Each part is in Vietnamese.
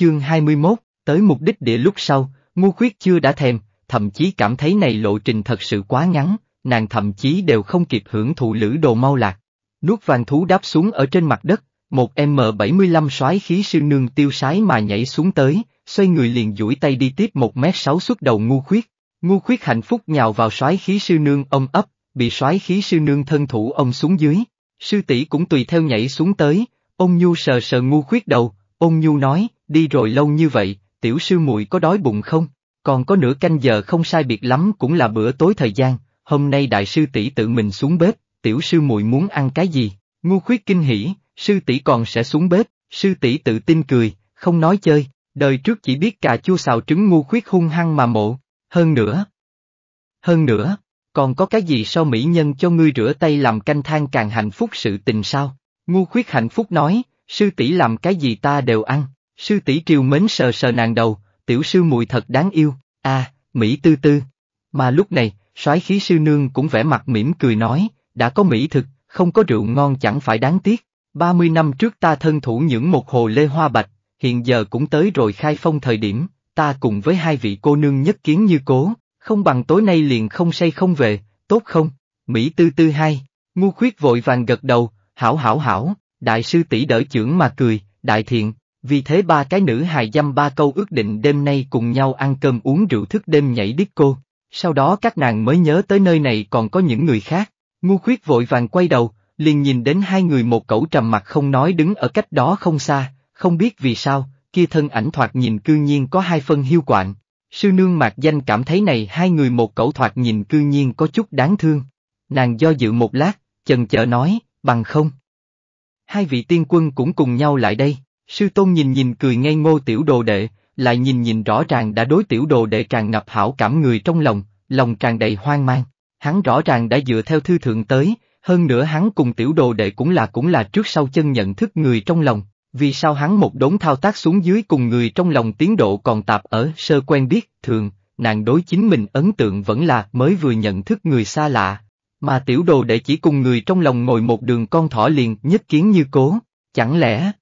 Chương 21, tới mục đích địa lúc sau, ngu khuyết chưa đã thèm, thậm chí cảm thấy này lộ trình thật sự quá ngắn, nàng thậm chí đều không kịp hưởng thụ lữ đồ mau lạc. Nuốt vàng thú đáp xuống ở trên mặt đất, một M75 soái khí sư nương tiêu sái mà nhảy xuống tới, xoay người liền duỗi tay đi tiếp một mét sáu xuất đầu ngu khuyết. Ngu khuyết hạnh phúc nhào vào soái khí sư nương ôm ấp, bị soái khí sư nương thân thủ ôm xuống dưới. Sư tỷ cũng tùy theo nhảy xuống tới, ông nhu sờ sờ ngu khuyết đầu, ông nhu nói, đi rồi lâu như vậy, tiểu sư muội có đói bụng không? Còn có nửa canh giờ không sai biệt lắm cũng là bữa tối thời gian, hôm nay đại sư tỷ tự mình xuống bếp, tiểu sư muội muốn ăn cái gì? Ngu khuyết kinh hỉ, sư tỷ còn sẽ xuống bếp, sư tỷ tự tin cười, không nói chơi, đời trước chỉ biết cà chua xào trứng ngu khuyết hung hăng mà mộ, hơn nữa. Hơn nữa, còn có cái gì so mỹ nhân cho ngươi rửa tay làm canh than càng hạnh phúc sự tình sao? Ngu khuyết hạnh phúc nói, sư tỷ làm cái gì ta đều ăn, Sư tỷ triều mến sờ sờ nàng đầu, tiểu sư mùi thật đáng yêu, a, Mỹ tư tư. Mà lúc này, soái khí sư nương cũng vẻ mặt mỉm cười nói, đã có Mỹ thực, không có rượu ngon chẳng phải đáng tiếc. Ba mươi năm trước ta thân thủ những một hồ lê hoa bạch, hiện giờ cũng tới rồi khai phong thời điểm, ta cùng với hai vị cô nương nhất kiến như cố, không bằng tối nay liền không say không về, tốt không? Mỹ tư tư hai, ngu khuyết vội vàng gật đầu, hảo hảo hảo, đại sư tỷ đỡ chưởng mà cười, đại thiện, vì thế ba cái nữ hài dăm ba câu ước định đêm nay cùng nhau ăn cơm uống rượu thức đêm nhảy disco, sau đó các nàng mới nhớ tới nơi này còn có những người khác, ngu khuyết vội vàng quay đầu, liền nhìn đến hai người một cẩu trầm mặt không nói đứng ở cách đó không xa, không biết vì sao, kia thân ảnh thoạt nhìn cư nhiên có hai phân hiu quạng. Sư nương mạc danh cảm thấy này hai người một cẩu thoạt nhìn cư nhiên có chút đáng thương. Nàng do dự một lát, chần chở nói, bằng không. Hai vị tiên quân cũng cùng nhau lại đây. Sư Tôn nhìn nhìn cười ngây ngô tiểu đồ đệ, lại nhìn nhìn rõ ràng đã đối tiểu đồ đệ tràn ngập hảo cảm người trong lòng, lòng tràn đầy hoang mang. Hắn rõ ràng đã dựa theo thư thượng tới, hơn nữa hắn cùng tiểu đồ đệ cũng là cũng là trước sau chân nhận thức người trong lòng, vì sao hắn một đống thao tác xuống dưới cùng người trong lòng tiến độ còn tạp ở sơ quen biết, thường, nàng đối chính mình ấn tượng vẫn là mới vừa nhận thức người xa lạ, mà tiểu đồ đệ chỉ cùng người trong lòng ngồi một đường con thỏ liền nhất kiến như cố, chẳng lẽ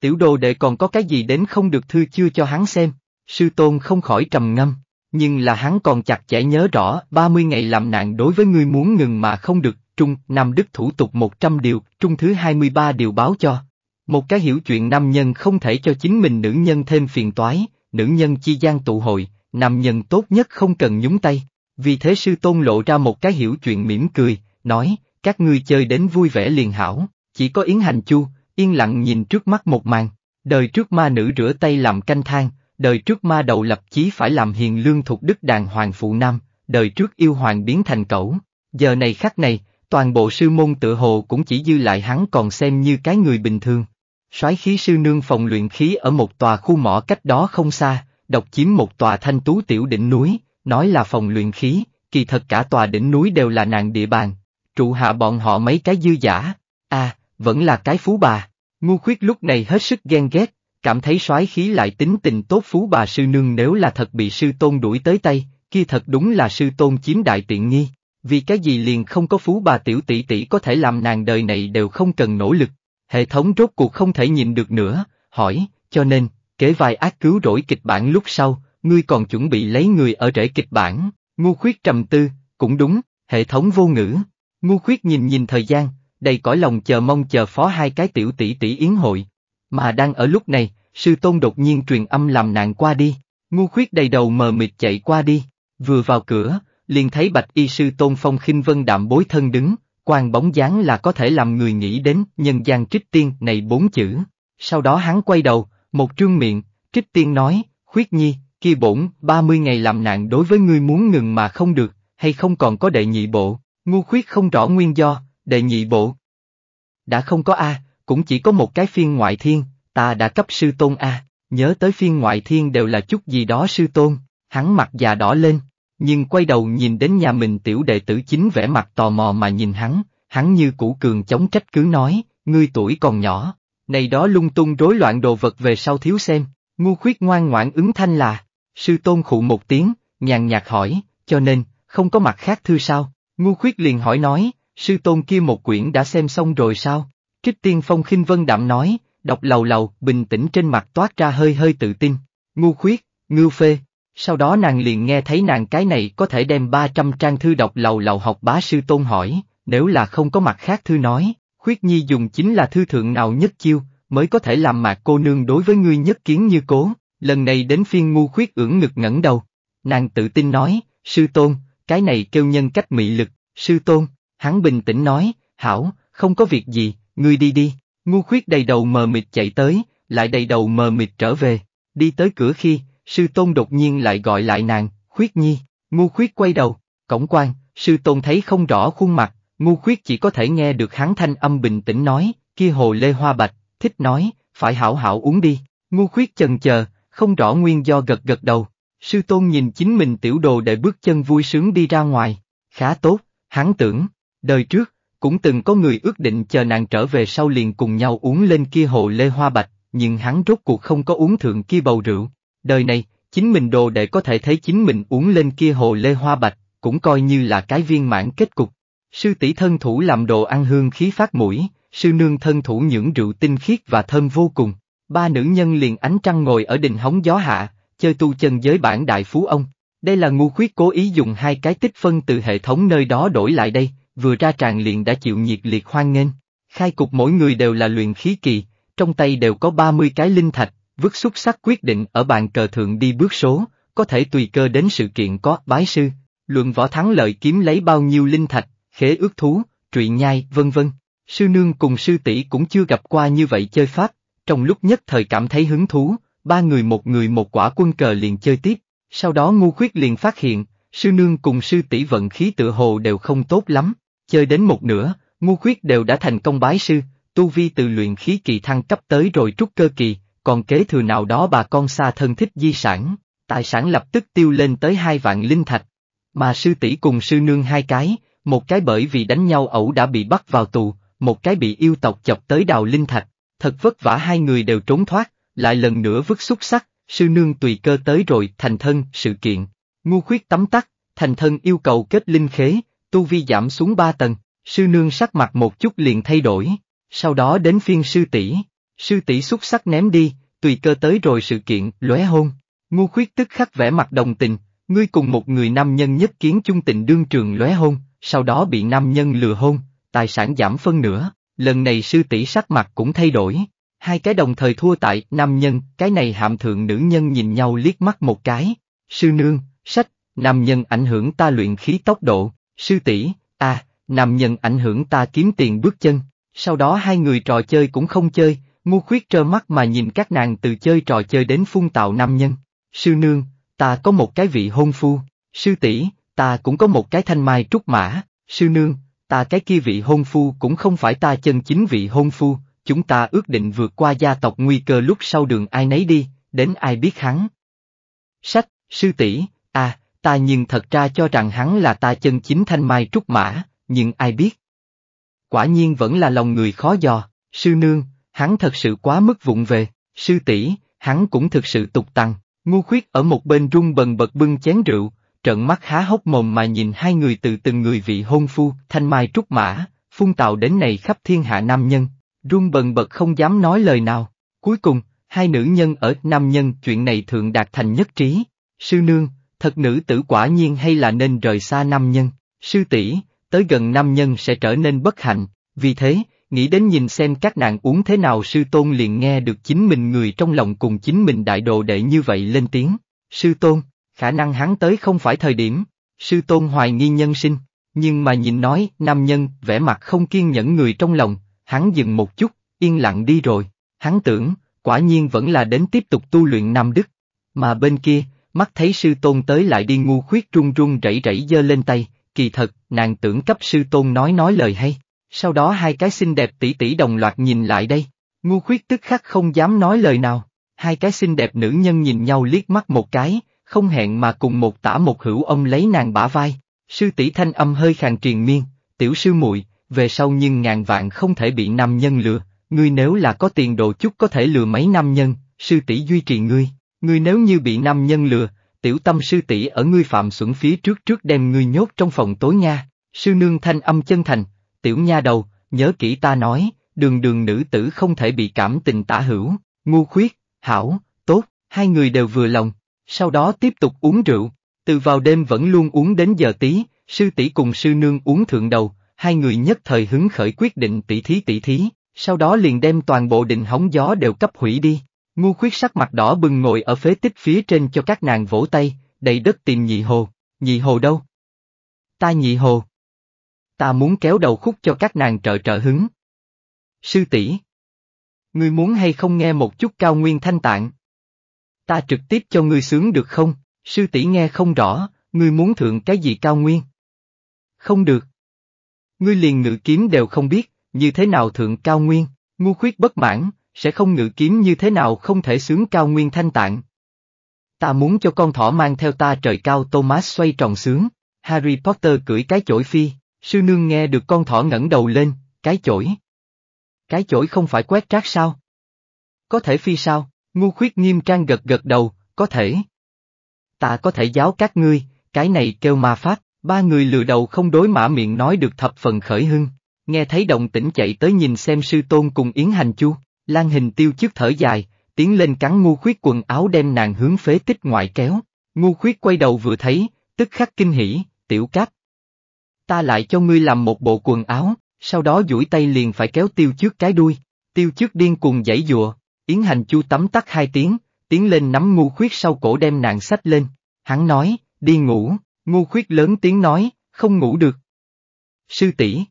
tiểu đồ đệ còn có cái gì đến không được thư chưa cho hắn xem, sư tôn không khỏi trầm ngâm, nhưng là hắn còn chặt chẽ nhớ rõ 30 ngày làm nạn đối với ngươi muốn ngừng mà không được, trung, nam đức thủ tục 100 điều, trung thứ 23 điều báo cho. Một cái hiểu chuyện nam nhân không thể cho chính mình nữ nhân thêm phiền toái, nữ nhân chi gian tụ hội, nam nhân tốt nhất không cần nhúng tay, vì thế sư tôn lộ ra một cái hiểu chuyện mỉm cười, nói, các ngươi chơi đến vui vẻ liền hảo, chỉ có Yến Hành Chu, yên lặng nhìn trước mắt một màn, đời trước ma nữ rửa tay làm canh thang, đời trước ma đầu lập chí phải làm hiền lương thuộc đức đàng hoàng phụ nam, đời trước yêu hoàng biến thành cẩu, giờ này khắc này, toàn bộ sư môn tự hồ cũng chỉ dư lại hắn còn xem như cái người bình thường. Soái khí sư nương phòng luyện khí ở một tòa khu mỏ cách đó không xa, độc chiếm một tòa thanh tú tiểu đỉnh núi, nói là phòng luyện khí, kỳ thật cả tòa đỉnh núi đều là nàng địa bàn, trụ hạ bọn họ mấy cái dư giả. À, vẫn là cái phú bà. Ngu khuyết lúc này hết sức ghen ghét, cảm thấy soái khí lại tính tình tốt phú bà sư nương nếu là thật bị sư tôn đuổi tới tay, kia thật đúng là sư tôn chiếm đại tiện nghi. Vì cái gì liền không có phú bà tiểu tỷ tỷ có thể làm nàng đời này đều không cần nỗ lực. Hệ thống rốt cuộc không thể nhìn được nữa, hỏi, cho nên, kể vài ác cứu rỗi kịch bản lúc sau, ngươi còn chuẩn bị lấy người ở rễ kịch bản, ngu khuyết trầm tư, cũng đúng, hệ thống vô ngữ. Ngu khuyết nhìn nhìn thời gian, đầy cõi lòng chờ mong chờ phó hai cái tiểu tỷ tỷ yến hội. Mà đang ở lúc này, sư tôn đột nhiên truyền âm làm nạn qua đi, ngu khuyết đầy đầu mờ mịt chạy qua đi, vừa vào cửa, liền thấy bạch y sư tôn phong khinh vân đạm bối thân đứng, quang bóng dáng là có thể làm người nghĩ đến nhân gian trích tiên này bốn chữ. Sau đó hắn quay đầu, một trương miệng, trích tiên nói, khuyết nhi, kia bổn, ba mươi ngày làm nạn đối với ngươi muốn ngừng mà không được, hay không còn có đệ nhị bộ, ngu khuyết không rõ nguyên do, đệ nhị bộ. Đã không có A, cũng chỉ có một cái phiên ngoại thiên, ta đã cấp sư tôn A, nhớ tới phiên ngoại thiên đều là chút gì đó sư tôn, hắn mặt già đỏ lên, nhưng quay đầu nhìn đến nhà mình tiểu đệ tử chính vẻ mặt tò mò mà nhìn hắn, hắn như cũ cường chống trách cứ nói, ngươi tuổi còn nhỏ, này đó lung tung rối loạn đồ vật về sau thiếu xem, ngu khuyết ngoan ngoãn ứng thanh là, sư tôn khụ một tiếng, nhàn nhạt hỏi, cho nên, không có mặt khác thư sao, ngu khuyết liền hỏi nói, Sư tôn kia một quyển đã xem xong rồi sao? Trích tiên phong khinh vân đạm nói, đọc lầu lầu, bình tĩnh trên mặt toát ra hơi hơi tự tin. Ngu khuyết, ngưu phê. Sau đó nàng liền nghe thấy nàng cái này có thể đem 300 trang thư đọc lầu lầu học bá sư tôn hỏi, nếu là không có mặt khác thư nói, khuyết nhi dùng chính là thư thượng nào nhất chiêu, mới có thể làm mạc cô nương đối với ngươi nhất kiến như cố, lần này đến phiên ngu khuyết ưỡn ngực ngẩng đầu. Nàng tự tin nói, sư tôn, cái này kêu nhân cách mị lực, sư tôn, hắn bình tĩnh nói, hảo, không có việc gì, ngươi đi đi, ngu khuyết đầy đầu mờ mịt chạy tới, lại đầy đầu mờ mịt trở về, đi tới cửa khi, sư tôn đột nhiên lại gọi lại nàng, khuyết nhi, ngu khuyết quay đầu, cổng quan, sư tôn thấy không rõ khuôn mặt, ngu khuyết chỉ có thể nghe được hắn thanh âm bình tĩnh nói, kia hồ lê hoa bạch, thích nói, phải hảo hảo uống đi, ngu khuyết chần chờ, không rõ nguyên do gật gật đầu, sư tôn nhìn chính mình tiểu đồ để bước chân vui sướng đi ra ngoài, khá tốt, hắn tưởng, Đời trước, cũng từng có người ước định chờ nàng trở về sau liền cùng nhau uống lên kia hồ lê hoa bạch, nhưng hắn rốt cuộc không có uống thượng kia bầu rượu. Đời này, chính mình đồ để có thể thấy chính mình uống lên kia hồ lê hoa bạch, cũng coi như là cái viên mãn kết cục. Sư tỷ thân thủ làm đồ ăn hương khí phát mũi, sư nương thân thủ những rượu tinh khiết và thơm vô cùng. Ba nữ nhân liền ánh trăng ngồi ở đình hóng gió hạ, chơi tu chân giới bản đại phú ông. Đây là ngu khuyết cố ý dùng hai cái tích phân từ hệ thống nơi đó đổi lại đây, vừa ra tràng liền đã chịu nhiệt liệt hoan nghênh. Khai cục mỗi người đều là luyện khí kỳ, trong tay đều có 30 cái linh thạch, vứt xuất sắc quyết định ở bàn cờ thượng đi bước số, có thể tùy cơ đến sự kiện có bái sư, luận võ thắng lợi kiếm lấy bao nhiêu linh thạch, khế ước thú, truyện nhai, vân vân. Sư nương cùng sư tỷ cũng chưa gặp qua như vậy chơi pháp, trong lúc nhất thời cảm thấy hứng thú, ba người một người một quả quân cờ liền chơi tiếp, sau đó ngu khuyết liền phát hiện, sư nương cùng sư tỷ vận khí tự hồ đều không tốt lắm, Chơi đến một nửa, ngu khuyết đều đã thành công bái sư, tu vi từ luyện khí kỳ thăng cấp tới rồi trúc cơ kỳ, còn kế thừa nào đó bà con xa thân thích di sản, tài sản lập tức tiêu lên tới hai vạn linh thạch. Mà sư tỷ cùng sư nương hai cái, một cái bởi vì đánh nhau ẩu đã bị bắt vào tù, một cái bị yêu tộc chọc tới đào linh thạch, thật vất vả hai người đều trốn thoát, lại lần nữa vứt xuất sắc, sư nương tùy cơ tới rồi thành thân sự kiện. Ngu khuyết tắm tắt, thành thân yêu cầu kết linh khế, tu vi giảm xuống ba tầng, sư nương sắc mặt một chút liền thay đổi, sau đó đến phiên sư tỷ, sư tỷ xuất sắc ném đi, tùy cơ tới rồi sự kiện lóe hôn, ngu khuyết tức khắc vẽ mặt đồng tình, ngươi cùng một người nam nhân nhất kiến chung tình đương trường lóe hôn, sau đó bị nam nhân lừa hôn, tài sản giảm phân nửa, lần này sư tỷ sắc mặt cũng thay đổi. Hai cái đồng thời thua tại nam nhân, cái này hạm thượng nữ nhân nhìn nhau liếc mắt một cái. Sư nương, sách, nam nhân ảnh hưởng ta luyện khí tốc độ, Sư tỷ, à, nam nhân ảnh hưởng ta kiếm tiền bước chân, sau đó hai người trò chơi cũng không chơi, ngu khuyết trơ mắt mà nhìn các nàng từ chơi trò chơi đến phun tạo nam nhân. Sư nương, ta có một cái vị hôn phu, sư tỷ, ta cũng có một cái thanh mai trúc mã, sư nương, ta cái kia vị hôn phu cũng không phải ta chân chính vị hôn phu, chúng ta ước định vượt qua gia tộc nguy cơ lúc sau đường ai nấy đi, đến ai biết hắn. Sách, sư tỷ, à, ta nhưng thật ra cho rằng hắn là ta chân chính thanh mai trúc mã, nhưng ai biết. Quả nhiên vẫn là lòng người khó dò, sư nương, hắn thật sự quá mức vụng về, sư tỷ, hắn cũng thực sự tục tăng, ngu khuyết ở một bên rung bần bật bưng chén rượu, trợn mắt há hốc mồm mà nhìn hai người từ từng người vị hôn phu, thanh mai trúc mã, phun tạo đến này khắp thiên hạ nam nhân, rung bần bật không dám nói lời nào. Cuối cùng, hai nữ nhân ở nam nhân chuyện này thượng đạt thành nhất trí. Sư nương, thật nữ tử quả nhiên hay là nên rời xa nam nhân, sư tỷ tới gần nam nhân sẽ trở nên bất hạnh, vì thế, nghĩ đến nhìn xem các nàng uống thế nào sư tôn liền nghe được chính mình người trong lòng cùng chính mình đại đồ đệ như vậy lên tiếng, sư tôn, khả năng hắn tới không phải thời điểm, sư tôn hoài nghi nhân sinh, nhưng mà nhìn nói, nam nhân, vẻ mặt không kiên nhẫn người trong lòng, hắn dừng một chút, yên lặng đi rồi, hắn tưởng, quả nhiên vẫn là đến tiếp tục tu luyện Nam Đức, mà bên kia, mắt thấy sư tôn tới lại đi ngu khuyết run run rẩy rẩy giơ lên tay, kỳ thật, nàng tưởng cấp sư tôn nói nói lời hay. Sau đó hai cái xinh đẹp tỷ tỷ đồng loạt nhìn lại đây, ngu khuyết tức khắc không dám nói lời nào. Hai cái xinh đẹp nữ nhân nhìn nhau liếc mắt một cái, không hẹn mà cùng một tả một hữu ông lấy nàng bả vai. Sư tỷ thanh âm hơi khàn triền miên, tiểu sư muội, về sau nhưng ngàn vạn không thể bị nam nhân lừa, ngươi nếu là có tiền đồ chút có thể lừa mấy nam nhân, sư tỷ duy trì ngươi. Ngươi nếu như bị nam nhân lừa, tiểu tâm sư tỷ ở ngươi phạm xuẩn phía trước trước đem ngươi nhốt trong phòng tối nha, sư nương thanh âm chân thành, tiểu nha đầu, nhớ kỹ ta nói, đường đường nữ tử không thể bị cảm tình tả hữu, ngu khuyết, hảo, tốt, hai người đều vừa lòng, sau đó tiếp tục uống rượu, từ vào đêm vẫn luôn uống đến giờ tí, sư tỷ cùng sư nương uống thượng đầu, hai người nhất thời hứng khởi quyết định tỷ thí tỷ thí, sau đó liền đem toàn bộ định hóng gió đều cấp hủy đi. Ngu khuyết sắc mặt đỏ bừng ngồi ở phế tích phía trên cho các nàng vỗ tay, đầy đất tìm nhị hồ, nhị hồ đâu? Ta nhị hồ. Ta muốn kéo đầu khúc cho các nàng trợ trợ hứng. Sư tỷ, Ngươi muốn hay không nghe một chút cao nguyên thanh tạng? Ta trực tiếp cho ngươi sướng được không? Sư tỷ nghe không rõ, ngươi muốn thượng cái gì cao nguyên? Không được. Ngươi liền ngự kiếm đều không biết, như thế nào thượng cao nguyên, ngu khuyết bất mãn, sẽ không ngự kiếm như thế nào không thể sướng cao nguyên thanh tạng. Ta muốn cho con thỏ mang theo ta trời cao Thomas xoay tròn sướng, Harry Potter cưỡi cái chổi phi, sư nương nghe được con thỏ ngẩng đầu lên, cái chổi. Cái chổi không phải quét rác sao? Có thể phi sao? Ngu khuyết nghiêm trang gật gật đầu, có thể. Ta có thể giáo các ngươi, cái này kêu ma pháp, ba người lừa đầu không đối mã miệng nói được thập phần khởi hưng, nghe thấy động tĩnh chạy tới nhìn xem sư tôn cùng Yến Hành Chu. Lan hình tiêu chức thở dài, tiến lên cắn ngu khuyết quần áo đem nàng hướng phế tích ngoại kéo. Ngu khuyết quay đầu vừa thấy, tức khắc kinh hỉ, tiểu cáp. Ta lại cho ngươi làm một bộ quần áo, sau đó duỗi tay liền phải kéo tiêu trước cái đuôi. Tiêu trước điên cùng giãy dụa, Yến Hành Chu tắm tắt hai tiếng, tiến lên nắm ngu khuyết sau cổ đem nàng sách lên. Hắn nói, đi ngủ, ngu khuyết lớn tiếng nói, không ngủ được. Sư tỷ,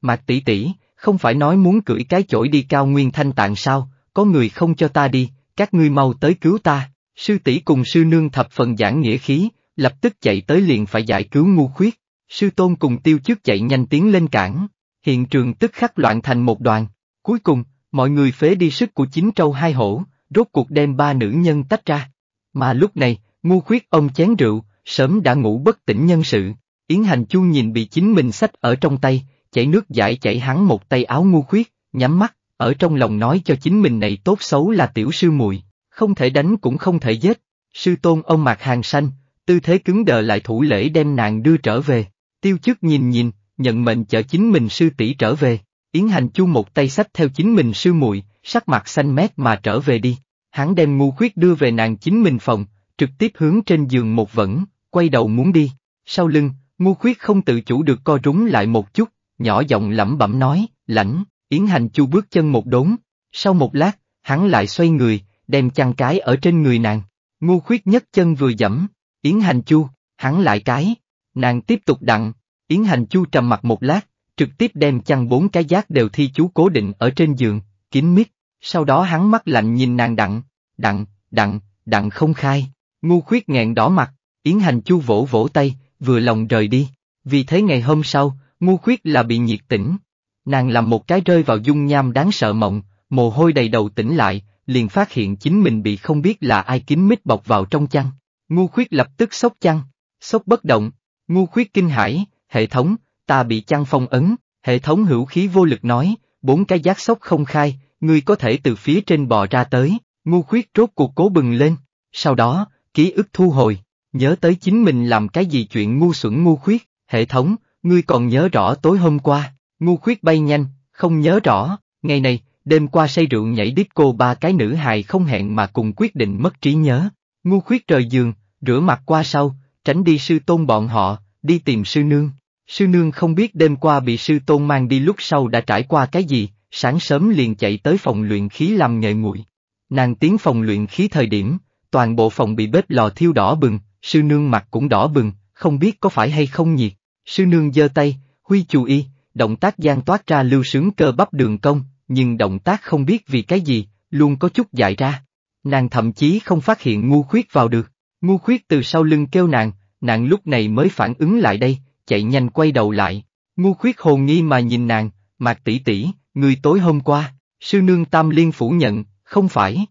Mạc tỷ tỷ, không phải nói muốn cưỡi cái chổi đi cao nguyên thanh tạng sao, có người không cho ta đi, các ngươi mau tới cứu ta, sư tỷ cùng sư nương thập phần giảng nghĩa khí, lập tức chạy tới liền phải giải cứu ngu khuyết, sư tôn cùng tiêu chức chạy nhanh tiến lên cảng, hiện trường tức khắc loạn thành một đoàn, cuối cùng, mọi người phế đi sức của chính trâu hai hổ, rốt cuộc đem ba nữ nhân tách ra. Mà lúc này, ngu khuyết ông chén rượu, sớm đã ngủ bất tỉnh nhân sự, Yến Hành Chu nhìn bị chính mình sách ở trong tay, chảy nước dãi chảy hắn một tay áo ngu khuyết, nhắm mắt, ở trong lòng nói cho chính mình này tốt xấu là tiểu sư muội không thể đánh cũng không thể giết. Sư tôn ông mặc hàng xanh, tư thế cứng đờ lại thủ lễ đem nàng đưa trở về. Tiêu chức nhìn nhìn, nhận mệnh chở chính mình sư tỷ trở về. Yến hành chu một tay sách theo chính mình sư muội sắc mặt xanh mét mà trở về đi. Hắn đem ngu khuyết đưa về nàng chính mình phòng, trực tiếp hướng trên giường một vẫn, quay đầu muốn đi. Sau lưng, ngu khuyết không tự chủ được co rúng lại một chút, nhỏ giọng lẩm bẩm nói, lãnh, Yến Hành Chu bước chân một đốn, sau một lát, hắn lại xoay người, đem chăn cái ở trên người nàng, ngu khuyết nhất chân vừa dẫm, Yến Hành Chu, hắn lại cái, nàng tiếp tục đặng, Yến Hành Chu trầm mặt một lát, trực tiếp đem chăn bốn cái giác đều thi chú cố định ở trên giường, kín mít, sau đó hắn mắt lạnh nhìn nàng đặng, đặng, đặng, đặng không khai, ngu khuyết nghẹn đỏ mặt, Yến Hành Chu vỗ vỗ tay, vừa lòng rời đi, vì thế ngày hôm sau, ngu khuyết là bị nhiệt tỉnh. Nàng làm một cái rơi vào dung nham đáng sợ mộng, mồ hôi đầy đầu tỉnh lại, liền phát hiện chính mình bị không biết là ai kín mít bọc vào trong chăn. Ngu khuyết lập tức sốc chăn, sốc bất động, ngu khuyết kinh hãi, hệ thống, ta bị chăn phong ấn, hệ thống hữu khí vô lực nói, bốn cái giác sốc không khai, ngươi có thể từ phía trên bò ra tới, ngu khuyết rốt cuộc cố bừng lên, sau đó, ký ức thu hồi, nhớ tới chính mình làm cái gì chuyện ngu xuẩn ngu khuyết, hệ thống, Ngươi còn nhớ rõ tối hôm qua, ngu khuyết bay nhanh, không nhớ rõ, ngày này, đêm qua say rượu nhảy đít cô ba cái nữ hài không hẹn mà cùng quyết định mất trí nhớ. Ngu khuyết rời giường, rửa mặt qua sau, tránh đi sư tôn bọn họ, đi tìm sư nương. Sư nương không biết đêm qua bị sư tôn mang đi lúc sau đã trải qua cái gì, sáng sớm liền chạy tới phòng luyện khí làm nghề nguội. Nàng tiến phòng luyện khí thời điểm, toàn bộ phòng bị bếp lò thiêu đỏ bừng, sư nương mặt cũng đỏ bừng, không biết có phải hay không nhiệt. Sư nương giơ tay, huy chù y, động tác gian toát ra lưu sướng cơ bắp đường cong, nhưng động tác không biết vì cái gì, luôn có chút dại ra. Nàng thậm chí không phát hiện ngu khuyết vào được, ngu khuyết từ sau lưng kêu nàng, nàng lúc này mới phản ứng lại đây, chạy nhanh quay đầu lại. Ngu khuyết hồ nghi mà nhìn nàng, mạc tỷ tỷ, người tối hôm qua, sư nương tam liên phủ nhận, không phải.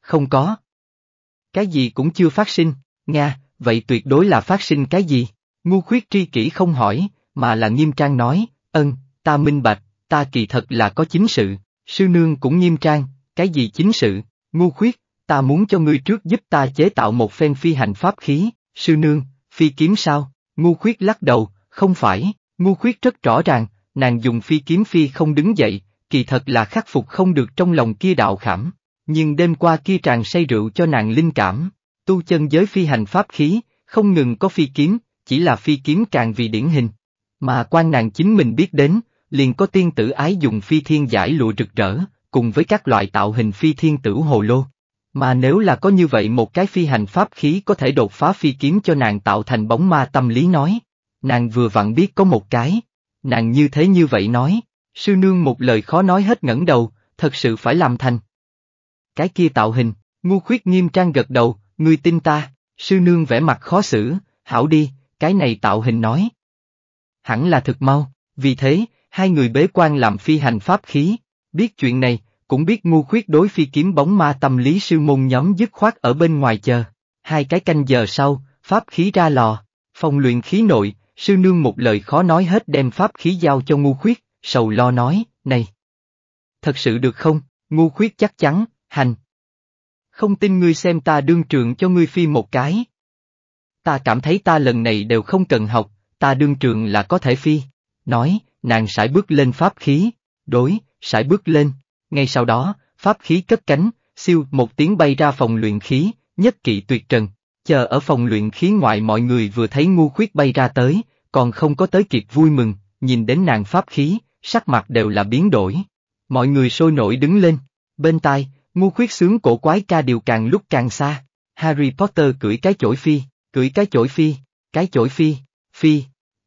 Không có. Cái gì cũng chưa phát sinh, Nga, vậy tuyệt đối là phát sinh cái gì? Ngu khuyết tri kỷ không hỏi, mà là nghiêm trang nói, ân, ta minh bạch, ta kỳ thật là có chính sự, sư nương cũng nghiêm trang, cái gì chính sự, ngu khuyết, ta muốn cho ngươi trước giúp ta chế tạo một phen phi hành pháp khí, sư nương, phi kiếm sao, ngu khuyết lắc đầu, không phải, ngu khuyết rất rõ ràng, nàng dùng phi kiếm phi không đứng dậy, kỳ thật là khắc phục không được trong lòng kia đạo khảm, nhưng đêm qua kia tràn say rượu cho nàng linh cảm, tu chân giới phi hành pháp khí, không ngừng có phi kiếm, chỉ là phi kiếm càng vì điển hình. Mà quan nàng chính mình biết đến, liền có tiên tử ái dùng phi thiên giải lụa rực rỡ, cùng với các loại tạo hình phi thiên tử hồ lô. Mà nếu là có như vậy một cái phi hành pháp khí có thể đột phá phi kiếm cho nàng tạo thành bóng ma tâm lý nói, nàng vừa vặn biết có một cái, nàng như thế như vậy nói, sư nương một lời khó nói hết ngẩng đầu, thật sự phải làm thành. Cái kia tạo hình, ngu khuyết nghiêm trang gật đầu, người tin ta, sư nương vẻ mặt khó xử, hảo đi, cái này tạo hình nói. Hẳn là thực mau, vì thế, hai người bế quan làm phi hành pháp khí, biết chuyện này, cũng biết ngu khuyết đối phi kiếm bóng ma tâm lý sư môn nhóm dứt khoát ở bên ngoài chờ. Hai cái canh giờ sau, pháp khí ra lò, phòng luyện khí nội, sư nương một lời khó nói hết đem pháp khí giao cho ngu khuyết, sầu lo nói, này. Thật sự được không, ngu khuyết chắc chắn, hành. Không tin ngươi xem ta đương trường cho ngươi phi một cái. Ta cảm thấy ta lần này đều không cần học, ta đương trường là có thể phi. Nói, nàng sải bước lên pháp khí, đối, sải bước lên. Ngay sau đó, pháp khí cất cánh, siêu một tiếng bay ra phòng luyện khí, nhất kỵ tuyệt trần. Chờ ở phòng luyện khí ngoại mọi người vừa thấy ngu khuyết bay ra tới, còn không có tới kịp vui mừng, nhìn đến nàng pháp khí, sắc mặt đều là biến đổi. Mọi người sôi nổi đứng lên, bên tai, ngu khuyết sướng cổ quái ca điều càng lúc càng xa. Harry Potter cưỡi cái chổi phi, Cưỡi cái chổi phi, cái chổi phi, phi.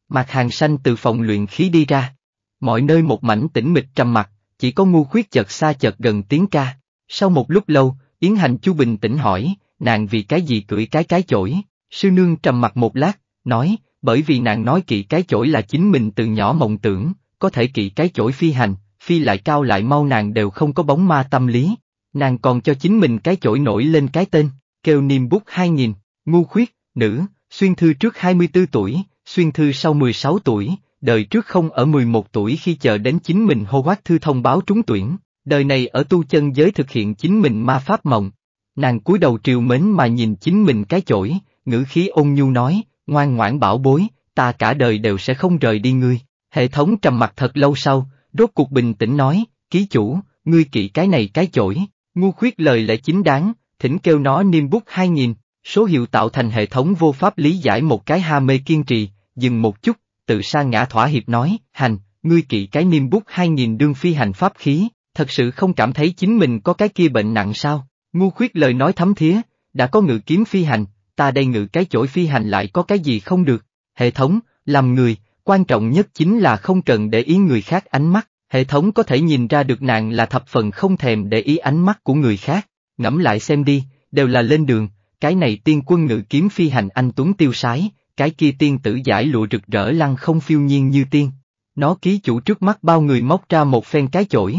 Mạc hàng xanh từ phòng luyện khí đi ra. Mọi nơi một mảnh tĩnh mịch trầm mặc, chỉ có ngu khuyết chợt xa chợt gần tiếng ca. Sau một lúc lâu, Yến Hành Chu bình tĩnh hỏi, nàng vì cái gì cưỡi cái cái chổi? Sư nương trầm mặt một lát, nói, bởi vì nàng nói kỵ cái chổi là chính mình từ nhỏ mộng tưởng, có thể kỵ cái chổi phi hành, phi lại cao lại mau nàng đều không có bóng ma tâm lý. Nàng còn cho chính mình cái chổi nổi lên cái tên, kêu niềm bút hai nghìn, ngu khuyết, nữ, xuyên thư trước 24 tuổi, xuyên thư sau 16 tuổi, đời trước không ở 11 tuổi khi chờ đến chính mình hô hoát thư thông báo trúng tuyển, đời này ở tu chân giới thực hiện chính mình ma pháp mộng. Nàng cúi đầu triều mến mà nhìn chính mình cái chổi, ngữ khí ôn nhu nói, ngoan ngoãn bảo bối, ta cả đời đều sẽ không rời đi ngươi. Hệ thống trầm mặt thật lâu sau, rốt cuộc bình tĩnh nói, ký chủ, ngươi kỵ cái này cái chổi, ngu khuyết lời lẽ chính đáng, thỉnh kêu nó niêm bút hai nghìn. Số hiệu tạo thành hệ thống vô pháp lý giải một cái ha mê kiên trì, dừng một chút, tự sa ngã thỏa hiệp nói, hành, ngươi kỵ cái niêm bút hai nghìn đương phi hành pháp khí, thật sự không cảm thấy chính mình có cái kia bệnh nặng sao, ngu khuyết lời nói thấm thía, đã có ngự kiếm phi hành, ta đây ngự cái chổi phi hành lại có cái gì không được, hệ thống, làm người, quan trọng nhất chính là không cần để ý người khác ánh mắt, hệ thống có thể nhìn ra được nàng là thập phần không thèm để ý ánh mắt của người khác, ngẫm lại xem đi, đều là lên đường, cái này tiên quân ngự kiếm phi hành anh tuấn tiêu sái, cái kia tiên tử giải lụa rực rỡ lăng không phiêu nhiên như tiên. Nó ký chủ trước mắt bao người móc ra một phen cái chổi.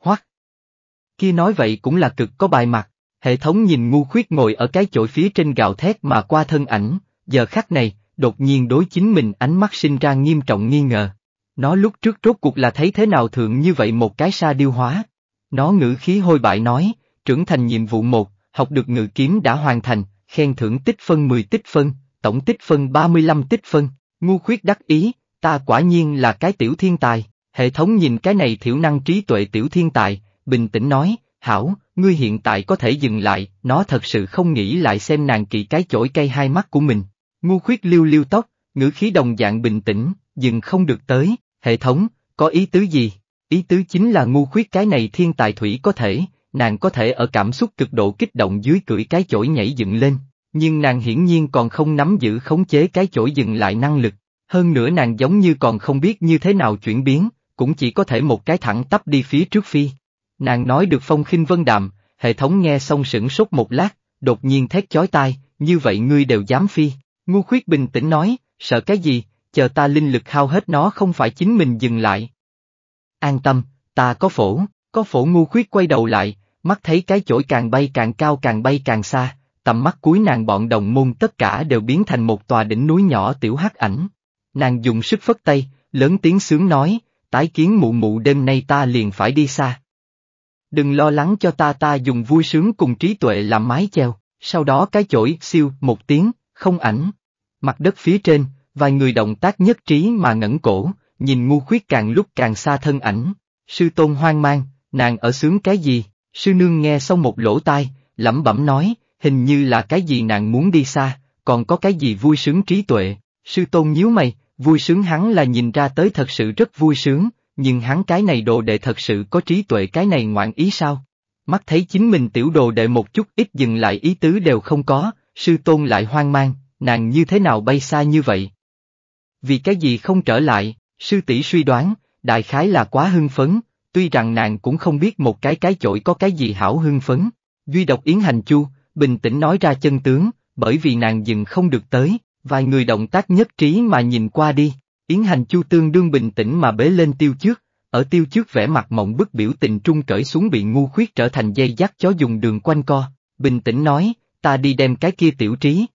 Hoắc! Kia nói vậy cũng là cực có bài mặt, hệ thống nhìn ngu khuyết ngồi ở cái chổi phía trên gạo thét mà qua thân ảnh, giờ khắc này, đột nhiên đối chính mình ánh mắt sinh ra nghiêm trọng nghi ngờ. Nó lúc trước rốt cuộc là thấy thế nào thượng như vậy một cái sa điêu hóa. Nó ngữ khí hôi bại nói, trưởng thành nhiệm vụ một, học được ngự kiếm đã hoàn thành, khen thưởng tích phân 10 tích phân, tổng tích phân 35 tích phân, ngu khuyết đắc ý, ta quả nhiên là cái tiểu thiên tài, hệ thống nhìn cái này thiểu năng trí tuệ tiểu thiên tài, bình tĩnh nói, hảo, ngươi hiện tại có thể dừng lại, nó thật sự không nghĩ lại xem nàng kỵ cái chổi cây hai mắt của mình, ngu khuyết liêu liêu tóc, ngữ khí đồng dạng bình tĩnh, dừng không được tới, hệ thống, có ý tứ gì? Ý tứ chính là ngu khuyết cái này thiên tài thủy có thể, nàng có thể ở cảm xúc cực độ kích động dưới cưỡi cái chổi nhảy dựng lên, nhưng nàng hiển nhiên còn không nắm giữ khống chế cái chổi dừng lại năng lực, hơn nữa nàng giống như còn không biết như thế nào chuyển biến, cũng chỉ có thể một cái thẳng tắp đi phía trước phi. Nàng nói được phong khinh vân đạm, hệ thống nghe xong sửng sốt một lát, đột nhiên thét chói tai, như vậy ngươi đều dám phi, ngu khuyết bình tĩnh nói, sợ cái gì, chờ ta linh lực hao hết nó không phải chính mình dừng lại. An tâm, ta có phổ, có phổ ngu khuyết quay đầu lại, mắt thấy cái chổi càng bay càng cao càng bay càng xa, tầm mắt cuối nàng bọn đồng môn tất cả đều biến thành một tòa đỉnh núi nhỏ tiểu hắc ảnh. Nàng dùng sức phất tay, lớn tiếng sướng nói, tái kiến mụ mụ đêm nay ta liền phải đi xa. Đừng lo lắng cho ta ta dùng vui sướng cùng trí tuệ làm mái chèo, sau đó cái chổi siêu một tiếng, không ảnh. Mặt đất phía trên, vài người động tác nhất trí mà ngẩng cổ, nhìn ngu khuyết càng lúc càng xa thân ảnh. Sư tôn hoang mang, nàng ở sướng cái gì? Sư nương nghe xong một lỗ tai, lẩm bẩm nói, hình như là cái gì nàng muốn đi xa, còn có cái gì vui sướng trí tuệ. Sư tôn nhíu mày, vui sướng hắn là nhìn ra tới thật sự rất vui sướng, nhưng hắn cái này đồ đệ thật sự có trí tuệ cái này ngoạn ý sao? Mắt thấy chính mình tiểu đồ đệ một chút ít dừng lại ý tứ đều không có, sư tôn lại hoang mang, nàng như thế nào bay xa như vậy? Vì cái gì không trở lại, sư tỷ suy đoán, đại khái là quá hưng phấn, Tuy rằng nàng cũng không biết một cái cái chổi có cái gì hảo hưng phấn, duy độc Yến Hành Chu, bình tĩnh nói ra chân tướng, bởi vì nàng dừng không được tới, vài người động tác nhất trí mà nhìn qua đi, Yến Hành Chu tương đương bình tĩnh mà bế lên tiêu trước, ở tiêu trước vẻ mặt mộng bức biểu tình trung cởi xuống bị ngu khuyết trở thành dây dắt chó dùng đường quanh co, bình tĩnh nói, ta đi đem cái kia tiểu trí.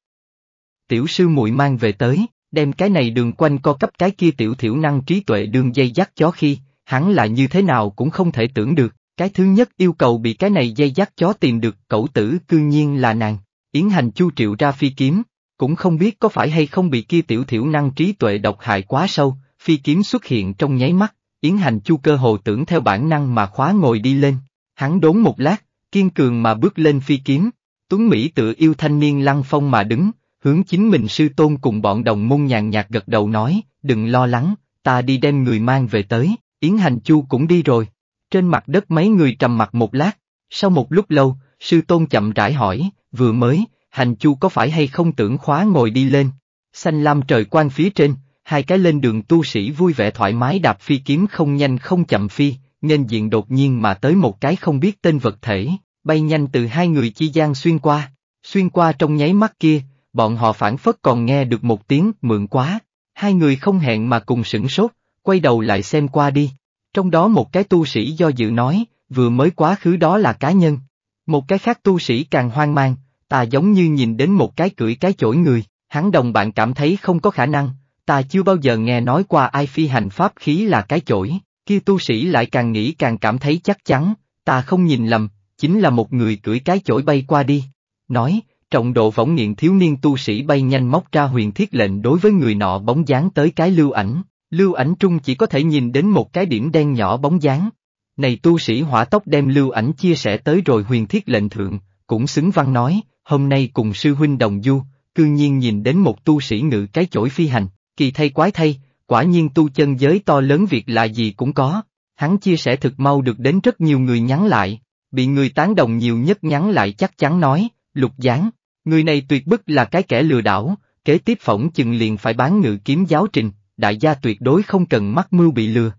Tiểu sư muội mang về tới, đem cái này đường quanh co cấp cái kia tiểu thiểu năng trí tuệ đường dây dắt chó khi, hắn lại như thế nào cũng không thể tưởng được, cái thứ nhất yêu cầu bị cái này dây dắt chó tìm được cậu tử cư nhiên là nàng, Yến Hành Chu triệu ra phi kiếm, cũng không biết có phải hay không bị kia tiểu thiểu năng trí tuệ độc hại quá sâu, phi kiếm xuất hiện trong nháy mắt, Yến Hành Chu cơ hồ tưởng theo bản năng mà khóa ngồi đi lên, hắn đốn một lát, kiên cường mà bước lên phi kiếm, Tuấn Mỹ tự yêu thanh niên lăng phong mà đứng, hướng chính mình sư tôn cùng bọn đồng môn nhàn nhạt gật đầu nói, đừng lo lắng, ta đi đem người mang về tới. Yến Hành Chu cũng đi rồi. Trên mặt đất mấy người trầm mặt một lát, sau một lúc lâu, sư tôn chậm rãi hỏi, vừa mới, Hành Chu có phải hay không tưởng khóa ngồi đi lên? Xanh lam trời quang phía trên, hai cái lên đường tu sĩ vui vẻ thoải mái đạp phi kiếm không nhanh không chậm phi, nên diện đột nhiên mà tới một cái không biết tên vật thể, bay nhanh từ hai người chi gian xuyên qua, xuyên qua trong nháy mắt kia, bọn họ phản phất còn nghe được một tiếng mượn quá, hai người không hẹn mà cùng sửng sốt, quay đầu lại xem qua đi. Trong đó một cái tu sĩ do dự nói, vừa mới quá khứ đó là cá nhân. Một cái khác tu sĩ càng hoang mang, ta giống như nhìn đến một cái cưỡi cái chổi người, hắn đồng bạn cảm thấy không có khả năng, ta chưa bao giờ nghe nói qua ai phi hành pháp khí là cái chổi, kia tu sĩ lại càng nghĩ càng cảm thấy chắc chắn, ta không nhìn lầm, chính là một người cưỡi cái chổi bay qua đi. Nói, trọng độ võng nghiện thiếu niên tu sĩ bay nhanh móc ra huyền thiết lệnh đối với người nọ bóng dáng tới cái lưu ảnh, Lưu ảnh trung chỉ có thể nhìn đến một cái điểm đen nhỏ bóng dáng. Này tu sĩ hỏa tốc đem lưu ảnh chia sẻ tới rồi huyền thiết lệnh thượng, cũng xứng văn nói, hôm nay cùng sư huynh đồng du, cư nhiên nhìn đến một tu sĩ ngự cái chổi phi hành, kỳ thay quái thay, quả nhiên tu chân giới to lớn việc là gì cũng có, hắn chia sẻ thực mau được đến rất nhiều người nhắn lại, bị người tán đồng nhiều nhất nhắn lại chắc chắn nói, lục gián, người này tuyệt bức là cái kẻ lừa đảo, kế tiếp phỏng chừng liền phải bán ngự kiếm giáo trình, đại gia tuyệt đối không cần mắc mưu bị lừa.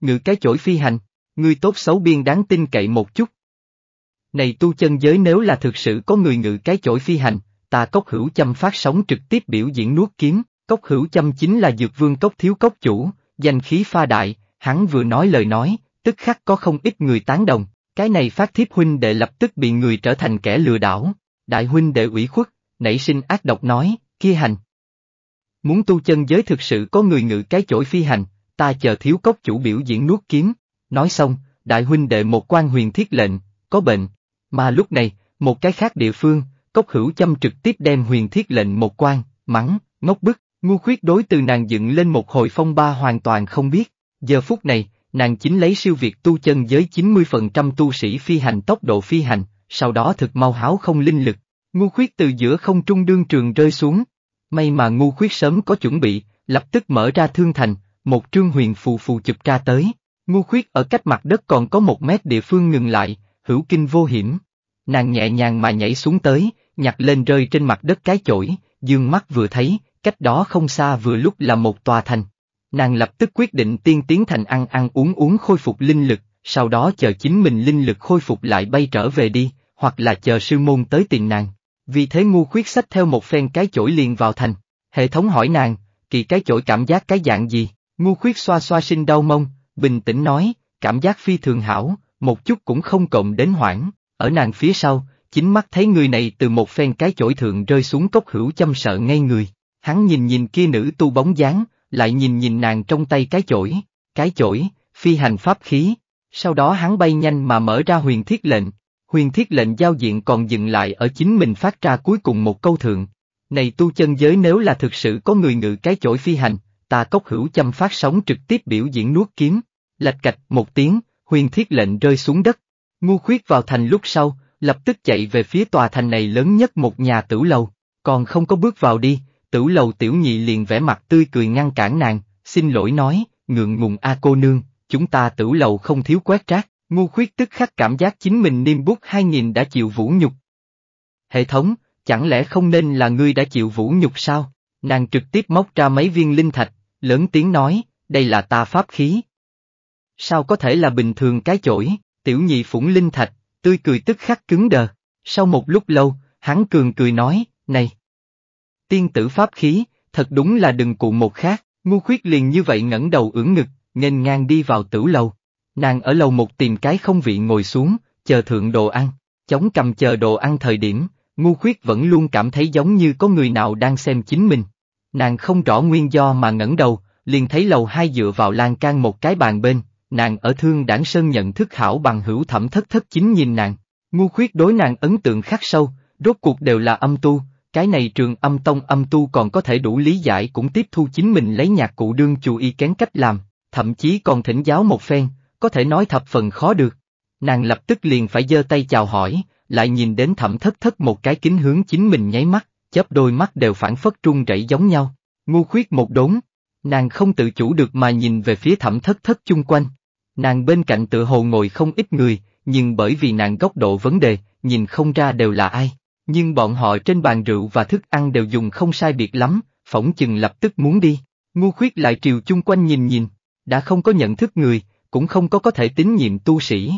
Ngự cái chổi phi hành, ngươi tốt xấu biên đáng tin cậy một chút. Này tu chân giới nếu là thực sự có người ngự cái chổi phi hành, ta cốc hữu chăm phát sóng trực tiếp biểu diễn nuốt kiếm, cốc hữu chăm chính là dược vương cốc thiếu cốc chủ, danh khí pha đại, hắn vừa nói lời nói, tức khắc có không ít người tán đồng, cái này phát thiếp huynh đệ lập tức bị người trở thành kẻ lừa đảo, đại huynh đệ ủy khuất, nảy sinh ác độc nói, kia hành, Muốn tu chân giới thực sự có người ngự cái chổi phi hành, ta chờ thiếu cốc chủ biểu diễn nuốt kiếm. Nói xong, đại huynh đệ một quan huyền thiết lệnh, có bệnh. Mà lúc này, một cái khác địa phương, cốc hữu chăm trực tiếp đem huyền thiết lệnh một quan, mắng, ngốc bức, ngu khuyết đối từ nàng dựng lên một hồi phong ba hoàn toàn không biết. Giờ phút này, nàng chính lấy siêu việt tu chân giới 90% tu sĩ phi hành tốc độ phi hành, sau đó thực mau háo không linh lực. Ngu khuyết từ giữa không trung đương trường rơi xuống, May mà ngu khuyết sớm có chuẩn bị, lập tức mở ra thương thành, một trương huyền phù phù chụp ra tới, ngu khuyết ở cách mặt đất còn có một mét địa phương ngừng lại, hữu kinh vô hiểm. Nàng nhẹ nhàng mà nhảy xuống tới, nhặt lên rơi trên mặt đất cái chổi, dương mắt vừa thấy, cách đó không xa vừa lúc là một tòa thành. Nàng lập tức quyết định tiên tiến thành ăn ăn uống uống khôi phục linh lực, sau đó chờ chính mình linh lực khôi phục lại bay trở về đi, hoặc là chờ sư môn tới tìm nàng. Vì thế ngu khuyết sách theo một phen cái chổi liền vào thành. Hệ thống hỏi nàng, kỳ cái chổi cảm giác cái dạng gì? Ngu khuyết xoa xoa sinh đau mông, bình tĩnh nói, cảm giác phi thường hảo, một chút cũng không cộng đến hoảng. Ở nàng phía sau, chính mắt thấy người này từ một phen cái chổi thượng rơi xuống cốc hữu chăm sợ ngay người. Hắn nhìn nhìn kia nữ tu bóng dáng, lại nhìn nhìn nàng trong tay cái chổi, cái chổi, phi hành pháp khí. Sau đó hắn bay nhanh mà mở ra huyền thiết lệnh, huyền thiết lệnh giao diện còn dừng lại ở chính mình phát ra cuối cùng một câu thượng. Này tu chân giới nếu là thực sự có người ngự cái chổi phi hành, ta cốc hữu chăm phát sóng trực tiếp biểu diễn nuốt kiếm, lạch cạch một tiếng, huyền thiết lệnh rơi xuống đất. Ngu khuyết vào thành lúc sau, lập tức chạy về phía tòa thành này lớn nhất một nhà tử lầu, còn không có bước vào đi, tử lầu tiểu nhị liền vẽ mặt tươi cười ngăn cản nàng, xin lỗi nói, ngượng ngùng a cô nương, chúng ta tử lầu không thiếu quét rác. Ngu khuyết tức khắc cảm giác chính mình niêm bút 2000 đã chịu vũ nhục. Hệ thống, chẳng lẽ không nên là ngươi đã chịu vũ nhục sao? Nàng trực tiếp móc ra mấy viên linh thạch, lớn tiếng nói, đây là ta pháp khí. Sao có thể là bình thường cái chổi, tiểu nhị phủng linh thạch, tươi cười tức khắc cứng đờ. Sau một lúc lâu, hắn cường cười nói, này. Tiên tử pháp khí, thật đúng là đừng cụ một khác, ngu khuyết liền như vậy ngẩng đầu ưỡn ngực, nghênh ngang đi vào tử lầu. Nàng ở lầu một tìm cái không vị ngồi xuống, chờ thượng đồ ăn, chống cầm chờ đồ ăn thời điểm, ngu khuyết vẫn luôn cảm thấy giống như có người nào đang xem chính mình. Nàng không rõ nguyên do mà ngẩng đầu, liền thấy lầu hai dựa vào lan can một cái bàn bên, nàng ở thương đảng sơn nhận thức hảo bằng hữu thẩm thất thất chính nhìn nàng. Ngu khuyết đối nàng ấn tượng khắc sâu, rốt cuộc đều là âm tu, cái này trường âm tông âm tu còn có thể đủ lý giải cũng tiếp thu chính mình lấy nhạc cụ đương chú ý kén cách làm, thậm chí còn thỉnh giáo một phen, có thể nói thập phần khó được. Nàng lập tức liền phải giơ tay chào hỏi, lại nhìn đến thẩm thất thất một cái kính hướng chính mình nháy mắt, chớp đôi mắt đều phản phất trung rẩy giống nhau, ngu khuyết một đốn. Nàng không tự chủ được mà nhìn về phía thẩm thất thất chung quanh. Nàng bên cạnh tự hồ ngồi không ít người, nhưng bởi vì nàng góc độ vấn đề, nhìn không ra đều là ai. Nhưng bọn họ trên bàn rượu và thức ăn đều dùng không sai biệt lắm, phỏng chừng lập tức muốn đi. Ngu khuyết lại triều chung quanh nhìn nhìn, đã không có nhận thức người, cũng không có có thể tín nhiệm tu sĩ.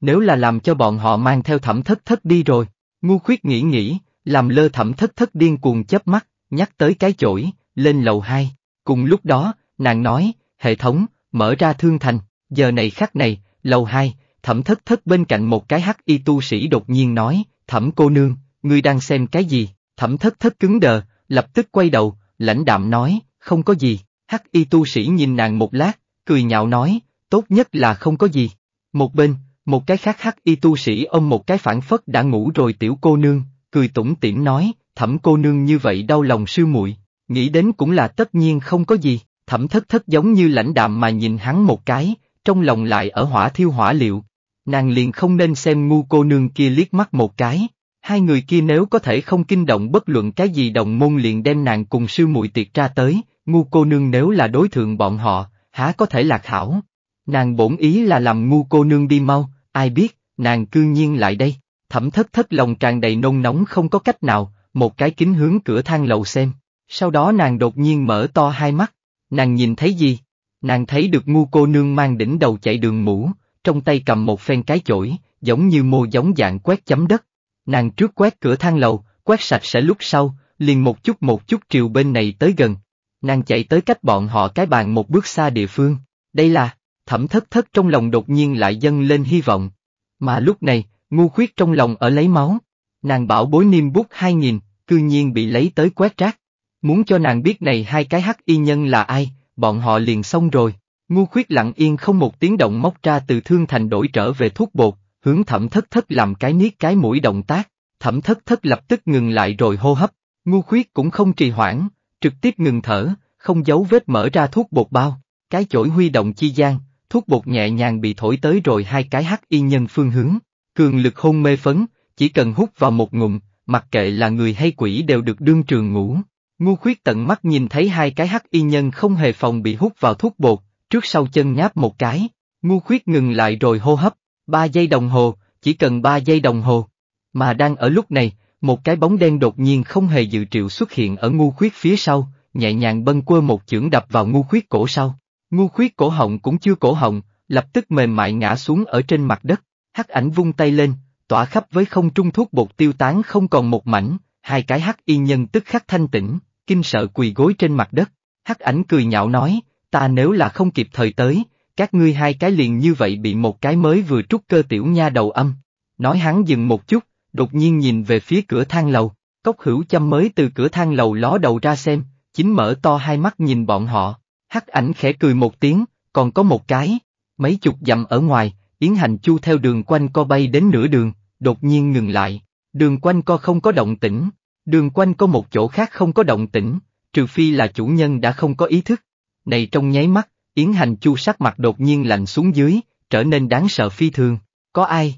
Nếu là làm cho bọn họ mang theo thẩm thất thất đi rồi, ngu khuyết nghĩ nghĩ, làm lơ thẩm thất thất điên cuồng chớp mắt, nhắc tới cái chổi, lên lầu 2. Cùng lúc đó, nàng nói, hệ thống, mở ra thương thành, giờ này khắc này, lầu 2, thẩm thất thất bên cạnh một cái hắc y tu sĩ đột nhiên nói, thẩm cô nương, ngươi đang xem cái gì, thẩm thất thất cứng đờ, lập tức quay đầu, lãnh đạm nói, không có gì, hắc y tu sĩ nhìn nàng một lát, cười nhạo nói, tốt nhất là không có gì. Một bên, một cái khác hắc y tu sĩ ôm một cái phản phất đã ngủ rồi tiểu cô nương, cười tủm tỉm nói, thẩm cô nương như vậy đau lòng sư muội nghĩ đến cũng là tất nhiên không có gì, thẩm thất thất giống như lãnh đạm mà nhìn hắn một cái, trong lòng lại ở hỏa thiêu hỏa liệu. Nàng liền không nên xem ngu cô nương kia liếc mắt một cái, hai người kia nếu có thể không kinh động bất luận cái gì đồng môn liền đem nàng cùng sư muội tiệt ra tới, ngu cô nương nếu là đối tượng bọn họ, há có thể lạc hảo. Nàng bổn ý là làm ngu cô nương đi mau, ai biết, nàng cư nhiên lại đây, thẩm thất thất lòng tràn đầy nôn nóng không có cách nào, một cái kính hướng cửa thang lầu xem. Sau đó nàng đột nhiên mở to hai mắt, nàng nhìn thấy gì? Nàng thấy được ngu cô nương mang đỉnh đầu chạy đường mũ, trong tay cầm một phen cái chổi, giống như mô giống dạng quét chấm đất. Nàng trước quét cửa thang lầu, quét sạch sẽ lúc sau, liền một chút một chút triều bên này tới gần. Nàng chạy tới cách bọn họ cái bàn một bước xa địa phương. Đây là thẩm thất thất trong lòng đột nhiên lại dâng lên hy vọng. Mà lúc này, ngu khuyết trong lòng ở lấy máu. Nàng bảo bối niêm bút hai nghìn, cư nhiên bị lấy tới quét rác. Muốn cho nàng biết này hai cái hắc y nhân là ai, bọn họ liền xong rồi. Ngu khuyết lặng yên không một tiếng động móc ra từ thương thành đổi trở về thuốc bột, hướng thẩm thất thất làm cái niết cái mũi động tác, thẩm thất thất lập tức ngừng lại rồi hô hấp, ngu khuyết cũng không trì hoãn, trực tiếp ngừng thở, không giấu vết mở ra thuốc bột bao, cái chổi huy động chi gian, thuốc bột nhẹ nhàng bị thổi tới rồi hai cái hắc y nhân phương hướng, cường lực hôn mê phấn, chỉ cần hút vào một ngụm, mặc kệ là người hay quỷ đều được đương trường ngủ. Ngu khuyết tận mắt nhìn thấy hai cái hắc y nhân không hề phòng bị hút vào thuốc bột, trước sau chân nháp một cái, ngu khuyết ngừng lại rồi hô hấp, ba giây đồng hồ, chỉ cần ba giây đồng hồ. Mà đang ở lúc này, một cái bóng đen đột nhiên không hề dự triệu xuất hiện ở ngu khuyết phía sau, nhẹ nhàng bâng quơ một chưởng đập vào ngu khuyết cổ sau. Ngu khuyết cổ họng cũng chưa cổ họng, lập tức mềm mại ngã xuống ở trên mặt đất, hắc ảnh vung tay lên, tỏa khắp với không trung thuốc bột tiêu tán không còn một mảnh, hai cái hắc y nhân tức khắc thanh tĩnh, kinh sợ quỳ gối trên mặt đất, hắc ảnh cười nhạo nói, ta nếu là không kịp thời tới, các ngươi hai cái liền như vậy bị một cái mới vừa trút cơ tiểu nha đầu âm. Nói hắn dừng một chút, đột nhiên nhìn về phía cửa thang lầu, cốc hữu chăm mới từ cửa thang lầu ló đầu ra xem, chính mở to hai mắt nhìn bọn họ. Hắc ảnh khẽ cười một tiếng, còn có một cái, mấy chục dặm ở ngoài, Yến Hành Chu theo đường quanh co bay đến nửa đường, đột nhiên ngừng lại, đường quanh co không có động tĩnh, đường quanh có một chỗ khác không có động tĩnh, trừ phi là chủ nhân đã không có ý thức. Này trong nháy mắt, Yến Hành Chu sắc mặt đột nhiên lạnh xuống dưới, trở nên đáng sợ phi thường, có ai?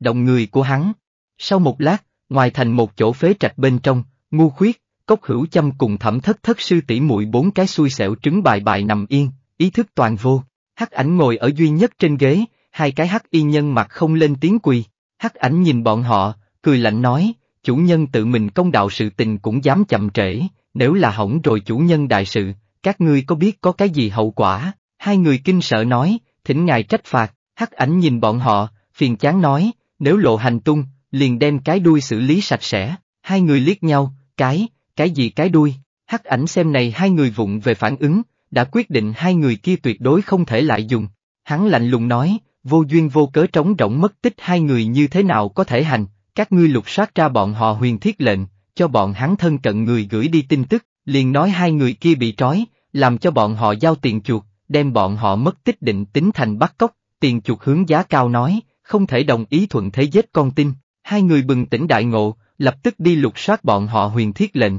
Động người của hắn. Sau một lát, ngoài thành một chỗ phế trạch bên trong, ngu khuyết, Cốc hữu chăm cùng thẩm thất thất sư tỷ muội bốn cái xui xẻo trứng bài bài nằm yên, ý thức toàn vô. Hắc ảnh ngồi ở duy nhất trên ghế, hai cái hắc y nhân mặt không lên tiếng quỳ. Hắc ảnh nhìn bọn họ, cười lạnh nói, chủ nhân tự mình công đạo sự tình cũng dám chậm trễ, nếu là hỏng rồi chủ nhân đại sự, các ngươi có biết có cái gì hậu quả? Hai người kinh sợ nói, thỉnh ngài trách phạt, hắc ảnh nhìn bọn họ, phiền chán nói, nếu lộ hành tung, liền đem cái đuôi xử lý sạch sẽ. Hai người liếc nhau, cái, cái gì cái đuôi? Hắc ảnh xem này hai người vụng về phản ứng, đã quyết định hai người kia tuyệt đối không thể lại dùng. Hắn lạnh lùng nói, vô duyên vô cớ trống rỗng mất tích hai người như thế nào có thể hành, các ngươi lục soát ra bọn họ huyền thiết lệnh, cho bọn hắn thân cận người gửi đi tin tức, liền nói hai người kia bị trói, làm cho bọn họ giao tiền chuột, đem bọn họ mất tích định tính thành bắt cóc, tiền chuột hướng giá cao nói, không thể đồng ý thuận thế giết con tin. Hai người bừng tỉnh đại ngộ, lập tức đi lục soát bọn họ huyền thiết lệnh.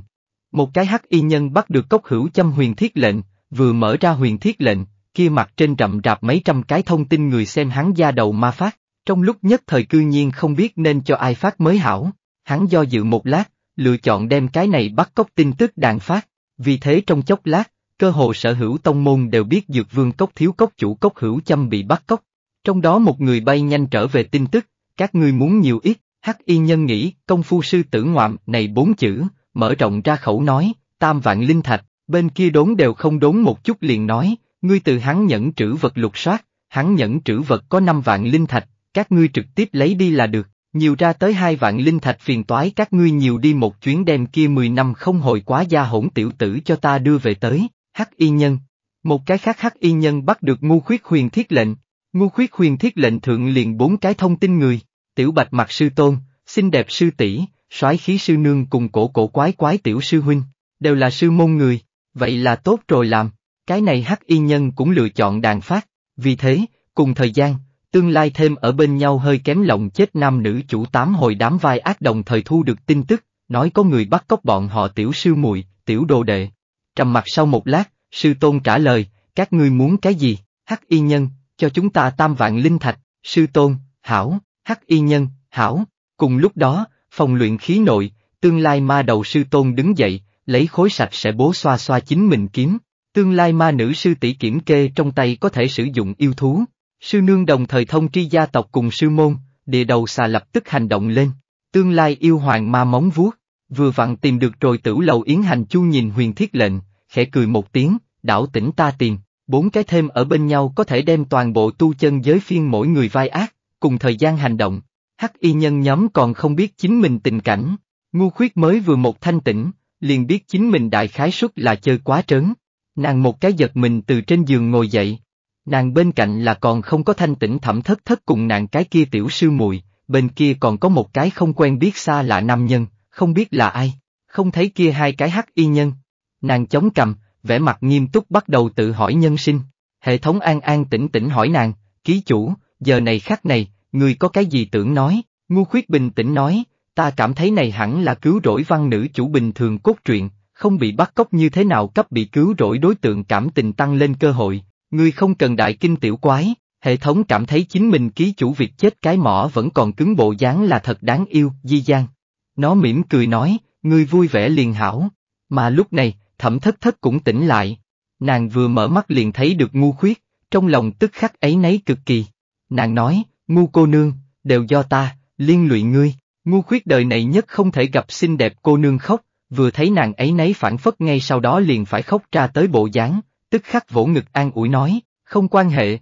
Một cái hắc y nhân bắt được cốc hữu châm huyền thiết lệnh, vừa mở ra huyền thiết lệnh, kia mặt trên rậm rạp mấy trăm cái thông tin người xem hắn da đầu ma phát, trong lúc nhất thời cư nhiên không biết nên cho ai phát mới hảo, hắn do dự một lát, lựa chọn đem cái này bắt cốc tin tức đàn phát, vì thế trong chốc lát, cơ hồ sở hữu tông môn đều biết dược vương cốc thiếu cốc chủ cốc hữu châm bị bắt cốc trong đó một người bay nhanh trở về tin tức, các ngươi muốn nhiều ít, Hắc y nhân nghĩ, công phu sư tử ngoạm này bốn chữ, mở rộng ra khẩu nói, tam vạn linh thạch, bên kia đốn đều không đốn một chút liền nói, ngươi từ hắn nhẫn trữ vật lục soát, hắn nhẫn trữ vật có năm vạn linh thạch, các ngươi trực tiếp lấy đi là được, nhiều ra tới hai vạn linh thạch phiền toái các ngươi nhiều đi một chuyến đem kia mười năm không hồi quá gia hỗn tiểu tử cho ta đưa về tới, hắc y nhân. Một cái khác hắc y nhân bắt được ngu khuyết huyền thiết lệnh, ngu khuyết huyền thiết lệnh thượng liền bốn cái thông tin người, tiểu bạch mặt sư tôn, xinh đẹp sư tỷ, soái khí sư nương cùng cổ cổ quái quái tiểu sư huynh, đều là sư môn người, vậy là tốt rồi làm, cái này hắc y nhân cũng lựa chọn đàn phát, vì thế, cùng thời gian, tương lai thêm ở bên nhau hơi kém lòng chết nam nữ chủ tám hồi đám vai ác đồng thời thu được tin tức, nói có người bắt cóc bọn họ tiểu sư muội, tiểu đồ đệ. Trầm mặt sau một lát, sư tôn trả lời, các ngươi muốn cái gì, hắc y nhân, cho chúng ta tam vạn linh thạch, sư tôn, hảo, hắc y nhân, hảo. Cùng lúc đó, phòng luyện khí nội, tương lai ma đầu sư tôn đứng dậy, lấy khối sạch sẽ bố xoa xoa chính mình kiếm. Tương lai ma nữ sư tỷ kiểm kê trong tay có thể sử dụng yêu thú. Sư nương đồng thời thông tri gia tộc cùng sư môn, địa đầu xà lập tức hành động lên. Tương lai yêu hoàng ma móng vuốt, vừa vặn tìm được rồi tử lầu yến hành chu nhìn huyền thiết lệnh, khẽ cười một tiếng, đảo tỉnh ta tìm, bốn cái thêm ở bên nhau có thể đem toàn bộ tu chân giới phiên mỗi người vai ác, cùng thời gian hành động. Hắc y nhân nhóm còn không biết chính mình tình cảnh, ngu khuyết mới vừa một thanh tỉnh, liền biết chính mình đại khái suất là chơi quá trớn. Nàng một cái giật mình từ trên giường ngồi dậy. Nàng bên cạnh là còn không có thanh tỉnh thẩm thất thất cùng nàng cái kia tiểu sư mùi, bên kia còn có một cái không quen biết xa lạ nam nhân, không biết là ai, không thấy kia hai cái hắc y nhân. Nàng chống cầm, vẻ mặt nghiêm túc bắt đầu tự hỏi nhân sinh. Hệ thống an an tỉnh tỉnh hỏi nàng, ký chủ, giờ này khác này, người có cái gì tưởng nói, ngu khuyết bình tĩnh nói, ta cảm thấy này hẳn là cứu rỗi văn nữ chủ bình thường cốt truyện, không bị bắt cóc như thế nào cấp bị cứu rỗi đối tượng cảm tình tăng lên cơ hội, ngươi không cần đại kinh tiểu quái, hệ thống cảm thấy chính mình ký chủ việc chết cái mỏ vẫn còn cứng bộ dáng là thật đáng yêu, di gian. Nó mỉm cười nói, ngươi vui vẻ liền hảo, mà lúc này, thẩm thất thất cũng tỉnh lại, nàng vừa mở mắt liền thấy được ngu khuyết, trong lòng tức khắc ấy nấy cực kỳ nàng nói, ngu cô nương, đều do ta, liên lụy ngươi, ngu khuyết đời này nhất không thể gặp xinh đẹp cô nương khóc, vừa thấy nàng ấy nấy phản phất ngay sau đó liền phải khóc ra tới bộ dáng, tức khắc vỗ ngực an ủi nói, không quan hệ.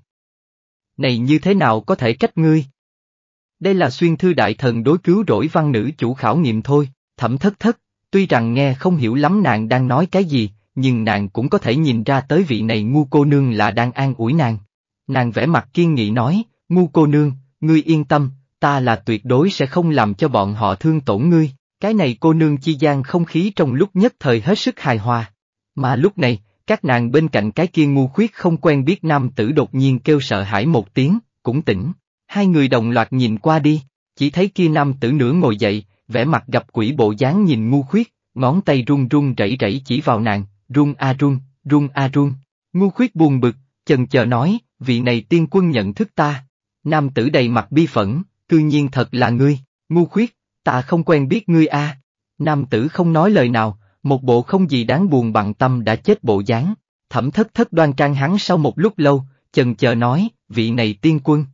Này như thế nào có thể trách ngươi? Đây là xuyên thư đại thần đối cứu rỗi văn nữ chủ khảo nghiệm thôi, thẩm thất thất, tuy rằng nghe không hiểu lắm nàng đang nói cái gì, nhưng nàng cũng có thể nhìn ra tới vị này ngu cô nương là đang an ủi nàng. Nàng vẽ mặt kiên nghị nói, ngu cô nương, ngươi yên tâm, ta là tuyệt đối sẽ không làm cho bọn họ thương tổn ngươi, cái này cô nương chi gian không khí trong lúc nhất thời hết sức hài hòa. Mà lúc này, các nàng bên cạnh cái kia ngu khuyết không quen biết nam tử đột nhiên kêu sợ hãi một tiếng, cũng tỉnh, hai người đồng loạt nhìn qua đi, chỉ thấy kia nam tử nửa ngồi dậy, vẻ mặt gặp quỷ bộ dáng nhìn ngu khuyết, ngón tay run run rẩy rẩy chỉ vào nàng, run a run, run a run. Ngu khuyết buồn bực, chần chờ nói, vị này tiên quân nhận thức ta, Nam tử đầy mặt bi phẫn, cư nhiên thật là ngươi, ngu khuyết, ta không quen biết ngươi a. Nam tử không nói lời nào, một bộ không gì đáng buồn bằng tâm đã chết bộ dáng. Thẩm thất thất đoan trang hắn sau một lúc lâu, chần chờ nói, vị này tiên quân.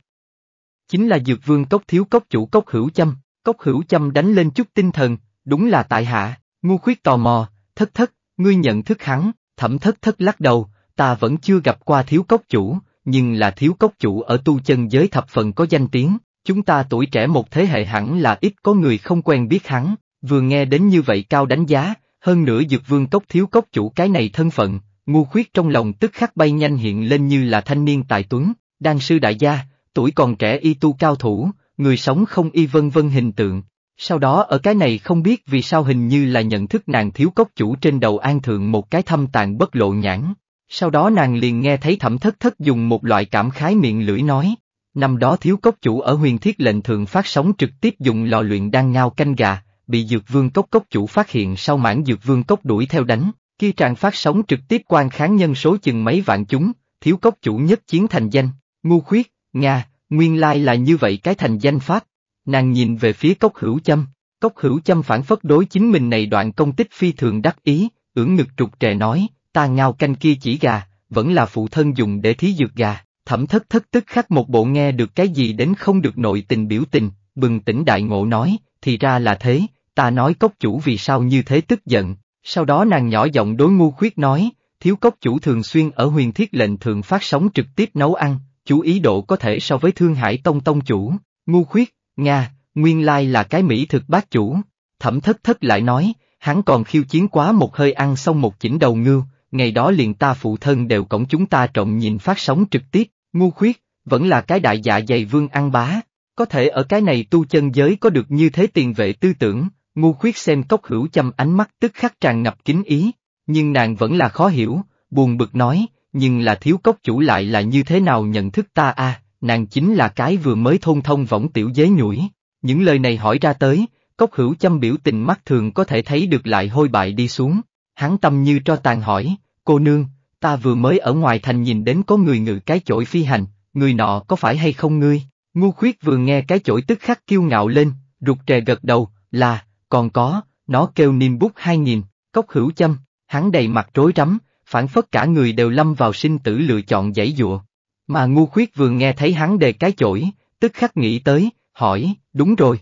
Chính là dược vương cốc thiếu cốc chủ cốc hữu châm, cốc hữu châm đánh lên chút tinh thần, đúng là tại hạ, ngu khuyết tò mò, thất thất, ngươi nhận thức hắn, thẩm thất thất lắc đầu, ta vẫn chưa gặp qua thiếu cốc chủ, nhưng là thiếu cốc chủ ở tu chân giới thập phần có danh tiếng, chúng ta tuổi trẻ một thế hệ hẳn là ít có người không quen biết hắn, vừa nghe đến như vậy cao đánh giá, hơn nữa dược vương cốc thiếu cốc chủ cái này thân phận, ngu khuyết trong lòng tức khắc bay nhanh hiện lên như là thanh niên tài tuấn, đan sư đại gia, tuổi còn trẻ y tu cao thủ, người sống không y vân vân hình tượng. Sau đó ở cái này không biết vì sao hình như là nhận thức nàng thiếu cốc chủ trên đầu an thượng một cái thâm tàn bất lộ nhãn, sau đó nàng liền nghe thấy thẩm thất thất dùng một loại cảm khái miệng lưỡi nói. Năm đó thiếu cốc chủ ở huyền thiết lệnh thường phát sóng trực tiếp dùng lò luyện đang ngao canh gà, bị dược vương cốc cốc chủ phát hiện sau mãn dược vương cốc đuổi theo đánh, kia trang phát sóng trực tiếp quan kháng nhân số chừng mấy vạn chúng, thiếu cốc chủ nhất chiến thành danh, ngu khuyết, Nga, nguyên lai là như vậy cái thành danh pháp. Nàng nhìn về phía cốc hữu châm, cốc hữu châm phản phất đối chính mình này đoạn công tích phi thường đắc ý, ưỡn ngực trục trề nói, ta ngao canh kia chỉ gà, vẫn là phụ thân dùng để thí dược gà, thẩm thất thất tức khắc một bộ nghe được cái gì đến không được nội tình biểu tình, bừng tỉnh đại ngộ nói, thì ra là thế, ta nói cốc chủ vì sao như thế tức giận, sau đó nàng nhỏ giọng đối ngu khuyết nói, thiếu cốc chủ thường xuyên ở huyền thiết lệnh thường phát sóng trực tiếp nấu ăn, chú ý độ có thể so với Thương Hải Tông Tông chủ, ngu khuyết, Nga, nguyên lai là cái Mỹ thực bác chủ. Thẩm thất thất lại nói, hắn còn khiêu chiến quá một hơi ăn xong một chỉnh đầu ngưu, ngày đó liền ta phụ thân đều cổng chúng ta trọng nhìn phát sóng trực tiếp, ngu khuyết, vẫn là cái đại dạ dày vương ăn bá. Có thể ở cái này tu chân giới có được như thế tiền vệ tư tưởng, ngu khuyết xem cốc hữu chăm ánh mắt tức khắc tràn ngập kính ý, nhưng nàng vẫn là khó hiểu, buồn bực nói, nhưng là thiếu cốc chủ lại là như thế nào nhận thức ta a à, nàng chính là cái vừa mới thôn thông võng tiểu dế nhủi. Những lời này hỏi ra tới, cốc hữu chăm biểu tình mắt thường có thể thấy được lại hôi bại đi xuống, hắn tâm như cho tàn hỏi, cô nương, ta vừa mới ở ngoài thành nhìn đến có người ngự cái chổi phi hành, người nọ có phải hay không ngươi? Ngu khuyết vừa nghe cái chổi tức khắc kiêu ngạo lên, rụt trè gật đầu, là, còn có, nó kêu niêm bút hai nghìn, cốc hữu châm, hắn đầy mặt rối rắm, phản phất cả người đều lâm vào sinh tử lựa chọn giải dụa. Mà ngu khuyết vừa nghe thấy hắn đề cái chổi, tức khắc nghĩ tới, hỏi, đúng rồi.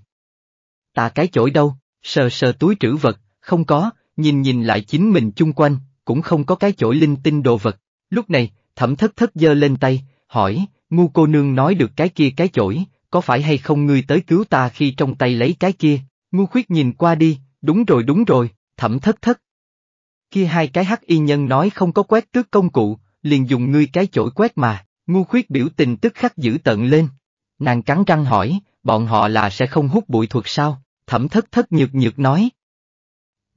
Ta cái chổi đâu, sờ sờ túi trữ vật, không có, nhìn nhìn lại chính mình chung quanh, cũng không có cái chổi linh tinh đồ vật. Lúc này, thẩm thất thất giơ lên tay, hỏi, ngu cô nương nói được cái kia cái chổi, có phải hay không ngươi tới cứu ta khi trong tay lấy cái kia, ngu khuyết nhìn qua đi, đúng rồi đúng rồi, thẩm thất thất. Khi hai cái hắc y nhân nói không có quét tước công cụ, liền dùng ngươi cái chổi quét mà, ngu khuyết biểu tình tức khắc giữ tận lên. Nàng cắn răng hỏi, bọn họ là sẽ không hút bụi thuật sao, thẩm thất thất nhược nhược nói,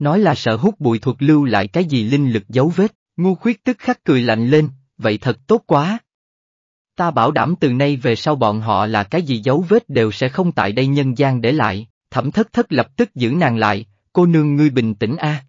Nói là sợ hút bụi thuật lưu lại cái gì linh lực dấu vết, ngu khuyết tức khắc cười lạnh lên, vậy thật tốt quá. Ta bảo đảm từ nay về sau bọn họ là cái gì dấu vết đều sẽ không tại đây nhân gian để lại, thẩm thất thất lập tức giữ nàng lại, cô nương ngươi bình tĩnh a.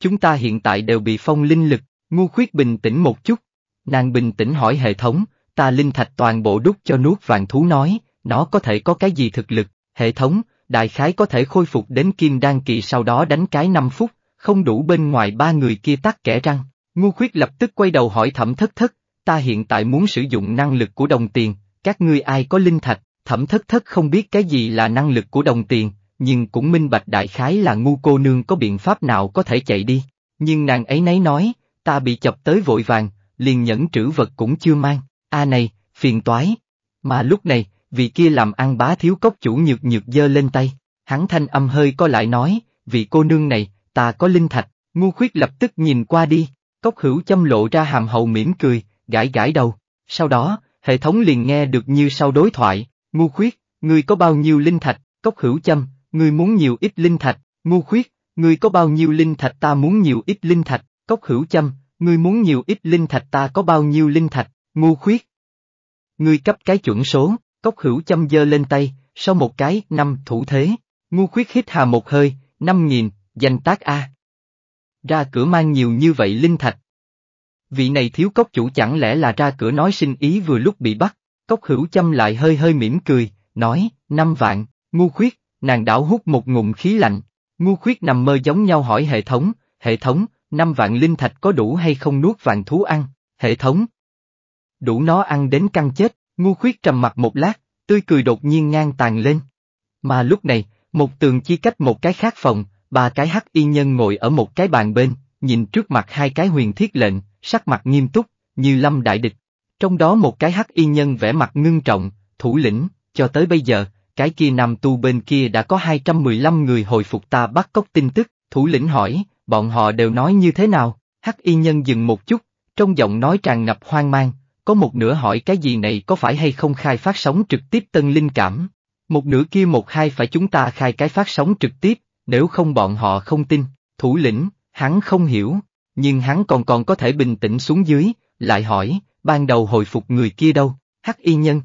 Chúng ta hiện tại đều bị phong linh lực, ngu khuyết bình tĩnh một chút. Nàng bình tĩnh hỏi hệ thống, ta linh thạch toàn bộ đúc cho nuốt vàng thú nói, nó có thể có cái gì thực lực, hệ thống, đại khái có thể khôi phục đến kim đan kỳ sau đó đánh cái 5 phút, không đủ bên ngoài ba người kia tắt kẻ răng. Ngu khuyết lập tức quay đầu hỏi thẩm thất thất, ta hiện tại muốn sử dụng năng lực của đồng tiền, các ngươi ai có linh thạch, thẩm thất thất không biết cái gì là năng lực của đồng tiền, nhưng cũng minh bạch đại khái là ngu cô nương có biện pháp nào có thể chạy đi. Nhưng nàng ấy nấy nói, ta bị chập tới vội vàng, liền nhẫn trữ vật cũng chưa mang, a này, phiền toái. Mà lúc này, vị kia làm ăn bá thiếu cốc chủ nhược nhược dơ lên tay, hắn thanh âm hơi co lại nói, vị cô nương này, ta có linh thạch, ngu khuyết lập tức nhìn qua đi, cốc hữu châm lộ ra hàm hậu mỉm cười, gãi gãi đầu, sau đó, hệ thống liền nghe được như sau đối thoại, ngu khuyết, ngươi có bao nhiêu linh thạch, cốc hữu châm, ngươi muốn nhiều ít linh thạch, ngu khuyết, ngươi có bao nhiêu linh thạch ta muốn nhiều ít linh thạch, cốc hữu châm, ngươi muốn nhiều ít linh thạch ta có bao nhiêu linh thạch, ngu khuyết. Ngươi cấp cái chuẩn số. Cốc hữu châm dơ lên tay, sau một cái, năm thủ thế. Ngu khuyết hít hà một hơi, năm nghìn, danh tác A. Ra cửa mang nhiều như vậy linh thạch. Vị này thiếu cốc chủ chẳng lẽ là ra cửa nói sinh ý vừa lúc bị bắt, cốc hữu châm lại hơi hơi mỉm cười, nói, năm vạn, ngu khuyết, nàng đảo hút một ngụm khí lạnh, ngu khuyết nằm mơ giống nhau hỏi hệ thống, hệ thống, năm vạn linh thạch có đủ hay không nuốt vạn thú ăn, hệ thống. Đủ nó ăn đến căng chết. Ngu khuyết trầm mặt một lát, tươi cười đột nhiên ngang tàn lên. Mà lúc này, một tường chia cách một cái khác phòng, ba cái hắc y nhân ngồi ở một cái bàn bên, nhìn trước mặt hai cái huyền thiết lệnh, sắc mặt nghiêm túc, như lâm đại địch. Trong đó một cái hắc y nhân vẻ mặt ngưng trọng, thủ lĩnh, cho tới bây giờ, cái kia nằm tu bên kia đã có 215 người hồi phục ta bắt cóc tin tức, thủ lĩnh hỏi, bọn họ đều nói như thế nào, hắc y nhân dừng một chút, trong giọng nói tràn ngập hoang mang, có một nửa hỏi cái gì này có phải hay không khai phát sóng trực tiếp tân linh cảm, một nửa kia một hai phải chúng ta khai cái phát sóng trực tiếp, nếu không bọn họ không tin, thủ lĩnh, hắn không hiểu, nhưng hắn còn còn có thể bình tĩnh xuống dưới, lại hỏi, ban đầu hồi phục người kia đâu, hắc y nhân.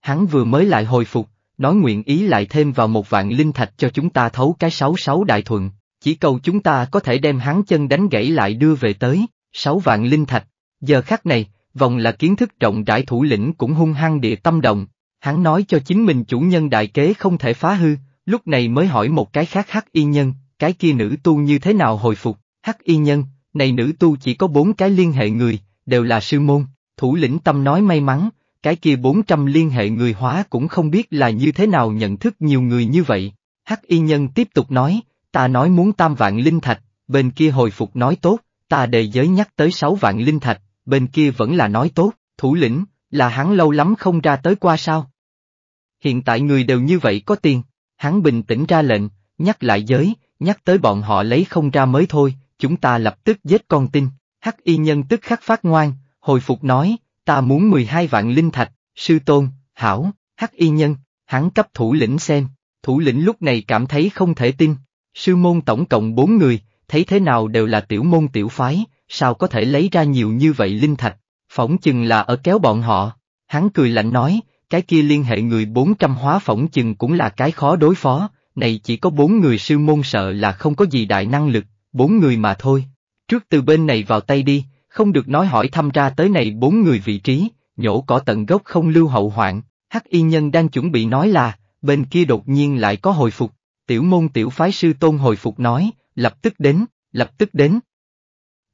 Hắn vừa mới lại hồi phục, nói nguyện ý lại thêm vào một vạn linh thạch cho chúng ta thấu cái sáu sáu đại thuận, chỉ cầu chúng ta có thể đem hắn chân đánh gãy lại đưa về tới, sáu vạn linh thạch, giờ khắc này, vòng là kiến thức rộng rãi thủ lĩnh cũng hung hăng địa tâm động, hắn nói cho chính mình chủ nhân đại kế không thể phá hư, lúc này mới hỏi một cái khác hắc y nhân, cái kia nữ tu như thế nào hồi phục, hắc y nhân, này nữ tu chỉ có bốn cái liên hệ người, đều là sư môn, thủ lĩnh tâm nói may mắn, cái kia bốn trăm liên hệ người hóa cũng không biết là như thế nào nhận thức nhiều người như vậy, hắc y nhân tiếp tục nói, ta nói muốn tam vạn linh thạch, bên kia hồi phục nói tốt, ta đề giới nhắc tới sáu vạn linh thạch, bên kia vẫn là nói tốt, thủ lĩnh, là hắn lâu lắm không ra tới qua sao? Hiện tại người đều như vậy có tiền, hắn bình tĩnh ra lệnh, nhắc lại giới, nhắc tới bọn họ lấy không ra mới thôi, chúng ta lập tức giết con tin, hắc y nhân tức khắc phát ngoan, hồi phục nói, ta muốn 12 vạn linh thạch, sư tôn, hảo, hắc y nhân, hắn cấp thủ lĩnh xem, thủ lĩnh lúc này cảm thấy không thể tin, sư môn tổng cộng 4 người, thấy thế nào đều là tiểu môn tiểu phái, sao có thể lấy ra nhiều như vậy linh thạch, phỏng chừng là ở kéo bọn họ. Hắn cười lạnh nói, cái kia liên hệ người 400 hóa phỏng chừng cũng là cái khó đối phó, này chỉ có bốn người sư môn sợ là không có gì đại năng lực, bốn người mà thôi. Trước từ bên này vào tay đi, không được nói hỏi thăm ra tới này bốn người vị trí, nhổ cỏ tận gốc không lưu hậu hoạn, hắc y nhân đang chuẩn bị nói là, bên kia đột nhiên lại có hồi phục, tiểu môn tiểu phái sư tôn hồi phục nói, lập tức đến, lập tức đến.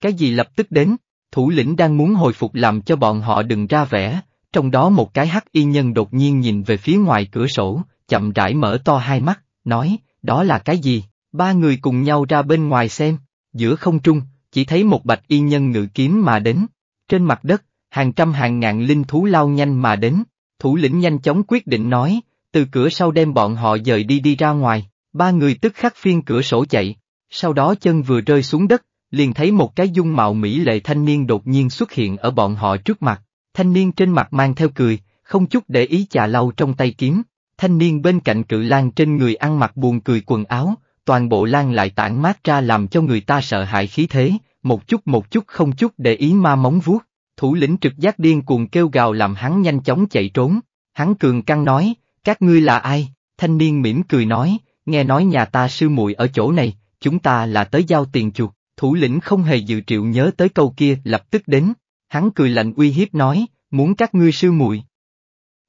Cái gì lập tức đến, thủ lĩnh đang muốn hồi phục làm cho bọn họ đừng ra vẻ, trong đó một cái hắc y nhân đột nhiên nhìn về phía ngoài cửa sổ, chậm rãi mở to hai mắt, nói, đó là cái gì, ba người cùng nhau ra bên ngoài xem, giữa không trung, chỉ thấy một bạch y nhân ngự kiếm mà đến, trên mặt đất, hàng trăm hàng ngàn linh thú lao nhanh mà đến, thủ lĩnh nhanh chóng quyết định nói, từ cửa sau đem bọn họ dời đi đi ra ngoài, ba người tức khắc phiên cửa sổ chạy, sau đó chân vừa rơi xuống đất, liền thấy một cái dung mạo mỹ lệ thanh niên đột nhiên xuất hiện ở bọn họ trước mặt. Thanh niên trên mặt mang theo cười, không chút để ý chà lau trong tay kiếm. Thanh niên bên cạnh cự lan trên người ăn mặc buồn cười quần áo, toàn bộ lan lại tản mát ra làm cho người ta sợ hãi khí thế, một chút một chút không chút để ý ma móng vuốt. Thủ lĩnh trực giác điên cuồng kêu gào làm hắn nhanh chóng chạy trốn. Hắn cường căng nói, các ngươi là ai? Thanh niên mỉm cười nói, nghe nói nhà ta sư muội ở chỗ này, chúng ta là tới giao tiền chuột thủ lĩnh không hề dự triệu nhớ tới câu kia lập tức đến, hắn cười lạnh uy hiếp nói, muốn các ngươi sư muội.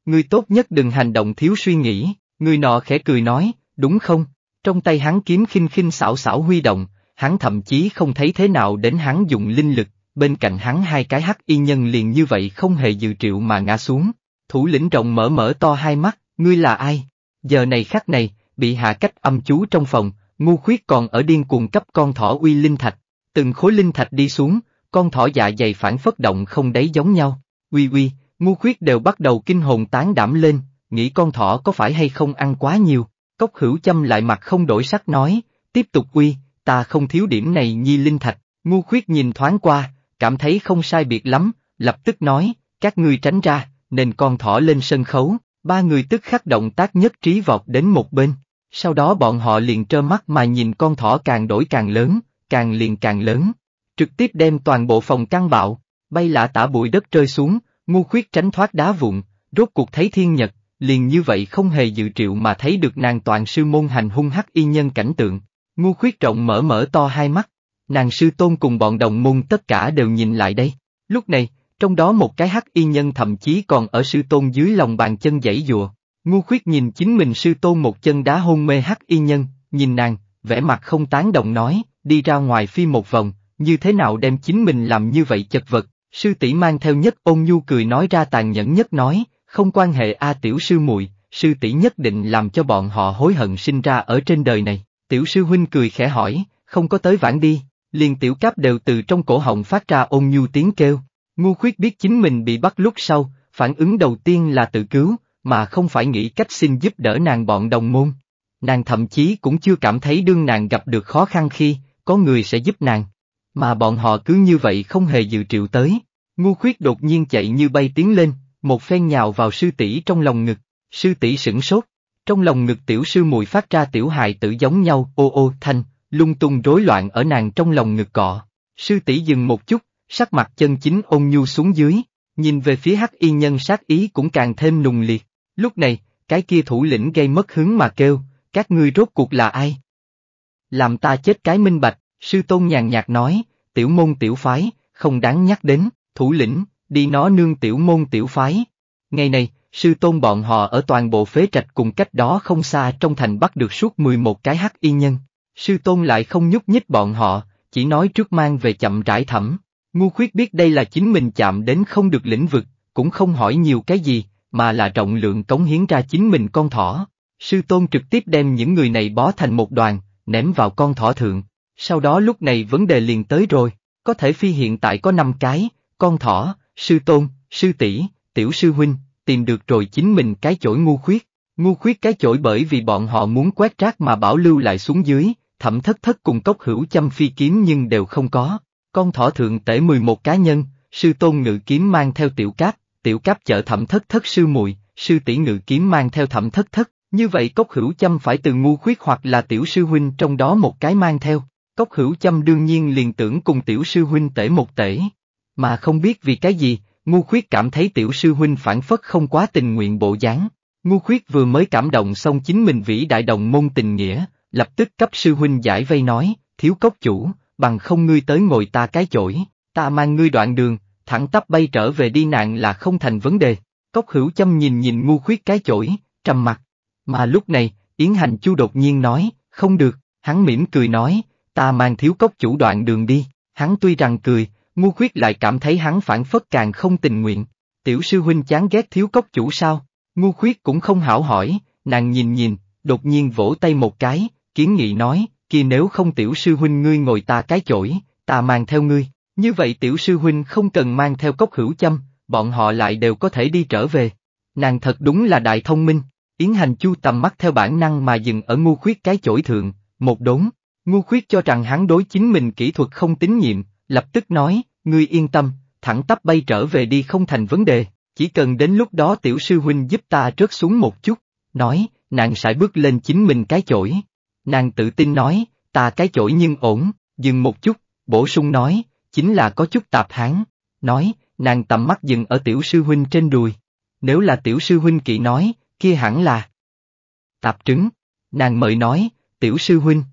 Ngươi tốt nhất đừng hành động thiếu suy nghĩ, người nọ khẽ cười nói, đúng không? Trong tay hắn kiếm khinh khinh xảo xảo huy động, hắn thậm chí không thấy thế nào đến hắn dùng linh lực, bên cạnh hắn hai cái hắc y nhân liền như vậy không hề dự triệu mà ngã xuống. Thủ lĩnh rộng mở mở to hai mắt, ngươi là ai? Giờ này khắc này, bị hạ cách âm chú trong phòng, Ngu khuyết còn ở điên cuồng cấp con thỏ uy linh thạch, từng khối linh thạch đi xuống, con thỏ dạ dày phản phất động không đấy giống nhau, uy uy, ngu khuyết đều bắt đầu kinh hồn tán đảm lên, nghĩ con thỏ có phải hay không ăn quá nhiều, cốc hữu châm lại mặt không đổi sắc nói, tiếp tục uy, ta không thiếu điểm này nhi linh thạch, ngu khuyết nhìn thoáng qua, cảm thấy không sai biệt lắm, lập tức nói, các ngươi tránh ra, nên con thỏ lên sân khấu, ba người tức khắc động tác nhất trí vọt đến một bên, sau đó bọn họ liền trơ mắt mà nhìn con thỏ càng đổi càng lớn, càng liền càng lớn, trực tiếp đem toàn bộ phòng căn bạo, bay lạ tả bụi đất rơi xuống, ngu khuyết tránh thoát đá vụn, rốt cuộc thấy thiên nhật, liền như vậy không hề dự triệu mà thấy được nàng toàn sư môn hành hung hắc y nhân cảnh tượng. Ngu khuyết rộng mở mở to hai mắt, nàng sư tôn cùng bọn đồng môn tất cả đều nhìn lại đây. Lúc này, trong đó một cái hắc y nhân thậm chí còn ở sư tôn dưới lòng bàn chân dãy dùa, Ngu khuyết nhìn chính mình sư tôn một chân đá hôn mê hắc y nhân, nhìn nàng, vẻ mặt không tán đồng nói, đi ra ngoài phi một vòng, như thế nào đem chính mình làm như vậy chật vật, sư tỷ mang theo nhất ôn nhu cười nói ra tàn nhẫn nhất nói, không quan hệ a tiểu sư muội, sư tỷ nhất định làm cho bọn họ hối hận sinh ra ở trên đời này, tiểu sư huynh cười khẽ hỏi, không có tới vãn đi, liền tiểu cáp đều từ trong cổ họng phát ra ôn nhu tiếng kêu, ngu khuyết biết chính mình bị bắt lúc sau, phản ứng đầu tiên là tự cứu, mà không phải nghĩ cách xin giúp đỡ nàng bọn đồng môn. Nàng thậm chí cũng chưa cảm thấy đương nàng gặp được khó khăn khi, có người sẽ giúp nàng. Mà bọn họ cứ như vậy không hề dự triệu tới. Ngu khuyết đột nhiên chạy như bay tiến lên, một phen nhào vào sư tỷ trong lòng ngực, sư tỷ sửng sốt. Trong lòng ngực tiểu sư mùi phát ra tiểu hài tử giống nhau ô ô thanh, lung tung rối loạn ở nàng trong lòng ngực cọ. Sư tỷ dừng một chút, sắc mặt chân chính ôn nhu xuống dưới, nhìn về phía hắc y nhân sát ý cũng càng thêm nùng liệt, Lúc này, cái kia thủ lĩnh gây mất hứng mà kêu, các ngươi rốt cuộc là ai? Làm ta chết cái minh bạch, sư tôn nhàn nhạt nói, tiểu môn tiểu phái, không đáng nhắc đến, thủ lĩnh, đi nó nương tiểu môn tiểu phái. Ngày này, sư tôn bọn họ ở toàn bộ phế trạch cùng cách đó không xa trong thành bắt được suốt 11 cái hắc y nhân. Sư tôn lại không nhúc nhích bọn họ, chỉ nói trước mang về chậm rãi thẩm. Ngu khuyết biết đây là chính mình chạm đến không được lĩnh vực, cũng không hỏi nhiều cái gì, mà là trọng lượng cống hiến ra chính mình con thỏ. Sư tôn trực tiếp đem những người này bó thành một đoàn, ném vào con thỏ thượng. Sau đó lúc này vấn đề liền tới rồi, có thể phi hiện tại có 5 cái, con thỏ, sư tôn, sư tỷ, tiểu sư huynh, tìm được rồi chính mình cái chổi ngu khuyết. Ngu khuyết cái chổi bởi vì bọn họ muốn quét rác mà bảo lưu lại xuống dưới, thẩm thất thất cùng cốc hữu chăm phi kiếm nhưng đều không có. Con thỏ thượng tể 11 cá nhân, sư tôn ngự kiếm mang theo tiểu cát, tiểu cáp chợ thẩm thất thất sư muội sư tỷ ngự kiếm mang theo thẩm thất thất như vậy cốc hữu chăm phải từ ngu khuyết hoặc là tiểu sư huynh trong đó một cái mang theo cốc hữu chăm đương nhiên liền tưởng cùng tiểu sư huynh tể một tể mà không biết vì cái gì ngu khuyết cảm thấy tiểu sư huynh phản phất không quá tình nguyện bộ dáng ngu khuyết vừa mới cảm động xong chính mình vĩ đại đồng môn tình nghĩa lập tức cấp sư huynh giải vây nói thiếu cốc chủ bằng không ngươi tới ngồi ta cái chổi ta mang ngươi đoạn đường thẳng tắp bay trở về đi nạn là không thành vấn đề. Cốc hữu châm nhìn nhìn ngu khuyết cái chổi, trầm mặt. Mà lúc này, Yến Hành Chu đột nhiên nói, không được, hắn mỉm cười nói, ta mang thiếu cốc chủ đoạn đường đi, hắn tuy rằng cười, ngu khuyết lại cảm thấy hắn phản phất càng không tình nguyện. Tiểu sư huynh chán ghét thiếu cốc chủ sao? Ngu khuyết cũng không hảo hỏi, nàng nhìn nhìn, đột nhiên vỗ tay một cái, kiến nghị nói, kia nếu không tiểu sư huynh ngươi ngồi ta cái chổi, ta mang theo ngươi. Như vậy tiểu sư huynh không cần mang theo cốc hữu châm, bọn họ lại đều có thể đi trở về. Nàng thật đúng là đại thông minh, Yến Hành Chu tầm mắt theo bản năng mà dừng ở ngu khuyết cái chổi thượng, một đốn, ngu khuyết cho rằng hắn đối chính mình kỹ thuật không tín nhiệm, lập tức nói, ngươi yên tâm, thẳng tắp bay trở về đi không thành vấn đề, chỉ cần đến lúc đó tiểu sư huynh giúp ta rớt xuống một chút, nói, nàng sải bước lên chính mình cái chổi. Nàng tự tin nói, ta cái chổi nhưng ổn, dừng một chút, bổ sung nói, chính là có chút tạp hán, nói, nàng tầm mắt dừng ở tiểu sư huynh trên đùi. Nếu là tiểu sư huynh kỵ nói, kia hẳn là tạp trứng, nàng mời nói, tiểu sư huynh.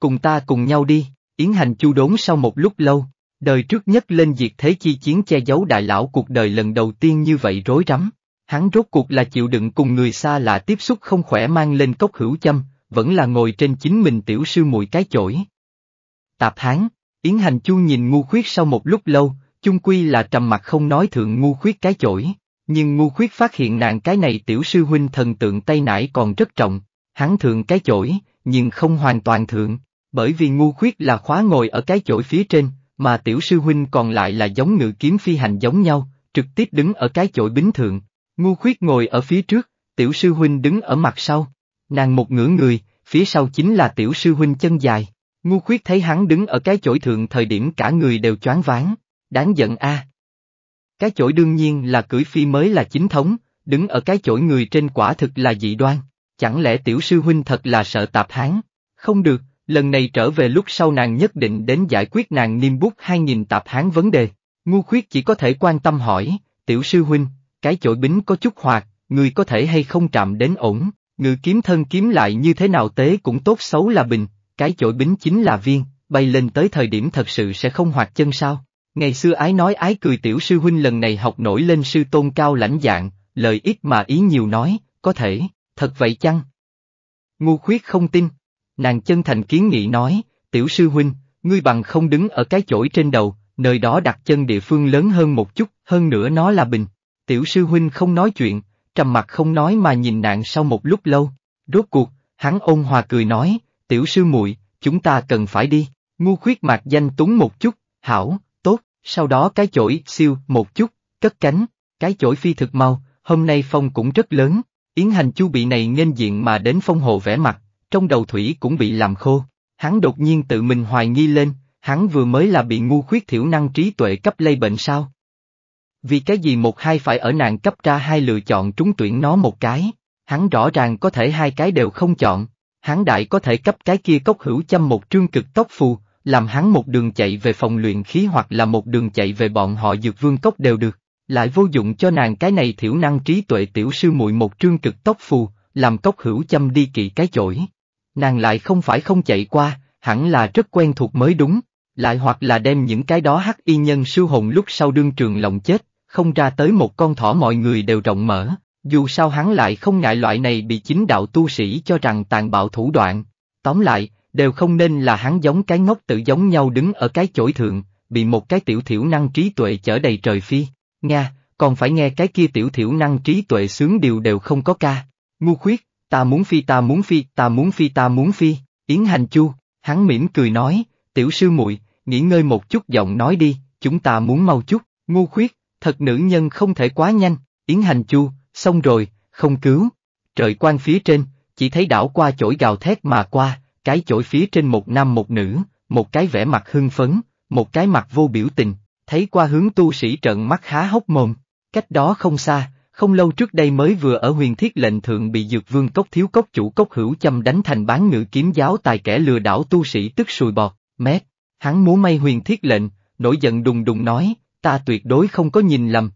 Cùng ta cùng nhau đi, Yến Hành chu đốn sau một lúc lâu, đời trước nhất lên diệt thế chi chiến che giấu đại lão cuộc đời lần đầu tiên như vậy rối rắm. Hắn rốt cuộc là chịu đựng cùng người xa lạ tiếp xúc không khỏe mang lên cốc hữu châm, vẫn là ngồi trên chính mình tiểu sư mùi cái chổi. Tạp hán, Yến Hành Chu nhìn ngu khuyết sau một lúc lâu, chung quy là trầm mặt không nói thượng ngu khuyết cái chổi, nhưng ngu khuyết phát hiện nàng cái này tiểu sư huynh thần tượng tay nải còn rất trọng, hắn thượng cái chổi, nhưng không hoàn toàn thượng, bởi vì ngu khuyết là khóa ngồi ở cái chổi phía trên, mà tiểu sư huynh còn lại là giống ngự kiếm phi hành giống nhau, trực tiếp đứng ở cái chổi bính thượng, ngu khuyết ngồi ở phía trước, tiểu sư huynh đứng ở mặt sau, nàng một ngửa người, phía sau chính là tiểu sư huynh chân dài. Ngu khuyết thấy hắn đứng ở cái chổi thượng thời điểm cả người đều choáng váng, đáng giận a. Cái chổi đương nhiên là cưỡi phi mới là chính thống, đứng ở cái chổi người trên quả thực là dị đoan, chẳng lẽ tiểu sư huynh thật là sợ tạp hán? Không được, lần này trở về lúc sau nàng nhất định đến giải quyết nàng niêm bút hai nghìn tạp hán vấn đề. Ngu khuyết chỉ có thể quan tâm hỏi, tiểu sư huynh, cái chổi bính có chút hoạt, người có thể hay không chạm đến ổn, ngự kiếm thân kiếm lại như thế nào tế cũng tốt xấu là bình, cái chổi bính chính là viên, bay lên tới thời điểm thật sự sẽ không hoạt chân sao. Ngày xưa ái nói ái cười tiểu sư huynh lần này học nổi lên sư tôn cao lãnh dạng, lời ít mà ý nhiều nói, có thể, thật vậy chăng? Ngu khuyết không tin. Nàng chân thành kiến nghị nói, tiểu sư huynh, ngươi bằng không đứng ở cái chổi trên đầu, nơi đó đặt chân địa phương lớn hơn một chút, hơn nữa nó là bình. Tiểu sư huynh không nói chuyện, trầm mặt không nói mà nhìn nạn sau một lúc lâu. Rốt cuộc, hắn ôn hòa cười nói, tiểu sư muội, chúng ta cần phải đi, ngu khuyết mạc danh túng một chút, hảo, tốt, sau đó cái chổi siêu một chút, cất cánh, cái chổi phi thực mau, hôm nay phong cũng rất lớn, yến hành chu bị này nghênh diện mà đến phong hồ vẽ mặt, trong đầu thủy cũng bị làm khô, hắn đột nhiên tự mình hoài nghi lên, hắn vừa mới là bị ngu khuyết thiểu năng trí tuệ cấp lây bệnh sao? Vì cái gì một hai phải ở nàng cấp ra hai lựa chọn trúng tuyển nó một cái, hắn rõ ràng có thể hai cái đều không chọn, hắn đại có thể cấp cái kia cốc hữu châm một trương cực tốc phù, làm hắn một đường chạy về phòng luyện khí hoặc là một đường chạy về bọn họ dược vương cốc đều được, lại vô dụng cho nàng cái này thiểu năng trí tuệ tiểu sư muội một trương cực tốc phù, làm cốc hữu châm đi kỵ cái chổi. Nàng lại không phải không chạy qua, hẳn là rất quen thuộc mới đúng, lại hoặc là đem những cái đó hắc y nhân sư hồn lúc sau đương trường lòng chết, không ra tới một con thỏ mọi người đều rộng mở. Dù sao hắn lại không ngại loại này bị chính đạo tu sĩ cho rằng tàn bạo thủ đoạn. Tóm lại, đều không nên là hắn giống cái ngốc tự giống nhau đứng ở cái chổi thượng, bị một cái tiểu thiểu năng trí tuệ chở đầy trời phi. nha còn phải nghe cái kia tiểu thiểu năng trí tuệ sướng điều đều không có ca. Ngu khuyết, ta muốn phi ta muốn phi ta muốn phi ta muốn phi, Yến Hành Chu, hắn mỉm cười nói, tiểu sư muội nghỉ ngơi một chút giọng nói đi, chúng ta muốn mau chút, ngu khuyết, thật nữ nhân không thể quá nhanh, Yến Hành Chu, xong rồi, không cứu. Trời quan phía trên, chỉ thấy đảo qua chổi gào thét mà qua, cái chổi phía trên một nam một nữ, một cái vẻ mặt hưng phấn, một cái mặt vô biểu tình, thấy qua hướng tu sĩ trợn mắt há hốc mồm. Cách đó không xa, không lâu trước đây mới vừa ở huyền thiết lệnh thượng bị dược vương cốc thiếu cốc chủ cốc hữu chăm đánh thành bán ngự kiếm giáo tài kẻ lừa đảo tu sĩ tức sùi bọt, mét. Hắn múa may huyền thiết lệnh, nổi giận đùng đùng nói, ta tuyệt đối không có nhìn lầm,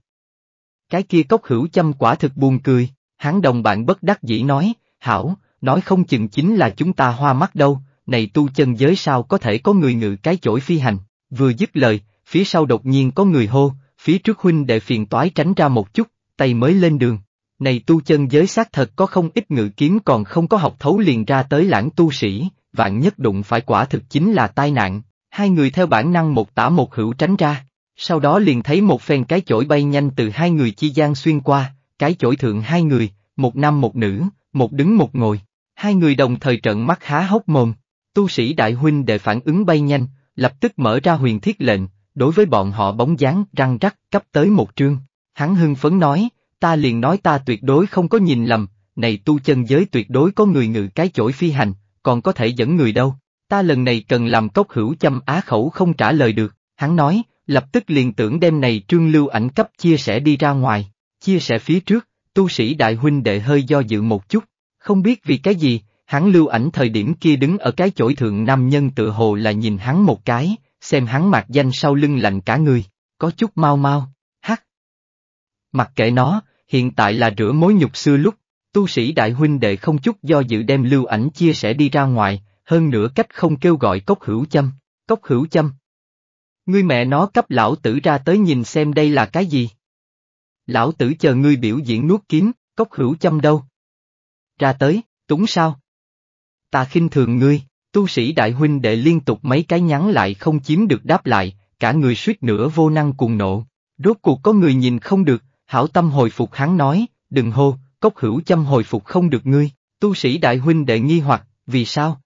cái kia cốc hữu châm quả thực buồn cười, hắn đồng bạn bất đắc dĩ nói, hảo, nói không chừng chính là chúng ta hoa mắt đâu, này tu chân giới sao có thể có người ngự cái chổi phi hành, vừa dứt lời, phía sau đột nhiên có người hô, phía trước huynh đệ phiền toái tránh ra một chút, tay mới lên đường. Này tu chân giới xác thật có không ít ngự kiếm còn không có học thấu liền ra tới lãng tu sĩ, vạn nhất đụng phải quả thực chính là tai nạn, hai người theo bản năng một tả một hữu tránh ra, sau đó liền thấy một phen cái chổi bay nhanh từ hai người chi gian xuyên qua, cái chổi thượng hai người, một nam một nữ, một đứng một ngồi. Hai người đồng thời trận mắt há hốc mồm, tu sĩ đại huynh để phản ứng bay nhanh, lập tức mở ra huyền thiết lệnh, đối với bọn họ bóng dáng răng rắc cấp tới một trương. Hắn hưng phấn nói, ta liền nói ta tuyệt đối không có nhìn lầm, này tu chân giới tuyệt đối có người ngự cái chổi phi hành, còn có thể dẫn người đâu, ta lần này cần làm cốc hữu châm á khẩu không trả lời được, hắn nói, lập tức liền tưởng đem này trương lưu ảnh cấp chia sẻ đi ra ngoài, chia sẻ phía trước, tu sĩ đại huynh đệ hơi do dự một chút, không biết vì cái gì, hắn lưu ảnh thời điểm kia đứng ở cái chổi thượng nam nhân tự hồ là nhìn hắn một cái, xem hắn mặt danh sau lưng lạnh cả người, có chút mau mau, hắc. Mặc kệ nó, hiện tại là rửa mối nhục xưa lúc, tu sĩ đại huynh đệ không chút do dự đem lưu ảnh chia sẻ đi ra ngoài, hơn nữa cách không kêu gọi cốc hữu châm, cốc hữu châm, Ngươi mẹ nó cấp lão tử ra tới nhìn xem đây là cái gì. Lão tử chờ ngươi biểu diễn nuốt kiếm, cốc hữu châm đâu. Ra tới, túng sao? Ta khinh thường ngươi, tu sĩ đại huynh đệ liên tục mấy cái nhắn lại không chiếm được đáp lại, cả người suýt nữa vô năng cuồng nộ. Rốt cuộc có người nhìn không được, hảo tâm hồi phục hắn nói, đừng hô, cốc hữu châm hồi phục không được ngươi, tu sĩ đại huynh đệ nghi hoặc, vì sao?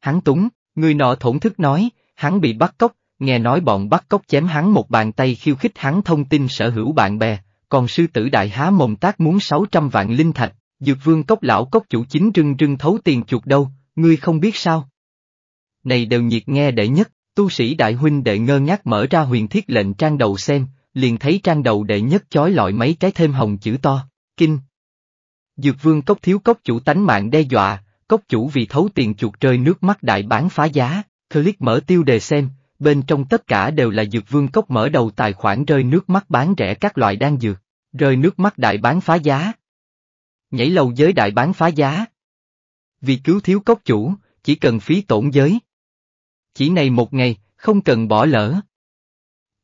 Hắn túng, người nọ thổn thức nói, hắn bị bắt cóc, nghe nói bọn bắt cóc chém hắn một bàn tay khiêu khích hắn thông tin sở hữu bạn bè, còn sư tử đại há mồm tác muốn 600 vạn linh thạch, dược vương cốc lão cốc chủ chính rưng rưng thấu tiền chuột đâu, ngươi không biết sao. Này đều nhiệt nghe đệ nhất, tu sĩ đại huynh đệ ngơ ngác mở ra huyền thiết lệnh trang đầu xem, liền thấy trang đầu đệ nhất chói lọi mấy cái thêm hồng chữ to, kinh. Dược vương cốc thiếu cốc chủ tánh mạng đe dọa, cốc chủ vì thấu tiền chuột rơi nước mắt đại bán phá giá, click mở tiêu đề xem, bên trong tất cả đều là dược vương cốc mở đầu tài khoản rơi nước mắt bán rẻ các loại đan dược, rơi nước mắt đại bán phá giá. Nhảy lầu giới đại bán phá giá. Vì cứu thiếu cốc chủ, chỉ cần phí tổn giới. Chỉ này một ngày, không cần bỏ lỡ.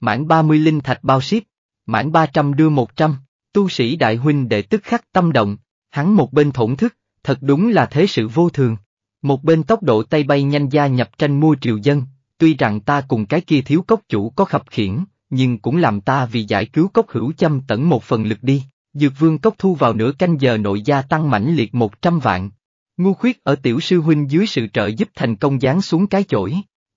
Mãn 30 linh thạch bao ship, mãn 300 đưa 100, tu sĩ đại huynh đệ tức khắc tâm động, hắn một bên thổn thức, thật đúng là thế sự vô thường. Một bên tốc độ tay bay nhanh gia nhập tranh mua triều dân, tuy rằng ta cùng cái kia thiếu cốc chủ có khập khiển, nhưng cũng làm ta vì giải cứu cốc hữu châm tận một phần lực đi. Dược vương cốc thu vào nửa canh giờ nội gia tăng mãnh liệt 100 vạn. Ngu khuyết ở tiểu sư huynh dưới sự trợ giúp thành công dán xuống cái chổi.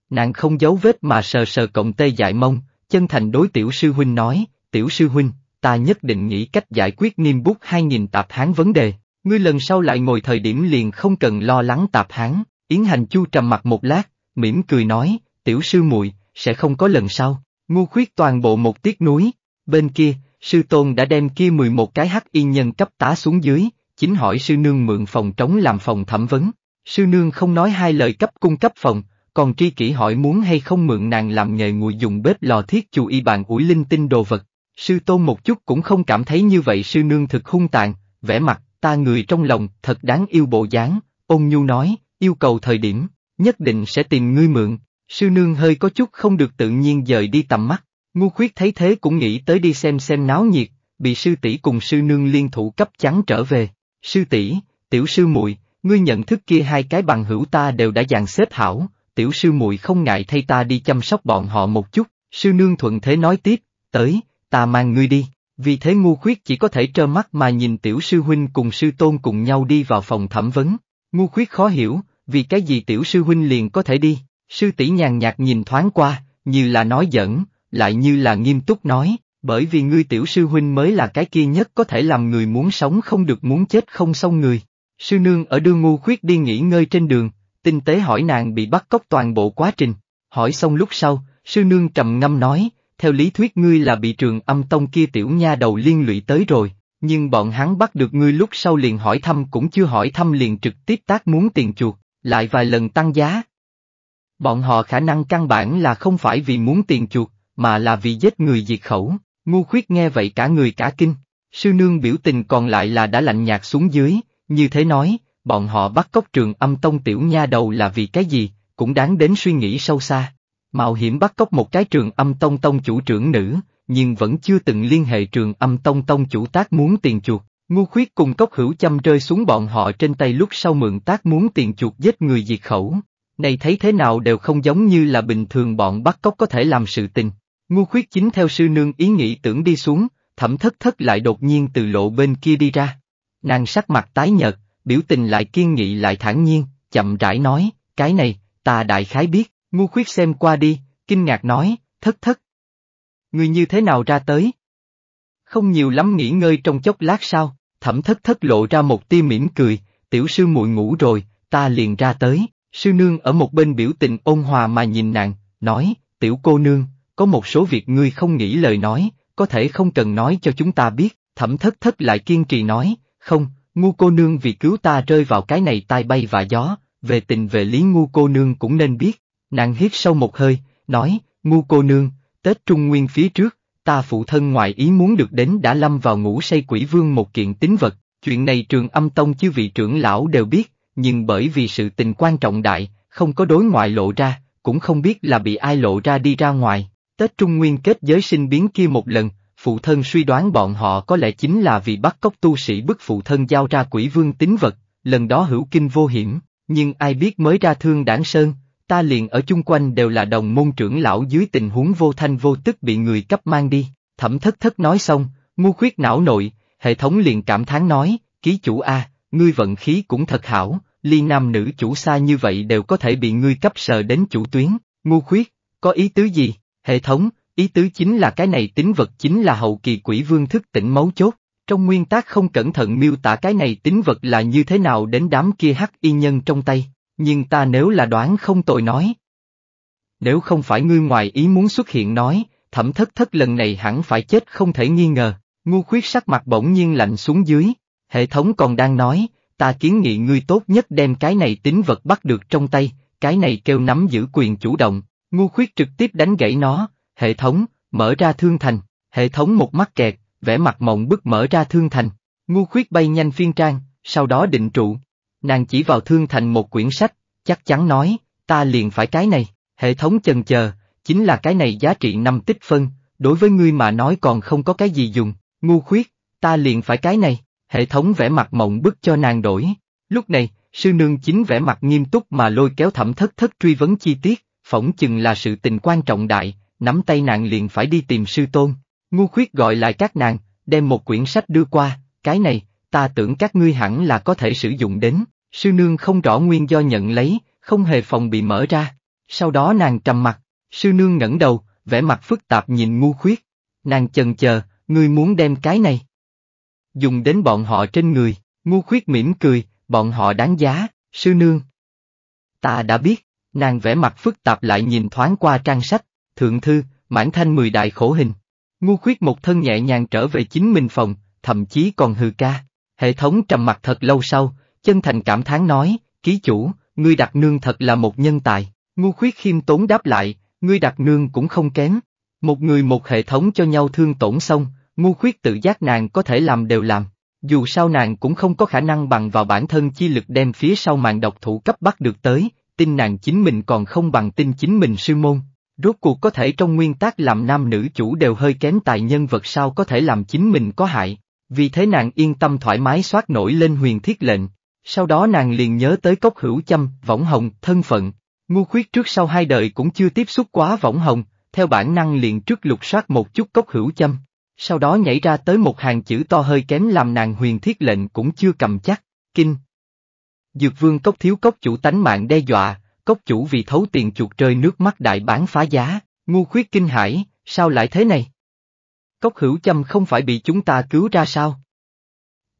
Nàng không giấu vết mà sờ sờ cộng tê dại mông, chân thành đối tiểu sư huynh nói, tiểu sư huynh, ta nhất định nghĩ cách giải quyết niêm bút 2.000 tạp hán vấn đề, ngươi lần sau lại ngồi thời điểm liền không cần lo lắng tạp hán. Yến Hành Chu trầm mặt một lát, mỉm cười nói, tiểu sư muội sẽ không có lần sau, ngu khuyết toàn bộ một tiếc núi. Bên kia, sư tôn đã đem kia mười một cái hắc y nhân cấp tá xuống dưới, chính hỏi sư nương mượn phòng trống làm phòng thẩm vấn. Sư nương không nói hai lời cấp cung cấp phòng, còn tri kỷ hỏi muốn hay không mượn nàng làm nghề ngồi dùng bếp lò thiết chù y bàn ủi linh tinh đồ vật. Sư tôn một chút cũng không cảm thấy như vậy sư nương thực hung tàn, vẻ mặt, ta người trong lòng, thật đáng yêu bộ dáng, ôn nhu nói, yêu cầu thời điểm, nhất định sẽ tìm ngươi mượn, Sư nương hơi có chút không được tự nhiên dời đi tầm mắt, ngu khuyết thấy thế cũng nghĩ tới đi xem xem náo nhiệt, bị sư tỷ cùng sư nương liên thủ cấp trắng trở về. Sư tỷ, tiểu sư muội, ngươi nhận thức kia hai cái bằng hữu ta đều đã dàn xếp hảo, tiểu sư muội không ngại thay ta đi chăm sóc bọn họ một chút, sư nương thuận thế nói tiếp, tới, ta mang ngươi đi. Vì thế ngu khuyết chỉ có thể trơ mắt mà nhìn tiểu sư huynh cùng sư tôn cùng nhau đi vào phòng thẩm vấn. Ngu khuyết khó hiểu, vì cái gì tiểu sư huynh liền có thể đi. Sư tỷ nhàn nhạt nhìn thoáng qua, như là nói giỡn, lại như là nghiêm túc nói, bởi vì ngươi tiểu sư huynh mới là cái kia nhất có thể làm người muốn sống không được muốn chết không xong người. Sư nương ở đưa ngu khuyết đi nghỉ ngơi trên đường, tinh tế hỏi nàng bị bắt cóc toàn bộ quá trình. Hỏi xong lúc sau, sư nương trầm ngâm nói, theo lý thuyết ngươi là bị trường âm tông kia tiểu nha đầu liên lụy tới rồi, nhưng bọn hắn bắt được ngươi lúc sau liền hỏi thăm cũng chưa hỏi thăm liền trực tiếp tác muốn tiền chuột, lại vài lần tăng giá, Bọn họ khả năng căn bản là không phải vì muốn tiền chuột mà là vì giết người diệt khẩu, ngu khuyết nghe vậy cả người cả kinh. Sư nương biểu tình còn lại là đã lạnh nhạt xuống dưới, như thế nói, bọn họ bắt cóc trường âm tông tiểu nha đầu là vì cái gì, cũng đáng đến suy nghĩ sâu xa. Mạo hiểm bắt cóc một cái trường âm tông tông chủ trưởng nữ, nhưng vẫn chưa từng liên hệ trường âm tông tông chủ tác muốn tiền chuột. Ngu khuyết cùng cốc hữu chăm rơi xuống bọn họ trên tay lúc sau mượn tác muốn tiền chuột giết người diệt khẩu, này thấy thế nào đều không giống như là bình thường bọn bắt cóc có thể làm sự tình. Ngu khuyết chính theo sư nương ý nghĩ tưởng đi xuống, thẩm thất thất lại đột nhiên từ lộ bên kia đi ra. Nàng sắc mặt tái nhợt, biểu tình lại kiên nghị lại thản nhiên, chậm rãi nói, cái này, ta đại khái biết, ngu khuyết xem qua đi, kinh ngạc nói, thất thất. Người như thế nào ra tới? Không nhiều lắm nghỉ ngơi trong chốc lát sau, thẩm thất thất lộ ra một tia mỉm cười, tiểu sư muội ngủ rồi, ta liền ra tới, Sư nương ở một bên biểu tình ôn hòa mà nhìn nàng, nói, tiểu cô nương, có một số việc ngươi không nghĩ lời nói, có thể không cần nói cho chúng ta biết, thẩm thất thất lại kiên trì nói, không, ngu cô nương vì cứu ta rơi vào cái này tai bay và gió, về tình về lý ngu cô nương cũng nên biết, nàng hít sâu một hơi, nói, ngu cô nương, Tết Trung Nguyên phía trước, ta phụ thân ngoại ý muốn được đến đã lâm vào ngủ say quỷ vương một kiện tín vật, chuyện này trường âm tông chứ vị trưởng lão đều biết, nhưng bởi vì sự tình quan trọng đại, không có đối ngoại lộ ra, cũng không biết là bị ai lộ ra đi ra ngoài. Tết Trung Nguyên kết giới sinh biến kia một lần, phụ thân suy đoán bọn họ có lẽ chính là vì bắt cóc tu sĩ bức phụ thân giao ra quỷ vương tín vật, lần đó hữu kinh vô hiểm, nhưng ai biết mới ra thương đảng sơn, ta liền ở chung quanh đều là đồng môn trưởng lão dưới tình huống vô thanh vô tức bị người cấp mang đi, thẩm thất thất nói xong, ngu khuyết não nội, hệ thống liền cảm thán nói, ký chủ A, ngươi vận khí cũng thật hảo, ly nam nữ chủ xa như vậy đều có thể bị ngươi cấp sờ đến chủ tuyến, ngu khuyết, có ý tứ gì, hệ thống, ý tứ chính là cái này tính vật chính là hậu kỳ quỷ vương thức tỉnh máu chốt, trong nguyên tác không cẩn thận miêu tả cái này tính vật là như thế nào đến đám kia hắc y nhân trong tay, nhưng ta nếu là đoán không tội nói. Nếu không phải ngươi ngoài ý muốn xuất hiện nói, thẩm thất thất lần này hẳn phải chết không thể nghi ngờ, ngu khuyết sắc mặt bỗng nhiên lạnh xuống dưới, Hệ thống còn đang nói, ta kiến nghị ngươi tốt nhất đem cái này tín vật bắt được trong tay, cái này kêu nắm giữ quyền chủ động, ngu khuyết trực tiếp đánh gãy nó, hệ thống, mở ra thương thành, hệ thống một mắt kẹt, vẻ mặt mộng bức mở ra thương thành, ngu khuyết bay nhanh phiên trang, sau đó định trụ, nàng chỉ vào thương thành một quyển sách, chắc chắn nói, ta liền phải cái này, hệ thống chần chờ, chính là cái này giá trị năm tích phân, đối với ngươi mà nói còn không có cái gì dùng, ngu khuyết, ta liền phải cái này, hệ thống vẽ mặt mộng bức cho nàng đổi. Lúc này, sư nương chính vẽ mặt nghiêm túc mà lôi kéo thẩm thất thất truy vấn chi tiết, phỏng chừng là sự tình quan trọng đại, nắm tay nàng liền phải đi tìm sư tôn. Ngu khuyết gọi lại các nàng, đem một quyển sách đưa qua, cái này, ta tưởng các ngươi hẳn là có thể sử dụng đến, sư nương không rõ nguyên do nhận lấy, không hề phòng bị mở ra. Sau đó nàng trầm mặt, sư nương ngẩng đầu, vẽ mặt phức tạp nhìn ngu khuyết. Nàng chần chờ, ngươi muốn đem cái này dùng đến bọn họ trên người, ngu khuyết mỉm cười, bọn họ đáng giá, sư nương. Ta đã biết, nàng vẽ mặt phức tạp lại nhìn thoáng qua trang sách, thượng thư, mãn thanh mười đại khổ hình. Ngu khuyết một thân nhẹ nhàng trở về chính mình phòng, thậm chí còn hừ ca. Hệ thống trầm mặt thật lâu sau, chân thành cảm thán nói, ký chủ, ngươi đặt nương thật là một nhân tài. Ngu khuyết khiêm tốn đáp lại, ngươi đặt nương cũng không kém. Một người một hệ thống cho nhau thương tổn xong, ngu khuyết tự giác nàng có thể làm đều làm. Dù sao nàng cũng không có khả năng bằng vào bản thân chi lực đem phía sau màn độc thủ cấp bắt được tới, tin nàng chính mình còn không bằng tin chính mình sư môn. Rốt cuộc có thể trong nguyên tác làm nam nữ chủ đều hơi kém tài nhân vật sao có thể làm chính mình có hại, vì thế nàng yên tâm thoải mái soát nổi lên huyền thiết lệnh. Sau đó nàng liền nhớ tới cốc hữu châm, võng hồng, thân phận. Ngu khuyết trước sau hai đời cũng chưa tiếp xúc quá võng hồng, theo bản năng liền trước lục soát một chút cốc hữu châm, sau đó nhảy ra tới một hàng chữ to hơi kém làm nàng huyền thiết lệnh cũng chưa cầm chắc, kinh. Dược vương cốc thiếu cốc chủ tánh mạng đe dọa, cốc chủ vì thấu tiền chuột trời nước mắt đại bán phá giá, ngu khuyết kinh hãi, sao lại thế này? Cốc hữu châm không phải bị chúng ta cứu ra sao?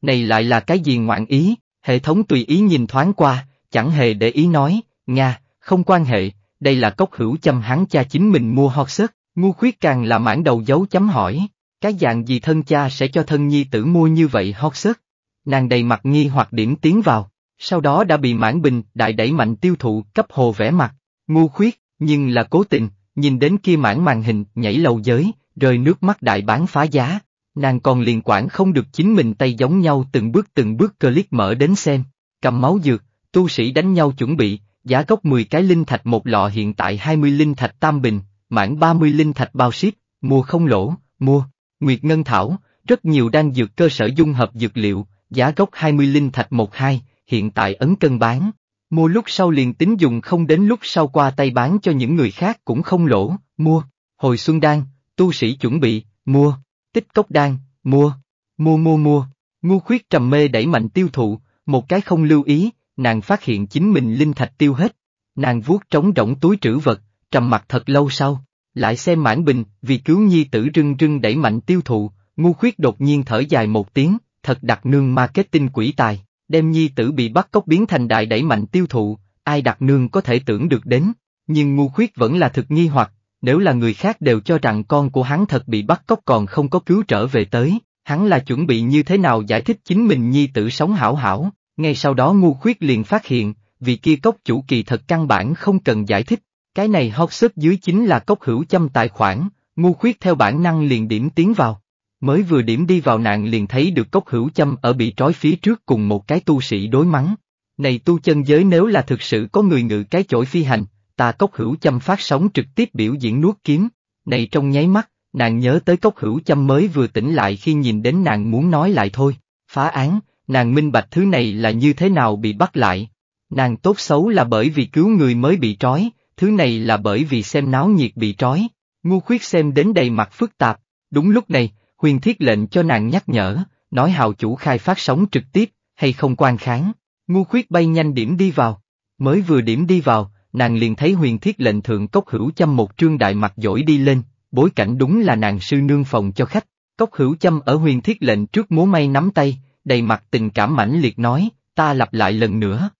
Này lại là cái gì ngoạn ý, hệ thống tùy ý nhìn thoáng qua, chẳng hề để ý nói, nha không quan hệ, đây là cốc hữu châm hắn cha chính mình mua hoặc sức, ngu khuyết càng là mãn đầu dấu chấm hỏi, cái dạng gì thân cha sẽ cho thân nhi tử mua như vậy hót sức. Nàng đầy mặt nghi hoặc điểm tiến vào, sau đó đã bị mãn bình đại đẩy mạnh tiêu thụ cấp hồ vẽ mặt, ngu khuyết, nhưng là cố tình, nhìn đến kia mãn màn hình nhảy lầu giới, rơi nước mắt đại bán phá giá, nàng còn liền quản không được chính mình tay giống nhau từng bước từng bước click mở đến xem, cầm máu dược, tu sĩ đánh nhau chuẩn bị, giá gốc 10 cái linh thạch một lọ hiện tại 20 linh thạch tam bình, mãn 30 linh thạch bao ship, mua không lỗ, mua, Nguyệt Ngân Thảo, rất nhiều đang dược cơ sở dung hợp dược liệu, giá gốc 20 linh thạch 12, hiện tại ấn cân bán. Mua lúc sau liền tính dùng không đến lúc sau qua tay bán cho những người khác cũng không lỗ, mua. Hồi xuân đan, tu sĩ chuẩn bị, mua. Tích cốc đan, mua. Mua mua mua. Ngu khuyết trầm mê đẩy mạnh tiêu thụ, một cái không lưu ý, nàng phát hiện chính mình linh thạch tiêu hết. Nàng vuốt trống rỗng túi trữ vật, trầm mặt thật lâu sau, lại xem mãn bình, vì cứu nhi tử rưng rưng đẩy mạnh tiêu thụ, ngu khuyết đột nhiên thở dài một tiếng, thật đặt nương marketing quỷ tài, đem nhi tử bị bắt cóc biến thành đại đẩy mạnh tiêu thụ, ai đặt nương có thể tưởng được đến, nhưng ngu khuyết vẫn là thực nghi hoặc, nếu là người khác đều cho rằng con của hắn thật bị bắt cóc còn không có cứu trở về tới, hắn là chuẩn bị như thế nào giải thích chính mình nhi tử sống hảo hảo, ngay sau đó ngu khuyết liền phát hiện, vì kia cốc chủ kỳ thật căn bản không cần giải thích, cái này hóc sức dưới chính là cốc hữu chăm tài khoản, ngu khuyết theo bản năng liền điểm tiến vào. Mới vừa điểm đi vào nạn liền thấy được cốc hữu chăm ở bị trói phía trước cùng một cái tu sĩ đối mắng. Này tu chân giới nếu là thực sự có người ngự cái chổi phi hành, ta cốc hữu chăm phát sóng trực tiếp biểu diễn nuốt kiếm. Này trong nháy mắt, nàng nhớ tới cốc hữu chăm mới vừa tỉnh lại khi nhìn đến nàng muốn nói lại thôi. Phá án, nàng minh bạch thứ này là như thế nào bị bắt lại. Nàng tốt xấu là bởi vì cứu người mới bị trói, thứ này là bởi vì xem náo nhiệt bị trói, ngu khuyết xem đến đầy mặt phức tạp, đúng lúc này, huyền thiết lệnh cho nàng nhắc nhở, nói hào chủ khai phát sóng trực tiếp, hay không quan kháng, ngu khuyết bay nhanh điểm đi vào, mới vừa điểm đi vào, nàng liền thấy huyền thiết lệnh thượng cốc hữu chăm một trương đại mặt dỗi đi lên, bối cảnh đúng là nàng sư nương phòng cho khách, cốc hữu chăm ở huyền thiết lệnh trước múa may nắm tay, đầy mặt tình cảm mãnh liệt nói, ta lặp lại lần nữa.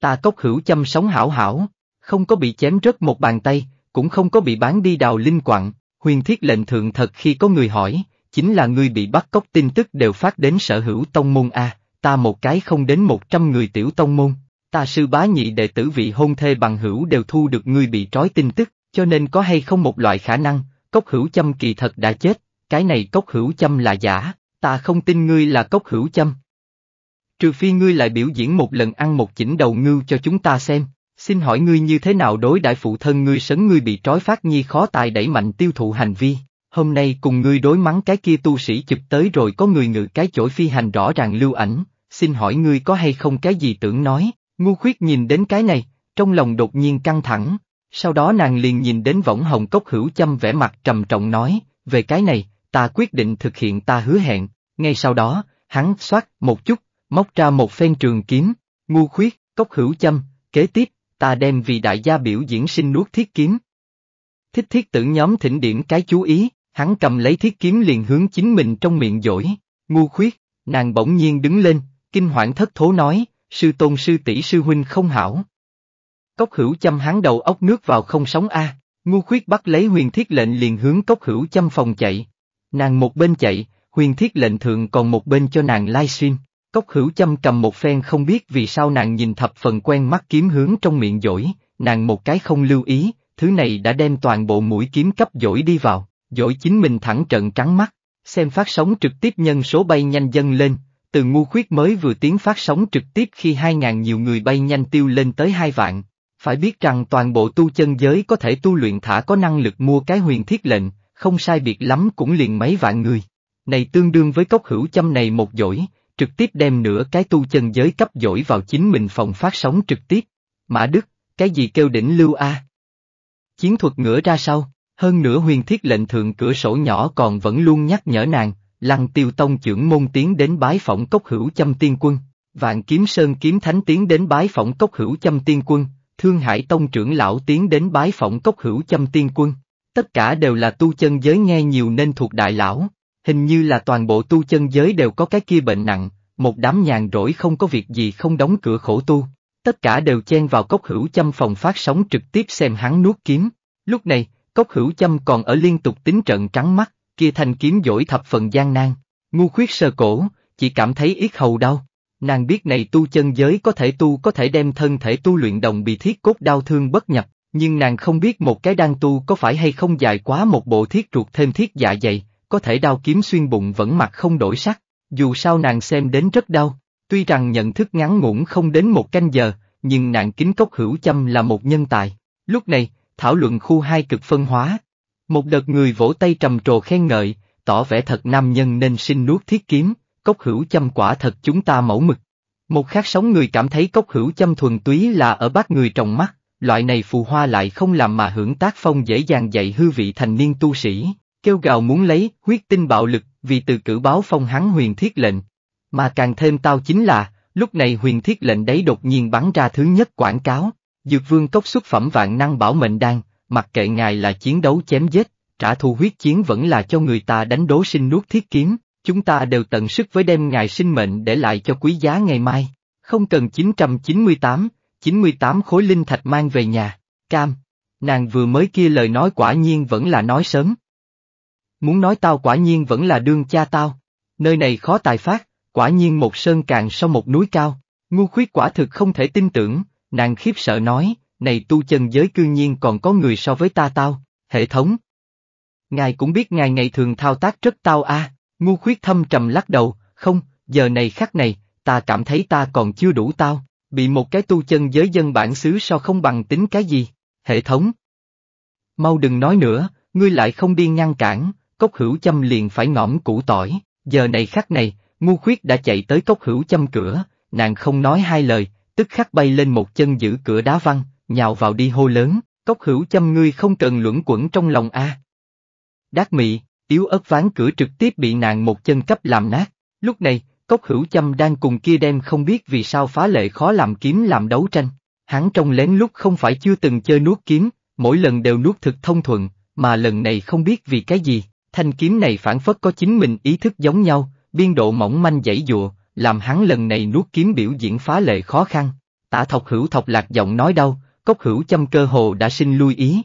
Ta cốc hữu chăm sống hảo hảo, không có bị chém rớt một bàn tay, cũng không có bị bán đi đào linh quặng, huyền thiết lệnh thượng thật khi có người hỏi, chính là ngươi bị bắt cóc tin tức đều phát đến sở hữu tông môn A, ta một cái không đến một trăm người tiểu tông môn, ta sư bá nhị đệ tử vị hôn thê bằng hữu đều thu được ngươi bị trói tin tức, cho nên có hay không một loại khả năng, cốc hữu châm kỳ thật đã chết, cái này cốc hữu châm là giả, ta không tin ngươi là cốc hữu châm. Trừ phi ngươi lại biểu diễn một lần ăn một chỉnh đầu ngưu cho chúng ta xem, Xin hỏi ngươi như thế nào đối đại phụ thân ngươi sấn ngươi bị trói phát nhi khó tài đẩy mạnh tiêu thụ hành vi, hôm nay cùng ngươi đối mắng cái kia tu sĩ chụp tới rồi có người ngự cái chổi phi hành rõ ràng lưu ảnh, xin hỏi ngươi có hay không cái gì tưởng nói, ngu khuyết nhìn đến cái này, trong lòng đột nhiên căng thẳng, sau đó nàng liền nhìn đến võng hồng cốc hữu chăm vẻ mặt trầm trọng nói, về cái này, ta quyết định thực hiện ta hứa hẹn, ngay sau đó, hắn xoát một chút, móc ra một phen trường kiếm, ngu khuyết, cốc hữu chăm kế tiếp, ta đem vì đại gia biểu diễn sinh nuốt thiết kiếm. Thích thiết tử nhóm thỉnh điểm cái chú ý, hắn cầm lấy thiết kiếm liền hướng chính mình trong miệng dỗi, ngu khuyết, nàng bỗng nhiên đứng lên, kinh hoảng thất thố nói, sư tôn sư tỷ sư huynh không hảo. Cốc hữu chăm hắn đầu ốc nước vào không sống a, à. ngu khuyết bắt lấy huyền thiết lệnh liền hướng cốc hữu chăm phòng chạy. Nàng một bên chạy, huyền thiết lệnh thượng còn một bên cho nàng livestream. Cốc hữu châm cầm một phen không biết vì sao nàng nhìn thập phần quen mắt kiếm hướng trong miệng dỗi, nàng một cái không lưu ý, thứ này đã đem toàn bộ mũi kiếm cấp dỗi đi vào, dỗi chính mình thẳng trận trắng mắt, xem phát sóng trực tiếp nhân số bay nhanh dâng lên, từ ngu khuyết mới vừa tiến phát sóng trực tiếp khi 2.000 nhiều người bay nhanh tiêu lên tới 2 vạn. Phải biết rằng toàn bộ tu chân giới có thể tu luyện thả có năng lực mua cái huyền thiết lệnh, không sai biệt lắm cũng liền mấy vạn người. Này tương đương với cốc hữu châm này một dỗi, trực tiếp đem nửa cái tu chân giới cấp dỗi vào chính mình phòng phát sóng trực tiếp. Mã Đức, cái gì kêu đỉnh lưu a? Chiến thuật ngửa ra sau, hơn nửa huyền thiết lệnh thượng cửa sổ nhỏ còn vẫn luôn nhắc nhở nàng, lăng tiêu tông trưởng môn tiến đến bái phỏng cốc hữu châm tiên quân, vạn kiếm sơn kiếm thánh tiến đến bái phỏng cốc hữu châm tiên quân, thương hải tông trưởng lão tiến đến bái phỏng cốc hữu châm tiên quân. Tất cả đều là tu chân giới nghe nhiều nên thuộc đại lão. Hình như là toàn bộ tu chân giới đều có cái kia bệnh nặng, một đám nhàn rỗi không có việc gì không đóng cửa khổ tu. Tất cả đều chen vào cốc hữu châm phòng phát sóng trực tiếp xem hắn nuốt kiếm. Lúc này, cốc hữu châm còn ở liên tục tính trận trắng mắt, kia thành kiếm dỗi thập phần gian nan. Ngu khuyết sơ cổ, chỉ cảm thấy ít hầu đau. Nàng biết này tu chân giới có thể tu có thể đem thân thể tu luyện đồng bị thiết cốt đau thương bất nhập, nhưng nàng không biết một cái đang tu có phải hay không dài quá một bộ thiết ruột thêm thiết dạ dày, có thể đau kiếm xuyên bụng vẫn mặt không đổi sắc, dù sao nàng xem đến rất đau, tuy rằng nhận thức ngắn ngủn không đến một canh giờ, nhưng nàng kính cốc hữu chăm là một nhân tài. Lúc này, thảo luận khu hai cực phân hóa. Một đợt người vỗ tay trầm trồ khen ngợi, tỏ vẻ thật nam nhân nên sinh nuốt thiết kiếm, cốc hữu chăm quả thật chúng ta mẫu mực. Một khác sống người cảm thấy cốc hữu chăm thuần túy là ở bát người trồng mắt, loại này phù hoa lại không làm mà hưởng tác phong dễ dàng dạy hư vị thành niên tu sĩ kêu gào muốn lấy huyết tinh bạo lực vì từ cử báo phong hắn huyền thiết lệnh. Mà càng thêm tao chính là, lúc này huyền thiết lệnh đấy đột nhiên bắn ra thứ nhất quảng cáo, dược vương cốc xuất phẩm vạn năng bảo mệnh đan, mặc kệ ngài là chiến đấu chém giết, trả thù huyết chiến vẫn là cho người ta đánh đố sinh nuốt thiết kiếm, chúng ta đều tận sức với đem ngài sinh mệnh để lại cho quý giá ngày mai, không cần chín chín chín trăm mươi tám, mươi tám khối linh thạch mang về nhà, cam. Nàng vừa mới kia lời nói quả nhiên vẫn là nói sớm. Muốn nói tao quả nhiên vẫn là đương cha tao. Nơi này khó tài phát, quả nhiên một sơn càng sau một núi cao. Ngu khuyết quả thực không thể tin tưởng, nàng khiếp sợ nói, này tu chân giới cư nhiên còn có người so với ta tao, hệ thống. Ngài cũng biết ngài ngày thường thao tác rất tao a ngu khuyết thâm trầm lắc đầu, không, giờ này khắc này, ta cảm thấy ta còn chưa đủ tao, bị một cái tu chân giới dân bản xứ so không bằng tính cái gì, hệ thống. Mau đừng nói nữa, ngươi lại không đi ngăn cản, cốc hữu châm liền phải ngõm củ tỏi, giờ này khắc này, ngu khuyết đã chạy tới cốc hữu châm cửa, nàng không nói hai lời, tức khắc bay lên một chân giữ cửa đá văng, nhào vào đi hô lớn, cốc hữu châm ngươi không cần luẩn quẩn trong lòng a. Đát mị, yếu ớt ván cửa trực tiếp bị nàng một chân cấp làm nát, lúc này, cốc hữu châm đang cùng kia đem không biết vì sao phá lệ khó làm kiếm làm đấu tranh, hắn trong lén lúc không phải chưa từng chơi nuốt kiếm, mỗi lần đều nuốt thực thông thuận, mà lần này không biết vì cái gì, Thanh kiếm này phản phất có chính mình ý thức giống nhau, biên độ mỏng manh dãy dùa, làm hắn lần này nuốt kiếm biểu diễn phá lệ khó khăn. Tả thọc hữu thọc lạc giọng nói đau, cốc hữu châm cơ hồ đã sinh lui ý.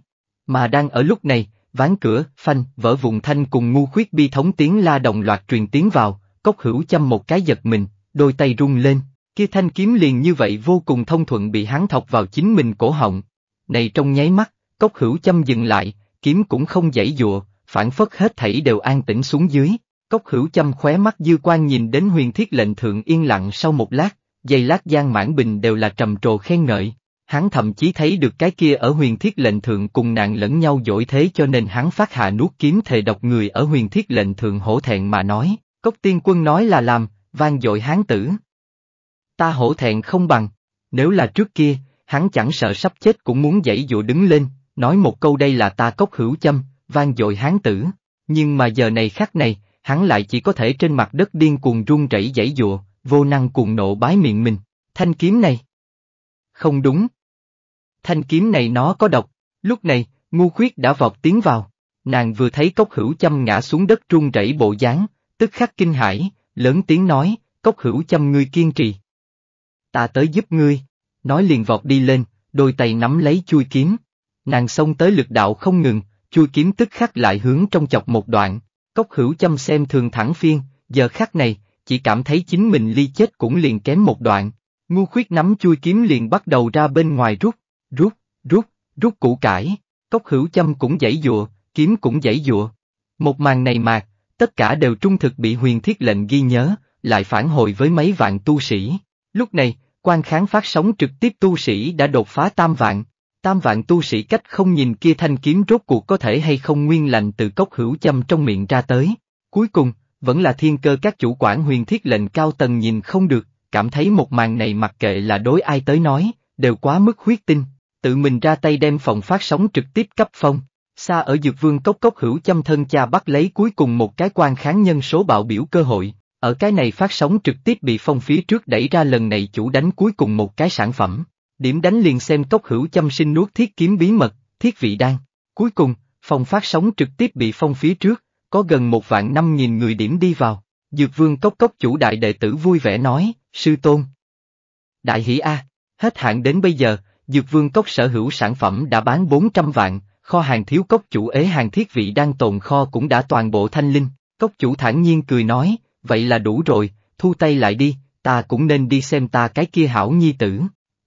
Mà đang ở lúc này, ván cửa, phanh, vỡ vùng thanh cùng ngu khuyết bi thống tiếng la đồng loạt truyền tiếng vào, cốc hữu châm một cái giật mình, đôi tay rung lên, kia thanh kiếm liền như vậy vô cùng thông thuận bị hắn thọc vào chính mình cổ họng. Này trong nháy mắt, cốc hữu châm dừng lại, kiếm cũng không dãy dùa phản phất hết thảy đều an tĩnh xuống dưới, cốc hữu châm khóe mắt dư quan nhìn đến huyền thiết lệnh thượng yên lặng sau một lát, giây lát gian mãn bình đều là trầm trồ khen ngợi, hắn thậm chí thấy được cái kia ở huyền thiết lệnh thượng cùng nạn lẫn nhau dỗi thế cho nên hắn phát hạ nuốt kiếm thề độc người ở huyền thiết lệnh thượng hổ thẹn mà nói, cốc tiên quân nói là làm, vang dội hán tử. Ta hổ thẹn không bằng, nếu là trước kia, hắn chẳng sợ sắp chết cũng muốn dãy dụ đứng lên, nói một câu đây là ta cốc hữu châm, vang dội hán tử. Nhưng mà giờ này khắc này, hắn lại chỉ có thể trên mặt đất điên cuồng run rẩy dãy dụa, vô năng cuồng nộ bái miệng mình. Thanh kiếm này. Không đúng. Thanh kiếm này nó có độc. Lúc này, ngu khuyết đã vọt tiến vào. Nàng vừa thấy cốc hữu châm ngã xuống đất run rẩy bộ dáng, tức khắc kinh hãi, lớn tiếng nói, cốc hữu châm ngươi kiên trì. Ta tới giúp ngươi. Nói liền vọt đi lên, đôi tay nắm lấy chui kiếm. Nàng xông tới lực đạo không ngừng, chui kiếm tức khắc lại hướng trong chọc một đoạn, cốc hữu chăm xem thường thẳng phiên, giờ khắc này, chỉ cảm thấy chính mình ly chết cũng liền kém một đoạn, ngu khuyết nắm chui kiếm liền bắt đầu ra bên ngoài rút, rút, rút, rút củ cải, cốc hữu chăm cũng dãy dụa, kiếm cũng dãy dụa. Một màn này mạc, tất cả đều trung thực bị huyền thiết lệnh ghi nhớ, lại phản hồi với mấy vạn tu sĩ. Lúc này, quan kháng phát sóng trực tiếp tu sĩ đã đột phá tam vạn, Tam vạn tu sĩ cách không nhìn kia thanh kiếm rốt cuộc có thể hay không nguyên lành từ cốc hữu châm trong miệng ra tới. Cuối cùng, vẫn là thiên cơ các chủ quản huyền thiết lệnh cao tầng nhìn không được, cảm thấy một màn này mặc kệ là đối ai tới nói, đều quá mức huyết tinh, tự mình ra tay đem phòng phát sóng trực tiếp cấp phong. Xa ở dược vương cốc cốc hữu châm thân cha bắt lấy cuối cùng một cái quan kháng nhân số bạo biểu cơ hội, ở cái này phát sóng trực tiếp bị phong phía trước đẩy ra lần này chủ đánh cuối cùng một cái sản phẩm điểm đánh liền xem cốc hữu chăm sinh nuốt thiết kiếm bí mật, thiết vị đan. Cuối cùng, phòng phát sóng trực tiếp bị phong phía trước, có gần một vạn năm nghìn người điểm đi vào. Dược vương cốc cốc chủ đại đệ tử vui vẻ nói, sư tôn. Đại hỷ A, hết hạn đến bây giờ, dược vương cốc sở hữu sản phẩm đã bán 400 vạn, kho hàng thiếu cốc chủ ế hàng thiết vị đang tồn kho cũng đã toàn bộ thanh linh. Cốc chủ thản nhiên cười nói, vậy là đủ rồi, thu tay lại đi, ta cũng nên đi xem ta cái kia hảo nhi tử.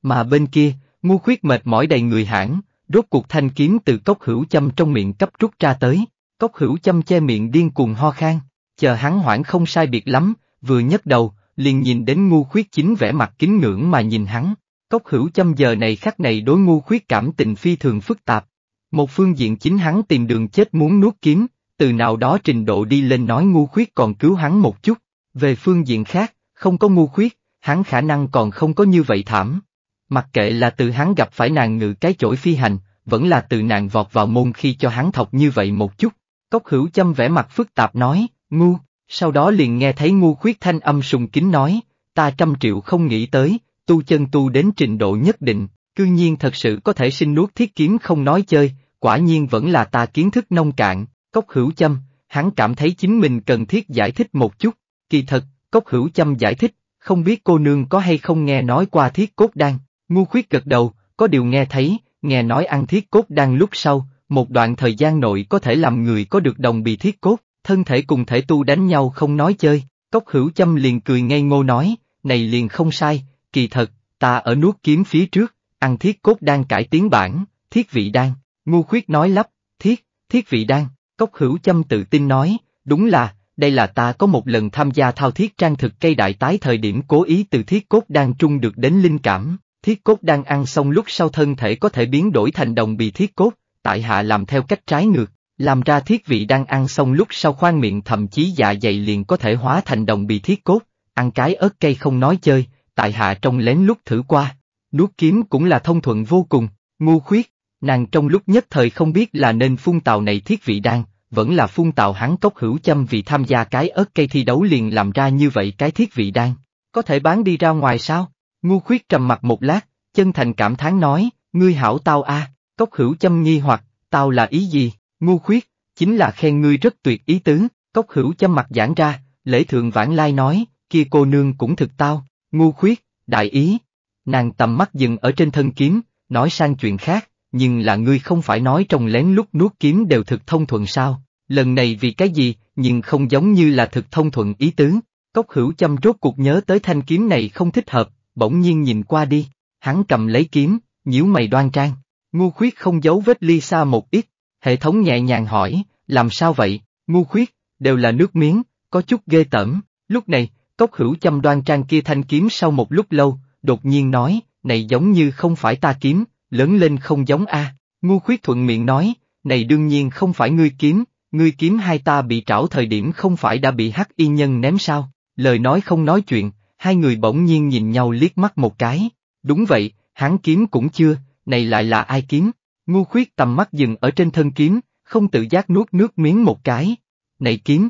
Mà bên kia, ngu khuyết mệt mỏi đầy người hãng, rốt cuộc thanh kiếm từ cốc hữu châm trong miệng cấp trúc ra tới, cốc hữu châm che miệng điên cuồng ho khan, chờ hắn hoảng không sai biệt lắm, vừa nhấc đầu, liền nhìn đến ngu khuyết chính vẻ mặt kính ngưỡng mà nhìn hắn. Cốc hữu châm giờ này khắc này đối ngu khuyết cảm tình phi thường phức tạp. Một phương diện chính hắn tìm đường chết muốn nuốt kiếm, từ nào đó trình độ đi lên nói ngu khuyết còn cứu hắn một chút. Về phương diện khác, không có ngu khuyết, hắn khả năng còn không có như vậy thảm, Mặc kệ là từ hắn gặp phải nàng ngự cái chổi phi hành, vẫn là từ nàng vọt vào môn khi cho hắn thọc như vậy một chút. Cốc hữu châm vẻ mặt phức tạp nói, ngu, sau đó liền nghe thấy ngu khuyết thanh âm sùng kính nói, ta trăm triệu không nghĩ tới, tu chân tu đến trình độ nhất định, cư nhiên thật sự có thể sinh nuốt thiết kiếm không nói chơi, quả nhiên vẫn là ta kiến thức nông cạn, cốc hữu châm, hắn cảm thấy chính mình cần thiết giải thích một chút, kỳ thật, cốc hữu châm giải thích, không biết cô nương có hay không nghe nói qua thiết cốt đang. Ngu khuyết gật đầu, có điều nghe thấy, nghe nói ăn thiết cốt đang lúc sau, một đoạn thời gian nội có thể làm người có được đồng bị thiết cốt, thân thể cùng thể tu đánh nhau không nói chơi, cốc hữu châm liền cười ngây ngô nói, này liền không sai, kỳ thật, ta ở nuốt kiếm phía trước, ăn thiết cốt đang cải tiến bản, thiết vị đang, ngu khuyết nói lắp, thiết, thiết vị đang, cốc hữu châm tự tin nói, đúng là, đây là ta có một lần tham gia thao thiết trang thực cây đại tái thời điểm cố ý từ thiết cốt đang trung được đến linh cảm, Thiết cốt đang ăn xong lúc sau thân thể có thể biến đổi thành đồng bì thiết cốt, tại hạ làm theo cách trái ngược, làm ra thiết vị đang ăn xong lúc sau khoan miệng thậm chí dạ dày liền có thể hóa thành đồng bì thiết cốt, ăn cái ớt cây không nói chơi, tại hạ trong lén lúc thử qua, nuốt kiếm cũng là thông thuận vô cùng, ngu khuyết, nàng trong lúc nhất thời không biết là nên phun tàu này thiết vị đang, vẫn là phun tàu hắn cốc hữu châm vì tham gia cái ớt cây thi đấu liền làm ra như vậy cái thiết vị đang, có thể bán đi ra ngoài sao? Ngu khuyết trầm mặt một lát, chân thành cảm thán nói, ngươi hảo tao a, cốc hữu châm nghi hoặc, tao là ý gì, ngu khuyết, chính là khen ngươi rất tuyệt ý tứ, cốc hữu châm mặt giãn ra, lễ thượng vãn lai nói, kia cô nương cũng thực tao, ngu khuyết, đại ý. Nàng tầm mắt dừng ở trên thân kiếm, nói sang chuyện khác, nhưng là ngươi không phải nói trong lén lúc nuốt kiếm đều thực thông thuận sao, lần này vì cái gì, nhưng không giống như là thực thông thuận ý tứ, cốc hữu châm rốt cuộc nhớ tới thanh kiếm này không thích hợp, bỗng nhiên nhìn qua đi, hắn cầm lấy kiếm, nhíu mày đoan trang, ngu khuyết không giấu vết ly xa một ít, hệ thống nhẹ nhàng hỏi, làm sao vậy, ngu khuyết, đều là nước miếng, có chút ghê tởm, lúc này, cốc hữu chăm đoan trang kia thanh kiếm sau một lúc lâu, đột nhiên nói, này giống như không phải ta kiếm, lớn lên không giống a. À. ngu khuyết thuận miệng nói, này đương nhiên không phải ngươi kiếm, ngươi kiếm hai ta bị trảo thời điểm không phải đã bị hắc y nhân ném sao, lời nói không nói chuyện, hai người bỗng nhiên nhìn nhau liếc mắt một cái. Đúng vậy, hắn kiếm cũng chưa, này lại là ai kiếm? Ngu khuyết tầm mắt dừng ở trên thân kiếm, không tự giác nuốt nước miếng một cái. Này kiếm!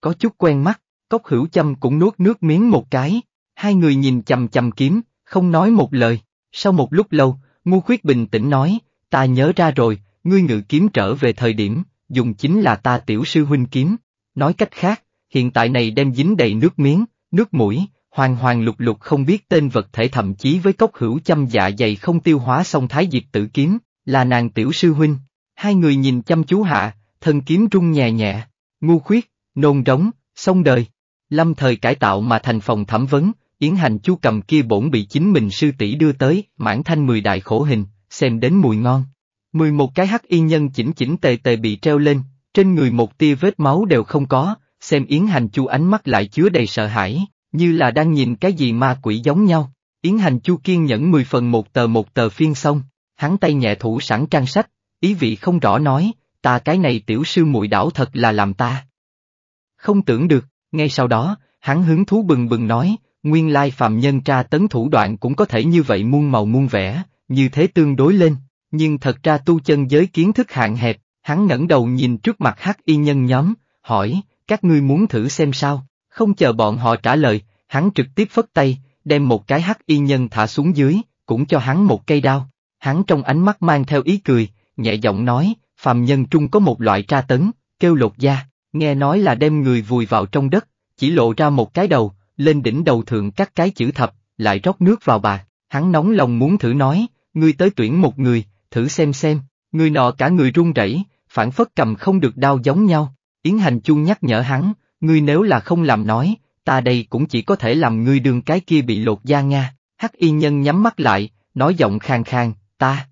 Có chút quen mắt, cốc hữu châm cũng nuốt nước miếng một cái. Hai người nhìn chầm chầm kiếm, không nói một lời. Sau một lúc lâu, ngu khuyết bình tĩnh nói, ta nhớ ra rồi, ngươi ngự kiếm trở về thời điểm, dùng chính là ta tiểu sư huynh kiếm. Nói cách khác, hiện tại này đem dính đầy nước miếng, nước mũi, hoàng hoàng lục lục không biết tên vật thể thậm chí với cốc hữu chăm dạ dày không tiêu hóa xong thái diệp tử kiếm, là nàng tiểu sư huynh. Hai người nhìn chăm chú hạ, thân kiếm rung nhè nhẹ, ngu khuyết, nôn rống, xong đời. Lâm thời cải tạo mà thành phòng thẩm vấn, yến hành chu cầm kia bổn bị chính mình sư tỷ đưa tới, mãn thanh mười đại khổ hình, xem đến mùi ngon. Mười một cái hắc y nhân chỉnh chỉnh tề tề bị treo lên, trên người một tia vết máu đều không có, xem yến hành chu ánh mắt lại chứa đầy sợ hãi như là đang nhìn cái gì ma quỷ giống nhau. Yến Hành Chu kiên nhẫn mười phần một tờ một tờ phiên xong, hắn tay nhẹ thủ sẵn trang sách, ý vị không rõ nói, ta cái này tiểu sư muội đảo thật là làm ta. Không tưởng được, ngay sau đó, hắn hứng thú bừng bừng nói, nguyên lai phàm nhân tra tấn thủ đoạn cũng có thể như vậy muôn màu muôn vẻ, như thế tương đối lên, nhưng thật ra tu chân giới kiến thức hạn hẹp, hắn ngẩng đầu nhìn trước mặt hắc y nhân nhóm, hỏi, các ngươi muốn thử xem sao? Không chờ bọn họ trả lời, hắn trực tiếp phất tay, đem một cái hắc y nhân thả xuống dưới, cũng cho hắn một cây đao. Hắn trong ánh mắt mang theo ý cười, nhẹ giọng nói, phàm nhân trung có một loại tra tấn, kêu lột da, nghe nói là đem người vùi vào trong đất, chỉ lộ ra một cái đầu, lên đỉnh đầu thượng các cái chữ thập, lại rót nước vào bà. Hắn nóng lòng muốn thử nói, ngươi tới tuyển một người, thử xem xem, người nọ cả người run rẩy, phản phất cầm không được đao giống nhau. Yến Hành Chuông nhắc nhở hắn, ngươi nếu là không làm nói, ta đây cũng chỉ có thể làm ngươi đường cái kia bị lột da Nga, hắc y nhân nhắm mắt lại, nói giọng khang khang, ta.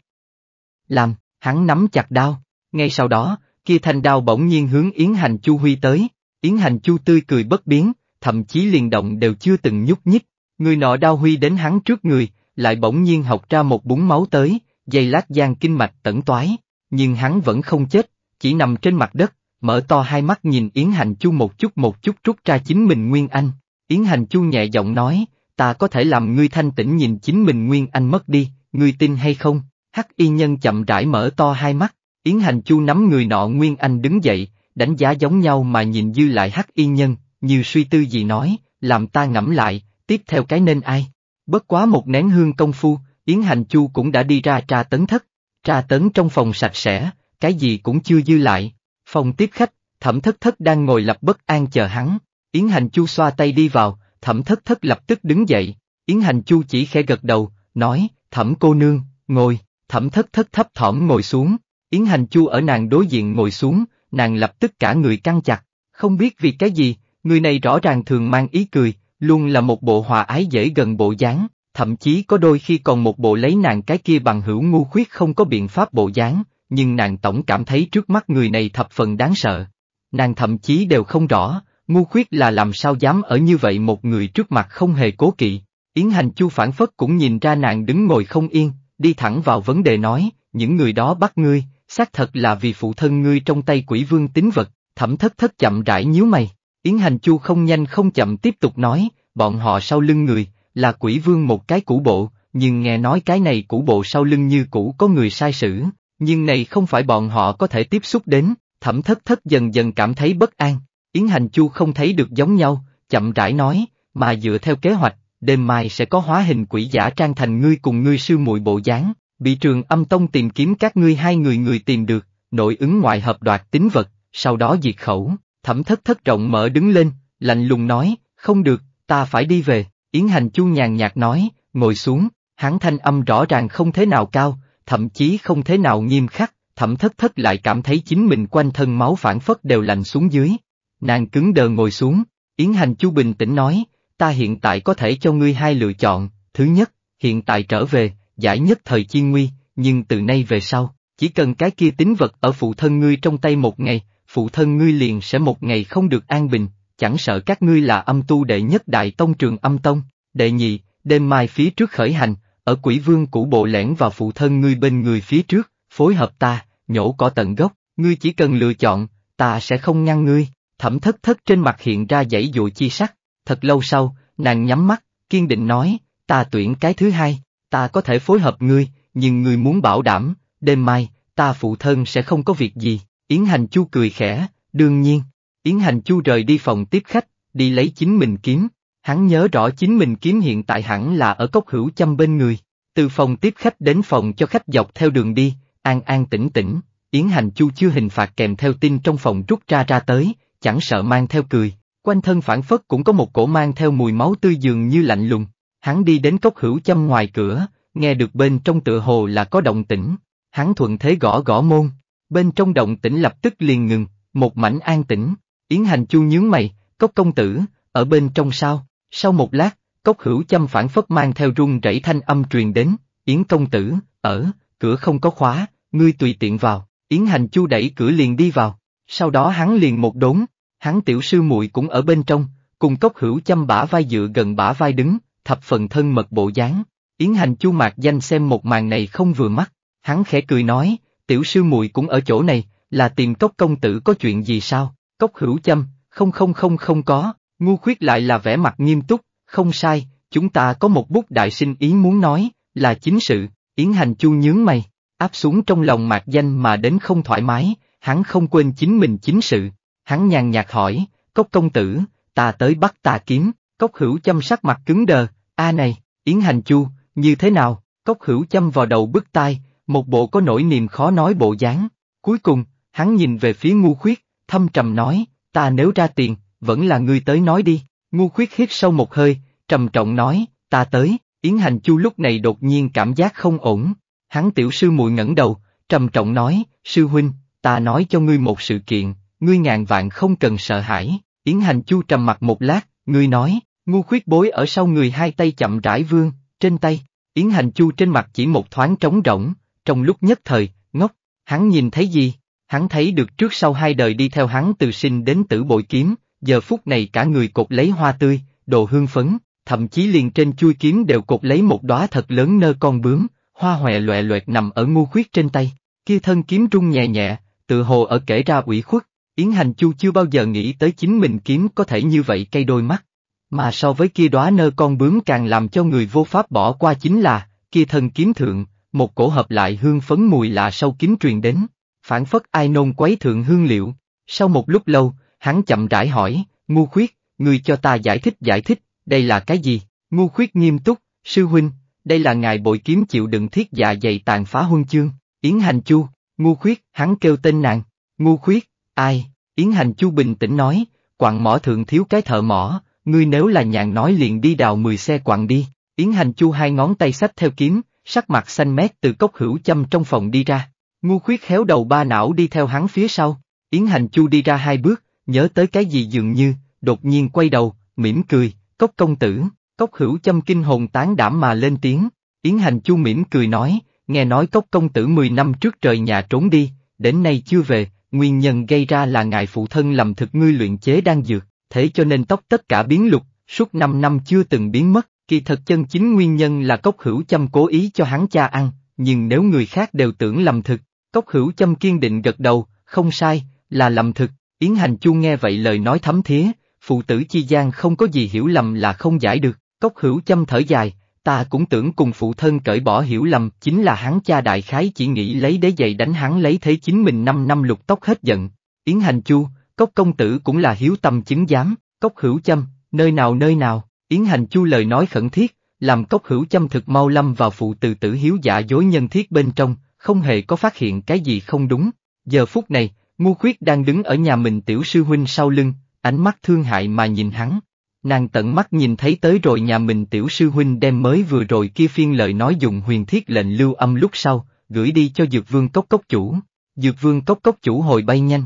Làm, hắn nắm chặt đao, ngay sau đó, kia thanh đao bỗng nhiên hướng Yến Hành Chu huy tới, Yến Hành Chu tươi cười bất biến, thậm chí liền động đều chưa từng nhúc nhích, người nọ đao huy đến hắn trước người, lại bỗng nhiên học ra một búng máu tới, dây lát gian kinh mạch tẩn toái, nhưng hắn vẫn không chết, chỉ nằm trên mặt đất, mở to hai mắt nhìn Yến Hành Chu một chút một chút rút ra chính mình Nguyên Anh. Yến Hành Chu nhẹ giọng nói, ta có thể làm ngươi thanh tĩnh nhìn chính mình Nguyên Anh mất đi, ngươi tin hay không? Hắc y nhân chậm rãi mở to hai mắt, Yến Hành Chu nắm người nọ Nguyên Anh đứng dậy, đánh giá giống nhau mà nhìn dư lại Hắc y nhân, như suy tư gì nói, làm ta ngẫm lại, tiếp theo cái nên ai? Bất quá một nén hương công phu, Yến Hành Chu cũng đã đi ra tra tấn thất, tra tấn trong phòng sạch sẽ, cái gì cũng chưa dư lại. Phòng tiếp khách, thẩm thất thất đang ngồi lập bất an chờ hắn, Yến Hành Chu xoa tay đi vào, thẩm thất thất lập tức đứng dậy, Yến Hành Chu chỉ khẽ gật đầu, nói, thẩm cô nương, ngồi, thẩm thất thất thấp thỏm ngồi xuống, Yến Hành Chu ở nàng đối diện ngồi xuống, nàng lập tức cả người căng chặt, không biết vì cái gì, người này rõ ràng thường mang ý cười, luôn là một bộ hòa ái dễ gần bộ dáng, thậm chí có đôi khi còn một bộ lấy nàng cái kia bằng hữu ngu khuyết không có biện pháp bộ dáng, nhưng nàng tổng cảm thấy trước mắt người này thập phần đáng sợ. Nàng thậm chí đều không rõ, ngu khuyết là làm sao dám ở như vậy một người trước mặt không hề cố kỵ. Yến Hành Chu phản phất cũng nhìn ra nàng đứng ngồi không yên, đi thẳng vào vấn đề nói, những người đó bắt ngươi, xác thật là vì phụ thân ngươi trong tay quỷ vương tín vật, thẩm thất thất chậm rãi nhíu mày. Yến Hành Chu không nhanh không chậm tiếp tục nói, bọn họ sau lưng người, là quỷ vương một cái củ bộ, nhưng nghe nói cái này củ bộ sau lưng như cũ có người sai sử, nhưng này không phải bọn họ có thể tiếp xúc đến, thẩm thất thất dần dần cảm thấy bất an. Yến Hành Chu không thấy được giống nhau, chậm rãi nói, mà dựa theo kế hoạch, đêm mai sẽ có hóa hình quỷ giả trang thành ngươi cùng ngươi sư muội bộ dáng, bị trường âm tông tìm kiếm các ngươi hai người người tìm được, nội ứng ngoại hợp đoạt tính vật, sau đó diệt khẩu, thẩm thất thất rộng mở đứng lên, lạnh lùng nói, không được, ta phải đi về, Yến Hành Chu nhàn nhạt nói, ngồi xuống, hắn thanh âm rõ ràng không thế nào cao, thậm chí không thế nào nghiêm khắc, thẩm thất thất lại cảm thấy chính mình quanh thân máu phản phất đều lạnh xuống dưới. Nàng cứng đờ ngồi xuống, Yến Hành Chu bình tĩnh nói, ta hiện tại có thể cho ngươi hai lựa chọn, thứ nhất, hiện tại trở về, giải nhất thời chi nguy, nhưng từ nay về sau, chỉ cần cái kia tính vật ở phụ thân ngươi trong tay một ngày, phụ thân ngươi liền sẽ một ngày không được an bình, chẳng sợ các ngươi là âm tu đệ nhất đại tông trường âm tông, đệ nhị, đêm mai phía trước khởi hành, ở quỷ vương cũ bộ lẻn vào phụ thân ngươi bên người phía trước, phối hợp ta, nhổ cỏ tận gốc, ngươi chỉ cần lựa chọn, ta sẽ không ngăn ngươi, thẩm thất thất trên mặt hiện ra dãy dụ chi sắc, thật lâu sau, nàng nhắm mắt, kiên định nói, ta tuyển cái thứ hai, ta có thể phối hợp ngươi, nhưng ngươi muốn bảo đảm, đêm mai, ta phụ thân sẽ không có việc gì, Yến Hành Chu cười khẽ, đương nhiên, Yến Hành Chu rời đi phòng tiếp khách, đi lấy chính mình kiếm, Hắn nhớ rõ chính mình kiếm hiện tại hẳn là ở cốc hữu chăm bên người, từ phòng tiếp khách đến phòng cho khách dọc theo đường đi, an an tĩnh tĩnh, Yến Hành Chu chưa hình phạt kèm theo tin trong phòng rút ra ra tới, chẳng sợ mang theo cười, quanh thân phản phất cũng có một cổ mang theo mùi máu tươi dường như lạnh lùng, hắn đi đến cốc hữu chăm ngoài cửa, nghe được bên trong tựa hồ là có động tĩnh, hắn thuận thế gõ gõ môn, bên trong động tĩnh lập tức liền ngừng, một mảnh an tĩnh, Yến Hành Chu nhướng mày, cốc công tử, ở bên trong sao? Sau một lát, cốc hữu châm phản phất mang theo rung rẩy thanh âm truyền đến, Yến công tử, ở, cửa không có khóa, ngươi tùy tiện vào, Yến hành chu đẩy cửa liền đi vào, sau đó hắn liền một đốn, hắn tiểu sư muội cũng ở bên trong, cùng cốc hữu châm bả vai dựa gần bả vai đứng, thập phần thân mật bộ dáng, Yến hành chu mạc danh xem một màn này không vừa mắt, hắn khẽ cười nói, tiểu sư muội cũng ở chỗ này, là tìm cốc công tử có chuyện gì sao, cốc hữu châm, không không không không có, Ngu khuyết lại là vẻ mặt nghiêm túc, không sai, chúng ta có một bút đại sinh ý muốn nói, là chính sự, Yến Hành Chu nhướng mày, áp xuống trong lòng mạc danh mà đến không thoải mái, hắn không quên chính mình chính sự, hắn nhàn nhạt hỏi, cốc công tử, ta tới bắt ta kiếm, cốc hữu chăm sắc mặt cứng đờ, a này, Yến Hành Chu, như thế nào, cốc hữu chăm vào đầu bức tai, một bộ có nỗi niềm khó nói bộ dáng, cuối cùng, hắn nhìn về phía ngu khuyết, thâm trầm nói, ta nếu ra tiền, vẫn là ngươi tới nói đi, ngu khuyết hít sâu một hơi, trầm trọng nói, ta tới, Yến Hành Chu lúc này đột nhiên cảm giác không ổn, hắn tiểu sư muội ngẩng đầu, trầm trọng nói, sư huynh, ta nói cho ngươi một sự kiện, ngươi ngàn vạn không cần sợ hãi, Yến Hành Chu trầm mặt một lát, ngươi nói, ngu khuyết bối ở sau người hai tay chậm rãi vương, trên tay, Yến Hành Chu trên mặt chỉ một thoáng trống rỗng, trong lúc nhất thời, ngốc, hắn nhìn thấy gì? Hắn thấy được trước sau hai đời đi theo hắn từ sinh đến tử bội kiếm, giờ phút này cả người cột lấy hoa tươi, đồ hương phấn, thậm chí liền trên chui kiếm đều cột lấy một đóa thật lớn nơ con bướm, hoa hòe loẹ loẹt nằm ở ngu khuyết trên tay, kia thân kiếm rung nhẹ nhẹ, tự hồ ở kể ra ủy khuất, Yến Hành Chu chưa bao giờ nghĩ tới chính mình kiếm có thể như vậy cây đôi mắt. Mà so với kia đóa nơ con bướm càng làm cho người vô pháp bỏ qua chính là, kia thân kiếm thượng, một cổ hợp lại hương phấn mùi lạ sau kiếm truyền đến, phản phất ai nôn quấy thượng hương liệu. Sau một lúc lâu, Hắn chậm rãi hỏi, ngu khuyết, ngươi cho ta giải thích giải thích, đây là cái gì? Ngu khuyết nghiêm túc, sư huynh, đây là ngài bội kiếm chịu đựng thiết dạ dày tàn phá huân chương, Yến Hành Chu, ngu khuyết, hắn kêu tên nàng, ngu khuyết, ai, Yến Hành Chu bình tĩnh nói, quặng mỏ thượng thiếu cái thợ mỏ, ngươi nếu là nhàn nói liền đi đào 10 xe quặng đi, Yến Hành Chu hai ngón tay sách theo kiếm, sắc mặt xanh mét từ cốc hữu châm trong phòng đi ra, ngu khuyết khéo đầu ba não đi theo hắn phía sau, Yến Hành Chu đi ra hai bước, nhớ tới cái gì dường như, đột nhiên quay đầu, mỉm cười, cốc công tử, cốc hữu châm kinh hồn tán đảm mà lên tiếng, Yến Hành Chu mỉm cười nói, nghe nói cốc công tử 10 năm trước trời nhà trốn đi, đến nay chưa về, nguyên nhân gây ra là ngài phụ thân làm thực ngươi luyện chế đang dược, thế cho nên tóc tất cả biến lục, suốt 5 năm chưa từng biến mất, kỳ thật chân chính nguyên nhân là cốc hữu châm cố ý cho hắn cha ăn, nhưng nếu người khác đều tưởng làm thực, cốc hữu châm kiên định gật đầu, không sai, là làm thực, Yến Hành Chu nghe vậy lời nói thấm thía, phụ tử chi gian không có gì hiểu lầm là không giải được, cốc hữu châm thở dài, ta cũng tưởng cùng phụ thân cởi bỏ hiểu lầm chính là hắn cha đại khái chỉ nghĩ lấy đế giày đánh hắn lấy thế chính mình năm năm lục tóc hết giận. Yến Hành Chu, cốc công tử cũng là hiếu tâm chứng giám, cốc hữu châm, nơi nào nơi nào, Yến Hành Chu lời nói khẩn thiết, làm cốc hữu châm thực mau lâm vào phụ từ tử hiếu giả dối nhân thiết bên trong, không hề có phát hiện cái gì không đúng. Giờ phút này, Ngu khuyết đang đứng ở nhà mình tiểu sư huynh sau lưng, ánh mắt thương hại mà nhìn hắn. Nàng tận mắt nhìn thấy tới rồi nhà mình tiểu sư huynh đem mới vừa rồi kia phiên lời nói dùng huyền thiết lệnh lưu âm lúc sau, gửi đi cho dược vương cốc cốc chủ. Dược vương cốc cốc chủ hồi bay nhanh.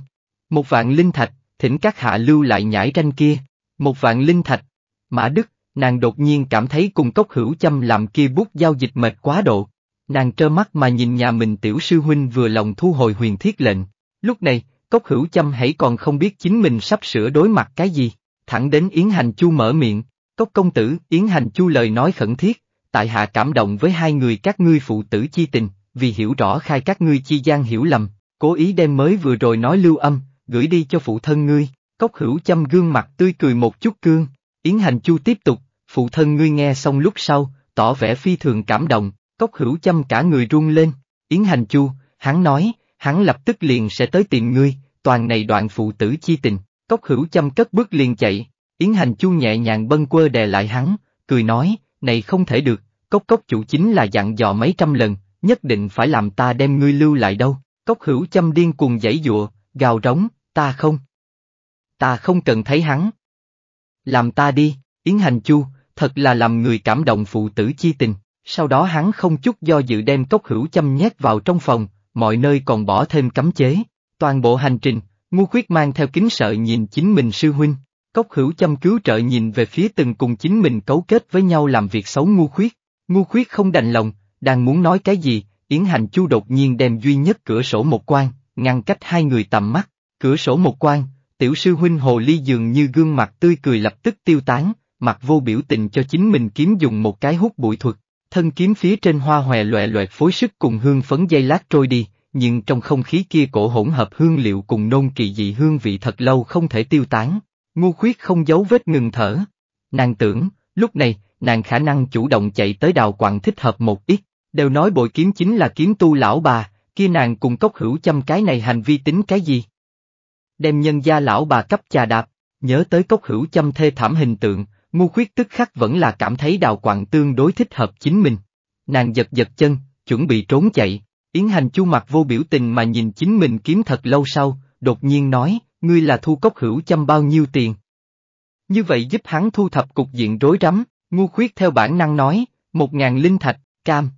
Một vạn linh thạch, thỉnh các hạ lưu lại nhảy tranh kia. Một vạn linh thạch. Mã Đức, nàng đột nhiên cảm thấy cùng cốc hữu chăm làm kia bút giao dịch mệt quá độ. Nàng trơ mắt mà nhìn nhà mình tiểu sư huynh vừa lòng thu hồi huyền thiết lệnh, Lúc này, Cốc Hữu chăm hãy còn không biết chính mình sắp sửa đối mặt cái gì, thẳng đến Yến Hành Chu mở miệng, Cốc Công Tử, Yến Hành Chu lời nói khẩn thiết, tại hạ cảm động với hai người các ngươi phụ tử chi tình, vì hiểu rõ khai các ngươi chi gian hiểu lầm, cố ý đem mới vừa rồi nói lưu âm, gửi đi cho phụ thân ngươi, Cốc Hữu chăm gương mặt tươi cười một chút cương, Yến Hành Chu tiếp tục, phụ thân ngươi nghe xong lúc sau, tỏ vẻ phi thường cảm động, Cốc Hữu chăm cả người run lên, Yến Hành Chu, hắn nói, hắn lập tức liền sẽ tới tìm ngươi, toàn này đoạn phụ tử chi tình, cốc hữu chăm cất bước liền chạy, Yến Hành Chu nhẹ nhàng bâng quơ đè lại hắn, cười nói, này không thể được, cốc cốc chủ chính là dặn dò mấy trăm lần, nhất định phải làm ta đem ngươi lưu lại đâu, cốc hữu chăm điên cuồng dãy dụa, gào rống, ta không. Ta không cần thấy hắn. Làm ta đi, Yến Hành Chu, thật là làm người cảm động phụ tử chi tình, sau đó hắn không chút do dự đem cốc hữu Châm nhét vào trong phòng, mọi nơi còn bỏ thêm cấm chế. Toàn bộ hành trình, ngu khuyết mang theo kính sợ nhìn chính mình sư huynh, cốc hữu chăm cứu trợ nhìn về phía từng cùng chính mình cấu kết với nhau làm việc xấu ngu khuyết. Ngu khuyết không đành lòng, đang muốn nói cái gì, Yến Hành Chu đột nhiên đem duy nhất cửa sổ một quan, ngăn cách hai người tầm mắt, cửa sổ một quan, tiểu sư huynh hồ ly dường như gương mặt tươi cười lập tức tiêu tán, mặt vô biểu tình cho chính mình kiếm dùng một cái hút bụi thuật, Thân kiếm phía trên hoa hòe loẹ loẹt phối sức cùng hương phấn dây lát trôi đi, nhưng trong không khí kia cổ hỗn hợp hương liệu cùng nôn kỳ dị hương vị thật lâu không thể tiêu tán. Ngu khuyết không giấu vết ngừng thở. Nàng tưởng, lúc này, nàng khả năng chủ động chạy tới đào quặng thích hợp một ít, đều nói bội kiếm chính là kiếm tu lão bà, kia nàng cùng cốc hữu chăm cái này hành vi tính cái gì? Đem nhân gia lão bà cấp trà đạp, nhớ tới cốc hữu chăm thê thảm hình tượng, Ngu khuyết tức khắc vẫn là cảm thấy đào quặng tương đối thích hợp chính mình. Nàng giật giật chân, chuẩn bị trốn chạy, Yến Hành chu mặt vô biểu tình mà nhìn chính mình kiếm thật lâu sau, đột nhiên nói, ngươi là thu cốc hữu chăm bao nhiêu tiền. Như vậy giúp hắn thu thập cục diện rối rắm, ngu khuyết theo bản năng nói, một ngàn linh thạch, cam.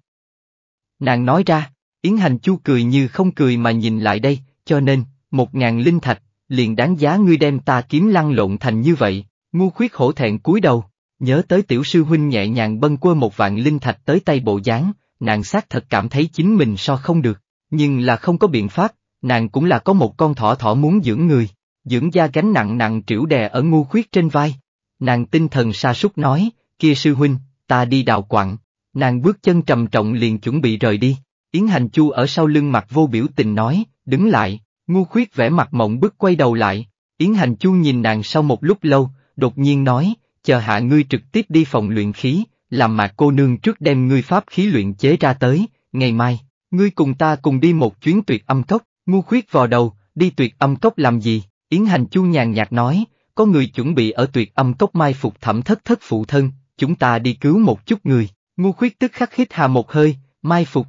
Nàng nói ra, Yến Hành chu cười như không cười mà nhìn lại đây, cho nên, một ngàn linh thạch, liền đáng giá ngươi đem ta kiếm lăn lộn thành như vậy. Ngu khuyết hổ thẹn cúi đầu, nhớ tới tiểu sư huynh nhẹ nhàng bân quơ một vạn linh thạch tới tay bộ dáng, nàng xác thật cảm thấy chính mình so không được, nhưng là không có biện pháp, nàng cũng là có một con thỏ thỏ muốn dưỡng người, dưỡng da gánh nặng nặng triểu đè ở ngu khuyết trên vai. Nàng tinh thần sa sút nói, kia sư huynh, ta đi đào quặng, nàng bước chân trầm trọng liền chuẩn bị rời đi, Yến Hành Chu ở sau lưng mặt vô biểu tình nói, đứng lại, ngu khuyết vẽ mặt mộng bức quay đầu lại, Yến Hành Chu nhìn nàng sau một lúc lâu, đột nhiên nói, chờ hạ ngươi trực tiếp đi phòng luyện khí, làm mà cô nương trước đem ngươi pháp khí luyện chế ra tới, ngày mai, ngươi cùng ta cùng đi một chuyến tuyệt âm cốc, ngu khuyết vò đầu, đi tuyệt âm cốc làm gì, Yến Hành Chu nhàn nhạt nói, có người chuẩn bị ở tuyệt âm cốc mai phục thẩm thất thất phụ thân, chúng ta đi cứu một chút người, ngu khuyết tức khắc hít hà một hơi, mai phục.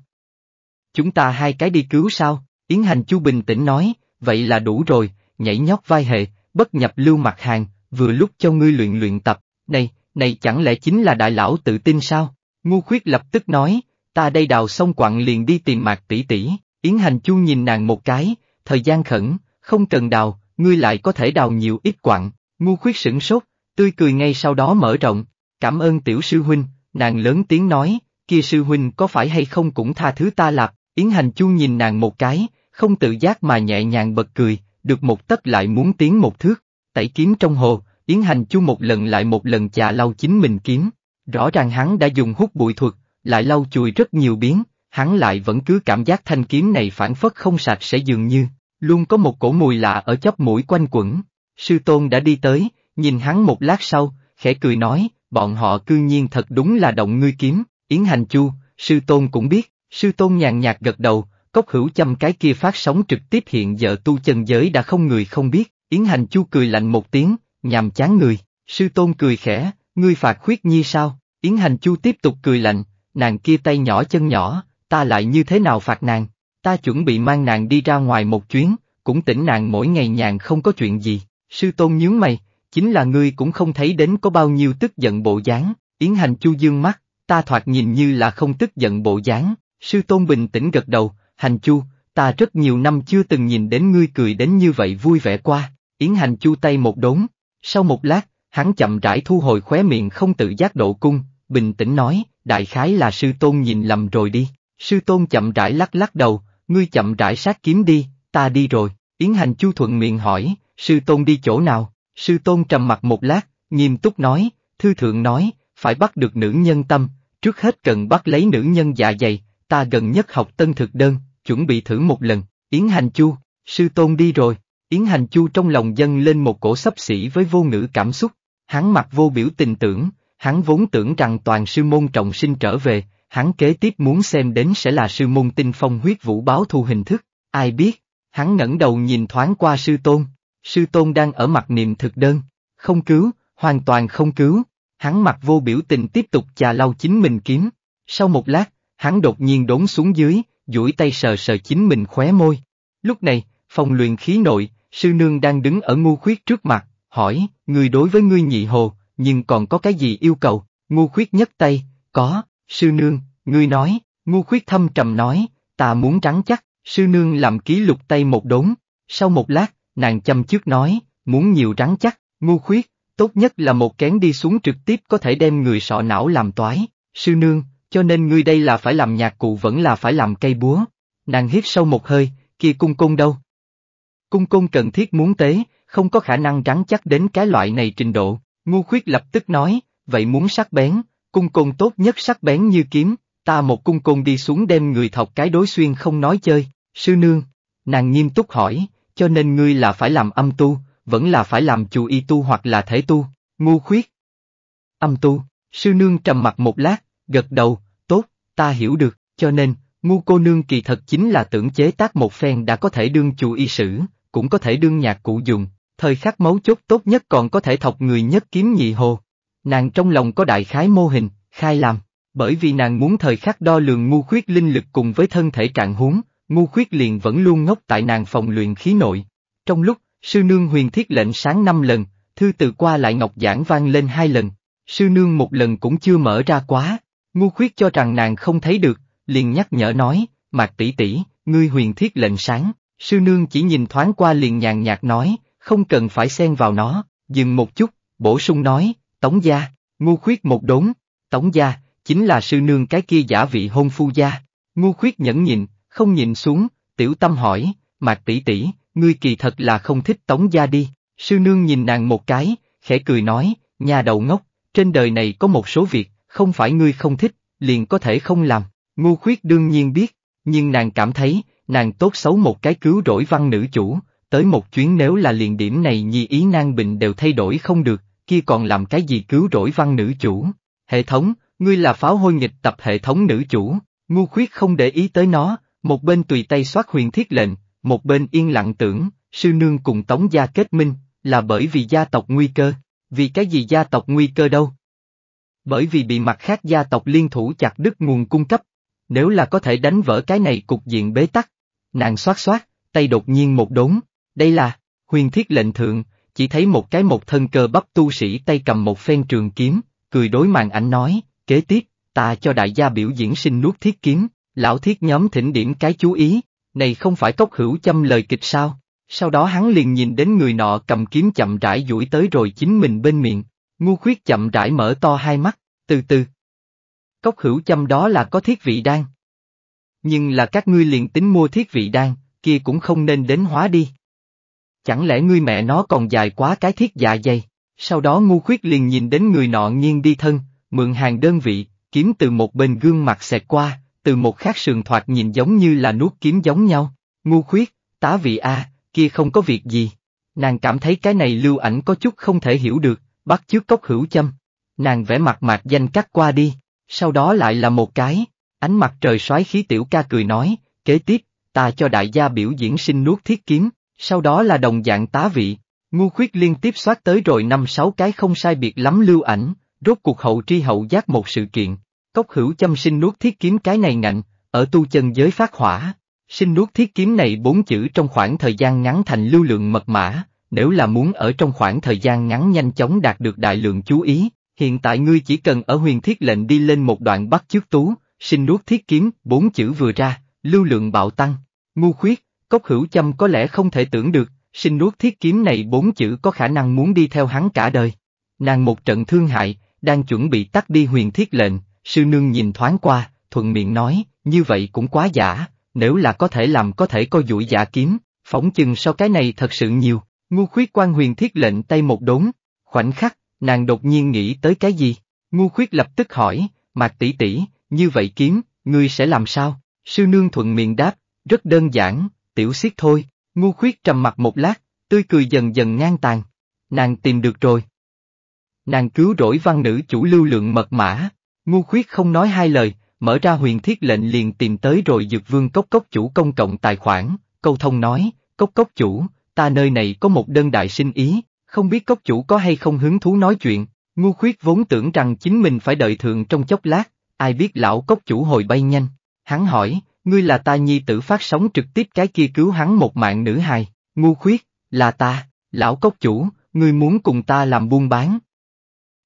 Chúng ta hai cái đi cứu sao, Yến Hành Chu bình tĩnh nói, vậy là đủ rồi, nhảy nhót vai hệ, bất nhập lưu mặt hàng, vừa lúc cho ngươi luyện luyện tập, này, này chẳng lẽ chính là đại lão tự tin sao? Ngu khuyết lập tức nói, ta đây đào xong quặng liền đi tìm mạc tỷ tỷ, Yến Hành Chu nhìn nàng một cái, thời gian khẩn, không cần đào, ngươi lại có thể đào nhiều ít quặng, ngu khuyết sửng sốt, tươi cười ngay sau đó mở rộng, cảm ơn tiểu sư huynh, nàng lớn tiếng nói, kia sư huynh có phải hay không cũng tha thứ ta lạp, Yến Hành Chu nhìn nàng một cái, không tự giác mà nhẹ nhàng bật cười, được một tấc lại muốn tiến một thước, tẩy kiếm trong hồ, Yến Hành Chu một lần lại một lần chà lau chính mình kiếm. Rõ ràng hắn đã dùng hút bụi thuật, lại lau chùi rất nhiều biến, hắn lại vẫn cứ cảm giác thanh kiếm này phản phất không sạch sẽ dường như, luôn có một cổ mùi lạ ở chóp mũi quanh quẩn. Sư Tôn đã đi tới, nhìn hắn một lát sau, khẽ cười nói, bọn họ cư nhiên thật đúng là động ngươi kiếm, Yến Hành Chu, Sư Tôn cũng biết, Sư Tôn nhàn nhạt gật đầu, cốc hữu chăm cái kia phát sóng trực tiếp hiện giờ tu chân giới đã không người không biết, Yến Hành Chu cười lạnh một tiếng, nhằm chán người, sư tôn cười khẽ, ngươi phạt khuyết nhi sao, Yến Hành Chu tiếp tục cười lạnh, nàng kia tay nhỏ chân nhỏ, ta lại như thế nào phạt nàng, ta chuẩn bị mang nàng đi ra ngoài một chuyến, cũng tỉnh nàng mỗi ngày nhàn không có chuyện gì, sư tôn nhướng mày, chính là ngươi cũng không thấy đến có bao nhiêu tức giận bộ dáng, Yến Hành Chu dương mắt, ta thoạt nhìn như là không tức giận bộ dáng, sư tôn bình tĩnh gật đầu, Hành Chu, ta rất nhiều năm chưa từng nhìn đến ngươi cười đến như vậy vui vẻ qua, Yến Hành chu tay một đốn, sau một lát, hắn chậm rãi thu hồi khóe miệng không tự giác độ cung, bình tĩnh nói, đại khái là sư tôn nhìn lầm rồi đi. Sư tôn chậm rãi lắc lắc đầu, ngươi chậm rãi sát kiếm đi, ta đi rồi. Yến Hành chu thuận miệng hỏi, sư tôn đi chỗ nào? Sư tôn trầm mặt một lát, nghiêm túc nói, thư thượng nói, phải bắt được nữ nhân tâm, trước hết cần bắt lấy nữ nhân dạ dày, ta gần nhất học tân thực đơn, chuẩn bị thử một lần, Yến Hành chu, sư tôn đi rồi. Yến Hành Chu trong lòng dâng lên một cổ sấp xỉ với vô ngữ cảm xúc, hắn mặt vô biểu tình tưởng, hắn vốn tưởng rằng toàn sư môn trọng sinh trở về, hắn kế tiếp muốn xem đến sẽ là sư môn tinh phong huyết vũ báo thu hình thức, ai biết, hắn ngẩng đầu nhìn thoáng qua sư tôn, sư tôn đang ở mặt niềm thực đơn, không cứu, hoàn toàn không cứu, hắn mặt vô biểu tình tiếp tục chà lau chính mình kiếm, sau một lát, hắn đột nhiên đốn xuống dưới, duỗi tay sờ sờ chính mình khóe môi, lúc này, phòng luyện khí nội, sư nương đang đứng ở ngu khuyết trước mặt, hỏi, người đối với ngươi nhị hồ, nhưng còn có cái gì yêu cầu, ngu khuyết nhấc tay, có, sư nương, ngươi nói, ngu khuyết thâm trầm nói, ta muốn trắng chắc, sư nương làm ký lục tay một đốn, sau một lát, nàng chăm trước nói, muốn nhiều trắng chắc, ngu khuyết, tốt nhất là một kén đi xuống trực tiếp có thể đem người sọ não làm toái, sư nương, cho nên ngươi đây là phải làm nhạc cụ vẫn là phải làm cây búa. Nàng hít sâu một hơi, kia cung cung đâu, Cung côn cần thiết muốn tế, không có khả năng rắn chắc đến cái loại này trình độ, ngu khuyết lập tức nói, vậy muốn sắc bén, cung côn tốt nhất sắc bén như kiếm, ta một cung côn đi xuống đem người thọc cái đối xuyên không nói chơi, sư nương, nàng nghiêm túc hỏi, cho nên ngươi là phải làm âm tu, vẫn là phải làm chủ y tu hoặc là thể tu, ngu khuyết. Âm tu, sư nương trầm mặt một lát, gật đầu, tốt, ta hiểu được, cho nên, ngu cô nương kỳ thật chính là tưởng chế tác một phen đã có thể đương chủ y sử, cũng có thể đương nhạc cụ dùng, thời khắc mấu chốt tốt nhất còn có thể thọc người nhất kiếm nhị hồ. Nàng trong lòng có đại khái mô hình, khai làm, bởi vì nàng muốn thời khắc đo lường ngu khuyết linh lực cùng với thân thể trạng huống, ngu khuyết liền vẫn luôn ngốc tại nàng phòng luyện khí nội. Trong lúc, sư nương huyền thiết lệnh sáng năm lần, thư từ qua lại ngọc giảng vang lên hai lần, sư nương một lần cũng chưa mở ra quá, ngu khuyết cho rằng nàng không thấy được, liền nhắc nhở nói, mạc tỷ tỷ, ngươi huyền thiết lệnh sáng, Sư nương chỉ nhìn thoáng qua liền nhàn nhạt nói, không cần phải xen vào nó, dừng một chút, bổ sung nói, tống gia, ngu khuyết một đốn, tống gia, chính là sư nương cái kia giả vị hôn phu gia. Ngu khuyết nhẫn nhịn, không nhìn xuống, tiểu tâm hỏi, mạc tỷ tỷ, ngươi kỳ thật là không thích tống gia đi. Sư nương nhìn nàng một cái, khẽ cười nói, nhà đầu ngốc, trên đời này có một số việc, không phải ngươi không thích, liền có thể không làm. Ngu khuyết đương nhiên biết, nhưng nàng cảm thấy, nàng tốt xấu một cái cứu rỗi văn nữ chủ, tới một chuyến nếu là liền điểm này nhi ý nang bình đều thay đổi không được, kia còn làm cái gì cứu rỗi văn nữ chủ. Hệ thống, ngươi là pháo hôi nghịch tập hệ thống nữ chủ, ngu khuyết không để ý tới nó, một bên tùy tay soát huyền thiết lệnh, một bên yên lặng tưởng, sư nương cùng tống gia kết minh, là bởi vì gia tộc nguy cơ, vì cái gì gia tộc nguy cơ đâu? Bởi vì bị mặt khác gia tộc liên thủ chặt đứt nguồn cung cấp, nếu là có thể đánh vỡ cái này cục diện bế tắc, nàng xoát xoát, tay đột nhiên một đốn, đây là, huyền thiết lệnh thượng, chỉ thấy một cái một thân cơ bắp tu sĩ tay cầm một phen trường kiếm, cười đối màn ảnh nói, kế tiếp, ta cho đại gia biểu diễn sinh nuốt thiết kiếm, lão thiết nhóm thỉnh điểm cái chú ý, này không phải cốc hữu châm lời kịch sao, sau đó hắn liền nhìn đến người nọ cầm kiếm chậm rãi duỗi tới rồi chính mình bên miệng, ngu khuyết chậm rãi mở to hai mắt, từ từ. Cốc hữu châm đó là có thiết vị đang. Nhưng là các ngươi liền tính mua thiết vị đan, kia cũng không nên đến hóa đi. Chẳng lẽ ngươi mẹ nó còn dài quá cái thiết dạ dày? Sau đó ngu khuyết liền nhìn đến người nọ nghiêng đi thân, mượn hàng đơn vị, kiếm từ một bên gương mặt xẹt qua, từ một khác sườn thoạt nhìn giống như là nuốt kiếm giống nhau. Ngu khuyết, tá vị a, kia không có việc gì. Nàng cảm thấy cái này lưu ảnh có chút không thể hiểu được, bắt trước cốc hữu châm. Nàng vẽ mặt mạc danh cắt qua đi, sau đó lại là một cái. Ánh mặt trời soái khí tiểu ca cười nói, kế tiếp, ta cho đại gia biểu diễn sinh nuốt thiết kiếm, sau đó là đồng dạng tá vị. Ngu khuyết liên tiếp soát tới rồi năm sáu cái không sai biệt lắm lưu ảnh, rốt cuộc hậu tri hậu giác một sự kiện. Cốc hữu châm sinh nuốt thiết kiếm cái này ngạnh, ở tu chân giới phát hỏa. Sinh nuốt thiết kiếm này bốn chữ trong khoảng thời gian ngắn thành lưu lượng mật mã, nếu là muốn ở trong khoảng thời gian ngắn nhanh chóng đạt được đại lượng chú ý, hiện tại ngươi chỉ cần ở huyền thiết lệnh đi lên một đoạn bắt chước tú, sinh nuốt thiết kiếm, bốn chữ vừa ra, lưu lượng bạo tăng, ngu khuyết, cốc hữu châm có lẽ không thể tưởng được, sinh nuốt thiết kiếm này bốn chữ có khả năng muốn đi theo hắn cả đời. Nàng một trận thương hại, đang chuẩn bị tắt đi huyền thiết lệnh, sư nương nhìn thoáng qua, thuận miệng nói, như vậy cũng quá giả, nếu là có thể làm có thể coi dụi giả kiếm, phỏng chừng sau cái này thật sự nhiều, ngu khuyết quan huyền thiết lệnh tay một đốn, khoảnh khắc, nàng đột nhiên nghĩ tới cái gì, ngu khuyết lập tức hỏi, mạc tỷ tỷ, như vậy kiếm, ngươi sẽ làm sao? Sư nương thuận miệng đáp, rất đơn giản, tiểu xiết thôi, ngu khuyết trầm mặt một lát, tươi cười dần dần ngang tàn. Nàng tìm được rồi. Nàng cứu rỗi văn nữ chủ lưu lượng mật mã, ngu khuyết không nói hai lời, mở ra huyền thiết lệnh liền tìm tới rồi dược vương cốc cốc chủ công cộng tài khoản, câu thông nói, cốc cốc chủ, ta nơi này có một đơn đại sinh ý, không biết cốc chủ có hay không hứng thú nói chuyện, ngu khuyết vốn tưởng rằng chính mình phải đợi thượng trong chốc lát, ai biết lão cốc chủ hồi bay nhanh, hắn hỏi, ngươi là ta nhi tử phát sóng trực tiếp cái kia cứu hắn một mạng nữ hài, ngu khuyết, là ta, lão cốc chủ, ngươi muốn cùng ta làm buôn bán.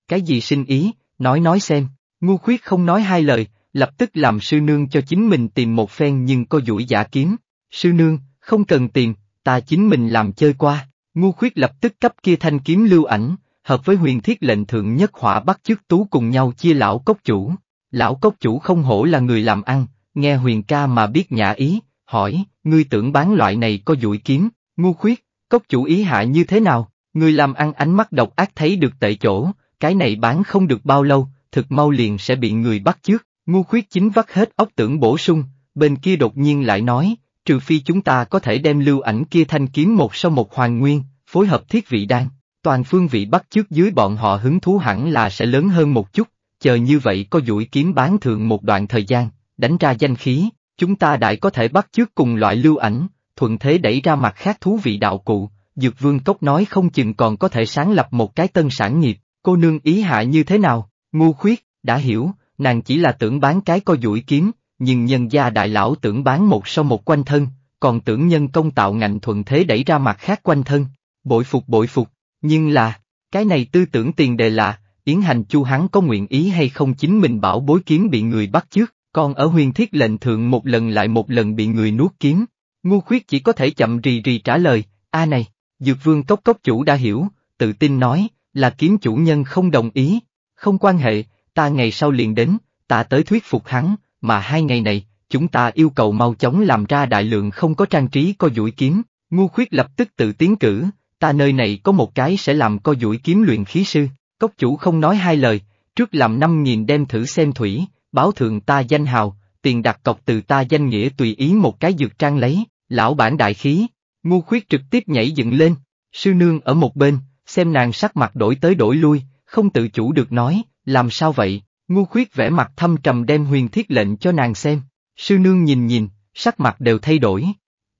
Cái gì sinh ý, nói nói xem, ngu khuyết không nói hai lời, lập tức làm sư nương cho chính mình tìm một phen nhưng có duỗi giả kiếm, sư nương, không cần tiền, ta chính mình làm chơi qua, ngu khuyết lập tức cấp kia thanh kiếm lưu ảnh, hợp với huyền thiết lệnh thượng nhất hỏa bắt chức tú cùng nhau chia lão cốc chủ. Lão cốc chủ không hổ là người làm ăn, nghe huyền ca mà biết nhã ý, hỏi, ngươi tưởng bán loại này có dụi kiếm, ngu khuyết, cốc chủ ý hại như thế nào, người làm ăn ánh mắt độc ác thấy được tệ chỗ, cái này bán không được bao lâu, thực mau liền sẽ bị người bắt trước, ngu khuyết chính vắt hết óc tưởng bổ sung, bên kia đột nhiên lại nói, trừ phi chúng ta có thể đem lưu ảnh kia thanh kiếm một sau một hoàn nguyên, phối hợp thiết vị đan, toàn phương vị bắt trước dưới bọn họ hứng thú hẳn là sẽ lớn hơn một chút, chờ như vậy có duỗi kiếm bán thượng một đoạn thời gian, đánh ra danh khí, chúng ta đại có thể bắt trước cùng loại lưu ảnh, thuận thế đẩy ra mặt khác thú vị đạo cụ, Dược Vương Cốc nói không chừng còn có thể sáng lập một cái tân sản nghiệp, cô nương ý hạ như thế nào, ngu khuyết, đã hiểu, nàng chỉ là tưởng bán cái có duỗi kiếm, nhưng nhân gia đại lão tưởng bán một sau một quanh thân, còn tưởng nhân công tạo ngành thuận thế đẩy ra mặt khác quanh thân, bội phục bội phục, nhưng là, cái này tư tưởng tiền đề là, Yến Hành Chu hắn có nguyện ý hay không chính mình bảo bối kiếm bị người bắt trước, còn ở huyền thiết lệnh thượng một lần lại một lần bị người nuốt kiếm. Ngu khuyết chỉ có thể chậm rì rì trả lời, a này, dược vương cốc cốc chủ đã hiểu, tự tin nói, là kiếm chủ nhân không đồng ý, không quan hệ, ta ngày sau liền đến, ta tới thuyết phục hắn, mà hai ngày này, chúng ta yêu cầu mau chóng làm ra đại lượng không có trang trí co duỗi kiếm, ngu khuyết lập tức tự tiến cử, ta nơi này có một cái sẽ làm co duỗi kiếm luyện khí sư, Cốc chủ không nói hai lời, trước làm năm nghìn đem thử xem thủy, báo thường ta danh hào, tiền đặt cọc từ ta danh nghĩa tùy ý một cái dược trang lấy, lão bản đại khí, ngu khuyết trực tiếp nhảy dựng lên, sư nương ở một bên, xem nàng sắc mặt đổi tới đổi lui, không tự chủ được nói, làm sao vậy, ngu khuyết vẽ mặt thâm trầm đem huyền thiết lệnh cho nàng xem, sư nương nhìn nhìn, sắc mặt đều thay đổi.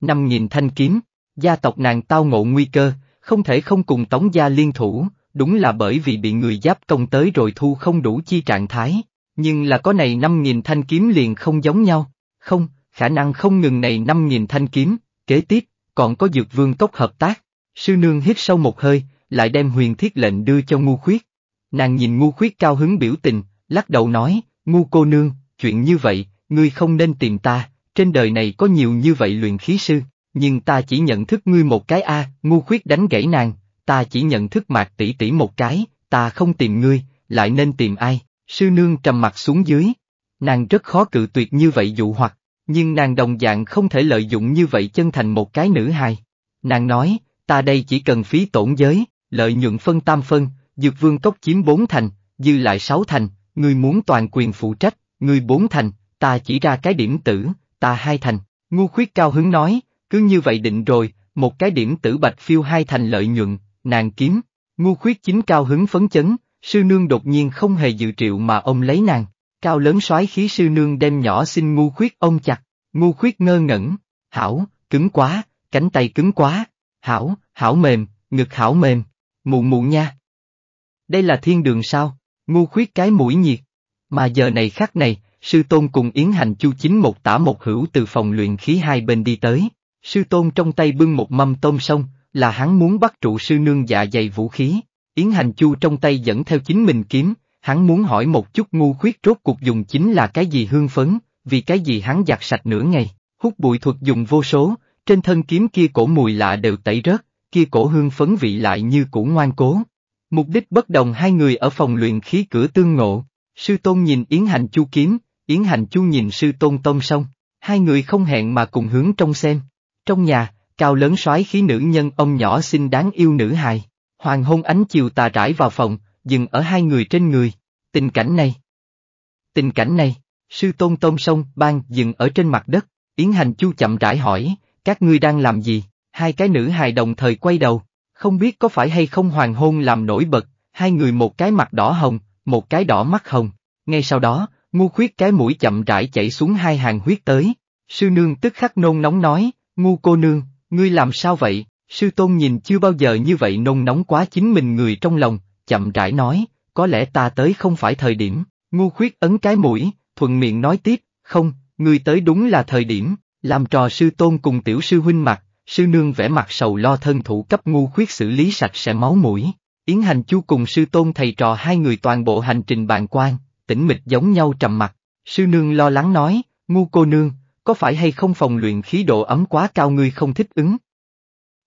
Năm nghìn thanh kiếm, gia tộc nàng tao ngộ nguy cơ, không thể không cùng tống gia liên thủ, đúng là bởi vì bị người giáp công tới rồi thu không đủ chi trạng thái, nhưng là có này 5.000 thanh kiếm liền không giống nhau, không, khả năng không ngừng này 5.000 thanh kiếm, kế tiếp, còn có dược vương cốc hợp tác, sư nương hít sâu một hơi, lại đem huyền thiết lệnh đưa cho ngu khuyết. Nàng nhìn ngu khuyết cao hứng biểu tình, lắc đầu nói, ngu cô nương, chuyện như vậy, ngươi không nên tìm ta, trên đời này có nhiều như vậy luyện khí sư, nhưng ta chỉ nhận thức ngươi một cái A, ngu khuyết đánh gãy nàng, ta chỉ nhận thức mạc tỷ tỷ một cái, ta không tìm ngươi, lại nên tìm ai, sư nương trầm mặt xuống dưới. Nàng rất khó cự tuyệt như vậy dụ hoặc, nhưng nàng đồng dạng không thể lợi dụng như vậy chân thành một cái nữ hài. Nàng nói, ta đây chỉ cần phí tổn giới, lợi nhuận phân tam phân, dược vương cốc chiếm bốn thành, dư lại sáu thành, ngươi muốn toàn quyền phụ trách, ngươi bốn thành, ta chỉ ra cái điểm tử, ta hai thành. Ngu khuyết cao hứng nói, cứ như vậy định rồi, một cái điểm tử bạch phiêu hai thành lợi nhuận, nàng kiếm, ngu khuyết chính cao hứng phấn chấn, sư nương đột nhiên không hề dự triệu mà ông lấy nàng, cao lớn soái khí sư nương đem nhỏ xin ngu khuyết ông chặt, ngu khuyết ngơ ngẩn, hảo, cứng quá, cánh tay cứng quá, hảo, hảo mềm, ngực hảo mềm, mụ mụ nha. Đây là thiên đường sao, ngu khuyết cái mũi nhiệt, mà giờ này khắc này, sư tôn cùng yến hành chu chính một tả một hữu từ phòng luyện khí hai bên đi tới, sư tôn trong tay bưng một mâm tôm sông là hắn muốn bắt trụ sư nương dạ dày vũ khí, Yến Hành Chu trong tay dẫn theo chính mình kiếm, hắn muốn hỏi một chút ngu khuyết rốt cuộc dùng chính là cái gì hương phấn, vì cái gì hắn giặt sạch nửa ngày, hút bụi thuật dùng vô số, trên thân kiếm kia cổ mùi lạ đều tẩy rớt, kia cổ hương phấn vị lại như cũ ngoan cố. Mục đích bất đồng hai người ở phòng luyện khí cửa tương ngộ, sư tôn nhìn Yến Hành Chu kiếm, Yến Hành Chu nhìn sư tôn tông xong, hai người không hẹn mà cùng hướng trong xem. Trong nhà, cao lớn soái khí nữ nhân ông nhỏ xinh đáng yêu nữ hài. Hoàng hôn ánh chiều tà rải vào phòng, dừng ở hai người trên người. Tình cảnh này. Tình cảnh này, sư tôn tôn sông ban dừng ở trên mặt đất, Yến Hành Chu chậm rãi hỏi, các ngươi đang làm gì? Hai cái nữ hài đồng thời quay đầu, không biết có phải hay không hoàng hôn làm nổi bật, hai người một cái mặt đỏ hồng, một cái đỏ mắt hồng. Ngay sau đó, ngu khuyết cái mũi chậm rãi chảy xuống hai hàng huyết tới. Sư nương tức khắc nôn nóng nói, ngu cô nương, Ngươi làm sao vậy? Sư tôn nhìn chưa bao giờ như vậy nôn nóng quá chính mình người trong lòng, chậm rãi nói, có lẽ ta tới không phải thời điểm, ngu khuyết ấn cái mũi, thuận miệng nói tiếp, không, ngươi tới đúng là thời điểm, làm trò sư tôn cùng tiểu sư huynh mặt, sư nương vẽ mặt sầu lo thân thủ cấp ngu khuyết xử lý sạch sẽ máu mũi. Yến Hành Chu cùng sư tôn thầy trò hai người toàn bộ hành trình bàn quan, tỉnh mịch giống nhau trầm mặt. Sư nương lo lắng nói, ngu cô nương, có phải hay không phòng luyện khí độ ấm quá cao ngươi không thích ứng?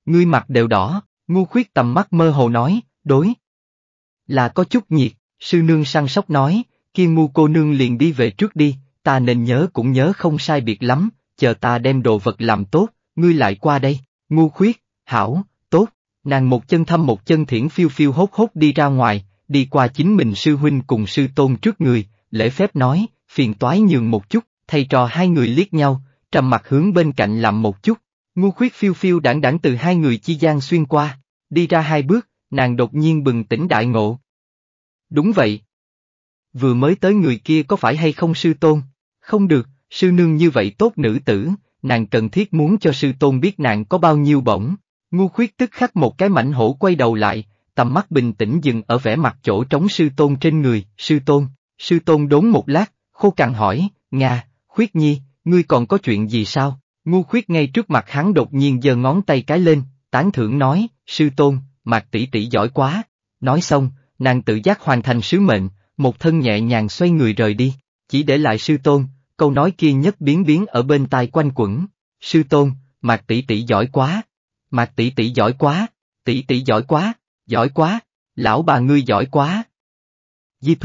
Ngươi mặt đều đỏ, ngu khuyết tầm mắt mơ hồ nói, đối. Là có chút nhiệt, sư nương săn sóc nói, kia ngu cô nương liền đi về trước đi, ta nên nhớ cũng nhớ không sai biệt lắm, chờ ta đem đồ vật làm tốt, ngươi lại qua đây, ngu khuyết, hảo, tốt, nàng một chân thăm một chân thiển phiêu phiêu hốt hốt đi ra ngoài, đi qua chính mình sư huynh cùng sư tôn trước người, lễ phép nói, phiền toái nhường một chút, thầy trò hai người liếc nhau, trầm mặt hướng bên cạnh làm một chút, ngu khuyết phiêu phiêu đảng đảng từ hai người chi gian xuyên qua, đi ra hai bước, nàng đột nhiên bừng tỉnh đại ngộ. Đúng vậy. Vừa mới tới người kia có phải hay không sư tôn? Không được, sư nương như vậy tốt nữ tử, nàng cần thiết muốn cho sư tôn biết nàng có bao nhiêu bổng. Ngu khuyết tức khắc một cái mảnh hổ quay đầu lại, tầm mắt bình tĩnh dừng ở vẻ mặt chỗ trống sư tôn trên người, sư tôn, sư tôn đốn một lát, khô cằn hỏi, Nga, Khuyết nhi, ngươi còn có chuyện gì sao? Ngu khuyết ngay trước mặt hắn đột nhiên giơ ngón tay cái lên, tán thưởng nói, sư tôn, mạc tỷ tỷ giỏi quá. Nói xong, nàng tự giác hoàn thành sứ mệnh, một thân nhẹ nhàng xoay người rời đi, chỉ để lại sư tôn, câu nói kia nhất biến biến ở bên tai quanh quẩn. Sư tôn, mạc tỷ tỷ giỏi quá. Mạc tỷ tỷ giỏi quá, tỷ tỷ giỏi quá, giỏi quá, lão bà ngươi giỏi quá. Di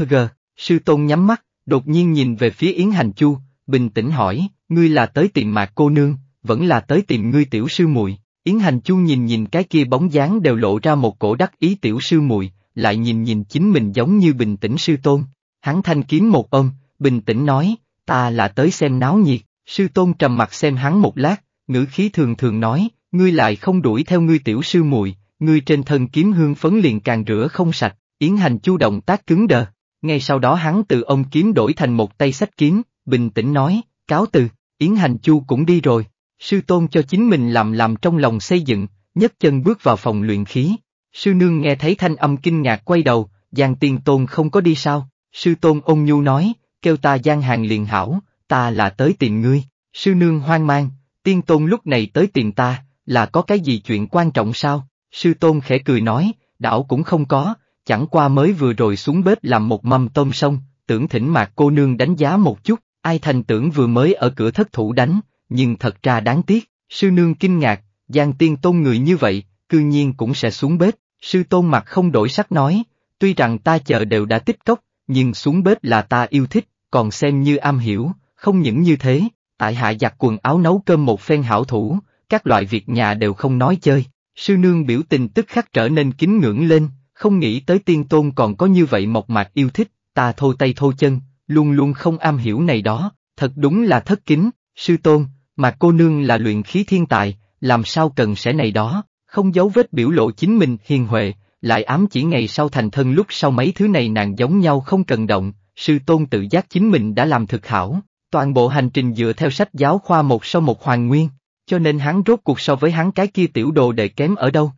sư tôn nhắm mắt, đột nhiên nhìn về phía Yến Hành Chu, bình tĩnh hỏi, ngươi là tới tìm mạc cô nương, vẫn là tới tìm ngươi tiểu sư muội. Yến Hành Chu nhìn nhìn cái kia bóng dáng đều lộ ra một cổ đắc ý tiểu sư muội, lại nhìn nhìn chính mình giống như bình tĩnh sư tôn. Hắn thanh kiếm một ôm, bình tĩnh nói, ta là tới xem náo nhiệt, sư tôn trầm mặt xem hắn một lát, ngữ khí thường thường nói, ngươi lại không đuổi theo ngươi tiểu sư muội, ngươi trên thân kiếm hương phấn liền càng rửa không sạch, Yến Hành Chu động tác cứng đờ. Ngay sau đó hắn từ ông kiếm đổi thành một tay sách kiếm, bình tĩnh nói, cáo từ, Yến Hành Chu cũng đi rồi, sư tôn cho chính mình làm làm trong lòng xây dựng, nhấc chân bước vào phòng luyện khí. Sư nương nghe thấy thanh âm kinh ngạc quay đầu, Giang Tiên Tôn không có đi sao, sư tôn ôn nhu nói, kêu ta Giang Hàng liền hảo, ta là tới tìm ngươi, sư nương hoang mang, Tiên Tôn lúc này tới tìm ta, là có cái gì chuyện quan trọng sao, sư tôn khẽ cười nói, đảo cũng không có, chẳng qua mới vừa rồi xuống bếp làm một mâm tôm sông, tưởng thỉnh mạc cô nương đánh giá một chút, Ai thành tưởng vừa mới ở cửa thất thủ đánh, nhưng thật ra đáng tiếc, sư nương kinh ngạc, Giang Tiên Tôn người như vậy, cư nhiên cũng sẽ xuống bếp, sư tôn mặt không đổi sắc nói, tuy rằng ta chờ đều đã tích cốc, nhưng xuống bếp là ta yêu thích, còn xem như am hiểu, không những như thế, tại hạ giặt quần áo nấu cơm một phen hảo thủ, các loại việc nhà đều không nói chơi, sư nương biểu tình tức khắc trở nên kính ngưỡng lên, không nghĩ tới tiên tôn còn có như vậy mộc mạc yêu thích, ta thô tay thô chân, luôn luôn không am hiểu này đó, thật đúng là thất kính, sư tôn, mà cô nương là luyện khí thiên tài, làm sao cần sẽ này đó, không giấu vết biểu lộ chính mình hiền huệ, lại ám chỉ ngày sau thành thân lúc sau mấy thứ này nàng giống nhau không cần động, sư tôn tự giác chính mình đã làm thực hảo, toàn bộ hành trình dựa theo sách giáo khoa một sau một hoàn nguyên, cho nên hắn rốt cuộc so với hắn cái kia tiểu đồ đệ kém ở đâu.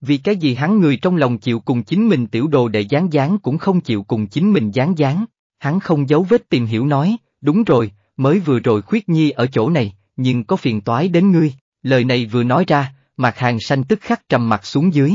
Vì cái gì hắn người trong lòng chịu cùng chính mình tiểu đồ đệ gián gián cũng không chịu cùng chính mình gián gián. Hắn không giấu vết tìm hiểu nói, đúng rồi, mới vừa rồi khuyết nhi ở chỗ này, nhưng có phiền toái đến ngươi, lời này vừa nói ra, mặt hàng xanh tức khắc trầm mặt xuống dưới.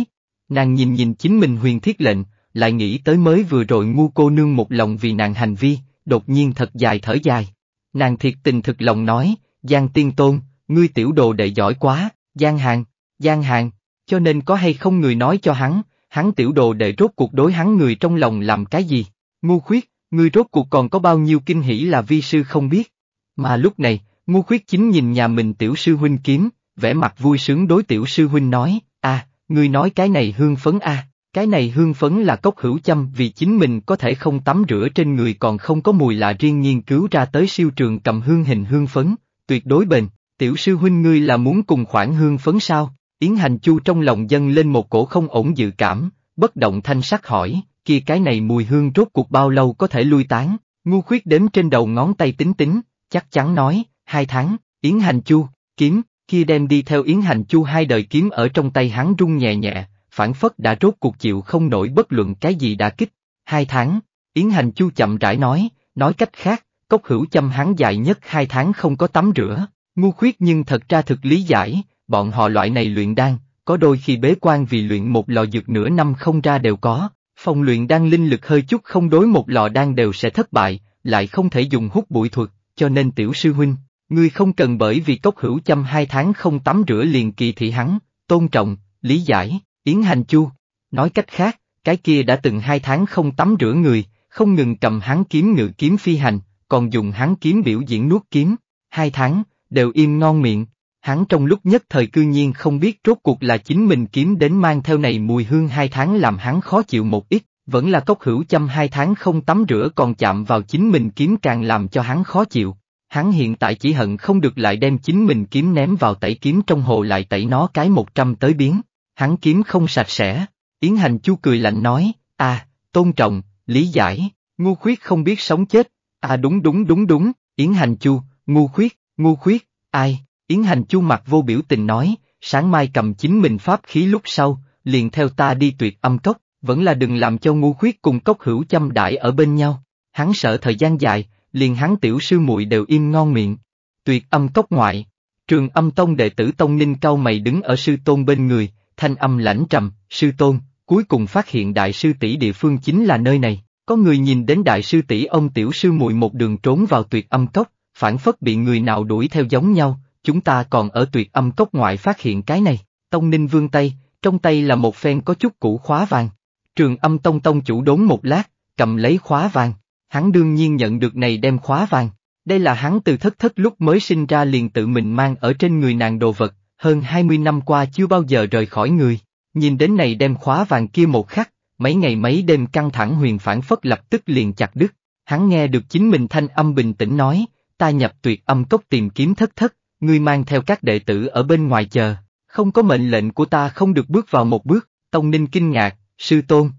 Nàng nhìn nhìn chính mình huyền thiết lệnh, lại nghĩ tới mới vừa rồi ngu cô nương một lòng vì nàng hành vi, đột nhiên thật dài thở dài. Nàng thiệt tình thực lòng nói, Giang Tiên Tôn, ngươi tiểu đồ đệ giỏi quá, Giang Hàng, Giang Hàng, cho nên có hay không người nói cho hắn, hắn tiểu đồ đệ rốt cuộc đối hắn người trong lòng làm cái gì, ngu khuyết. Ngươi rốt cuộc còn có bao nhiêu kinh hỉ là vi sư không biết. Mà lúc này, ngu khuyết chính nhìn nhà mình tiểu sư huynh kiếm, vẻ mặt vui sướng đối tiểu sư huynh nói, à, ngươi nói cái này hương phấn a cái này hương phấn là cốc hữu châm vì chính mình có thể không tắm rửa trên người còn không có mùi lạ riêng nghiên cứu ra tới siêu trường cầm hương hình hương phấn, tuyệt đối bền, tiểu sư huynh ngươi là muốn cùng khoản hương phấn sao? Yến Hành Chu trong lòng dâng lên một cổ không ổn dự cảm, bất động thanh sắc hỏi, kia cái này mùi hương rốt cuộc bao lâu có thể lui tán, ngu khuyết đếm trên đầu ngón tay tính tính, chắc chắn nói, hai tháng, Yến Hành Chu, kiếm, kia đem đi theo Yến Hành Chu hai đời kiếm ở trong tay hắn rung nhẹ nhẹ, phản phất đã rốt cuộc chịu không nổi bất luận cái gì đã kích. Hai tháng, Yến Hành Chu chậm rãi nói, nói cách khác, cốc hữu chăm hắn dài nhất hai tháng không có tắm rửa, ngu khuyết nhưng thật ra thực lý giải, bọn họ loại này luyện đan, có đôi khi bế quan vì luyện một lò dược nửa năm không ra đều có, Phòng luyện đan linh lực hơi chút không đối một lò đan đều sẽ thất bại, lại không thể dùng hút bụi thuật, cho nên tiểu sư huynh, ngươi không cần bởi vì cốc hữu chăm hai tháng không tắm rửa liền kỳ thị hắn, tôn trọng, lý giải, yến hành chu. Nói cách khác, cái kia đã từng hai tháng không tắm rửa người, không ngừng cầm hắn kiếm ngự kiếm phi hành, còn dùng hắn kiếm biểu diễn nuốt kiếm, hai tháng, đều im ngon miệng, hắn trong lúc nhất thời cư nhiên không biết rốt cuộc là chính mình kiếm đến mang theo này mùi hương hai tháng làm hắn khó chịu một ít, vẫn là cốc hữu chăm hai tháng không tắm rửa còn chạm vào chính mình kiếm càng làm cho hắn khó chịu. Hắn hiện tại chỉ hận không được lại đem chính mình kiếm ném vào tẩy kiếm trong hồ lại tẩy nó cái một trăm tới biến. Hắn kiếm không sạch sẽ. Yến Hành Chu cười lạnh nói, à, tôn trọng, lý giải, ngu khuyết không biết sống chết. À đúng đúng đúng đúng, Yến Hành Chu, ngu khuyết, ngu khuyết, ai, Yến Hành chu mặt vô biểu tình nói, sáng mai cầm chính mình pháp khí lúc sau, liền theo ta đi tuyệt âm cốc, vẫn là đừng làm cho ngu khuyết cùng cốc hữu chăm đại ở bên nhau. Hắn sợ thời gian dài, liền hắn tiểu sư muội đều im ngon miệng. Tuyệt âm cốc ngoại, trường âm tông đệ tử tông ninh cao mày đứng ở sư tôn bên người, thanh âm lãnh trầm, sư tôn, cuối cùng phát hiện đại sư tỷ địa phương chính là nơi này. Có người nhìn đến đại sư tỷ ông tiểu sư muội một đường trốn vào tuyệt âm cốc, phản phất bị người nào đuổi theo giống nhau, chúng ta còn ở tuyệt âm cốc ngoại phát hiện cái này, Tông Ninh vương tay, trong tay là một phen có chút củ khóa vàng. Trường âm Tông Tông chủ đốn một lát, cầm lấy khóa vàng, hắn đương nhiên nhận được này đem khóa vàng. Đây là hắn từ thất thất lúc mới sinh ra liền tự mình mang ở trên người nàng đồ vật, hơn 20 năm qua chưa bao giờ rời khỏi người. Nhìn đến này đem khóa vàng kia một khắc, mấy ngày mấy đêm căng thẳng huyền phản phất lập tức liền chặt đứt. Hắn nghe được chính mình thanh âm bình tĩnh nói, ta nhập tuyệt âm cốc tìm kiếm thất thất, ngươi mang theo các đệ tử ở bên ngoài chờ, không có mệnh lệnh của ta không được bước vào một bước, Tông Ninh kinh ngạc, sư tôn.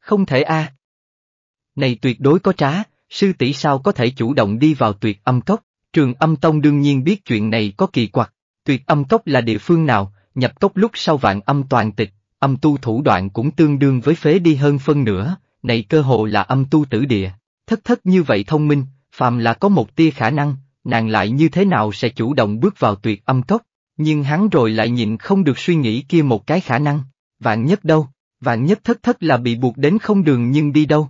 Không thể a. Này tuyệt đối có trá, sư tỷ sao có thể chủ động đi vào tuyệt âm cốc, trường âm tông đương nhiên biết chuyện này có kỳ quặc, tuyệt âm cốc là địa phương nào, nhập cốc lúc sau vạn âm toàn tịch, âm tu thủ đoạn cũng tương đương với phế đi hơn phân nửa, này cơ hội là âm tu tử địa, thất thất như vậy thông minh, phàm là có một tia khả năng, nàng lại như thế nào sẽ chủ động bước vào tuyệt âm cốc, nhưng hắn rồi lại nhịn không được suy nghĩ kia một cái khả năng, vạn nhất đâu, vạn nhất thất thất là bị buộc đến không đường nhưng đi đâu.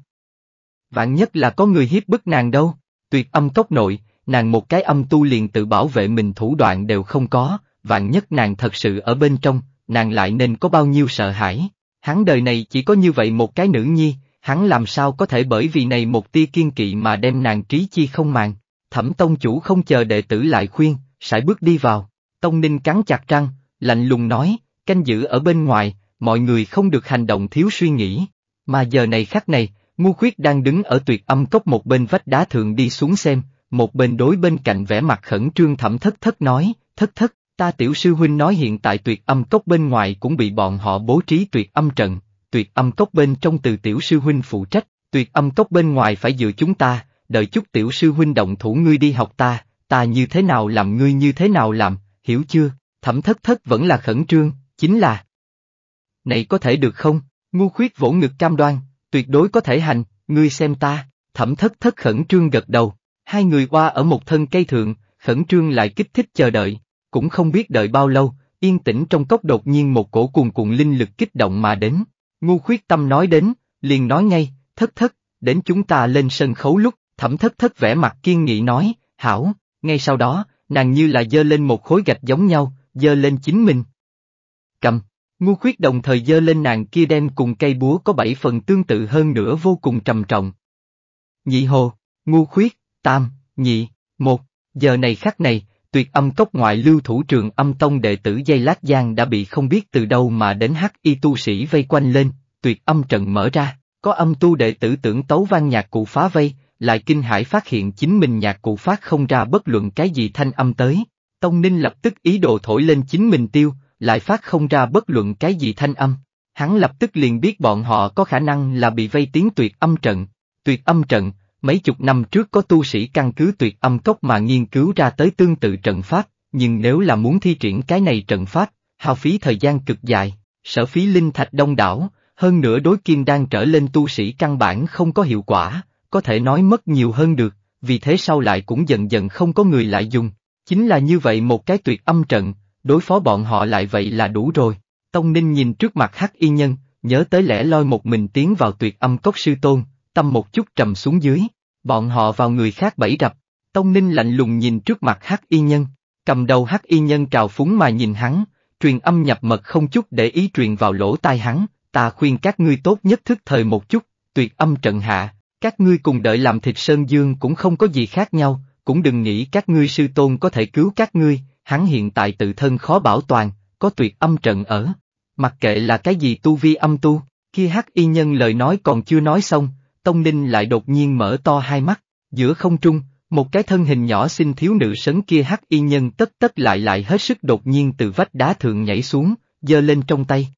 Vạn nhất là có người hiếp bức nàng đâu, tuyệt âm cốc nội, nàng một cái âm tu liền tự bảo vệ mình thủ đoạn đều không có, vạn nhất nàng thật sự ở bên trong, nàng lại nên có bao nhiêu sợ hãi, hắn đời này chỉ có như vậy một cái nữ nhi, hắn làm sao có thể bởi vì này một tia kiên kỵ mà đem nàng trí chi không màng. Thẩm tông chủ không chờ đệ tử lại khuyên, sải bước đi vào. Tông ninh cắn chặt răng, lạnh lùng nói, canh giữ ở bên ngoài, mọi người không được hành động thiếu suy nghĩ. Mà giờ này khắc này, ngu khuyết đang đứng ở tuyệt âm cốc một bên vách đá thượng đi xuống xem, một bên đối bên cạnh vẻ mặt khẩn trương thẩm thất thất nói, thất thất, ta tiểu sư huynh nói hiện tại tuyệt âm cốc bên ngoài cũng bị bọn họ bố trí tuyệt âm trận, tuyệt âm cốc bên trong từ tiểu sư huynh phụ trách, tuyệt âm cốc bên ngoài phải dựa chúng ta, đợi chút tiểu sư huynh động thủ ngươi đi học ta, ta như thế nào làm ngươi như thế nào làm, hiểu chưa, thẩm thất thất vẫn là khẩn trương, chính là. Này có thể được không, ngu khuyết vỗ ngực cam đoan, tuyệt đối có thể hành, ngươi xem ta, thẩm thất thất khẩn trương gật đầu, hai người qua ở một thân cây thượng, khẩn trương lại kích thích chờ đợi, cũng không biết đợi bao lâu, yên tĩnh trong cốc đột nhiên một cổ cuồng cuồng linh lực kích động mà đến, ngu khuyết tâm nói đến, liền nói ngay, thất thất, đến chúng ta lên sân khấu lúc, Thẩm thất thất vẻ mặt kiên nghị nói, hảo, ngay sau đó, nàng như là dơ lên một khối gạch giống nhau, dơ lên chính mình. Cầm, ngu khuyết đồng thời dơ lên nàng kia đem cùng cây búa có bảy phần tương tự hơn nữa vô cùng trầm trọng. Nhị hồ, ngu khuyết, tam, nhị, một, giờ này khắc này, tuyệt âm cốc ngoại lưu thủ trường âm tông đệ tử dây lát giang đã bị không biết từ đâu mà đến hắc y tu sĩ vây quanh lên, tuyệt âm trận mở ra, có âm tu đệ tử tưởng tấu vang nhạc cụ phá vây, lại kinh hãi phát hiện chính mình nhạc cụ phát không ra bất luận cái gì thanh âm tới. Tông Ninh lập tức ý đồ thổi lên chính mình tiêu, lại phát không ra bất luận cái gì thanh âm. Hắn lập tức liền biết bọn họ có khả năng là bị vây tiếng tuyệt âm trận. Tuyệt âm trận, mấy chục năm trước có tu sĩ căn cứ tuyệt âm cốc mà nghiên cứu ra tới tương tự trận pháp, nhưng nếu là muốn thi triển cái này trận pháp, hao phí thời gian cực dài, sở phí linh thạch đông đảo, hơn nữa đối kim đang trở lên tu sĩ căn bản không có hiệu quả, có thể nói mất nhiều hơn được, vì thế sau lại cũng dần dần không có người lại dùng. Chính là như vậy một cái tuyệt âm trận, đối phó bọn họ lại vậy là đủ rồi. Tông Ninh nhìn trước mặt Hắc Y Nhân, nhớ tới lẽ loi một mình tiến vào tuyệt âm cốc sư tôn, tâm một chút trầm xuống dưới. Bọn họ vào người khác bẫy rập, Tông Ninh lạnh lùng nhìn trước mặt Hắc Y Nhân, cầm đầu Hắc Y Nhân trào phúng mà nhìn hắn, truyền âm nhập mật không chút để ý truyền vào lỗ tai hắn, ta khuyên các ngươi tốt nhất thức thời một chút, tuyệt âm trận hạ, các ngươi cùng đợi làm thịt Sơn Dương cũng không có gì khác nhau, cũng đừng nghĩ các ngươi sư tôn có thể cứu các ngươi, hắn hiện tại tự thân khó bảo toàn, có tuyệt âm trận ở. Mặc kệ là cái gì tu vi âm tu, khi hắc y nhân lời nói còn chưa nói xong, Tông Ninh lại đột nhiên mở to hai mắt, giữa không trung, một cái thân hình nhỏ xinh thiếu nữ sấn kia hắc y nhân tất tất lại lại hết sức đột nhiên từ vách đá thượng nhảy xuống, giơ lên trong tay.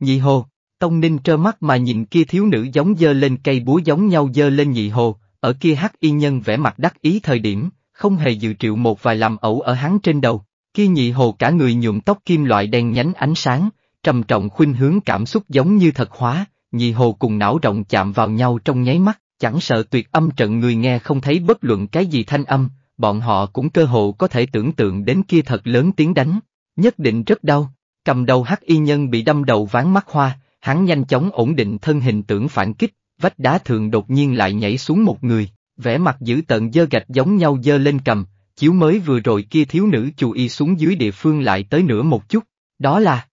Nhị hồ, Tông Ninh trơ mắt mà nhìn kia thiếu nữ giống dơ lên cây búa giống nhau dơ lên nhị hồ, ở kia hắc y nhân vẽ mặt đắc ý thời điểm, không hề dự triệu một vài làm ẩu ở hắn trên đầu, kia nhị hồ cả người nhuộm tóc kim loại đen nhánh ánh sáng, trầm trọng khuynh hướng cảm xúc giống như thật hóa, nhị hồ cùng não rộng chạm vào nhau trong nháy mắt, chẳng sợ tuyệt âm trận người nghe không thấy bất luận cái gì thanh âm, bọn họ cũng cơ hồ có thể tưởng tượng đến kia thật lớn tiếng đánh, nhất định rất đau, cầm đầu hắc y nhân bị đâm đầu ván mắt hoa, Hắn nhanh chóng ổn định thân hình tưởng phản kích, vách đá thường đột nhiên lại nhảy xuống một người, vẻ mặt giữ tận dơ gạch giống nhau dơ lên cầm, chiếu mới vừa rồi kia thiếu nữ chù y xuống dưới địa phương lại tới nửa một chút, đó là...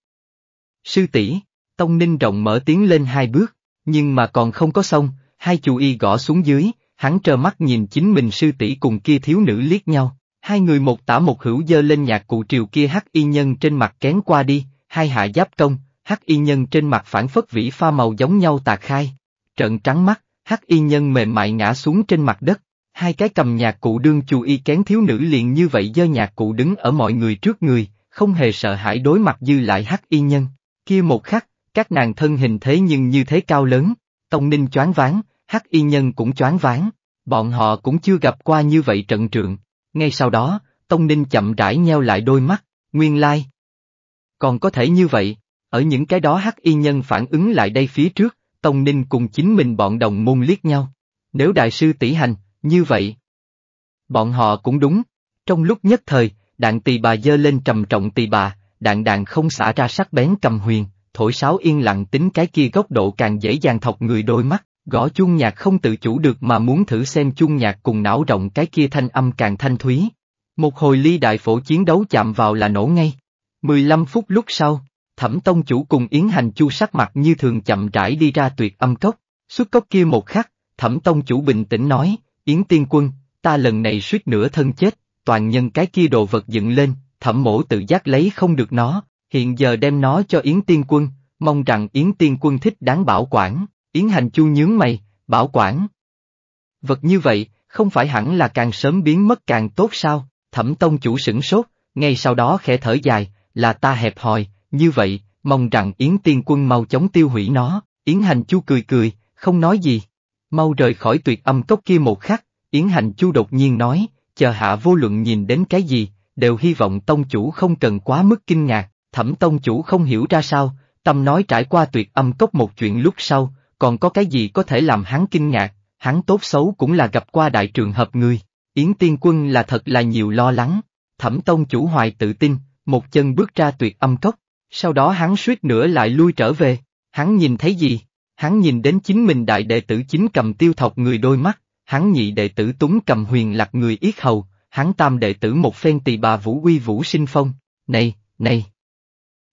Sư tỷ Tông Ninh rộng mở tiếng lên hai bước, nhưng mà còn không có xong, hai chù y gõ xuống dưới, hắn trơ mắt nhìn chính mình sư tỷ cùng kia thiếu nữ liếc nhau, hai người một tả một hữu dơ lên nhạc cụ triều kia hắc y nhân trên mặt kén qua đi, hai hạ giáp công, hắc y nhân trên mặt phản phất vĩ pha màu giống nhau tà khai. Trận trắng mắt, hắc y nhân mềm mại ngã xuống trên mặt đất. Hai cái cầm nhạc cụ đương chù y kén thiếu nữ liền như vậy do nhạc cụ đứng ở mọi người trước người, không hề sợ hãi đối mặt dư lại hắc y nhân. Kia một khắc, các nàng thân hình thế nhưng như thế cao lớn, tông ninh choáng váng, hắc y nhân cũng choáng váng, bọn họ cũng chưa gặp qua như vậy trận trượng. Ngay sau đó, tông ninh chậm rãi nheo lại đôi mắt, nguyên lai. Còn có thể như vậy, ở những cái đó hắc y nhân phản ứng lại đây phía trước, Tông Ninh cùng chính mình bọn đồng môn liếc nhau. Nếu đại sư tỷ hành, như vậy. Bọn họ cũng đúng. Trong lúc nhất thời, đạn tỳ bà dơ lên trầm trọng tỳ bà, đạn đạn không xả ra sắc bén cầm huyền, thổi sáo yên lặng tính cái kia góc độ càng dễ dàng thọc người đôi mắt, gõ chuông nhạc không tự chủ được mà muốn thử xem chuông nhạc cùng não rộng cái kia thanh âm càng thanh thúy. Một hồi ly đại phổ chiến đấu chạm vào là nổ ngay. mười lăm phút lúc sau. Thẩm Tông Chủ cùng Yến Hành Chu sắc mặt như thường chậm rãi đi ra tuyệt âm cốc, xuất cốc kia một khắc, Thẩm Tông Chủ bình tĩnh nói, Yến Tiên Quân, ta lần này suýt nửa thân chết, toàn nhân cái kia đồ vật dựng lên, thẩm mổ tự giác lấy không được nó, hiện giờ đem nó cho Yến Tiên Quân, mong rằng Yến Tiên Quân thích đáng bảo quản, Yến Hành Chu nhướng mày, bảo quản. Vật như vậy, không phải hẳn là càng sớm biến mất càng tốt sao, thẩm tông chủ sửng sốt, ngay sau đó khẽ thở dài, là ta hẹp hòi, như vậy, mong rằng Yến Tiên Quân mau chóng tiêu hủy nó, Yến Hành Chu cười cười, không nói gì. Mau rời khỏi tuyệt âm cốc kia một khắc, Yến Hành Chu đột nhiên nói, chờ hạ vô luận nhìn đến cái gì, đều hy vọng tông chủ không cần quá mức kinh ngạc, thẩm tông chủ không hiểu ra sao, tâm nói trải qua tuyệt âm cốc một chuyện lúc sau, còn có cái gì có thể làm hắn kinh ngạc, hắn tốt xấu cũng là gặp qua đại trường hợp người, Yến Tiên Quân là thật là nhiều lo lắng, thẩm tông chủ hoài tự tin, một chân bước ra tuyệt âm cốc, sau đó hắn suýt nữa lại lui trở về, hắn nhìn thấy gì? Hắn nhìn đến chính mình đại đệ tử chính cầm tiêu thọc người đôi mắt, hắn nhị đệ tử túng cầm huyền lạc người yết hầu, hắn tam đệ tử một phen tỳ bà vũ uy vũ sinh phong, này, này.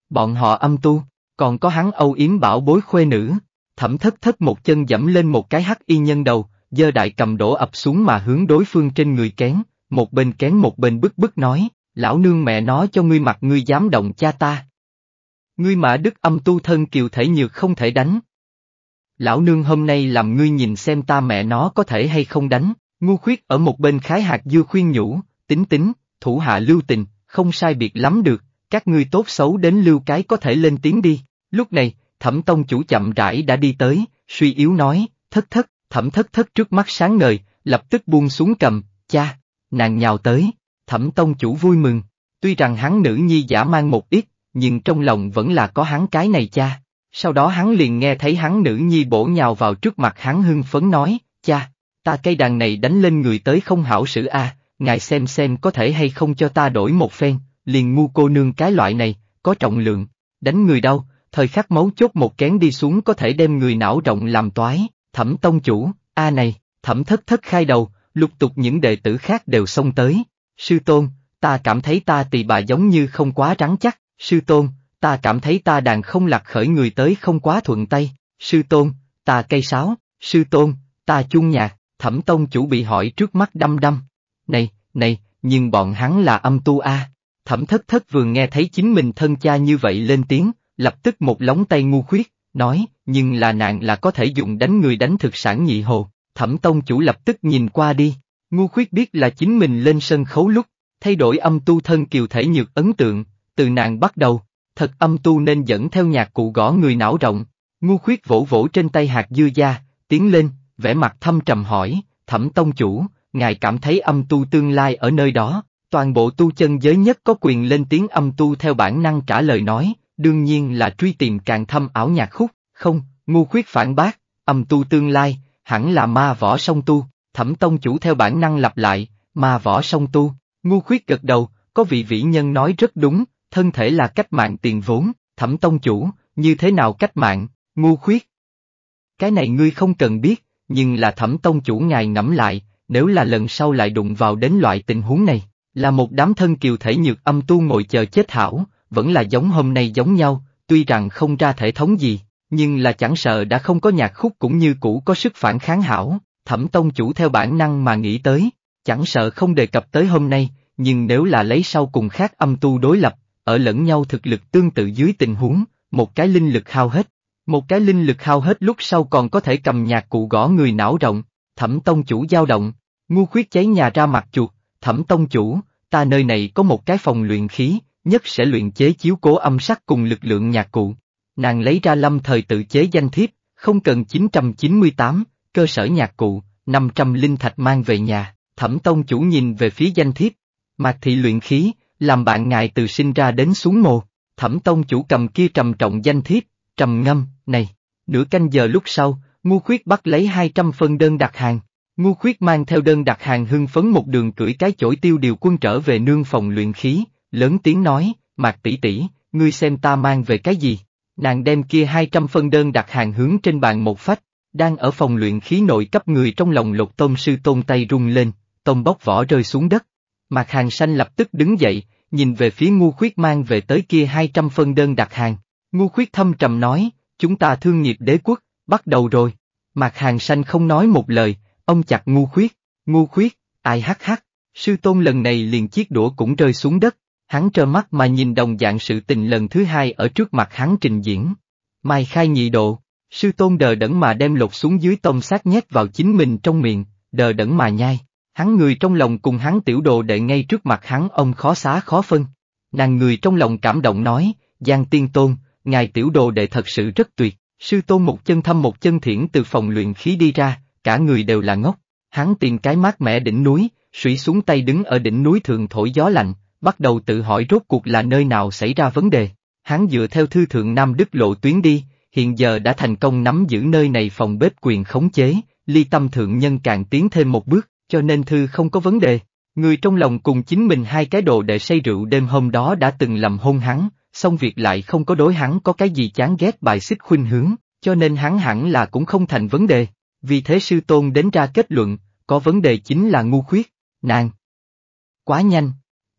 Bọn họ âm tu, còn có hắn âu yếm bảo bối khuê nữ, thẩm thất thất một chân dẫm lên một cái hắc y nhân đầu, dơ đại cầm đổ ập xuống mà hướng đối phương trên người kén, một bên kén một bên bức bức nói, lão nương mẹ nó cho ngươi mặt ngươi dám động cha ta. Ngươi mã đức âm tu thân kiều thể nhược không thể đánh. Lão nương hôm nay làm ngươi nhìn xem ta mẹ nó có thể hay không đánh, ngu khuyết ở một bên khái hạt dư khuyên nhủ, tính tính, thủ hạ lưu tình, không sai biệt lắm được, các ngươi tốt xấu đến lưu cái có thể lên tiếng đi. Lúc này, thẩm tông chủ chậm rãi đã đi tới, suy yếu nói, thất thất, thẩm thất thất trước mắt sáng ngời, lập tức buông xuống cầm, cha, nàng nhào tới, thẩm tông chủ vui mừng, tuy rằng hắn nữ nhi giả mang một ít, nhưng trong lòng vẫn là có hắn cái này cha. Sau đó hắn liền nghe thấy hắn nữ nhi bổ nhào vào trước mặt hắn hưng phấn nói, cha, ta cây đàn này đánh lên người tới không hảo sử a, ngài xem xem có thể hay không cho ta đổi một phen, liền ngu cô nương cái loại này, có trọng lượng, đánh người đâu, thời khắc máu chốt một kén đi xuống có thể đem người não rộng làm toái, thẩm tông chủ, a này, thẩm thất thất khai đầu, lục tục những đệ tử khác đều xông tới, sư tôn, ta cảm thấy ta tỳ bà giống như không quá trắng chắc, Sư Tôn, ta cảm thấy ta đàn không lạc khởi người tới không quá thuận tay, sư Tôn, ta cây sáo, sư Tôn, ta chung nhạc, thẩm tông chủ bị hỏi trước mắt đâm đâm. Này, này, nhưng bọn hắn là âm tu a. Thẩm thất thất vừa nghe thấy chính mình thân cha như vậy lên tiếng, lập tức một lóng tay ngu khuyết, nói, nhưng là nạn là có thể dùng đánh người đánh thực sản nhị hồ, thẩm tông chủ lập tức nhìn qua đi, ngu khuyết biết là chính mình lên sân khấu lúc, thay đổi âm tu thân kiều thể nhược ấn tượng, từ nàng bắt đầu, thật âm tu nên dẫn theo nhạc cụ gõ người não rộng, ngu khuyết vỗ vỗ trên tay hạt dưa da, tiến lên, vẻ mặt thâm trầm hỏi, thẩm tông chủ, ngài cảm thấy âm tu tương lai ở nơi đó, toàn bộ tu chân giới nhất có quyền lên tiếng âm tu theo bản năng trả lời nói, đương nhiên là truy tìm càng thâm ảo nhạc khúc, không, ngu khuyết phản bác, âm tu tương lai, hẳn là ma võ song tu, thẩm tông chủ theo bản năng lặp lại, ma võ song tu, ngu khuyết gật đầu, có vị vĩ nhân nói rất đúng, thân thể là cách mạng tiền vốn, thẩm tông chủ, như thế nào cách mạng, ngu khuyết. Cái này ngươi không cần biết, nhưng là thẩm tông chủ ngài ngẫm lại, nếu là lần sau lại đụng vào đến loại tình huống này, là một đám thân kiều thể nhược âm tu ngồi chờ chết hảo, vẫn là giống hôm nay giống nhau, tuy rằng không ra thể thống gì, nhưng là chẳng sợ đã không có nhạc khúc cũng như cũ có sức phản kháng hảo, thẩm tông chủ theo bản năng mà nghĩ tới, chẳng sợ không đề cập tới hôm nay, nhưng nếu là lấy sau cùng khác âm tu đối lập, ở lẫn nhau thực lực tương tự dưới tình huống, một cái linh lực hao hết, một cái linh lực hao hết lúc sau còn có thể cầm nhạc cụ gõ người não rộng, thẩm tông chủ dao động, ngu khuyết cháy nhà ra mặt chuột, thẩm tông chủ, ta nơi này có một cái phòng luyện khí, nhất sẽ luyện chế chiếu cố âm sắc cùng lực lượng nhạc cụ. Nàng lấy ra lâm thời tự chế danh thiếp, không cần 998, cơ sở nhạc cụ, 500 linh thạch mang về nhà, thẩm tông chủ nhìn về phía danh thiếp, mạc thị luyện khí, làm bạn ngài từ sinh ra đến xuống mồ, thẩm tông chủ cầm kia trầm trọng danh thiếp, trầm ngâm, này, nửa canh giờ lúc sau, ngu khuyết bắt lấy 200 phân đơn đặt hàng. Ngu khuyết mang theo đơn đặt hàng hưng phấn một đường cưỡi cái chổi tiêu điều quân trở về nương phòng luyện khí, lớn tiếng nói, mạc tỷ tỷ, ngươi xem ta mang về cái gì. Nàng đem kia 200 phân đơn đặt hàng hướng trên bàn một phách, đang ở phòng luyện khí nội cấp người trong lòng lục tôn sư tôn tay rung lên, tôn bóc vỏ rơi xuống đất, Mạc Hàng Sanh lập tức đứng dậy, nhìn về phía ngu khuyết mang về tới kia 200 phân đơn đặt hàng. Ngu khuyết thâm trầm nói, chúng ta thương nghiệp đế quốc, bắt đầu rồi. Mạc Hàng Sanh không nói một lời, ông chặt ngu khuyết, ngu khuyết, ai hắc hắc, sư tôn lần này liền chiếc đũa cũng rơi xuống đất, hắn trơ mắt mà nhìn đồng dạng sự tình lần thứ hai ở trước mặt hắn trình diễn. Mai khai nhị độ, sư tôn đờ đẫn mà đem lột xuống dưới tông sát nhét vào chính mình trong miệng, đờ đẫn mà nhai. Hắn người trong lòng cùng hắn tiểu đồ đệ ngay trước mặt hắn ông khó xá khó phân. Nàng người trong lòng cảm động nói, Giang Tiên Tôn, ngài tiểu đồ đệ thật sự rất tuyệt, sư tôn một chân thâm một chân thiển từ phòng luyện khí đi ra, cả người đều là ngốc. Hắn tìm cái mát mẻ đỉnh núi, sủy xuống tay đứng ở đỉnh núi thường thổi gió lạnh, bắt đầu tự hỏi rốt cuộc là nơi nào xảy ra vấn đề. Hắn dựa theo thư thượng Nam Đức lộ tuyến đi, hiện giờ đã thành công nắm giữ nơi này phòng bếp quyền khống chế, ly tâm thượng nhân càng tiến thêm một bước cho nên thư không có vấn đề. Người trong lòng cùng chính mình hai cái đồ để say rượu đêm hôm đó đã từng làm hôn hắn, xong việc lại không có đối hắn có cái gì chán ghét bài xích khuynh hướng, cho nên hắn hẳn là cũng không thành vấn đề. Vì thế sư tôn đến ra kết luận, có vấn đề chính là ngu khuyết, nàng. Quá nhanh.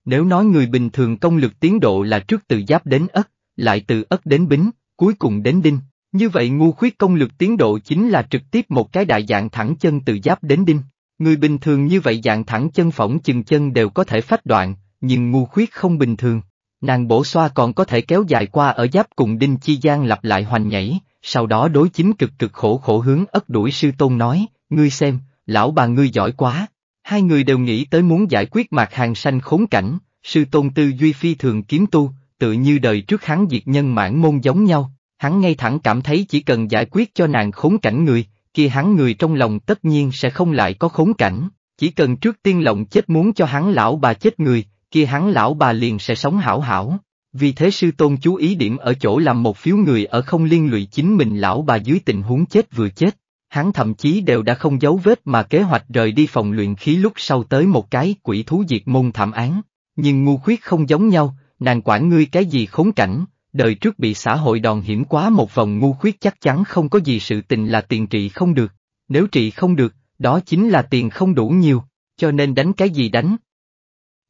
Nếu nói người bình thường công lực tiến độ là trước từ giáp đến ất, lại từ ất đến bính, cuối cùng đến đinh, như vậy ngu khuyết công lực tiến độ chính là trực tiếp một cái đại dạng thẳng chân từ giáp đến đinh, Người bình thường như vậy dạng thẳng chân phỏng chừng chân đều có thể phát đoạn, nhưng ngu khuyết không bình thường. Nàng bổ xoa còn có thể kéo dài qua ở giáp cùng đinh chi gian lặp lại hoành nhảy, sau đó đối chính cực cực khổ khổ hướng ất đuổi sư tôn nói, ngươi xem, lão bà ngươi giỏi quá. Hai người đều nghĩ tới muốn giải quyết mạc hàng sanh khốn cảnh, sư tôn tư duy phi thường kiếm tu, tự như đời trước hắn diệt nhân mãn môn giống nhau, hắn ngay thẳng cảm thấy chỉ cần giải quyết cho nàng khốn cảnh người, kia hắn người trong lòng tất nhiên sẽ không lại có khốn cảnh, chỉ cần trước tiên lộng chết muốn cho hắn lão bà chết người, kia hắn lão bà liền sẽ sống hảo hảo. Vì thế sư tôn chú ý điểm ở chỗ làm một phiếu người ở không liên lụy chính mình lão bà dưới tình huống chết vừa chết, hắn thậm chí đều đã không giấu vết mà kế hoạch rời đi phòng luyện khí lúc sau tới một cái quỷ thú diệt môn thảm án. Nhưng ngu khuyết không giống nhau, nàng quản ngươi cái gì khốn cảnh, đời trước bị xã hội đòn hiểm quá một vòng ngu khuyết chắc chắn không có gì sự tình là tiền trị không được, nếu trị không được, đó chính là tiền không đủ nhiều, cho nên đánh cái gì đánh.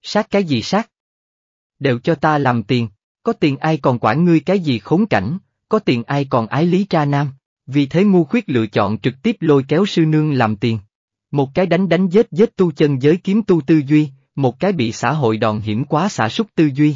Sát cái gì sát. Đều cho ta làm tiền, có tiền ai còn quản ngươi cái gì khốn cảnh, có tiền ai còn ái lý tra nam, vì thế ngu khuyết lựa chọn trực tiếp lôi kéo sư nương làm tiền. Một cái đánh đánh giết giết tu chân giới kiếm tu tư duy, một cái bị xã hội đòn hiểm quá xả súc tư duy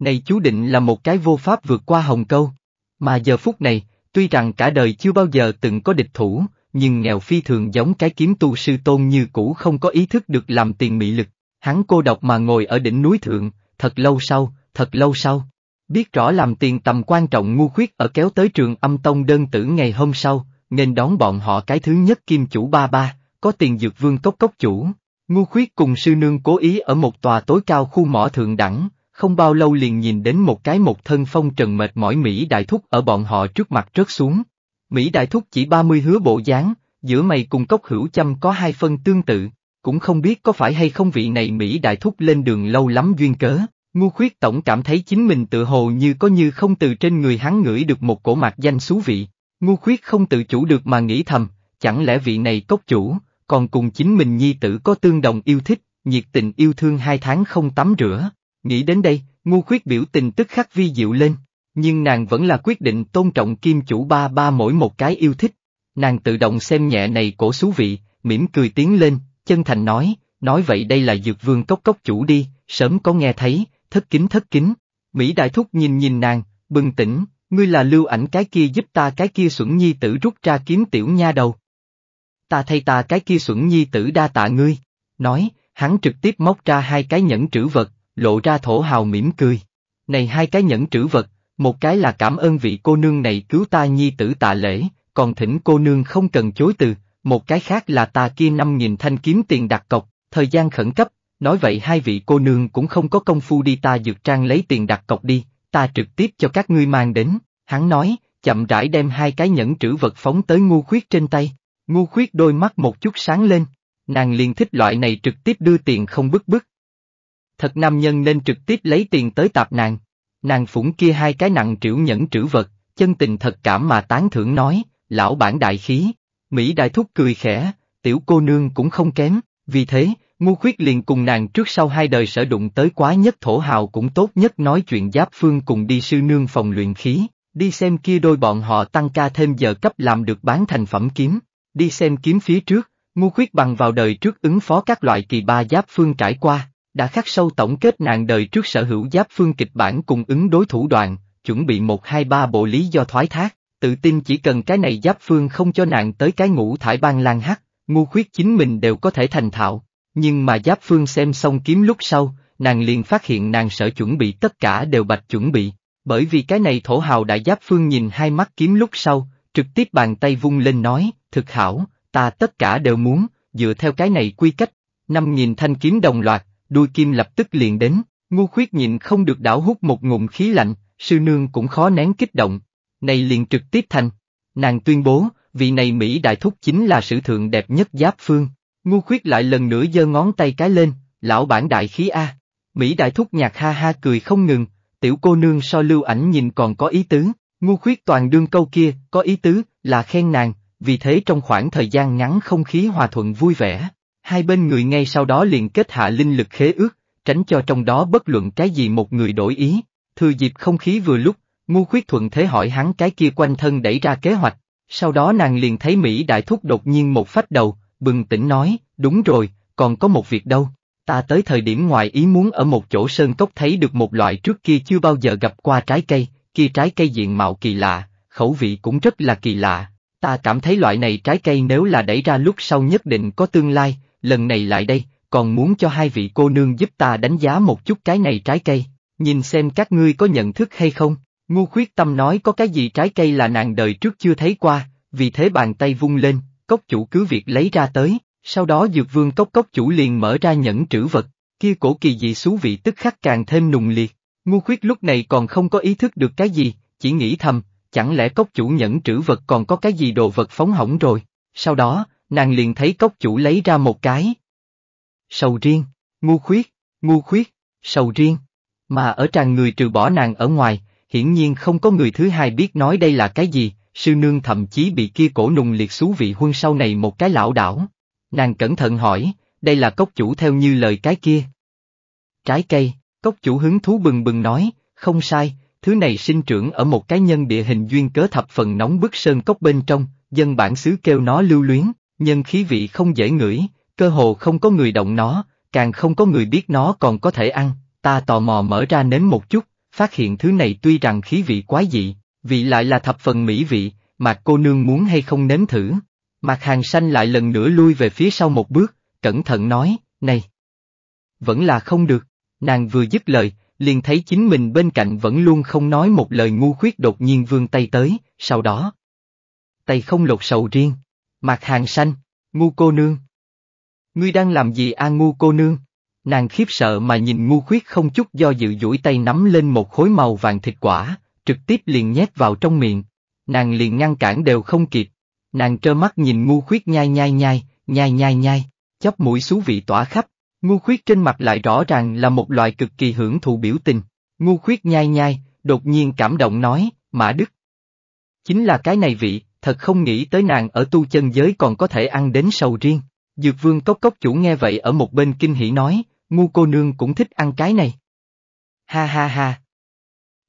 này chú định là một cái vô pháp vượt qua hồng câu. Mà giờ phút này, tuy rằng cả đời chưa bao giờ từng có địch thủ, nhưng nghèo phi thường giống cái kiếm tu sư tôn như cũ không có ý thức được làm tiền mị lực. Hắn cô độc mà ngồi ở đỉnh núi thượng, thật lâu sau, thật lâu sau. Biết rõ làm tiền tầm quan trọng ngu khuyết ở kéo tới trường âm tông đơn tử ngày hôm sau, nên đón bọn họ cái thứ nhất kim chủ ba ba, có tiền dược vương cốc cốc chủ. Ngu khuyết cùng sư nương cố ý ở một tòa tối cao khu mỏ thượng đẳng, không bao lâu liền nhìn đến một cái một thân phong trần mệt mỏi Mỹ Đại Thúc ở bọn họ trước mặt rớt xuống. Mỹ Đại Thúc chỉ 30 hứa bộ dáng, giữa mày cùng cốc hữu chăm có hai phân tương tự, cũng không biết có phải hay không vị này Mỹ Đại Thúc lên đường lâu lắm duyên cớ. Ngu khuyết tổng cảm thấy chính mình tự hồ như có như không từ trên người hắn ngửi được một cổ mạc danh xú vị. Ngu khuyết không tự chủ được mà nghĩ thầm, chẳng lẽ vị này cốc chủ, còn cùng chính mình nhi tử có tương đồng yêu thích, nhiệt tình yêu thương hai tháng không tắm rửa, Nghĩ đến đây, ngu khuyết biểu tình tức khắc vi diệu lên, nhưng nàng vẫn là quyết định tôn trọng kim chủ ba ba mỗi một cái yêu thích. Nàng tự động xem nhẹ này cổ xú vị, mỉm cười tiến lên, chân thành nói, nói vậy đây là dược vương cốc cốc chủ đi, sớm có nghe thấy, thất kính thất kính. Mỹ Đại Thúc nhìn nhìn nàng, bừng tỉnh, ngươi là lưu ảnh cái kia giúp ta cái kia xuẩn nhi tử rút ra kiếm tiểu nha đầu. Ta thay ta cái kia xuẩn nhi tử đa tạ ngươi, nói, hắn trực tiếp móc ra hai cái nhẫn trữ vật, lộ ra thổ hào mỉm cười. Này hai cái nhẫn trữ vật, một cái là cảm ơn vị cô nương này cứu ta nhi tử tạ lễ, còn thỉnh cô nương không cần chối từ, một cái khác là ta kia năm nghìn thanh kiếm tiền đặt cọc, thời gian khẩn cấp, nói vậy hai vị cô nương cũng không có công phu đi ta dược trang lấy tiền đặt cọc đi, ta trực tiếp cho các ngươi mang đến, hắn nói, chậm rãi đem hai cái nhẫn trữ vật phóng tới ngu khuyết trên tay, ngu khuyết đôi mắt một chút sáng lên, nàng liền thích loại này trực tiếp đưa tiền không bức bức, thật nam nhân nên trực tiếp lấy tiền tới tạp nàng. Nàng phủng kia hai cái nặng trĩu nhẫn trữ vật, chân tình thật cảm mà tán thưởng nói, lão bản đại khí, Mỹ đại thúc cười khẽ, tiểu cô nương cũng không kém, vì thế, ngu khuyết liền cùng nàng trước sau hai đời sở đụng tới quá nhất thổ hào cũng tốt nhất nói chuyện giáp phương cùng đi sư nương phòng luyện khí, đi xem kia đôi bọn họ tăng ca thêm giờ cấp làm được bán thành phẩm kiếm, đi xem kiếm phía trước, ngu khuyết bằng vào đời trước ứng phó các loại kỳ ba giáp phương trải qua, đã khắc sâu tổng kết nàng đời trước sở hữu giáp phương kịch bản cùng ứng đối thủ đoạn, chuẩn bị một hai ba bộ lý do thoái thác, tự tin chỉ cần cái này giáp phương không cho nạn tới cái ngũ thải ban lan hắc, ngu khuyết chính mình đều có thể thành thạo. Nhưng mà giáp phương xem xong kiếm lúc sau, nàng liền phát hiện nàng sở chuẩn bị tất cả đều bạch chuẩn bị, bởi vì cái này thổ hào đại giáp phương nhìn hai mắt kiếm lúc sau, trực tiếp bàn tay vung lên nói, thực hảo, ta tất cả đều muốn, dựa theo cái này quy cách, năm nghìn thanh kiếm đồng loạt, đuôi kim lập tức liền đến, ngu khuyết nhìn không được đảo hút một ngụm khí lạnh, sư nương cũng khó nén kích động, này liền trực tiếp thành. Nàng tuyên bố, vị này Mỹ đại thúc chính là sử thượng đẹp nhất giáp phương, ngu khuyết lại lần nữa giơ ngón tay cái lên, lão bản đại khí A. Mỹ đại thúc nhạc ha ha cười không ngừng, tiểu cô nương so lưu ảnh nhìn còn có ý tứ, ngu khuyết toàn đương câu kia, có ý tứ, là khen nàng, vì thế trong khoảng thời gian ngắn không khí hòa thuận vui vẻ hai bên người ngay sau đó liền kết hạ linh lực khế ước, tránh cho trong đó bất luận cái gì một người đổi ý, thừa dịp không khí vừa lúc, ngu khuyết thuận thế hỏi hắn cái kia quanh thân đẩy ra kế hoạch, sau đó nàng liền thấy Mỹ đại thúc đột nhiên một phách đầu, bừng tỉnh nói, đúng rồi, còn có một việc đâu, ta tới thời điểm ngoài ý muốn ở một chỗ sơn cốc thấy được một loại trước kia chưa bao giờ gặp qua trái cây, kia trái cây diện mạo kỳ lạ, khẩu vị cũng rất là kỳ lạ, ta cảm thấy loại này trái cây nếu là đẩy ra lúc sau nhất định có tương lai, lần này lại đây, còn muốn cho hai vị cô nương giúp ta đánh giá một chút cái này trái cây, nhìn xem các ngươi có nhận thức hay không. Ngu khuyết tâm nói có cái gì trái cây là nàng đời trước chưa thấy qua, vì thế bàn tay vung lên, cốc chủ cứ việc lấy ra tới, sau đó dược vương cốc cốc chủ liền mở ra nhẫn trữ vật, kia cổ kỳ dị xú vị tức khắc càng thêm nùng liệt. Ngu khuyết lúc này còn không có ý thức được cái gì, chỉ nghĩ thầm, chẳng lẽ cốc chủ nhẫn trữ vật còn có cái gì đồ vật phóng hỏng rồi. Sau đó, nàng liền thấy cốc chủ lấy ra một cái. Sầu riêng, ngu khuyết, ngu khuyết, sầu riêng. Mà ở tràn người trừ bỏ nàng ở ngoài, hiển nhiên không có người thứ hai biết nói đây là cái gì, sư nương thậm chí bị kia cổ nùng liệt xú vị huân sau này một cái lão đảo. Nàng cẩn thận hỏi, đây là cốc chủ theo như lời cái kia. Trái cây, cốc chủ hứng thú bừng bừng nói, không sai, thứ này sinh trưởng ở một cái nhân địa hình duyên cớ thập phần nóng bức sơn cốc bên trong, dân bản xứ kêu nó lưu luyến, nhưng khí vị không dễ ngửi, cơ hồ không có người động nó, càng không có người biết nó còn có thể ăn, ta tò mò mở ra nếm một chút, phát hiện thứ này tuy rằng khí vị quái dị, vị lại là thập phần mỹ vị, mà cô nương muốn hay không nếm thử. Mạc Hàng Xanh lại lần nữa lui về phía sau một bước, cẩn thận nói, này, vẫn là không được, nàng vừa dứt lời, liền thấy chính mình bên cạnh vẫn luôn không nói một lời ngu khuyết đột nhiên vươn tay tới, sau đó, tay không lột sầu riêng, Mạc Hàng Sanh, ngu cô nương. Ngươi đang làm gì a ngu cô nương? Nàng khiếp sợ mà nhìn ngu khuyết không chút do dự duỗi tay nắm lên một khối màu vàng thịt quả, trực tiếp liền nhét vào trong miệng. Nàng liền ngăn cản đều không kịp. Nàng trơ mắt nhìn ngu khuyết nhai nhai nhai, nhai nhai nhai, chóp mũi xú vị tỏa khắp. Ngu khuyết trên mặt lại rõ ràng là một loại cực kỳ hưởng thụ biểu tình. Ngu khuyết nhai nhai, đột nhiên cảm động nói, Mã Đức. Chính là cái này vị, thật không nghĩ tới nàng ở tu chân giới còn có thể ăn đến sầu riêng. Dược vương cốc cốc chủ nghe vậy ở một bên kinh hỉ nói, ngu cô nương cũng thích ăn cái này. Ha ha ha.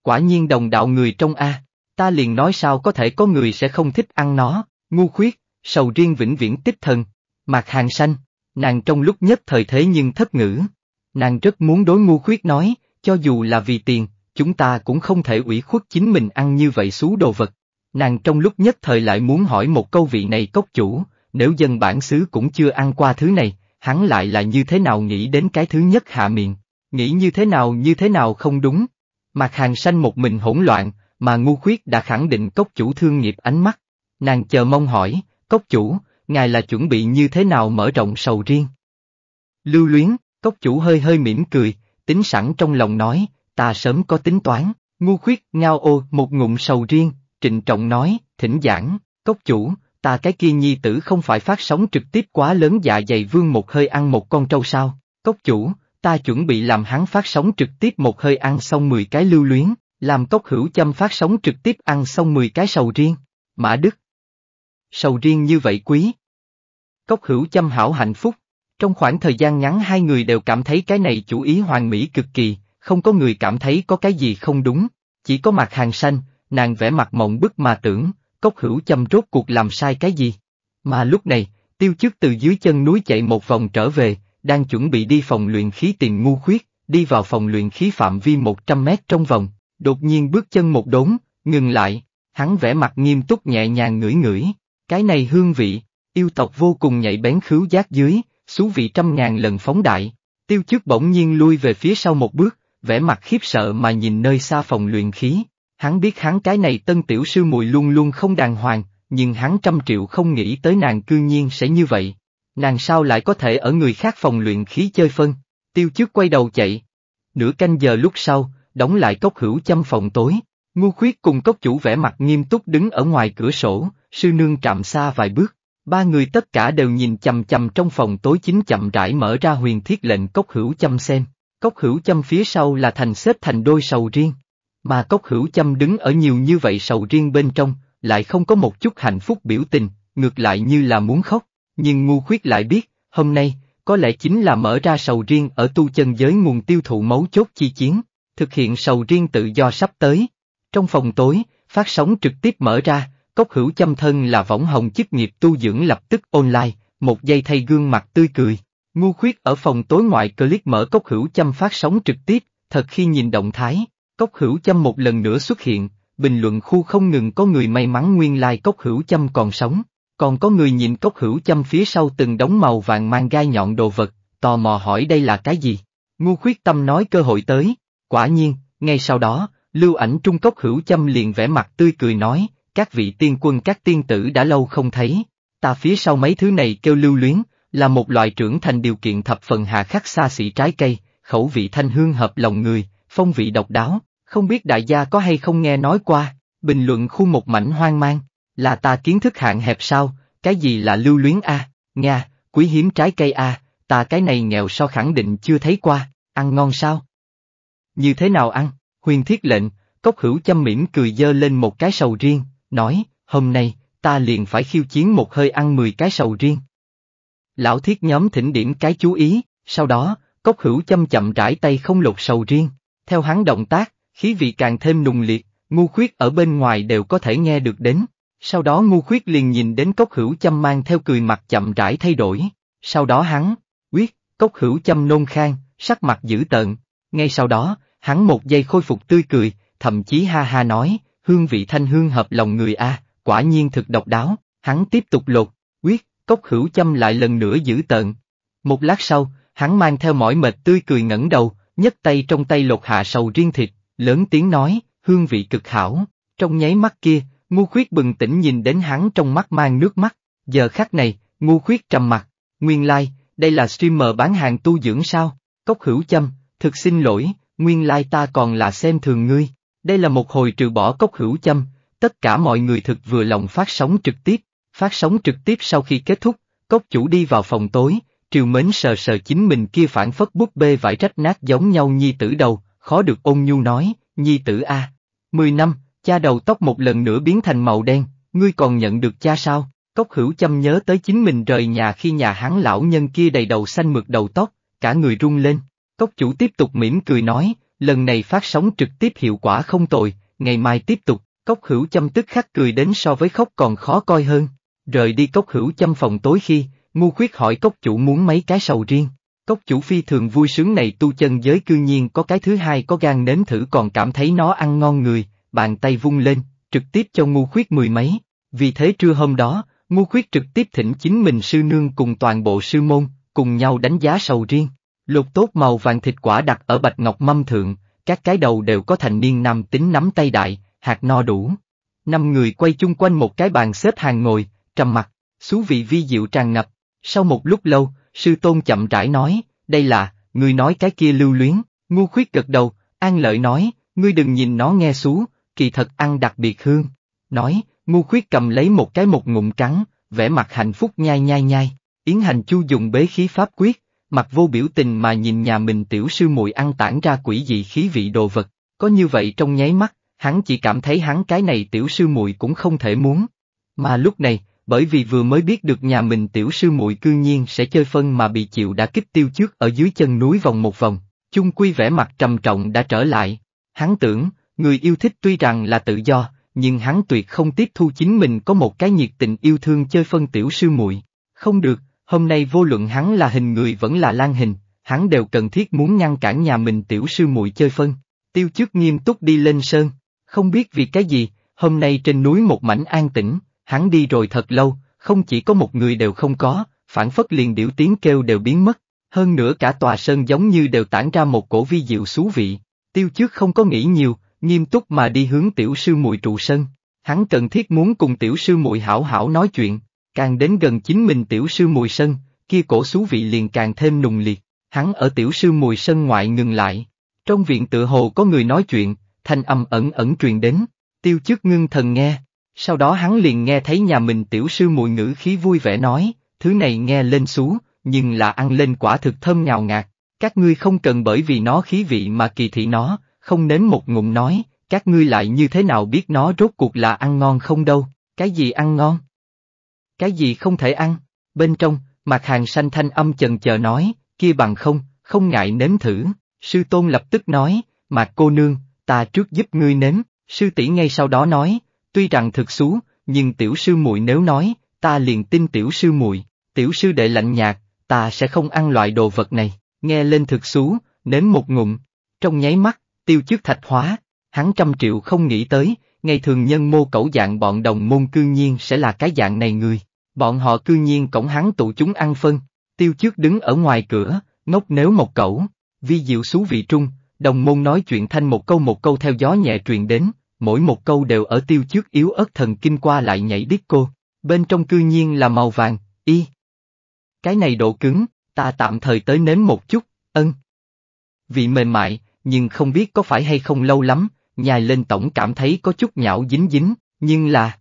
Quả nhiên đồng đạo người trong A, ta liền nói sao có thể có người sẽ không thích ăn nó, ngu khuyết, sầu riêng vĩnh viễn tích thần, mặt hàng xanh, nàng trong lúc nhất thời thế nhưng thất ngữ. Nàng rất muốn đối ngu khuyết nói, cho dù là vì tiền, chúng ta cũng không thể ủy khuất chính mình ăn như vậy xú đồ vật, Nàng trong lúc nhất thời lại muốn hỏi một câu vị này cốc chủ, nếu dân bản xứ cũng chưa ăn qua thứ này, hắn lại là như thế nào nghĩ đến cái thứ nhất hạ miệng, nghĩ như thế nào như thế nào không đúng. Mặt hàng xanh một mình hỗn loạn, mà ngu khuyết đã khẳng định cốc chủ thương nghiệp ánh mắt. Nàng chờ mong hỏi, cốc chủ, ngài là chuẩn bị như thế nào mở rộng sầu riêng? Lưu luyến, cốc chủ hơi hơi mỉm cười, tính sẵn trong lòng nói, ta sớm có tính toán, ngu khuyết ngao ô một ngụm sầu riêng, trịnh trọng nói, thỉnh giảng, cốc chủ, ta cái kia nhi tử không phải phát sóng trực tiếp quá lớn dạ dày vương một hơi ăn một con trâu sao, cốc chủ, ta chuẩn bị làm hắn phát sóng trực tiếp một hơi ăn xong 10 cái lưu luyến, làm cốc hữu châm phát sóng trực tiếp ăn xong 10 cái sầu riêng, mã đức. Sầu riêng như vậy quý. Cốc hữu châm hảo hạnh phúc, trong khoảng thời gian ngắn hai người đều cảm thấy cái này chủ ý hoàn mỹ cực kỳ, không có người cảm thấy có cái gì không đúng, chỉ có mặt hàng xanh, nàng vẽ mặt mộng bức mà tưởng, cốc hữu châm rốt cuộc làm sai cái gì. Mà lúc này, tiêu chức từ dưới chân núi chạy một vòng trở về, đang chuẩn bị đi phòng luyện khí tiền ngu khuyết, đi vào phòng luyện khí phạm vi 100 mét trong vòng, đột nhiên bước chân một đốn, ngừng lại, hắn vẽ mặt nghiêm túc nhẹ nhàng ngửi ngửi, cái này hương vị, yêu tộc vô cùng nhảy bén khứu giác dưới, xú vị trăm ngàn lần phóng đại, tiêu chức bỗng nhiên lui về phía sau một bước, vẻ mặt khiếp sợ mà nhìn nơi xa phòng luyện khí, Hắn biết hắn cái này tân tiểu sư muội luôn luôn không đàng hoàng, nhưng hắn trăm triệu không nghĩ tới nàng cương nhiên sẽ như vậy. Nàng sao lại có thể ở người khác phòng luyện khí chơi phân, tiêu trước quay đầu chạy. Nửa canh giờ lúc sau, đóng lại cốc hữu chăm phòng tối, ngu khuyết cùng cốc chủ vẽ mặt nghiêm túc đứng ở ngoài cửa sổ, sư nương chạm xa vài bước. Ba người tất cả đều nhìn chầm chầm trong phòng tối chính chậm rãi mở ra huyền thiết lệnh cốc hữu chăm xem. Cốc hữu chăm phía sau là thành xếp thành đôi sầu riêng, mà cốc hữu chăm đứng ở nhiều như vậy sầu riêng bên trong, lại không có một chút hạnh phúc biểu tình, ngược lại như là muốn khóc, nhưng ngu khuyết lại biết, hôm nay, có lẽ chính là mở ra sầu riêng ở tu chân giới nguồn tiêu thụ máu chốt chi chiến, thực hiện sầu riêng tự do sắp tới. Trong phòng tối, phát sóng trực tiếp mở ra, cốc hữu chăm thân là võng hồng chức nghiệp tu dưỡng lập tức online, một giây thay gương mặt tươi cười. Ngu khuyết ở phòng tối ngoại click mở cốc hữu chăm phát sóng trực tiếp, thật khi nhìn động thái, Cốc hữu châm một lần nữa xuất hiện, bình luận khu không ngừng có người may mắn nguyên lai cốc hữu châm còn sống, còn có người nhìn cốc hữu châm phía sau từng đống màu vàng mang gai nhọn đồ vật, tò mò hỏi đây là cái gì. Ngu khuyết tâm nói cơ hội tới, quả nhiên, ngay sau đó, lưu ảnh trung cốc hữu châm liền vẽ mặt tươi cười nói, các vị tiên quân các tiên tử đã lâu không thấy, ta phía sau mấy thứ này kêu lưu luyến, là một loại trưởng thành điều kiện thập phần hà khắc xa xỉ trái cây, khẩu vị thanh hương hợp lòng người, phong vị độc đáo, không biết đại gia có hay không nghe nói qua, bình luận khu một mảnh hoang mang, là ta kiến thức hạn hẹp sao, cái gì là lưu luyến a, nha quý hiếm trái cây a, ta cái này nghèo sao khẳng định chưa thấy qua, ăn ngon sao? Như thế nào ăn? Huyền thiết lệnh, cốc hữu chăm mỉm cười dơ lên một cái sầu riêng, nói, hôm nay, ta liền phải khiêu chiến một hơi ăn 10 cái sầu riêng. Lão thiết nhóm thỉnh điểm cái chú ý, sau đó, cốc hữu chăm chậm rãi tay không lột sầu riêng, theo hắn động tác, khí vị càng thêm nùng liệt, ngu khuyết ở bên ngoài đều có thể nghe được đến. Sau đó ngu khuyết liền nhìn đến cốc hữu chăm mang theo cười mặt chậm rãi thay đổi. Sau đó hắn, quyết, cốc hữu chăm nôn khang, sắc mặt dữ tợn. Ngay sau đó, hắn một giây khôi phục tươi cười, thậm chí ha ha nói, hương vị thanh hương hợp lòng người a, quả nhiên thực độc đáo. Hắn tiếp tục lột, quyết, cốc hữu chăm lại lần nữa dữ tợn. Một lát sau, hắn mang theo mỏi mệt tươi cười ngẩng đầu, nhấc tay trong tay lột hạ sầu riêng thịt, lớn tiếng nói, hương vị cực hảo, trong nháy mắt kia, ngu khuyết bừng tỉnh nhìn đến hắn trong mắt mang nước mắt, giờ khắc này, ngu khuyết trầm mặt, nguyên lai, like, đây là streamer bán hàng tu dưỡng sao, cốc hữu châm, thực xin lỗi, nguyên lai like ta còn là xem thường ngươi, đây là một hồi trừ bỏ cốc hữu châm, tất cả mọi người thực vừa lòng phát sóng trực tiếp, phát sóng trực tiếp sau khi kết thúc, cốc chủ đi vào phòng tối, triều mến sờ sờ chính mình kia phản phất búp bê vải rách nát giống nhau nhi tử đầu, khó được ôn nhu nói, nhi tử a, mười năm, cha đầu tóc một lần nữa biến thành màu đen, ngươi còn nhận được cha sao? Cốc hữu chăm nhớ tới chính mình rời nhà khi nhà hắn lão nhân kia đầy đầu xanh mượt đầu tóc, cả người run lên. Cốc chủ tiếp tục mỉm cười nói, lần này phát sóng trực tiếp hiệu quả không tồi, ngày mai tiếp tục, cốc hữu chăm tức khắc cười đến so với khóc còn khó coi hơn. Rời đi cốc hữu chăm phòng tối khi, ngu khuyết hỏi cốc chủ muốn mấy cái sầu riêng, Cốc chủ phi thường vui sướng này tu chân giới cư nhiên có cái thứ hai có gan nếm thử còn cảm thấy nó ăn ngon người, bàn tay vung lên, trực tiếp cho ngu khuyết mười mấy. Vì thế trưa hôm đó, ngu khuyết trực tiếp thỉnh chính mình sư nương cùng toàn bộ sư môn, cùng nhau đánh giá sầu riêng. lục tốt màu vàng thịt quả đặt ở bạch ngọc mâm thượng, các cái đầu đều có thành niên nam tính nắm tay đại, hạt no đủ. Năm người quay chung quanh một cái bàn xếp hàng ngồi, trầm mặt, xú vị vi diệu tràn ngập. Sau một lúc lâu, Sư Tôn chậm rãi nói, đây là, ngươi nói cái kia lưu luyến, ngu khuyết gật đầu, an lợi nói, ngươi đừng nhìn nó nghe xú, kỳ thật ăn đặc biệt hương. Nói, ngu khuyết cầm lấy một cái một ngụm trắng, vẻ mặt hạnh phúc nhai nhai nhai, Yến Hành Chu dùng bế khí pháp quyết, mặt vô biểu tình mà nhìn nhà mình tiểu sư muội ăn tản ra quỷ dị khí vị đồ vật, có như vậy trong nháy mắt, hắn chỉ cảm thấy hắn cái này tiểu sư muội cũng không thể muốn. Mà lúc này, bởi vì vừa mới biết được nhà mình tiểu sư muội cư nhiên sẽ chơi phân mà bị chịu đã kích tiêu trước ở dưới chân núi vòng một vòng, chung quy vẻ mặt trầm trọng đã trở lại. Hắn tưởng, người yêu thích tuy rằng là tự do, nhưng hắn tuyệt không tiếp thu chính mình có một cái nhiệt tình yêu thương chơi phân tiểu sư muội. Không được, hôm nay vô luận hắn là hình người vẫn là lan hình, hắn đều cần thiết muốn ngăn cản nhà mình tiểu sư muội chơi phân. Tiêu trước nghiêm túc đi lên sơn, không biết vì cái gì, hôm nay trên núi một mảnh an tĩnh, Hắn đi rồi thật lâu, không chỉ có một người đều không có, phản phất liền điểu tiếng kêu đều biến mất, hơn nữa cả tòa sơn giống như đều tản ra một cổ vi diệu xú vị. Tiêu trước không có nghĩ nhiều, nghiêm túc mà đi hướng tiểu sư muội trụ sơn. Hắn cần thiết muốn cùng tiểu sư muội hảo hảo nói chuyện, càng đến gần chính mình tiểu sư mùi sơn, kia cổ xú vị liền càng thêm nùng liệt. Hắn ở tiểu sư mùi sơn ngoại ngừng lại. Trong viện tự hồ có người nói chuyện, thanh âm ẩn ẩn truyền đến, tiêu chức ngưng thần nghe, sau đó hắn liền nghe thấy nhà mình tiểu sư mùi ngữ khí vui vẻ nói, thứ này nghe lên xú, nhưng là ăn lên quả thực thơm ngào ngạt, các ngươi không cần bởi vì nó khí vị mà kỳ thị nó, không nếm một ngụm nói, các ngươi lại như thế nào biết nó rốt cuộc là ăn ngon không đâu, cái gì ăn ngon? Cái gì không thể ăn? Bên trong, mặt hàng xanh thanh âm chần chờ nói, kia bằng không, không ngại nếm thử, sư tôn lập tức nói, mà cô nương, ta trước giúp ngươi nếm, sư tỷ ngay sau đó nói, Tuy rằng thực xú, nhưng tiểu sư muội nếu nói, ta liền tin tiểu sư muội. tiểu sư đệ lạnh nhạt, ta sẽ không ăn loại đồ vật này, nghe lên thực xú, nếm một ngụm. Trong nháy mắt, tiêu chức thạch hóa, hắn trăm triệu không nghĩ tới, ngày thường nhân mô cẩu dạng bọn đồng môn cư nhiên sẽ là cái dạng này người. Bọn họ cư nhiên cổng hắn tụ chúng ăn phân, tiêu trước đứng ở ngoài cửa, ngốc nếu một cẩu, vi diệu xú vị trung, đồng môn nói chuyện thanh một câu một câu theo gió nhẹ truyền đến, mỗi một câu đều ở tiêu trước yếu ớt thần kinh qua lại nhảy đít cô, bên trong cư nhiên là màu vàng, y. Cái này độ cứng, ta tạm thời tới nếm một chút, ân. Vị mềm mại, nhưng không biết có phải hay không lâu lắm, nhai lên tổng cảm thấy có chút nhão dính dính, nhưng là...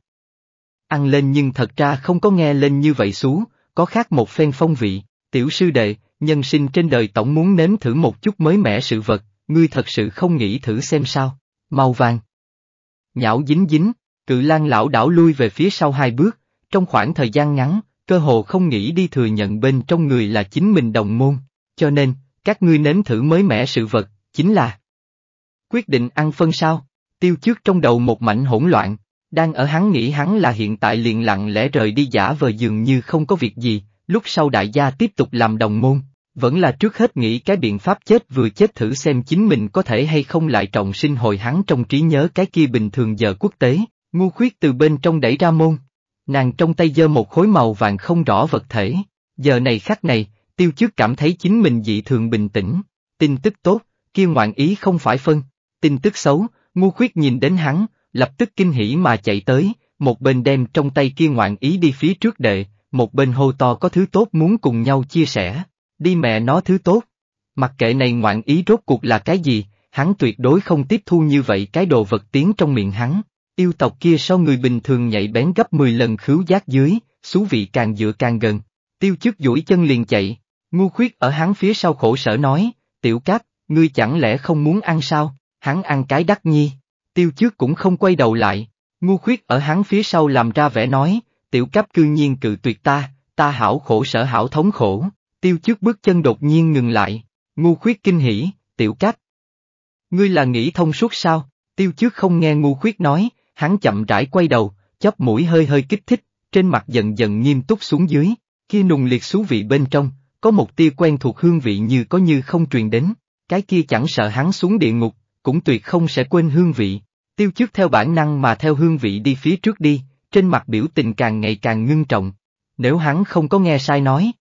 Ăn lên nhưng thật ra không có nghe lên như vậy xú, có khác một phen phong vị, tiểu sư đệ, nhân sinh trên đời tổng muốn nếm thử một chút mới mẻ sự vật, ngươi thật sự không nghĩ thử xem sao, màu vàng nhão dính dính, cự lan lão đảo lui về phía sau hai bước, trong khoảng thời gian ngắn, cơ hồ không nghĩ đi thừa nhận bên trong người là chính mình đồng môn, cho nên, các ngươi nếm thử mới mẻ sự vật, chính là quyết định ăn phân sao, tiêu trước trong đầu một mảnh hỗn loạn, đang ở hắn nghĩ hắn là hiện tại liền lặng lẽ rời đi giả vờ dường như không có việc gì, lúc sau đại gia tiếp tục làm đồng môn, vẫn là trước hết nghĩ cái biện pháp chết vừa chết thử xem chính mình có thể hay không lại trọng sinh hồi hắn trong trí nhớ cái kia bình thường giờ quốc tế, ngu khuyết từ bên trong đẩy ra môn. Nàng trong tay giơ một khối màu vàng không rõ vật thể, giờ này khắc này, tiêu chức cảm thấy chính mình dị thường bình tĩnh, tin tức tốt, kia ngoạn ý không phải phân, tin tức xấu, ngu khuyết nhìn đến hắn, lập tức kinh hỉ mà chạy tới, một bên đem trong tay kia ngoạn ý đi phía trước đệ, một bên hô to có thứ tốt muốn cùng nhau chia sẻ. Đi mẹ nó thứ tốt. Mặc kệ này ngoạn ý rốt cuộc là cái gì, hắn tuyệt đối không tiếp thu như vậy cái đồ vật tiếng trong miệng hắn. Yêu tộc kia sau người bình thường nhảy bén gấp 10 lần khứu giác dưới, xú vị càng dựa càng gần. Tiêu chức duỗi chân liền chạy, ngu khuyết ở hắn phía sau khổ sở nói, tiểu cáp, ngươi chẳng lẽ không muốn ăn sao, hắn ăn cái đắc nhi. Tiêu chức cũng không quay đầu lại, ngu khuyết ở hắn phía sau làm ra vẻ nói, tiểu cáp cư nhiên cự tuyệt ta, ta hảo khổ sở hảo thống khổ, Tiêu trước bước chân đột nhiên ngừng lại, ngu khuyết kinh hỉ, tiểu cách. Ngươi là nghĩ thông suốt sao, tiêu trước không nghe ngu khuyết nói, hắn chậm rãi quay đầu, chóp mũi hơi hơi kích thích, trên mặt dần dần nghiêm túc xuống dưới, kia nùng liệt xú vị bên trong, có một tia quen thuộc hương vị như có như không truyền đến, cái kia chẳng sợ hắn xuống địa ngục, cũng tuyệt không sẽ quên hương vị. Tiêu trước theo bản năng mà theo hương vị đi phía trước đi, trên mặt biểu tình càng ngày càng ngưng trọng. Nếu hắn không có nghe sai nói,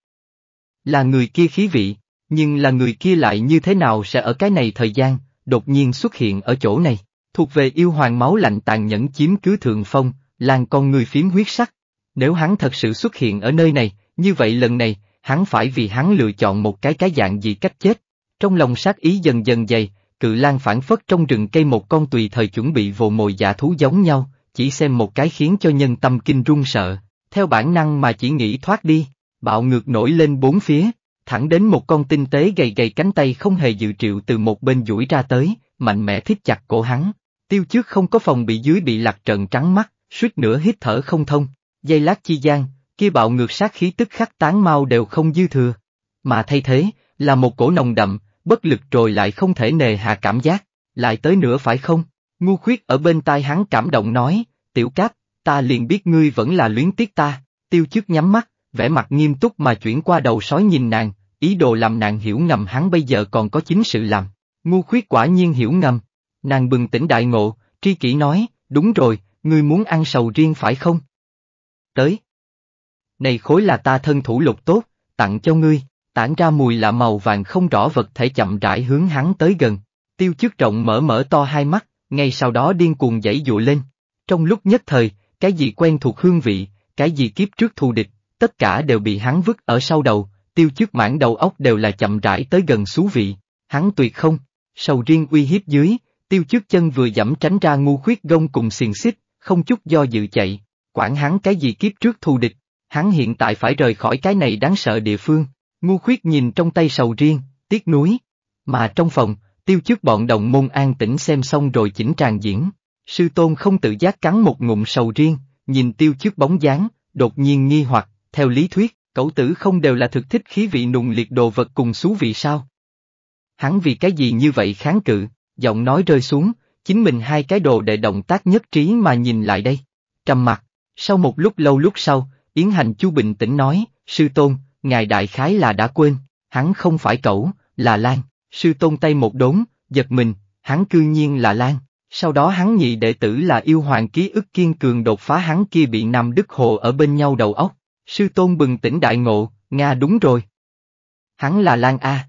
là người kia khí vị, nhưng là người kia lại như thế nào sẽ ở cái này thời gian, đột nhiên xuất hiện ở chỗ này, thuộc về yêu hoàng máu lạnh tàn nhẫn chiếm cứ thượng phong, làng con người phiếm huyết sắc. Nếu hắn thật sự xuất hiện ở nơi này, như vậy lần này, hắn phải vì hắn lựa chọn một cái cái dạng gì cách chết. Trong lòng sát ý dần dần dày, cự lan phản phất trong rừng cây một con tùy thời chuẩn bị vồ mồi giả thú giống nhau, chỉ xem một cái khiến cho nhân tâm kinh run sợ, theo bản năng mà chỉ nghĩ thoát đi. Bạo ngược nổi lên bốn phía, thẳng đến một con tinh tế gầy gầy cánh tay không hề dự triệu từ một bên duỗi ra tới, mạnh mẽ thích chặt cổ hắn. Tiêu trước không có phòng bị dưới bị lạc trần trắng mắt, suýt nữa hít thở không thông, dây lát chi gian, kia bạo ngược sát khí tức khắc tán mau đều không dư thừa. Mà thay thế, là một cổ nồng đậm, bất lực rồi lại không thể nề hạ cảm giác, lại tới nữa phải không? Ngu khuyết ở bên tai hắn cảm động nói, tiểu cáp, ta liền biết ngươi vẫn là luyến tiếc ta, tiêu chức nhắm mắt, vẻ mặt nghiêm túc mà chuyển qua đầu sói nhìn nàng, ý đồ làm nàng hiểu ngầm hắn bây giờ còn có chính sự làm. Ngu khuyết quả nhiên hiểu ngầm. Nàng bừng tỉnh đại ngộ, tri kỷ nói, đúng rồi, ngươi muốn ăn sầu riêng phải không? Tới. Này khối là ta thân thủ lục tốt, tặng cho ngươi, tản ra mùi lạ màu vàng không rõ vật thể chậm rãi hướng hắn tới gần. Tiêu chức trọng mở mở to hai mắt, ngay sau đó điên cuồng dãy dụ lên. Trong lúc nhất thời, cái gì quen thuộc hương vị, cái gì kiếp trước thù địch, tất cả đều bị hắn vứt ở sau đầu, tiêu chức mãn đầu óc đều là chậm rãi tới gần xú vị, hắn tuyệt không, sầu riêng uy hiếp dưới, tiêu chức chân vừa dẫm tránh ra ngu khuyết gông cùng xiềng xích, không chút do dự chạy, quản hắn cái gì kiếp trước thù địch, hắn hiện tại phải rời khỏi cái này đáng sợ địa phương, ngu khuyết nhìn trong tay sầu riêng, tiếc núi. mà trong phòng, tiêu chức bọn đồng môn an tĩnh xem xong rồi chỉnh tràn diễn, sư tôn không tự giác cắn một ngụm sầu riêng, nhìn tiêu chức bóng dáng, đột nhiên nghi hoặc, theo lý thuyết, cậu tử không đều là thực thích khí vị nùng liệt đồ vật cùng xú vị sao? Hắn vì cái gì như vậy kháng cự, giọng nói rơi xuống, chính mình hai cái đồ để động tác nhất trí mà nhìn lại đây. Trầm mặt, sau một lúc lâu lúc sau, Yến Hành Chu bình tĩnh nói, sư tôn, ngài đại khái là đã quên, hắn không phải cậu, là Lan, sư tôn tay một đốn, giật mình, hắn cư nhiên là Lan. Sau đó hắn nhị đệ tử là yêu hoàng ký ức kiên cường đột phá hắn kia bị Nam Đức Hồ ở bên nhau đầu óc, Sư tôn bừng tỉnh đại ngộ, Nga đúng rồi. Hắn là Lan A.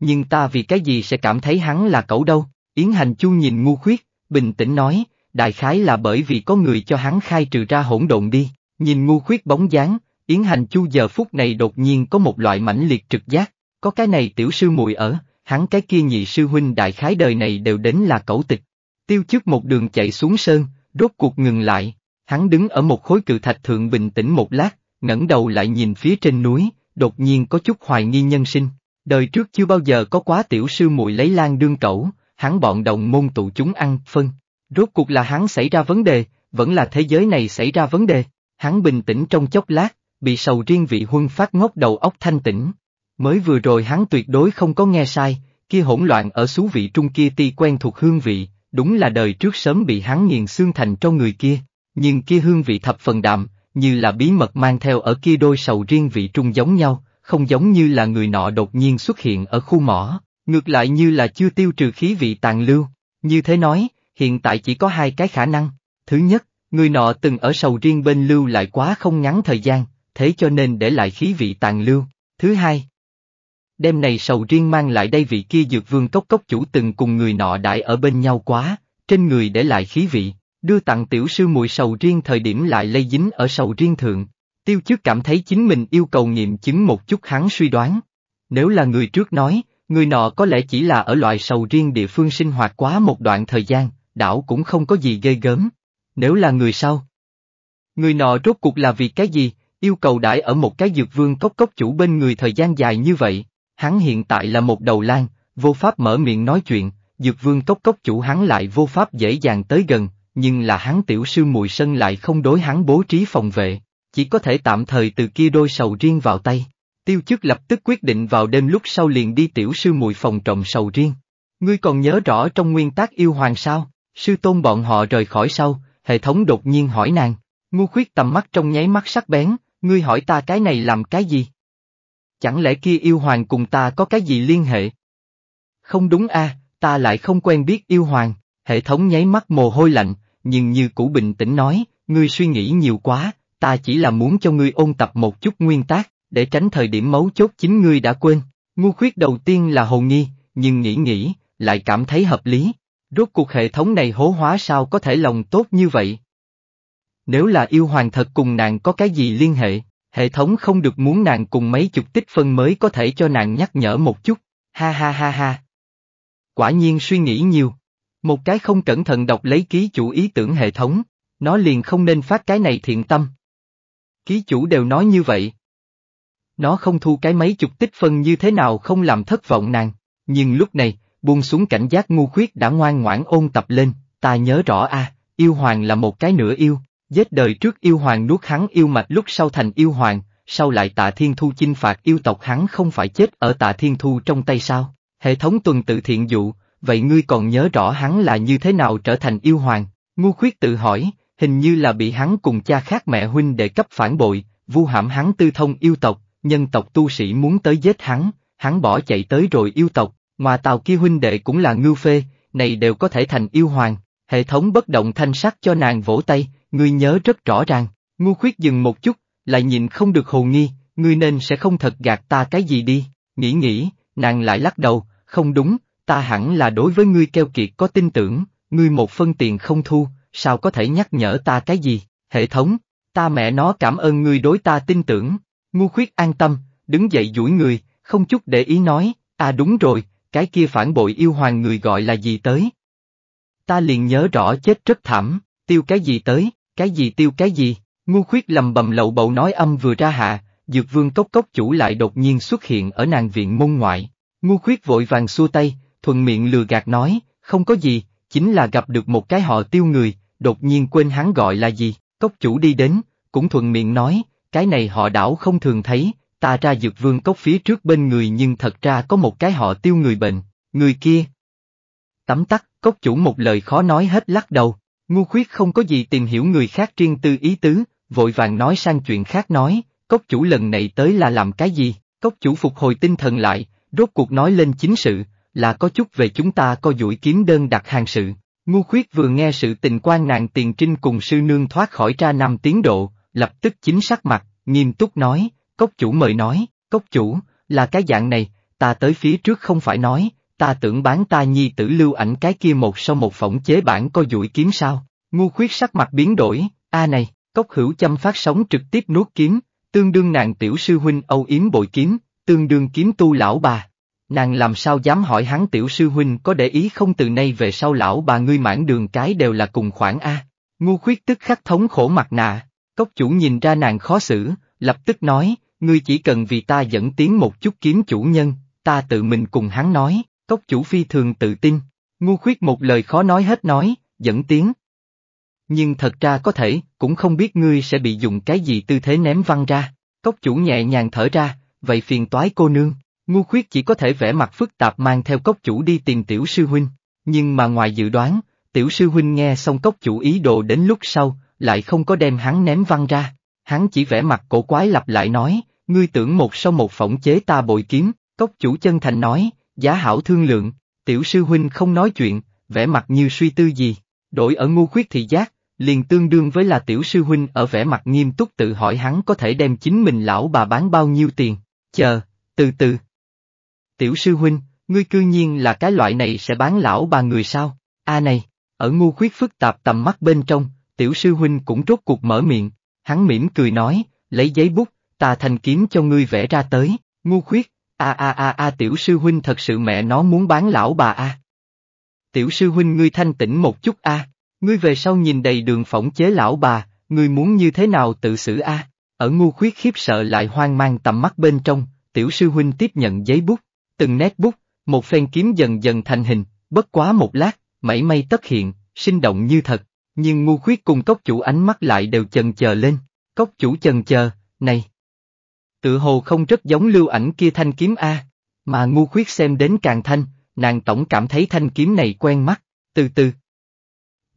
Nhưng ta vì cái gì sẽ cảm thấy hắn là cậu đâu, Yến Hành Chu nhìn ngu khuyết, bình tĩnh nói, đại khái là bởi vì có người cho hắn khai trừ ra hỗn độn đi, nhìn ngu khuyết bóng dáng, Yến Hành Chu giờ phút này đột nhiên có một loại mãnh liệt trực giác, có cái này tiểu sư muội ở, hắn cái kia nhị sư huynh đại khái đời này đều đến là cậu tịch. Tiêu chức một đường chạy xuống sơn, rốt cuộc ngừng lại, Hắn đứng ở một khối cự thạch thượng bình tĩnh một lát, ngẩng đầu lại nhìn phía trên núi, đột nhiên có chút hoài nghi nhân sinh. Đời trước chưa bao giờ có quá tiểu sư muội lấy lan đương cẩu, hắn bọn đồng môn tụ chúng ăn, phân. Rốt cuộc là hắn xảy ra vấn đề, vẫn là thế giới này xảy ra vấn đề. Hắn bình tĩnh trong chốc lát, bị sầu riêng vị huân phát ngốc đầu óc thanh tĩnh. Mới vừa rồi hắn tuyệt đối không có nghe sai, kia hỗn loạn ở xú vị trung kia ti quen thuộc hương vị, đúng là đời trước sớm bị hắn nghiền xương thành cho người kia nhưng kia hương vị thập phần đạm, như là bí mật mang theo ở kia đôi sầu riêng vị trung giống nhau, không giống như là người nọ đột nhiên xuất hiện ở khu mỏ, ngược lại như là chưa tiêu trừ khí vị tàn lưu. Như thế nói, hiện tại chỉ có hai cái khả năng. Thứ nhất, người nọ từng ở sầu riêng bên lưu lại quá không ngắn thời gian, thế cho nên để lại khí vị tàn lưu. Thứ hai, đêm này sầu riêng mang lại đây vị kia dược vương cốc cốc chủ từng cùng người nọ đại ở bên nhau quá, trên người để lại khí vị đưa tặng tiểu sư muội sầu riêng thời điểm lại lây dính ở sầu riêng thượng. Tiêu chức cảm thấy chính mình yêu cầu nghiệm chứng một chút hắn suy đoán. Nếu là người trước nói, người nọ có lẽ chỉ là ở loại sầu riêng địa phương sinh hoạt quá một đoạn thời gian, đảo cũng không có gì ghê gớm. Nếu là người sau, người nọ rốt cuộc là vì cái gì, yêu cầu đãi ở một cái dược vương cốc cốc chủ bên người thời gian dài như vậy, hắn hiện tại là một đầu lan, vô pháp mở miệng nói chuyện, dược vương cốc cốc chủ hắn lại vô pháp dễ dàng tới gần, nhưng là hắn tiểu sư mùi sân lại không đối hắn bố trí phòng vệ, chỉ có thể tạm thời từ kia đôi sầu riêng vào tay. Tiêu chức lập tức quyết định vào đêm lúc sau liền đi tiểu sư mùi phòng trồng sầu riêng. Ngươi còn nhớ rõ trong nguyên tác yêu hoàng sao, sư tôn bọn họ rời khỏi sau, hệ thống đột nhiên hỏi nàng, ngu khuyết tầm mắt trong nháy mắt sắc bén, ngươi hỏi ta cái này làm cái gì? Chẳng lẽ kia yêu hoàng cùng ta có cái gì liên hệ? Không đúng a, ta lại không quen biết yêu hoàng, hệ thống nháy mắt mồ hôi lạnh, nhưng như cũ bình tĩnh nói, ngươi suy nghĩ nhiều quá, ta chỉ là muốn cho ngươi ôn tập một chút nguyên tác, để tránh thời điểm mấu chốt chính ngươi đã quên. Ngu khuyết đầu tiên là hồ nghi, nhưng nghĩ nghĩ, lại cảm thấy hợp lý. Rốt cuộc hệ thống này hố hóa sao có thể lòng tốt như vậy? Nếu là yêu hoàng thật cùng nàng có cái gì liên hệ, hệ thống không được muốn nàng cùng mấy chục tích phân mới có thể cho nàng nhắc nhở một chút. Ha ha ha ha. Quả nhiên suy nghĩ nhiều. Một cái không cẩn thận đọc lấy ký chủ ý tưởng hệ thống, nó liền không nên phát cái này thiện tâm. Ký chủ đều nói như vậy. Nó không thu cái mấy chục tích phân như thế nào không làm thất vọng nàng, nhưng lúc này, buông xuống cảnh giác ngu khuyết đã ngoan ngoãn ôn tập lên, ta nhớ rõ a, yêu hoàng là một cái nửa yêu, giết đời trước yêu hoàng nuốt hắn yêu mạch lúc sau thành yêu hoàng, sau lại tạ thiên thu chinh phạt yêu tộc hắn không phải chết ở tạ thiên thu trong tay sao, hệ thống tuần tự thiện dụ, vậy ngươi còn nhớ rõ hắn là như thế nào trở thành yêu hoàng? Ngu khuyết tự hỏi, hình như là bị hắn cùng cha khác mẹ huynh để cấp phản bội, vu hãm hắn tư thông yêu tộc, nhân tộc tu sĩ muốn tới giết hắn, hắn bỏ chạy tới rồi yêu tộc, mà tàu kia huynh đệ cũng là ngưu phê, này đều có thể thành yêu hoàng, hệ thống bất động thanh sắc cho nàng vỗ tay, ngươi nhớ rất rõ ràng, ngu khuyết dừng một chút, lại nhìn không được hồ nghi, ngươi nên sẽ không thật gạt ta cái gì đi, nghĩ nghĩ, nàng lại lắc đầu, không đúng, ta hẳn là đối với ngươi keo kiệt có tin tưởng, ngươi một phân tiền không thu, sao có thể nhắc nhở ta cái gì, hệ thống, ta mẹ nó cảm ơn ngươi đối ta tin tưởng, ngu khuyết an tâm, đứng dậy duỗi người, không chút để ý nói, ta đúng rồi, cái kia phản bội yêu hoàng người gọi là gì tới. Ta liền nhớ rõ chết rất thảm, tiêu cái gì tới, cái gì tiêu cái gì, ngu khuyết lầm bầm lậu bậu nói âm vừa ra hạ, dược vương cốc cốc chủ lại đột nhiên xuất hiện ở nàng viện môn ngoại, ngu khuyết vội vàng xua tay, thuận miệng lừa gạt nói, không có gì, chính là gặp được một cái họ tiêu người, đột nhiên quên hắn gọi là gì, cốc chủ đi đến, cũng thuận miệng nói, cái này họ đảo không thường thấy, ta ra dược vương cốc phía trước bên người nhưng thật ra có một cái họ tiêu người bệnh, người kia. tắm tắt cốc chủ một lời khó nói hết lắc đầu, ngu khuyết không có gì tìm hiểu người khác riêng tư ý tứ, vội vàng nói sang chuyện khác nói, cốc chủ lần này tới là làm cái gì, cốc chủ phục hồi tinh thần lại, rốt cuộc nói lên chính sự, là có chút về chúng ta co duỗi kiếm đơn đặt hàng sự. Ngu khuyết vừa nghe sự tình quan nạn tiền trinh cùng sư nương thoát khỏi tra năm tiến độ, lập tức chính sắc mặt, nghiêm túc nói, cốc chủ mời nói, cốc chủ, là cái dạng này, ta tới phía trước không phải nói, ta tưởng bán ta nhi tử lưu ảnh cái kia một sau một phỏng chế bản co duỗi kiếm sao, ngu khuyết sắc mặt biến đổi, a này, cốc hữu chăm phát sóng trực tiếp nuốt kiếm, tương đương nàng tiểu sư huynh âu yếm bội kiếm, tương đương kiếm tu lão bà, nàng làm sao dám hỏi hắn tiểu sư huynh có để ý không từ nay về sau lão bà ngươi mãn đường cái đều là cùng khoảng A. Ngu khuyết tức khắc thống khổ mặt nạ, cốc chủ nhìn ra nàng khó xử, lập tức nói, ngươi chỉ cần vì ta dẫn tiến một chút kiếm chủ nhân, ta tự mình cùng hắn nói, cốc chủ phi thường tự tin, ngu khuyết một lời khó nói hết nói, dẫn tiến. Nhưng thật ra có thể, cũng không biết ngươi sẽ bị dùng cái gì tư thế ném văng ra, cốc chủ nhẹ nhàng thở ra, vậy phiền toái cô nương. Ngu khuyết chỉ có thể vẽ mặt phức tạp mang theo cốc chủ đi tìm tiểu sư huynh, nhưng mà ngoài dự đoán, tiểu sư huynh nghe xong cốc chủ ý đồ đến lúc sau, lại không có đem hắn ném văng ra, hắn chỉ vẽ mặt cổ quái lặp lại nói, ngươi tưởng một sau một phỏng chế ta bội kiếm, cốc chủ chân thành nói, giá hảo thương lượng, tiểu sư huynh không nói chuyện, vẽ mặt như suy tư gì, đổi ở ngu khuyết thì giác, liền tương đương với là tiểu sư huynh ở vẽ mặt nghiêm túc tự hỏi hắn có thể đem chính mình lão bà bán bao nhiêu tiền, chờ, từ từ, Tiểu sư huynh, ngươi cư nhiên là cái loại này sẽ bán lão bà người sao? A này, ở ngu khuyết phức tạp tầm mắt bên trong, tiểu sư huynh cũng rốt cuộc mở miệng, hắn mỉm cười nói, lấy giấy bút, ta thành kiếm cho ngươi vẽ ra tới, ngu khuyết, a a a a tiểu sư huynh thật sự mẹ nó muốn bán lão bà a. Tiểu sư huynh ngươi thanh tĩnh một chút a, ngươi về sau nhìn đầy đường phỏng chế lão bà, ngươi muốn như thế nào tự xử a? Ở ngu khuyết khiếp sợ lại hoang mang tầm mắt bên trong, tiểu sư huynh tiếp nhận giấy bút, từng nét bút, một phen kiếm dần dần thành hình, bất quá một lát, mảy may tất hiện, sinh động như thật, nhưng ngu khuyết cùng cốc chủ ánh mắt lại đều chần chờ lên, cốc chủ chần chờ, này. Tự hồ không rất giống lưu ảnh kia thanh kiếm A, mà ngu khuyết xem đến càng thanh, nàng tổng cảm thấy thanh kiếm này quen mắt, từ từ.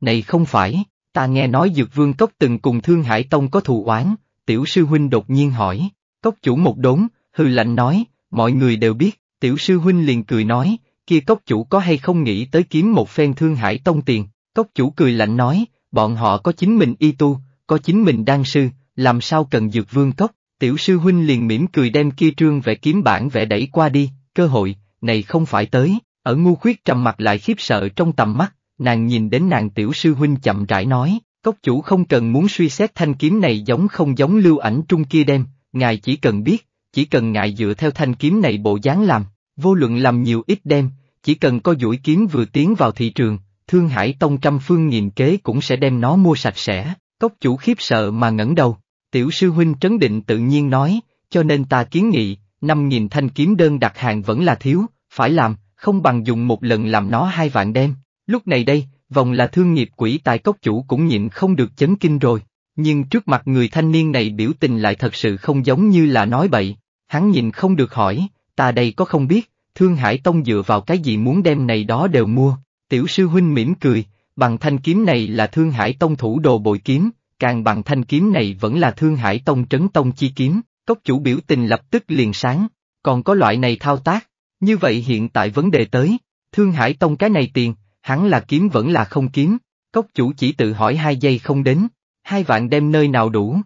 Này không phải, ta nghe nói Dược Vương Cốc từng cùng Thương Hải Tông có thù oán, tiểu sư huynh đột nhiên hỏi, cốc chủ một đốn, hư lạnh nói, mọi người đều biết, Tiểu sư huynh liền cười nói, kia cốc chủ có hay không nghĩ tới kiếm một phen thương hải tông tiền, cốc chủ cười lạnh nói, bọn họ có chính mình y tu, có chính mình đan sư, làm sao cần dược vương cốc, tiểu sư huynh liền mỉm cười đem kia trương vẽ kiếm bản vẽ đẩy qua đi, cơ hội, này không phải tới, ở ngu khuyết trầm mặt lại khiếp sợ trong tầm mắt, nàng nhìn đến nàng tiểu sư huynh chậm rãi nói, cốc chủ không cần muốn suy xét thanh kiếm này giống không giống lưu ảnh trung kia đem, ngài chỉ cần biết, chỉ cần ngại dựa theo thanh kiếm này bộ dáng làm, vô luận làm nhiều ít đem, chỉ cần có duỗi kiếm vừa tiến vào thị trường, Thương Hải Tông trăm phương nghìn kế cũng sẽ đem nó mua sạch sẽ, cốc chủ khiếp sợ mà ngẩng đầu, tiểu sư huynh trấn định tự nhiên nói, cho nên ta kiến nghị, năm nghìn thanh kiếm đơn đặt hàng vẫn là thiếu, phải làm, không bằng dùng một lần làm nó hai vạn đem, lúc này đây, vòng là thương nghiệp quỷ tài cốc chủ cũng nhịn không được chấn kinh rồi, nhưng trước mặt người thanh niên này biểu tình lại thật sự không giống như là nói bậy. Hắn nhìn không được hỏi, ta đây có không biết, Thương Hải Tông dựa vào cái gì muốn đem này đó đều mua, tiểu sư huynh mỉm cười, bằng thanh kiếm này là Thương Hải Tông thủ đồ bội kiếm, càng bằng thanh kiếm này vẫn là Thương Hải Tông trấn tông chi kiếm, cốc chủ biểu tình lập tức liền sáng, còn có loại này thao tác, như vậy hiện tại vấn đề tới, Thương Hải Tông cái này tiền, hắn là kiếm vẫn là không kiếm, cốc chủ chỉ tự hỏi hai giây không đến, hai vạn đem nơi nào đủ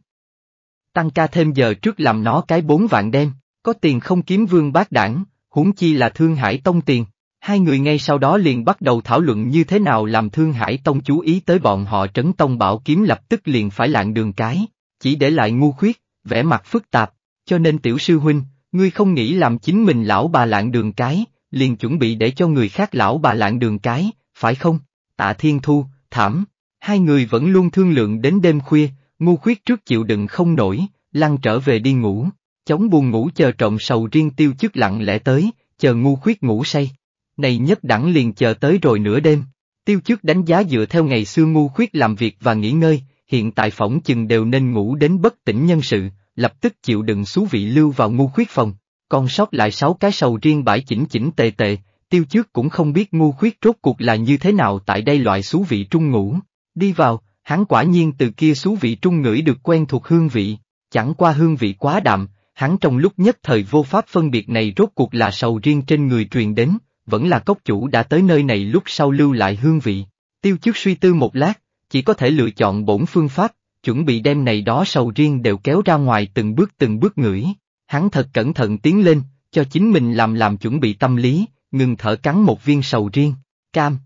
tăng ca thêm giờ trước làm nó cái bốn vạn đêm, có tiền không kiếm vương bác đảng, huống chi là Thương Hải Tông tiền. Hai người ngay sau đó liền bắt đầu thảo luận như thế nào làm Thương Hải Tông chú ý tới bọn họ trấn Tông Bảo Kiếm lập tức liền phải lạng đường cái, chỉ để lại ngu khuyết, vẻ mặt phức tạp, cho nên tiểu sư huynh, ngươi không nghĩ làm chính mình lão bà lạng đường cái, liền chuẩn bị để cho người khác lão bà lạng đường cái, phải không? Tạ Thiên Thu, thảm, hai người vẫn luôn thương lượng đến đêm khuya, Ngu khuyết trước chịu đựng không nổi, lăn trở về đi ngủ, chống buồn ngủ chờ trộm sầu riêng tiêu chức lặng lẽ tới, chờ ngu khuyết ngủ say. Này nhất đẳng liền chờ tới rồi nửa đêm. Tiêu chức đánh giá dựa theo ngày xưa ngu khuyết làm việc và nghỉ ngơi, hiện tại phỏng chừng đều nên ngủ đến bất tỉnh nhân sự, lập tức chịu đựng xú vị lưu vào ngu khuyết phòng. Còn sót lại sáu cái sầu riêng bãi chỉnh chỉnh tề tề, tiêu chức cũng không biết ngu khuyết rốt cuộc là như thế nào tại đây loại xú vị trung ngủ. Đi vào, hắn quả nhiên từ kia xú vị trung ngửi được quen thuộc hương vị, chẳng qua hương vị quá đạm, hắn trong lúc nhất thời vô pháp phân biệt này rốt cuộc là sầu riêng trên người truyền đến, vẫn là cốc chủ đã tới nơi này lúc sau lưu lại hương vị. Tiêu chức suy tư một lát, chỉ có thể lựa chọn bổn phương pháp, chuẩn bị đem này đó sầu riêng đều kéo ra ngoài từng bước từng bước ngửi. Hắn thật cẩn thận tiến lên, cho chính mình làm làm chuẩn bị tâm lý, ngừng thở cắn một viên sầu riêng, cam.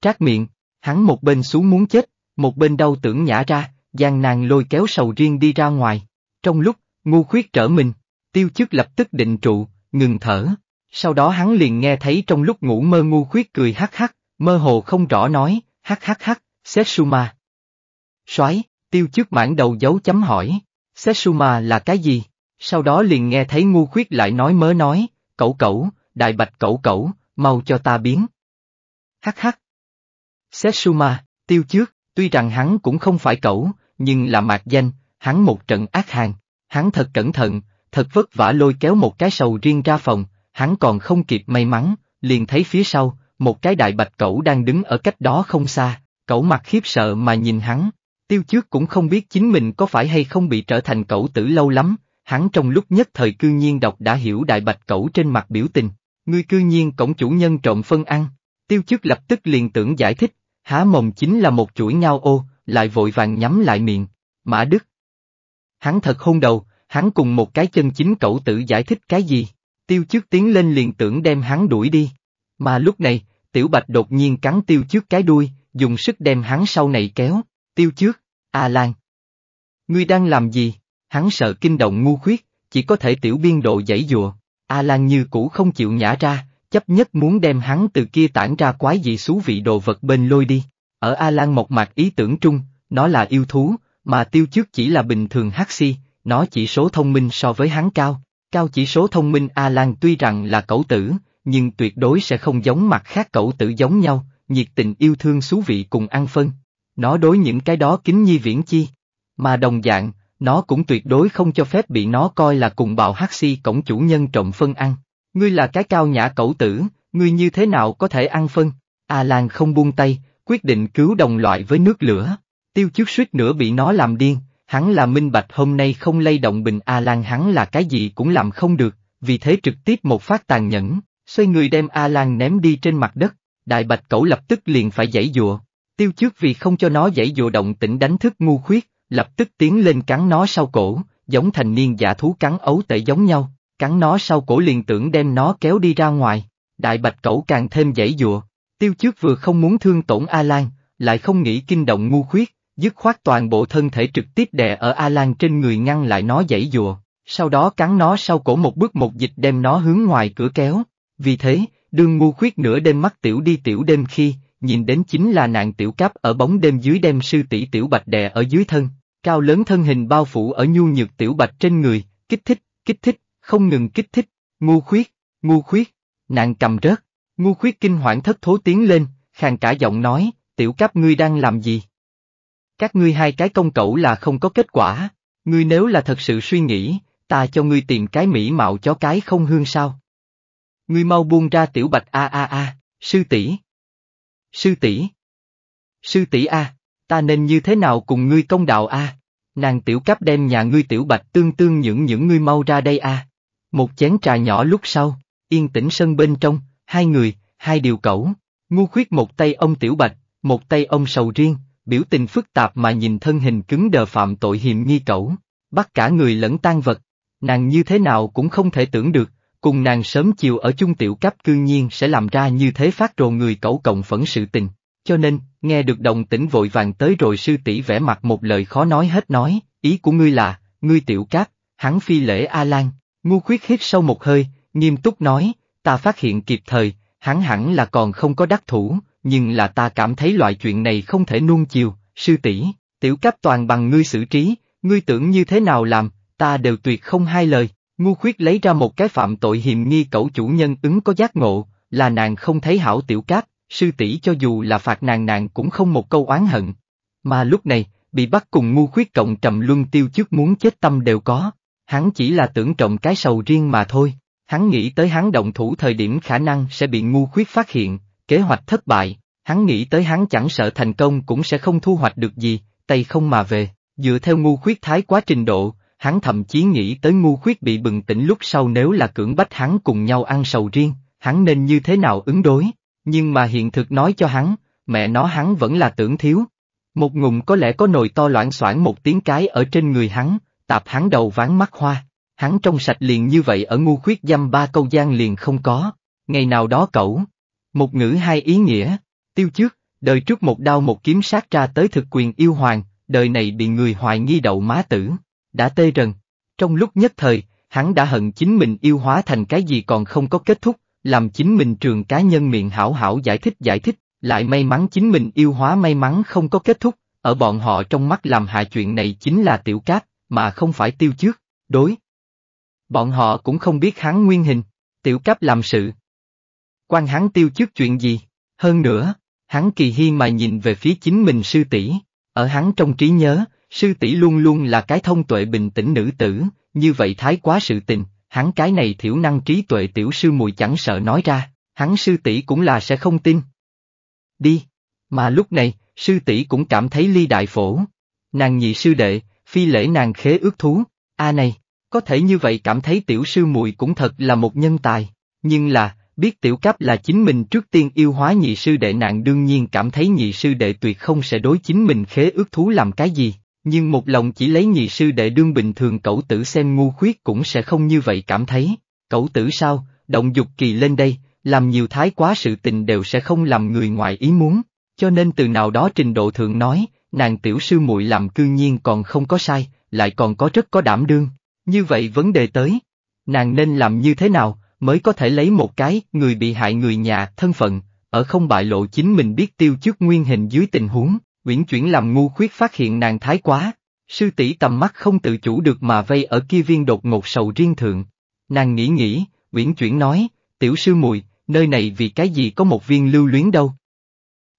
Trác miệng, hắn một bên xuống muốn chết, một bên đau tưởng nhả ra, gian nàng lôi kéo sầu riêng đi ra ngoài. Trong lúc, ngu khuyết trở mình, tiêu chức lập tức định trụ, ngừng thở. Sau đó hắn liền nghe thấy trong lúc ngủ mơ ngu khuyết cười hắc hắc, mơ hồ không rõ nói, hắc hắc hắc, Setsuma. soái tiêu chức mãn đầu dấu chấm hỏi, Setsuma là cái gì? Sau đó liền nghe thấy ngu khuyết lại nói mớ nói, cẩu cẩu, đại bạch cẩu cẩu, mau cho ta biến. Hắc hắc. Setsuma, tiêu trước. Tuy rằng hắn cũng không phải cẩu, nhưng là mạc danh, hắn một trận ác hàng. Hắn thật cẩn thận, thật vất vả lôi kéo một cái sầu riêng ra phòng, hắn còn không kịp may mắn, liền thấy phía sau, một cái đại bạch cẩu đang đứng ở cách đó không xa, cẩu mặt khiếp sợ mà nhìn hắn. Tiêu trước cũng không biết chính mình có phải hay không bị trở thành cẩu tử lâu lắm, hắn trong lúc nhất thời cư nhiên đọc đã hiểu đại bạch cẩu trên mặt biểu tình. người cư nhiên cổng chủ nhân trộm phân ăn, tiêu chức lập tức liền tưởng giải thích, há mồm chính là một chuỗi ngao ô, lại vội vàng nhắm lại miệng. Mã Đức. Hắn thật hôn đầu, hắn cùng một cái chân chính cậu tử giải thích cái gì. Tiêu trước tiến lên liền tưởng đem hắn đuổi đi. Mà lúc này, Tiểu Bạch đột nhiên cắn tiêu trước cái đuôi, dùng sức đem hắn sau này kéo. Tiêu trước, A Lan. Ngươi đang làm gì? Hắn sợ kinh động ngu khuyết, chỉ có thể tiểu biên độ dãy dùa. A Lan như cũ không chịu nhả ra, chấp nhất muốn đem hắn từ kia tản ra quái dị xú vị đồ vật bên lôi đi. Ở A Lan một mạc ý tưởng trung, nó là yêu thú, mà tiêu trước chỉ là bình thường hắc si, nó chỉ số thông minh so với hắn cao. Cao chỉ số thông minh A Lan tuy rằng là cậu tử, nhưng tuyệt đối sẽ không giống mặt khác cậu tử giống nhau, nhiệt tình yêu thương xú vị cùng ăn phân. Nó đối những cái đó kính nhi viễn chi. Mà đồng dạng, nó cũng tuyệt đối không cho phép bị nó coi là cùng bào hắc si cổng chủ nhân trộm phân ăn. Ngươi là cái cao nhã cẩu tử, ngươi như thế nào có thể ăn phân? A Lan không buông tay, quyết định cứu đồng loại với nước lửa. Tiêu Chiếu suýt nữa bị nó làm điên, hắn là minh bạch hôm nay không lay động bình A Lan hắn là cái gì cũng làm không được, vì thế trực tiếp một phát tàn nhẫn, xoay người đem A Lan ném đi trên mặt đất, đại bạch cẩu lập tức liền phải giãy dụa. Tiêu Trước vì không cho nó giãy dụa động tĩnh đánh thức ngu khuyết, lập tức tiến lên cắn nó sau cổ, giống thành niên giả thú cắn ấu tể giống nhau cắn nó sau cổ liền tưởng đem nó kéo đi ra ngoài, đại bạch cẩu càng thêm dãy dụa, tiêu trước vừa không muốn thương tổn A-Lan, lại không nghĩ kinh động ngu khuyết, dứt khoát toàn bộ thân thể trực tiếp đè ở A-Lan trên người ngăn lại nó dãy dụa, sau đó cắn nó sau cổ một bước một dịch đem nó hướng ngoài cửa kéo, vì thế, đương ngu khuyết nửa đêm mắt tiểu đi tiểu đêm khi, nhìn đến chính là nạn tiểu cáp ở bóng đêm dưới đem sư tỷ tiểu bạch đè ở dưới thân, cao lớn thân hình bao phủ ở nhu nhược tiểu bạch trên người, kích thích, kích thích, không ngừng kích thích, ngu khuyết, ngu khuyết, nàng cầm rớt, ngu khuyết kinh hoảng thất thố tiếng lên, khàn cả giọng nói, tiểu cáp ngươi đang làm gì? Các ngươi hai cái công cậu là không có kết quả, ngươi nếu là thật sự suy nghĩ, ta cho ngươi tìm cái mỹ mạo cho cái không hương sao? Ngươi mau buông ra tiểu bạch a a a, sư tỷ. Sư tỷ. Sư tỷ a, ta nên như thế nào cùng ngươi công đạo a? Nàng tiểu cáp đem nhà ngươi tiểu bạch tương tương những những ngươi mau ra đây a. À? Một chén trà nhỏ lúc sau, yên tĩnh sân bên trong, hai người, hai điều cẩu, ngu khuyết một tay ông Tiểu Bạch, một tay ông sầu riêng, biểu tình phức tạp mà nhìn thân hình cứng đờ phạm tội hiểm nghi cẩu, bắt cả người lẫn tan vật, nàng như thế nào cũng không thể tưởng được, cùng nàng sớm chiều ở chung tiểu cấp cư nhiên sẽ làm ra như thế phát rồ người cẩu cộng phẫn sự tình, cho nên, nghe được đồng tỉnh vội vàng tới rồi sư tỷ vẽ mặt một lời khó nói hết nói, ý của ngươi là, ngươi tiểu cáp, hắn phi lễ A-Lan, Ngu khuyết hít sâu một hơi, nghiêm túc nói, ta phát hiện kịp thời, hắn hẳn là còn không có đắc thủ, nhưng là ta cảm thấy loại chuyện này không thể nuông chiều, sư tỷ, tiểu cấp toàn bằng ngươi xử trí, ngươi tưởng như thế nào làm, ta đều tuyệt không hai lời. Ngu khuyết lấy ra một cái phạm tội hiềm nghi cậu chủ nhân ứng có giác ngộ, là nàng không thấy hảo tiểu cáp, sư tỷ cho dù là phạt nàng nàng cũng không một câu oán hận. Mà lúc này, bị bắt cùng ngu khuyết cộng trầm luân tiêu trước muốn chết tâm đều có hắn chỉ là tưởng trọng cái sầu riêng mà thôi, hắn nghĩ tới hắn động thủ thời điểm khả năng sẽ bị ngu khuyết phát hiện, kế hoạch thất bại, hắn nghĩ tới hắn chẳng sợ thành công cũng sẽ không thu hoạch được gì, tay không mà về, dựa theo ngu khuyết thái quá trình độ, hắn thậm chí nghĩ tới ngu khuyết bị bừng tỉnh lúc sau nếu là cưỡng bách hắn cùng nhau ăn sầu riêng, hắn nên như thế nào ứng đối, nhưng mà hiện thực nói cho hắn, mẹ nó hắn vẫn là tưởng thiếu. Một ngụm có lẽ có nồi to loãng soảng một tiếng cái ở trên người hắn, tạp hắn đầu ván mắt hoa, hắn trong sạch liền như vậy ở ngu khuyết dăm ba câu gian liền không có, ngày nào đó cẩu. Một ngữ hai ý nghĩa, tiêu trước, đời trước một đao một kiếm sát ra tới thực quyền yêu hoàng, đời này bị người hoài nghi đậu má tử, đã tê rần. Trong lúc nhất thời, hắn đã hận chính mình yêu hóa thành cái gì còn không có kết thúc, làm chính mình trường cá nhân miệng hảo hảo giải thích giải thích, lại may mắn chính mình yêu hóa may mắn không có kết thúc, ở bọn họ trong mắt làm hạ chuyện này chính là tiểu cát, mà không phải tiêu trước, đối. Bọn họ cũng không biết hắn nguyên hình, tiểu cấp làm sự. Quan hắn tiêu trước chuyện gì, hơn nữa, hắn kỳ hi mà nhìn về phía chính mình sư tỷ, ở hắn trong trí nhớ, sư tỷ luôn luôn là cái thông tuệ bình tĩnh nữ tử, như vậy thái quá sự tình, hắn cái này thiểu năng trí tuệ tiểu sư mùi chẳng sợ nói ra, hắn sư tỷ cũng là sẽ không tin. Đi, mà lúc này, sư tỷ cũng cảm thấy ly đại phổ, nàng nhị sư đệ, phi lễ nàng khế ước thú, a này, có thể như vậy cảm thấy tiểu sư muội cũng thật là một nhân tài, nhưng là, biết tiểu cấp là chính mình trước tiên yêu hóa nhị sư đệ nạn đương nhiên cảm thấy nhị sư đệ tuyệt không sẽ đối chính mình khế ước thú làm cái gì, nhưng một lòng chỉ lấy nhị sư đệ đương bình thường cậu tử xem ngu khuyết cũng sẽ không như vậy cảm thấy, cậu tử sao, động dục kỳ lên đây, làm nhiều thái quá sự tình đều sẽ không làm người ngoài ý muốn, cho nên từ nào đó trình độ thượng nói, nàng tiểu sư muội làm cư nhiên còn không có sai, lại còn có rất có đảm đương. Như vậy vấn đề tới, nàng nên làm như thế nào mới có thể lấy một cái người bị hại người nhà thân phận, ở không bại lộ chính mình biết tiêu trước nguyên hình dưới tình huống, uyển chuyển làm ngu khuyết phát hiện nàng thái quá. Sư tỷ tầm mắt không tự chủ được mà vây ở kia viên đột ngột sầu riêng thượng. Nàng nghĩ nghĩ, uyển chuyển nói, tiểu sư muội, nơi này vì cái gì có một viên lưu luyến đâu.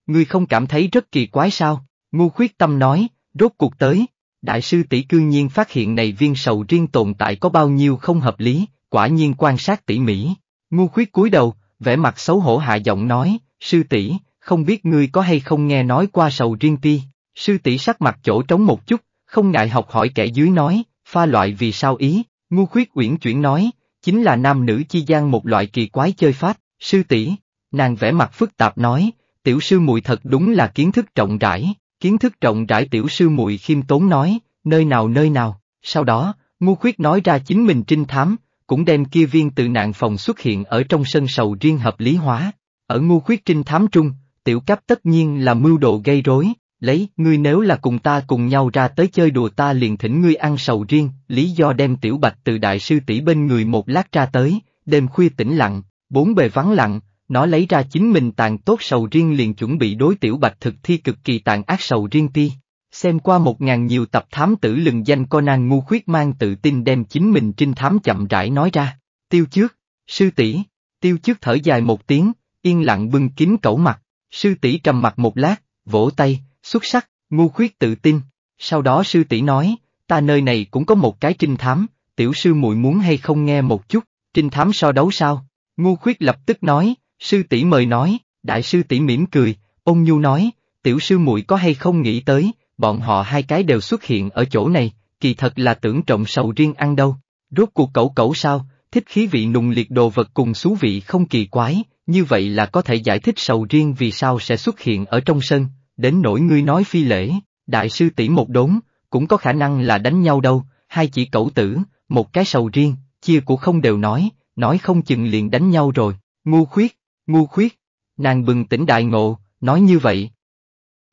Ngươi không cảm thấy rất kỳ quái sao? Ngu khuyết tâm nói, rốt cuộc tới, đại sư tỷ cương nhiên phát hiện này viên sầu riêng tồn tại có bao nhiêu không hợp lý, quả nhiên quan sát tỉ mỉ. Ngu khuyết cúi đầu, vẻ mặt xấu hổ hạ giọng nói, sư tỷ, không biết ngươi có hay không nghe nói qua sầu riêng ti. Sư tỷ sắc mặt chỗ trống một chút, không ngại học hỏi kẻ dưới nói, pha loại vì sao ý, ngu khuyết uyển chuyển nói, chính là nam nữ chi gian một loại kỳ quái chơi pháp, sư tỷ, nàng vẻ mặt phức tạp nói, tiểu sư mùi thật đúng là kiến thức trọng rãi. Kiến thức rộng rãi tiểu sư muội khiêm tốn nói, nơi nào nơi nào, sau đó, ngu khuyết nói ra chính mình trinh thám, cũng đem kia viên tự nạn phòng xuất hiện ở trong sân sầu riêng hợp lý hóa. Ở ngu khuyết trinh thám trung, tiểu cấp tất nhiên là mưu độ gây rối, lấy, ngươi nếu là cùng ta cùng nhau ra tới chơi đùa ta liền thỉnh ngươi ăn sầu riêng, lý do đem tiểu bạch từ đại sư tỷ bên người một lát ra tới, đêm khuya tĩnh lặng, bốn bề vắng lặng, nó lấy ra chính mình tàn tốt sầu riêng liền chuẩn bị đối tiểu bạch thực thi cực kỳ tàn ác sầu riêng ti. Xem qua một ngàn nhiều tập thám tử lừng danh Conan ngu khuyết mang tự tin đem chính mình trinh thám chậm rãi nói ra. Tiêu trước, sư tỷ tiêu trước thở dài một tiếng, yên lặng bưng kín cẩu mặt, sư tỷ trầm mặt một lát, vỗ tay, xuất sắc, ngu khuyết tự tin. Sau đó sư tỷ nói, ta nơi này cũng có một cái trinh thám, tiểu sư muội muốn hay không nghe một chút, trinh thám so đấu sao? Ngu khuyết lập tức nói, Sư tỷ mời nói, đại sư tỷ mỉm cười, ôn nhu nói, tiểu sư muội có hay không nghĩ tới, bọn họ hai cái đều xuất hiện ở chỗ này, kỳ thật là tưởng trọng sầu riêng ăn đâu. Rốt cuộc cẩu cẩu sao, thích khí vị nùng liệt đồ vật cùng xú vị không kỳ quái, như vậy là có thể giải thích sầu riêng vì sao sẽ xuất hiện ở trong sân, đến nỗi ngươi nói phi lễ, đại sư tỷ một đốn, cũng có khả năng là đánh nhau đâu, hai chỉ cẩu tử, một cái sầu riêng, chia của không đều nói, nói không chừng liền đánh nhau rồi, ngu khuyết. Ngu khuyết, nàng bừng tỉnh đại ngộ, nói như vậy.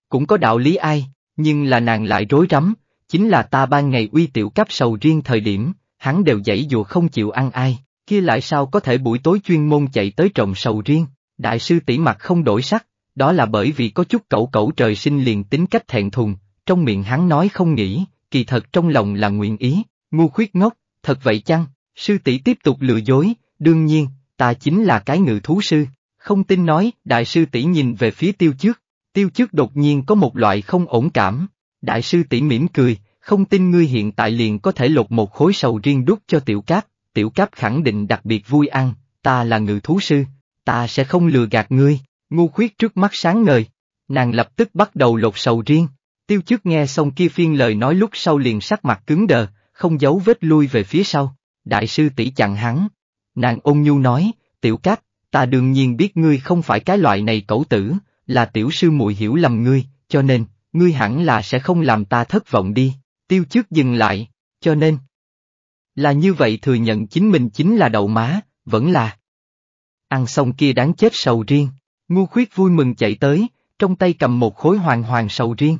Cũng có đạo lý ai, nhưng là nàng lại rối rắm, chính là ta ban ngày uy tiểu cáp sầu riêng thời điểm, hắn đều dãy dù không chịu ăn ai, kia lại sao có thể buổi tối chuyên môn chạy tới trồng sầu riêng, đại sư tỷ mặt không đổi sắc, đó là bởi vì có chút cậu cậu trời sinh liền tính cách thẹn thùng, trong miệng hắn nói không nghĩ, kỳ thật trong lòng là nguyện ý, ngu khuyết ngốc, thật vậy chăng, sư tỷ tiếp tục lừa dối, đương nhiên, ta chính là cái ngự thú sư, không tin nói, đại sư tỷ nhìn về phía tiêu trước, tiêu trước đột nhiên có một loại không ổn cảm, đại sư tỷ mỉm cười, không tin ngươi hiện tại liền có thể lột một khối sầu riêng đút cho tiểu cáp, tiểu cáp khẳng định đặc biệt vui ăn, ta là ngự thú sư, ta sẽ không lừa gạt ngươi, ngu khuyết trước mắt sáng ngời, nàng lập tức bắt đầu lột sầu riêng, tiêu trước nghe xong kia phiên lời nói lúc sau liền sắc mặt cứng đờ, không giấu vết lui về phía sau, đại sư tỷ chặn hắn, nàng ôn nhu nói, tiểu cáp, ta đương nhiên biết ngươi không phải cái loại này cẩu tử, là tiểu sư muội hiểu lầm ngươi, cho nên, ngươi hẳn là sẽ không làm ta thất vọng đi, tiêu trước dừng lại, cho nên. Là như vậy thừa nhận chính mình chính là đầu má, vẫn là. Ăn xong kia đáng chết sầu riêng, ngu khuyết vui mừng chạy tới, trong tay cầm một khối hoàng hoàng sầu riêng,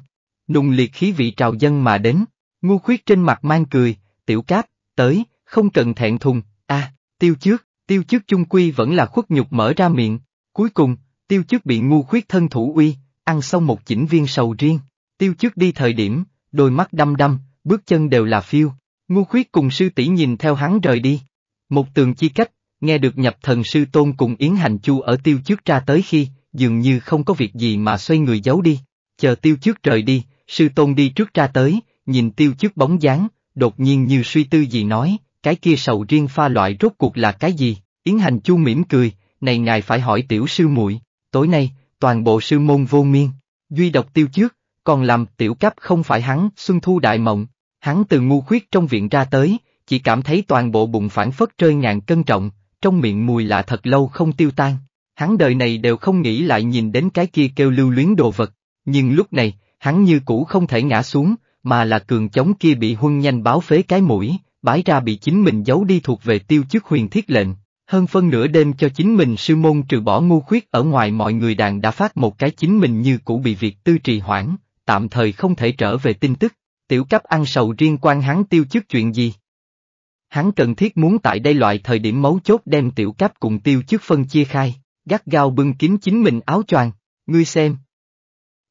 nùng liệt khí vị trào dân mà đến, ngu khuyết trên mặt mang cười, tiểu cáp, tới, không cần thẹn thùng, a tiêu trước tiêu chức chung quy vẫn là khuất nhục mở ra miệng, cuối cùng, tiêu chức bị ngu khuyết thân thủ uy, ăn xong một chỉnh viên sầu riêng, tiêu chức đi thời điểm, đôi mắt đăm đăm, bước chân đều là phiêu, ngu khuyết cùng sư tỷ nhìn theo hắn rời đi. Một tường chi cách, nghe được nhập thần sư tôn cùng Yến Hành Chu ở tiêu chức ra tới khi, dường như không có việc gì mà xoay người giấu đi, chờ tiêu chức rời đi, sư tôn đi trước ra tới, nhìn tiêu chức bóng dáng, đột nhiên như suy tư gì nói, cái kia sầu riêng pha loại rốt cuộc là cái gì? Yến Hành Chu mỉm cười, này ngài phải hỏi tiểu sư muội. tối nay, toàn bộ sư môn vô miên, duy độc tiêu trước, còn làm tiểu cấp không phải hắn, xuân thu đại mộng, hắn từ ngu khuyết trong viện ra tới, chỉ cảm thấy toàn bộ bụng phản phất rơi ngàn cân trọng, trong miệng mùi lạ thật lâu không tiêu tan, hắn đời này đều không nghĩ lại nhìn đến cái kia kêu lưu luyến đồ vật, nhưng lúc này, hắn như cũ không thể ngã xuống, mà là cường chống kia bị huân nhanh báo phế cái mũi, bãi ra bị chính mình giấu đi thuộc về tiêu chức huyền thiết lệnh, hơn phân nửa đêm cho chính mình sư môn trừ bỏ ngu khuyết ở ngoài mọi người đàn đã phát một cái chính mình như cũ bị việc tư trì hoãn, tạm thời không thể trở về tin tức, tiểu cấp ăn sầu riêng quan hắn tiêu chức chuyện gì. Hắn cần thiết muốn tại đây loại thời điểm mấu chốt đem tiểu cấp cùng tiêu chức phân chia khai, gắt gao bưng kín chính mình áo choàng, ngươi xem.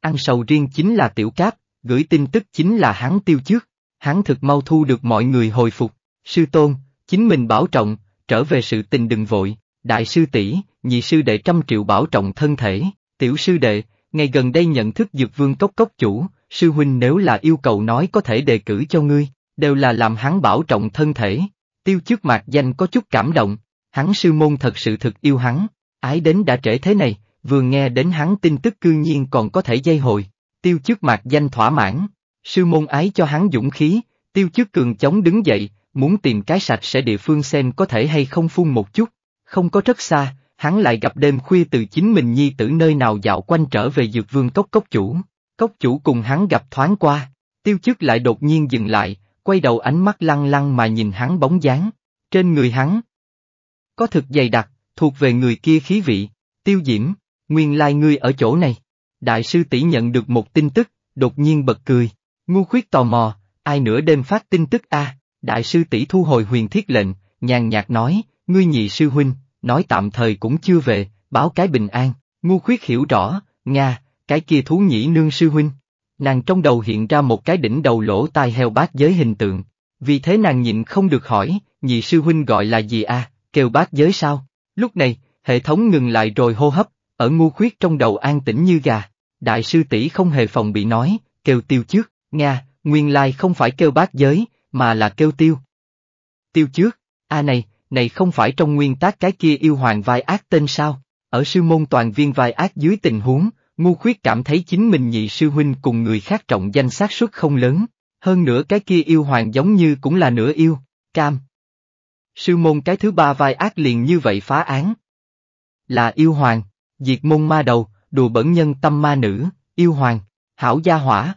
Ăn sầu riêng chính là tiểu cáp, gửi tin tức chính là hắn tiêu chức hắn thực mau thu được mọi người hồi phục, sư tôn, chính mình bảo trọng, trở về sự tình đừng vội, đại sư tỷ, nhị sư đệ trăm triệu bảo trọng thân thể, tiểu sư đệ, ngày gần đây nhận thức dược vương cốc cốc chủ, sư huynh nếu là yêu cầu nói có thể đề cử cho ngươi, đều là làm hắn bảo trọng thân thể, tiêu trước mặt danh có chút cảm động, hắn sư môn thật sự thực yêu hắn, ái đến đã trễ thế này, vừa nghe đến hắn tin tức cư nhiên còn có thể dây hồi, tiêu trước mặt danh thỏa mãn, Sư môn ái cho hắn dũng khí, tiêu chức cường chống đứng dậy, muốn tìm cái sạch sẽ địa phương xem có thể hay không phun một chút. Không có rất xa, hắn lại gặp đêm khuya từ chính mình nhi tử nơi nào dạo quanh trở về dược vương cốc cốc chủ. Cốc chủ cùng hắn gặp thoáng qua, tiêu chức lại đột nhiên dừng lại, quay đầu ánh mắt lăng lăng mà nhìn hắn bóng dáng. Trên người hắn, có thực dày đặc, thuộc về người kia khí vị, tiêu diễm, nguyên lai ngươi ở chỗ này. Đại sư tỷ nhận được một tin tức, đột nhiên bật cười. Ngu khuyết tò mò, ai nửa đêm phát tin tức a đại sư tỷ thu hồi huyền thiết lệnh, nhàn nhạt nói, ngươi nhị sư huynh, nói tạm thời cũng chưa về, báo cái bình an, ngu khuyết hiểu rõ, Nga, cái kia thú nhĩ nương sư huynh. Nàng trong đầu hiện ra một cái đỉnh đầu lỗ tai heo bát giới hình tượng, vì thế nàng nhịn không được hỏi, nhị sư huynh gọi là gì a kêu bát giới sao? Lúc này, hệ thống ngừng lại rồi hô hấp, ở ngu khuyết trong đầu an tĩnh như gà, đại sư tỷ không hề phòng bị nói, kêu tiêu trước. Nga, nguyên lai không phải kêu bác giới, mà là kêu tiêu. Tiêu trước, a à này, này không phải trong nguyên tác cái kia yêu hoàng vai ác tên sao, ở sư môn toàn viên vai ác dưới tình huống, ngu khuyết cảm thấy chính mình nhị sư huynh cùng người khác trọng danh xác suất không lớn, hơn nữa cái kia yêu hoàng giống như cũng là nửa yêu, cam. Sư môn cái thứ ba vai ác liền như vậy phá án. Là yêu hoàng, diệt môn ma đầu, đùa bẩn nhân tâm ma nữ, yêu hoàng, hảo gia hỏa,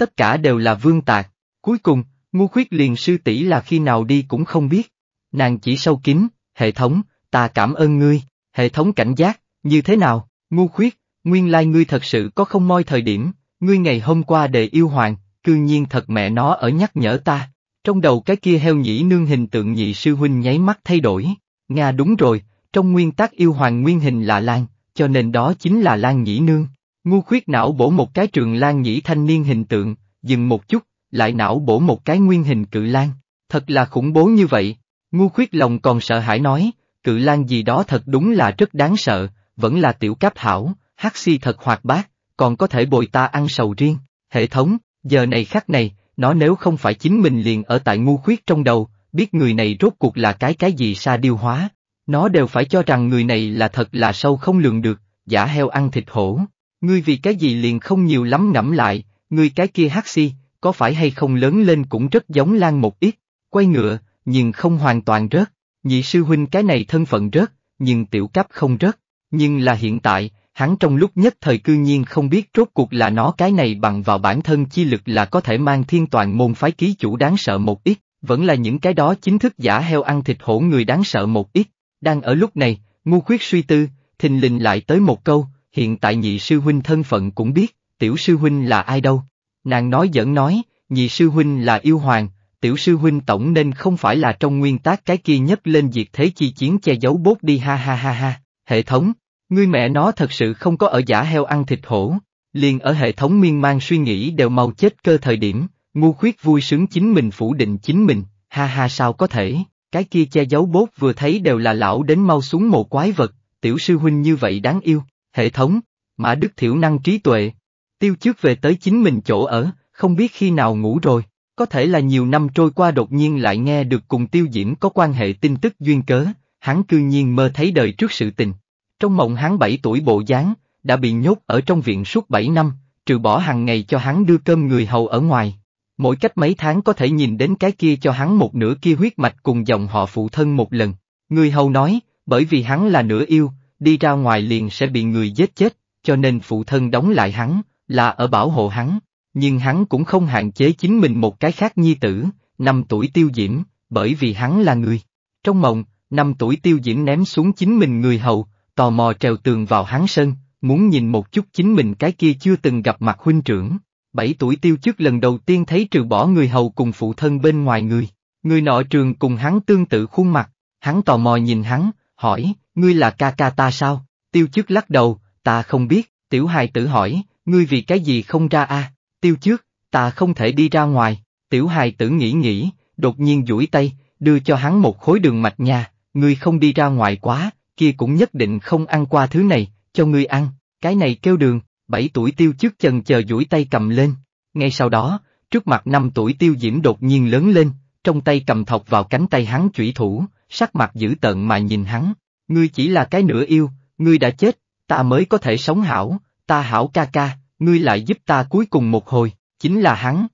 tất cả đều là vương tạc. Cuối cùng, ngu khuyết liền sư tỷ là khi nào đi cũng không biết. Nàng chỉ sâu kín, hệ thống, ta cảm ơn ngươi, hệ thống cảnh giác, như thế nào, ngu khuyết, nguyên lai ngươi thật sự có không moi thời điểm, ngươi ngày hôm qua đề yêu hoàng, cư nhiên thật mẹ nó ở nhắc nhở ta. Trong đầu cái kia heo nhĩ nương hình tượng nhị sư huynh nháy mắt thay đổi. Nga đúng rồi, trong nguyên tắc yêu hoàng nguyên hình là Lan, cho nên đó chính là Lan nhĩ nương. Ngu khuyết não bổ một cái trường lan nhĩ thanh niên hình tượng, dừng một chút, lại não bổ một cái nguyên hình cự lan. Thật là khủng bố như vậy. Ngu khuyết lòng còn sợ hãi nói, cự lan gì đó thật đúng là rất đáng sợ, vẫn là tiểu cáp hảo, hắc si thật hoạt bát, còn có thể bồi ta ăn sầu riêng. Hệ thống, giờ này khắc này, nó nếu không phải chính mình liền ở tại ngu khuyết trong đầu, biết người này rốt cuộc là cái cái gì xa điêu hóa. Nó đều phải cho rằng người này là thật là sâu không lường được, giả heo ăn thịt hổ. Ngươi vì cái gì liền không nhiều lắm ngẫm lại, ngươi cái kia Hắc si, có phải hay không lớn lên cũng rất giống lan một ít, quay ngựa, nhưng không hoàn toàn rớt, nhị sư huynh cái này thân phận rớt, nhưng tiểu cấp không rớt, nhưng là hiện tại, hắn trong lúc nhất thời cư nhiên không biết rốt cuộc là nó cái này bằng vào bản thân chi lực là có thể mang thiên toàn môn phái ký chủ đáng sợ một ít, vẫn là những cái đó chính thức giả heo ăn thịt hổ người đáng sợ một ít, đang ở lúc này, ngu khuyết suy tư, thình lình lại tới một câu, hiện tại nhị sư huynh thân phận cũng biết, tiểu sư huynh là ai đâu. Nàng nói giỡn nói, nhị sư huynh là yêu hoàng, tiểu sư huynh tổng nên không phải là trong nguyên tác cái kia nhất lên diệt thế chi chiến che giấu bốt đi ha ha ha ha, hệ thống, ngươi mẹ nó thật sự không có ở giả heo ăn thịt hổ, liền ở hệ thống miên man suy nghĩ đều mau chết cơ thời điểm, ngu khuyết vui sướng chính mình phủ định chính mình, ha ha sao có thể, cái kia che giấu bốt vừa thấy đều là lão đến mau xuống một quái vật, tiểu sư huynh như vậy đáng yêu, hệ thống, Mã Đức thiểu năng trí tuệ. Tiêu trước về tới chính mình chỗ ở, không biết khi nào ngủ rồi, có thể là nhiều năm trôi qua đột nhiên lại nghe được cùng tiêu diễm có quan hệ tin tức duyên cớ, hắn cư nhiên mơ thấy đời trước sự tình. Trong mộng hắn 7 tuổi bộ dáng, đã bị nhốt ở trong viện suốt 7 năm, trừ bỏ hàng ngày cho hắn đưa cơm người hầu ở ngoài. Mỗi cách mấy tháng có thể nhìn đến cái kia cho hắn một nửa kia huyết mạch cùng dòng họ phụ thân một lần. Người hầu nói, bởi vì hắn là nửa yêu, đi ra ngoài liền sẽ bị người giết chết, cho nên phụ thân đóng lại hắn, là ở bảo hộ hắn, nhưng hắn cũng không hạn chế chính mình một cái khác nhi tử, năm tuổi tiêu diễm, bởi vì hắn là người. Trong mộng, năm tuổi tiêu diễm ném xuống chính mình người hầu, tò mò trèo tường vào hắn sân, muốn nhìn một chút chính mình cái kia chưa từng gặp mặt huynh trưởng. Bảy tuổi tiêu chức lần đầu tiên thấy trừ bỏ người hầu cùng phụ thân bên ngoài người, người nọ trường cùng hắn tương tự khuôn mặt, hắn tò mò nhìn hắn, hỏi, ngươi là ca ca ta sao? Tiêu Trước lắc đầu, ta không biết, tiểu hài tử hỏi, ngươi vì cái gì không ra a? À? Tiêu Trước, ta không thể đi ra ngoài, tiểu hài tử nghĩ nghĩ, đột nhiên duỗi tay, đưa cho hắn một khối đường mạch nha, ngươi không đi ra ngoài quá, kia cũng nhất định không ăn qua thứ này, cho ngươi ăn, cái này kêu đường, 7 tuổi Tiêu Trước chần chờ duỗi tay cầm lên, ngay sau đó, trước mặt 5 tuổi Tiêu Diễm đột nhiên lớn lên, trong tay cầm thọc vào cánh tay hắn chủy thủ, sắc mặt dữ tợn mà nhìn hắn, ngươi chỉ là cái nửa yêu, ngươi đã chết, ta mới có thể sống hảo, ta hảo ca ca, ngươi lại giúp ta cuối cùng một hồi, chính là hắn.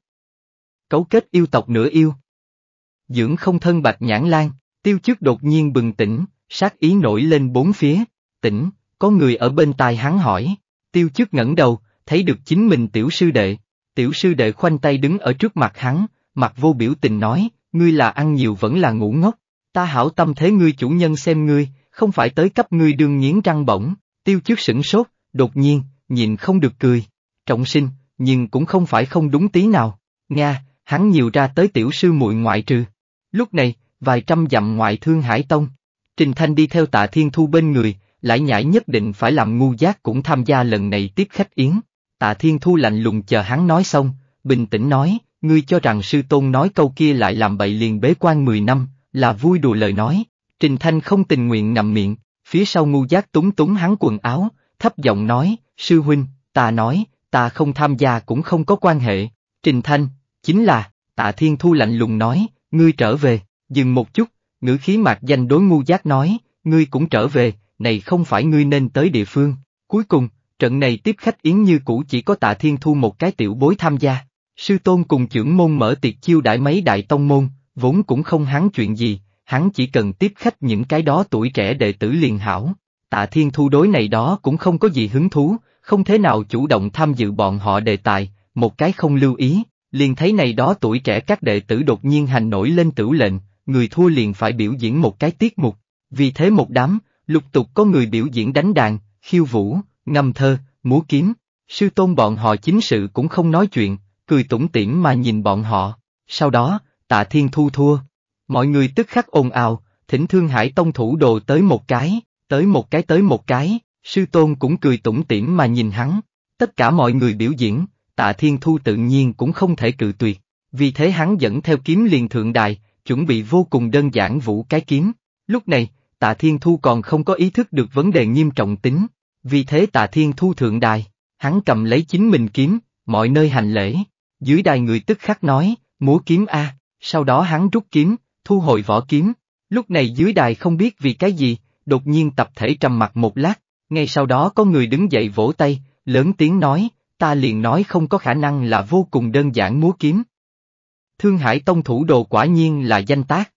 Cấu kết yêu tộc nửa yêu. Dưỡng không thân bạch nhãn lan, tiêu chức đột nhiên bừng tỉnh, sát ý nổi lên bốn phía, tỉnh, có người ở bên tai hắn hỏi, tiêu chức ngẩng đầu, thấy được chính mình tiểu sư đệ, tiểu sư đệ khoanh tay đứng ở trước mặt hắn, mặt vô biểu tình nói, ngươi là ăn nhiều vẫn là ngủ ngốc, ta hảo tâm thế ngươi chủ nhân xem ngươi, không phải tới cấp ngươi đương nghiến răng bổng, tiêu trước sửng sốt, đột nhiên, nhìn không được cười. Trọng sinh, nhưng cũng không phải không đúng tí nào. Nga, hắn nhiều ra tới tiểu sư muội ngoại trừ. Lúc này, vài trăm dặm ngoại thương Hải Tông. Trình Thanh đi theo tạ Thiên Thu bên người, lại nhảy nhất định phải làm ngu giác cũng tham gia lần này tiếp khách yến. Tạ Thiên Thu lạnh lùng chờ hắn nói xong, bình tĩnh nói, ngươi cho rằng sư tôn nói câu kia lại làm bậy liền bế quan 10 năm, là vui đùa lời nói, Trình Thanh không tình nguyện nằm miệng, phía sau ngu giác túng túng hắn quần áo, thấp giọng nói, sư huynh, ta nói, ta không tham gia cũng không có quan hệ, Trình Thanh, chính là, tạ thiên thu lạnh lùng nói, ngươi trở về, dừng một chút, ngữ khí mạc danh đối ngu giác nói, ngươi cũng trở về, này không phải ngươi nên tới địa phương, cuối cùng, trận này tiếp khách yến như cũ chỉ có tạ thiên thu một cái tiểu bối tham gia, sư tôn cùng trưởng môn mở tiệc chiêu đại mấy đại tông môn, vốn cũng không hắn chuyện gì, hắn chỉ cần tiếp khách những cái đó tuổi trẻ đệ tử liền hảo. Tạ Thiên Thu đối này đó cũng không có gì hứng thú, không thế nào chủ động tham dự bọn họ đề tài, một cái không lưu ý, liền thấy này đó tuổi trẻ các đệ tử đột nhiên hành nổi lên tử lệnh, người thua liền phải biểu diễn một cái tiết mục, vì thế một đám, lục tục có người biểu diễn đánh đàn, khiêu vũ, ngâm thơ, múa kiếm, sư tôn bọn họ chính sự cũng không nói chuyện, cười tủm tỉm mà nhìn bọn họ, sau đó, tạ thiên thu thua, Mọi người tức khắc ồn ào, thỉnh Thương Hải Tông thủ đồ tới một cái, tới một cái tới một cái, sư tôn cũng cười tủm tỉm mà nhìn hắn. Tất cả mọi người biểu diễn, tạ thiên thu tự nhiên cũng không thể cự tuyệt, vì thế hắn dẫn theo kiếm liền thượng đài, chuẩn bị vô cùng đơn giản vũ cái kiếm. Lúc này, tạ thiên thu còn không có ý thức được vấn đề nghiêm trọng tính, vì thế tạ thiên thu thượng đài, hắn cầm lấy chính mình kiếm, mọi nơi hành lễ, dưới đài người tức khắc nói, múa kiếm A, sau đó hắn rút kiếm, thu hồi võ kiếm, lúc này dưới đài không biết vì cái gì, đột nhiên tập thể trầm mặt một lát, ngay sau đó có người đứng dậy vỗ tay, lớn tiếng nói, ta liền nói không có khả năng là vô cùng đơn giản múa kiếm. Thương Hải Tông thủ đồ quả nhiên là danh tác.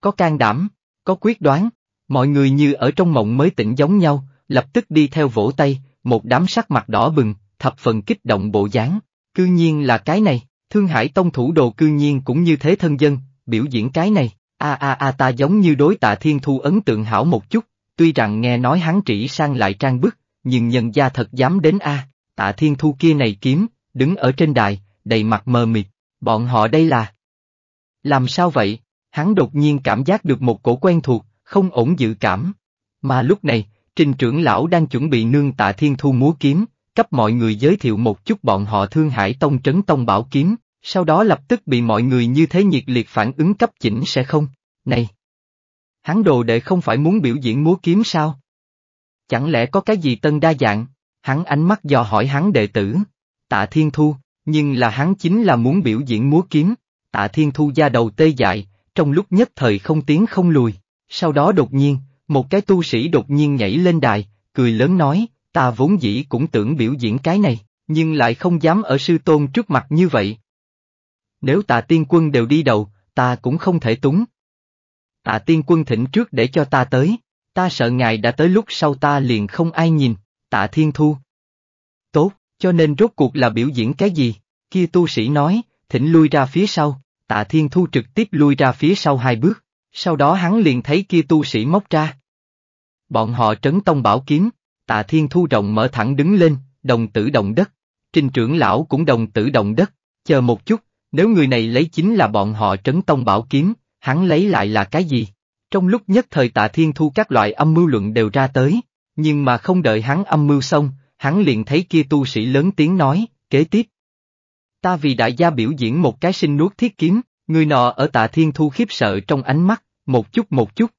Có can đảm, có quyết đoán, mọi người như ở trong mộng mới tỉnh giống nhau, lập tức đi theo vỗ tay, một đám sắc mặt đỏ bừng, thập phần kích động bộ dáng. Cư nhiên là cái này, Thương Hải Tông thủ đồ cư nhiên cũng như thế thân dân, biểu diễn cái này, a a a ta giống như đối tạ thiên thu ấn tượng hảo một chút, tuy rằng nghe nói hắn trĩ sang lại trang bức, nhưng nhân gia thật dám đến a, tạ thiên thu kia này kiếm, đứng ở trên đài, đầy mặt mờ mịt, bọn họ đây là. Làm sao vậy? Hắn đột nhiên cảm giác được một cổ quen thuộc, không ổn dự cảm. Mà lúc này, trình trưởng lão đang chuẩn bị nương tạ thiên thu múa kiếm, cấp mọi người giới thiệu một chút bọn họ Thương Hải Tông Trấn Tông Bảo Kiếm, sau đó lập tức bị mọi người như thế nhiệt liệt phản ứng cấp chỉnh sẽ không, này. Hắn đồ đệ không phải muốn biểu diễn múa kiếm sao? Chẳng lẽ có cái gì tân đa dạng? Hắn ánh mắt dò hỏi hắn đệ tử. Tạ Thiên Thu, nhưng là hắn chính là muốn biểu diễn múa kiếm. Tạ Thiên Thu da đầu tê dại, trong lúc nhất thời không tiếng không lùi. Sau đó đột nhiên, một cái tu sĩ đột nhiên nhảy lên đài, cười lớn nói, ta vốn dĩ cũng tưởng biểu diễn cái này, nhưng lại không dám ở sư tôn trước mặt như vậy, nếu tà tiên quân đều đi đầu, ta cũng không thể túng. Tạ tiên quân thỉnh trước để cho ta tới, ta sợ ngài đã tới lúc sau ta liền không ai nhìn, tạ thiên thu. Tốt, cho nên rốt cuộc là biểu diễn cái gì, kia tu sĩ nói, thỉnh lui ra phía sau, tạ thiên thu trực tiếp lui ra phía sau hai bước, sau đó hắn liền thấy kia tu sĩ móc ra. Bọn họ trấn tông bảo kiếm, tạ thiên thu rộng mở thẳng đứng lên, đồng tử động đất, trình trưởng lão cũng đồng tử động đất, chờ một chút, nếu người này lấy chính là bọn họ trấn tông bảo kiếm, hắn lấy lại là cái gì? Trong lúc nhất thời tạ thiên thu các loại âm mưu luận đều ra tới, nhưng mà không đợi hắn âm mưu xong, hắn liền thấy kia tu sĩ lớn tiếng nói, kế tiếp. Ta vì đại gia biểu diễn một cái sinh nuốt thiết kiếm, người nọ ở tạ thiên thu khiếp sợ trong ánh mắt, một chút một chút.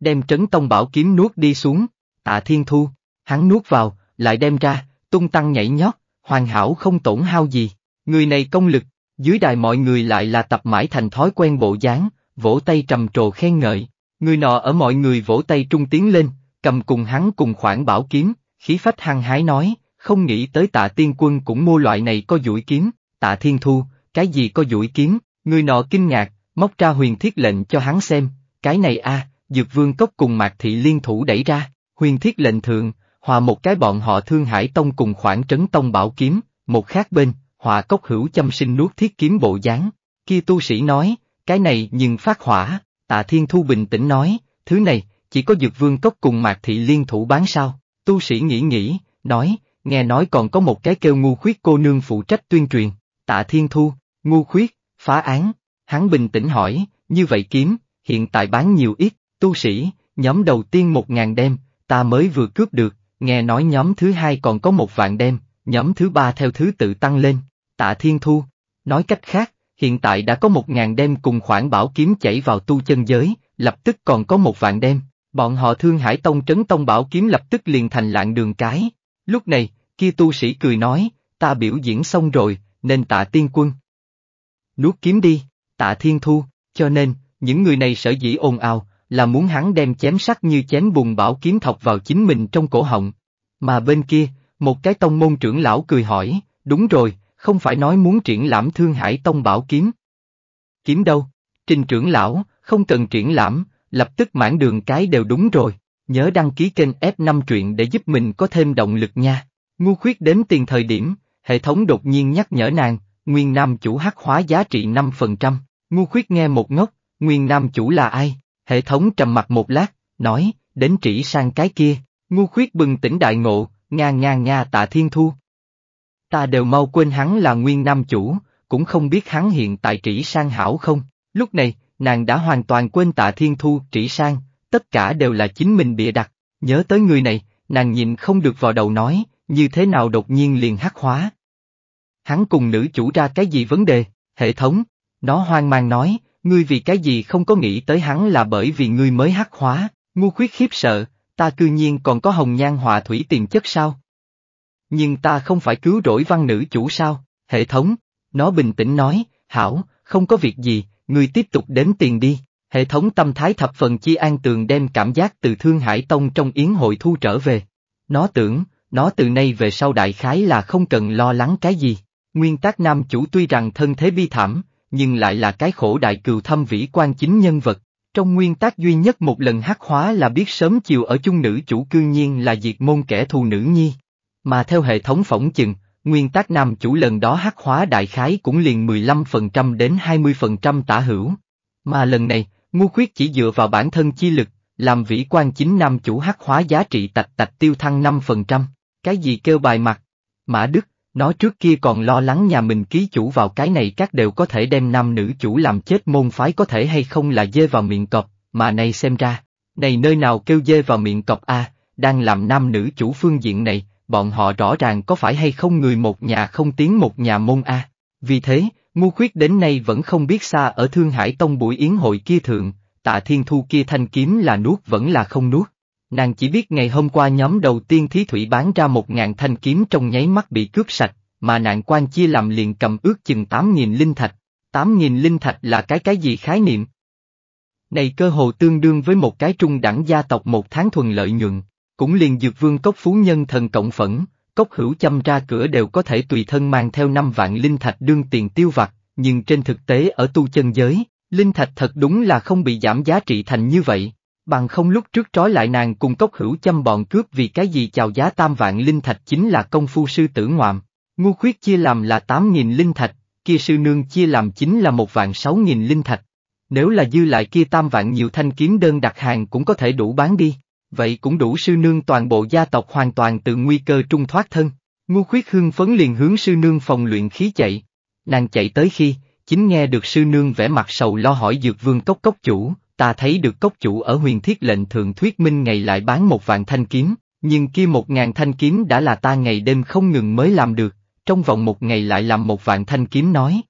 Đem trấn tông bảo kiếm nuốt đi xuống, tạ thiên thu, hắn nuốt vào, lại đem ra, tung tăng nhảy nhót, hoàn hảo không tổn hao gì. Người này công lực, dưới đài mọi người lại là tập mãi thành thói quen bộ dáng, vỗ tay trầm trồ khen ngợi, người nọ ở mọi người vỗ tay trung tiến lên, cầm cùng hắn cùng khoảng bảo kiếm, khí phách hăng hái nói, không nghĩ tới tạ tiên quân cũng mua loại này có dũi kiếm, tạ thiên thu, cái gì có dũi kiếm, người nọ kinh ngạc, móc ra huyền thiết lệnh cho hắn xem, cái này a à, dược vương cốc cùng mạc thị liên thủ đẩy ra, huyền thiết lệnh thượng, hòa một cái bọn họ thương hải tông cùng khoảng trấn tông bảo kiếm, một khác bên, họa cốc hữu châm sinh nuốt thiết kiếm bộ dáng. Kia tu sĩ nói, cái này nhưng phát hỏa, tạ thiên thu bình tĩnh nói, thứ này, chỉ có dược vương cốc cùng mạc thị liên thủ bán sao. Tu sĩ nghĩ nghĩ, nói, nghe nói còn có một cái kêu ngu khuyết cô nương phụ trách tuyên truyền, tạ thiên thu, ngu khuyết, phá án, hắn bình tĩnh hỏi, như vậy kiếm, hiện tại bán nhiều ít, tu sĩ, nhóm đầu tiên một ngàn đêm, ta mới vừa cướp được, nghe nói nhóm thứ hai còn có một vạn đêm, nhóm thứ ba theo thứ tự tăng lên, tạ thiên thu. Nói cách khác, hiện tại đã có một ngàn đêm cùng khoản bảo kiếm chảy vào tu chân giới, lập tức còn có một vạn đêm. Bọn họ thương hải tông trấn tông bảo kiếm lập tức liền thành lạng đường cái. Lúc này, kia tu sĩ cười nói, ta biểu diễn xong rồi, nên tạ tiên quân. Nuốt kiếm đi, tạ thiên thu, cho nên, những người này sở dĩ ồn ào, là muốn hắn đem chém sắc như chém bùn bảo kiếm thọc vào chính mình trong cổ họng. Mà bên kia, một cái tông môn trưởng lão cười hỏi, đúng rồi, không phải nói muốn triển lãm Thương Hải Tông Bảo Kiếm. Kiếm đâu? Trình trưởng lão, không cần triển lãm, lập tức mãn đường cái đều đúng rồi. Nhớ đăng ký kênh F5 truyện để giúp mình có thêm động lực nha. Ngu khuyết đếm tiền thời điểm, hệ thống đột nhiên nhắc nhở nàng, nguyên nam chủ hắc hóa giá trị 5%. Ngu khuyết nghe một ngốc, nguyên nam chủ là ai? Hệ thống trầm mặt một lát, nói, đến chỉ sang cái kia. Ngu khuyết bừng tỉnh đại ngộ, nga nga nga tạ thiên thu, Ta đều mau quên hắn là nguyên nam chủ, cũng không biết hắn hiện tại trĩ sang hảo không. Lúc này, nàng đã hoàn toàn quên tạ thiên thu, trĩ sang, tất cả đều là chính mình bịa đặt. Nhớ tới người này, nàng nhìn không được vào đầu nói, như thế nào đột nhiên liền hắc hóa. Hắn cùng nữ chủ ra cái gì vấn đề, hệ thống, nó hoang mang nói, ngươi vì cái gì không có nghĩ tới hắn là bởi vì ngươi mới hắc hóa, ngu khuyết khiếp sợ, ta cư nhiên còn có hồng nhan họa thủy tiền chất sao? Nhưng ta không phải cứu rỗi văn nữ chủ sao, hệ thống, nó bình tĩnh nói, hảo, không có việc gì, người tiếp tục đếm tiền đi. Hệ thống tâm thái thập phần chi an tường đem cảm giác từ Thương Hải Tông trong yến hội thu trở về. Nó tưởng, nó từ nay về sau đại khái là không cần lo lắng cái gì. Nguyên tác nam chủ tuy rằng thân thế bi thảm, nhưng lại là cái khổ đại cừu thâm vĩ quan chính nhân vật. Trong nguyên tác duy nhất một lần hát hóa là biết sớm chiều ở chung nữ chủ cương nhiên là diệt môn kẻ thù nữ nhi. Mà theo hệ thống phỏng chừng, nguyên tắc nam chủ lần đó hắc hóa đại khái cũng liền 15% đến 20% tả hữu. Mà lần này, ngu quyết chỉ dựa vào bản thân chi lực, làm vĩ quan chính nam chủ hắc hóa giá trị tạch tạch tiêu thăng 5%, cái gì kêu bài mặt. Mã Đức, nó trước kia còn lo lắng nhà mình ký chủ vào cái này các đều có thể đem nam nữ chủ làm chết môn phái có thể hay không là dê vào miệng cọp, mà này xem ra, này nơi nào kêu dê vào miệng cọp a đang làm nam nữ chủ phương diện này, bọn họ rõ ràng có phải hay không người một nhà không tiếng một nhà môn a. Vì thế, ngu khuyết đến nay vẫn không biết xa ở Thương Hải Tông buổi yến hội kia thượng, tạ thiên thu kia thanh kiếm là nuốt vẫn là không nuốt. Nàng chỉ biết ngày hôm qua nhóm đầu tiên thí thủy bán ra một ngàn thanh kiếm trong nháy mắt bị cướp sạch, mà nạn quan chia làm liền cầm ước chừng tám nghìn linh thạch. Tám nghìn linh thạch là cái cái gì khái niệm? Này cơ hồ tương đương với một cái trung đẳng gia tộc một tháng thuần lợi nhuận, cũng liền dược vương cốc phú nhân thần cộng phẫn, cốc hữu chăm ra cửa đều có thể tùy thân mang theo năm vạn linh thạch đương tiền tiêu vặt, nhưng trên thực tế ở tu chân giới, linh thạch thật đúng là không bị giảm giá trị thành như vậy. Bằng không lúc trước trói lại nàng cùng cốc hữu chăm bọn cướp vì cái gì chào giá tam vạn linh thạch chính là công phu sư tử ngoạm, ngu khuyết chia làm là tám nghìn linh thạch, kia sư nương chia làm chính là một vạn sáu nghìn linh thạch. Nếu là dư lại kia tam vạn nhiều thanh kiếm đơn đặt hàng cũng có thể đủ bán đi vậy cũng đủ sư nương toàn bộ gia tộc hoàn toàn từ nguy cơ trung thoát thân. Ngu khuyết hưng phấn liền hướng sư nương phòng luyện khí chạy. Nàng chạy tới khi, chính nghe được sư nương vẻ mặt sầu lo hỏi dược vương cốc cốc chủ, ta thấy được cốc chủ ở huyền thiết lệnh thường thuyết minh ngày lại bán một vạn thanh kiếm, nhưng kia một ngàn thanh kiếm đã là ta ngày đêm không ngừng mới làm được, trong vòng một ngày lại làm một vạn thanh kiếm nói.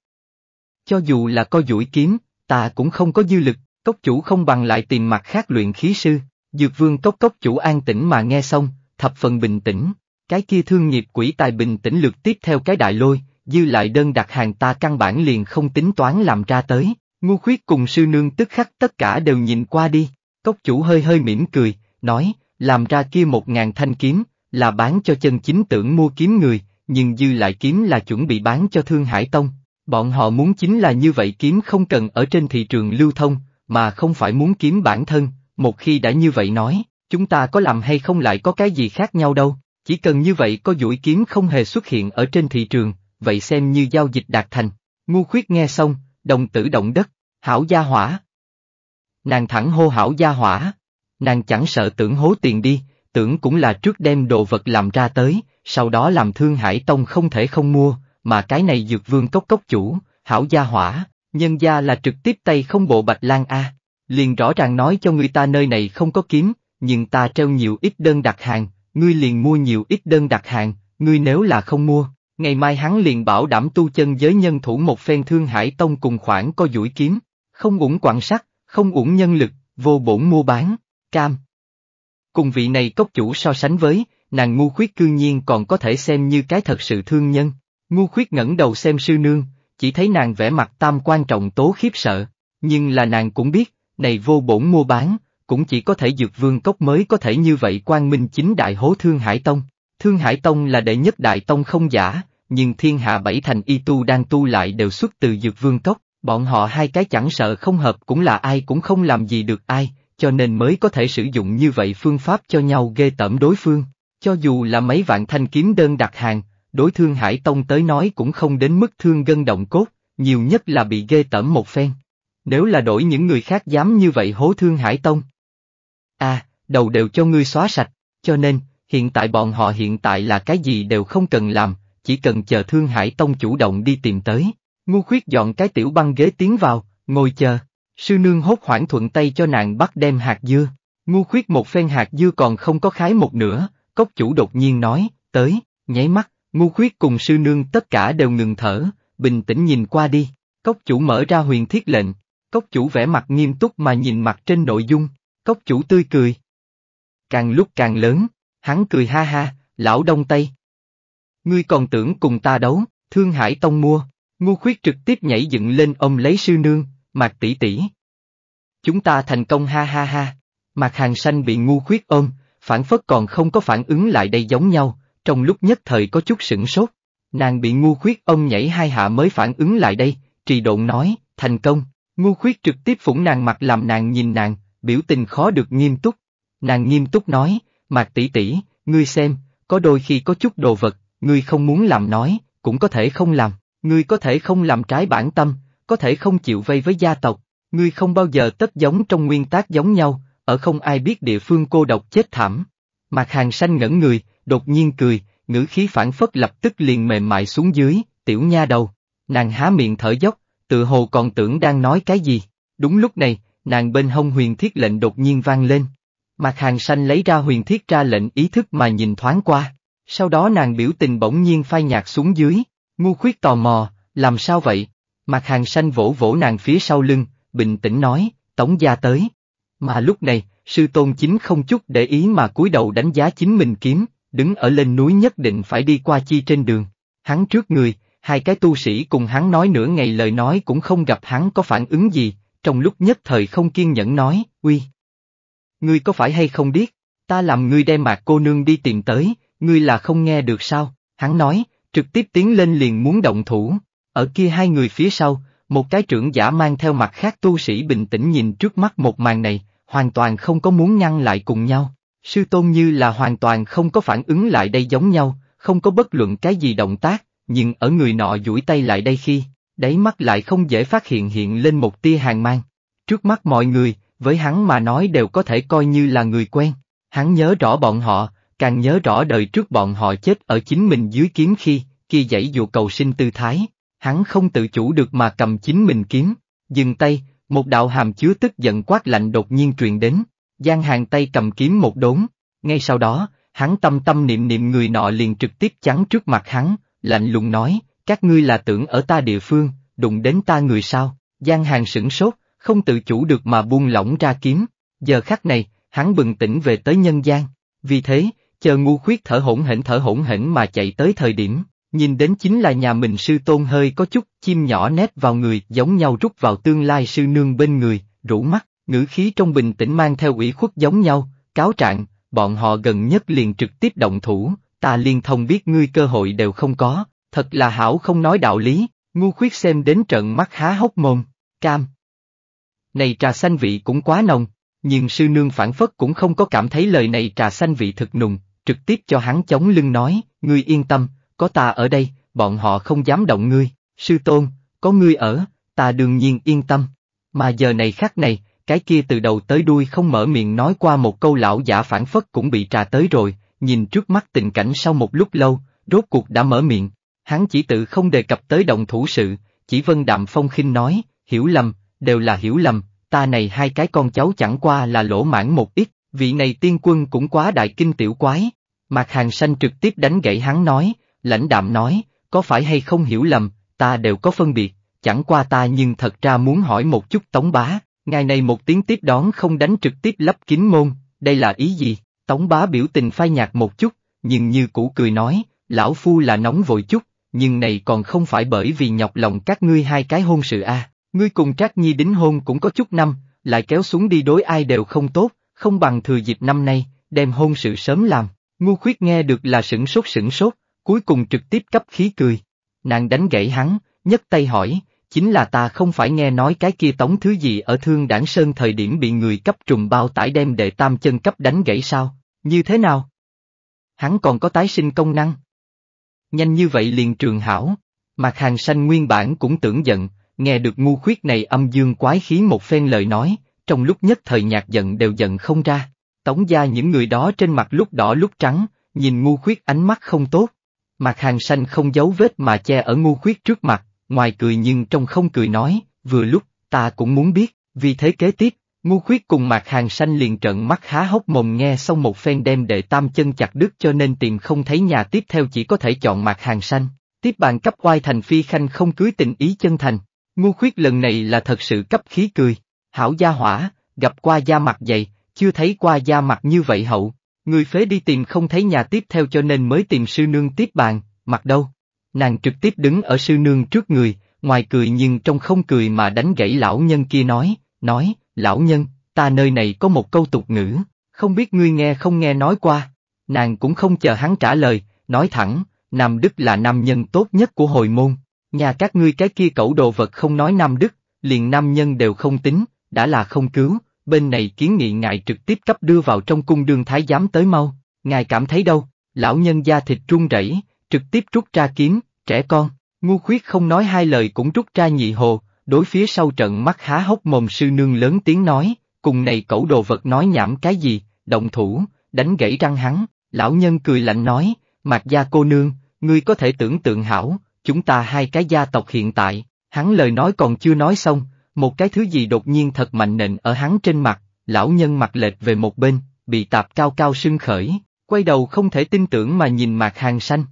Cho dù là co duỗi kiếm, ta cũng không có dư lực, cốc chủ không bằng lại tìm mặt khác luyện khí sư, Dược vương cốc cốc chủ an tĩnh mà nghe xong, thập phần bình tĩnh, cái kia thương nghiệp quỷ tài bình tĩnh lượt tiếp theo cái đại lôi, dư lại đơn đặt hàng ta căn bản liền không tính toán làm ra tới, ngu khuyết cùng sư nương tức khắc tất cả đều nhìn qua đi, cốc chủ hơi hơi mỉm cười, nói, làm ra kia một ngàn thanh kiếm, là bán cho chân chính tưởng mua kiếm người, nhưng dư lại kiếm là chuẩn bị bán cho Thương Hải Tông. Bọn họ muốn chính là như vậy kiếm không cần ở trên thị trường lưu thông, mà không phải muốn kiếm bản thân, một khi đã như vậy nói, chúng ta có làm hay không lại có cái gì khác nhau đâu, chỉ cần như vậy có duỗi kiếm không hề xuất hiện ở trên thị trường, vậy xem như giao dịch đạt thành. Ngu khuyết nghe xong, đồng tử động đất, hảo gia hỏa. Nàng thẳng hô hảo gia hỏa, nàng chẳng sợ tưởng hố tiền đi, tưởng cũng là trước đem đồ vật làm ra tới, sau đó làm thương hải tông không thể không mua, mà cái này dược vương cốc cốc chủ, hảo gia hỏa, nhân gia là trực tiếp tay không bộ bạch lan a. Liền rõ ràng nói cho người ta nơi này không có kiếm, nhưng ta treo nhiều ít đơn đặt hàng, ngươi liền mua nhiều ít đơn đặt hàng, ngươi nếu là không mua, ngày mai hắn liền bảo đảm tu chân giới nhân thủ một phen thương hải tông cùng khoản có duỗi kiếm, không uổng quảng sắc, không uổng nhân lực, vô bổn mua bán, cam. Cùng vị này cốc chủ so sánh với, nàng ngu khuyết cư nhiên còn có thể xem như cái thật sự thương nhân, ngu khuyết ngẩng đầu xem sư nương, chỉ thấy nàng vẻ mặt tam quan trọng tố khiếp sợ, nhưng là nàng cũng biết, này vô bổn mua bán, cũng chỉ có thể dược vương cốc mới có thể như vậy quang minh chính đại hố Thương Hải Tông. Thương Hải Tông là đệ nhất đại tông không giả, nhưng thiên hạ bảy thành y tu đang tu lại đều xuất từ dược vương cốc, bọn họ hai cái chẳng sợ không hợp cũng là ai cũng không làm gì được ai, cho nên mới có thể sử dụng như vậy phương pháp cho nhau ghê tẩm đối phương. Cho dù là mấy vạn thanh kiếm đơn đặt hàng, đối Thương Hải Tông tới nói cũng không đến mức thương gân động cốt, nhiều nhất là bị ghê tẩm một phen nếu là đổi những người khác dám như vậy hố thương Hải Tông. À, đầu đều cho ngươi xóa sạch, cho nên, hiện tại bọn họ hiện tại là cái gì đều không cần làm, chỉ cần chờ Thương Hải Tông chủ động đi tìm tới. Ngu khuyết dọn cái tiểu băng ghế tiến vào, ngồi chờ. Sư nương hốt hoảng thuận tay cho nàng bắt đem hạt dưa. Ngu khuyết một phen hạt dưa còn không có khái một nửa, cốc chủ đột nhiên nói, tới, nháy mắt, ngu khuyết cùng sư nương tất cả đều ngừng thở, bình tĩnh nhìn qua đi. Cốc chủ mở ra huyền thiết lệnh, Cốc chủ vẻ mặt nghiêm túc mà nhìn mặt trên nội dung, cốc chủ tươi cười. Càng lúc càng lớn, hắn cười ha ha, lão đông tây. Ngươi còn tưởng cùng ta đấu, thương hải tông mua, ngu khuyết trực tiếp nhảy dựng lên ôm lấy sư nương, mạc tỷ tỷ. Chúng ta thành công ha ha ha, mạc hàng xanh bị ngu khuyết ôm, phản phất còn không có phản ứng lại đây giống nhau, trong lúc nhất thời có chút sửng sốt. Nàng bị ngu khuyết ôm nhảy hai hạ mới phản ứng lại đây, trì độn nói, thành công, Ngu khuyết trực tiếp phủng nàng mặt làm nàng nhìn nàng, biểu tình khó được nghiêm túc. Nàng nghiêm túc nói, mặt tỷ tỷ, ngươi xem, có đôi khi có chút đồ vật, ngươi không muốn làm nói, cũng có thể không làm, ngươi có thể không làm trái bản tâm, có thể không chịu vây với gia tộc, ngươi không bao giờ tất giống trong nguyên tác giống nhau, ở không ai biết địa phương cô độc chết thảm. Mạc Hàng xanh ngẩn người, đột nhiên cười, ngữ khí phản phất lập tức liền mềm mại xuống dưới, tiểu nha đầu. Nàng há miệng thở dốc, tự hồ còn tưởng đang nói cái gì. Đúng lúc này, nàng bên hông huyền thiết lệnh đột nhiên vang lên. Mặt hàng xanh lấy ra huyền thiết ra lệnh ý thức mà nhìn thoáng qua. Sau đó nàng biểu tình bỗng nhiên phai nhạt xuống dưới. Ngu khuyết tò mò, làm sao vậy? Mặt hàng xanh vỗ vỗ nàng phía sau lưng, bình tĩnh nói, tống gia tới. Mà lúc này, sư tôn chính không chút để ý mà cúi đầu đánh giá chính mình kiếm, đứng ở lên núi nhất định phải đi qua chi trên đường. Hắn trước người, Hai cái tu sĩ cùng hắn nói nửa ngày lời nói cũng không gặp hắn có phản ứng gì, trong lúc nhất thời không kiên nhẫn nói, uy. Ngươi có phải hay không biết, ta làm ngươi đem mạc cô nương đi tìm tới, ngươi là không nghe được sao, hắn nói, trực tiếp tiến lên liền muốn động thủ, ở kia hai người phía sau, một cái trưởng giả mang theo mặt khác tu sĩ bình tĩnh nhìn trước mắt một màn này, hoàn toàn không có muốn ngăn lại cùng nhau, sư tôn như là hoàn toàn không có phản ứng lại đây giống nhau, không có bất luận cái gì động tác, nhưng ở người nọ duỗi tay lại đây khi, đáy mắt lại không dễ phát hiện hiện lên một tia hàng mang. Trước mắt mọi người, với hắn mà nói đều có thể coi như là người quen. Hắn nhớ rõ bọn họ, càng nhớ rõ đời trước bọn họ chết ở chính mình dưới kiếm khi, kia dãy dù cầu sinh tư thái. Hắn không tự chủ được mà cầm chính mình kiếm, dừng tay, một đạo hàm chứa tức giận quát lạnh đột nhiên truyền đến. Giang hàng tay cầm kiếm một đốn, ngay sau đó, hắn tâm tâm niệm niệm người nọ liền trực tiếp chắn trước mặt hắn, lạnh lùng nói, các ngươi là tưởng ở ta địa phương, đụng đến ta người sao, Giang Hàng sửng sốt, không tự chủ được mà buông lỏng ra kiếm, giờ khắc này, hắn bừng tỉnh về tới nhân gian, vì thế, chờ ngu khuyết thở hổn hển thở hổn hển mà chạy tới thời điểm, nhìn đến chính là nhà mình sư tôn hơi có chút chim nhỏ nét vào người giống nhau rút vào tương lai sư nương bên người, rủ mắt, ngữ khí trong bình tĩnh mang theo ủy khuất giống nhau, cáo trạng, bọn họ gần nhất liền trực tiếp động thủ, ta liên thông biết ngươi cơ hội đều không có, thật là hảo không nói đạo lý, ngu khuyết xem đến trận mắt há hốc mồm, cam. Này trà xanh vị cũng quá nồng, nhưng sư nương phản phất cũng không có cảm thấy lời này trà xanh vị thực nùng, trực tiếp cho hắn chống lưng nói, ngươi yên tâm, có ta ở đây, bọn họ không dám động ngươi, sư tôn, có ngươi ở, ta đương nhiên yên tâm. Mà giờ này khác này, cái kia từ đầu tới đuôi không mở miệng nói qua một câu lão giả phản phất cũng bị trà tới rồi, nhìn trước mắt tình cảnh sau một lúc lâu, rốt cuộc đã mở miệng, hắn chỉ tự không đề cập tới động thủ sự, chỉ vân đạm phong khinh nói, hiểu lầm, đều là hiểu lầm, ta này hai cái con cháu chẳng qua là lỗ mãn một ít, vị này tiên quân cũng quá đại kinh tiểu quái. Mạc Hàng Sanh trực tiếp đánh gãy hắn nói, lãnh đạm nói, có phải hay không hiểu lầm, ta đều có phân biệt, chẳng qua ta nhưng thật ra muốn hỏi một chút tống bá, ngày này một tiếng tiếp đón không đánh trực tiếp lấp kín môn, đây là ý gì? Tống bá biểu tình phai nhạt một chút, nhưng như cũ cười nói, lão phu là nóng vội chút, nhưng này còn không phải bởi vì nhọc lòng các ngươi hai cái hôn sự a ngươi cùng Trác Nhi đính hôn cũng có chút năm, lại kéo xuống đi đối ai đều không tốt, không bằng thừa dịp năm nay, đem hôn sự sớm làm. Ngu khuyết nghe được là sửng sốt sửng sốt, cuối cùng trực tiếp cấp khí cười. Nàng đánh gãy hắn, nhấc tay hỏi, chính là ta không phải nghe nói cái kia tống thứ gì ở thương đảng sơn thời điểm bị người cấp trùng bao tải đem đệ tam chân cấp đánh gãy sao, như thế nào? Hắn còn có tái sinh công năng. Nhanh như vậy liền trường hảo, mặt hàng Sanh nguyên bản cũng tưởng giận, nghe được ngu khuyết này âm dương quái khí một phen lời nói, trong lúc nhất thời nhạc giận đều giận không ra. Tống gia những người đó trên mặt lúc đỏ lúc trắng, nhìn ngu khuyết ánh mắt không tốt. Mặt hàng Sanh không giấu vết mà che ở ngu khuyết trước mặt, ngoài cười nhưng trong không cười nói, vừa lúc, ta cũng muốn biết, vì thế kế tiếp, Ngu khuyết cùng mặt hàng xanh liền trận mắt há hốc mồm nghe xong một phen đem đệ tam chân chặt đứt cho nên tìm không thấy nhà tiếp theo chỉ có thể chọn mặt hàng xanh. Tiếp bàn cấp oai thành phi khanh không cưới tình ý chân thành. Ngu khuyết lần này là thật sự cấp khí cười. Hảo gia hỏa, gặp qua da mặt dày, chưa thấy qua da mặt như vậy hậu. Người phế đi tìm không thấy nhà tiếp theo cho nên mới tìm sư nương tiếp bàn, mặt đâu. Nàng trực tiếp đứng ở sư nương trước người, ngoài cười nhưng trong không cười mà đánh gãy lão nhân kia nói, nói, lão nhân, ta nơi này có một câu tục ngữ, không biết ngươi nghe không nghe nói qua. Nàng cũng không chờ hắn trả lời, nói thẳng, Nam Đức là nam nhân tốt nhất của hồi môn, nhà các ngươi cái kia cẩu đồ vật không nói Nam Đức, liền nam nhân đều không tính, đã là không cứu, bên này kiến nghị ngài trực tiếp cấp đưa vào trong cung đường thái giám tới mau, ngài cảm thấy đâu, lão nhân da thịt run rẩy, trực tiếp rút ra kiếm, trẻ con, ngu khuyết không nói hai lời cũng rút ra nhị hồ, đối phía sau trận mắt há hốc mồm sư nương lớn tiếng nói, cùng này cẩu đồ vật nói nhảm cái gì, động thủ, đánh gãy răng hắn, lão nhân cười lạnh nói, mặt gia cô nương, ngươi có thể tưởng tượng hảo, chúng ta hai cái gia tộc hiện tại, hắn lời nói còn chưa nói xong, một cái thứ gì đột nhiên thật mạnh nện ở hắn trên mặt, lão nhân mặt lệch về một bên, bị tạp cao cao sưng khởi, quay đầu không thể tin tưởng mà nhìn mặt hàng xanh.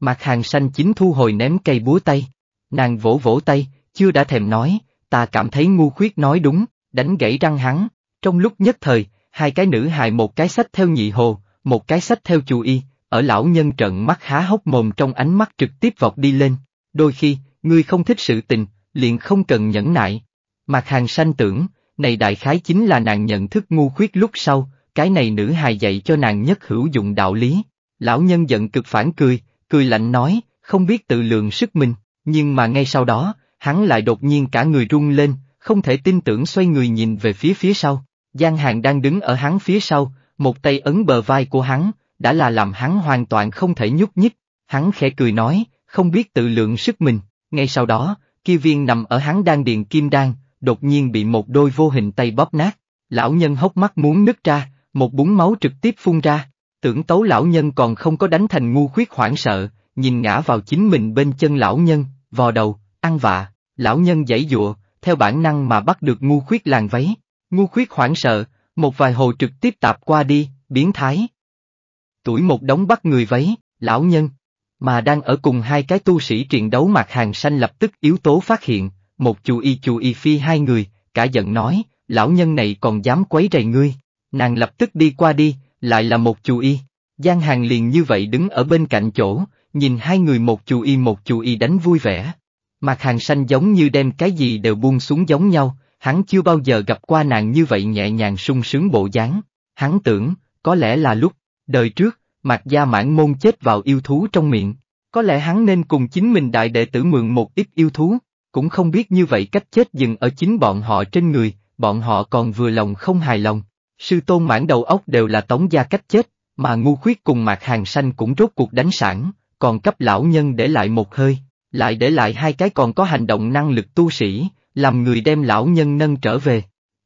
mặt hàng xanh chính thu hồi ném cây búa tay, nàng vỗ vỗ tay, chưa đã thèm nói, ta cảm thấy ngu khuyết nói đúng, đánh gãy răng hắn. Trong lúc nhất thời, hai cái nữ hài một cái sách theo nhị hồ, một cái sách theo chú y, ở lão nhân trận mắt há hốc mồm trong ánh mắt trực tiếp vọt đi lên. Đôi khi, ngươi không thích sự tình, liền không cần nhẫn nại. Mặt hàng sanh tưởng, này đại khái chính là nàng nhận thức ngu khuyết lúc sau, cái này nữ hài dạy cho nàng nhất hữu dụng đạo lý. Lão nhân giận cực phản cười, cười lạnh nói, không biết tự lượng sức mình, nhưng mà ngay sau đó, hắn lại đột nhiên cả người rung lên, không thể tin tưởng xoay người nhìn về phía phía sau. Giang Hàng đang đứng ở hắn phía sau, một tay ấn bờ vai của hắn, đã là làm hắn hoàn toàn không thể nhúc nhích. Hắn khẽ cười nói, không biết tự lượng sức mình. Ngay sau đó, kia viên nằm ở hắn đang điền kim đan, đột nhiên bị một đôi vô hình tay bóp nát. Lão nhân hốc mắt muốn nứt ra, một búng máu trực tiếp phun ra. Tưởng tấu lão nhân còn không có đánh thành ngu khuyết hoảng sợ, nhìn ngã vào chính mình bên chân lão nhân, vò đầu, ăn vạ. Lão nhân giãy dụa, theo bản năng mà bắt được ngu khuyết làng váy. Ngu khuyết hoảng sợ, một vài hồ trực tiếp tạp qua đi, biến thái. Tuổi một đống bắt người váy, lão nhân, mà đang ở cùng hai cái tu sĩ triền đấu mặt hàng xanh lập tức yếu tố phát hiện, một chú y chú y phi hai người, cả giận nói, lão nhân này còn dám quấy rầy ngươi, nàng lập tức đi qua đi, lại là một chú y. Giang hàng liền như vậy đứng ở bên cạnh chỗ, nhìn hai người một chú y một chú y đánh vui vẻ. Mạc Hàng Sanh giống như đem cái gì đều buông xuống giống nhau, hắn chưa bao giờ gặp qua nàng như vậy nhẹ nhàng sung sướng bộ dáng. Hắn tưởng, có lẽ là lúc, đời trước, Mạc Gia Mãn Môn chết vào yêu thú trong miệng. Có lẽ hắn nên cùng chính mình đại đệ tử mượn một ít yêu thú, cũng không biết như vậy cách chết dừng ở chính bọn họ trên người, bọn họ còn vừa lòng không hài lòng. Sư tôn mãn đầu óc đều là tống gia cách chết, mà ngu khuyết cùng Mạc Hàng Sanh cũng rốt cuộc đánh sản, còn cấp lão nhân để lại một hơi lại để lại hai cái còn có hành động năng lực tu sĩ, làm người đem lão nhân nâng trở về.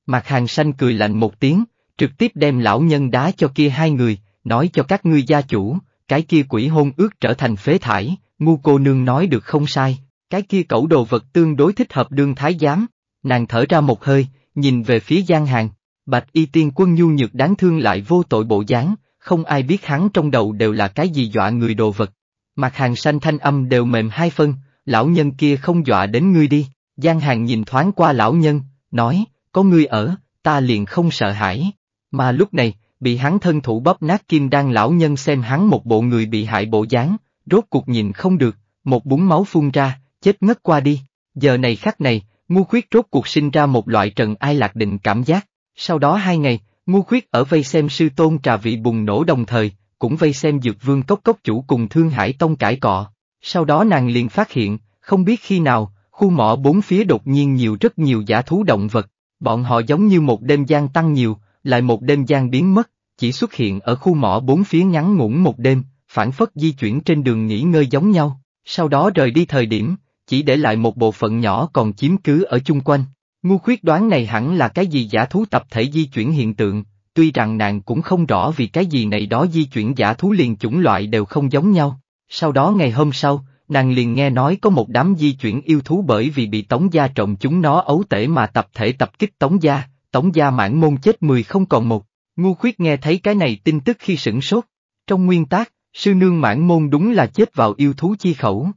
Mặt hàng xanh cười lạnh một tiếng, trực tiếp đem lão nhân đá cho kia hai người, nói cho các ngươi gia chủ, cái kia quỷ hôn ước trở thành phế thải, ngu cô nương nói được không sai, cái kia cẩu đồ vật tương đối thích hợp đương thái giám, nàng thở ra một hơi, nhìn về phía gian hàng, bạch y tiên quân nhu nhược đáng thương lại vô tội bộ dáng, không ai biết hắn trong đầu đều là cái gì dọa người đồ vật. Mặt hàng xanh thanh âm đều mềm hai phân, lão nhân kia không dọa đến ngươi đi. Giang hàng nhìn thoáng qua lão nhân, nói, có ngươi ở, ta liền không sợ hãi. Mà lúc này, bị hắn thân thủ bóp nát kim đang lão nhân xem hắn một bộ người bị hại bộ dáng, rốt cuộc nhìn không được, một búng máu phun ra, chết ngất qua đi. Giờ này khắc này, ngu khuyết rốt cuộc sinh ra một loại trần ai lạc định cảm giác. Sau đó hai ngày, ngu khuyết ở vây xem sư tôn trà vị bùng nổ đồng thời, cũng vây xem dược vương cốc cốc chủ cùng Thương Hải Tông cãi cọ. Sau đó nàng liền phát hiện, không biết khi nào, khu mỏ bốn phía đột nhiên nhiều rất nhiều giả thú động vật, bọn họ giống như một đêm gian tăng nhiều, lại một đêm gian biến mất, chỉ xuất hiện ở khu mỏ bốn phía ngắn ngủn một đêm, phản phất di chuyển trên đường nghỉ ngơi giống nhau, sau đó rời đi thời điểm, chỉ để lại một bộ phận nhỏ còn chiếm cứ ở chung quanh. Ngu khuyết đoán này hẳn là cái gì giả thú tập thể di chuyển hiện tượng, tuy rằng nàng cũng không rõ vì cái gì này đó di chuyển giả thú liền chủng loại đều không giống nhau. Sau đó ngày hôm sau, nàng liền nghe nói có một đám di chuyển yêu thú bởi vì bị tống gia trộm chúng nó ấu tể mà tập thể tập kích tống gia, tống gia mãn môn chết mười không còn một. Ngu khuyết nghe thấy cái này tin tức khi sửng sốt. Trong nguyên tác, sư nương mãn môn đúng là chết vào yêu thú chi khẩu.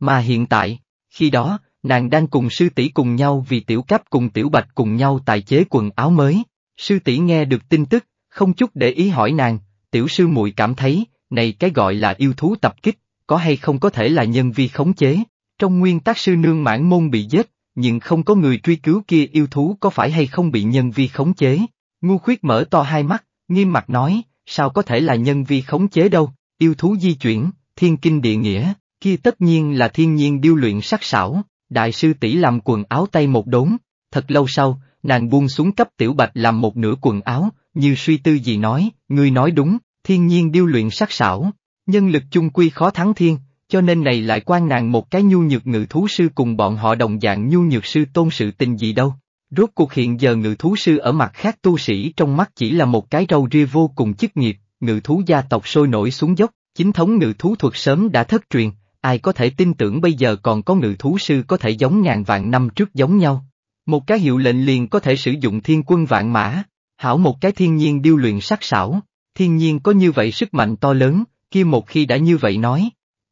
Mà hiện tại, khi đó, nàng đang cùng sư tỷ cùng nhau vì tiểu cấp cùng tiểu bạch cùng nhau tài chế quần áo mới. Sư tỷ nghe được tin tức, không chút để ý hỏi nàng, tiểu sư muội cảm thấy, này cái gọi là yêu thú tập kích, có hay không có thể là nhân vi khống chế, trong nguyên tác sư nương mãn môn bị giết, nhưng không có người truy cứu kia yêu thú có phải hay không bị nhân vi khống chế. Ngu khuyết mở to hai mắt, nghiêm mặt nói, sao có thể là nhân vi khống chế đâu, yêu thú di chuyển, thiên kinh địa nghĩa, kia tất nhiên là thiên nhiên điêu luyện sắc sảo, đại sư tỷ làm quần áo tay một đốn, thật lâu sau, nàng buông xuống cấp tiểu bạch làm một nửa quần áo, như suy tư gì nói, ngươi nói đúng, thiên nhiên điêu luyện sắc sảo, nhân lực chung quy khó thắng thiên, cho nên này lại quan nàng một cái nhu nhược ngự thú sư cùng bọn họ đồng dạng nhu nhược sư tôn sự tình gì đâu. Rốt cuộc hiện giờ ngự thú sư ở mặt khác tu sĩ trong mắt chỉ là một cái râu ria vô cùng chức nghiệp, ngự thú gia tộc sôi nổi xuống dốc, chính thống ngự thú thuật sớm đã thất truyền, ai có thể tin tưởng bây giờ còn có ngự thú sư có thể giống ngàn vạn năm trước giống nhau. Một cái hiệu lệnh liền có thể sử dụng thiên quân vạn mã, hảo một cái thiên nhiên điêu luyện sắc sảo, thiên nhiên có như vậy sức mạnh to lớn, kia một khi đã như vậy nói.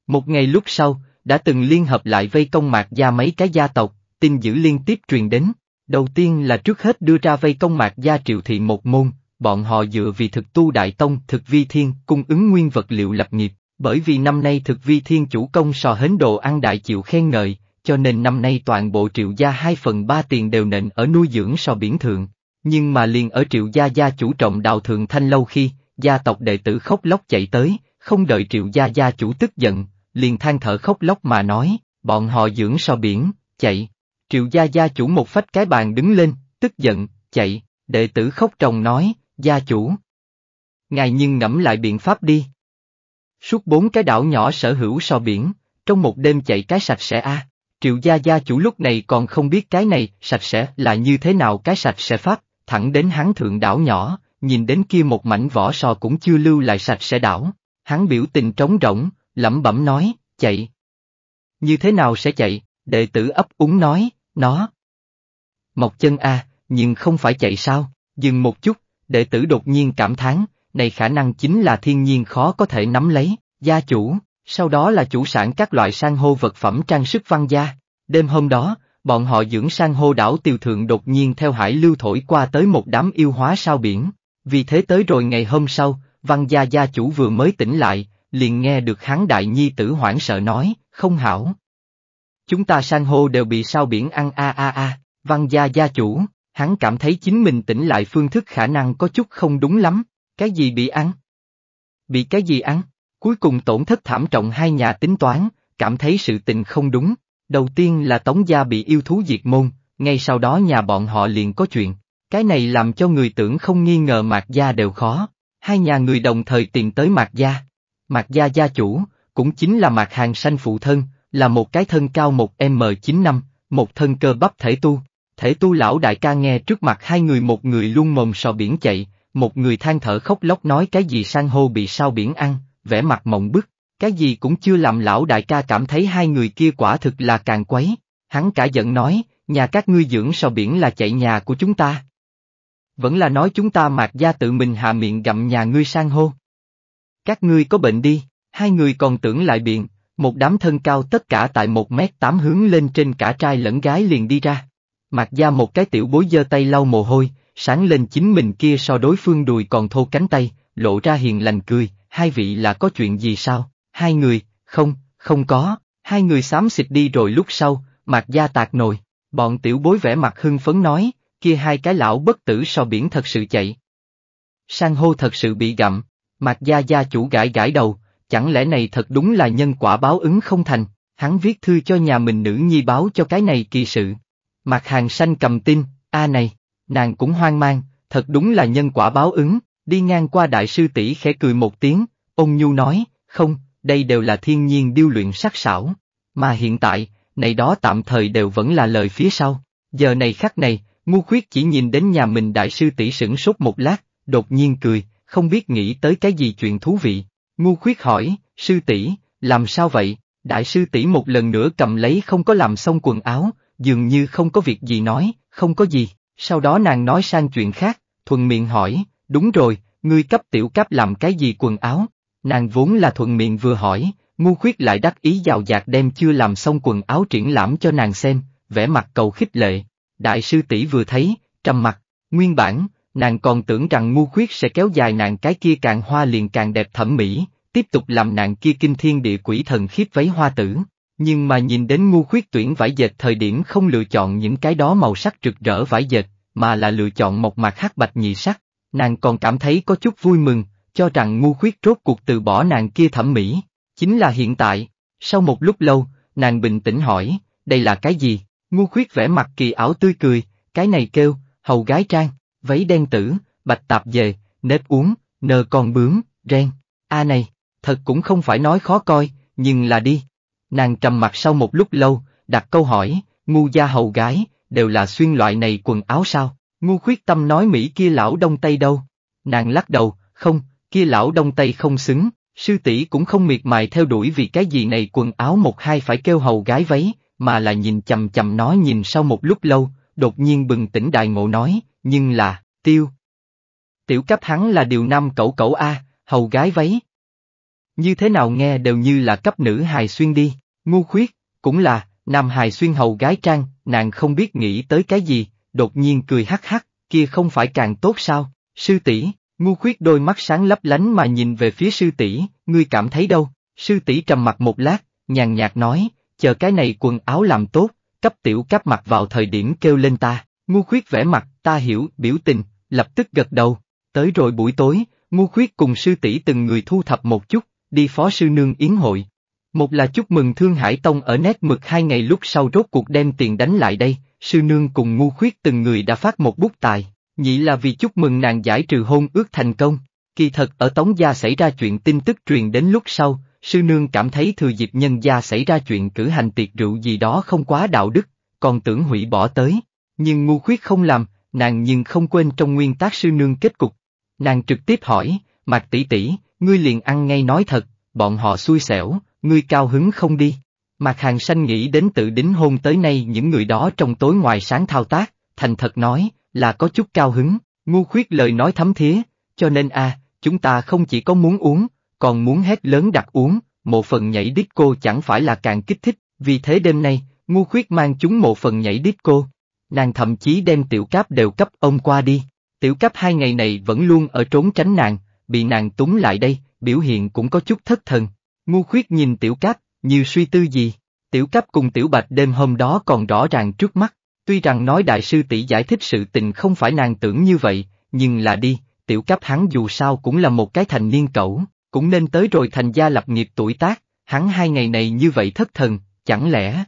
Một ngày lúc sau, đã từng liên hợp lại vây công mạc gia mấy cái gia tộc, tin dữ liên tiếp truyền đến. Đầu tiên là trước hết đưa ra vây công mạc gia triệu thị một môn, bọn họ dựa vì thực tu đại tông thực vi thiên cung ứng nguyên vật liệu lập nghiệp, bởi vì năm nay thực vi thiên chủ công sò hến đồ ăn đại chịu khen ngợi, cho nên năm nay toàn bộ triệu gia 2 phần 3 tiền đều nện ở nuôi dưỡng so biển thượng. Nhưng mà liền ở triệu gia gia chủ trọng đào thượng thanh lâu khi, gia tộc đệ tử khóc lóc chạy tới, không đợi triệu gia gia chủ tức giận, liền than thở khóc lóc mà nói, bọn họ dưỡng so biển, chạy. Triệu gia gia chủ một phách cái bàn đứng lên, tức giận, chạy, đệ tử khóc trồng nói, gia chủ. Ngài nhưng ngẫm lại biện pháp đi. Suốt bốn cái đảo nhỏ sở hữu so biển, trong một đêm chạy cái sạch sẽ a. Triệu gia gia chủ lúc này còn không biết cái này sạch sẽ là như thế nào cái sạch sẽ pháp, thẳng đến hắn thượng đảo nhỏ, nhìn đến kia một mảnh vỏ sò cũng chưa lưu lại sạch sẽ đảo, hắn biểu tình trống rỗng, lẩm bẩm nói, chạy. Như thế nào sẽ chạy, đệ tử ấp úng nói, nó. Mộc chân a, nhưng không phải chạy sao, dừng một chút, đệ tử đột nhiên cảm thán, này khả năng chính là thiên nhiên khó có thể nắm lấy, gia chủ, sau đó là chủ sản các loại san hô vật phẩm trang sức văn gia. Đêm hôm đó, bọn họ dưỡng san hô đảo Tiều Thượng đột nhiên theo hải lưu thổi qua tới một đám yêu hóa sao biển. Vì thế tới rồi ngày hôm sau, văn gia gia chủ vừa mới tỉnh lại, liền nghe được hắn đại nhi tử hoảng sợ nói, không hảo. Chúng ta san hô đều bị sao biển ăn a a a, văn gia gia chủ, hắn cảm thấy chính mình tỉnh lại phương thức khả năng có chút không đúng lắm, cái gì bị ăn? Bị cái gì ăn? Cuối cùng tổn thất thảm trọng hai nhà tính toán, cảm thấy sự tình không đúng. Đầu tiên là Tống Gia bị yêu thú diệt môn, ngay sau đó nhà bọn họ liền có chuyện. Cái này làm cho người tưởng không nghi ngờ Mạc Gia đều khó. Hai nhà người đồng thời tìm tới Mạc Gia. Mạc Gia gia chủ, cũng chính là Mạc Hàng Sanh phụ thân, là một cái thân cao một m 95 một thân cơ bắp thể tu. Thể tu lão đại ca nghe trước mặt hai người một người luôn mồm sò biển chạy, một người than thở khóc lóc nói cái gì sang hô bị sao biển ăn, vẻ mặt mộng bức, cái gì cũng chưa làm lão đại ca cảm thấy hai người kia quả thực là càng quấy, hắn cả giận nói, nhà các ngươi dưỡng sò biển là chạy nhà của chúng ta. Vẫn là nói chúng ta mạc gia tự mình hạ miệng gặm nhà ngươi sang hô. Các ngươi có bệnh đi, hai người còn tưởng lại biện, một đám thân cao tất cả tại một mét tám hướng lên trên cả trai lẫn gái liền đi ra. Mạc gia một cái tiểu bối giơ tay lau mồ hôi, sáng lên chính mình kia so đối phương đùi còn thô cánh tay, lộ ra hiền lành cười, hai vị là có chuyện gì sao? Hai người, không, không có, hai người xám xịt đi rồi lúc sau, mặt da tạc nồi. Bọn tiểu bối vẻ mặt hưng phấn nói, kia hai cái lão bất tử so biển thật sự chạy. Sang hô thật sự bị gặm, mặt gia gia chủ gãi gãi đầu, chẳng lẽ này thật đúng là nhân quả báo ứng không thành, hắn viết thư cho nhà mình nữ nhi báo cho cái này kỳ sự. mặt hàng xanh cầm tin, a này, nàng cũng hoang mang, thật đúng là nhân quả báo ứng, Đi ngang qua đại sư tỷ khẽ cười một tiếng, ông Nhu nói, không, đây đều là thiên nhiên điêu luyện sắc sảo. Mà hiện tại, này đó tạm thời đều vẫn là lời phía sau. Giờ này khắc này, ngu khuyết chỉ nhìn đến nhà mình đại sư tỷ sửng sốt một lát, đột nhiên cười, không biết nghĩ tới cái gì chuyện thú vị. Ngu khuyết hỏi, sư tỷ, làm sao vậy? Đại sư tỷ một lần nữa cầm lấy không có làm xong quần áo, dường như không có việc gì nói, không có gì. Sau đó nàng nói sang chuyện khác, thuần miệng hỏi, Đúng rồi, ngươi cấp tiểu cáp làm cái gì quần áo? Nàng vốn là thuận miệng vừa hỏi, ngu khuyết lại đắc ý giàu dạt đem chưa làm xong quần áo triển lãm cho nàng xem, vẻ mặt cầu khích lệ. Đại sư tỷ vừa thấy, trầm mặt, nguyên bản, nàng còn tưởng rằng ngu khuyết sẽ kéo dài nàng cái kia càng hoa liền càng đẹp thẩm mỹ, tiếp tục làm nàng kia kinh thiên địa quỷ thần khiếp váy hoa tử. Nhưng mà nhìn đến ngu khuyết tuyển vải dệt thời điểm không lựa chọn những cái đó màu sắc rực rỡ vải dệt, mà là lựa chọn một mặt hắc bạch nhị sắc, nàng còn cảm thấy có chút vui mừng, cho rằng ngu khuyết rốt cuộc từ bỏ nàng kia thẩm mỹ, chính là hiện tại. Sau một lúc lâu, nàng bình tĩnh hỏi, đây là cái gì? Ngu khuyết vẽ mặt kỳ ảo tươi cười, cái này kêu, hầu gái trang, váy đen tử, bạch tạp về, nếp uống, nờ còn bướm, ren. A này, thật cũng không phải nói khó coi, nhưng là đi. Nàng trầm mặt sau một lúc lâu, đặt câu hỏi, ngu gia hầu gái, đều là xuyên loại này quần áo sao? Ngu khuyết tâm nói Mỹ kia lão đông tây đâu. Nàng lắc đầu, không, kia lão đông tây không xứng, sư tỷ cũng không miệt mài theo đuổi vì cái gì này quần áo một hai phải kêu hầu gái váy, mà là nhìn chầm chầm nói nhìn sau một lúc lâu, đột nhiên bừng tỉnh đại ngộ nói, nhưng là, tiêu. Tiểu cấp hắn là điều nam cậu cậu A, hầu gái váy. Như thế nào nghe đều như là cấp nữ hài xuyên đi, ngu khuyết, cũng là, nam hài xuyên hầu gái trang, nàng không biết nghĩ tới cái gì, đột nhiên cười hắc hắc, kia không phải càng tốt sao, sư tỷ ngu khuyết đôi mắt sáng lấp lánh mà nhìn về phía sư tỷ ngươi cảm thấy đâu, sư tỷ trầm mặt một lát, nhàn nhạt nói, chờ cái này quần áo làm tốt, cấp tiểu cáp mặt vào thời điểm kêu lên ta, ngu khuyết vẽ mặt, ta hiểu, biểu tình, lập tức gật đầu, tới rồi buổi tối, ngu khuyết cùng sư tỷ từng người thu thập một chút, đi phó sư nương yến hội. Một là chúc mừng Thương Hải Tông ở nét mực hai ngày lúc sau rốt cuộc đem tiền đánh lại đây, sư nương cùng ngu khuyết từng người đã phát một bút tài, nhị là vì chúc mừng nàng giải trừ hôn ước thành công. Kỳ thật ở Tống Gia xảy ra chuyện tin tức truyền đến lúc sau, sư nương cảm thấy thừa dịp nhân gia xảy ra chuyện cử hành tiệc rượu gì đó không quá đạo đức, còn tưởng hủy bỏ tới. Nhưng ngu khuyết không làm, nàng nhưng không quên trong nguyên tác sư nương kết cục. Nàng trực tiếp hỏi, Mạc tỷ tỷ, ngươi liền ăn ngay nói thật, bọn họ xui xẻo, ngươi cao hứng không đi. Mạc Hàng Sanh nghĩ đến tự đính hôn tới nay những người đó trong tối ngoài sáng thao tác, thành thật nói, là có chút cao hứng, ngu khuyết lời nói thấm thía, cho nên a chúng ta không chỉ có muốn uống, còn muốn hét lớn đặt uống, một phần nhảy đít cô chẳng phải là càng kích thích, vì thế đêm nay, ngu khuyết mang chúng một phần nhảy đít cô. Nàng thậm chí đem tiểu cáp đều cấp ông qua đi, tiểu cáp hai ngày này vẫn luôn ở trốn tránh nàng, bị nàng túng lại đây, biểu hiện cũng có chút thất thần. Ngu khuyết nhìn tiểu cáp, nhiều suy tư gì? Tiểu cấp cùng Tiểu Bạch đêm hôm đó còn rõ ràng trước mắt, tuy rằng nói đại sư tỷ giải thích sự tình không phải nàng tưởng như vậy, nhưng là đi, Tiểu cấp hắn dù sao cũng là một cái thành niên cẩu, cũng nên tới rồi thành gia lập nghiệp tuổi tác, hắn hai ngày này như vậy thất thần, chẳng lẽ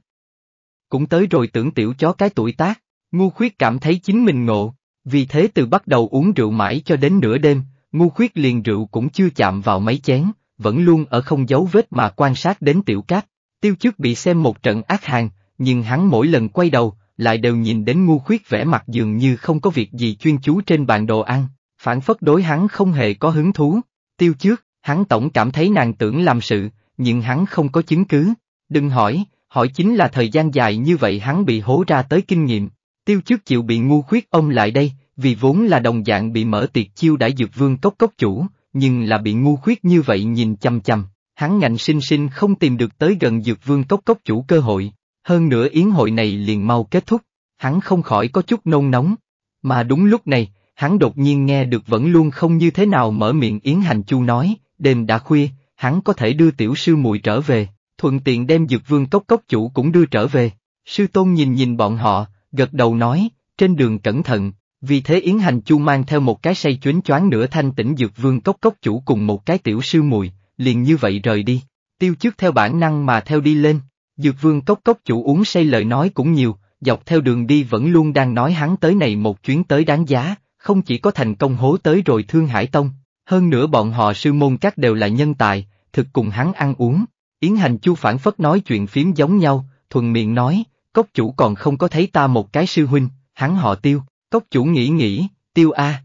cũng tới rồi tưởng tiểu chó cái tuổi tác, ngu khuyết cảm thấy chính mình ngộ, vì thế từ bắt đầu uống rượu mãi cho đến nửa đêm, ngu khuyết liền rượu cũng chưa chạm vào mấy chén, vẫn luôn ở không dấu vết mà quan sát đến tiểu cát. Tiêu chức bị xem một trận ác hàng, nhưng hắn mỗi lần quay đầu, lại đều nhìn đến ngu khuyết vẻ mặt dường như không có việc gì chuyên chú trên bàn đồ ăn, phản phất đối hắn không hề có hứng thú. Tiêu chức, hắn tổng cảm thấy nàng tưởng làm sự, nhưng hắn không có chứng cứ. Đừng hỏi, hỏi chính là thời gian dài như vậy hắn bị hố ra tới kinh nghiệm. Tiêu chức chịu bị ngu khuyết ông lại đây, vì vốn là đồng dạng bị mở tiệc chiêu đãi dược vương cốc cốc chủ, nhưng là bị ngu khuyết như vậy nhìn chăm chăm, hắn ngạnh sinh sinh không tìm được tới gần dược vương cốc cốc chủ cơ hội, hơn nữa yến hội này liền mau kết thúc, hắn không khỏi có chút nôn nóng. Mà đúng lúc này, hắn đột nhiên nghe được vẫn luôn không như thế nào mở miệng yến hành chu nói, đêm đã khuya, hắn có thể đưa tiểu sư muội trở về, thuận tiện đem dược vương cốc cốc chủ cũng đưa trở về. Sư tôn nhìn nhìn bọn họ, gật đầu nói, trên đường cẩn thận, vì thế Yến Hành Chu mang theo một cái say chuyến choáng nửa thanh tỉnh dược vương cốc cốc chủ cùng một cái tiểu sư mùi, liền như vậy rời đi. Tiêu trước theo bản năng mà theo đi lên, dược vương cốc cốc chủ uống say lời nói cũng nhiều, dọc theo đường đi vẫn luôn đang nói hắn tới này một chuyến tới đáng giá, không chỉ có thành công hố tới rồi Thương Hải Tông, hơn nữa bọn họ sư môn các đều là nhân tài, thực cùng hắn ăn uống. Yến Hành Chu phản phất nói chuyện phím giống nhau, thuần miệng nói, cốc chủ còn không có thấy ta một cái sư huynh, hắn họ tiêu, Cốc chủ nghĩ nghĩ, tiêu a.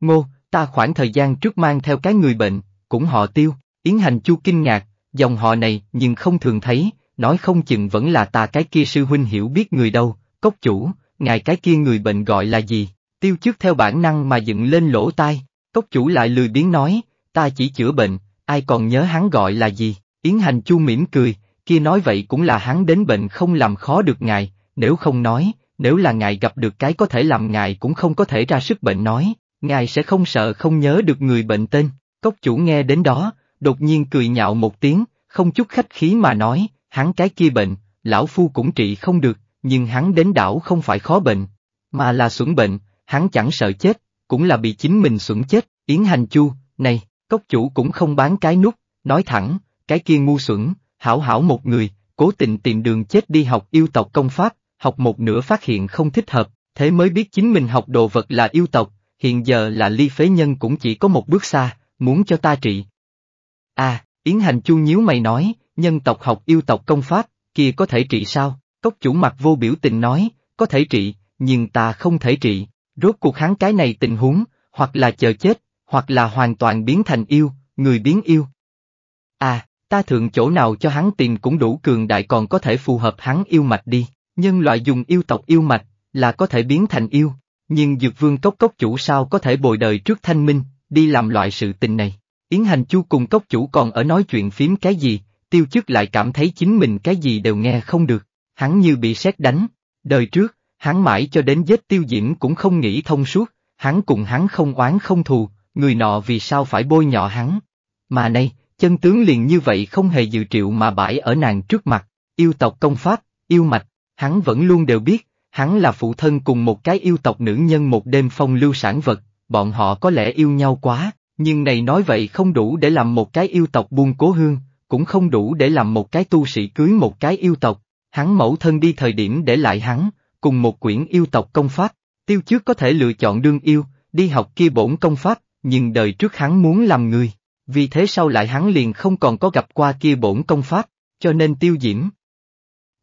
Ngô, ta khoảng thời gian trước mang theo cái người bệnh, cũng họ tiêu, Yến Hành Chu kinh ngạc, dòng họ này nhưng không thường thấy, nói không chừng vẫn là ta cái kia sư huynh hiểu biết người đâu, cốc chủ, ngài cái kia người bệnh gọi là gì, tiêu trước theo bản năng mà dựng lên lỗ tai, cốc chủ lại lười biến nói, ta chỉ chữa bệnh, ai còn nhớ hắn gọi là gì, Yến Hành Chu mỉm cười, kia nói vậy cũng là hắn đến bệnh không làm khó được ngài, nếu không nói, nếu là ngài gặp được cái có thể làm ngài cũng không có thể ra sức bệnh nói, ngài sẽ không sợ không nhớ được người bệnh tên. Cốc chủ nghe đến đó, đột nhiên cười nhạo một tiếng, không chút khách khí mà nói, hắn cái kia bệnh, lão phu cũng trị không được, nhưng hắn đến đảo không phải khó bệnh, mà là xuẩn bệnh, hắn chẳng sợ chết, cũng là bị chính mình xuẩn chết, Yến Hành Chu, này, cốc chủ cũng không bán cái nút, nói thẳng, cái kia ngu xuẩn, hảo hảo một người, cố tình tìm đường chết đi học yêu tộc công pháp, học một nửa phát hiện không thích hợp, thế mới biết chính mình học đồ vật là yêu tộc, hiện giờ là ly phế nhân cũng chỉ có một bước xa, muốn cho ta trị. À, Yến Hành Chu nhíu mày nói, nhân tộc học yêu tộc công pháp, kia có thể trị sao? Cốc chủ mặt vô biểu tình nói, có thể trị, nhưng ta không thể trị, rốt cuộc hắn cái này tình huống, hoặc là chờ chết, hoặc là hoàn toàn biến thành yêu, người biến yêu. À, ta thường chỗ nào cho hắn tìm cũng đủ cường đại còn có thể phù hợp hắn yêu mạch đi. Nhân loại dùng yêu tộc yêu mạch, là có thể biến thành yêu, nhưng Dược Vương Cốc Cốc Chủ sao có thể bồi đời trước thanh minh, đi làm loại sự tình này. Yến Hành Chu cùng Cốc Chủ còn ở nói chuyện phím cái gì, tiêu chức lại cảm thấy chính mình cái gì đều nghe không được, hắn như bị sét đánh. Đời trước, hắn mãi cho đến giết tiêu diễm cũng không nghĩ thông suốt, hắn cùng hắn không oán không thù, người nọ vì sao phải bôi nhọ hắn. Mà nay, chân tướng liền như vậy không hề dự triệu mà bãi ở nàng trước mặt, yêu tộc công pháp, yêu mạch, hắn vẫn luôn đều biết, hắn là phụ thân cùng một cái yêu tộc nữ nhân một đêm phong lưu sản vật, bọn họ có lẽ yêu nhau quá, nhưng này nói vậy không đủ để làm một cái yêu tộc buôn cố hương, cũng không đủ để làm một cái tu sĩ cưới một cái yêu tộc, hắn mẫu thân đi thời điểm để lại hắn, cùng một quyển yêu tộc công pháp, tiêu trước có thể lựa chọn đương yêu, đi học kia bổn công pháp, nhưng đời trước hắn muốn làm người, vì thế sau lại hắn liền không còn có gặp qua kia bổn công pháp, cho nên tiêu diễm,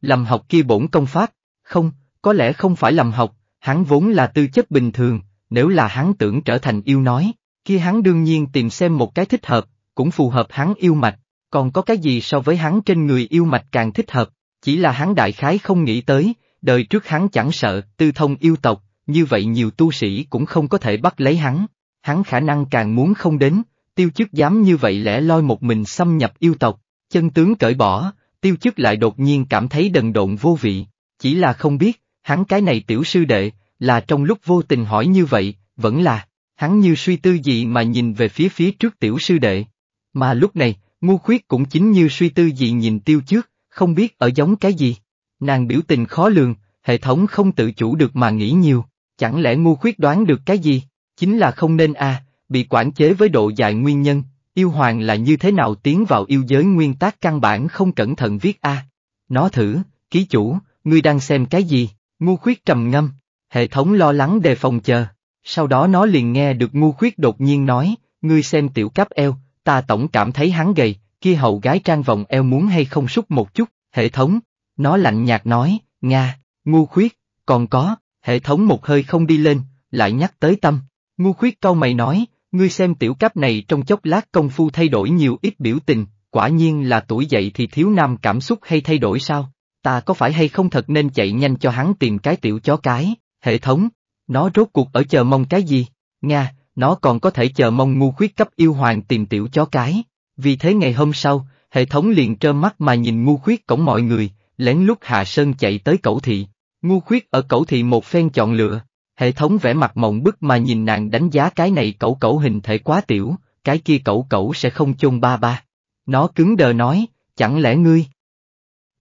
lầm học kia bổn công phát không, có lẽ không phải lầm học, hắn vốn là tư chất bình thường, nếu là hắn tưởng trở thành yêu nói, kia hắn đương nhiên tìm xem một cái thích hợp, cũng phù hợp hắn yêu mạch, còn có cái gì so với hắn trên người yêu mạch càng thích hợp, chỉ là hắn đại khái không nghĩ tới, đời trước hắn chẳng sợ, tư thông yêu tộc, như vậy nhiều tu sĩ cũng không có thể bắt lấy hắn, hắn khả năng càng muốn không đến, tiêu chức dám như vậy lẽ loi một mình xâm nhập yêu tộc, chân tướng cởi bỏ, tiêu chức lại đột nhiên cảm thấy đần độn vô vị, chỉ là không biết, hắn cái này tiểu sư đệ, là trong lúc vô tình hỏi như vậy, vẫn là, hắn như suy tư gì mà nhìn về phía phía trước tiểu sư đệ. Mà lúc này, ngu khuyết cũng chính như suy tư gì nhìn tiêu chức, không biết ở giống cái gì. Nàng biểu tình khó lường, hệ thống không tự chủ được mà nghĩ nhiều, chẳng lẽ ngu khuyết đoán được cái gì, chính là không nên a, bị quản chế với độ dài nguyên nhân, Yêu hoàng là như thế nào tiến vào yêu giới nguyên tắc căn bản không cẩn thận viết A. Nó thử, ký chủ, ngươi đang xem cái gì, ngu khuyết trầm ngâm, hệ thống lo lắng đề phòng chờ. Sau đó nó liền nghe được ngu khuyết đột nhiên nói, ngươi xem tiểu cáp eo, ta tổng cảm thấy hắn gầy, kia hậu gái trang vòng eo muốn hay không súc một chút, hệ thống. Nó lạnh nhạt nói, Nga, ngu khuyết, còn có, hệ thống một hơi không đi lên, lại nhắc tới tâm. Ngu khuyết cau mày nói, ngươi xem tiểu cáp này trong chốc lát công phu thay đổi nhiều ít biểu tình, quả nhiên là tuổi dậy thì thiếu nam cảm xúc hay thay đổi sao, ta có phải hay không thật nên chạy nhanh cho hắn tìm cái tiểu chó cái, hệ thống, nó rốt cuộc ở chờ mong cái gì, Nga, nó còn có thể chờ mong ngu khuyết cấp yêu hoàng tìm tiểu chó cái, vì thế ngày hôm sau, hệ thống liền trơ mắt mà nhìn ngu khuyết cổng mọi người, lén lút Hà sơn chạy tới cẩu thị, ngu khuyết ở cẩu thị một phen chọn lựa, Hệ thống vẽ mặt mộng bức mà nhìn nàng đánh giá cái này cẩu cẩu hình thể quá tiểu, cái kia cẩu cẩu sẽ không chôn ba ba. Nó cứng đờ nói, chẳng lẽ ngươi?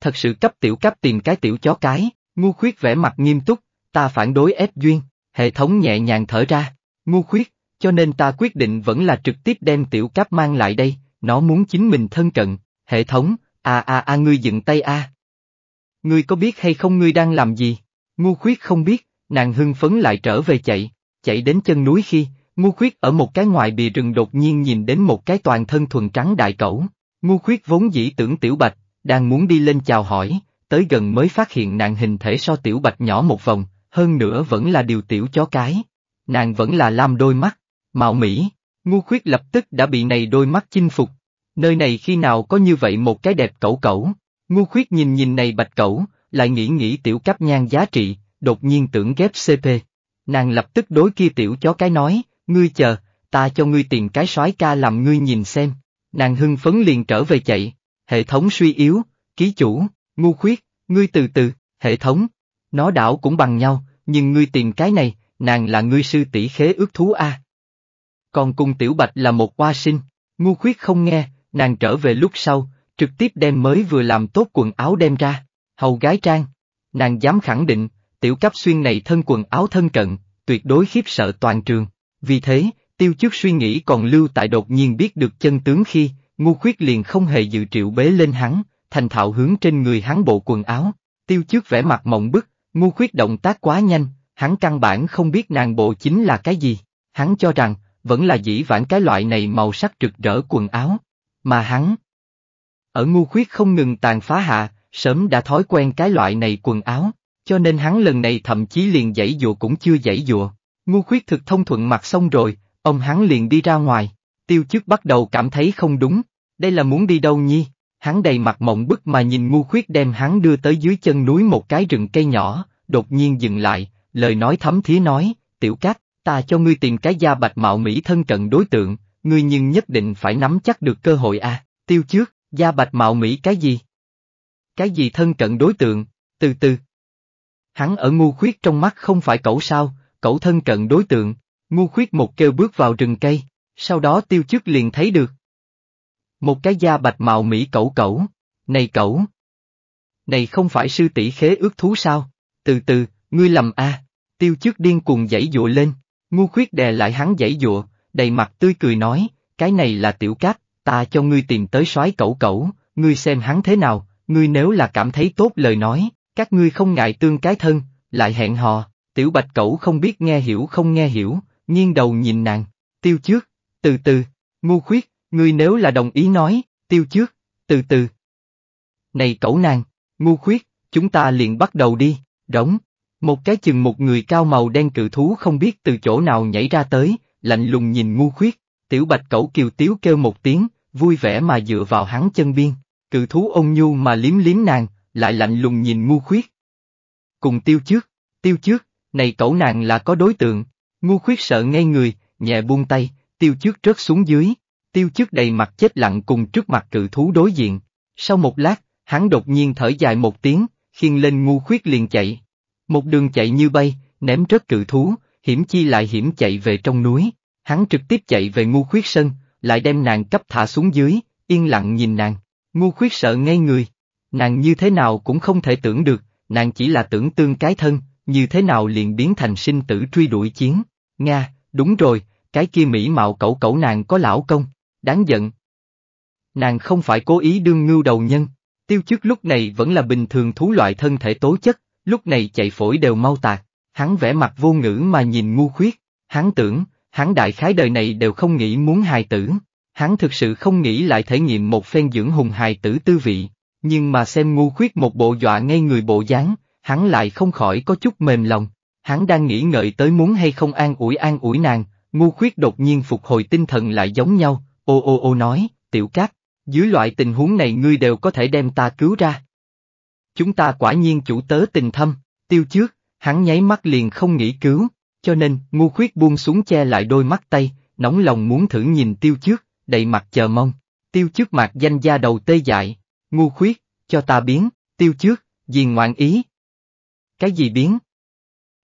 Thật sự cấp tiểu cấp tìm cái tiểu chó cái, ngu khuyết vẽ mặt nghiêm túc, ta phản đối ép duyên, hệ thống nhẹ nhàng thở ra, ngu khuyết, cho nên ta quyết định vẫn là trực tiếp đem tiểu cấp mang lại đây, nó muốn chính mình thân cận, hệ thống, a a a ngươi dựng tay a. À. Ngươi có biết hay không ngươi đang làm gì? Ngu khuyết không biết, nàng hưng phấn lại trở về chạy, chạy đến chân núi khi, ngu khuyết ở một cái ngoài bì rừng đột nhiên nhìn đến một cái toàn thân thuần trắng đại cẩu, ngu khuyết vốn dĩ tưởng tiểu bạch, đang muốn đi lên chào hỏi, tới gần mới phát hiện nàng hình thể so tiểu bạch nhỏ một vòng, hơn nữa vẫn là điều tiểu chó cái, nàng vẫn là lam đôi mắt, mạo mỹ, ngu khuyết lập tức đã bị này đôi mắt chinh phục, nơi này khi nào có như vậy một cái đẹp cẩu cẩu, ngu khuyết nhìn nhìn này bạch cẩu, lại nghĩ nghĩ tiểu cấp nhan giá trị, đột nhiên tưởng ghép CP. Nàng lập tức đối kia tiểu chó cái nói, ngươi chờ, ta cho ngươi tìm cái soái ca làm ngươi nhìn xem. Nàng hưng phấn liền trở về chạy, hệ thống suy yếu, ký chủ, ngu khuyết, ngươi từ từ, hệ thống. Nó đảo cũng bằng nhau, nhưng ngươi tìm cái này, nàng là ngươi sư tỷ khế ước thú A. Còn cung tiểu bạch là một hoa sinh, ngu khuyết không nghe, nàng trở về lúc sau, trực tiếp đem mới vừa làm tốt quần áo đem ra, hầu gái trang. Nàng dám khẳng định, tiểu cấp xuyên này thân quần áo thân cận, tuyệt đối khiếp sợ toàn trường. Vì thế, tiêu chức suy nghĩ còn lưu tại đột nhiên biết được chân tướng khi, ngu khuyết liền không hề dự triệu bế lên hắn, thành thạo hướng trên người hắn bộ quần áo. Tiêu chức vẻ mặt mộng bức, ngu khuyết động tác quá nhanh, hắn căn bản không biết nàng bộ chính là cái gì. Hắn cho rằng, vẫn là dĩ vãng cái loại này màu sắc rực rỡ quần áo. Mà hắn, ở ngu khuyết không ngừng tàn phá hạ, sớm đã thói quen cái loại này quần áo, cho nên hắn lần này thậm chí liền dãy dụa cũng chưa dãy dụa. Ngu khuyết thực thông thuận mặt xong rồi, ông hắn liền đi ra ngoài, tiêu chức bắt đầu cảm thấy không đúng, đây là muốn đi đâu nhi, hắn đầy mặt mộng bức mà nhìn ngu khuyết đem hắn đưa tới dưới chân núi một cái rừng cây nhỏ, đột nhiên dừng lại, lời nói thấm thía nói, tiểu cát, ta cho ngươi tìm cái da bạch mạo mỹ thân cận đối tượng, ngươi nhưng nhất định phải nắm chắc được cơ hội a. À. tiêu trước, da bạch mạo mỹ cái gì? Cái gì thân cận đối tượng, từ từ, Hắn ở ngu khuyết trong mắt không phải cậu sao, cậu thân cận đối tượng, ngu khuyết một kêu bước vào rừng cây, sau đó tiêu chức liền thấy được. Một cái da bạch màu Mỹ cẩu cẩu, này cẩu. Này không phải sư tỷ khế ước thú sao, từ từ, ngươi lầm a tiêu chức điên cuồng dãy dụa lên, ngu khuyết đè lại hắn dãy dụa, đầy mặt tươi cười nói, cái này là tiểu cát, ta cho ngươi tìm tới soái cẩu cẩu, ngươi xem hắn thế nào, ngươi nếu là cảm thấy tốt lời nói, các ngươi không ngại tương cái thân, lại hẹn hò, tiểu bạch cẩu không biết nghe hiểu không nghe hiểu, nghiêng đầu nhìn nàng, tiêu trước, từ từ, ngu khuyết, ngươi nếu là đồng ý nói, tiêu trước, từ từ. Này cẩu nàng, ngu khuyết, chúng ta liền bắt đầu đi, đóng. Một cái chừng một người cao màu đen cự thú không biết từ chỗ nào nhảy ra tới, lạnh lùng nhìn ngu khuyết, tiểu bạch cẩu kiều tiếu kêu một tiếng, vui vẻ mà dựa vào hắn chân biên, cự thú ôn nhu mà liếm liếm nàng, lại lạnh lùng nhìn ngu khuyết. Cùng tiêu trước, tiêu trước, này cậu nàng là có đối tượng, ngu khuyết sợ ngay người, nhẹ buông tay, tiêu trước rớt xuống dưới, tiêu trước đầy mặt chết lặng cùng trước mặt cự thú đối diện. Sau một lát, hắn đột nhiên thở dài một tiếng, khiên lên ngu khuyết liền chạy. Một đường chạy như bay, ném rớt cự thú, hiểm chi lại hiểm chạy về trong núi, hắn trực tiếp chạy về ngu khuyết sân, lại đem nàng cấp thả xuống dưới, yên lặng nhìn nàng, ngu khuyết sợ ngay người. Nàng như thế nào cũng không thể tưởng được, nàng chỉ là tưởng tương cái thân, như thế nào liền biến thành sinh tử truy đuổi chiến. Nga, đúng rồi, cái kia mỹ mạo cậu cậu nàng có lão công, đáng giận. Nàng không phải cố ý đương ngưu đầu nhân, tiêu chức lúc này vẫn là bình thường thú loại thân thể tố chất, lúc này chạy phổi đều mau tạc, hắn vẽ mặt vô ngữ mà nhìn ngu khuyết, hắn tưởng, hắn đại khái đời này đều không nghĩ muốn hài tử, hắn thực sự không nghĩ lại thể nghiệm một phen dưỡng hùng hài tử tư vị nhưng mà xem ngu khuyết một bộ dọa ngay người bộ dáng, hắn lại không khỏi có chút mềm lòng, hắn đang nghĩ ngợi tới muốn hay không an ủi an ủi nàng, ngu khuyết đột nhiên phục hồi tinh thần lại giống nhau, ô ô ô nói, tiểu cát, dưới loại tình huống này ngươi đều có thể đem ta cứu ra. Chúng ta quả nhiên chủ tớ tình thâm, tiêu trước, hắn nháy mắt liền không nghĩ cứu, cho nên ngu khuyết buông xuống che lại đôi mắt tay, nóng lòng muốn thử nhìn tiêu trước, đầy mặt chờ mong, tiêu trước mặt danh gia đầu tê dại, Ngu khuyết, cho ta biến, tiêu trước, gì ngoạn ý. Cái gì biến?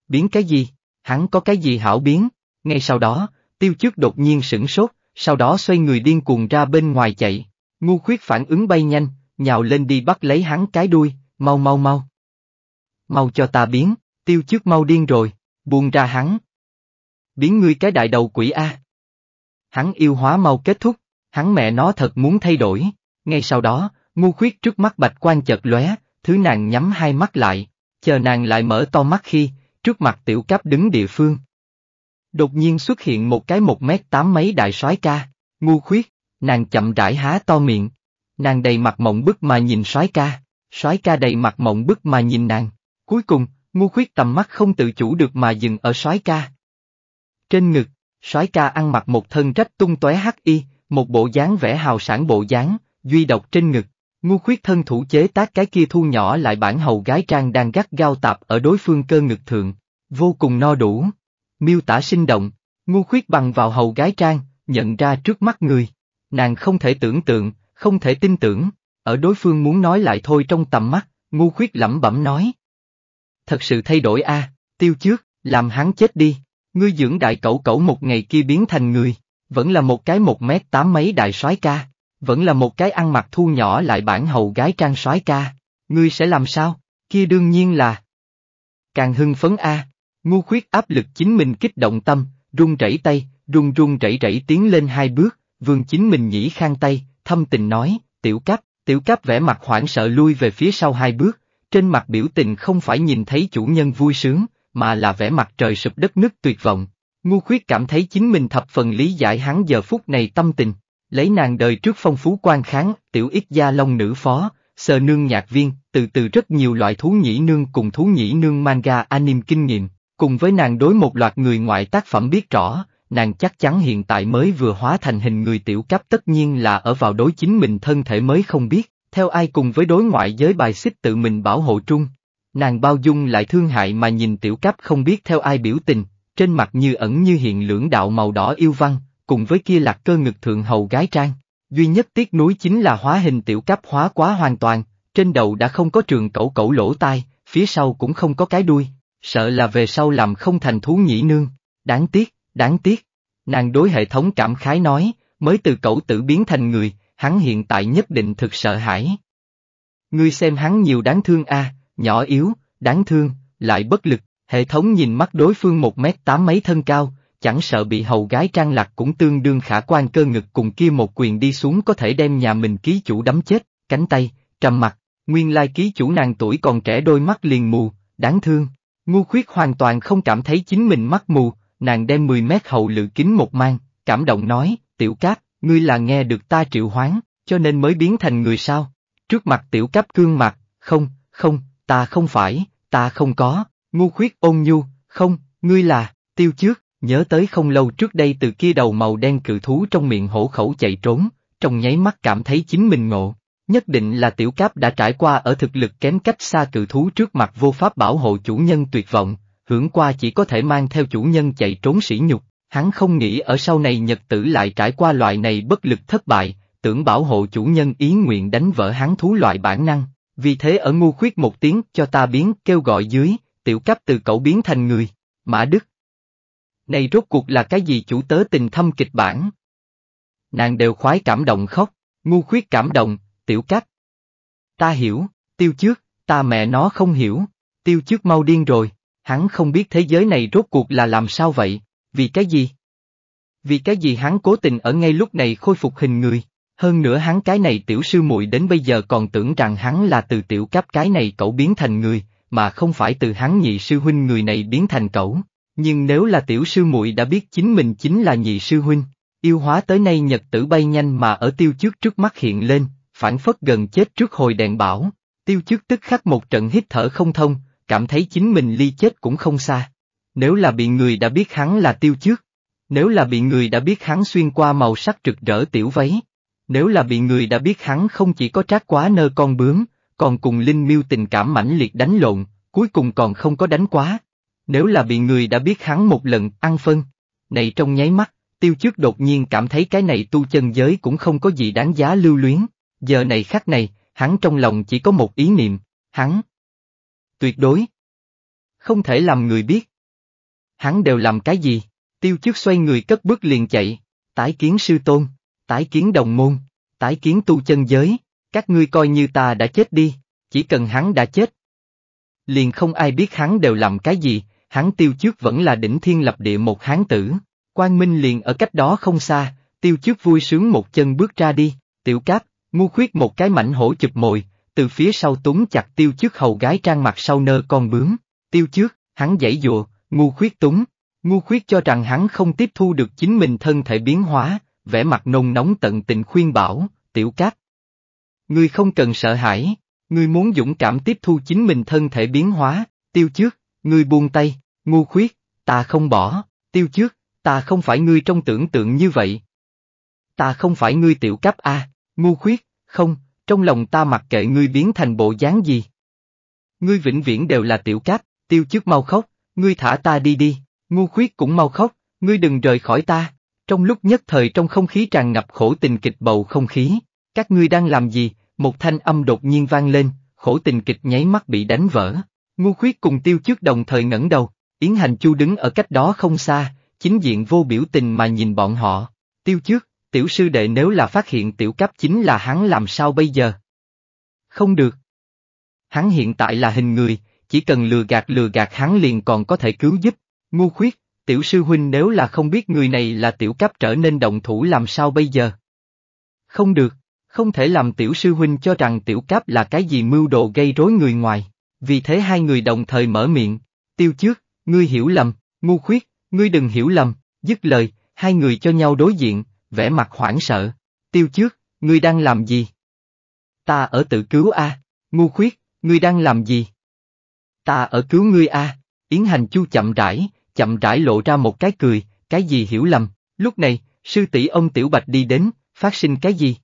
Biến cái gì? Hắn có cái gì hảo biến? Ngay sau đó, tiêu trước đột nhiên sửng sốt, sau đó xoay người điên cuồng ra bên ngoài chạy. Ngu khuyết phản ứng bay nhanh, nhào lên đi bắt lấy hắn cái đuôi, mau mau mau. Mau cho ta biến, tiêu trước mau điên rồi, buông ra hắn. Biến ngươi cái đại đầu quỷ A. Hắn yêu hóa mau kết thúc, hắn mẹ nó thật muốn thay đổi. Ngay sau đó, Ngu khuyết trước mắt bạch quan chợt lóe, thứ nàng nhắm hai mắt lại, chờ nàng lại mở to mắt khi, trước mặt tiểu cáp đứng địa phương. Đột nhiên xuất hiện một cái một mét tám mấy đại soái ca, ngu khuyết, nàng chậm rãi há to miệng, nàng đầy mặt mộng bức mà nhìn soái ca, soái ca đầy mặt mộng bức mà nhìn nàng, cuối cùng, ngu khuyết tầm mắt không tự chủ được mà dừng ở soái ca. Trên ngực, soái ca ăn mặc một thân rách tung tóe hắc y, một bộ dáng vẻ hào sản bộ dáng, duy độc trên ngực, Ngu khuyết thân thủ chế tác cái kia thu nhỏ lại bản hầu gái trang đang gắt gao tạp ở đối phương cơ ngực thượng, vô cùng no đủ. Miêu tả sinh động, ngu khuyết bằng vào hầu gái trang, nhận ra trước mắt người. Nàng không thể tưởng tượng, không thể tin tưởng, ở đối phương muốn nói lại thôi trong tầm mắt, ngu khuyết lẩm bẩm nói. Thật sự thay đổi a, tiêu trước, làm hắn chết đi, ngươi dưỡng đại cẩu cẩu một ngày kia biến thành người, vẫn là một cái một mét tám mấy đại soái ca vẫn là một cái ăn mặc thu nhỏ lại bản hầu gái trang soái ca, ngươi sẽ làm sao, kia đương nhiên là. Càng hưng phấn a, ngu khuyết áp lực chính mình kích động tâm, run rẩy tay, run run rẩy rẩy tiến lên hai bước, vương chính mình nhĩ khang tay, thâm tình nói, tiểu cáp, tiểu cáp vẻ mặt hoảng sợ lui về phía sau hai bước, trên mặt biểu tình không phải nhìn thấy chủ nhân vui sướng, mà là vẻ mặt trời sụp đất nứt tuyệt vọng. Ngu khuyết cảm thấy chính mình thập phần lý giải hắn giờ phút này tâm tình. Lấy nàng đời trước phong phú quan kháng, tiểu ít gia long nữ phó, sờ nương nhạc viên, từ từ rất nhiều loại thú nhĩ nương cùng thú nhĩ nương manga anime kinh nghiệm, cùng với nàng đối một loạt người ngoại tác phẩm biết rõ, nàng chắc chắn hiện tại mới vừa hóa thành hình người tiểu cấp tất nhiên là ở vào đối chính mình thân thể mới không biết, theo ai cùng với đối ngoại giới bài xích tự mình bảo hộ trung. Nàng bao dung lại thương hại mà nhìn tiểu cấp không biết theo ai biểu tình, trên mặt như ẩn như hiện lưỡng đạo màu đỏ yêu văn, cùng với kia lạc cơ ngực thượng hầu gái trang. Duy nhất tiếc nuối chính là hóa hình tiểu cấp hóa quá hoàn toàn, trên đầu đã không có trường cẩu cẩu lỗ tai, phía sau cũng không có cái đuôi, sợ là về sau làm không thành thú nhĩ nương. Đáng tiếc, đáng tiếc. Nàng đối hệ thống cảm khái nói, mới từ cẩu tử biến thành người, hắn hiện tại nhất định thực sợ hãi. Ngươi xem hắn nhiều đáng thương a, nhỏ yếu, đáng thương, lại bất lực, hệ thống nhìn mắt đối phương một mét tám mấy thân cao, chẳng sợ bị hầu gái trang lạc cũng tương đương khả quan cơ ngực cùng kia một quyền đi xuống có thể đem nhà mình ký chủ đấm chết, cánh tay, trầm mặt, nguyên lai ký chủ nàng tuổi còn trẻ đôi mắt liền mù, đáng thương. Ngu khuyết hoàn toàn không cảm thấy chính mình mắt mù, nàng đem 10 mét hậu lự kính một mang, cảm động nói, tiểu cáp, ngươi là nghe được ta triệu hoán, cho nên mới biến thành người sao. Trước mặt tiểu cáp cương mặt, không, không, ta không phải, ta không có, ngu khuyết ôn nhu, không, ngươi là, tiêu trước, Nhớ tới không lâu trước đây từ kia đầu màu đen cự thú trong miệng hổ khẩu chạy trốn, trong nháy mắt cảm thấy chính mình ngộ. Nhất định là tiểu cáp đã trải qua ở thực lực kém cách xa cự thú trước mặt vô pháp bảo hộ chủ nhân tuyệt vọng, hưởng qua chỉ có thể mang theo chủ nhân chạy trốn sỉ nhục. Hắn không nghĩ ở sau này nhật tử lại trải qua loại này bất lực thất bại, tưởng bảo hộ chủ nhân ý nguyện đánh vỡ hắn thú loại bản năng. Vì thế ở ngu khuyết một tiếng cho ta biến kêu gọi dưới, tiểu cấp từ cậu biến thành người. Mã Đức, này rốt cuộc là cái gì chủ tớ tình thâm kịch bản? Nàng đều khoái cảm động khóc, ngu khuyết cảm động, tiểu cách. Ta hiểu, tiêu trước, ta mẹ nó không hiểu, tiêu trước mau điên rồi, hắn không biết thế giới này rốt cuộc là làm sao vậy, vì cái gì? Vì cái gì hắn cố tình ở ngay lúc này khôi phục hình người, hơn nữa hắn cái này tiểu sư muội đến bây giờ còn tưởng rằng hắn là từ tiểu cáp cái này cậu biến thành người, mà không phải từ hắn nhị sư huynh người này biến thành cậu. Nhưng nếu là tiểu sư muội đã biết chính mình chính là nhị sư huynh, yêu hóa tới nay nhật tử bay nhanh mà ở tiêu trước trước mắt hiện lên, phản phất gần chết trước hồi đèn bão, tiêu trước tức khắc một trận hít thở không thông, cảm thấy chính mình ly chết cũng không xa. Nếu là bị người đã biết hắn là tiêu trước, nếu là bị người đã biết hắn xuyên qua màu sắc rực rỡ tiểu váy, nếu là bị người đã biết hắn không chỉ có trát quá nơ con bướm, còn cùng Linh Miêu tình cảm mãnh liệt đánh lộn, cuối cùng còn không có đánh quá, nếu là bị người đã biết hắn một lần ăn phân, này trong nháy mắt, tiêu trước đột nhiên cảm thấy cái này tu chân giới cũng không có gì đáng giá lưu luyến, giờ này khắc này, hắn trong lòng chỉ có một ý niệm, hắn. Tuyệt đối. Không thể làm người biết. Hắn đều làm cái gì, tiêu trước xoay người cất bước liền chạy, tái kiến sư tôn, tái kiến đồng môn, tái kiến tu chân giới, các ngươi coi như ta đã chết đi, chỉ cần hắn đã chết. Liền không ai biết hắn đều làm cái gì, hắn tiêu trước vẫn là đỉnh thiên lập địa một hán tử. Quang Minh liền ở cách đó không xa, tiêu trước vui sướng một chân bước ra đi, tiểu cáp, ngu khuyết một cái mảnh hổ chụp mồi, từ phía sau túng chặt tiêu trước hầu gái trang mặt sau nơ con bướm, tiêu trước, hắn dãy dụa, ngu khuyết túng, ngu khuyết cho rằng hắn không tiếp thu được chính mình thân thể biến hóa, vẻ mặt nông nóng tận tình khuyên bảo, tiểu cáp. Ngươi không cần sợ hãi, ngươi muốn dũng cảm tiếp thu chính mình thân thể biến hóa, tiêu trước, ngươi buông tay ngu khuyết, ta không bỏ, tiêu trước, ta không phải ngươi trong tưởng tượng như vậy. Ta không phải ngươi tiểu cấp A, à, ngu khuyết, không, trong lòng ta mặc kệ ngươi biến thành bộ dáng gì. Ngươi vĩnh viễn đều là tiểu cấp, tiêu trước mau khóc, ngươi thả ta đi đi, ngu khuyết cũng mau khóc, ngươi đừng rời khỏi ta. Trong lúc nhất thời trong không khí tràn ngập khổ tình kịch bầu không khí, các ngươi đang làm gì, một thanh âm đột nhiên vang lên, khổ tình kịch nháy mắt bị đánh vỡ. Ngu khuyết cùng tiêu trước đồng thời ngẩng đầu, Yến Hành Chu đứng ở cách đó không xa, chính diện vô biểu tình mà nhìn bọn họ. Tiêu trước, tiểu sư đệ nếu là phát hiện tiểu cấp chính là hắn làm sao bây giờ? Không được. Hắn hiện tại là hình người, chỉ cần lừa gạt lừa gạt hắn liền còn có thể cứu giúp. Ngu khuyết, tiểu sư huynh nếu là không biết người này là tiểu cấp trở nên động thủ làm sao bây giờ? Không được, không thể làm tiểu sư huynh cho rằng tiểu cấp là cái gì mưu đồ gây rối người ngoài. Vì thế hai người đồng thời mở miệng, tiêu trước, ngươi hiểu lầm, ngu khuyết, ngươi đừng hiểu lầm, dứt lời, hai người cho nhau đối diện, vẻ mặt hoảng sợ. Tiêu trước, ngươi đang làm gì? Ta ở tự cứu a, ngu khuyết, ngươi đang làm gì? Ta ở cứu ngươi a. Yến Hành Chu chậm rãi, chậm rãi lộ ra một cái cười, cái gì hiểu lầm, lúc này, sư tỷ ông Tiểu Bạch đi đến, phát sinh cái gì?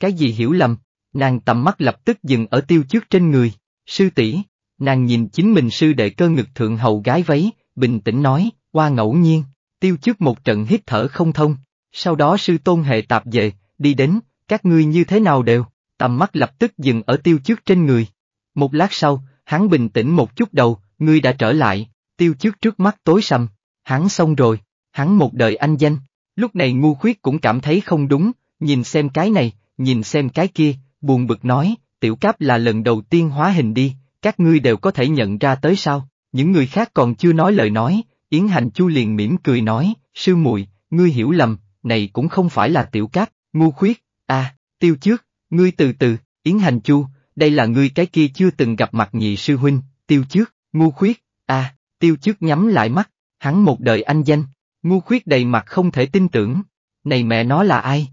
Cái gì hiểu lầm, nàng tầm mắt lập tức dừng ở tiêu trước trên người, sư tỷ Nàng nhìn chính mình sư đệ cơ ngực thượng hầu gái váy, bình tĩnh nói, qua ngẫu nhiên, tiêu trước một trận hít thở không thông, sau đó sư tôn hệ tạp về, đi đến, các ngươi như thế nào đều, tầm mắt lập tức dừng ở tiêu trước trên người. Một lát sau, hắn bình tĩnh một chút đầu, ngươi đã trở lại, tiêu trước trước mắt tối sầm, hắn xong rồi, hắn một đời anh danh, lúc này ngu khuyết cũng cảm thấy không đúng, nhìn xem cái này, nhìn xem cái kia, buồn bực nói, tiểu cáp là lần đầu tiên hóa hình đi, các ngươi đều có thể nhận ra tới sao, những người khác còn chưa nói lời nói, Yến Hành Chu liền mỉm cười nói, sư muội, ngươi hiểu lầm, này cũng không phải là tiểu cát, ngu khuyết, a, tiêu trước, ngươi từ từ, Yến Hành Chu, đây là ngươi cái kia chưa từng gặp mặt nhị sư huynh, tiêu trước, ngu khuyết, a, tiêu trước nhắm lại mắt, hắn một đời anh danh, ngu khuyết đầy mặt không thể tin tưởng, này mẹ nó là ai?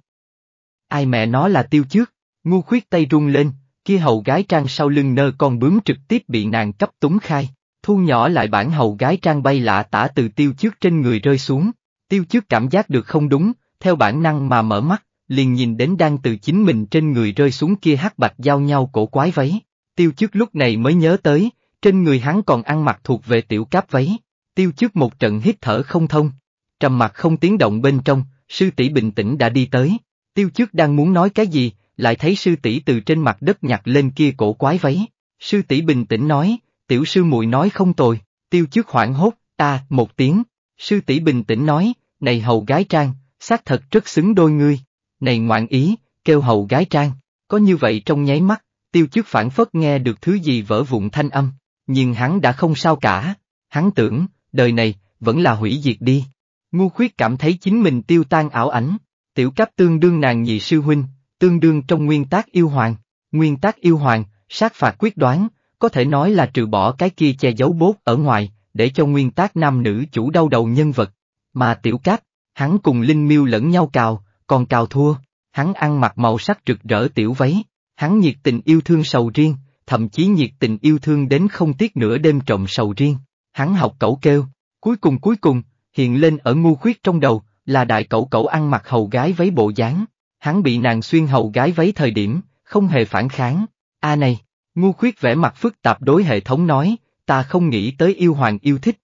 Ai mẹ nó là tiêu trước, ngu khuyết tay rung lên, kia hầu gái trang sau lưng nơ con bướm trực tiếp bị nàng cấp túng khai, thu nhỏ lại bản hầu gái trang bay lạ tả từ tiêu trước trên người rơi xuống, tiêu trước cảm giác được không đúng, theo bản năng mà mở mắt, liền nhìn đến đang từ chính mình trên người rơi xuống kia hắc bạch giao nhau cổ quái váy, tiêu trước lúc này mới nhớ tới, trên người hắn còn ăn mặc thuộc về tiểu cáp váy, tiêu trước một trận hít thở không thông, trầm mặt không tiếng động bên trong, sư tỷ bình tĩnh đã đi tới, tiêu trước đang muốn nói cái gì, lại thấy sư tỷ từ trên mặt đất nhặt lên kia cổ quái váy. Sư tỷ bình tĩnh nói, tiểu sư muội nói không tồi, tiêu chức hoảng hốt, ta, một tiếng. Sư tỷ bình tĩnh nói, này hầu gái trang, xác thật rất xứng đôi ngươi. Này ngoạn ý, kêu hầu gái trang, có như vậy trong nháy mắt, tiêu chức phản phất nghe được thứ gì vỡ vụn thanh âm, nhưng hắn đã không sao cả, hắn tưởng, đời này, vẫn là hủy diệt đi. Ngu khuyết cảm thấy chính mình tiêu tan ảo ảnh, tiểu cấp tương đương nàng nhị sư huynh, tương đương trong nguyên tác yêu hoàng. Nguyên tác yêu hoàng, sát phạt quyết đoán, có thể nói là trừ bỏ cái kia che giấu bốt ở ngoài, để cho nguyên tác nam nữ chủ đau đầu nhân vật. Mà tiểu cát, hắn cùng Linh miêu lẫn nhau cào, còn cào thua, hắn ăn mặc màu sắc rực rỡ tiểu váy, hắn nhiệt tình yêu thương sầu riêng, thậm chí nhiệt tình yêu thương đến không tiếc nửa đêm trộm sầu riêng, hắn học cẩu kêu, cuối cùng cuối cùng, hiện lên ở ngu khuyết trong đầu, là đại cẩu cẩu ăn mặc hầu gái váy bộ dáng, hắn bị nàng xuyên hầu gái váy thời điểm, không hề phản kháng. A này, ngu khuyết vẻ mặt phức tạp đối hệ thống nói, ta không nghĩ tới yêu hoàng yêu thích.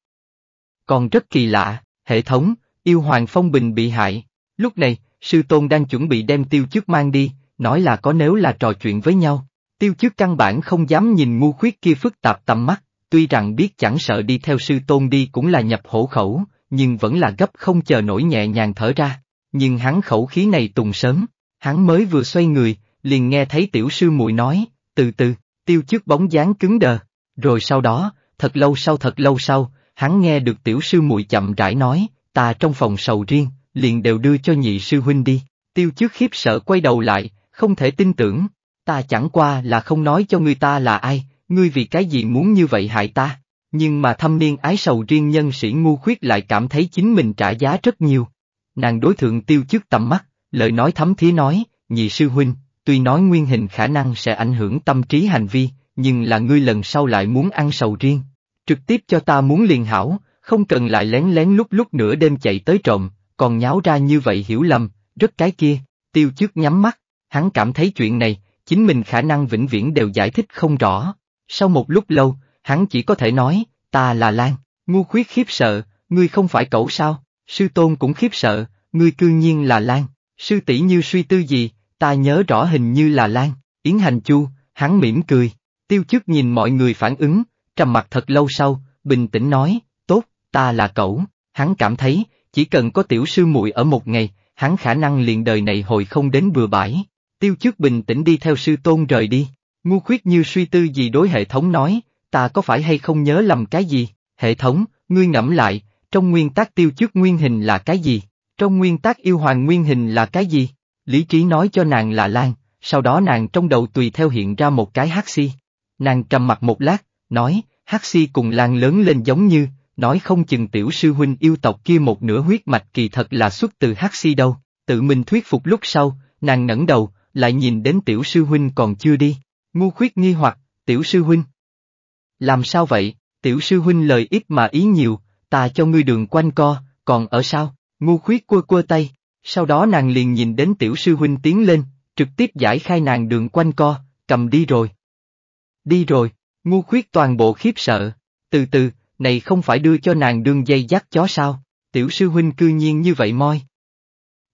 Còn rất kỳ lạ, hệ thống, yêu hoàng phong bình bị hại. Lúc này, sư tôn đang chuẩn bị đem tiêu chức mang đi, nói là có nếu là trò chuyện với nhau. Tiêu chức căn bản không dám nhìn ngu khuyết kia phức tạp tầm mắt, tuy rằng biết chẳng sợ đi theo sư tôn đi cũng là nhập hổ khẩu, nhưng vẫn là gấp không chờ nổi nhẹ nhàng thở ra nhưng hắn khẩu khí này tùng sớm, hắn mới vừa xoay người, liền nghe thấy tiểu sư muội nói, từ từ, tiêu chức bóng dáng cứng đờ, rồi sau đó, thật lâu sau thật lâu sau, hắn nghe được tiểu sư muội chậm rãi nói, ta trong phòng sầu riêng, liền đều đưa cho nhị sư huynh đi, tiêu chức khiếp sợ quay đầu lại, không thể tin tưởng, ta chẳng qua là không nói cho người ta là ai, ngươi vì cái gì muốn như vậy hại ta, nhưng mà thâm niên ái sầu riêng nhân sĩ ngu khuyết lại cảm thấy chính mình trả giá rất nhiều, Nàng đối thượng tiêu chức tầm mắt, lời nói thấm thía nói, nhị sư huynh, tuy nói nguyên hình khả năng sẽ ảnh hưởng tâm trí hành vi, nhưng là ngươi lần sau lại muốn ăn sầu riêng. Trực tiếp cho ta muốn liền hảo, không cần lại lén lén lúc lúc nửa đêm chạy tới trộm, còn nháo ra như vậy hiểu lầm, rất cái kia, tiêu chức nhắm mắt, hắn cảm thấy chuyện này, chính mình khả năng vĩnh viễn đều giải thích không rõ. Sau một lúc lâu, hắn chỉ có thể nói, ta là Lan, ngu khuyết khiếp sợ, ngươi không phải cậu sao, Sư tôn cũng khiếp sợ, ngươi cư nhiên là Lan, sư tỷ như suy tư gì, ta nhớ rõ hình như là Lan, Yến Hành Chu, hắn mỉm cười, tiêu chức nhìn mọi người phản ứng, trầm mặc thật lâu sau, bình tĩnh nói, tốt, ta là cậu, hắn cảm thấy, chỉ cần có tiểu sư muội ở một ngày, hắn khả năng liền đời này hồi không đến bừa bãi. Tiêu chức bình tĩnh đi theo sư tôn rời đi, ngu khuyết như suy tư gì đối hệ thống nói, ta có phải hay không nhớ lầm cái gì, hệ thống, ngươi ngẫm lại, trong nguyên tắc tiêu chức nguyên hình là cái gì? Trong nguyên tắc yêu hoàng nguyên hình là cái gì? Lý trí nói cho nàng là Lan, sau đó nàng trong đầu tùy theo hiện ra một cái hát si. Nàng trầm mặt một lát, nói, hát si cùng Lan lớn lên giống như, nói không chừng tiểu sư huynh yêu tộc kia một nửa huyết mạch kỳ thật là xuất từ hát si đâu. Tự mình thuyết phục lúc sau, nàng ngẩng đầu, lại nhìn đến tiểu sư huynh còn chưa đi. Ngu khuyết nghi hoặc, tiểu sư huynh. Làm sao vậy, tiểu sư huynh lời ít mà ý nhiều, ta cho ngươi đường quanh co, còn ở sao, ngu khuyết quơ quơ tay, sau đó nàng liền nhìn đến tiểu sư huynh tiến lên, trực tiếp giải khai nàng đường quanh co, cầm đi rồi. Đi rồi, ngu khuyết toàn bộ khiếp sợ, từ từ, này không phải đưa cho nàng đường dây dắt chó sao, tiểu sư huynh cư nhiên như vậy moi.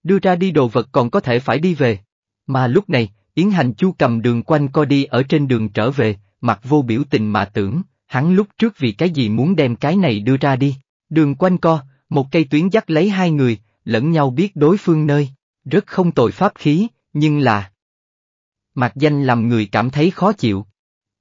Đưa ra đi đồ vật còn có thể phải đi về. Mà lúc này, Yến Hành Chu cầm đường quanh co đi ở trên đường trở về, mặt vô biểu tình mà tưởng, hắn lúc trước vì cái gì muốn đem cái này đưa ra đi. Đường quanh co, một cây tuyến dắt lấy hai người, lẫn nhau biết đối phương nơi, rất không tội pháp khí, nhưng là... Mạc danh làm người cảm thấy khó chịu.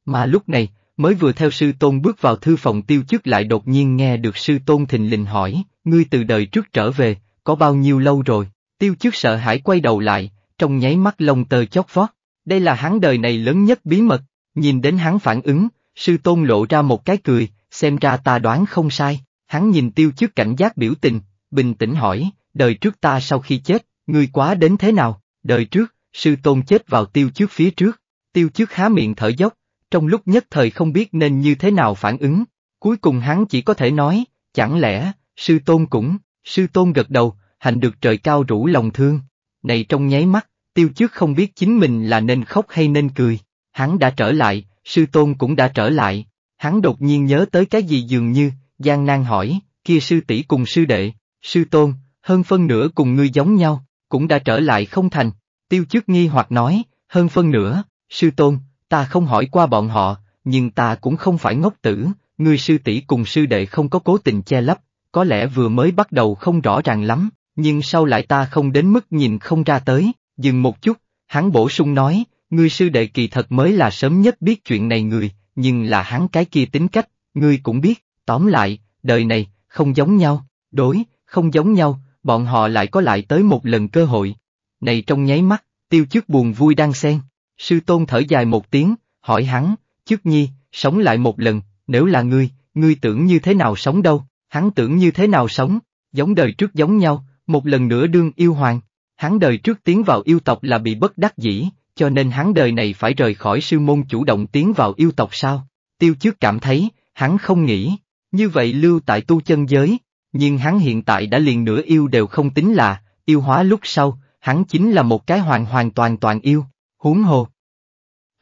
Mà lúc này, mới vừa theo sư tôn bước vào thư phòng tiêu chức lại đột nhiên nghe được sư tôn thình lình hỏi, ngươi từ đời trước trở về, có bao nhiêu lâu rồi, tiêu chức sợ hãi quay đầu lại, trong nháy mắt lông tờ chót vót, đây là hắn đời này lớn nhất bí mật, nhìn đến hắn phản ứng, Sư Tôn lộ ra một cái cười, xem ra ta đoán không sai, hắn nhìn tiêu trước cảnh giác biểu tình, bình tĩnh hỏi, đời trước ta sau khi chết, ngươi quá đến thế nào, đời trước, sư Tôn chết vào tiêu trước phía trước, tiêu trước há miệng thở dốc, trong lúc nhất thời không biết nên như thế nào phản ứng, cuối cùng hắn chỉ có thể nói, chẳng lẽ, sư Tôn cũng, sư Tôn gật đầu, hành được trời cao rủ lòng thương, này trong nháy mắt, tiêu trước không biết chính mình là nên khóc hay nên cười, hắn đã trở lại, sư tôn cũng đã trở lại, hắn đột nhiên nhớ tới cái gì dường như, gian nan hỏi, kia sư tỷ cùng sư đệ, sư tôn, hơn phân nửa cùng ngươi giống nhau, cũng đã trở lại không thành, tiêu chức nghi hoặc nói, hơn phân nửa, sư tôn, ta không hỏi qua bọn họ, nhưng ta cũng không phải ngốc tử, ngươi sư tỷ cùng sư đệ không có cố tình che lấp, có lẽ vừa mới bắt đầu không rõ ràng lắm, nhưng sau lại ta không đến mức nhìn không ra tới, dừng một chút, hắn bổ sung nói, Ngươi sư đệ kỳ thật mới là sớm nhất biết chuyện này người, nhưng là hắn cái kia tính cách, ngươi cũng biết, tóm lại, đời này, không giống nhau, đối, không giống nhau, bọn họ lại có lại tới một lần cơ hội. Này trong nháy mắt, tiêu chức buồn vui đang xen, sư tôn thở dài một tiếng, hỏi hắn, chức nhi, sống lại một lần, nếu là ngươi, ngươi tưởng như thế nào sống đâu, hắn tưởng như thế nào sống, giống đời trước giống nhau, một lần nữa đương yêu hoàng, hắn đời trước tiến vào yêu tộc là bị bất đắc dĩ, cho nên hắn đời này phải rời khỏi sư môn chủ động tiến vào yêu tộc sao? Tiêu chức cảm thấy, hắn không nghĩ, như vậy lưu tại tu chân giới, nhưng hắn hiện tại đã liền nửa yêu đều không tính là, yêu hóa lúc sau, hắn chính là một cái hoàn hoàn toàn toàn yêu, huống hồ.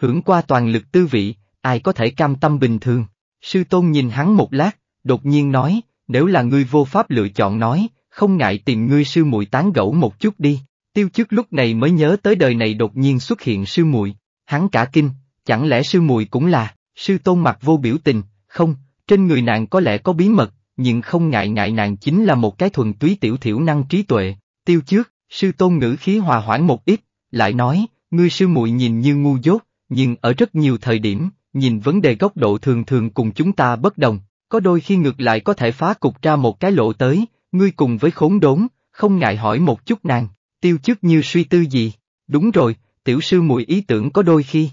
Hưởng qua toàn lực tư vị, ai có thể cam tâm bình thường? Sư Tôn nhìn hắn một lát, đột nhiên nói, nếu là ngươi vô pháp lựa chọn nói, không ngại tìm ngươi sư muội tán gẫu một chút đi. Tiêu chức lúc này mới nhớ tới đời này đột nhiên xuất hiện sư muội, hắn cả kinh, chẳng lẽ sư muội cũng là, sư tôn mặt vô biểu tình, không, trên người nàng có lẽ có bí mật, nhưng không ngại ngại nàng chính là một cái thuần túy tiểu thiểu năng trí tuệ, tiêu trước, sư tôn ngữ khí hòa hoãn một ít, lại nói, ngươi sư muội nhìn như ngu dốt, nhưng ở rất nhiều thời điểm, nhìn vấn đề góc độ thường thường cùng chúng ta bất đồng, có đôi khi ngược lại có thể phá cục ra một cái lộ tới, ngươi cùng với khốn đốn, không ngại hỏi một chút nàng, Tiêu chức như suy tư gì, đúng rồi, tiểu sư muội ý tưởng có đôi khi.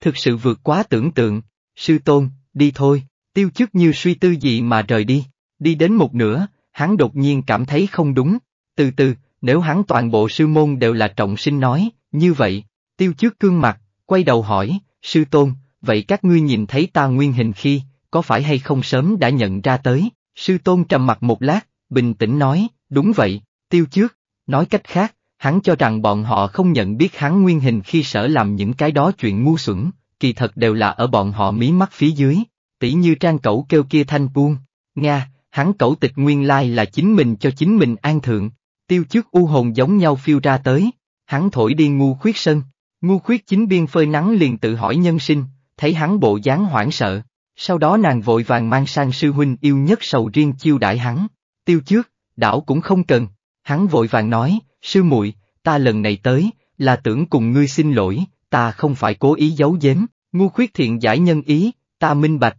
Thực sự vượt quá tưởng tượng, sư tôn, đi thôi, tiêu chức như suy tư gì mà rời đi, đi đến một nửa, hắn đột nhiên cảm thấy không đúng, từ từ, nếu hắn toàn bộ sư môn đều là trọng sinh nói, như vậy, tiêu trước cương mặt, quay đầu hỏi, sư tôn, vậy các ngươi nhìn thấy ta nguyên hình khi, có phải hay không sớm đã nhận ra tới, sư tôn trầm mặt một lát, bình tĩnh nói, đúng vậy, tiêu trước, Nói cách khác, hắn cho rằng bọn họ không nhận biết hắn nguyên hình khi sở làm những cái đó chuyện ngu xuẩn, kỳ thật đều là ở bọn họ mí mắt phía dưới, tỉ như trang cẩu kêu kia thanh buông, Nga, hắn cẩu tịch nguyên lai là chính mình cho chính mình an thượng, tiêu trước u hồn giống nhau phiêu ra tới, hắn thổi đi ngu khuyết sân, ngu khuyết chính biên phơi nắng liền tự hỏi nhân sinh, thấy hắn bộ dáng hoảng sợ, sau đó nàng vội vàng mang sang sư huynh yêu nhất sầu riêng chiêu đại hắn, tiêu trước, đảo cũng không cần, Hắn vội vàng nói, sư muội, ta lần này tới, là tưởng cùng ngươi xin lỗi, ta không phải cố ý giấu giếm, ngu khuyết thiện giải nhân ý, ta minh bạch.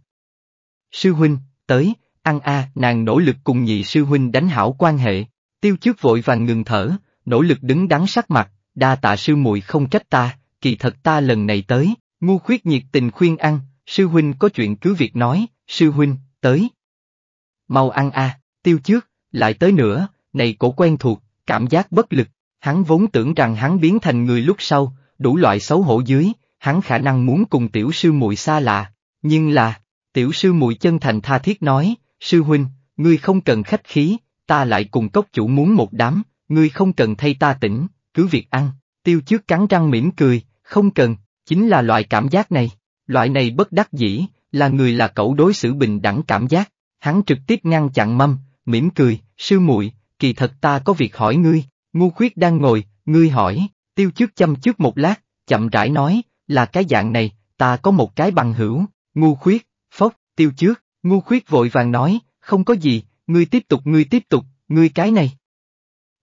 Sư huynh, tới, ăn a, nàng nỗ lực cùng nhị sư huynh đánh hảo quan hệ, tiêu trước vội vàng ngừng thở, nỗ lực đứng đắn sắc mặt, đa tạ sư muội không trách ta, kỳ thật ta lần này tới, ngu khuyết nhiệt tình khuyên ăn, sư huynh có chuyện cứ việc nói, sư huynh, tới. Mau ăn a, tiêu trước, lại tới nữa, này cổ quen thuộc, cảm giác bất lực, hắn vốn tưởng rằng hắn biến thành người lúc sau, đủ loại xấu hổ dưới, hắn khả năng muốn cùng tiểu sư muội xa lạ, nhưng là, tiểu sư muội chân thành tha thiết nói, sư huynh, ngươi không cần khách khí, ta lại cùng cốc chủ muốn một đám, ngươi không cần thay ta tỉnh, cứ việc ăn, tiêu trước cắn răng mỉm cười, không cần, chính là loại cảm giác này, loại này bất đắc dĩ, là người là cậu đối xử bình đẳng cảm giác, hắn trực tiếp ngăn chặn mâm, mỉm cười, sư muội, kỳ thật ta có việc hỏi ngươi, ngu khuyết đang ngồi, ngươi hỏi, tiêu trước chăm trước một lát, chậm rãi nói, là cái dạng này, ta có một cái bằng hữu, ngu khuyết, phốc, tiêu trước, ngu khuyết vội vàng nói, không có gì, ngươi tiếp tục ngươi tiếp tục, ngươi cái này.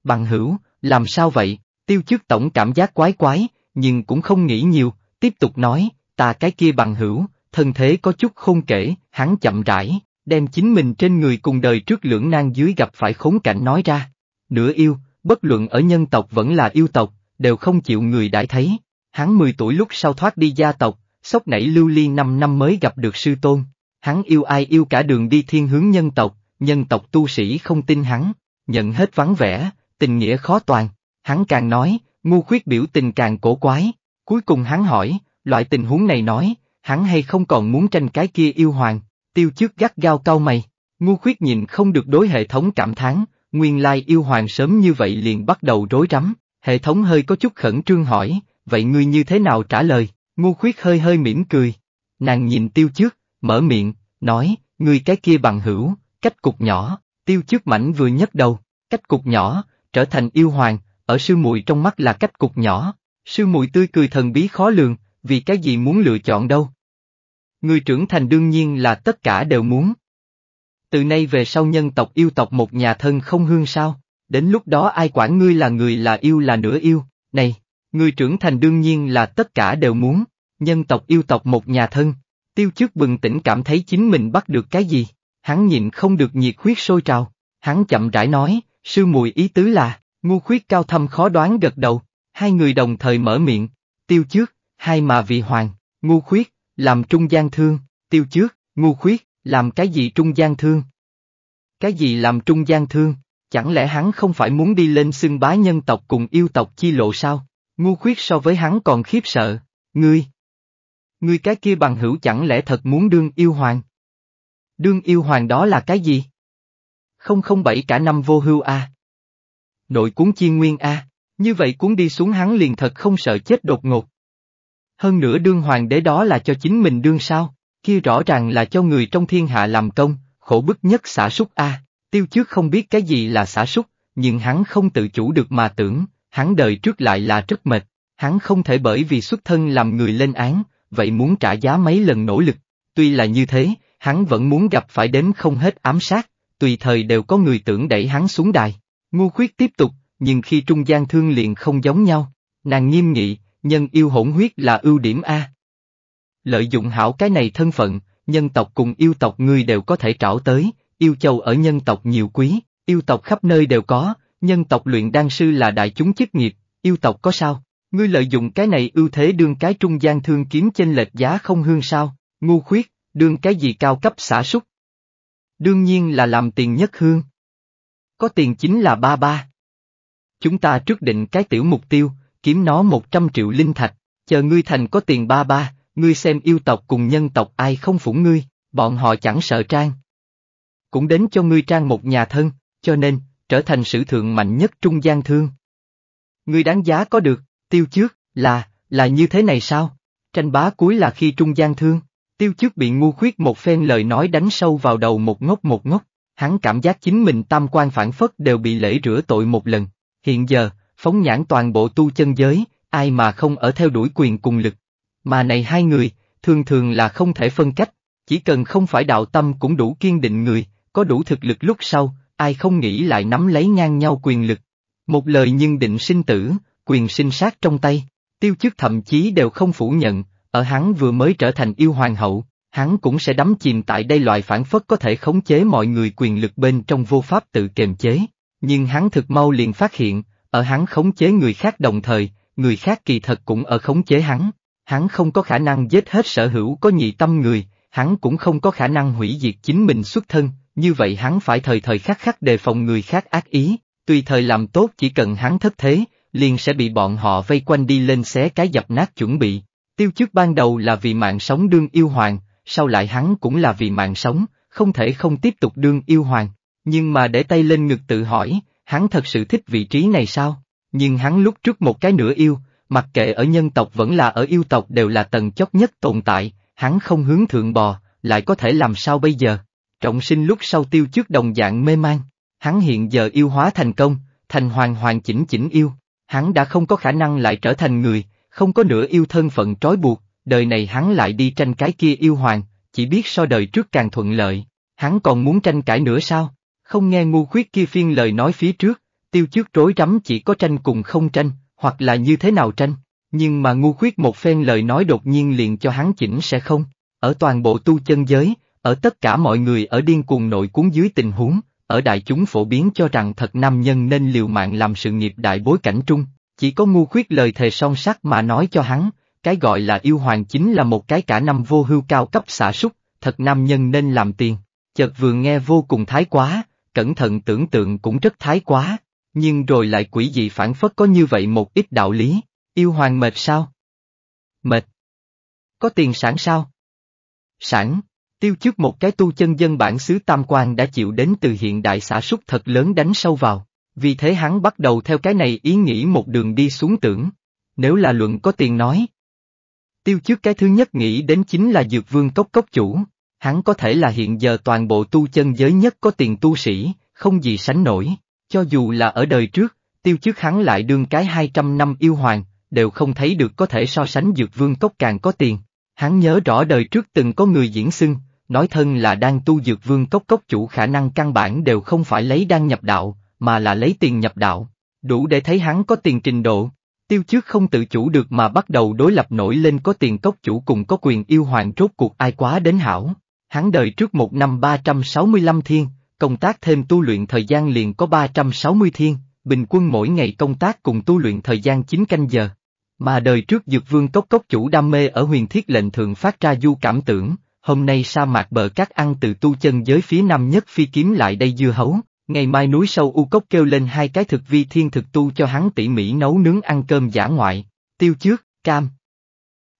Bằng hữu, làm sao vậy, tiêu trước tổng cảm giác quái quái, nhưng cũng không nghĩ nhiều, tiếp tục nói, ta cái kia bằng hữu, thân thế có chút không kể, hắn chậm rãi, đem chính mình trên người cùng đời trước lưỡng nan dưới gặp phải khốn cảnh nói ra. Nửa yêu, bất luận ở nhân tộc vẫn là yêu tộc, đều không chịu người đãi thấy. Hắn 10 tuổi lúc sau thoát đi gia tộc, sốc nảy lưu ly 5 năm mới gặp được sư tôn. Hắn yêu ai yêu cả đường đi thiên hướng nhân tộc, nhân tộc tu sĩ không tin hắn, nhận hết vắng vẻ, tình nghĩa khó toàn. Hắn càng nói, ngu khuyết biểu tình càng cổ quái. Cuối cùng hắn hỏi, loại tình huống này nói, hắn hay không còn muốn tranh cái kia yêu hoàng, tiêu chức gắt gao cau mày. Ngu khuyết nhìn không được đối hệ thống cảm thán, nguyên lai yêu hoàng sớm như vậy liền bắt đầu rối rắm, hệ thống hơi có chút khẩn trương hỏi, vậy ngươi như thế nào trả lời, ngu khuyết hơi hơi mỉm cười. Nàng nhìn tiêu chức, mở miệng, nói, ngươi cái kia bằng hữu, cách cục nhỏ, tiêu chức mảnh vừa nhấc đầu, cách cục nhỏ, trở thành yêu hoàng, ở sư muội trong mắt là cách cục nhỏ, sư muội tươi cười thần bí khó lường, vì cái gì muốn lựa chọn đâu, Người trưởng thành đương nhiên là tất cả đều muốn. Từ nay về sau nhân tộc yêu tộc một nhà thân không hương sao, đến lúc đó ai quản ngươi là người là yêu là nửa yêu, này, người trưởng thành đương nhiên là tất cả đều muốn, nhân tộc yêu tộc một nhà thân, tiêu chức bừng tỉnh cảm thấy chính mình bắt được cái gì, hắn nhịn không được nhiệt huyết sôi trào, hắn chậm rãi nói, sư mùi ý tứ là, ngu khuyết cao thâm khó đoán gật đầu, hai người đồng thời mở miệng, tiêu chức, hai mà vị hoàng, ngu khuyết, làm trung gian thương, tiêu trước, ngu khuyết, làm cái gì trung gian thương? Cái gì làm trung gian thương? Chẳng lẽ hắn không phải muốn đi lên xưng bá nhân tộc cùng yêu tộc chi lộ sao? Ngu khuyết so với hắn còn khiếp sợ, ngươi. Ngươi cái kia bằng hữu chẳng lẽ thật muốn đương yêu hoàng? Đương yêu hoàng đó là cái gì? Không không bảy cả năm vô hưu a. Nội cuốn chiên nguyên a, như vậy cuốn đi xuống hắn liền thật không sợ chết đột ngột. Hơn nữa đương hoàng đế đó là cho chính mình đương sao, kia rõ ràng là cho người trong thiên hạ làm công, khổ bức nhất xả súc a tiêu trước không biết cái gì là xả súc, nhưng hắn không tự chủ được mà tưởng, hắn đời trước lại là rất mệt, hắn không thể bởi vì xuất thân làm người lên án, vậy muốn trả giá mấy lần nỗ lực, tuy là như thế, hắn vẫn muốn gặp phải đến không hết ám sát, tùy thời đều có người tưởng đẩy hắn xuống đài. Ngu khuyết tiếp tục, nhưng khi trung gian thương liền không giống nhau, nàng nghiêm nghị, nhân yêu hỗn huyết là ưu điểm A. Lợi dụng hảo cái này thân phận, nhân tộc cùng yêu tộc người đều có thể trảo tới, yêu châu ở nhân tộc nhiều quý, yêu tộc khắp nơi đều có, nhân tộc luyện đan sư là đại chúng chức nghiệp, yêu tộc có sao? Ngươi lợi dụng cái này ưu thế đương cái trung gian thương kiếm chênh lệch giá không hương sao, ngu khuyết, đương cái gì cao cấp xả súc. Đương nhiên là làm tiền nhất hương. Có tiền chính là ba ba. Chúng ta trước định cái tiểu mục tiêu, kiếm nó 100 triệu linh thạch, chờ ngươi thành có tiền ba ba, ngươi xem yêu tộc cùng nhân tộc ai không phủng ngươi, bọn họ chẳng sợ trang. Cũng đến cho ngươi trang một nhà thân, cho nên, trở thành sử thượng mạnh nhất trung gian thương. Ngươi đáng giá có được, tiêu trước, là, là như thế này sao? Tranh bá cuối là khi trung gian thương, tiêu trước bị ngu khuyết một phen lời nói đánh sâu vào đầu một ngốc một ngốc, hắn cảm giác chính mình tam quan phản phất đều bị lễ rửa tội một lần, hiện giờ, Phóng nhãn toàn bộ tu chân giới, ai mà không ở theo đuổi quyền cùng lực. Mà này hai người, thường thường là không thể phân cách, chỉ cần không phải đạo tâm cũng đủ kiên định người, có đủ thực lực lúc sau, ai không nghĩ lại nắm lấy ngang nhau quyền lực. Một lời nhưng định sinh tử, quyền sinh sát trong tay, tiêu chức thậm chí đều không phủ nhận, ở hắn vừa mới trở thành yêu hoàng hậu, hắn cũng sẽ đắm chìm tại đây loại phản phất có thể khống chế mọi người quyền lực bên trong vô pháp tự kềm chế. Nhưng hắn thực mau liền phát hiện, ở hắn khống chế người khác đồng thời, người khác kỳ thật cũng ở khống chế hắn. Hắn không có khả năng giết hết sở hữu có nhị tâm người, hắn cũng không có khả năng hủy diệt chính mình xuất thân, như vậy hắn phải thời thời khắc khắc đề phòng người khác ác ý, tùy thời làm tốt chỉ cần hắn thất thế, liền sẽ bị bọn họ vây quanh đi lên xé cái dập nát chuẩn bị. Tiêu chức ban đầu là vì mạng sống đương yêu hoàng, sau lại hắn cũng là vì mạng sống, không thể không tiếp tục đương yêu hoàng. Nhưng mà để tay lên ngực tự hỏi, hắn thật sự thích vị trí này sao? Nhưng hắn lúc trước một cái nửa yêu, mặc kệ ở nhân tộc vẫn là ở yêu tộc đều là tầng chót nhất tồn tại, hắn không hướng thượng bò, lại có thể làm sao bây giờ? Trọng sinh lúc sau tiêu trước đồng dạng mê man, hắn hiện giờ yêu hóa thành công, thành hoàn hoàn chỉnh chỉnh yêu, hắn đã không có khả năng lại trở thành người, không có nửa yêu thân phận trói buộc, đời này hắn lại đi tranh cái kia yêu hoàng, chỉ biết so đời trước càng thuận lợi, hắn còn muốn tranh cãi nữa sao? không nghe ngu khuyết kia phiên lời nói phía trước, tiêu trước rối rắm chỉ có tranh cùng không tranh, hoặc là như thế nào tranh, nhưng mà ngu khuyết một phen lời nói đột nhiên liền cho hắn chỉnh sẽ không, ở toàn bộ tu chân giới, ở tất cả mọi người ở điên cuồng nội cuốn dưới tình huống, ở đại chúng phổ biến cho rằng thật nam nhân nên liều mạng làm sự nghiệp đại bối cảnh trung, chỉ có ngu khuyết lời thề son sắc mà nói cho hắn, cái gọi là yêu hoàng chính là một cái cả năm vô hưu cao cấp xả súc, thật nam nhân nên làm tiền, chợt vừa nghe vô cùng thái quá, cẩn thận tưởng tượng cũng rất thái quá, nhưng rồi lại quỷ dị phản phất có như vậy một ít đạo lý, yêu hoàng mệt sao? Mệt. Có tiền sản sao? Sản, tiêu trước một cái tu chân dân bản xứ Tam Quan đã chịu đến từ hiện đại xã súc thật lớn đánh sâu vào, vì thế hắn bắt đầu theo cái này ý nghĩ một đường đi xuống tưởng, nếu là luận có tiền nói. Tiêu trước cái thứ nhất nghĩ đến chính là dược vương cốc cốc chủ, hắn có thể là hiện giờ toàn bộ tu chân giới nhất có tiền tu sĩ, không gì sánh nổi, cho dù là ở đời trước, tiêu chức hắn lại đương cái 200 năm yêu hoàng, đều không thấy được có thể so sánh dược vương cốc càng có tiền. Hắn nhớ rõ đời trước từng có người diễn xưng, nói thân là đang tu dược vương cốc cốc chủ khả năng căn bản đều không phải lấy đang nhập đạo, mà là lấy tiền nhập đạo, đủ để thấy hắn có tiền trình độ. Tiêu trước không tự chủ được mà bắt đầu đối lập nổi lên có tiền cốc chủ cùng có quyền yêu hoàng rốt cuộc ai quá đến hảo. Hắn đời trước một năm 365 thiên, công tác thêm tu luyện thời gian liền có 360 thiên, bình quân mỗi ngày công tác cùng tu luyện thời gian 9 canh giờ. Mà đời trước dược vương cốc cốc chủ đam mê ở huyền thiết lệnh thường phát ra du cảm tưởng, hôm nay sa mạc bờ cát ăn từ tu chân giới phía nam nhất phi kiếm lại đây dưa hấu, ngày mai núi sâu u cốc kêu lên hai cái thực vi thiên thực tu cho hắn tỉ mỉ nấu nướng ăn cơm giả ngoại, tiêu trước, cam.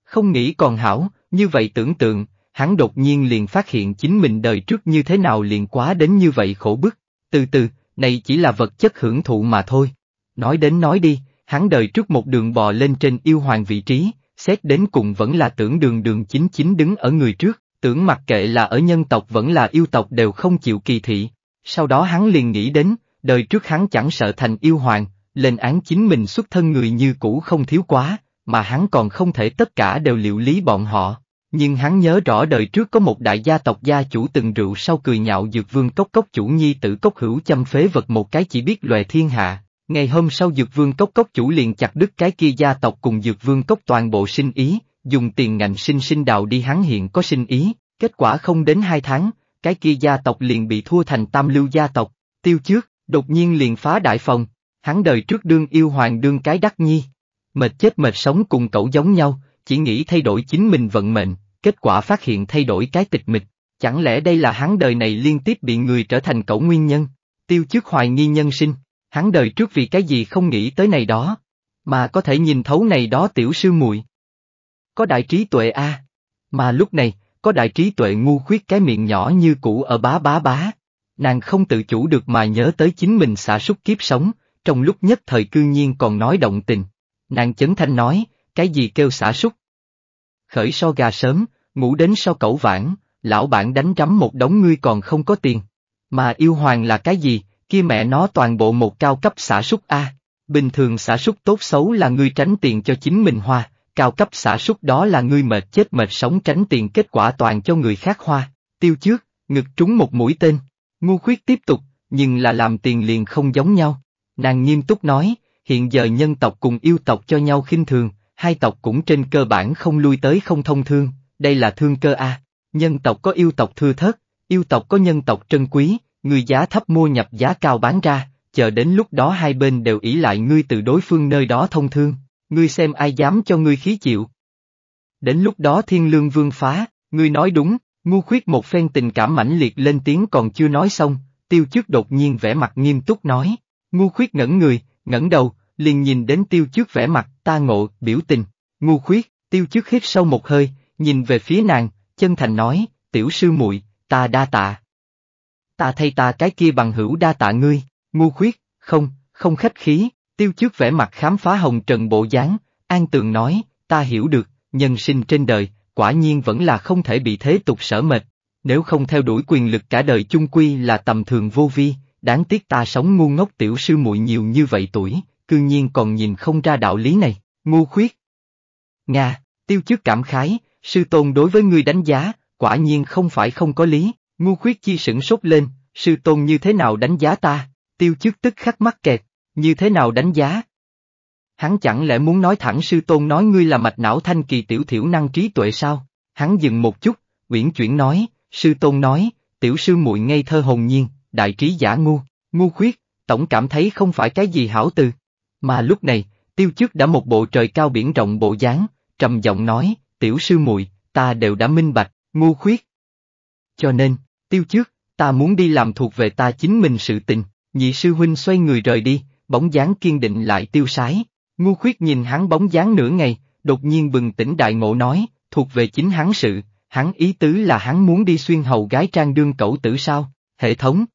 Không nghĩ còn hảo, như vậy tưởng tượng, hắn đột nhiên liền phát hiện chính mình đời trước như thế nào liền quá đến như vậy khổ bức, từ từ, này chỉ là vật chất hưởng thụ mà thôi. Nói đến nói đi, hắn đời trước một đường bò lên trên yêu hoàng vị trí, xét đến cùng vẫn là tưởng đường đường chính chính đứng ở người trước, tưởng mặc kệ là ở nhân tộc vẫn là yêu tộc đều không chịu kỳ thị. Sau đó hắn liền nghĩ đến, đời trước hắn chẳng sợ thành yêu hoàng, lên án chính mình xuất thân người như cũ không thiếu quá, mà hắn còn không thể tất cả đều liệu lý bọn họ, nhưng hắn nhớ rõ đời trước có một đại gia tộc gia chủ từng rượu sau cười nhạo dược vương cốc cốc chủ nhi tử cốc hữu châm phế vật một cái chỉ biết loài thiên hạ. Ngày hôm sau dược vương cốc cốc chủ liền chặt đứt cái kia gia tộc cùng dược vương cốc toàn bộ sinh ý, dùng tiền ngành sinh sinh đào đi hắn hiện có sinh ý, kết quả không đến hai tháng, cái kia gia tộc liền bị thua thành tam lưu gia tộc, tiêu trước, đột nhiên liền phá đại phòng, hắn đời trước đương yêu hoàng đương cái đắc nhi. Mệt chết mệt sống cùng cậu giống nhau, chỉ nghĩ thay đổi chính mình vận mệnh, kết quả phát hiện thay đổi cái tịch mịch, chẳng lẽ đây là hắn đời này liên tiếp bị người trở thành cẩu nguyên nhân, tiêu trước hoài nghi nhân sinh, hắn đời trước vì cái gì không nghĩ tới này đó, mà có thể nhìn thấu này đó tiểu sư muội Có đại trí tuệ a mà lúc này, có đại trí tuệ ngu khuyết cái miệng nhỏ như cũ ở bá bá bá, nàng không tự chủ được mà nhớ tới chính mình xả súc kiếp sống, trong lúc nhất thời cư nhiên còn nói động tình. Nàng chấn thanh nói, cái gì kêu xả súc, khởi so gà sớm, ngủ đến so cẩu vãng, lão bản đánh rắm một đống ngươi còn không có tiền. Mà yêu hoàng là cái gì, kia mẹ nó toàn bộ một cao cấp xã súc A. Bình thường xã súc tốt xấu là ngươi tránh tiền cho chính mình hoa, cao cấp xã súc đó là ngươi mệt chết mệt sống tránh tiền kết quả toàn cho người khác hoa. Tiêu trước, ngực trúng một mũi tên. Ngu khuyết tiếp tục, nhưng là làm tiền liền không giống nhau. Nàng nghiêm túc nói, hiện giờ nhân tộc cùng yêu tộc cho nhau khinh thường, hai tộc cũng trên cơ bản không lui tới không thông thương, đây là thương cơ A. Nhân tộc có yêu tộc thưa thớt, yêu tộc có nhân tộc trân quý, người giá thấp mua nhập giá cao bán ra, chờ đến lúc đó hai bên đều ỷ lại ngươi từ đối phương nơi đó thông thương, ngươi xem ai dám cho ngươi khí chịu. Đến lúc đó thiên lương vương phá, ngươi nói đúng, ngu khuyết một phen tình cảm mãnh liệt lên tiếng còn chưa nói xong, tiêu chức đột nhiên vẻ mặt nghiêm túc nói, ngu khuyết ngẩn người, ngẩn đầu, liền nhìn đến tiêu chức vẻ mặt, ta ngộ, biểu tình, ngu khuyết, tiêu chức hít sâu một hơi, nhìn về phía nàng, chân thành nói, tiểu sư muội, ta đa tạ. Ta thay ta cái kia bằng hữu đa tạ ngươi, ngu khuyết, không, không khách khí, tiêu chức vẻ mặt khám phá hồng trần bộ dáng, an tường nói, ta hiểu được, nhân sinh trên đời, quả nhiên vẫn là không thể bị thế tục sở mệt, nếu không theo đuổi quyền lực cả đời chung quy là tầm thường vô vi, đáng tiếc ta sống ngu ngốc tiểu sư muội nhiều như vậy tuổi, cư nhiên còn nhìn không ra đạo lý này, ngu khuyết. Nga, tiêu chức cảm khái, sư tôn đối với ngươi đánh giá, quả nhiên không phải không có lý, ngu khuyết chi sửng sốt lên, sư tôn như thế nào đánh giá ta, tiêu chức tức khắc mắc kẹt, như thế nào đánh giá. Hắn chẳng lẽ muốn nói thẳng sư tôn nói ngươi là mạch não thanh kỳ tiểu thiểu năng trí tuệ sao, hắn dừng một chút, uyển chuyển nói, sư tôn nói, tiểu sư muội ngây thơ hồn nhiên, đại trí giả ngu, ngu khuyết, tổng cảm thấy không phải cái gì hảo từ. Mà lúc này, tiêu chức đã một bộ trời cao biển rộng bộ dáng, trầm giọng nói, tiểu sư muội ta đều đã minh bạch, ngu khuyết. Cho nên, tiêu trước, ta muốn đi làm thuộc về ta chính mình sự tình, nhị sư huynh xoay người rời đi, bóng dáng kiên định lại tiêu sái. Ngu khuyết nhìn hắn bóng dáng nửa ngày, đột nhiên bừng tỉnh đại ngộ nói, thuộc về chính hắn sự, hắn ý tứ là hắn muốn đi xuyên hầu gái trang đương cẩu tử sao, hệ thống.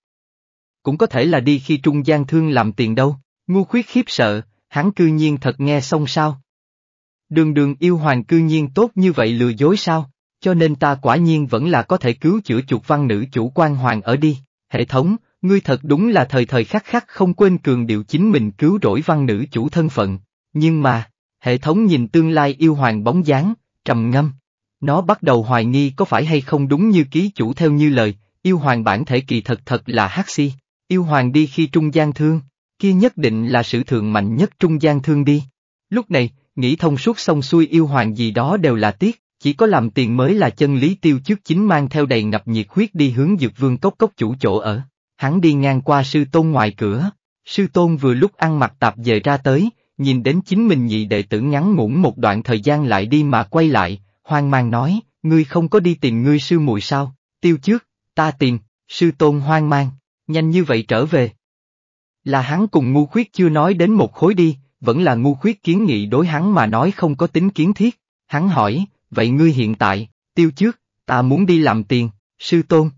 Cũng có thể là đi khi trung gian thương làm tiền đâu. Ngu khuyết khiếp sợ, hắn cư nhiên thật nghe xong sao? Đường đường yêu hoàng cư nhiên tốt như vậy lừa dối sao? Cho nên ta quả nhiên vẫn là có thể cứu chữa chuột văn nữ chủ quan hoàng ở đi. Hệ thống, ngươi thật đúng là thời thời khắc khắc không quên cường điệu chính mình cứu rỗi văn nữ chủ thân phận. Nhưng mà, hệ thống nhìn tương lai yêu hoàng bóng dáng, trầm ngâm. Nó bắt đầu hoài nghi có phải hay không đúng như ký chủ theo như lời, yêu hoàng bản thể kỳ thật thật là hắc si, yêu hoàng đi khi trung gian thương, kia nhất định là sự thượng mạnh nhất trung gian thương đi. Lúc này, nghĩ thông suốt xong xuôi yêu hoàng gì đó đều là tiếc, chỉ có làm tiền mới là chân lý tiêu trước chính mang theo đầy ngập nhiệt huyết đi hướng dược vương cốc cốc chủ chỗ ở. Hắn đi ngang qua sư tôn ngoài cửa, sư tôn vừa lúc ăn mặc tạp về ra tới, nhìn đến chính mình nhị đệ tử ngắn ngủn một đoạn thời gian lại đi mà quay lại, hoang mang nói, ngươi không có đi tìm ngươi sư muội sao, tiêu trước, ta tìm, sư tôn hoang mang, nhanh như vậy trở về, là hắn cùng ngu khuyết chưa nói đến một khối đi, vẫn là ngu khuyết kiến nghị đối hắn mà nói không có tính kiến thiết. Hắn hỏi, vậy ngươi hiện tại, tiêu trước, ta muốn đi làm tiền, sư tôn.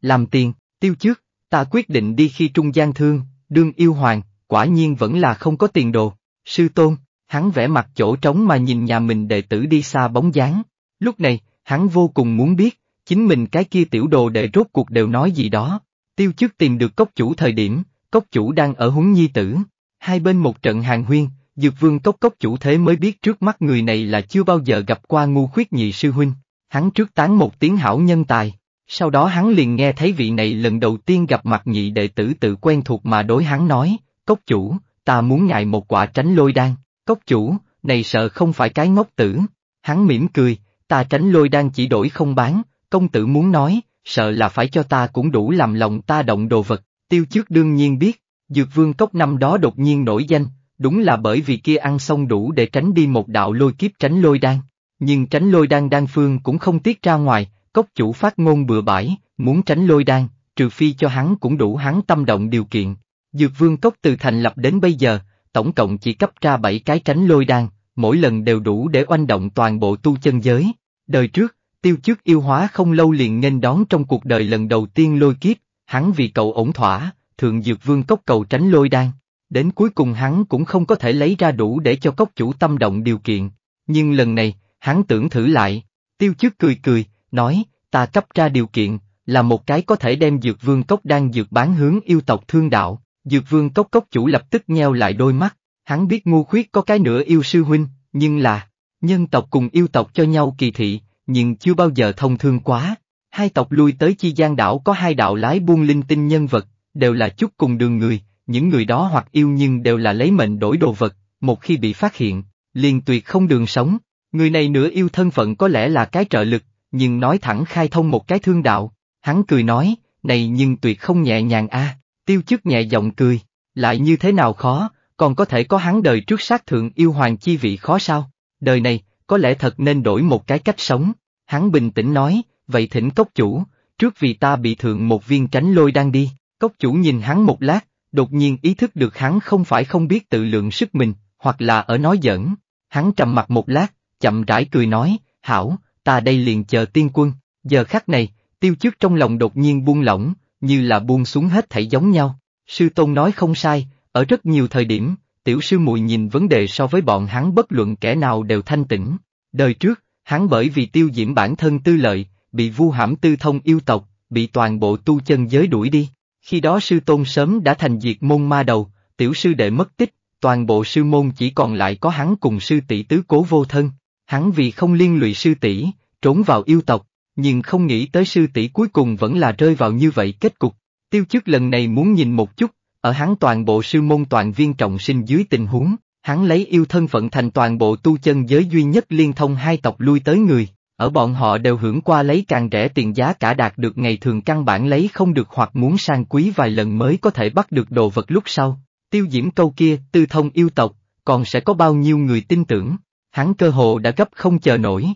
Làm tiền, tiêu trước, ta quyết định đi khi trung gian thương, đương yêu hoàng, quả nhiên vẫn là không có tiền đồ, sư tôn, hắn vẽ mặt chỗ trống mà nhìn nhà mình đệ tử đi xa bóng dáng. Lúc này, hắn vô cùng muốn biết, chính mình cái kia tiểu đồ đệ rốt cuộc đều nói gì đó. Tiêu chức tìm được cốc chủ thời điểm, cốc chủ đang ở huấn nhi tử. Hai bên một trận hàng huyên, dược vương cốc cốc chủ thế mới biết trước mắt người này là chưa bao giờ gặp qua ngu khuyết nhị sư huynh. Hắn trước tán một tiếng hảo nhân tài, sau đó hắn liền nghe thấy vị này lần đầu tiên gặp mặt nhị đệ tử tự quen thuộc mà đối hắn nói, cốc chủ, ta muốn ngài một quả tránh lôi đan, cốc chủ, này sợ không phải cái ngốc tử. Hắn mỉm cười, ta tránh lôi đan chỉ đổi không bán, công tử muốn nói, sợ là phải cho ta cũng đủ làm lòng ta động đồ vật. Tiêu trước đương nhiên biết, Dược Vương Cốc năm đó đột nhiên nổi danh, đúng là bởi vì kia ăn xong đủ để tránh đi một đạo lôi kiếp tránh lôi đan. Nhưng tránh lôi đan đan phương cũng không tiết ra ngoài, cốc chủ phát ngôn bừa bãi, muốn tránh lôi đan, trừ phi cho hắn cũng đủ hắn tâm động điều kiện. Dược Vương Cốc từ thành lập đến bây giờ, tổng cộng chỉ cấp ra 7 cái tránh lôi đan, mỗi lần đều đủ để oanh động toàn bộ tu chân giới. Đời trước, tiêu trước yêu hóa không lâu liền nghênh đón trong cuộc đời lần đầu tiên lôi kiếp, Hắn vì cầu ổn thỏa, thường dược vương cốc cầu tránh lôi đan. Đến cuối cùng hắn cũng không có thể lấy ra đủ để cho cốc chủ tâm động điều kiện. Nhưng lần này, hắn tưởng thử lại. Tiêu chức cười cười, nói, ta cấp ra điều kiện, là một cái có thể đem dược vương cốc đang dược bán hướng yêu tộc thương đạo. Dược vương cốc cốc chủ lập tức nheo lại đôi mắt, hắn biết ngu khuyết có cái nữa yêu sư huynh, nhưng là, nhân tộc cùng yêu tộc cho nhau kỳ thị, nhưng chưa bao giờ thông thương quá, Hai tộc lui tới Chi gian đảo có hai đạo lái buôn linh tinh nhân vật, đều là chút cùng đường người, những người đó hoặc yêu nhưng đều là lấy mệnh đổi đồ vật, một khi bị phát hiện, liền tuyệt không đường sống. Người này nửa yêu thân phận có lẽ là cái trợ lực, nhưng nói thẳng khai thông một cái thương đạo, hắn cười nói, này nhưng tuyệt không nhẹ nhàng a tiêu chức nhẹ giọng cười, lại như thế nào khó, còn có thể có hắn đời trước sát thượng yêu hoàng chi vị khó sao, đời này, có lẽ thật nên đổi một cái cách sống, hắn bình tĩnh nói, vậy thỉnh cốc chủ, trước vì ta bị thượng một viên tránh lôi đang đi, cốc chủ nhìn hắn một lát, đột nhiên ý thức được hắn không phải không biết tự lượng sức mình, hoặc là ở nói giỡn, hắn trầm mặt một lát, chậm rãi cười nói, hảo, ta đây liền chờ tiên quân, giờ khắc này, tiêu trước trong lòng đột nhiên buông lỏng, như là buông xuống hết thảy giống nhau, sư tôn nói không sai, ở rất nhiều thời điểm, tiểu sư muội nhìn vấn đề so với bọn hắn bất luận kẻ nào đều thanh tĩnh, đời trước, hắn bởi vì tiêu diễm bản thân tư lợi, bị vu hãm tư thông yêu tộc, bị toàn bộ tu chân giới đuổi đi. Khi đó sư tôn sớm đã thành diệt môn ma đầu, tiểu sư đệ mất tích, toàn bộ sư môn chỉ còn lại có hắn cùng sư tỷ tứ cố vô thân. Hắn vì không liên lụy sư tỷ, trốn vào yêu tộc, nhưng không nghĩ tới sư tỷ cuối cùng vẫn là rơi vào như vậy kết cục. Tiêu chức lần này muốn nhìn một chút, ở hắn toàn bộ sư môn toàn viên trọng sinh dưới tình huống, hắn lấy yêu thân phận thành toàn bộ tu chân giới duy nhất liên thông hai tộc lui tới người, ở bọn họ đều hưởng qua lấy càng rẻ tiền giá cả đạt được ngày thường căn bản lấy không được hoặc muốn sang quý vài lần mới có thể bắt được đồ vật lúc sau. Tiêu diễm câu kia, tư thông yêu tộc, còn sẽ có bao nhiêu người tin tưởng, hắn cơ hồ đã gấp không chờ nổi.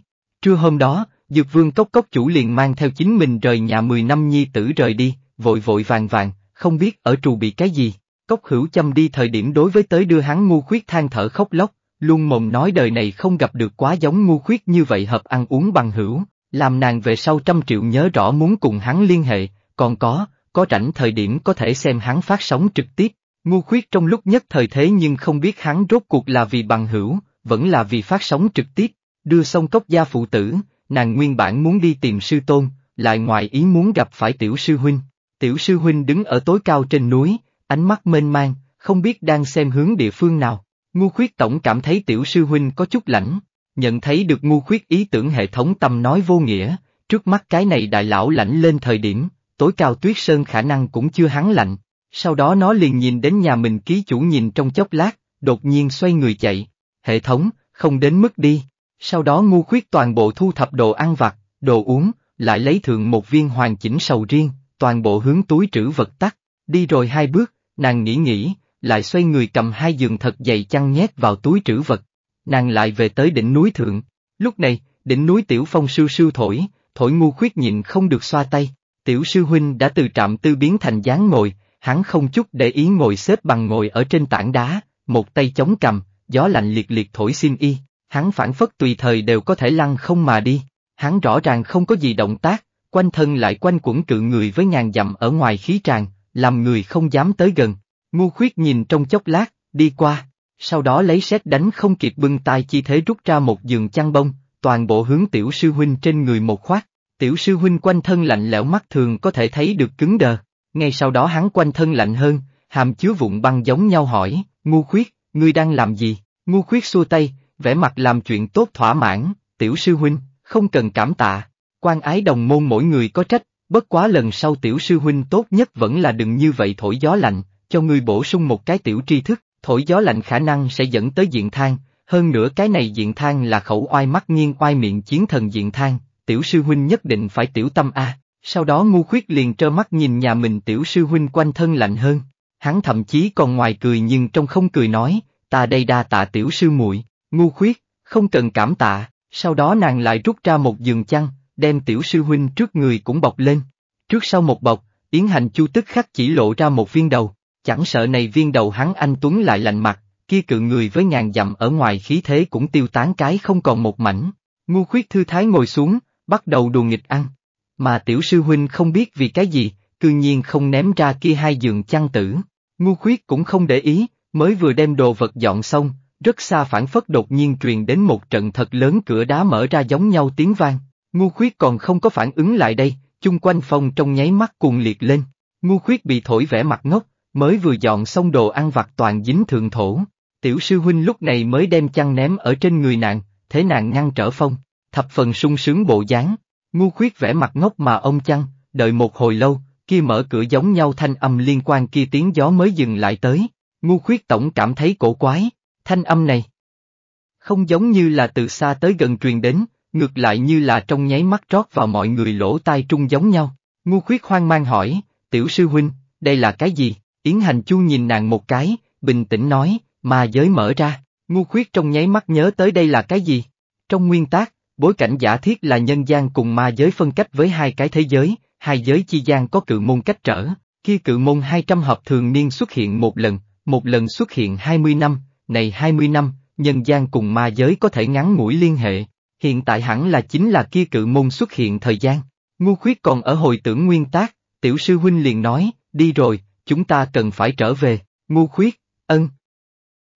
Trưa hôm đó, Dược Vương Cốc Cốc chủ liền mang theo chính mình rời nhà 10 năm nhi tử rời đi, vội vội vàng vàng, không biết ở trù bị cái gì. Cốc hữu chăm đi thời điểm đối với tới đưa hắn ngu khuyết than thở khóc lóc, Luôn mộng nói đời này không gặp được quá giống ngu khuyết như vậy hợp ăn uống bằng hữu, làm nàng về sau trăm triệu nhớ rõ muốn cùng hắn liên hệ, còn có, có rảnh thời điểm có thể xem hắn phát sóng trực tiếp. Ngu khuyết trong lúc nhất thời thế nhưng không biết hắn rốt cuộc là vì bằng hữu, vẫn là vì phát sóng trực tiếp, đưa xong cốc gia phụ tử, nàng nguyên bản muốn đi tìm sư tôn, lại ngoài ý muốn gặp phải tiểu sư huynh. Tiểu sư huynh đứng ở tối cao trên núi, ánh mắt mênh mang, không biết đang xem hướng địa phương nào. Ngu khuyết tổng cảm thấy tiểu sư huynh có chút lãnh, nhận thấy được ngu khuyết ý tưởng hệ thống tâm nói vô nghĩa, trước mắt cái này đại lão lãnh lên thời điểm, tối cao tuyết sơn khả năng cũng chưa hắn lạnh, sau đó nó liền nhìn đến nhà mình ký chủ nhìn trong chốc lát, đột nhiên xoay người chạy, hệ thống, không đến mức đi, sau đó ngu khuyết toàn bộ thu thập đồ ăn vặt, đồ uống, lại lấy thượng một viên hoàn chỉnh sầu riêng, toàn bộ hướng túi trữ vật tắt, đi rồi hai bước, nàng nghĩ nghĩ, lại xoay người cầm hai giường thật dày chăn nhét vào túi trữ vật. Nàng lại về tới đỉnh núi thượng. Lúc này, đỉnh núi tiểu phong sưu sưu thổi, thổi ngu khuyết nhịn không được xoa tay. Tiểu sư huynh đã từ trạm tư biến thành dáng ngồi, hắn không chút để ý ngồi xếp bằng ngồi ở trên tảng đá, một tay chống cầm, gió lạnh liệt liệt thổi xiêm y, hắn phản phất tùy thời đều có thể lăn không mà đi, hắn rõ ràng không có gì động tác, quanh thân lại quanh quẩn cự người với ngàn dặm ở ngoài khí tràng, làm người không dám tới gần, Ngu khuyết nhìn trong chốc lát, đi qua, sau đó lấy xét đánh không kịp bưng tay chi thế rút ra một giường chăn bông, toàn bộ hướng tiểu sư huynh trên người một khoát, tiểu sư huynh quanh thân lạnh lẽo mắt thường có thể thấy được cứng đờ, ngay sau đó hắn quanh thân lạnh hơn, hàm chứa vụn băng giống nhau hỏi, ngu khuyết, ngươi đang làm gì, ngu khuyết xua tay, vẻ mặt làm chuyện tốt thỏa mãn, tiểu sư huynh, không cần cảm tạ, quan ái đồng môn mỗi người có trách, bất quá lần sau tiểu sư huynh tốt nhất vẫn là đừng như vậy thổi gió lạnh, cho ngươi bổ sung một cái tiểu tri thức, thổi gió lạnh khả năng sẽ dẫn tới diện thang, hơn nữa cái này diện thang là khẩu oai mắt nghiêng oai miệng chiến thần diện thang, tiểu sư huynh nhất định phải tiểu tâm a. Sau đó ngu khuyết liền trơ mắt nhìn nhà mình tiểu sư huynh quanh thân lạnh hơn, hắn thậm chí còn ngoài cười nhưng trong không cười nói, ta đây đa tạ tiểu sư muội, ngu khuyết, không cần cảm tạ, sau đó nàng lại rút ra một giường chăn, đem tiểu sư huynh trước người cũng bọc lên. Trước sau một bọc, Yến Hành Chu tức khắc chỉ lộ ra một viên đầu, Chẳng sợ này viên đầu hắn anh Tuấn lại lạnh mặt, kia cự người với ngàn dặm ở ngoài khí thế cũng tiêu tán cái không còn một mảnh. Ngu khuyết thư thái ngồi xuống, bắt đầu đùa nghịch ăn. Mà tiểu sư huynh không biết vì cái gì, cư nhiên không ném ra kia hai giường chăn tử. Ngu khuyết cũng không để ý, mới vừa đem đồ vật dọn xong, rất xa phản phất đột nhiên truyền đến một trận thật lớn cửa đá mở ra giống nhau tiếng vang. Ngu khuyết còn không có phản ứng lại đây, chung quanh phòng trong nháy mắt cuồng liệt lên. Ngu khuyết bị thổi vẻ mặt ngốc, Mới vừa dọn xong đồ ăn vặt toàn dính thượng thổ, tiểu sư huynh lúc này mới đem chăn ném ở trên người nàng, thế nàng ngăn trở phong, thập phần sung sướng bộ dáng, ngu khuyết vẻ mặt ngốc mà ông chăn, đợi một hồi lâu, kia mở cửa giống nhau thanh âm liên quan kia tiếng gió mới dừng lại tới, ngu khuyết tổng cảm thấy cổ quái, thanh âm này. Không giống như là từ xa tới gần truyền đến, ngược lại như là trong nháy mắt trót vào mọi người lỗ tai trung giống nhau, ngu khuyết hoang mang hỏi, tiểu sư huynh, đây là cái gì? Yến Hành Chu nhìn nàng một cái, bình tĩnh nói, ma giới mở ra, ngu khuyết trong nháy mắt nhớ tới đây là cái gì? Trong nguyên tác, bối cảnh giả thiết là nhân gian cùng ma giới phân cách với hai cái thế giới, hai giới chi gian có cự môn cách trở, Khi cự môn 200 hợp thường niên xuất hiện một lần, một lần xuất hiện 20 năm, này 20 năm, nhân gian cùng ma giới có thể ngắn ngủi liên hệ, hiện tại hẳn là chính là kia cự môn xuất hiện thời gian. Ngu khuyết còn ở hồi tưởng nguyên tác, tiểu sư huynh liền nói, đi rồi, chúng ta cần phải trở về, ngu khuyết, ân.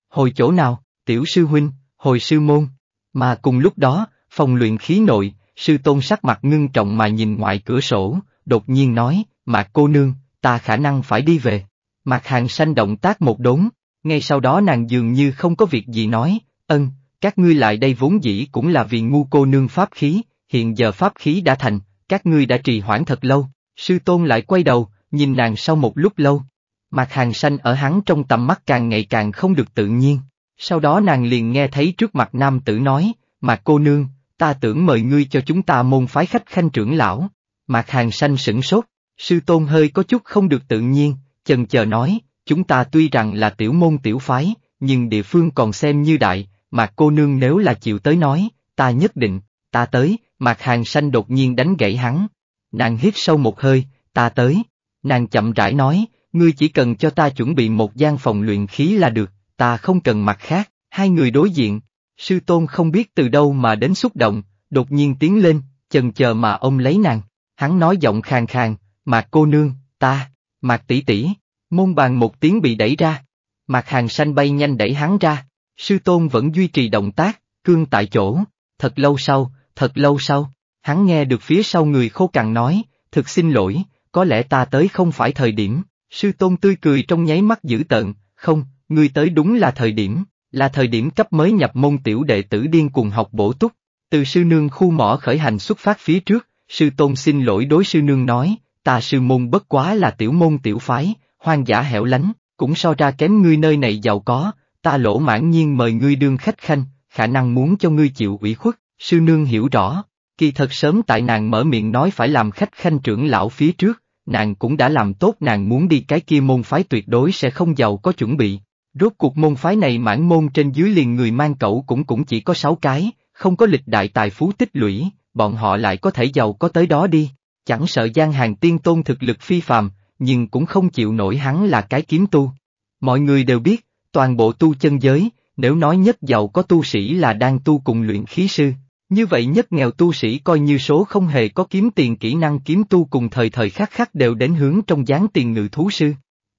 Hồi chỗ nào, tiểu sư huynh, hồi sư môn, mà cùng lúc đó, phòng luyện khí nội, sư tôn sắc mặt ngưng trọng mà nhìn ngoài cửa sổ, đột nhiên nói, mạc cô nương, ta khả năng phải đi về. Mạc hàng sanh động tác một đốn, ngay sau đó nàng dường như không có việc gì nói, ân, các ngươi lại đây vốn dĩ cũng là vì ngu cô nương pháp khí, hiện giờ pháp khí đã thành, các ngươi đã trì hoãn thật lâu, sư tôn lại quay đầu, nhìn nàng sau một lúc lâu. Mặt hàng xanh ở hắn trong tầm mắt càng ngày càng không được tự nhiên. Sau đó nàng liền nghe thấy trước mặt nam tử nói, mà cô nương, ta tưởng mời ngươi cho chúng ta môn phái khách khanh trưởng lão. Mạc hàng xanh sửng sốt, sư tôn hơi có chút không được tự nhiên, chần chờ nói, chúng ta tuy rằng là tiểu môn tiểu phái, nhưng địa phương còn xem như đại, mà cô nương nếu là chịu tới nói, ta nhất định, ta tới, Mạc hàng xanh đột nhiên đánh gãy hắn. Nàng hít sâu một hơi, ta tới. Nàng chậm rãi nói, ngươi chỉ cần cho ta chuẩn bị một gian phòng luyện khí là được, ta không cần mặt khác, hai người đối diện. Sư tôn không biết từ đâu mà đến xúc động, đột nhiên tiến lên, chần chờ mà ông lấy nàng, hắn nói giọng khàn khàn, mạc cô nương, ta, mạc tỷ tỷ, môn bàn một tiếng bị đẩy ra, mạc hàng xanh bay nhanh đẩy hắn ra, sư tôn vẫn duy trì động tác, cương tại chỗ, thật lâu sau, thật lâu sau, hắn nghe được phía sau người khô cằn nói, thực xin lỗi, có lẽ ta tới không phải thời điểm, sư tôn tươi cười trong nháy mắt dữ tận, không, ngươi tới đúng là thời điểm, là thời điểm cấp mới nhập môn tiểu đệ tử điên cùng học bổ túc, từ sư nương khu mỏ khởi hành xuất phát phía trước, sư tôn xin lỗi đối sư nương nói, ta sư môn bất quá là tiểu môn tiểu phái, hoang dã hẻo lánh, cũng so ra kém ngươi nơi này giàu có, ta lỗ mãn nhiên mời ngươi đương khách khanh, khả năng muốn cho ngươi chịu ủy khuất, sư nương hiểu rõ, Kỳ thật sớm tại nàng mở miệng nói phải làm khách khanh trưởng lão phía trước, nàng cũng đã làm tốt nàng muốn đi cái kia môn phái tuyệt đối sẽ không giàu có chuẩn bị. Rốt cuộc môn phái này mãn môn trên dưới liền người mang cậu cũng cũng chỉ có 6 cái, không có lịch đại tài phú tích lũy, bọn họ lại có thể giàu có tới đó đi. Chẳng sợ gian hàng tiên tôn thực lực phi phàm, nhưng cũng không chịu nổi hắn là cái kiếm tu. Mọi người đều biết, toàn bộ tu chân giới, nếu nói nhất giàu có tu sĩ là đang tu cùng luyện khí sư, như vậy nhất nghèo tu sĩ coi như số không hề có kiếm tiền kỹ năng kiếm tu cùng thời thời khắc khắc đều đến hướng trong dáng tiền ngự thú sư.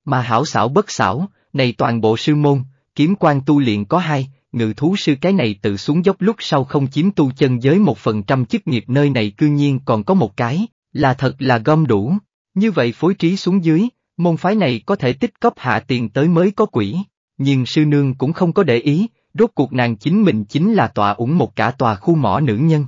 Mà hảo xảo bất xảo, này toàn bộ sư môn, kiếm quan tu luyện có hai, ngự thú sư cái này tự xuống dốc lúc sau không chiếm tu chân giới một phần trăm chức nghiệp nơi này cư nhiên còn có một cái, là thật là gom đủ. Như vậy phối trí xuống dưới, môn phái này có thể tích cấp hạ tiền tới mới có quỷ, nhưng sư nương cũng không có để ý, rốt cuộc nàng chính mình chính là tòa ủng một cả tòa khu mỏ nữ nhân.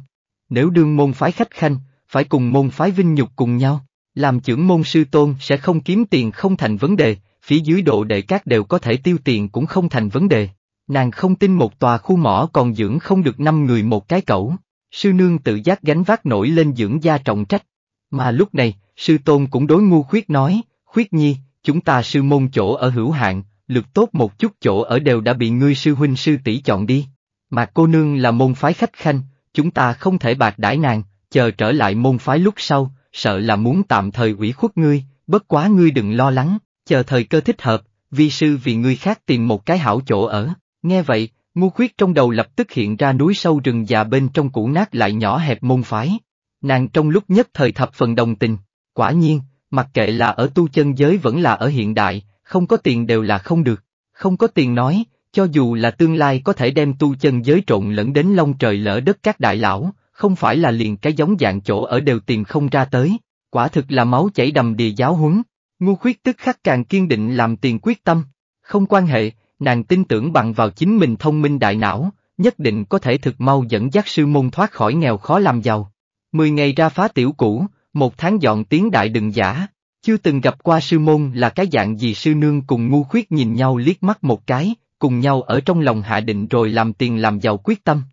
Nếu đương môn phái khách khanh, phải cùng môn phái vinh nhục cùng nhau, làm trưởng môn sư tôn sẽ không kiếm tiền không thành vấn đề, phía dưới độ đệ các đều có thể tiêu tiền cũng không thành vấn đề. Nàng không tin một tòa khu mỏ còn dưỡng không được năm người một cái cẩu, sư nương tự giác gánh vác nổi lên dưỡng gia trọng trách. Mà lúc này, sư tôn cũng đối ngu khuyết nói, khuyết nhi, chúng ta sư môn chỗ ở hữu hạn, lực tốt một chút chỗ ở đều đã bị ngươi sư huynh sư tỷ chọn đi. Mà cô nương là môn phái khách khanh, chúng ta không thể bạc đãi nàng, chờ trở lại môn phái lúc sau, sợ là muốn tạm thời ủy khuất ngươi, bất quá ngươi đừng lo lắng, chờ thời cơ thích hợp, vi sư vì ngươi khác tìm một cái hảo chỗ ở. Nghe vậy, ngu khuyết trong đầu lập tức hiện ra núi sâu rừng già bên trong cũ nát lại nhỏ hẹp môn phái. Nàng trong lúc nhất thời thập phần đồng tình, quả nhiên, mặc kệ là ở tu chân giới vẫn là ở hiện đại, không có tiền đều là không được, không có tiền nói, cho dù là tương lai có thể đem tu chân giới trộn lẫn đến long trời lỡ đất các đại lão, không phải là liền cái giống dạng chỗ ở đều tìm không ra tới, quả thực là máu chảy đầm đìa giáo huấn. Ngu khuyết tức khắc càng kiên định làm tiền quyết tâm, không quan hệ, nàng tin tưởng bằng vào chính mình thông minh đại não, nhất định có thể thực mau dẫn dắt sư môn thoát khỏi nghèo khó làm giàu. Mười ngày ra phá tiểu cũ, một tháng dọn tiếng đại đừng giả. Chưa từng gặp qua sư môn là cái dạng gì sư nương cùng ngu khuyết nhìn nhau liếc mắt một cái, cùng nhau ở trong lòng hạ định rồi làm tiền làm giàu quyết tâm.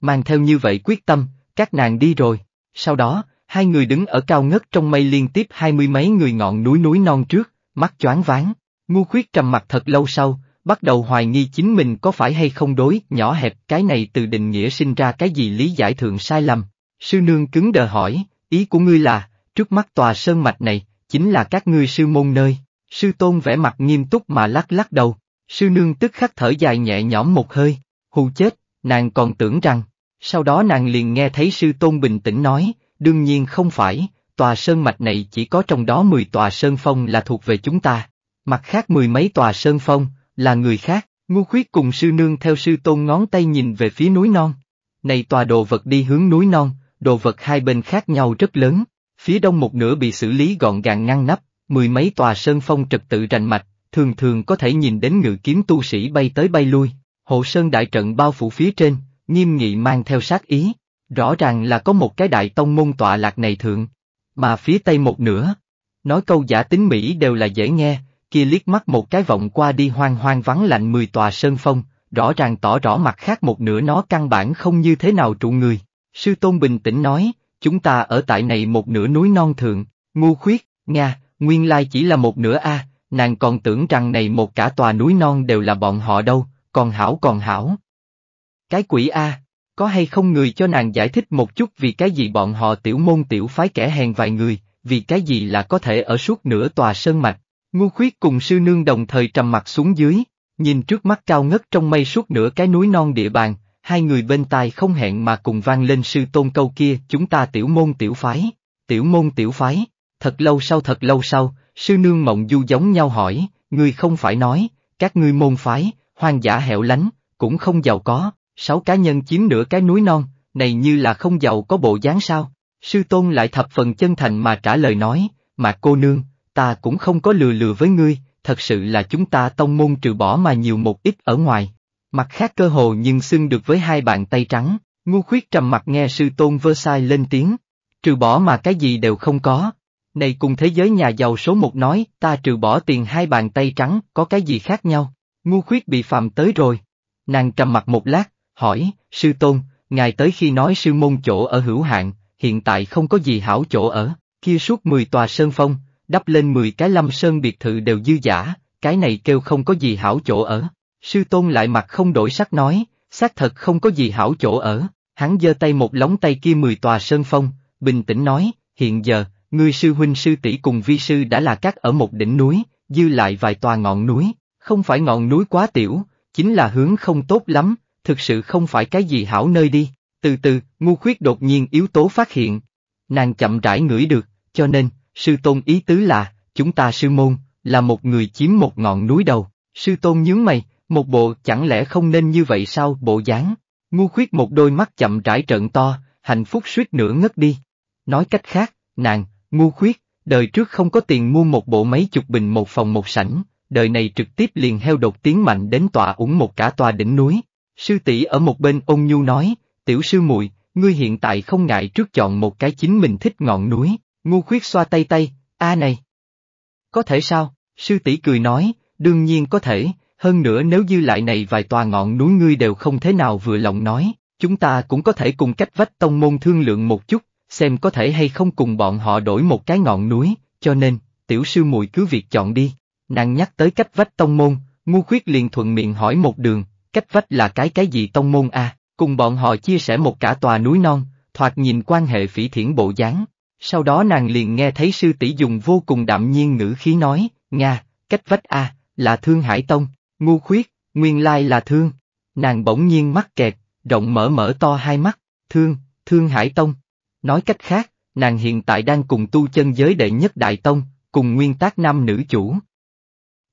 Mang theo như vậy quyết tâm, các nàng đi rồi. Sau đó, hai người đứng ở cao ngất trong mây liên tiếp hai mươi mấy người ngọn núi núi non trước, mắt choáng váng. Ngu khuyết trầm mặt thật lâu sau, bắt đầu hoài nghi chính mình có phải hay không đối, nhỏ hẹp cái này từ định nghĩa sinh ra cái gì lý giải thường sai lầm. Sư nương cứng đờ hỏi, ý của ngươi là, trước mắt tòa sơn mạch này, chính là các ngươi sư môn nơi. Sư tôn vẽ mặt nghiêm túc mà lắc lắc đầu, sư nương tức khắc thở dài nhẹ nhõm một hơi, hù chết, nàng còn tưởng rằng, sau đó nàng liền nghe thấy sư tôn bình tĩnh nói, đương nhiên không phải, tòa sơn mạch này chỉ có trong đó 10 tòa sơn phong là thuộc về chúng ta, mặt khác mười mấy tòa sơn phong, là người khác, ngu khuyết cùng sư nương theo sư tôn ngón tay nhìn về phía núi non. Này tòa đồ vật đi hướng núi non, đồ vật hai bên khác nhau rất lớn, Phía đông một nửa bị xử lý gọn gàng ngăn nắp, mười mấy tòa sơn phong trật tự rành mạch, thường thường có thể nhìn đến ngự kiếm tu sĩ bay tới bay lui, hộ sơn đại trận bao phủ phía trên, nghiêm nghị mang theo sát ý, rõ ràng là có một cái đại tông môn tọa lạc này thượng, mà phía tây một nửa. Nói câu giả tính Mỹ đều là dễ nghe, kia liếc mắt một cái vọng qua đi hoang hoang vắng lạnh mười tòa sơn phong, rõ ràng tỏ rõ mặt khác một nửa nó căn bản không như thế nào trụ người. Sư Tôn bình tĩnh nói, chúng ta ở tại này một nửa núi non thượng, ngu khuyết, Nga, nguyên lai chỉ là một nửa a, nàng còn tưởng rằng này một cả tòa núi non đều là bọn họ đâu, còn hảo còn hảo. Cái quỷ a, có hay không người cho nàng giải thích một chút vì cái gì bọn họ tiểu môn tiểu phái kẻ hèn vài người, vì cái gì là có thể ở suốt nửa tòa sơn mạch. Ngu khuyết cùng sư nương đồng thời trầm mặt xuống dưới, nhìn trước mắt cao ngất trong mây suốt nửa cái núi non địa bàn, hai người bên tai không hẹn mà cùng vang lên sư tôn câu kia, chúng ta tiểu môn tiểu phái, tiểu môn tiểu phái, thật lâu sau thật lâu sau, sư nương mộng du giống nhau hỏi, ngươi không phải nói, các ngươi môn phái, hoang dã hẻo lánh, cũng không giàu có, sáu cá nhân chiếm nửa cái núi non, này như là không giàu có bộ dáng sao, sư tôn lại thập phần chân thành mà trả lời nói, mà cô nương, ta cũng không có lừa lừa với ngươi, thật sự là chúng ta tông môn trừ bỏ mà nhiều một ít ở ngoài, mặt khác cơ hồ nhưng xưng được với hai bàn tay trắng, ngu khuyết trầm mặt nghe sư tôn Versailles lên tiếng, trừ bỏ mà cái gì đều không có. Này cùng thế giới nhà giàu số một nói, ta trừ bỏ tiền hai bàn tay trắng, có cái gì khác nhau, ngu khuyết bị phạm tới rồi. Nàng trầm mặt một lát, hỏi, sư tôn, ngài tới khi nói sư môn chỗ ở hữu hạn, hiện tại không có gì hảo chỗ ở, kia suốt 10 tòa sơn phong, đắp lên 10 cái lâm sơn biệt thự đều dư giả, cái này kêu không có gì hảo chỗ ở. Sư tôn lại mặt không đổi sắc nói, xác thật không có gì hảo chỗ ở, hắn giơ tay một lóng tay kia mười tòa sơn phong, bình tĩnh nói, hiện giờ, ngươi sư huynh sư tỷ cùng vi sư đã là các ở một đỉnh núi, dư lại vài tòa ngọn núi, không phải ngọn núi quá tiểu, chính là hướng không tốt lắm, thực sự không phải cái gì hảo nơi đi, từ từ, ngu khuyết đột nhiên yếu tố phát hiện. Nàng chậm rãi ngửi được, cho nên, sư tôn ý tứ là, chúng ta sư môn, là một người chiếm một ngọn núi đầu, sư tôn nhướng mày, một bộ chẳng lẽ không nên như vậy sao bộ dáng, ngu khuyết một đôi mắt chậm rãi trợn to, hạnh phúc suýt nữa ngất đi. Nói cách khác, nàng, ngu khuyết, đời trước không có tiền mua một bộ mấy chục bình một phòng một sảnh, đời này trực tiếp liền heo đột tiến mạnh đến tòa ủng một cả tòa đỉnh núi. Sư tỷ ở một bên ôn nhu nói, tiểu sư muội, ngươi hiện tại không ngại trước chọn một cái chính mình thích ngọn núi, ngu khuyết xoa tay tay, a này. Có thể sao, sư tỷ cười nói, đương nhiên có thể, hơn nữa nếu dư lại này vài tòa ngọn núi ngươi đều không thế nào vừa lòng nói, chúng ta cũng có thể cùng cách vách tông môn thương lượng một chút, xem có thể hay không cùng bọn họ đổi một cái ngọn núi, cho nên, tiểu sư muội cứ việc chọn đi. Nàng nhắc tới cách vách tông môn, ngu khuyết liền thuận miệng hỏi một đường, cách vách là cái cái gì tông môn a à? cùng bọn họ chia sẻ một cả tòa núi non, thoạt nhìn quan hệ phỉ thiển bộ dáng. Sau đó nàng liền nghe thấy sư tỷ dùng vô cùng đạm nhiên ngữ khí nói, Nga, cách vách a là Thương Hải Tông, Ngu khuyết, nguyên lai là thương. Nàng bỗng nhiên mắc kẹt, rộng mở mở to hai mắt, thương, thương hải tông. Nói cách khác, nàng hiện tại đang cùng tu chân giới đệ nhất đại tông, cùng nguyên tác nam nữ chủ.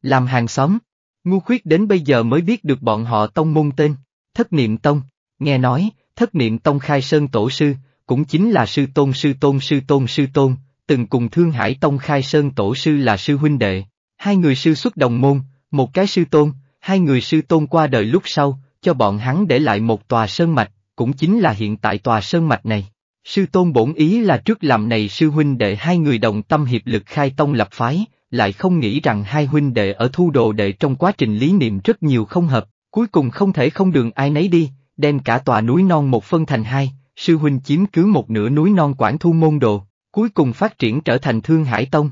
Làm hàng xóm, ngu khuyết đến bây giờ mới biết được bọn họ tông môn tên, thất niệm tông, nghe nói, thất niệm tông khai sơn tổ sư, cũng chính là sư tôn sư tôn sư tôn sư tôn, từng cùng thương hải tông khai sơn tổ sư là sư huynh đệ, hai người sư xuất đồng môn, một cái sư tôn, hai người sư tôn qua đời lúc sau, cho bọn hắn để lại một tòa sơn mạch, cũng chính là hiện tại tòa sơn mạch này. Sư tôn bổn ý là trước làm này sư huynh đệ hai người đồng tâm hiệp lực khai tông lập phái, lại không nghĩ rằng hai huynh đệ ở thu đồ đệ trong quá trình lý niệm rất nhiều không hợp, cuối cùng không thể không đường ai nấy đi, đem cả tòa núi non một phân thành hai, sư huynh chiếm cứ một nửa núi non quản thu môn đồ, cuối cùng phát triển trở thành thương hải tông.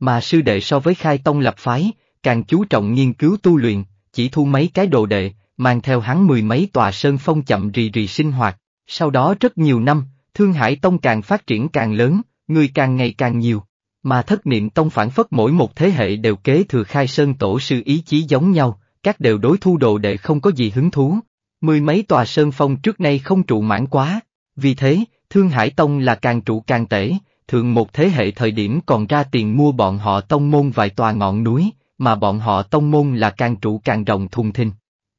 Mà sư đệ so với khai tông lập phái, càng chú trọng nghiên cứu tu luyện, chỉ thu mấy cái đồ đệ, mang theo hắn mười mấy tòa sơn phong chậm rì rì sinh hoạt. Sau đó rất nhiều năm, Thương Hải Tông càng phát triển càng lớn, người càng ngày càng nhiều, mà thất niệm tông phản phất mỗi một thế hệ đều kế thừa khai sơn tổ sư ý chí giống nhau, các đều đối thu đồ đệ không có gì hứng thú. Mười mấy tòa sơn phong trước nay không trụ mãn quá, vì thế, Thương Hải Tông là càng trụ càng tể, thường một thế hệ thời điểm còn ra tiền mua bọn họ tông môn vài tòa ngọn núi, mà bọn họ tông môn là càng trụ càng rồng thùng thình.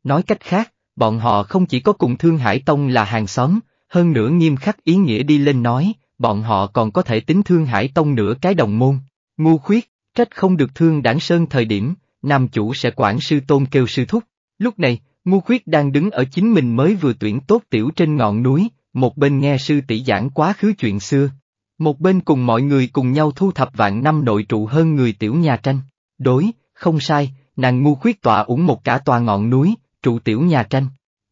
Nói cách khác, bọn họ không chỉ có cùng Thương Hải Tông là hàng xóm, hơn nữa nghiêm khắc ý nghĩa đi lên nói, bọn họ còn có thể tính Thương Hải Tông nửa cái đồng môn. Ngu khuyết, trách không được thương đảng sơn thời điểm, nam chủ sẽ quản sư tôn kêu sư thúc. Lúc này, ngu khuyết đang đứng ở chính mình mới vừa tuyển tốt tiểu trên ngọn núi, một bên nghe sư tỷ giảng quá khứ chuyện xưa. Một bên cùng mọi người cùng nhau thu thập vạn năm nội trụ hơn người tiểu nhà tranh. Đối, không sai, nàng ngu khuyết tọa ủng một cả tòa ngọn núi, trụ tiểu nhà tranh.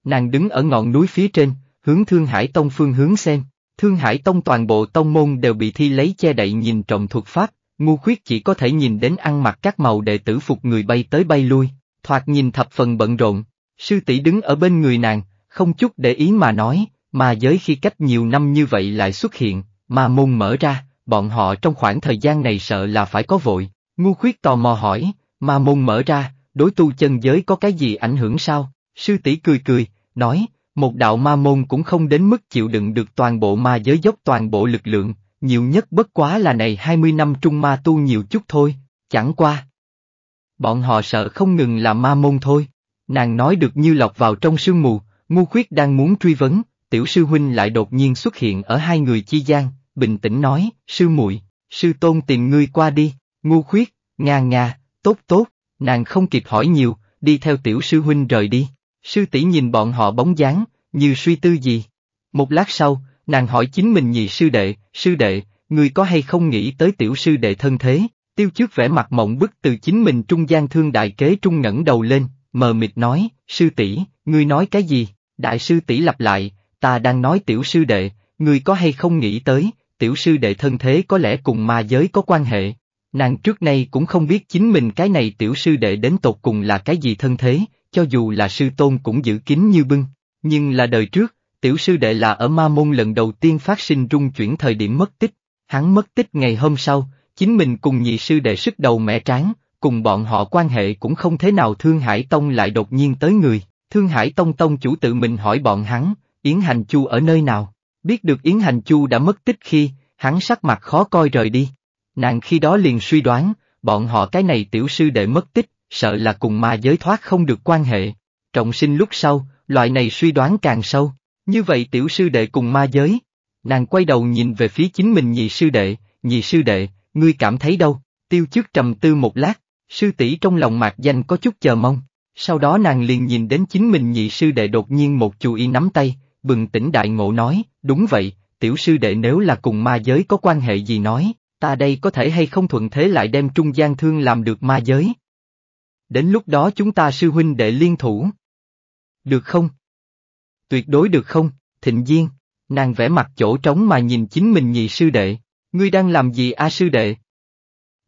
Nàng đứng ở ngọn núi phía trên, hướng Thương Hải Tông phương hướng xem. Thương Hải Tông toàn bộ tông môn đều bị thi lấy che đậy nhìn trọng thuật pháp, ngu khuyết chỉ có thể nhìn đến ăn mặc các màu đệ tử phục người bay tới bay lui, thoạt nhìn thập phần bận rộn. Sư tỷ đứng ở bên người nàng, không chút để ý mà nói, mà giới khi cách nhiều năm như vậy lại xuất hiện, mà môn mở ra, bọn họ trong khoảng thời gian này sợ là phải có vội. Ngu khuyết tò mò hỏi, Ma môn mở ra, đối tu chân giới có cái gì ảnh hưởng sao? Sư tỷ cười cười, nói, một đạo ma môn cũng không đến mức chịu đựng được toàn bộ ma giới dốc toàn bộ lực lượng, nhiều nhất bất quá là này 20 năm trung ma tu nhiều chút thôi, chẳng qua. Bọn họ sợ không ngừng là ma môn thôi, nàng nói được như lọc vào trong sương mù, ngu khuyết đang muốn truy vấn, tiểu sư huynh lại đột nhiên xuất hiện ở hai người chi gian, bình tĩnh nói, sư muội, sư tôn tìm ngươi qua đi, ngu khuyết, nga nga, Tốt tốt, nàng không kịp hỏi nhiều, đi theo tiểu sư huynh rời đi. Sư tỷ nhìn bọn họ bóng dáng, như suy tư gì. Một lát sau, nàng hỏi chính mình nhị sư đệ, sư đệ, người có hay không nghĩ tới tiểu sư đệ thân thế? Tiêu trước vẻ mặt mộng bức từ chính mình trung gian thương đại kế trung ngẩng đầu lên, mờ mịt nói, sư tỷ, ngươi nói cái gì? Đại sư tỷ lặp lại, ta đang nói tiểu sư đệ, ngươi có hay không nghĩ tới, tiểu sư đệ thân thế có lẽ cùng ma giới có quan hệ, Nàng trước nay cũng không biết chính mình cái này tiểu sư đệ đến tột cùng là cái gì thân thế, cho dù là sư tôn cũng giữ kín như bưng, nhưng là đời trước, tiểu sư đệ là ở ma môn lần đầu tiên phát sinh rung chuyển thời điểm mất tích, hắn mất tích ngày hôm sau, chính mình cùng nhị sư đệ sức đầu mẹ tráng, cùng bọn họ quan hệ cũng không thế nào Thương Hải Tông lại đột nhiên tới người, Thương Hải Tông Tông chủ tự mình hỏi bọn hắn, Yến Hành Chu ở nơi nào, biết được Yến Hành Chu đã mất tích khi, hắn sắc mặt khó coi rời đi, Nàng khi đó liền suy đoán, bọn họ cái này tiểu sư đệ mất tích, sợ là cùng ma giới thoát không được quan hệ. Trọng sinh lúc sau, loại này suy đoán càng sâu, như vậy tiểu sư đệ cùng ma giới. Nàng quay đầu nhìn về phía chính mình nhị sư đệ, nhị sư đệ, ngươi cảm thấy đâu, tiêu chức trầm tư một lát, sư tỷ trong lòng mạc danh có chút chờ mong. Sau đó nàng liền nhìn đến chính mình nhị sư đệ đột nhiên một chú ý nắm tay, bừng tỉnh đại ngộ nói, đúng vậy, tiểu sư đệ nếu là cùng ma giới có quan hệ gì nói, ta đây có thể hay không thuận thế lại đem trung gian thương làm được ma giới. Đến lúc đó chúng ta sư huynh đệ liên thủ. Được không? Tuyệt đối được không, thịnh Viên. nàng vẽ mặt chỗ trống mà nhìn chính mình nhị sư đệ, ngươi đang làm gì a sư đệ?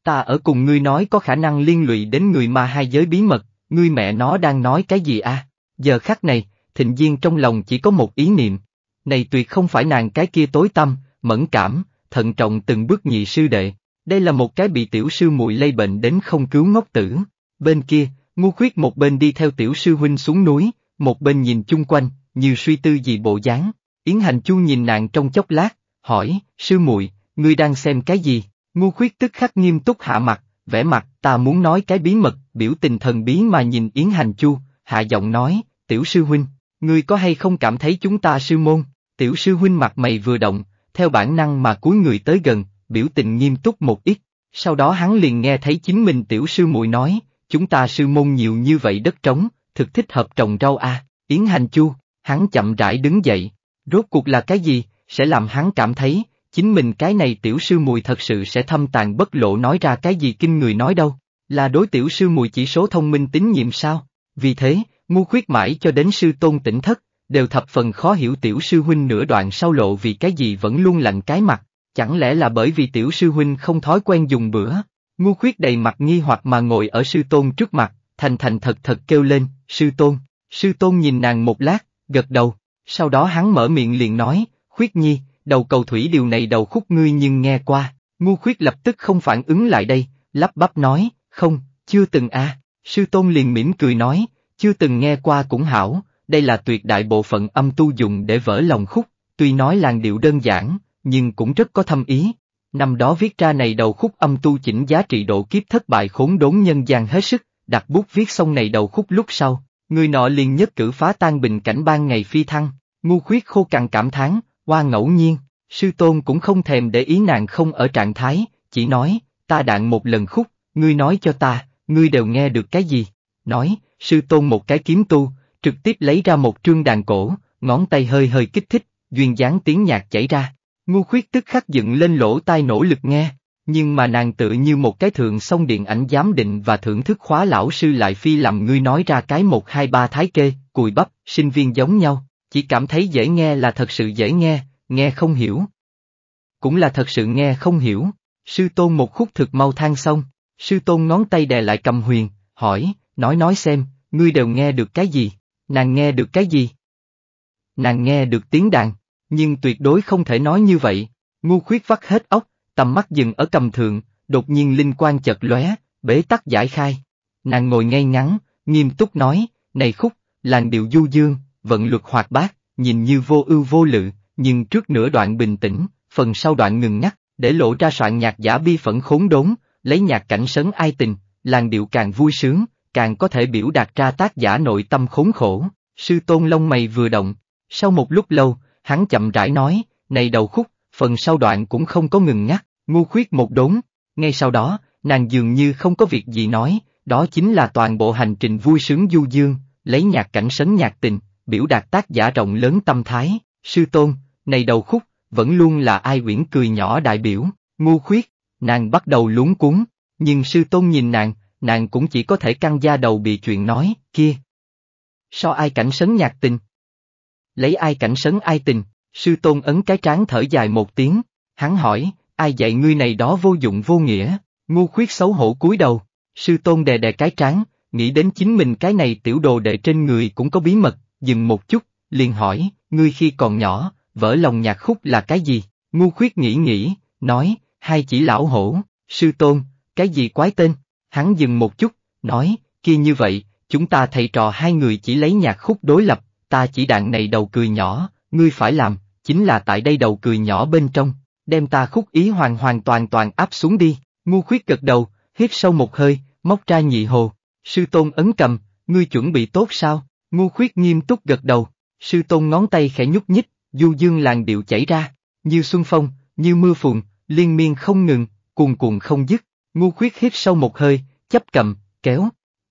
Ta ở cùng ngươi nói có khả năng liên lụy đến người ma hai giới bí mật, ngươi mẹ nó đang nói cái gì a? Giờ khắc này, thịnh Viên trong lòng chỉ có một ý niệm, này tuyệt không phải nàng cái kia tối tâm, mẫn cảm, thận trọng từng bước nhị sư đệ, đây là một cái bị tiểu sư muội lây bệnh đến không cứu ngốc tử. Bên kia, ngu khuyết một bên đi theo tiểu sư huynh xuống núi, một bên nhìn chung quanh, như suy tư gì bộ dáng. Yến Hành Chu nhìn nàng trong chốc lát, hỏi, sư muội, ngươi đang xem cái gì? Ngu khuyết tức khắc nghiêm túc hạ mặt, vẻ mặt, ta muốn nói cái bí mật, biểu tình thần bí mà nhìn Yến Hành Chu, hạ giọng nói, tiểu sư huynh, ngươi có hay không cảm thấy chúng ta sư môn? Tiểu sư huynh mặt mày vừa động, theo bản năng mà cúi người tới gần, biểu tình nghiêm túc một ít, sau đó hắn liền nghe thấy chính mình tiểu sư muội nói, chúng ta sư môn nhiều như vậy đất trống, thực thích hợp trồng rau a. À, yến hành chu, hắn chậm rãi đứng dậy, rốt cuộc là cái gì, sẽ làm hắn cảm thấy, chính mình cái này tiểu sư mùi thật sự sẽ thâm tàn bất lộ nói ra cái gì kinh người nói đâu, là đối tiểu sư mùi chỉ số thông minh tín nhiệm sao, vì thế, ngu khuyết mãi cho đến sư tôn tỉnh thất, đều thập phần khó hiểu tiểu sư huynh nửa đoạn sau lộ vì cái gì vẫn luôn lạnh cái mặt, chẳng lẽ là bởi vì tiểu sư huynh không thói quen dùng bữa. Ngu khuyết đầy mặt nghi hoặc mà ngồi ở sư tôn trước mặt, thành thành thật thật kêu lên, sư tôn, sư tôn nhìn nàng một lát, gật đầu, sau đó hắn mở miệng liền nói, khuyết nhi, đầu cầu thủy điều này đầu khúc ngươi nhưng nghe qua, ngu khuyết lập tức không phản ứng lại đây, lắp bắp nói, không, chưa từng a sư tôn liền mỉm cười nói, chưa từng nghe qua cũng hảo, đây là tuyệt đại bộ phận âm tu dùng để vỡ lòng khúc, tuy nói làng điệu đơn giản, nhưng cũng rất có thâm ý. Năm đó viết ra này đầu khúc âm tu chỉnh giá trị độ kiếp thất bại khốn đốn nhân gian hết sức, đặt bút viết xong này đầu khúc lúc sau, người nọ liền nhất cử phá tan bình cảnh ban ngày phi thăng, ngu khuyết khô cằn cảm thán, hoa ngẫu nhiên, sư tôn cũng không thèm để ý nàng không ở trạng thái, chỉ nói, ta đạn một lần khúc, ngươi nói cho ta, ngươi đều nghe được cái gì, nói, sư tôn một cái kiếm tu, trực tiếp lấy ra một trương đàn cổ, ngón tay hơi hơi kích thích, duyên dáng tiếng nhạc chảy ra. Ngu khuyết tức khắc dựng lên lỗ tai nỗ lực nghe, nhưng mà nàng tự như một cái thượng song điện ảnh giám định và thưởng thức khóa lão sư lại phi làm ngươi nói ra cái một hai ba thái kê, cùi bắp, sinh viên giống nhau, chỉ cảm thấy dễ nghe là thật sự dễ nghe, nghe không hiểu. Cũng là thật sự nghe không hiểu, sư tôn một khúc thực mau than xong, sư tôn ngón tay đè lại cầm huyền, hỏi, nói nói xem, ngươi đều nghe được cái gì? Nàng nghe được cái gì? Nàng nghe được tiếng đàn, nhưng tuyệt đối không thể nói như vậy. Ngu khuyết vắt hết óc, tầm mắt dừng ở cầm thượng, đột nhiên linh quan chợt lóe, bế tắc giải khai. Nàng ngồi ngay ngắn, nghiêm túc nói, này khúc, làn điệu du dương, vận luật hoạt bát, nhìn như vô ưu vô lự, nhưng trước nửa đoạn bình tĩnh, phần sau đoạn ngừng ngắt, để lộ ra soạn nhạc giả bi phẫn khốn đốn, lấy nhạc cảnh sấn ai tình, làn điệu càng vui sướng, càng có thể biểu đạt ra tác giả nội tâm khốn khổ. Sư tôn lông mày vừa động, sau một lúc lâu, hắn chậm rãi nói, này đầu khúc, phần sau đoạn cũng không có ngừng ngắt, ngu khuyết một đốn, ngay sau đó, nàng dường như không có việc gì nói, đó chính là toàn bộ hành trình vui sướng du dương, lấy nhạc cảnh sấn nhạc tình, biểu đạt tác giả rộng lớn tâm thái, sư tôn, này đầu khúc, vẫn luôn là ai quyển cười nhỏ đại biểu, ngu khuyết, nàng bắt đầu lúng cuốn, nhưng sư tôn nhìn nàng, nàng cũng chỉ có thể căng da đầu bị chuyện nói, kia. So ai cảnh sấn nhạc tình? Lấy ai cảnh sấn ai tình? Sư tôn ấn cái trán thở dài một tiếng, hắn hỏi, ai dạy ngươi này đó vô dụng vô nghĩa, ngu khuyết xấu hổ cúi đầu, sư tôn đè đè cái trán, nghĩ đến chính mình cái này tiểu đồ đệ trên người cũng có bí mật, dừng một chút, liền hỏi, ngươi khi còn nhỏ, vỡ lòng nhạc khúc là cái gì? Ngu khuyết nghĩ nghĩ, nói, hai chỉ lão hổ, sư tôn, cái gì quái tên? Hắn dừng một chút, nói, kia như vậy, chúng ta thầy trò hai người chỉ lấy nhạc khúc đối lập, ta chỉ đạn này đầu cười nhỏ, ngươi phải làm, chính là tại đây đầu cười nhỏ bên trong, đem ta khúc ý hoàn hoàn toàn toàn áp xuống đi, ngu khuyết gật đầu, hít sâu một hơi, móc ra nhị hồ, sư tôn ấn cầm, ngươi chuẩn bị tốt sao, ngu khuyết nghiêm túc gật đầu, sư tôn ngón tay khẽ nhúc nhích, du dương làng điệu chảy ra, như xuân phong, như mưa phùn, liên miên không ngừng, cuồn cuộn không dứt. Ngu khuyết hít sâu một hơi, chấp cầm, kéo.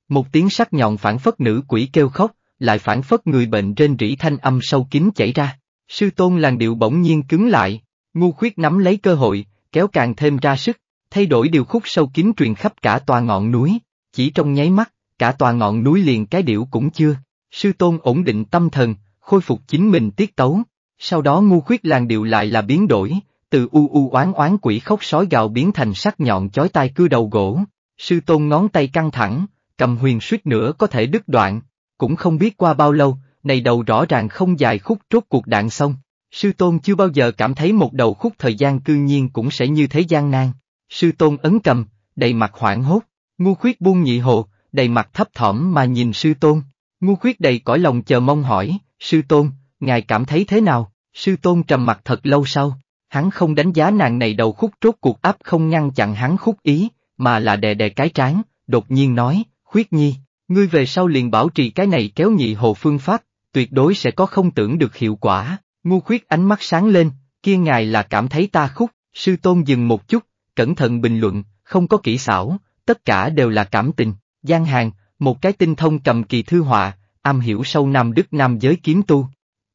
Một tiếng sắc nhọn phản phất nữ quỷ kêu khóc, lại phản phất người bệnh trên rỉ thanh âm sâu kín chảy ra. Sư tôn làng điệu bỗng nhiên cứng lại, ngu khuyết nắm lấy cơ hội, kéo càng thêm ra sức, thay đổi điều khúc sâu kín truyền khắp cả tòa ngọn núi, chỉ trong nháy mắt, cả tòa ngọn núi liền cái điệu cũng chưa. Sư tôn ổn định tâm thần, khôi phục chính mình tiết tấu, sau đó ngu khuyết làng điệu lại là biến đổi, từ u u oán oán quỷ khóc sói gào biến thành sắc nhọn chói tai cưa đầu gỗ, sư tôn ngón tay căng thẳng, cầm huyền suýt nữa có thể đứt đoạn, cũng không biết qua bao lâu, này đầu rõ ràng không dài khúc rốt cuộc đạn xong, sư tôn chưa bao giờ cảm thấy một đầu khúc thời gian cư nhiên cũng sẽ như thế gian nan, sư tôn ấn cầm, đầy mặt hoảng hốt, ngu khuyết buông nhị hộ, đầy mặt thấp thỏm mà nhìn sư tôn, ngu khuyết đầy cõi lòng chờ mong hỏi, sư tôn, ngài cảm thấy thế nào, sư tôn trầm mặt thật lâu sau hắn không đánh giá nàng này đầu khúc rốt cuộc áp không ngăn chặn hắn khúc ý, mà là đè đè cái trán, đột nhiên nói, khuyết nhi, ngươi về sau liền bảo trì cái này kéo nhị hồ phương pháp, tuyệt đối sẽ có không tưởng được hiệu quả, ngu khuyết ánh mắt sáng lên, kia ngài là cảm thấy ta khúc, sư tôn dừng một chút, cẩn thận bình luận, không có kỹ xảo, tất cả đều là cảm tình, gian hàng, một cái tinh thông cầm kỳ thư họa, am hiểu sâu nam đức nam giới kiếm tu,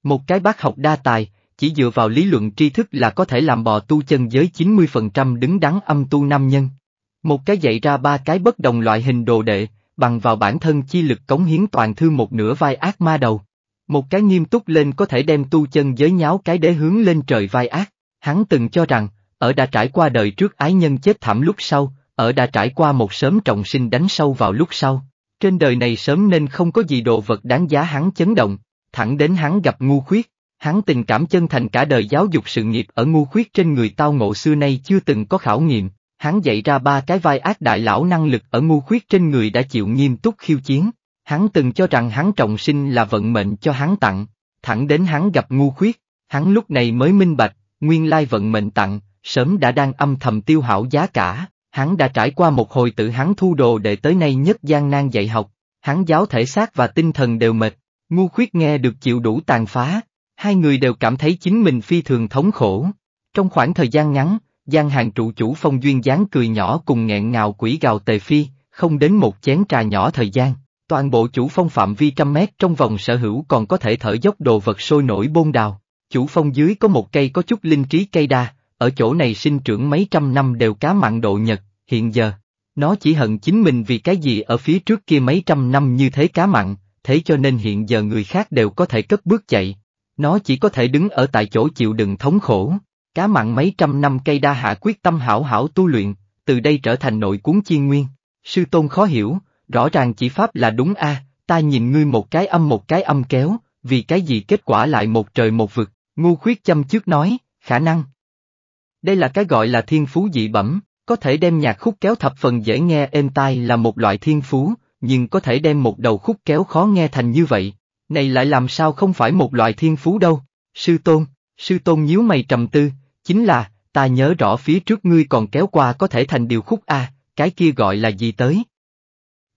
một cái bác học đa tài, chỉ dựa vào lý luận tri thức là có thể làm bò tu chân giới 90% đứng đắn âm tu nam nhân. Một cái dạy ra ba cái bất đồng loại hình đồ đệ, bằng vào bản thân chi lực cống hiến toàn thư một nửa vai ác ma đầu. Một cái nghiêm túc lên có thể đem tu chân giới nháo cái đế hướng lên trời vai ác. Hắn từng cho rằng, ở đã trải qua đời trước ái nhân chết thảm lúc sau, ở đã trải qua một sớm trọng sinh đánh sâu vào lúc sau. Trên đời này sớm nên không có gì đồ vật đáng giá hắn chấn động, thẳng đến hắn gặp ngu khuyết hắn tình cảm chân thành cả đời giáo dục sự nghiệp ở ngu khuyết trên người tao ngộ xưa nay chưa từng có khảo nghiệm, hắn dạy ra ba cái vai ác đại lão năng lực ở ngu khuyết trên người đã chịu nghiêm túc khiêu chiến, hắn từng cho rằng hắn trọng sinh là vận mệnh cho hắn tặng, thẳng đến hắn gặp ngu khuyết, hắn lúc này mới minh bạch, nguyên lai vận mệnh tặng, sớm đã đang âm thầm tiêu hảo giá cả, hắn đã trải qua một hồi tự hắn thu đồ để tới nay nhất gian nan dạy học, hắn giáo thể xác và tinh thần đều mệt, ngu khuyết nghe được chịu đủ tàn phá, hai người đều cảm thấy chính mình phi thường thống khổ. Trong khoảng thời gian ngắn, Giang Hàng trụ chủ phong duyên dáng cười nhỏ cùng nghẹn ngào quỷ gào tề phi, không đến một chén trà nhỏ thời gian, toàn bộ chủ phong phạm vi trăm mét trong vòng sở hữu còn có thể thở dốc đồ vật sôi nổi bôn đào. Chủ phong dưới có một cây có chút linh trí cây đa, ở chỗ này sinh trưởng mấy trăm năm đều cá mặn độ nhật, hiện giờ, nó chỉ hận chính mình vì cái gì ở phía trước kia mấy trăm năm như thế cá mặn, thế cho nên hiện giờ người khác đều có thể cất bước chạy, nó chỉ có thể đứng ở tại chỗ chịu đựng thống khổ. Cá mặn mấy trăm năm cây đa hạ quyết tâm hảo hảo tu luyện, từ đây trở thành nội cuốn chiên nguyên. Sư tôn khó hiểu, rõ ràng chỉ pháp là đúng a ta nhìn ngươi một cái âm một cái âm kéo, vì cái gì kết quả lại một trời một vực, ngu khuyết châm trước nói, khả năng. Đây là cái gọi là thiên phú dị bẩm, có thể đem nhạc khúc kéo thập phần dễ nghe êm tai là một loại thiên phú, nhưng có thể đem một đầu khúc kéo khó nghe thành như vậy, này lại làm sao không phải một loại thiên phú đâu, sư tôn, sư tôn nhíu mày trầm tư, chính là, ta nhớ rõ phía trước ngươi còn kéo qua có thể thành điều khúc A, cái kia gọi là gì tới.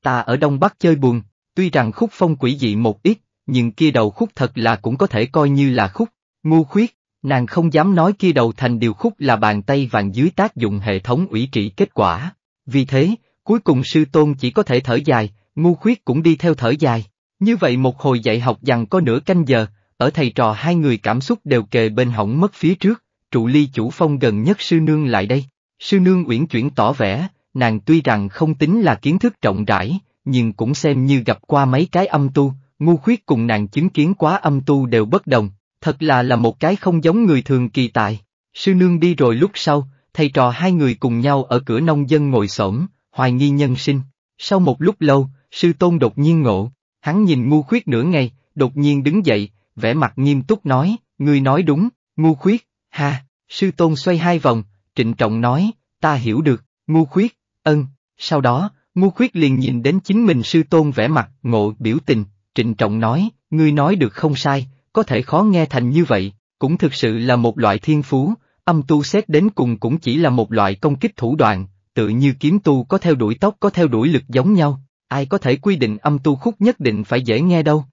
Ta ở Đông Bắc chơi buồn, tuy rằng khúc phong quỷ dị một ít, nhưng kia đầu khúc thật là cũng có thể coi như là khúc, ngu khuyết, nàng không dám nói kia đầu thành điều khúc là bàn tay vàng dưới tác dụng hệ thống ủy trị kết quả. Vì thế, cuối cùng sư tôn chỉ có thể thở dài, ngu khuyết cũng đi theo thở dài. Như vậy một hồi dạy học dằn có nửa canh giờ, ở thầy trò hai người cảm xúc đều kề bên hỏng mất phía trước, trụ ly chủ phong gần nhất sư nương lại đây. Sư nương uyển chuyển tỏ vẻ, nàng tuy rằng không tính là kiến thức rộng rãi, nhưng cũng xem như gặp qua mấy cái âm tu, ngu khuyết cùng nàng chứng kiến quá âm tu đều bất đồng, thật là là một cái không giống người thường kỳ tài. Sư nương đi rồi lúc sau, thầy trò hai người cùng nhau ở cửa nông dân ngồi xổm, hoài nghi nhân sinh. Sau một lúc lâu, sư tôn đột nhiên ngộ, Hắn nhìn ngu khuyết nửa ngày, đột nhiên đứng dậy, vẻ mặt nghiêm túc nói, ngươi nói đúng, ngu khuyết, ha, sư tôn xoay hai vòng, trịnh trọng nói, ta hiểu được, ngu khuyết, ân, sau đó, ngu khuyết liền nhìn đến chính mình sư tôn vẻ mặt, ngộ, biểu tình, trịnh trọng nói, ngươi nói được không sai, có thể khó nghe thành như vậy, cũng thực sự là một loại thiên phú, âm tu xét đến cùng cũng chỉ là một loại công kích thủ đoạn, tự như kiếm tu có theo đuổi tóc có theo đuổi lực giống nhau, ai có thể quy định âm tu khúc nhất định phải dễ nghe đâu.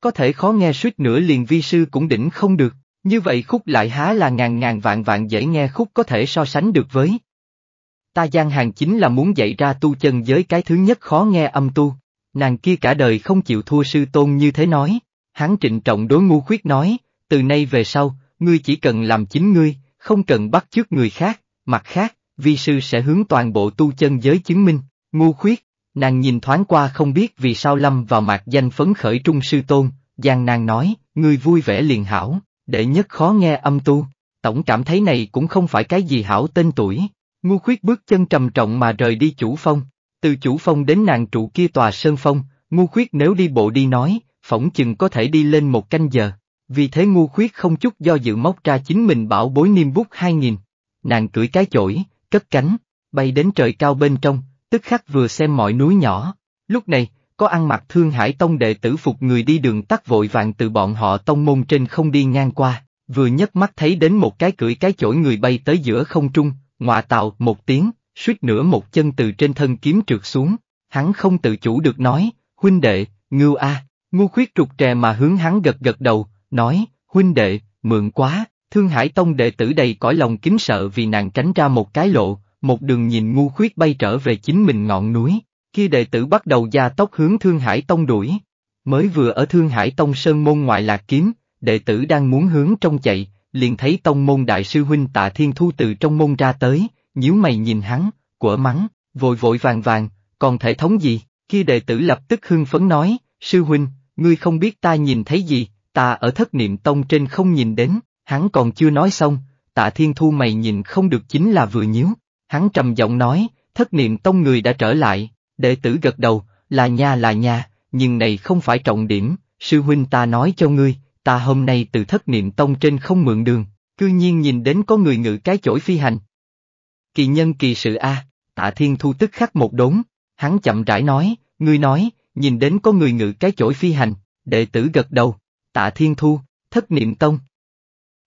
Có thể khó nghe suýt nữa liền vi sư cũng đỉnh không được, như vậy khúc lại há là ngàn ngàn vạn vạn dễ nghe khúc có thể so sánh được với. Ta gian hàng chính là muốn dạy ra tu chân giới cái thứ nhất khó nghe âm tu, nàng kia cả đời không chịu thua sư tôn như thế nói, hắn trịnh trọng đối ngu khuyết nói, từ nay về sau, ngươi chỉ cần làm chính ngươi, không cần bắt chước người khác, mặt khác, vi sư sẽ hướng toàn bộ tu chân giới chứng minh, ngu khuyết, Nàng nhìn thoáng qua không biết vì sao lâm vào mạc danh phấn khởi trung sư tôn, Giang nàng nói, người vui vẻ liền hảo, đệ nhất khó nghe âm tu, tổng cảm thấy này cũng không phải cái gì hảo tên tuổi. Ngu khuyết bước chân trầm trọng mà rời đi chủ phong, từ chủ phong đến nàng trụ kia tòa sơn phong, ngu khuyết nếu đi bộ đi nói, phỏng chừng có thể đi lên một canh giờ. Vì thế ngu khuyết không chút do dự móc ra chính mình bảo bối niêm bút hai nghìn. Nàng cưỡi cái chổi, cất cánh, bay đến trời cao bên trong, tức khắc vừa xem mọi núi nhỏ. Lúc này, có ăn mặc Thương Hải Tông đệ tử phục người đi đường tắt vội vàng từ bọn họ tông môn trên không đi ngang qua, vừa nhấc mắt thấy đến một cái cưỡi cái chổi người bay tới giữa không trung, ngọa tạo một tiếng, suýt nữa một chân từ trên thân kiếm trượt xuống, hắn không tự chủ được nói, huynh đệ, ngưu a, à. ngu khuyết trục trè mà hướng hắn gật gật đầu, nói, huynh đệ, mượn quá, Thương Hải Tông đệ tử đầy cõi lòng kính sợ vì nàng tránh ra một cái lộ, một đường nhìn ngu khuyết bay trở về chính mình ngọn núi, kia đệ tử bắt đầu gia tốc hướng Thương Hải Tông đuổi. Mới vừa ở Thương Hải Tông Sơn Môn ngoại lạc kiếm, đệ tử đang muốn hướng trong chạy, liền thấy Tông Môn Đại sư Huynh Tạ Thiên Thu từ trong môn ra tới, nhíu mày nhìn hắn, quở mắng, vội vội vàng vàng, còn thể thống gì, kia đệ tử lập tức hưng phấn nói, Sư Huynh, ngươi không biết ta nhìn thấy gì, ta ở thất niệm Tông trên không nhìn đến, hắn còn chưa nói xong, Tạ Thiên Thu mày nhìn không được chính là vừa nhíu, Hắn trầm giọng nói, thất niệm tông người đã trở lại, đệ tử gật đầu, là nha là nha, nhưng này không phải trọng điểm, sư huynh ta nói cho ngươi, ta hôm nay từ thất niệm tông trên không mượn đường, cư nhiên nhìn đến có người ngự cái chổi phi hành. Kỳ nhân kỳ sự a, tạ thiên thu tức khắc một đốn, hắn chậm rãi nói, ngươi nói, nhìn đến có người ngự cái chổi phi hành, đệ tử gật đầu, tạ thiên thu, thất niệm tông.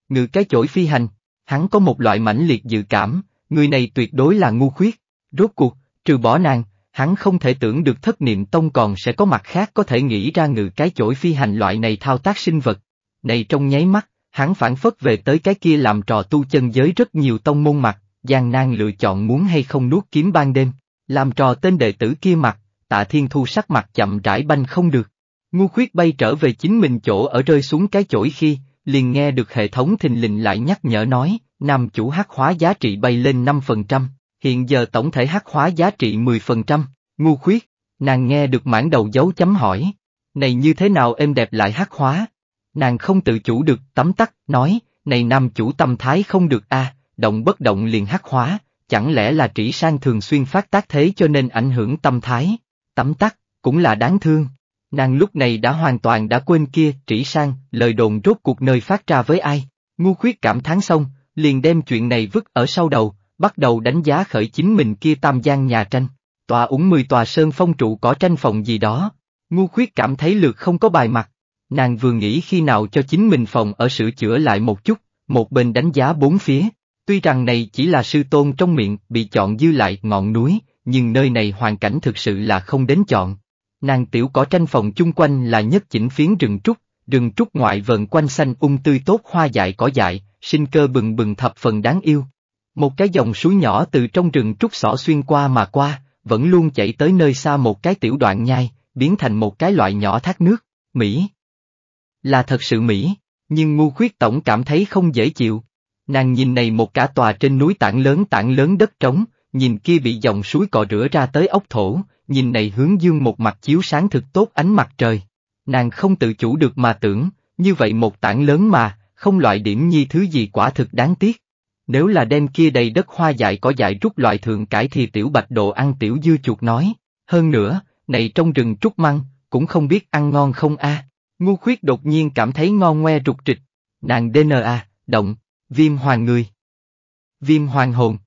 Ngự cái chổi phi hành, hắn có một loại mãnh liệt dự cảm, người này tuyệt đối là ngu khuyết. Rốt cuộc, trừ bỏ nàng, hắn không thể tưởng được thất niệm tông còn sẽ có mặt khác có thể nghĩ ra ngự cái chổi phi hành loại này thao tác sinh vật. Này trong nháy mắt, hắn phản phất về tới cái kia làm trò tu chân giới rất nhiều tông môn mặt, gian nan lựa chọn muốn hay không nuốt kiếm ban đêm, làm trò tên đệ tử kia mặt, tạ thiên thu sắc mặt chậm rãi banh không được. Ngu khuyết bay trở về chính mình chỗ ở rơi xuống cái chổi khi, liền nghe được hệ thống thình lình lại nhắc nhở nói, Nam chủ hắc hóa giá trị bay lên 5%, hiện giờ tổng thể hắc hóa giá trị 10%, ngu khuyết, nàng nghe được mãn đầu dấu chấm hỏi. Này như thế nào em đẹp lại hắc hóa? Nàng không tự chủ được, tắm tắt, nói, này nam chủ tâm thái không được a động bất động liền hắc hóa, chẳng lẽ là trĩ sang thường xuyên phát tác thế cho nên ảnh hưởng tâm thái, tắm tắt, cũng là đáng thương. Nàng lúc này đã hoàn toàn đã quên kia, trĩ sang, lời đồn rốt cuộc nơi phát ra với ai. Ngu khuyết cảm thán xong, liền đem chuyện này vứt ở sau đầu, bắt đầu đánh giá khởi chính mình kia tam giang nhà tranh, tòa ủng 10 tòa sơn phong trụ có tranh phòng gì đó. Ngu khuyết cảm thấy lượt không có bài mặt, nàng vừa nghĩ khi nào cho chính mình phòng ở sửa chữa lại một chút, một bên đánh giá bốn phía. Tuy rằng này chỉ là sư tôn trong miệng bị chọn dư lại ngọn núi, nhưng nơi này hoàn cảnh thực sự là không đến chọn. Nàng tiểu có tranh phòng chung quanh là nhất chỉnh phiến rừng trúc, rừng trúc ngoại vần quanh xanh ung tươi tốt hoa dại cỏ dại, sinh cơ bừng bừng thập phần đáng yêu. Một cái dòng suối nhỏ từ trong rừng trúc xỏ xuyên qua mà qua, vẫn luôn chảy tới nơi xa một cái tiểu đoạn nhai, biến thành một cái loại nhỏ thác nước, Mỹ. Là thật sự Mỹ, nhưng ngu khuyết tổng cảm thấy không dễ chịu. Nàng nhìn này một cả tòa trên núi tảng lớn tảng lớn đất trống, nhìn kia bị dòng suối cọ rửa ra tới ốc thổ, nhìn này hướng dương một mặt chiếu sáng thực tốt ánh mặt trời. Nàng không tự chủ được mà tưởng, như vậy một tảng lớn mà, không loại điểm nhi thứ gì quả thực đáng tiếc. Nếu là đem kia đầy đất hoa dại có dại rút loại thượng cải thì tiểu bạch độ ăn tiểu dư chuột nói, hơn nữa, này trong rừng trúc măng, cũng không biết ăn ngon không a. Ngu khuyết đột nhiên cảm thấy ngon ngoe rụt trịch, nàng DNA, động, viêm hoàng người. Viêm hoàng hồn.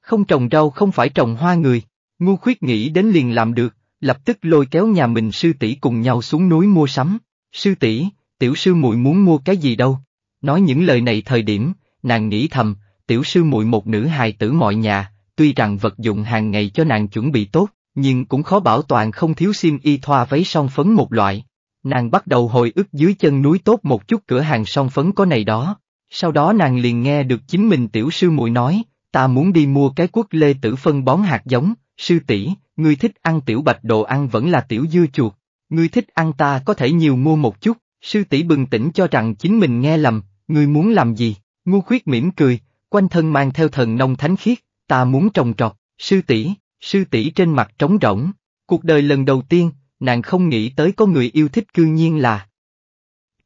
Không trồng rau không phải trồng hoa người, ngu khuyết nghĩ đến liền làm được, lập tức lôi kéo nhà mình sư tỷ cùng nhau xuống núi mua sắm. Sư tỷ, tiểu sư muội muốn mua cái gì đâu. Nói những lời này thời điểm, nàng nghĩ thầm, tiểu sư muội một nữ hài tử mọi nhà, tuy rằng vật dụng hàng ngày cho nàng chuẩn bị tốt, nhưng cũng khó bảo toàn không thiếu xiêm y thoa váy son phấn một loại. Nàng bắt đầu hồi ức dưới chân núi tốt một chút cửa hàng son phấn có này đó. Sau đó nàng liền nghe được chính mình tiểu sư muội nói, ta muốn đi mua cái quốc lê tử phân bón hạt giống, sư tỷ, ngươi thích ăn tiểu bạch đồ ăn vẫn là tiểu dưa chuột, ngươi thích ăn ta có thể nhiều mua một chút. Sư tỷ bừng tỉnh cho rằng chính mình nghe lầm, ngươi muốn làm gì? Ngu khuyết mỉm cười, quanh thân mang theo thần nông thánh khiết, ta muốn trồng trọt, sư tỷ, sư tỷ trên mặt trống rỗng. Cuộc đời lần đầu tiên, nàng không nghĩ tới có người yêu thích cư nhiên là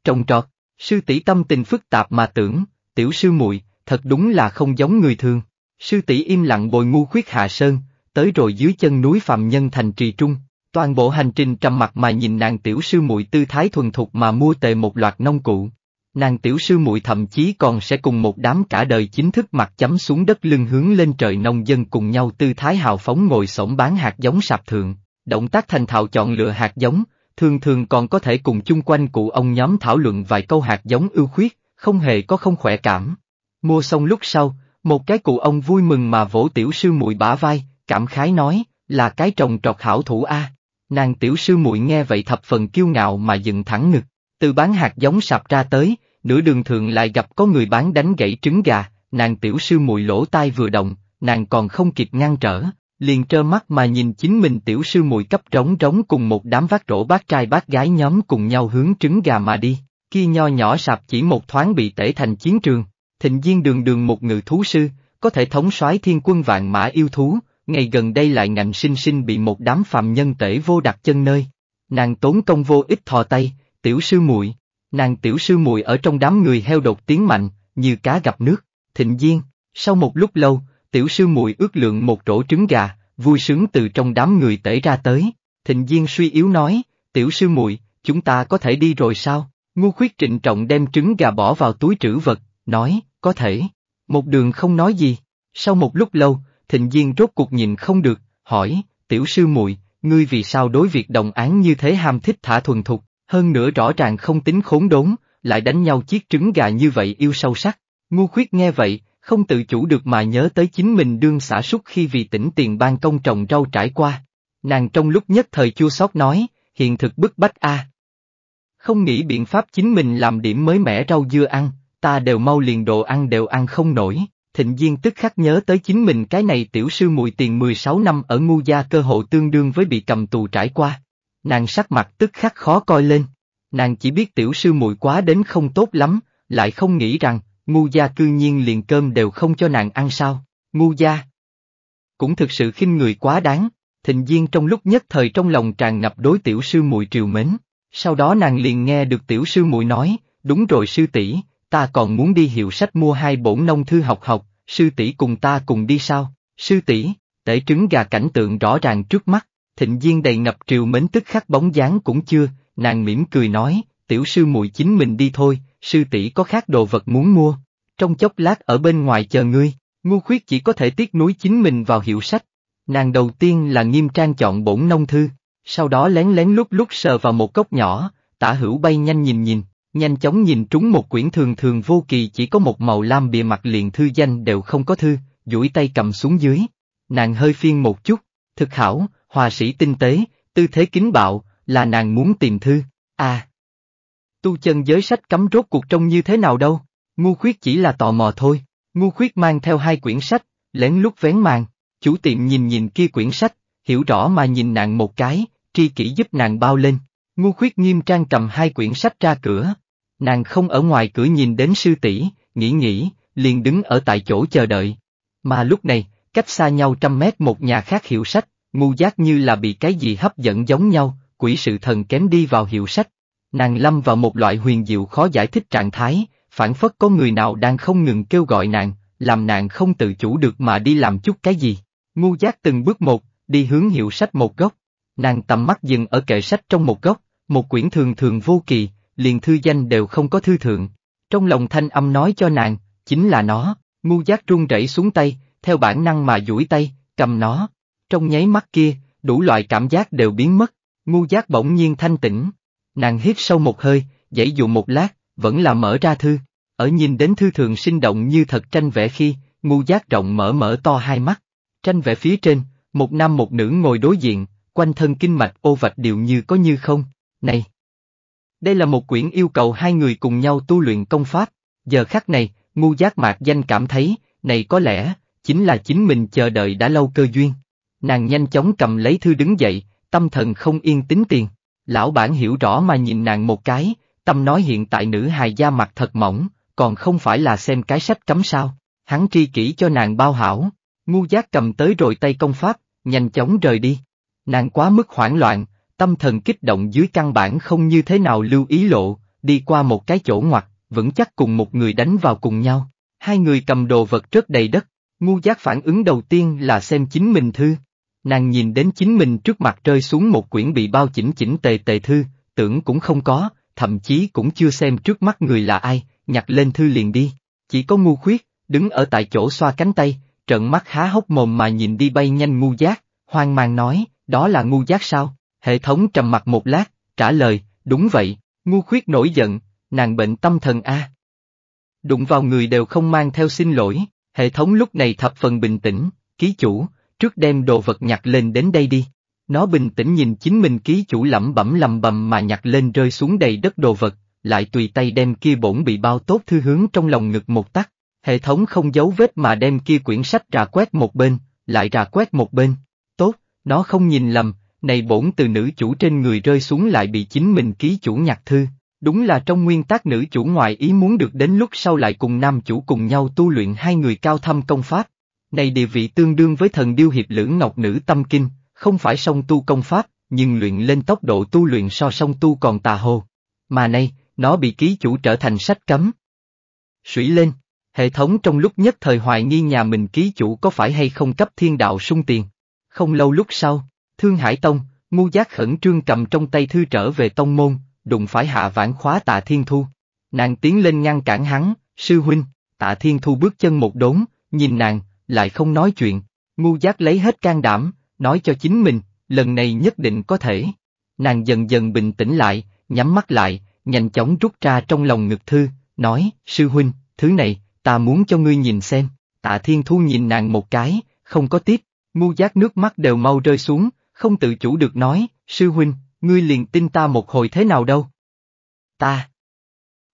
trồng trọt, sư tỷ tâm tình phức tạp mà tưởng, tiểu sư muội, thật đúng là không giống người thường. Sư tỷ im lặng bồi ngu khuyết hạ sơn, tới rồi dưới chân núi Phạm Nhân thành trì trung, Toàn bộ hành trình trầm mặt mà nhìn nàng tiểu sư muội tư thái thuần thục mà mua tề một loạt nông cụ. Nàng tiểu sư muội thậm chí còn sẽ cùng một đám cả đời chính thức mặt chấm xuống đất lưng hướng lên trời nông dân cùng nhau tư thái hào phóng ngồi sổng bán hạt giống sạp thượng, động tác thành thạo chọn lựa hạt giống, thường thường còn có thể cùng chung quanh cụ ông nhóm thảo luận vài câu hạt giống ưu khuyết, không hề có không khỏe cảm. Mua xong lúc sau, một cái cụ ông vui mừng mà vỗ tiểu sư muội bả vai, cảm khái nói, là cái trồng trọt hảo thủ a. Nàng tiểu sư muội nghe vậy thập phần kiêu ngạo mà dựng thẳng ngực, từ bán hạt giống sạp ra tới, nửa đường thường lại gặp có người bán đánh gãy trứng gà, nàng tiểu sư muội lỗ tai vừa động, nàng còn không kịp ngăn trở, liền trơ mắt mà nhìn chính mình tiểu sư muội cấp trống rống cùng một đám vác rổ bác trai bác gái nhóm cùng nhau hướng trứng gà mà đi, kia nho nhỏ sạp chỉ một thoáng bị tể thành chiến trường, thịnh viên đường đường một ngự thú sư, có thể thống soái thiên quân vạn mã yêu thú, ngày gần đây lại ngạnh sinh sinh bị một đám phạm nhân tể vô đặt chân nơi. Nàng tốn công vô ích thò tay, tiểu sư muội nàng tiểu sư muội ở trong đám người heo đột tiếng mạnh, như cá gặp nước, thịnh diên, sau một lúc lâu, tiểu sư muội ước lượng một rổ trứng gà, vui sướng từ trong đám người tể ra tới, thịnh diên suy yếu nói, tiểu sư muội chúng ta có thể đi rồi sao, ngu khuyết trịnh trọng đem trứng gà bỏ vào túi trữ vật, nói, có thể, một đường không nói gì, sau một lúc lâu, Thịnh Viên rốt cuộc nhìn không được, hỏi, tiểu sư muội, ngươi vì sao đối việc đồng án như thế ham thích thả thuần thục, hơn nữa rõ ràng không tính khốn đốn, lại đánh nhau chiếc trứng gà như vậy yêu sâu sắc. Ngu khuyết nghe vậy, không tự chủ được mà nhớ tới chính mình đương xả súc khi vì tỉnh tiền ban công trồng rau trải qua. Nàng trong lúc nhất thời chua xót nói, hiện thực bức bách a. Không nghĩ biện pháp chính mình làm điểm mới mẻ rau dưa ăn, ta đều mau liền đồ ăn đều ăn không nổi. Thịnh Diên tức khắc nhớ tới chính mình cái này tiểu sư mùi tiền 16 năm ở ngu gia cơ hội tương đương với bị cầm tù trải qua. Nàng sắc mặt tức khắc khó coi lên. Nàng chỉ biết tiểu sư mùi quá đến không tốt lắm, lại không nghĩ rằng, ngu gia cư nhiên liền cơm đều không cho nàng ăn sao, ngu gia. Cũng thực sự khinh người quá đáng, thịnh diên trong lúc nhất thời trong lòng tràn ngập đối tiểu sư mùi triều mến. Sau đó nàng liền nghe được tiểu sư mùi nói, đúng rồi sư tỷ ta còn muốn đi hiệu sách mua hai bổn nông thư học học, sư tỷ cùng ta cùng đi sao? Sư tỷ, tể trứng gà cảnh tượng rõ ràng trước mắt, thịnh viên đầy ngập triều mến tức khắc bóng dáng cũng chưa, nàng mỉm cười nói, tiểu sư muội chính mình đi thôi, sư tỷ có khác đồ vật muốn mua. Trong chốc lát ở bên ngoài chờ ngươi, ngu khuyết chỉ có thể tiếc nuối chính mình vào hiệu sách. Nàng đầu tiên là nghiêm trang chọn bổn nông thư, sau đó lén lén lúc lúc sờ vào một cốc nhỏ, tả hữu bay nhanh nhìn nhìn, nhanh chóng nhìn trúng một quyển thường thường vô kỳ chỉ có một màu lam bìa mặt liền thư danh đều không có thư, duỗi tay cầm xuống dưới. Nàng hơi phiên một chút, thực hảo, hòa sĩ tinh tế, tư thế kính bạo, là nàng muốn tìm thư, à. Tu chân giới sách cấm rốt cuộc trông như thế nào đâu, ngu khuyết chỉ là tò mò thôi, ngu khuyết mang theo hai quyển sách, lén lút vén màn, chủ tiệm nhìn nhìn kia quyển sách, hiểu rõ mà nhìn nàng một cái, tri kỷ giúp nàng bao lên, ngu khuyết nghiêm trang cầm hai quyển sách ra cửa, Nàng không ở ngoài cửa nhìn đến sư tỷ, nghĩ nghĩ, liền đứng ở tại chỗ chờ đợi. Mà lúc này, cách xa nhau trăm mét một nhà khác hiệu sách, ngu giác như là bị cái gì hấp dẫn giống nhau, quỷ sự thần kém đi vào hiệu sách. Nàng lâm vào một loại huyền diệu khó giải thích trạng thái, phản phất có người nào đang không ngừng kêu gọi nàng, làm nàng không tự chủ được mà đi làm chút cái gì. Ngu giác từng bước một, đi hướng hiệu sách một góc. Nàng tầm mắt dừng ở kệ sách trong một góc, một quyển thường thường vô kỳ, liền thư danh đều không có thư thượng. Trong lòng thanh âm nói cho nàng, chính là nó, ngu giác run rẩy xuống tay, theo bản năng mà duỗi tay, cầm nó. Trong nháy mắt kia, đủ loại cảm giác đều biến mất, ngu giác bỗng nhiên thanh tĩnh. Nàng hít sâu một hơi, dãy dụ một lát, vẫn là mở ra thư. Ở nhìn đến thư thường sinh động như thật tranh vẽ khi, ngu giác rộng mở mở to hai mắt. Tranh vẽ phía trên, một nam một nữ ngồi đối diện, quanh thân kinh mạch ô vạch đều như có như không. Này, đây là một quyển yêu cầu hai người cùng nhau tu luyện công pháp. Giờ khắc này, ngu giác mạc danh cảm thấy, này có lẽ, chính là chính mình chờ đợi đã lâu cơ duyên. Nàng nhanh chóng cầm lấy thư đứng dậy, tâm thần không yên tính tiền. Lão bản hiểu rõ mà nhìn nàng một cái, tâm nói hiện tại nữ hài da mặt thật mỏng, còn không phải là xem cái sách cấm sao. Hắn tri kỷ cho nàng bao hảo, ngu giác cầm tới rồi tay công pháp, nhanh chóng rời đi. Nàng quá mức hoảng loạn, tâm thần kích động dưới căn bản không như thế nào lưu ý lộ, đi qua một cái chỗ ngoặt, vẫn chắc cùng một người đánh vào cùng nhau. Hai người cầm đồ vật rất đầy đất, ngu giác phản ứng đầu tiên là xem chính mình thư. Nàng nhìn đến chính mình trước mặt rơi xuống một quyển bị bao chỉnh chỉnh tề tề thư, tưởng cũng không có, thậm chí cũng chưa xem trước mắt người là ai, nhặt lên thư liền đi. Chỉ có ngu khuyết, đứng ở tại chỗ xoa cánh tay, trợn mắt há hốc mồm mà nhìn đi bay nhanh ngu giác, hoang mang nói, đó là ngu giác sao? Hệ thống trầm mặt một lát, trả lời, đúng vậy, ngu khuyết nổi giận, nàng bệnh tâm thần a. Đụng vào người đều không mang theo xin lỗi, hệ thống lúc này thập phần bình tĩnh, ký chủ, trước đem đồ vật nhặt lên đến đây đi. Nó bình tĩnh nhìn chính mình ký chủ lẩm bẩm lầm bầm mà nhặt lên rơi xuống đầy đất đồ vật, lại tùy tay đem kia bổn bị bao tốt thư hướng trong lòng ngực một tắt. Hệ thống không giấu vết mà đem kia quyển sách ra quét một bên, lại ra quét một bên. Tốt, nó không nhìn lầm, này bổn từ nữ chủ trên người rơi xuống lại bị chính mình ký chủ nhặt thư. Đúng là trong nguyên tắc nữ chủ ngoại ý muốn được đến lúc sau lại cùng nam chủ cùng nhau tu luyện hai người cao thâm công pháp. Này địa vị tương đương với thần điêu hiệp lưỡng ngọc nữ tâm kinh, không phải song tu công pháp, nhưng luyện lên tốc độ tu luyện so song tu còn tà hồ. Mà nay, nó bị ký chủ trở thành sách cấm. Sủy lên, hệ thống trong lúc nhất thời hoài nghi nhà mình ký chủ có phải hay không cấp thiên đạo sung tiền. Không lâu lúc sau, Thương Hải Tông, ngu giác khẩn trương cầm trong tay thư trở về tông môn, đụng phải hạ vãn khóa tạ thiên thu. Nàng tiến lên ngăn cản hắn, sư huynh, tạ thiên thu bước chân một đốn, nhìn nàng, lại không nói chuyện. Ngu giác lấy hết can đảm, nói cho chính mình, lần này nhất định có thể. Nàng dần dần bình tĩnh lại, nhắm mắt lại, nhanh chóng rút ra trong lòng ngực thư, nói, sư huynh, thứ này, ta muốn cho ngươi nhìn xem. Tạ thiên thu nhìn nàng một cái, không có tiếp, ngu giác nước mắt đều mau rơi xuống, không tự chủ được nói, sư huynh, ngươi liền tin ta một hồi thế nào đâu. Ta.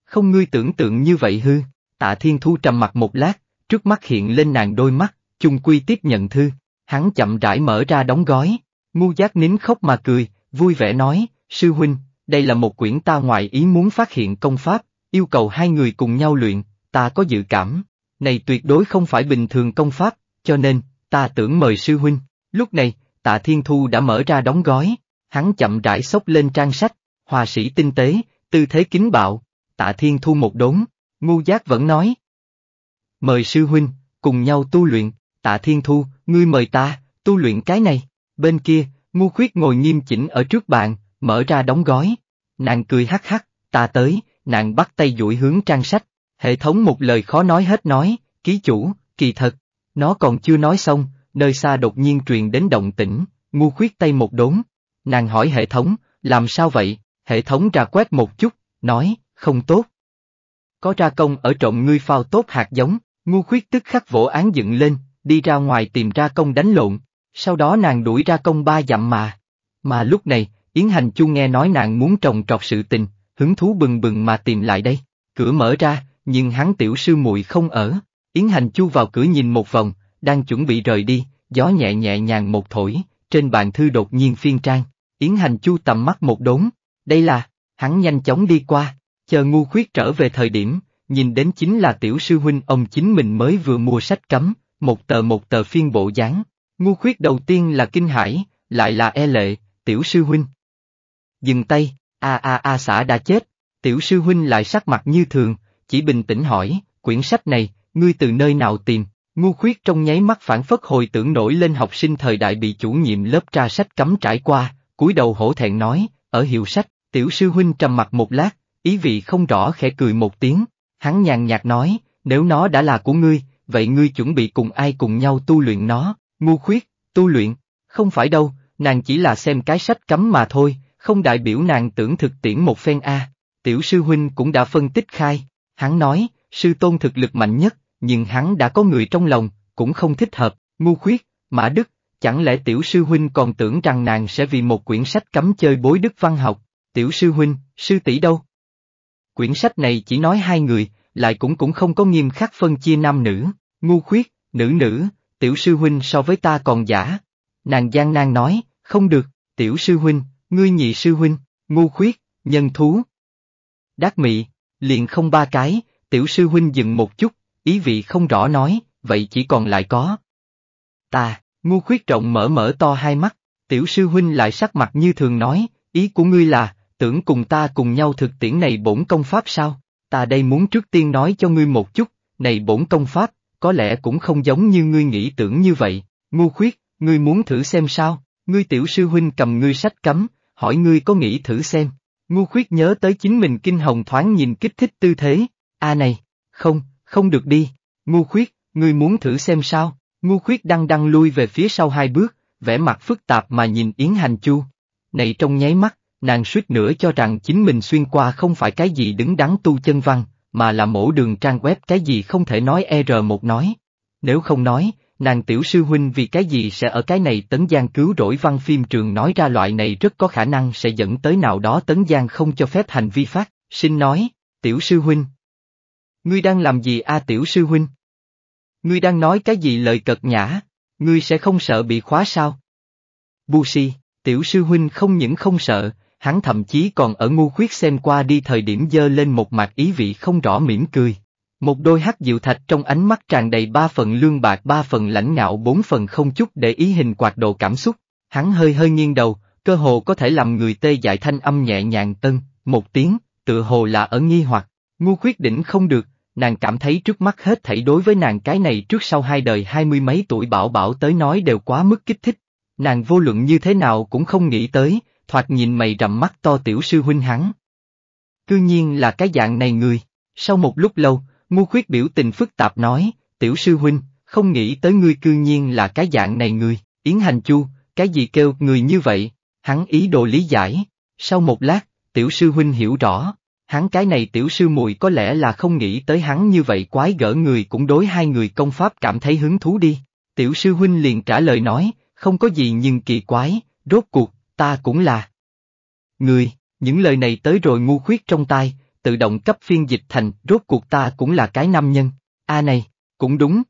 Không ngươi tưởng tượng như vậy hư, tạ thiên thu trầm mặt một lát, trước mắt hiện lên nàng đôi mắt, chung quy tiếp nhận thư, hắn chậm rãi mở ra đóng gói, ngu giác nín khóc mà cười, vui vẻ nói, sư huynh, đây là một quyển ta ngoại ý muốn phát hiện công pháp, yêu cầu hai người cùng nhau luyện, ta có dự cảm, này tuyệt đối không phải bình thường công pháp, cho nên, ta tưởng mời sư huynh, lúc này, tạ thiên thu đã mở ra đóng gói, hắn chậm rãi xốc lên trang sách, hòa sĩ tinh tế, tư thế kính bạo, tạ thiên thu một đốn, ngu giác vẫn nói. Mời sư huynh, cùng nhau tu luyện, tạ thiên thu, ngươi mời ta, tu luyện cái này, bên kia, ngu khuyết ngồi nghiêm chỉnh ở trước bạn, mở ra đóng gói, nàng cười hắc hắc, ta tới, nàng bắt tay duỗi hướng trang sách, hệ thống một lời khó nói hết nói, ký chủ, kỳ thật, nó còn chưa nói xong, nơi xa đột nhiên truyền đến động tĩnh, ngu khuyết tay một đốn. Nàng hỏi hệ thống, làm sao vậy? Hệ thống ra quét một chút, nói, không tốt. Có ra công ở trộm ngươi phao tốt hạt giống, ngu khuyết tức khắc vỗ án dựng lên, đi ra ngoài tìm ra công đánh lộn, sau đó nàng đuổi ra công ba dặm mà. Mà lúc này, Yến Hành Chu nghe nói nàng muốn trồng trọt sự tình, hứng thú bừng bừng mà tìm lại đây. Cửa mở ra, nhưng hắn tiểu sư muội không ở. Yến Hành Chu vào cửa nhìn một vòng, đang chuẩn bị rời đi, gió nhẹ nhẹ nhàng một thổi, trên bàn thư đột nhiên phiên trang, Yến Hành Chu tầm mắt một đốn, đây là, hắn nhanh chóng đi qua, chờ ngu khuyết trở về thời điểm, nhìn đến chính là tiểu sư huynh ông chính mình mới vừa mua sách cấm, một tờ một tờ phiên bộ dáng, ngu khuyết đầu tiên là kinh hải, lại là e lệ, tiểu sư huynh. Dừng tay, a a a xã đã chết, tiểu sư huynh lại sắc mặt như thường, chỉ bình tĩnh hỏi, quyển sách này, ngươi từ nơi nào tìm, Ngu khuyết trong nháy mắt phản phất hồi tưởng nổi lên học sinh thời đại bị chủ nhiệm lớp tra sách cấm trải qua, cúi đầu hổ thẹn nói, ở hiệu sách, tiểu sư huynh trầm mặt một lát, ý vị không rõ khẽ cười một tiếng, hắn nhàn nhạt nói, nếu nó đã là của ngươi, vậy ngươi chuẩn bị cùng ai cùng nhau tu luyện nó, ngu khuyết, tu luyện, không phải đâu, nàng chỉ là xem cái sách cấm mà thôi, không đại biểu nàng tưởng thực tiễn một phen A, tiểu sư huynh cũng đã phân tích khai, hắn nói, sư tôn thực lực mạnh nhất, nhưng hắn đã có người trong lòng, cũng không thích hợp, ngu khuyết, mã đức, chẳng lẽ tiểu sư huynh còn tưởng rằng nàng sẽ vì một quyển sách cấm chơi bối đức văn học, tiểu sư huynh, sư tỷ đâu? Quyển sách này chỉ nói hai người, lại cũng cũng không có nghiêm khắc phân chia nam nữ, ngu khuyết, nữ nữ, tiểu sư huynh so với ta còn giả. Nàng gian nan nói, không được, tiểu sư huynh, ngươi nhị sư huynh, ngu khuyết, nhân thú. Đát mị, liền không ba cái, tiểu sư huynh dừng một chút, ý vị không rõ nói, vậy chỉ còn lại có. Ta, ngu khuyết Trọng mở mở to hai mắt, tiểu sư huynh lại sắc mặt như thường nói, ý của ngươi là, tưởng cùng ta cùng nhau thực tiễn này bổn công pháp sao, ta đây muốn trước tiên nói cho ngươi một chút, này bổn công pháp, có lẽ cũng không giống như ngươi nghĩ tưởng như vậy, ngu khuyết, ngươi muốn thử xem sao, ngươi tiểu sư huynh cầm ngươi sách cấm, hỏi ngươi có nghĩ thử xem, ngu khuyết nhớ tới chính mình kinh hồng thoáng nhìn kích thích tư thế, a này, không, không được đi, ngu khuyết, ngươi muốn thử xem sao, ngu khuyết đăng đăng lui về phía sau hai bước, vẻ mặt phức tạp mà nhìn Yến Hành Chu. Này trong nháy mắt, nàng suýt nữa cho rằng chính mình xuyên qua không phải cái gì đứng đắn tu chân văn, mà là mổ đường trang web cái gì không thể nói e R1 nói. Nếu không nói, nàng tiểu sư huynh vì cái gì sẽ ở cái này tấn giang cứu rỗi văn phim trường nói ra loại này rất có khả năng sẽ dẫn tới nào đó tấn giang không cho phép hành vi phát, xin nói, tiểu sư huynh, Ngươi đang làm gì a à, tiểu sư huynh? Ngươi đang nói cái gì lời cật nhã? Ngươi sẽ không sợ bị khóa sao? Si, tiểu sư huynh không những không sợ, hắn thậm chí còn ở ngu khuyết xem qua đi thời điểm dơ lên một mặt ý vị không rõ mỉm cười. Một đôi hắc diệu thạch trong ánh mắt tràn đầy ba phần lương bạc ba phần lãnh ngạo bốn phần không chút để ý hình quạt đồ cảm xúc, hắn hơi hơi nghiêng đầu, cơ hồ có thể làm người tê dại thanh âm nhẹ nhàng tân, một tiếng, tự hồ là ở nghi hoặc, ngu khuyết đỉnh không được, nàng cảm thấy trước mắt hết thảy đối với nàng cái này trước sau hai đời hai mươi mấy tuổi bảo bảo tới nói đều quá mức kích thích. Nàng vô luận như thế nào cũng không nghĩ tới, thoạt nhìn mày rậm mắt to tiểu sư huynh hắn. Cư nhiên là cái dạng này người. Sau một lúc lâu, ngu khuyết biểu tình phức tạp nói, tiểu sư huynh, không nghĩ tới ngươi cư nhiên là cái dạng này người, Yến Hành Chu, cái gì kêu người như vậy, hắn ý đồ lý giải. Sau một lát, tiểu sư huynh hiểu rõ, hắn cái này tiểu sư muội có lẽ là không nghĩ tới hắn như vậy quái gở người cũng đối hai người công pháp cảm thấy hứng thú đi. Tiểu sư huynh liền trả lời nói, không có gì nhưng kỳ quái, rốt cuộc, ta cũng là. Người, những lời này tới rồi ngu khuyết trong tai, tự động cấp phiên dịch thành, rốt cuộc ta cũng là cái nam nhân. A này, cũng đúng.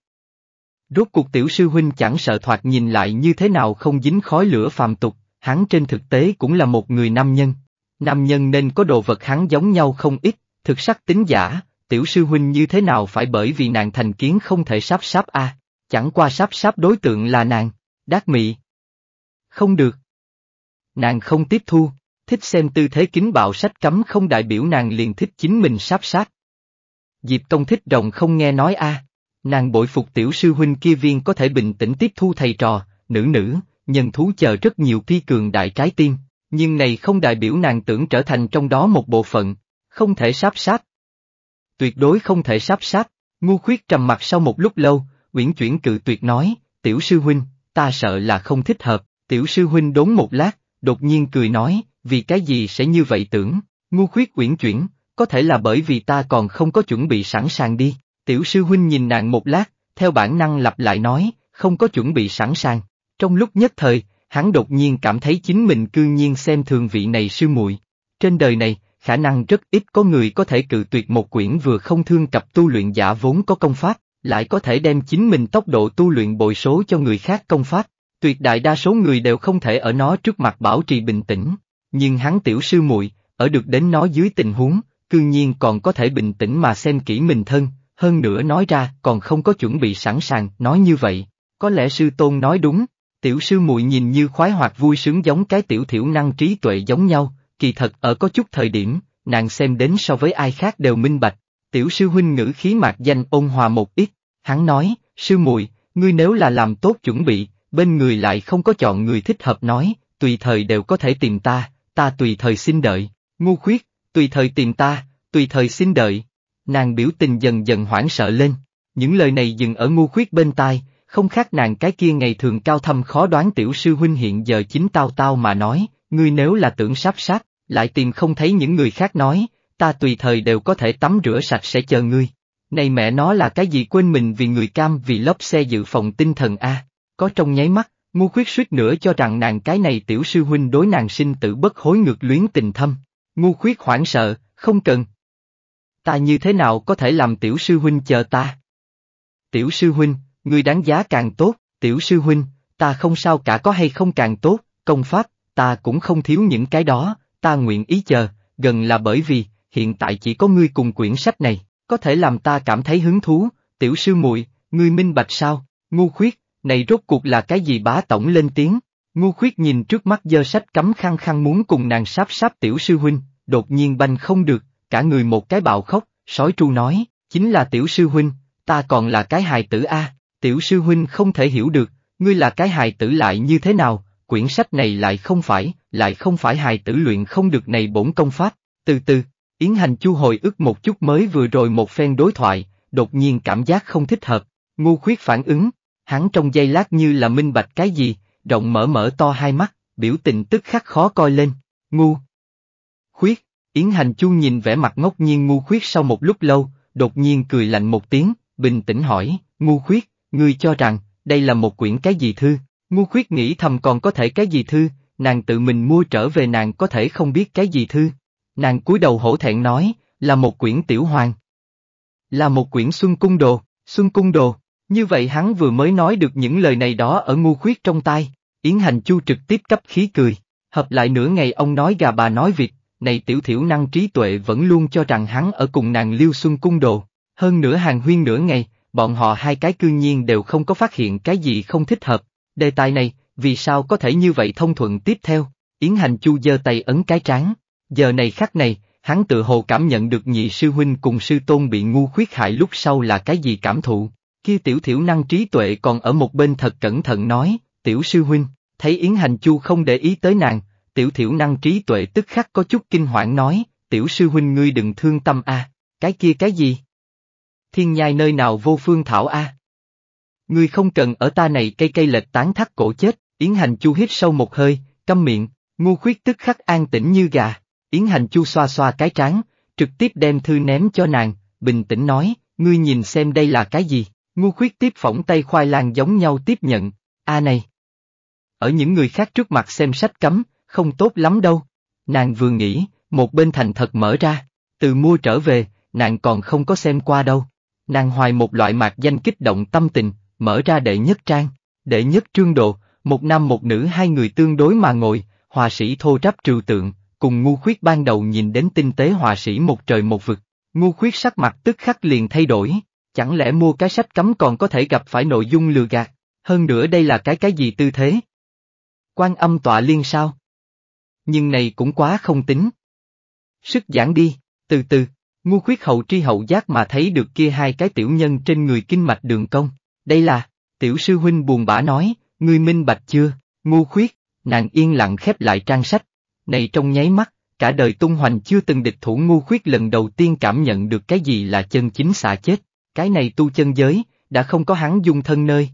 Rốt cuộc tiểu sư huynh chẳng sợ thoạt nhìn lại như thế nào không dính khói lửa phàm tục, hắn trên thực tế cũng là một người nam nhân, Nam nhân nên có đồ vật hắn giống nhau không ít, thực sắc tính giả, tiểu sư huynh như thế nào phải bởi vì nàng thành kiến không thể sắp sắp a chẳng qua sắp sắp đối tượng là nàng, đát mị. Không được. Nàng không tiếp thu, thích xem tư thế kính bạo sách cấm không đại biểu nàng liền thích chính mình sắp sát. Diệp Tông thích rồng không nghe nói a nàng bội phục tiểu sư huynh kia viên có thể bình tĩnh tiếp thu thầy trò, nữ nữ, nhân thú chờ rất nhiều phi cường đại trái tim, nhưng này không đại biểu nàng tưởng trở thành trong đó một bộ phận, không thể sáp sát. Tuyệt đối không thể sáp sát, ngu khuyết trầm mặt sau một lúc lâu, uyển chuyển cự tuyệt nói, tiểu sư huynh, ta sợ là không thích hợp, tiểu sư huynh đốn một lát, đột nhiên cười nói, vì cái gì sẽ như vậy tưởng, ngu khuyết uyển chuyển, có thể là bởi vì ta còn không có chuẩn bị sẵn sàng đi, tiểu sư huynh nhìn nàng một lát, theo bản năng lặp lại nói, không có chuẩn bị sẵn sàng, trong lúc nhất thời, hắn đột nhiên cảm thấy chính mình cư nhiên xem thường vị này sư muội. Trên đời này, khả năng rất ít có người có thể cự tuyệt một quyển vừa không thương cập tu luyện giả vốn có công pháp, lại có thể đem chính mình tốc độ tu luyện bội số cho người khác công pháp. Tuyệt đại đa số người đều không thể ở nó trước mặt bảo trì bình tĩnh, nhưng hắn tiểu sư muội ở được đến nó dưới tình huống, cư nhiên còn có thể bình tĩnh mà xem kỹ mình thân, hơn nữa nói ra còn không có chuẩn bị sẵn sàng nói như vậy. Có lẽ sư tôn nói đúng, Tiểu sư muội nhìn như khoái hoạt vui sướng giống cái tiểu thiểu năng trí tuệ giống nhau, kỳ thật ở có chút thời điểm, nàng xem đến so với ai khác đều minh bạch, tiểu sư huynh ngữ khí mạc danh ôn hòa một ít, hắn nói, sư muội, ngươi nếu là làm tốt chuẩn bị, bên người lại không có chọn người thích hợp nói, tùy thời đều có thể tìm ta, ta tùy thời xin đợi, ngu khuyết, tùy thời tìm ta, tùy thời xin đợi. Nàng biểu tình dần dần hoảng sợ lên, những lời này dừng ở ngu khuyết bên tai, không khác nàng cái kia ngày thường cao thâm khó đoán tiểu sư huynh hiện giờ chính tao tao mà nói, ngươi nếu là tưởng sắp sát, lại tìm không thấy những người khác nói, ta tùy thời đều có thể tắm rửa sạch sẽ chờ ngươi. Này mẹ nó là cái gì quên mình vì người cam vì lóc xe dự phòng tinh thần a có trong nháy mắt, ngu khuyết suýt nữa cho rằng nàng cái này tiểu sư huynh đối nàng sinh tử bất hối ngược luyến tình thâm, ngu khuyết hoảng sợ, không cần. Ta như thế nào có thể làm tiểu sư huynh chờ ta? Tiểu sư huynh, Ngươi đáng giá càng tốt, tiểu sư huynh, ta không sao cả có hay không càng tốt, công pháp, ta cũng không thiếu những cái đó, ta nguyện ý chờ, gần là bởi vì, hiện tại chỉ có ngươi cùng quyển sách này, có thể làm ta cảm thấy hứng thú, tiểu sư muội, ngươi minh bạch sao, ngu khuyết, này rốt cuộc là cái gì bá tổng lên tiếng, ngu khuyết nhìn trước mắt dơ sách cấm khăn khăn muốn cùng nàng sáp sáp tiểu sư huynh, đột nhiên banh không được, cả người một cái bạo khóc, sói tru nói, chính là tiểu sư huynh, ta còn là cái hài tử A. Tiểu sư huynh không thể hiểu được, ngươi là cái hài tử lại như thế nào, quyển sách này lại không phải, lại không phải hài tử luyện không được này bổn công pháp, từ từ, Yến Hành Chu hồi ức một chút mới vừa rồi một phen đối thoại, đột nhiên cảm giác không thích hợp, ngu khuyết phản ứng, hắn trong giây lát như là minh bạch cái gì, rộng mở mở to hai mắt, biểu tình tức khắc khó coi lên, ngu. Khuyết, Yến Hành Chu nhìn vẻ mặt ngốc nhiên ngu khuyết sau một lúc lâu, đột nhiên cười lạnh một tiếng, bình tĩnh hỏi, ngu khuyết, Ngươi cho rằng, đây là một quyển cái gì thư, ngu khuyết nghĩ thầm còn có thể cái gì thư, nàng tự mình mua trở về nàng có thể không biết cái gì thư. Nàng cúi đầu hổ thẹn nói, là một quyển tiểu hoàng. Là một quyển xuân cung đồ, xuân cung đồ, như vậy hắn vừa mới nói được những lời này đó ở ngu khuyết trong tai. Yến Hành Chu trực tiếp cấp khí cười, hợp lại nửa ngày ông nói gà bà nói vịt, này tiểu thiểu năng trí tuệ vẫn luôn cho rằng hắn ở cùng nàng liêu xuân cung đồ. Hơn nửa hàng huyên nửa ngày, bọn họ hai cái cương nhiên đều không có phát hiện cái gì không thích hợp. Đề tài này, vì sao có thể như vậy thông thuận tiếp theo? Yến Hành Chu giơ tay ấn cái trán. Giờ này khắc này, hắn tự hồ cảm nhận được nhị sư huynh cùng sư tôn bị ngu khuyết hại lúc sau là cái gì cảm thụ. Kia tiểu thiểu năng trí tuệ còn ở một bên thật cẩn thận nói, tiểu sư huynh, thấy Yến Hành Chu không để ý tới nàng, tiểu thiểu năng trí tuệ tức khắc có chút kinh hoảng nói, tiểu sư huynh ngươi đừng thương tâm a cái kia cái gì? thiên nhai nơi nào vô phương thảo a. À? Ngươi không cần ở ta này cây cây lệch tán thắt cổ chết, Yến Hành Chu hít sâu một hơi, câm miệng, ngu khuyết tức khắc an tĩnh như gà, Yến Hành Chu xoa xoa cái trán, trực tiếp đem thư ném cho nàng, bình tĩnh nói, ngươi nhìn xem đây là cái gì, ngu khuyết tiếp phỏng tay khoai lang giống nhau tiếp nhận, a này. Ở những người khác trước mặt xem sách cấm, không tốt lắm đâu, nàng vừa nghĩ, một bên thành thật mở ra, từ mua trở về, nàng còn không có xem qua đâu. Nàng hoài một loại mạc danh kích động tâm tình, mở ra đệ nhất trang, đệ nhất trương đồ, một nam một nữ hai người tương đối mà ngồi, hòa sĩ thô ráp trừu tượng, cùng ngu khuyết ban đầu nhìn đến tinh tế hòa sĩ một trời một vực, ngu khuyết sắc mặt tức khắc liền thay đổi, chẳng lẽ mua cái sách cấm còn có thể gặp phải nội dung lừa gạt, hơn nữa đây là cái cái gì tư thế? Quan âm tọa liên sao? Nhưng này cũng quá không tính. Sức giảng đi, từ từ, Ngu khuyết hậu tri hậu giác mà thấy được kia hai cái tiểu nhân trên người kinh mạch đường công. Đây là, tiểu sư huynh buồn bã nói, ngươi minh bạch chưa, ngu khuyết, nàng yên lặng khép lại trang sách. Này trong nháy mắt, cả đời tung hoành chưa từng địch thủ ngu khuyết lần đầu tiên cảm nhận được cái gì là chân chính xả chết. Cái này tu chân giới, đã không có hắn dung thân nơi.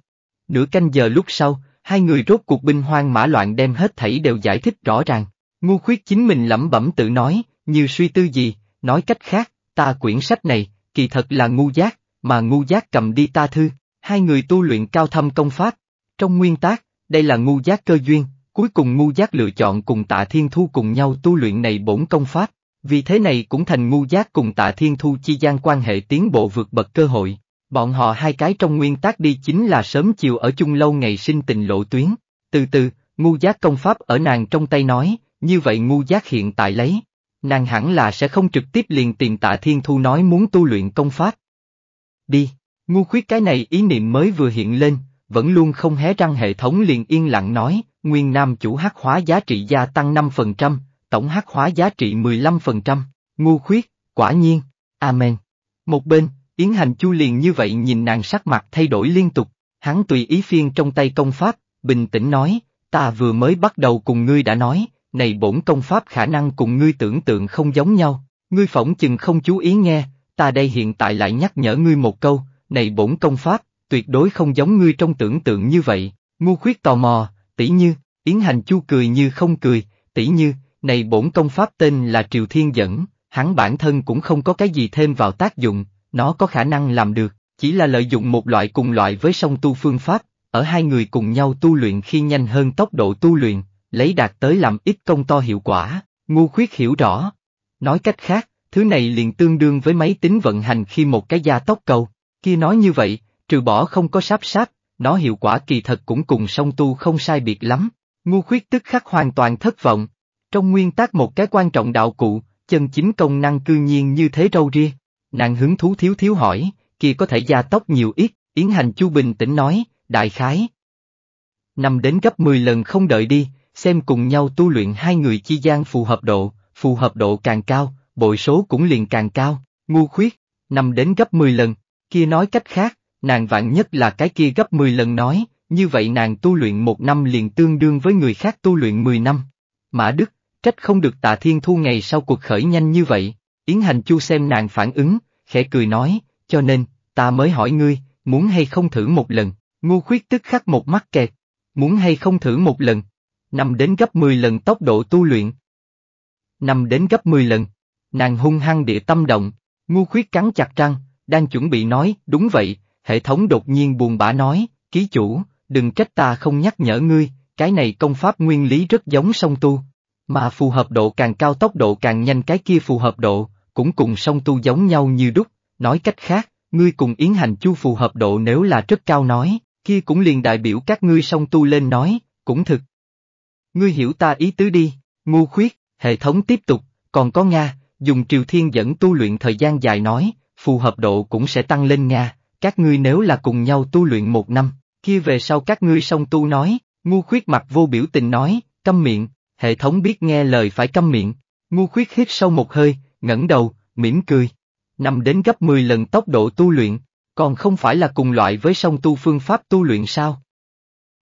Nửa canh giờ lúc sau, hai người rốt cuộc binh hoang mã loạn đem hết thảy đều giải thích rõ ràng. Ngu khuyết chính mình lẩm bẩm tự nói, như suy tư gì, nói cách khác, ta quyển sách này, kỳ thật là ngu giác, mà ngu giác cầm đi ta thư, hai người tu luyện cao thâm công pháp. Trong nguyên tác, đây là ngu giác cơ duyên, cuối cùng ngu giác lựa chọn cùng tạ thiên thu cùng nhau tu luyện này bổn công pháp, vì thế này cũng thành ngu giác cùng tạ thiên thu chi gian quan hệ tiến bộ vượt bậc cơ hội. Bọn họ hai cái trong nguyên tác đi chính là sớm chiều ở chung lâu ngày sinh tình lộ tuyến. Từ từ, ngu giác công pháp ở nàng trong tay nói, như vậy ngu giác hiện tại lấy, Nàng hẳn là sẽ không trực tiếp liền tiền tạ thiên thu nói muốn tu luyện công pháp. Đi, ngu khuyết cái này ý niệm mới vừa hiện lên, vẫn luôn không hé răng hệ thống liền yên lặng nói, nguyên nam chủ hắc hóa giá trị gia tăng 5%, tổng hắc hóa giá trị 15%, ngu khuyết, quả nhiên, amen. Một bên, Yến Hành Chu liền như vậy nhìn nàng sắc mặt thay đổi liên tục, hắn tùy ý phiên trong tay công pháp, bình tĩnh nói, ta vừa mới bắt đầu cùng ngươi đã nói, này bổn công pháp khả năng cùng ngươi tưởng tượng không giống nhau, ngươi phỏng chừng không chú ý nghe, ta đây hiện tại lại nhắc nhở ngươi một câu, này bổn công pháp, tuyệt đối không giống ngươi trong tưởng tượng như vậy, ngu khuyết tò mò, tỷ như, Yến Hành Chu cười như không cười, tỷ như, này bổn công pháp tên là Triều Thiên Dẫn, hắn bản thân cũng không có cái gì thêm vào tác dụng, nó có khả năng làm được, chỉ là lợi dụng một loại cùng loại với song tu phương pháp, ở hai người cùng nhau tu luyện khi nhanh hơn tốc độ tu luyện, lấy đạt tới làm ít công to hiệu quả, ngu khuyết hiểu rõ. Nói cách khác, thứ này liền tương đương với máy tính vận hành khi một cái gia tốc cầu, kia nói như vậy, trừ bỏ không có sáp sáp nó hiệu quả kỳ thật cũng cùng song tu không sai biệt lắm, ngu khuyết tức khắc hoàn toàn thất vọng. Trong nguyên tắc một cái quan trọng đạo cụ, chân chính công năng cư nhiên như thế râu ria, nàng hứng thú thiếu thiếu hỏi, kia có thể gia tốc nhiều ít, Yến Hành Chu Bình tĩnh nói, đại khái. Năm đến gấp 10 lần không đợi đi, xem cùng nhau tu luyện hai người chi gian phù hợp độ, phù hợp độ càng cao, bội số cũng liền càng cao, ngu khuyết, nằm đến gấp 10 lần, kia nói cách khác, nàng vạn nhất là cái kia gấp 10 lần nói, như vậy nàng tu luyện một năm liền tương đương với người khác tu luyện 10 năm. Mã Đức, trách không được tạ thiên thu ngày sau cuộc khởi nhanh như vậy, Yến Hành Chu xem nàng phản ứng, khẽ cười nói, cho nên, ta mới hỏi ngươi, muốn hay không thử một lần, ngu khuyết tức khắc một mắt kẹt, muốn hay không thử một lần, năm đến gấp 10 lần tốc độ tu luyện. Năm đến gấp 10 lần. Nàng hung hăng địa tâm động, ngu khuyết cắn chặt răng, đang chuẩn bị nói, đúng vậy, hệ thống đột nhiên buồn bã nói, ký chủ, đừng trách ta không nhắc nhở ngươi, cái này công pháp nguyên lý rất giống song tu, mà phù hợp độ càng cao tốc độ càng nhanh cái kia phù hợp độ, cũng cùng song tu giống nhau như đúc, nói cách khác, ngươi cùng yến hành chu phù hợp độ nếu là rất cao nói, kia cũng liền đại biểu các ngươi song tu lên nói, cũng thực. Ngươi hiểu ta ý tứ đi, ngu khuyết, hệ thống tiếp tục, còn có Nga, dùng triều thiên dẫn tu luyện thời gian dài nói, phù hợp độ cũng sẽ tăng lên Nga, các ngươi nếu là cùng nhau tu luyện một năm, kia về sau các ngươi song tu nói, ngu khuyết mặt vô biểu tình nói, câm miệng, hệ thống biết nghe lời phải câm miệng, ngu khuyết hít sâu một hơi, ngẩng đầu, mỉm cười, nằm đến gấp 10 lần tốc độ tu luyện, còn không phải là cùng loại với song tu phương pháp tu luyện sao?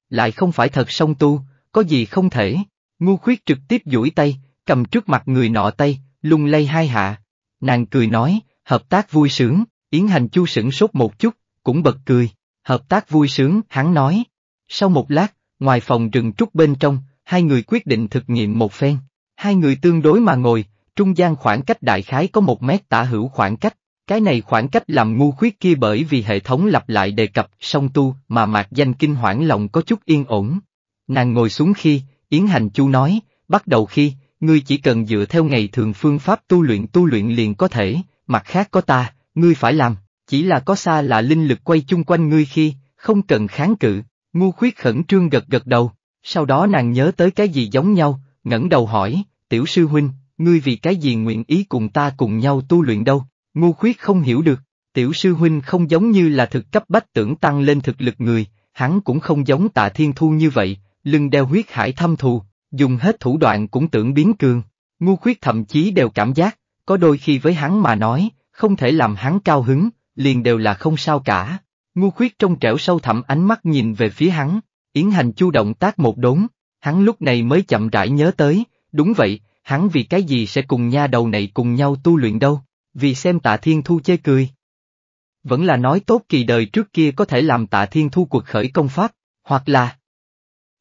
Lại không phải thật song tu, có gì không thể. Ngu khuyết trực tiếp duỗi tay, cầm trước mặt người nọ tay, lung lay hai hạ. Nàng cười nói, hợp tác vui sướng, Yến Hành Chu sửng sốt một chút, cũng bật cười. Hợp tác vui sướng, hắn nói. Sau một lát, ngoài phòng rừng trúc bên trong, hai người quyết định thực nghiệm một phen. Hai người tương đối mà ngồi, trung gian khoảng cách đại khái có một mét tả hữu khoảng cách. Cái này khoảng cách làm ngu khuyết kia bởi vì hệ thống lặp lại đề cập song tu mà mạc danh kinh hoảng lòng có chút yên ổn. Nàng ngồi xuống khi, Yến Hành Chu nói, bắt đầu khi, ngươi chỉ cần dựa theo ngày thường phương pháp tu luyện tu luyện liền có thể, mặt khác có ta, ngươi phải làm, chỉ là có xa là linh lực quay chung quanh ngươi khi, không cần kháng cự, ngu khuyết khẩn trương gật gật đầu, sau đó nàng nhớ tới cái gì giống nhau, ngẩng đầu hỏi, tiểu sư huynh, ngươi vì cái gì nguyện ý cùng ta cùng nhau tu luyện đâu, ngu khuyết không hiểu được, tiểu sư huynh không giống như là thực cấp bách tưởng tăng lên thực lực người, hắn cũng không giống tạ thiên thu như vậy, lưng đeo huyết hải thâm thù, dùng hết thủ đoạn cũng tưởng biến cường. Ngu khuyết thậm chí đều cảm giác, có đôi khi với hắn mà nói, không thể làm hắn cao hứng, liền đều là không sao cả. Ngu khuyết trong trẻo sâu thẳm ánh mắt nhìn về phía hắn, Yến Hành Chu động tác một đốn, hắn lúc này mới chậm rãi nhớ tới, đúng vậy, hắn vì cái gì sẽ cùng nha đầu này cùng nhau tu luyện đâu, vì xem tạ thiên thu chê cười. Vẫn là nói tốt kỳ đời trước kia có thể làm tạ thiên thu cuộc khởi công pháp, hoặc là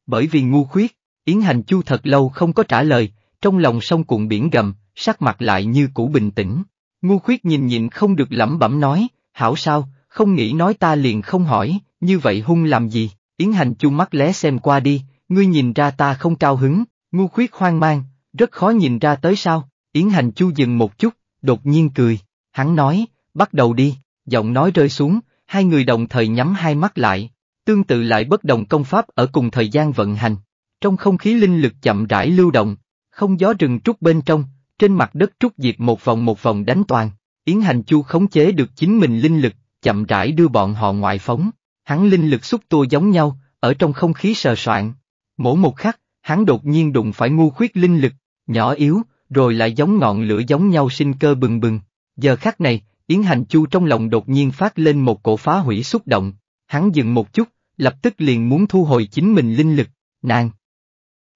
bởi vì ngu khuyết, Yến Hành Chu thật lâu không có trả lời, trong lòng sông cuộn biển gầm, sắc mặt lại như cũ bình tĩnh. Ngu khuyết nhìn nhìn không được lẩm bẩm nói, hảo sao, không nghĩ nói ta liền không hỏi, như vậy hung làm gì, Yến Hành Chu mắt lé xem qua đi, ngươi nhìn ra ta không cao hứng, ngu khuyết hoang mang, rất khó nhìn ra tới sao, Yến Hành Chu dừng một chút, đột nhiên cười, hắn nói, bắt đầu đi, giọng nói rơi xuống, hai người đồng thời nhắm hai mắt lại, Tương tự lại bất đồng công pháp ở cùng thời gian vận hành. Trong không khí linh lực chậm rãi lưu động, không gió rừng trúc bên trong, trên mặt đất trúc diệt một vòng một vòng đánh toàn. Yến Hành Chu khống chế được chính mình linh lực, chậm rãi đưa bọn họ ngoại phóng. Hắn linh lực xúc tua giống nhau, ở trong không khí sờ soạn. Mỗi một khắc, hắn đột nhiên đụng phải ngu khuyết linh lực, nhỏ yếu, rồi lại giống ngọn lửa giống nhau sinh cơ bừng bừng. Giờ khắc này, Yến Hành Chu trong lòng đột nhiên phát lên một cổ phá hủy xúc động. Hắn dừng một chút, lập tức liền muốn thu hồi chính mình linh lực, nàng.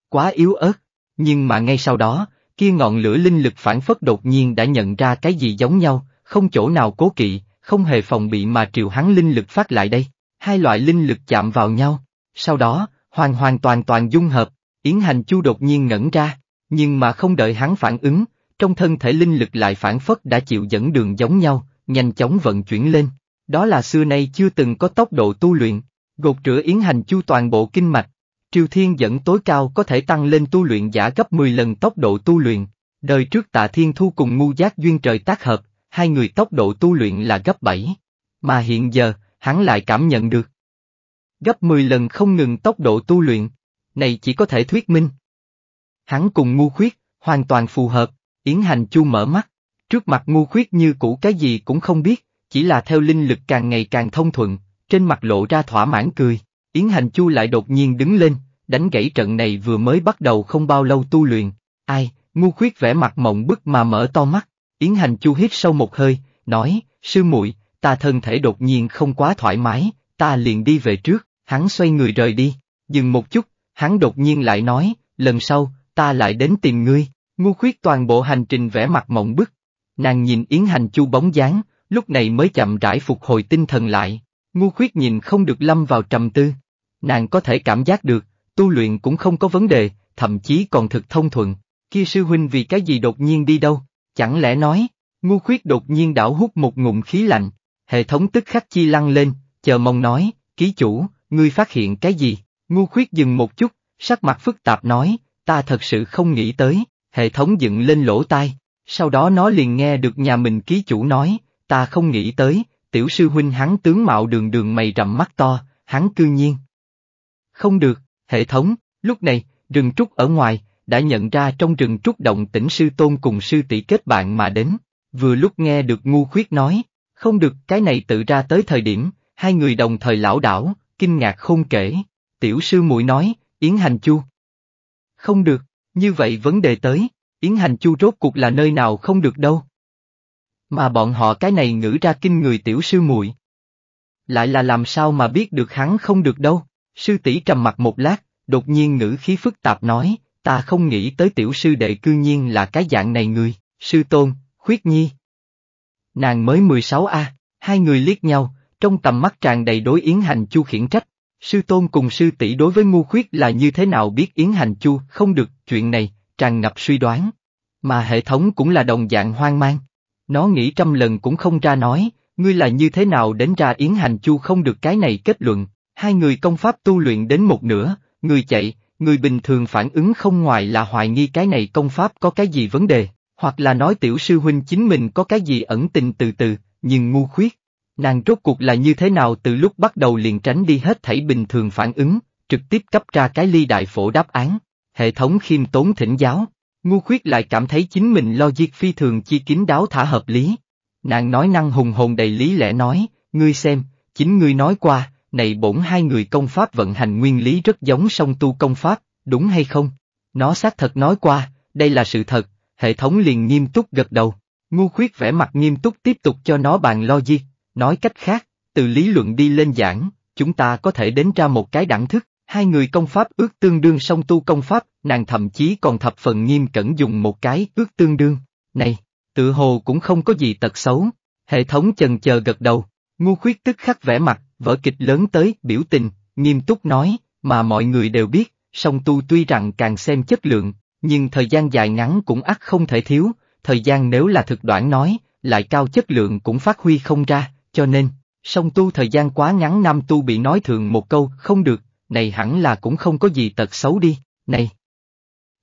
Quá yếu ớt, nhưng mà ngay sau đó, kia ngọn lửa linh lực phản phất đột nhiên đã nhận ra cái gì giống nhau, không chỗ nào cố kỵ, không hề phòng bị mà triệu hắn linh lực phát lại đây, hai loại linh lực chạm vào nhau, sau đó, hoàn hoàn toàn toàn dung hợp, Yến Hành Chu đột nhiên ngẩn ra, nhưng mà không đợi hắn phản ứng, trong thân thể linh lực lại phản phất đã chịu dẫn đường giống nhau, nhanh chóng vận chuyển lên, đó là xưa nay chưa từng có tốc độ tu luyện, Gột rửa yến hành chu toàn bộ kinh mạch, triều thiên dẫn tối cao có thể tăng lên tu luyện giả gấp 10 lần tốc độ tu luyện. Đời trước tạ thiên thu cùng ngu giác duyên trời tác hợp, hai người tốc độ tu luyện là gấp 7. Mà hiện giờ, hắn lại cảm nhận được. Gấp 10 lần không ngừng tốc độ tu luyện, này chỉ có thể thuyết minh. Hắn cùng ngu khuyết, hoàn toàn phù hợp, Yến Hành Chu mở mắt, trước mặt ngu khuyết như cũ cái gì cũng không biết, chỉ là theo linh lực càng ngày càng thông thuận, trên mặt lộ ra thỏa mãn cười. Yến Hành Chu lại đột nhiên đứng lên, đánh gãy trận này vừa mới bắt đầu không bao lâu tu luyện. Ai, ngu khuyết vẽ mặt mộng bức mà mở to mắt. Yến Hành Chu hít sâu một hơi, nói, sư muội, ta thân thể đột nhiên không quá thoải mái, ta liền đi về trước, hắn xoay người rời đi, dừng một chút, hắn đột nhiên lại nói, lần sau, ta lại đến tìm ngươi, ngu khuyết toàn bộ hành trình vẽ mặt mộng bức. Nàng nhìn Yến Hành Chu bóng dáng, lúc này mới chậm rãi phục hồi tinh thần lại. Ngu khuyết nhìn không được lâm vào trầm tư. Nàng có thể cảm giác được, tu luyện cũng không có vấn đề, thậm chí còn thực thông thuận. Kia sư huynh vì cái gì đột nhiên đi đâu? Chẳng lẽ nói, ngu khuyết đột nhiên đảo hút một ngụm khí lạnh. Hệ thống tức khắc chi lăng lên, chờ mong nói, ký chủ, ngươi phát hiện cái gì? Ngu khuyết dừng một chút, sắc mặt phức tạp nói, ta thật sự không nghĩ tới, hệ thống dựng lên lỗ tai. Sau đó nó liền nghe được nhà mình ký chủ nói, ta không nghĩ tới, tiểu sư huynh hắn tướng mạo đường đường mày rậm mắt to, hắn cư nhiên. Không được, hệ thống, lúc này, rừng trúc ở ngoài, đã nhận ra trong rừng trúc động tỉnh sư tôn cùng sư tỷ kết bạn mà đến, vừa lúc nghe được ngu khuyết nói, không được cái này tự ra tới thời điểm, hai người đồng thời lão đảo, kinh ngạc không kể, tiểu sư muội nói, Yến Hành Chu. Không được, như vậy vấn đề tới, Yến Hành Chu rốt cuộc là nơi nào không được đâu. Mà bọn họ cái này ngữ ra kinh người tiểu sư muội. Lại là làm sao mà biết được hắn không được đâu, sư tỷ trầm mặt một lát, đột nhiên ngữ khí phức tạp nói, ta không nghĩ tới tiểu sư đệ cư nhiên là cái dạng này người, sư tôn, khuyết nhi. Nàng mới 16A, hai người liếc nhau, trong tầm mắt tràn đầy đối Yến Hành Chu khiển trách, sư tôn cùng sư tỷ đối với ngu khuyết là như thế nào biết Yến Hành Chu không được, chuyện này, tràn ngập suy đoán. Mà hệ thống cũng là đồng dạng hoang mang, nó nghĩ trăm lần cũng không ra nói, ngươi là như thế nào đến ra Yến Hành Chu không được cái này kết luận, hai người công pháp tu luyện đến một nửa, người chạy, người bình thường phản ứng không ngoài là hoài nghi cái này công pháp có cái gì vấn đề, hoặc là nói tiểu sư huynh chính mình có cái gì ẩn tình từ từ, nhưng ngu khuyết. Nàng rốt cuộc là như thế nào từ lúc bắt đầu liền tránh đi hết thảy bình thường phản ứng, trực tiếp cấp ra cái ly đại phổ đáp án. Hệ thống khiêm tốn thỉnh giáo. Ngu khuyết lại cảm thấy chính mình lo diệt phi thường chi kín đáo thả hợp lý. Nàng nói năng hùng hồn đầy lý lẽ nói, ngươi xem, chính ngươi nói qua, này bổn hai người công pháp vận hành nguyên lý rất giống song tu công pháp, đúng hay không? Nó xác thật nói qua, đây là sự thật, hệ thống liền nghiêm túc gật đầu. Ngu khuyết vẻ mặt nghiêm túc tiếp tục cho nó bàn lo diệt, nói cách khác, từ lý luận đi lên giảng, chúng ta có thể đến ra một cái đẳng thức. Hai người công pháp ước tương đương song tu công pháp, nàng thậm chí còn thập phần nghiêm cẩn dùng một cái ước tương đương. Này, tự hồ cũng không có gì tật xấu. Hệ thống chần chờ gật đầu, ngu khuyết tức khắc vẽ mặt, vỡ kịch lớn tới, biểu tình, nghiêm túc nói, mà mọi người đều biết, song tu tuy rằng càng xem chất lượng, nhưng thời gian dài ngắn cũng ắt không thể thiếu, thời gian nếu là thực đoạn nói, lại cao chất lượng cũng phát huy không ra, cho nên, song tu thời gian quá ngắn năm tu bị nói thường một câu, không được, này hẳn là cũng không có gì tật xấu đi, này.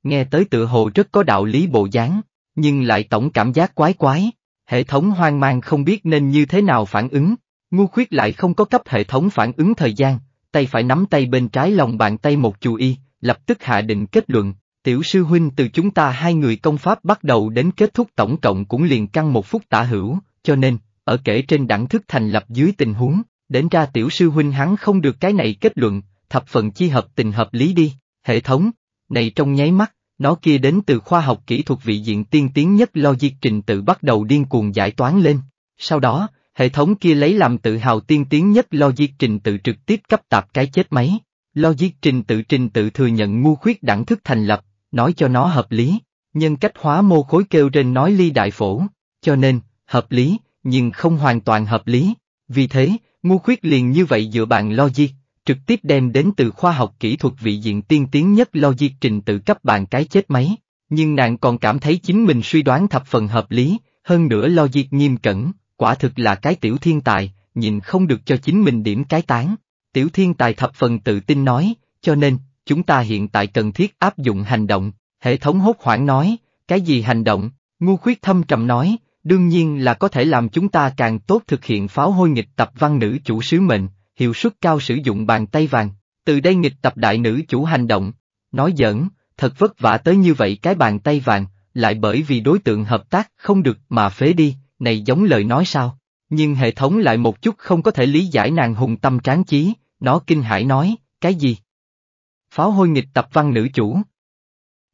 Nghe tới tựa hồ rất có đạo lý bộ dáng, nhưng lại tổng cảm giác quái quái, hệ thống hoang mang không biết nên như thế nào phản ứng, ngu khuyết lại không có cấp hệ thống phản ứng thời gian, tay phải nắm tay bên trái lòng bàn tay một chú y, lập tức hạ định kết luận, tiểu sư huynh từ chúng ta hai người công pháp bắt đầu đến kết thúc tổng cộng cũng liền căng một phút tả hữu, cho nên, ở kể trên đẳng thức thành lập dưới tình huống, đến ra tiểu sư huynh hắn không được cái này kết luận, thập phần chi hợp tình hợp lý đi, hệ thống, này trong nháy mắt, nó kia đến từ khoa học kỹ thuật vị diện tiên tiến nhất logic trình tự bắt đầu điên cuồng giải toán lên, sau đó, hệ thống kia lấy làm tự hào tiên tiến nhất logic trình tự trực tiếp cấp tạp cái chết máy. Logic trình tự trình tự thừa nhận ngu khuyết đẳng thức thành lập, nói cho nó hợp lý, nhân cách hóa mô khối kêu trên nói ly đại phổ, cho nên, hợp lý, nhưng không hoàn toàn hợp lý. Vì thế, ngu khuyết liền như vậy dựa bạn logic, trực tiếp đem đến từ khoa học kỹ thuật vị diện tiên tiến nhất lo logic trình tự cấp bàn cái chết máy, nhưng nàng còn cảm thấy chính mình suy đoán thập phần hợp lý, hơn nữa lo logic nghiêm cẩn, quả thực là cái tiểu thiên tài, nhìn không được cho chính mình điểm cái tán. Tiểu thiên tài thập phần tự tin nói, cho nên, chúng ta hiện tại cần thiết áp dụng hành động, hệ thống hốt hoảng nói, cái gì hành động, ngu khuyết thâm trầm nói, đương nhiên là có thể làm chúng ta càng tốt thực hiện pháo hôi nghịch tập văn nữ chủ sứ mệnh, hiệu suất cao sử dụng bàn tay vàng, từ đây nghịch tập đại nữ chủ hành động, nói giỡn, thật vất vả tới như vậy cái bàn tay vàng, lại bởi vì đối tượng hợp tác không được mà phế đi, này giống lời nói sao, nhưng hệ thống lại một chút không có thể lý giải nàng hùng tâm tráng trí, nó kinh hãi nói, cái gì? Pháo hôi nghịch tập văn nữ chủ.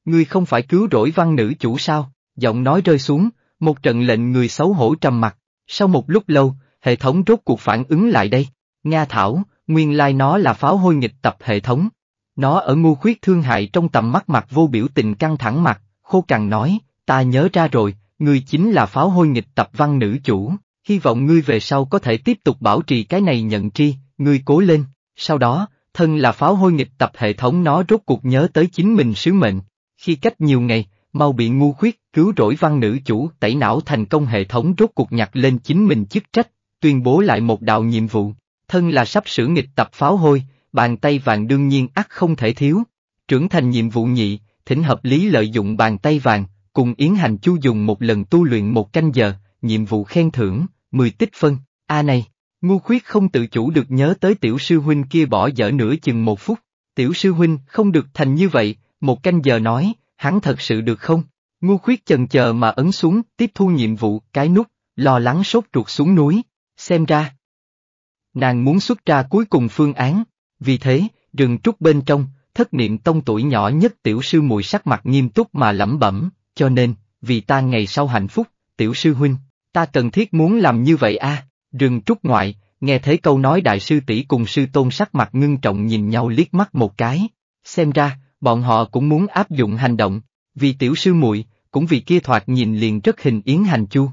Ngươi không phải cứu rỗi văn nữ chủ sao, giọng nói rơi xuống, một trận lệnh người xấu hổ trầm mặt, sau một lúc lâu, hệ thống rốt cuộc phản ứng lại đây, Nga Thảo, nguyên lai nó là pháo hôi nghịch tập hệ thống. Nó ở ngu khuyết thương hại trong tầm mắt mặt vô biểu tình căng thẳng mặt, khô cằn nói, ta nhớ ra rồi, ngươi chính là pháo hôi nghịch tập văn nữ chủ, hy vọng ngươi về sau có thể tiếp tục bảo trì cái này nhận tri, ngươi cố lên. Sau đó, thân là pháo hôi nghịch tập hệ thống nó rốt cuộc nhớ tới chính mình sứ mệnh. Khi cách nhiều ngày, mau bị ngu khuyết, cứu rỗi văn nữ chủ tẩy não thành công hệ thống rốt cuộc nhặt lên chính mình chức trách, tuyên bố lại một đạo nhiệm vụ thân là sắp sửa nghịch tập pháo hôi, bàn tay vàng đương nhiên ắt không thể thiếu. Trưởng thành nhiệm vụ nhị, thỉnh hợp lý lợi dụng bàn tay vàng, cùng Yến Hành Chu dùng một lần tu luyện một canh giờ, nhiệm vụ khen thưởng, 10 tích phân, a này, ngu khuyết không tự chủ được nhớ tới tiểu sư huynh kia bỏ dở nửa chừng một phút, tiểu sư huynh không được thành như vậy, một canh giờ nói, hắn thật sự được không? Ngu khuyết chần chờ mà ấn xuống, tiếp thu nhiệm vụ, cái nút, lo lắng sốt ruột xuống núi, xem ra, Nàng muốn xuất ra cuối cùng phương án, vì thế, rừng trúc bên trong, thất niệm tông tuổi nhỏ nhất tiểu sư mùi sắc mặt nghiêm túc mà lẩm bẩm, cho nên, vì ta ngày sau hạnh phúc, tiểu sư huynh, ta cần thiết muốn làm như vậy a à? rừng trúc ngoại, nghe thấy câu nói đại sư tỷ cùng sư tôn sắc mặt ngưng trọng nhìn nhau liếc mắt một cái, xem ra, bọn họ cũng muốn áp dụng hành động, vì tiểu sư muội cũng vì kia thoạt nhìn liền rất hình yến hành chu.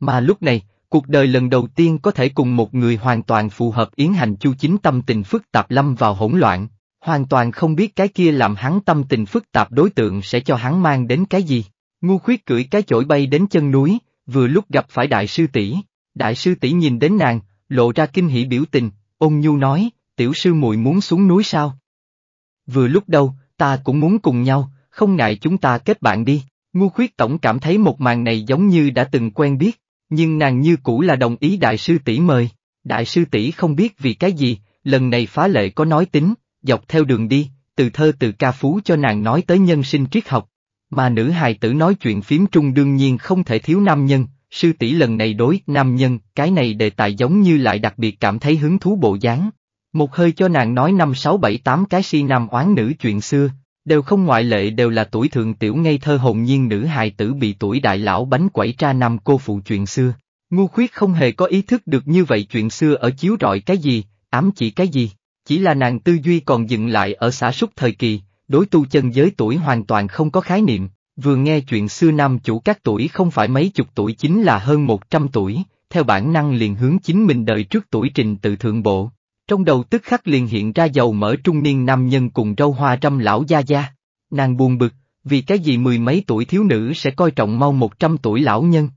Mà lúc này, Cuộc đời lần đầu tiên có thể cùng một người hoàn toàn phù hợp Yến Hành Chu chính tâm tình phức tạp lâm vào hỗn loạn, hoàn toàn không biết cái kia làm hắn tâm tình phức tạp đối tượng sẽ cho hắn mang đến cái gì. Ngu khuyết cưỡi cái chổi bay đến chân núi, vừa lúc gặp phải đại sư tỷ, đại sư tỷ nhìn đến nàng, lộ ra kinh hỉ biểu tình, ôn nhu nói, tiểu sư muội muốn xuống núi sao? Vừa lúc đâu, ta cũng muốn cùng nhau, không ngại chúng ta kết bạn đi. Ngu khuyết tổng cảm thấy một màn này giống như đã từng quen biết, nhưng nàng như cũ là đồng ý đại sư tỷ mời. Đại sư tỷ không biết vì cái gì, lần này phá lệ có nói tính, dọc theo đường đi, từ thơ từ ca phú cho nàng nói tới nhân sinh triết học. Mà nữ hài tử nói chuyện phiếm trung đương nhiên không thể thiếu nam nhân, sư tỷ lần này đối nam nhân, cái này đề tài giống như lại đặc biệt cảm thấy hứng thú bộ dáng. Một hơi cho nàng nói năm sáu bảy tám cái si nam oán nữ chuyện xưa, Đều không ngoại lệ đều là tuổi thượng tiểu ngây thơ hồn nhiên nữ hài tử bị tuổi đại lão bánh quẩy tra năm cô phụ chuyện xưa. Ngu khuyết không hề có ý thức được như vậy chuyện xưa ở chiếu rọi cái gì, ám chỉ cái gì, chỉ là nàng tư duy còn dừng lại ở xã súc thời kỳ, đối tu chân giới tuổi hoàn toàn không có khái niệm, vừa nghe chuyện xưa nam chủ các tuổi không phải mấy chục tuổi chính là hơn 100 tuổi, theo bản năng liền hướng chính mình đời trước tuổi trình tự thượng bộ. Trong đầu tức khắc liền hiện ra giàu mỡ trung niên nam nhân cùng râu hoa trăm lão gia gia. Nàng buồn bực, vì cái gì mười mấy tuổi thiếu nữ sẽ coi trọng mau một trăm tuổi lão nhân.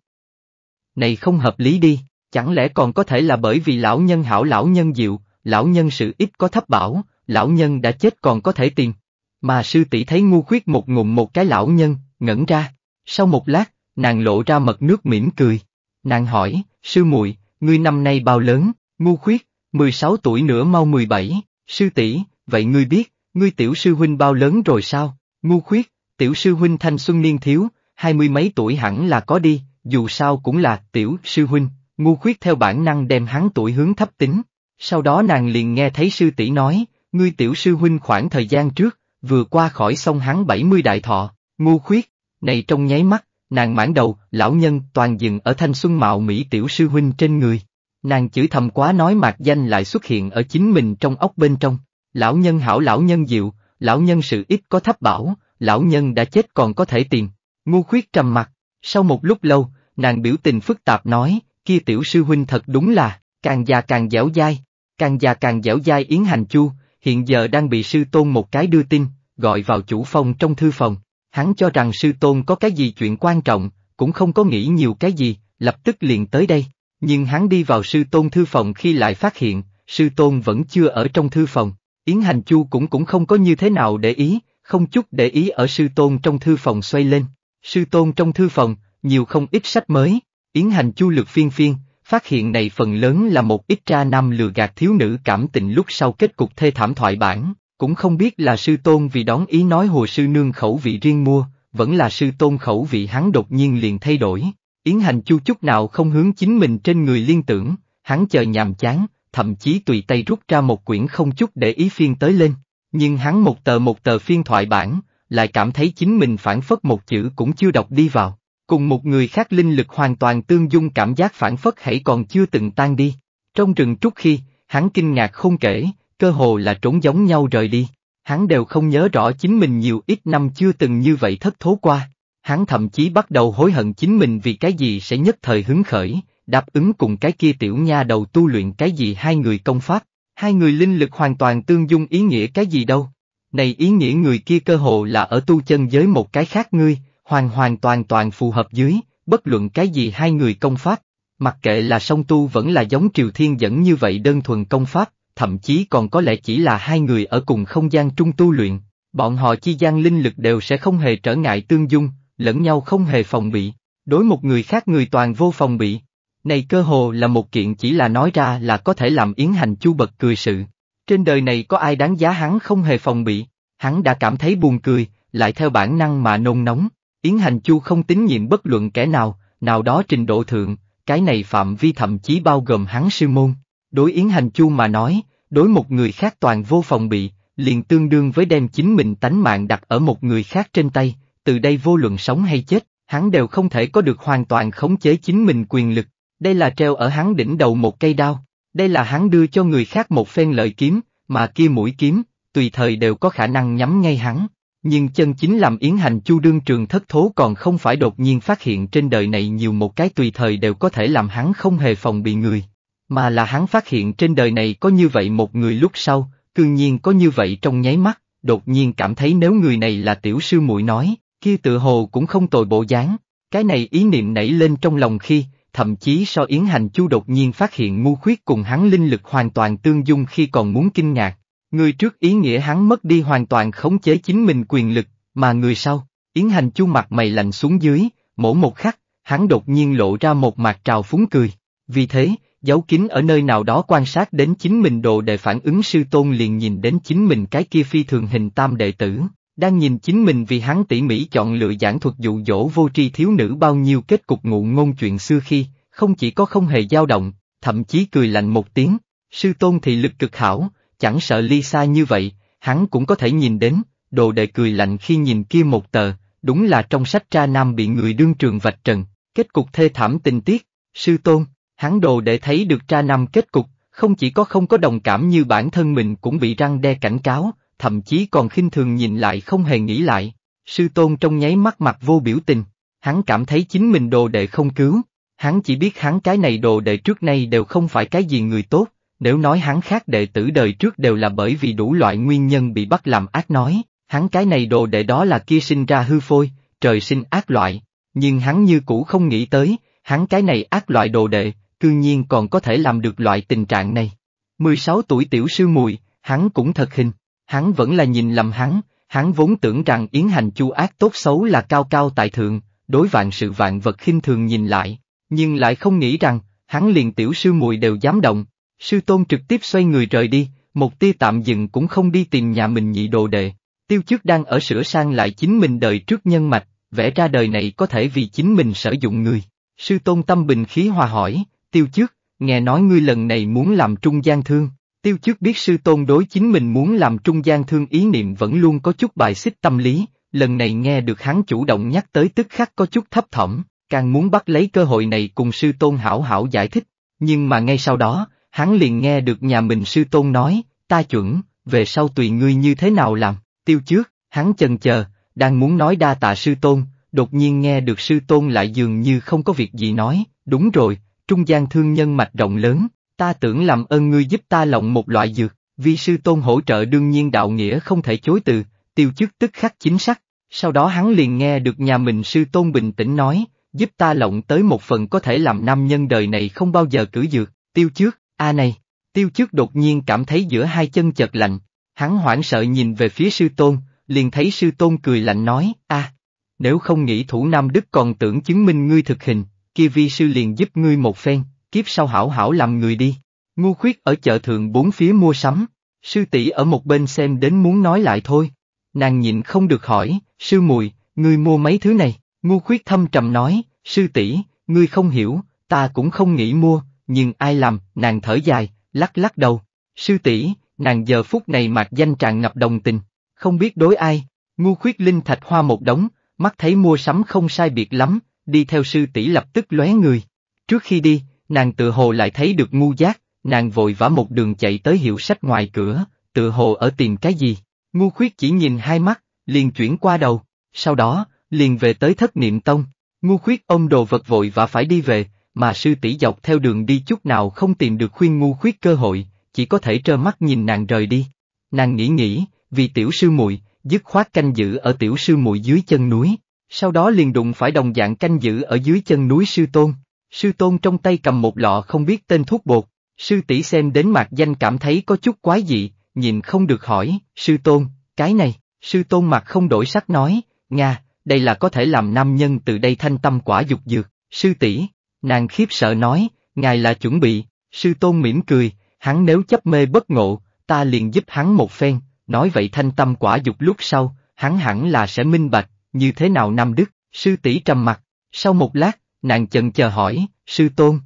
Này không hợp lý đi, chẳng lẽ còn có thể là bởi vì lão nhân hảo lão nhân diệu, lão nhân sự ít có thấp bảo, lão nhân đã chết còn có thể tiền Mà sư tỷ thấy ngu khuyết một ngụm một cái lão nhân, ngẩn ra. Sau một lát, nàng lộ ra mật nước mỉm cười. Nàng hỏi, sư muội, ngươi năm nay bao lớn, ngu khuyết, 16 tuổi nữa mau 17, sư tỷ, vậy ngươi biết, ngươi tiểu sư huynh bao lớn rồi sao? Ngu khuyết, tiểu sư huynh thanh xuân niên thiếu, hai mươi mấy tuổi hẳn là có đi, dù sao cũng là tiểu sư huynh, ngu khuyết theo bản năng đem hắn tuổi hướng thấp tính. Sau đó nàng liền nghe thấy sư tỷ nói, ngươi tiểu sư huynh khoảng thời gian trước, vừa qua khỏi sông hắn 70 đại thọ, ngu khuyết, này trong nháy mắt, nàng mãn đầu, lão nhân toàn dừng ở thanh xuân mạo Mỹ tiểu sư huynh trên người. Nàng chửi thầm quá nói mạc danh lại xuất hiện ở chính mình trong ốc bên trong, lão nhân hảo lão nhân diệu, lão nhân sự ít có thấp bảo, lão nhân đã chết còn có thể tiền. Ngu khuyết trầm mặt, sau một lúc lâu, nàng biểu tình phức tạp nói, kia tiểu sư huynh thật đúng là, càng già càng dẻo dai, càng già càng dẻo dai yến hành chu, hiện giờ đang bị sư tôn một cái đưa tin, gọi vào chủ phòng trong thư phòng, hắn cho rằng sư tôn có cái gì chuyện quan trọng, cũng không có nghĩ nhiều cái gì, lập tức liền tới đây. Nhưng hắn đi vào sư tôn thư phòng khi lại phát hiện, sư tôn vẫn chưa ở trong thư phòng. Yến Hành Chu cũng cũng không có như thế nào để ý, không chút để ý ở sư tôn trong thư phòng xoay lên. Sư tôn trong thư phòng, nhiều không ít sách mới. Yến Hành Chu lược phiên phiên, phát hiện này phần lớn là một ít tra năm lừa gạt thiếu nữ cảm tình lúc sau kết cục thê thảm thoại bản. Cũng không biết là sư tôn vì đón ý nói hồ sư nương khẩu vị riêng mua, vẫn là sư tôn khẩu vị hắn đột nhiên liền thay đổi. Yến Hành Chu chút nào không hướng chính mình trên người liên tưởng, hắn chờ nhàm chán, thậm chí tùy tay rút ra một quyển không chút để ý phiên tới lên, nhưng hắn một tờ một tờ phiên thoại bản, lại cảm thấy chính mình phản phất một chữ cũng chưa đọc đi vào, cùng một người khác linh lực hoàn toàn tương dung cảm giác phản phất hãy còn chưa từng tan đi. Trong rừng trúc khi, hắn kinh ngạc không kể, cơ hồ là trốn giống nhau rời đi, hắn đều không nhớ rõ chính mình nhiều ít năm chưa từng như vậy thất thố qua hắn thậm chí bắt đầu hối hận chính mình vì cái gì sẽ nhất thời hứng khởi, đáp ứng cùng cái kia tiểu nha đầu tu luyện cái gì hai người công pháp, hai người linh lực hoàn toàn tương dung ý nghĩa cái gì đâu. Này ý nghĩa người kia cơ hồ là ở tu chân giới một cái khác ngươi, hoàn hoàn toàn toàn phù hợp dưới, bất luận cái gì hai người công pháp, mặc kệ là song tu vẫn là giống Triều Thiên dẫn như vậy đơn thuần công pháp, thậm chí còn có lẽ chỉ là hai người ở cùng không gian trung tu luyện, bọn họ chi gian linh lực đều sẽ không hề trở ngại tương dung, lẫn nhau không hề phòng bị, đối một người khác người toàn vô phòng bị. Này cơ hồ là một kiện chỉ là nói ra là có thể làm Yến Hành Chu bật cười sự. Trên đời này có ai đáng giá hắn không hề phòng bị, hắn đã cảm thấy buồn cười, lại theo bản năng mà nôn nóng. Yến Hành Chu không tín nhiệm bất luận kẻ nào, nào đó trình độ thượng, cái này phạm vi thậm chí bao gồm hắn sư môn. Đối Yến Hành Chu mà nói, đối một người khác toàn vô phòng bị, liền tương đương với đem chính mình tánh mạng đặt ở một người khác trên tay, từ đây vô luận sống hay chết, hắn đều không thể có được hoàn toàn khống chế chính mình quyền lực, đây là treo ở hắn đỉnh đầu một cây đao, đây là hắn đưa cho người khác một phen lợi kiếm, mà kia mũi kiếm, tùy thời đều có khả năng nhắm ngay hắn. Nhưng chân chính làm Yến Hành Chu đương trường thất thố còn không phải đột nhiên phát hiện trên đời này nhiều một cái tùy thời đều có thể làm hắn không hề phòng bị người, mà là hắn phát hiện trên đời này có như vậy một người lúc sau, cương nhiên có như vậy trong nháy mắt, đột nhiên cảm thấy nếu người này là tiểu sư muội nói, kia tự hồ cũng không tồi bộ dáng, cái này ý niệm nảy lên trong lòng khi, thậm chí so Yến Hành Chu đột nhiên phát hiện ngu khuyết cùng hắn linh lực hoàn toàn tương dung khi còn muốn kinh ngạc, người trước ý nghĩa hắn mất đi hoàn toàn khống chế chính mình quyền lực, mà người sau, Yến Hành Chu mặt mày lạnh xuống dưới, mổ một khắc, hắn đột nhiên lộ ra một mặt trào phúng cười, vì thế, giấu kín ở nơi nào đó quan sát đến chính mình đồ để phản ứng sư tôn liền nhìn đến chính mình cái kia phi thường hình tam đệ tử, đang nhìn chính mình vì hắn tỉ mỉ chọn lựa giảng thuật dụ dỗ vô tri thiếu nữ bao nhiêu kết cục ngụ ngôn chuyện xưa khi, không chỉ có không hề dao động, thậm chí cười lạnh một tiếng, sư tôn thì lực cực hảo, chẳng sợ ly xa như vậy, hắn cũng có thể nhìn đến, đồ đệ cười lạnh khi nhìn kia một tờ, đúng là trong sách tra nam bị người đương trường vạch trần, kết cục thê thảm tình tiết, sư tôn, hắn đồ đệ thấy được tra nam kết cục, không chỉ có không có đồng cảm như bản thân mình cũng bị răng đe cảnh cáo, thậm chí còn khinh thường nhìn lại không hề nghĩ lại. Sư tôn trong nháy mắt mặt vô biểu tình, hắn cảm thấy chính mình đồ đệ không cứu, hắn chỉ biết hắn cái này đồ đệ trước nay đều không phải cái gì người tốt, nếu nói hắn khác đệ tử đời trước đều là bởi vì đủ loại nguyên nhân bị bắt làm ác nói, hắn cái này đồ đệ đó là kia sinh ra hư phôi, trời sinh ác loại, nhưng hắn như cũ không nghĩ tới, hắn cái này ác loại đồ đệ, cư nhiên còn có thể làm được loại tình trạng này. 16 tuổi tiểu sư mùi, hắn cũng thật hình hắn vẫn là nhìn lầm hắn, hắn vốn tưởng rằng Yến Hành Chu ác tốt xấu là cao cao tại thượng, đối vạn sự vạn vật khinh thường nhìn lại, nhưng lại không nghĩ rằng, hắn liền tiểu sư muội đều dám động, sư tôn trực tiếp xoay người rời đi, một tia tạm dừng cũng không đi tìm nhà mình nhị đồ đệ, tiêu chức đang ở sửa sang lại chính mình đời trước nhân mạch, vẽ ra đời này có thể vì chính mình sử dụng người. Sư tôn tâm bình khí hòa hỏi, tiêu chức, nghe nói ngươi lần này muốn làm trung gian thương, Tiêu trước biết sư tôn đối chính mình muốn làm trung gian thương ý niệm vẫn luôn có chút bài xích tâm lý, lần này nghe được hắn chủ động nhắc tới tức khắc có chút thấp thỏm, càng muốn bắt lấy cơ hội này cùng sư tôn hảo hảo giải thích, nhưng mà ngay sau đó, hắn liền nghe được nhà mình sư tôn nói, ta chuẩn, về sau tùy ngươi như thế nào làm, tiêu trước, hắn chần chờ, đang muốn nói đa tạ sư tôn, đột nhiên nghe được sư tôn lại dường như không có việc gì nói, đúng rồi, trung gian thương nhân mạch rộng lớn, ta tưởng làm ơn ngươi giúp ta lộng một loại dược, vi sư tôn hỗ trợ đương nhiên đạo nghĩa không thể chối từ, tiêu chức tức khắc chính xác, sau đó hắn liền nghe được nhà mình sư tôn bình tĩnh nói, giúp ta lộng tới một phần có thể làm nam nhân đời này không bao giờ cử dược, tiêu trước, a này, tiêu trước đột nhiên cảm thấy giữa hai chân chật lạnh, hắn hoảng sợ nhìn về phía sư tôn, liền thấy sư tôn cười lạnh nói, a, nếu không nghĩ thủ Nam Đức còn tưởng chứng minh ngươi thực hình, kia vi sư liền giúp ngươi một phen, kiếp sau hảo hảo làm người đi. Ngu khuyết ở chợ thường bốn phía mua sắm, sư tỷ ở một bên xem đến muốn nói lại thôi. Nàng nhịn không được hỏi, sư mùi, ngươi mua mấy thứ này, ngu khuyết thâm trầm nói, sư tỷ, ngươi không hiểu, ta cũng không nghĩ mua, nhưng ai làm, nàng thở dài, lắc lắc đầu. Sư tỷ, nàng giờ phút này mặc danh tràn ngập đồng tình, không biết đối ai, ngu khuyết linh thạch hoa một đống, mắt thấy mua sắm không sai biệt lắm, đi theo sư tỷ lập tức lóe người. Trước khi đi, Nàng tự hồ lại thấy được ngu giác, nàng vội vã một đường chạy tới hiệu sách ngoài cửa, tự hồ ở tìm cái gì. Ngu khuyết chỉ nhìn hai mắt, liền chuyển qua đầu, sau đó, liền về tới thất niệm tông. Ngu khuyết ôm đồ vật vội và phải đi về, mà sư tỷ dọc theo đường đi chút nào không tìm được khuyên ngu khuyết cơ hội, chỉ có thể trơ mắt nhìn nàng rời đi. Nàng nghĩ nghĩ, vì tiểu sư muội dứt khoát canh giữ ở tiểu sư muội dưới chân núi, sau đó liền đụng phải đồng dạng canh giữ ở dưới chân núi sư tôn. Sư tôn trong tay cầm một lọ không biết tên thuốc bột, sư tỷ xem đến mặt danh cảm thấy có chút quái dị, nhìn không được hỏi, sư tôn, cái này, sư tôn mặt không đổi sắc nói, Nga, đây là có thể làm nam nhân từ đây thanh tâm quả dục dược, sư tỷ, nàng khiếp sợ nói, ngài là chuẩn bị, sư tôn mỉm cười, hắn nếu chấp mê bất ngộ, ta liền giúp hắn một phen, nói vậy thanh tâm quả dục lúc sau, hắn hẳn là sẽ minh bạch, như thế nào nam đức, sư tỷ trầm mặt, sau một lát, nàng chần chờ hỏi, sư tôn.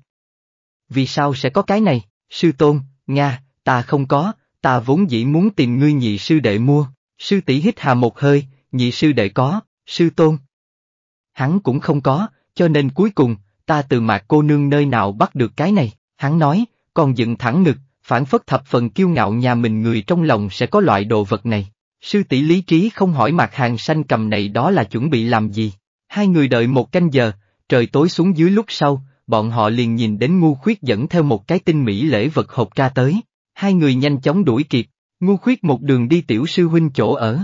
Vì sao sẽ có cái này, sư tôn, Nga, ta không có, ta vốn dĩ muốn tìm ngươi nhị sư đệ mua, sư tỷ hít hà một hơi, nhị sư đệ có, sư tôn. Hắn cũng không có, cho nên cuối cùng, ta từ mạc cô nương nơi nào bắt được cái này, hắn nói, còn dựng thẳng ngực, phản phất thập phần kiêu ngạo nhà mình người trong lòng sẽ có loại đồ vật này. Sư tỷ lý trí không hỏi mạc hàng xanh cầm này đó là chuẩn bị làm gì. Hai người đợi một canh giờ, Trời tối xuống dưới lúc sau, bọn họ liền nhìn đến ngu khuyết dẫn theo một cái tinh mỹ lễ vật hộp ra tới. Hai người nhanh chóng đuổi kịp, ngu khuyết một đường đi tiểu sư huynh chỗ ở.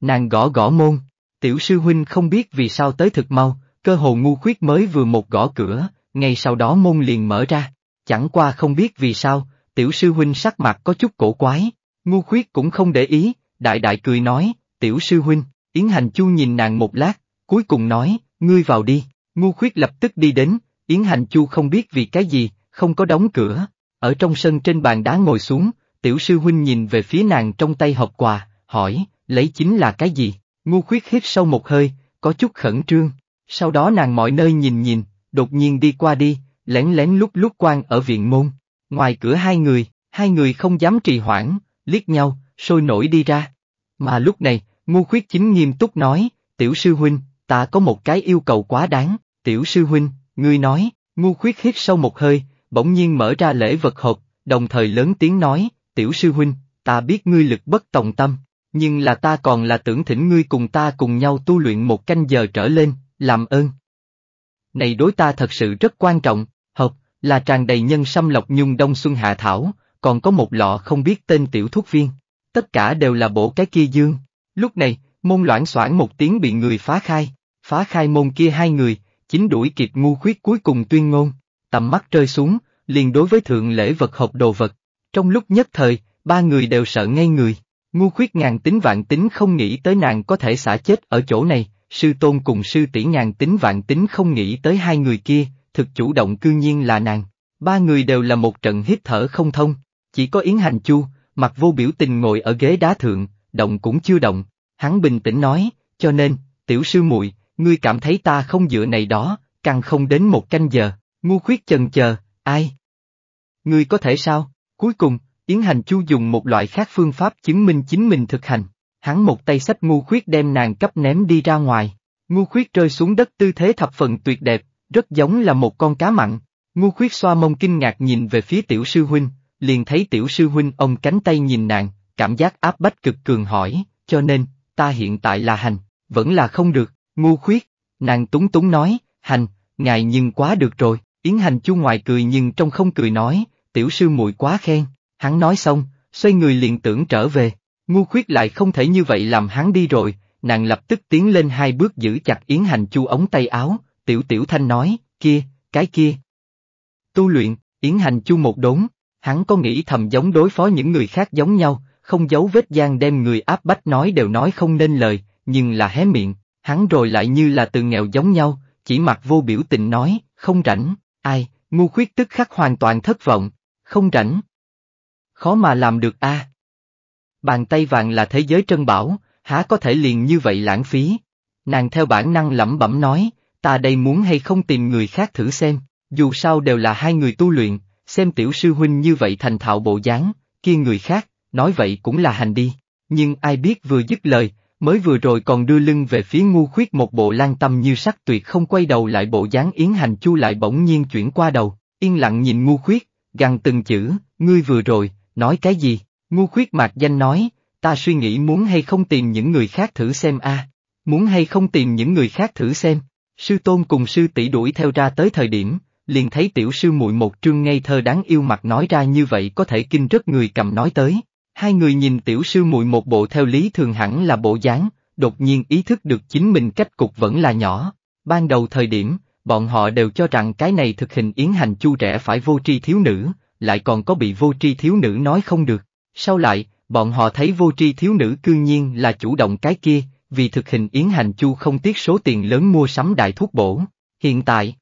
Nàng gõ gõ môn, tiểu sư huynh không biết vì sao tới thực mau, cơ hồ ngu khuyết mới vừa một gõ cửa, ngay sau đó môn liền mở ra. Chẳng qua không biết vì sao, tiểu sư huynh sắc mặt có chút cổ quái, ngu khuyết cũng không để ý, đại đại cười nói, tiểu sư huynh, Yến Hành Chu nhìn nàng một lát, cuối cùng nói, ngươi vào đi, Ngu khuyết lập tức đi đến, Yến Hành Chu không biết vì cái gì, không có đóng cửa, ở trong sân trên bàn đá ngồi xuống, tiểu sư huynh nhìn về phía nàng trong tay hộp quà, hỏi, lấy chính là cái gì? Ngu khuyết hít sâu một hơi, có chút khẩn trương, sau đó nàng mọi nơi nhìn nhìn, đột nhiên đi qua đi, lén lén lúc lúc quan ở viện môn. Ngoài cửa hai người, hai người không dám trì hoãn, liếc nhau, sôi nổi đi ra. Mà lúc này, ngu khuyết chính nghiêm túc nói, tiểu sư huynh, ta có một cái yêu cầu quá đáng. Tiểu sư huynh, ngươi nói, ngu khuyết hít sâu một hơi, bỗng nhiên mở ra lễ vật hộp, đồng thời lớn tiếng nói, tiểu sư huynh, ta biết ngươi lực bất tòng tâm, nhưng là ta còn là tưởng thỉnh ngươi cùng ta cùng nhau tu luyện một canh giờ trở lên, làm ơn. Này đối ta thật sự rất quan trọng, hộp, là tràn đầy nhân sâm lọc nhung đông xuân hạ thảo, còn có một lọ không biết tên tiểu thuốc viên, tất cả đều là bộ cái kia dương. Lúc này, môn loãng soảng một tiếng bị người phá khai, phá khai môn kia hai người, chính đuổi kịp ngu khuyết cuối cùng tuyên ngôn, tầm mắt rơi xuống, liền đối với thượng lễ vật hộp đồ vật. Trong lúc nhất thời, ba người đều sợ ngay người, ngu khuyết ngàn tính vạn tính không nghĩ tới nàng có thể xả chết ở chỗ này, sư tôn cùng sư tỷ ngàn tính vạn tính không nghĩ tới hai người kia, thực chủ động cư nhiên là nàng. Ba người đều là một trận hít thở không thông, chỉ có Yến Hành Chu, mặt vô biểu tình ngồi ở ghế đá thượng, động cũng chưa động. Hắn bình tĩnh nói, cho nên, tiểu sư muội ngươi cảm thấy ta không dựa này đó, càng không đến một canh giờ, ngu khuyết chần chờ, ai? Ngươi có thể sao? Cuối cùng, Yến Hành Chu dùng một loại khác phương pháp chứng minh chính mình thực hành. Hắn một tay sách ngu khuyết đem nàng cấp ném đi ra ngoài. Ngu khuyết rơi xuống đất tư thế thập phần tuyệt đẹp, rất giống là một con cá mặn. Ngu khuyết xoa mông kinh ngạc nhìn về phía tiểu sư huynh, liền thấy tiểu sư huynh ông cánh tay nhìn nàng, cảm giác áp bách cực cường hỏi, cho nên, ta hiện tại là hành, vẫn là không được. Ngu khuyết, nàng túng túng nói, hành, ngài nhưng quá được rồi, Yến Hành Chu ngoài cười nhưng trong không cười nói, tiểu sư muội quá khen, hắn nói xong, xoay người liền tưởng trở về, ngu khuyết lại không thể như vậy làm hắn đi rồi, nàng lập tức tiến lên hai bước giữ chặt Yến Hành Chu ống tay áo, tiểu tiểu thanh nói, kia, cái kia. Tu luyện, Yến Hành Chu một đốn, hắn có nghĩ thầm giống đối phó những người khác giống nhau, không giấu vết gian đem người áp bách nói đều nói không nên lời, nhưng là hé miệng, Hắn rồi lại như là từ nghèo giống nhau, chỉ mặt vô biểu tình nói, không rảnh, ai, ngu khuyết tức khắc hoàn toàn thất vọng, không rảnh. Khó mà làm được a. Bàn tay vàng là thế giới trân bảo, há có thể liền như vậy lãng phí. Nàng theo bản năng lẩm bẩm nói, ta đây muốn hay không tìm người khác thử xem, dù sao đều là hai người tu luyện, xem tiểu sư huynh như vậy thành thạo bộ dáng, kia người khác, nói vậy cũng là hành đi. Nhưng ai biết vừa dứt lời, mới vừa rồi còn đưa lưng về phía ngu khuyết một bộ lan tâm như sắc tuyệt không quay đầu lại bộ dáng yến hành chu lại bỗng nhiên chuyển qua đầu, yên lặng nhìn ngu khuyết, gằn từng chữ, ngươi vừa rồi, nói cái gì, ngu khuyết mạc danh nói, ta suy nghĩ muốn hay không tìm những người khác thử xem a muốn hay không tìm những người khác thử xem, sư tôn cùng sư tỷ đuổi theo ra tới thời điểm, liền thấy tiểu sư muội một trương ngây thơ đáng yêu mặt nói ra như vậy có thể kinh rất người cầm nói tới Hai người nhìn tiểu sư muội một bộ theo lý thường hẳn là bộ dáng, đột nhiên ý thức được chính mình cách cục vẫn là nhỏ. Ban đầu thời điểm, bọn họ đều cho rằng cái này thực hình yến hành chu trẻ phải vô tri thiếu nữ, lại còn có bị vô tri thiếu nữ nói không được. Sau lại, bọn họ thấy vô tri thiếu nữ cương nhiên là chủ động cái kia, vì thực hình yến hành chu không tiếc số tiền lớn mua sắm đại thuốc bổ. Hiện tại,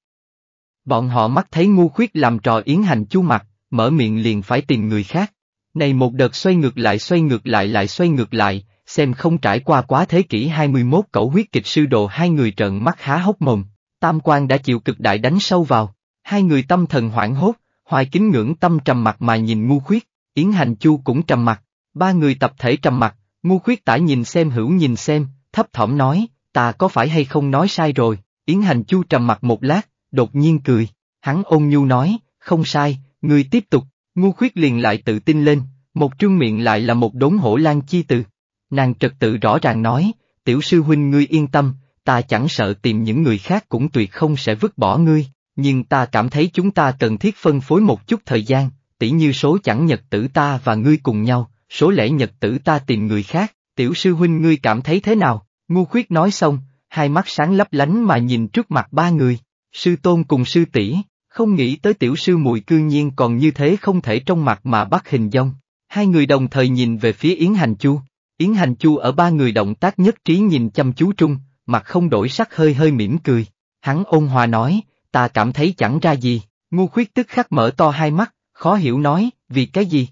bọn họ mắt thấy ngu khuyết làm trò yến hành chu mặt, mở miệng liền phải tìm người khác. Này một đợt xoay ngược lại xoay ngược lại lại xoay ngược lại, xem không trải qua quá thế kỷ 21 cẩu huyết kịch sư đồ hai người trợn mắt há hốc mồm, tam quan đã chịu cực đại đánh sâu vào, hai người tâm thần hoảng hốt, hoài kính ngưỡng tâm trầm mặt mà nhìn ngu khuyết, Yến Hành Chu cũng trầm mặt, ba người tập thể trầm mặt, ngu khuyết tả nhìn xem hữu nhìn xem, thấp thỏm nói, ta có phải hay không nói sai rồi, Yến Hành Chu trầm mặt một lát, đột nhiên cười, hắn ôn nhu nói, không sai, người tiếp tục, Ngu khuyết liền lại tự tin lên, một trương miệng lại là một đống hổ lan chi từ. Nàng trật tự rõ ràng nói, tiểu sư huynh ngươi yên tâm, ta chẳng sợ tìm những người khác cũng tuyệt không sẽ vứt bỏ ngươi, nhưng ta cảm thấy chúng ta cần thiết phân phối một chút thời gian, tỉ như số chẳng nhật tử ta và ngươi cùng nhau, số lẽ nhật tử ta tìm người khác, tiểu sư huynh ngươi cảm thấy thế nào? Ngu khuyết nói xong, hai mắt sáng lấp lánh mà nhìn trước mặt ba người, sư tôn cùng sư tỷ không nghĩ tới tiểu sư mùi cương nhiên còn như thế không thể trong mặt mà bắt hình dông. Hai người đồng thời nhìn về phía Yến Hành Chu. Yến Hành Chu ở ba người động tác nhất trí nhìn chăm chú trung, mặt không đổi sắc hơi hơi mỉm cười. Hắn ôn hòa nói, ta cảm thấy chẳng ra gì, ngu khuyết tức khắc mở to hai mắt, khó hiểu nói, vì cái gì?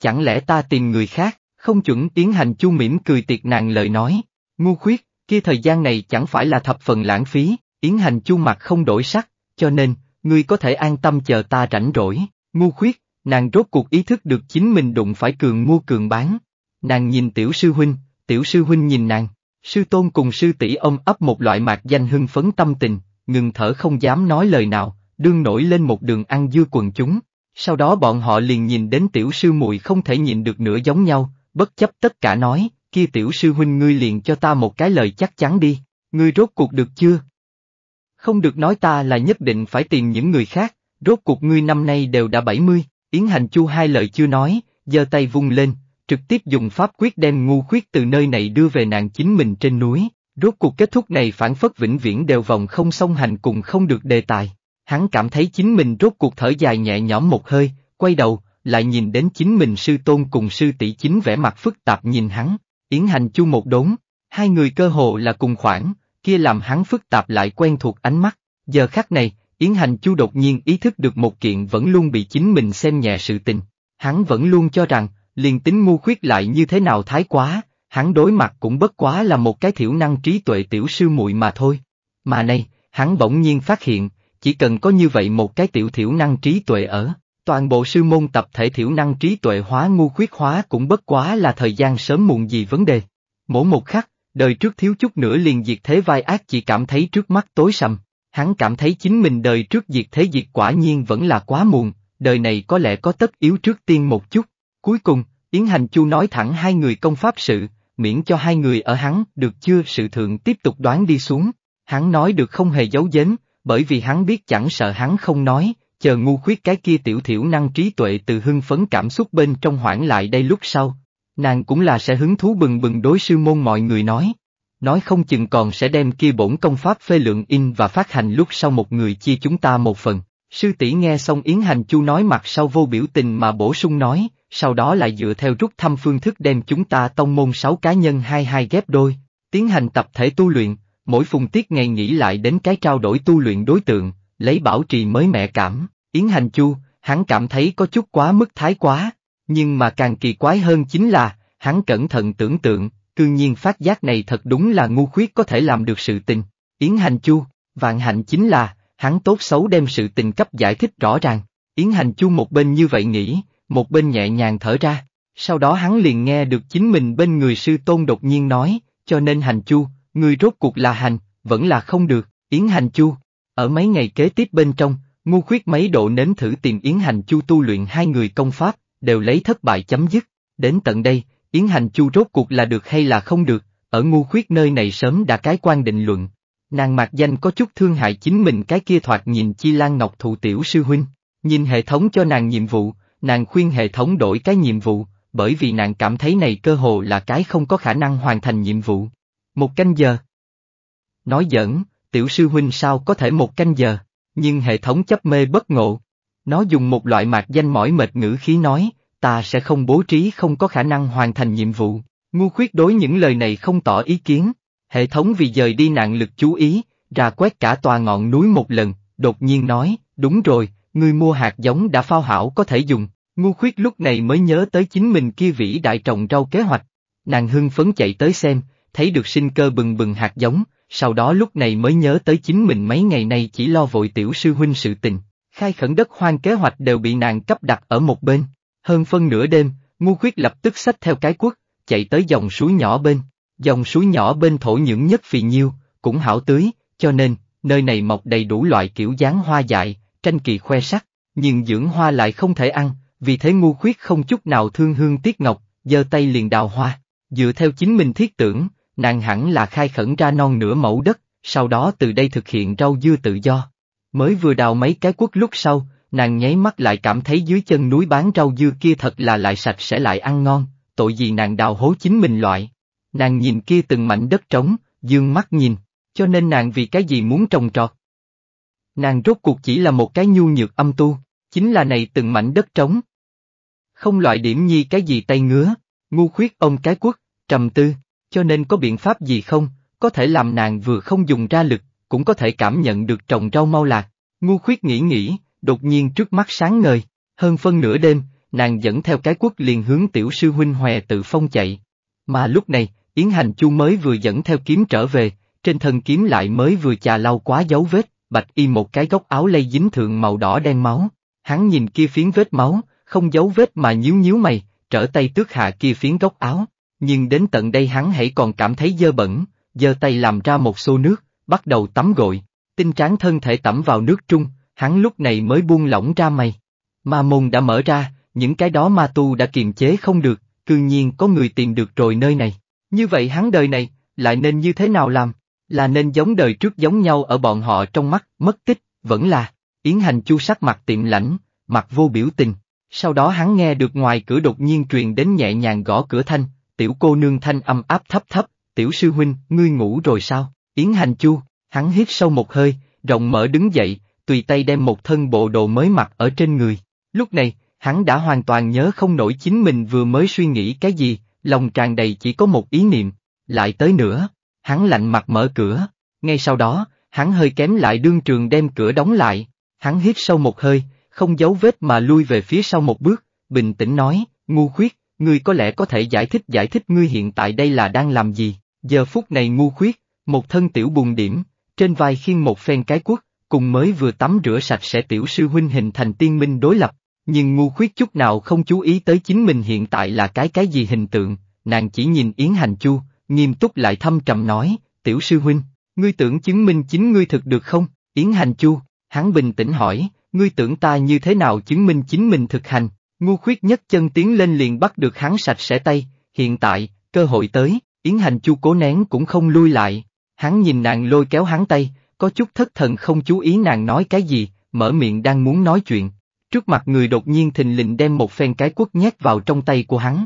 Chẳng lẽ ta tìm người khác, không chuẩn Yến Hành Chu mỉm cười tiệt nàng lời nói. Ngu khuyết, kia thời gian này chẳng phải là thập phần lãng phí, Yến Hành Chu mặt không đổi sắc, cho nên, ngươi có thể an tâm chờ ta rảnh rỗi, ngu khuyết, nàng rốt cuộc ý thức được chính mình đụng phải cường mua cường bán. Nàng nhìn tiểu sư huynh, tiểu sư huynh nhìn nàng, sư tôn cùng sư tỷ ông ấp một loại mạc danh hưng phấn tâm tình, ngừng thở không dám nói lời nào, đương nổi lên một đường ăn dưa quần chúng. Sau đó bọn họ liền nhìn đến tiểu sư muội không thể nhìn được nữa giống nhau, bất chấp tất cả nói, kia tiểu sư huynh ngươi liền cho ta một cái lời chắc chắn đi, ngươi rốt cuộc được chưa? Không được nói ta là nhất định phải tìm những người khác, rốt cuộc ngươi năm nay đều đã 70, Yến Hành Chu hai lời chưa nói, giơ tay vung lên, trực tiếp dùng pháp quyết đem ngu khuyết từ nơi này đưa về nàng chính mình trên núi, rốt cuộc kết thúc này phản phất vĩnh viễn đều vòng không song hành cùng không được đề tài. Hắn cảm thấy chính mình rốt cuộc thở dài nhẹ nhõm một hơi, quay đầu, lại nhìn đến chính mình sư tôn cùng sư tỷ chính vẻ mặt phức tạp nhìn hắn, Yến Hành Chu một đốn, hai người cơ hồ là cùng khoảng, kia làm hắn phức tạp lại quen thuộc ánh mắt. Giờ khắc này, Yến Hành Chu đột nhiên ý thức được một kiện vẫn luôn bị chính mình xem nhẹ sự tình. Hắn vẫn luôn cho rằng, liền tính ngu khuyết lại như thế nào thái quá, hắn đối mặt cũng bất quá là một cái thiểu năng trí tuệ tiểu sư muội mà thôi. Mà nay, hắn bỗng nhiên phát hiện, chỉ cần có như vậy một cái tiểu thiểu năng trí tuệ ở, toàn bộ sư môn tập thể thiểu năng trí tuệ hóa ngu khuyết hóa cũng bất quá là thời gian sớm muộn gì vấn đề. Mỗi một khắc, đời trước thiếu chút nữa liền diệt thế vai ác chỉ cảm thấy trước mắt tối sầm, hắn cảm thấy chính mình đời trước diệt thế diệt quả nhiên vẫn là quá muộn, đời này có lẽ có tất yếu trước tiên một chút. Cuối cùng, Yến Hành Chu nói thẳng hai người công pháp sự, miễn cho hai người ở hắn, được chưa sự thượng tiếp tục đoán đi xuống. Hắn nói được không hề giấu giếm, bởi vì hắn biết chẳng sợ hắn không nói, chờ ngu khuyết cái kia tiểu thiểu năng trí tuệ từ hưng phấn cảm xúc bên trong hoảng lại đây lúc sau, Nàng cũng là sẽ hứng thú bừng bừng đối sư môn mọi người nói. Nói không chừng còn sẽ đem kia bổn công pháp phê lượng in và phát hành lúc sau một người chia chúng ta một phần. Sư tỷ nghe xong Yến Hành Chu nói mặt sau vô biểu tình mà bổ sung nói, sau đó lại dựa theo rút thăm phương thức đem chúng ta tông môn sáu cá nhân hai hai ghép đôi, tiến hành tập thể tu luyện, mỗi phùng tiết ngày nghĩ lại đến cái trao đổi tu luyện đối tượng, lấy bảo trì mới mẹ cảm, Yến Hành Chu, hắn cảm thấy có chút quá mức thái quá, nhưng mà càng kỳ quái hơn chính là, hắn cẩn thận tưởng tượng, cương nhiên phát giác này thật đúng là ngu khuyết có thể làm được sự tình. Yến Hành Chu, vạn hạnh chính là, hắn tốt xấu đem sự tình cấp giải thích rõ ràng. Yến Hành Chu một bên như vậy nghĩ, một bên nhẹ nhàng thở ra. Sau đó hắn liền nghe được chính mình bên người sư tôn đột nhiên nói, cho nên Hành Chu, người rốt cuộc là hành, vẫn là không được, Yến Hành Chu. Ở mấy ngày kế tiếp bên trong, ngu khuyết mấy độ nếm thử tìm Yến Hành Chu tu luyện hai người công pháp, đều lấy thất bại chấm dứt. Đến tận đây, Yến Hành Chu rốt cuộc là được hay là không được, ở ngu khuyết nơi này sớm đã cái quan định luận. Nàng mạc danh có chút thương hại chính mình cái kia thoạt nhìn Chi Lan Ngọc thụ tiểu sư huynh, nhìn hệ thống cho nàng nhiệm vụ, nàng khuyên hệ thống đổi cái nhiệm vụ, bởi vì nàng cảm thấy này cơ hồ là cái không có khả năng hoàn thành nhiệm vụ. Một canh giờ. Nói giỡn, tiểu sư huynh sao có thể một canh giờ, nhưng hệ thống chấp mê bất ngộ, nó dùng một loại mạc danh mỏi mệt ngữ khí nói, ta sẽ không bố trí không có khả năng hoàn thành nhiệm vụ. Ngu khuyết đối những lời này không tỏ ý kiến. Hệ thống vì dời đi nạn lực chú ý, ra quét cả tòa ngọn núi một lần, đột nhiên nói, đúng rồi, người mua hạt giống đã phao hảo có thể dùng. Ngu khuyết lúc này mới nhớ tới chính mình kia vĩ đại trồng rau kế hoạch. Nàng hưng phấn chạy tới xem, thấy được sinh cơ bừng bừng hạt giống, sau đó lúc này mới nhớ tới chính mình mấy ngày nay chỉ lo vội tiểu sư huynh sự tình, khai khẩn đất hoang kế hoạch đều bị nàng cấp đặt ở một bên. Hơn phân nửa đêm, ngu khuyết lập tức xách theo cái quốc, chạy tới dòng suối nhỏ bên. Dòng suối nhỏ bên thổ nhưỡng nhất vì nhiêu, cũng hảo tưới, cho nên, nơi này mọc đầy đủ loại kiểu dáng hoa dại, tranh kỳ khoe sắc, nhưng dưỡng hoa lại không thể ăn, vì thế ngu khuyết không chút nào thương hương tiếc ngọc, giơ tay liền đào hoa. Dựa theo chính mình thiết tưởng, nàng hẳn là khai khẩn ra non nửa mẫu đất, sau đó từ đây thực hiện rau dưa tự do. Mới vừa đào mấy cái quất lúc sau, nàng nháy mắt lại cảm thấy dưới chân núi bán rau dưa kia thật là lại sạch sẽ lại ăn ngon, tội gì nàng đào hố chính mình loại. Nàng nhìn kia từng mảnh đất trống, dương mắt nhìn, cho nên nàng vì cái gì muốn trồng trọt. Nàng rốt cuộc chỉ là một cái nhu nhược âm tu, chính là này từng mảnh đất trống. Không loại điểm nhi cái gì tay ngứa, ngu khuyết ông cái quốc, trầm tư, cho nên có biện pháp gì không, có thể làm nàng vừa không dùng ra lực, cũng có thể cảm nhận được trồng rau mau lạc. Ngu khuyết nghĩ nghĩ, đột nhiên trước mắt sáng ngời, hơn phân nửa đêm, nàng dẫn theo cái quốc liền hướng tiểu sư huynh hòe tự phong chạy. Mà lúc này, Yến Hành Chu mới vừa dẫn theo kiếm trở về, trên thân kiếm lại mới vừa chà lau quá dấu vết, bạch y một cái góc áo lây dính thượng màu đỏ đen máu. Hắn nhìn kia phiến vết máu, không dấu vết mà nhíu nhíu mày, trở tay tước hạ kia phiến góc áo, nhưng đến tận đây hắn hãy còn cảm thấy dơ bẩn, giơ tay làm ra một xô nước, bắt đầu tắm gội, tinh tráng thân thể tẩm vào nước trung, hắn lúc này mới buông lỏng ra mày. Ma môn đã mở ra, những cái đó ma tu đã kiềm chế không được, cư nhiên có người tìm được rồi nơi này. Như vậy hắn đời này, lại nên như thế nào làm? Là nên giống đời trước giống nhau ở bọn họ trong mắt, mất tích, vẫn là. Yến hành chu sắc mặt tiệm lãnh, mặt vô biểu tình. Sau đó hắn nghe được ngoài cửa đột nhiên truyền đến nhẹ nhàng gõ cửa thanh, tiểu cô nương thanh âm áp thấp thấp, tiểu sư huynh, ngươi ngủ rồi sao? Yến Hành Chu, hắn hít sâu một hơi, rộng mở đứng dậy, tùy tay đem một thân bộ đồ mới mặc ở trên người. Lúc này, hắn đã hoàn toàn nhớ không nổi chính mình vừa mới suy nghĩ cái gì, lòng tràn đầy chỉ có một ý niệm, lại tới nữa, hắn lạnh mặt mở cửa, ngay sau đó, hắn hơi kém lại đương trường đem cửa đóng lại, hắn hít sâu một hơi, không giấu vết mà lui về phía sau một bước, bình tĩnh nói, ngu khuyết, ngươi có lẽ có thể giải thích giải thích ngươi hiện tại đây là đang làm gì, giờ phút này ngu khuyết, một thân tiểu bùn điểm, trên vai khiên một phen cái quốc, cùng mới vừa tắm rửa sạch sẽ tiểu sư huynh hình thành tiên minh đối lập, nhưng ngu khuyết chút nào không chú ý tới chính mình hiện tại là cái cái gì hình tượng, nàng chỉ nhìn Yến Hành Chu, nghiêm túc lại thâm trầm nói, tiểu sư huynh, ngươi tưởng chứng minh chính ngươi thực được không, Yến Hành Chu, hắn bình tĩnh hỏi, ngươi tưởng ta như thế nào chứng minh chính mình thực hành, ngu khuyết nhất chân tiến lên liền bắt được hắn sạch sẽ tay, hiện tại, cơ hội tới, Yến Hành Chu cố nén cũng không lui lại, Hắn nhìn nàng lôi kéo hắn tay, có chút thất thần không chú ý nàng nói cái gì, mở miệng đang muốn nói chuyện. Trước mặt người đột nhiên thình lình đem một phen cái quất nhét vào trong tay của hắn.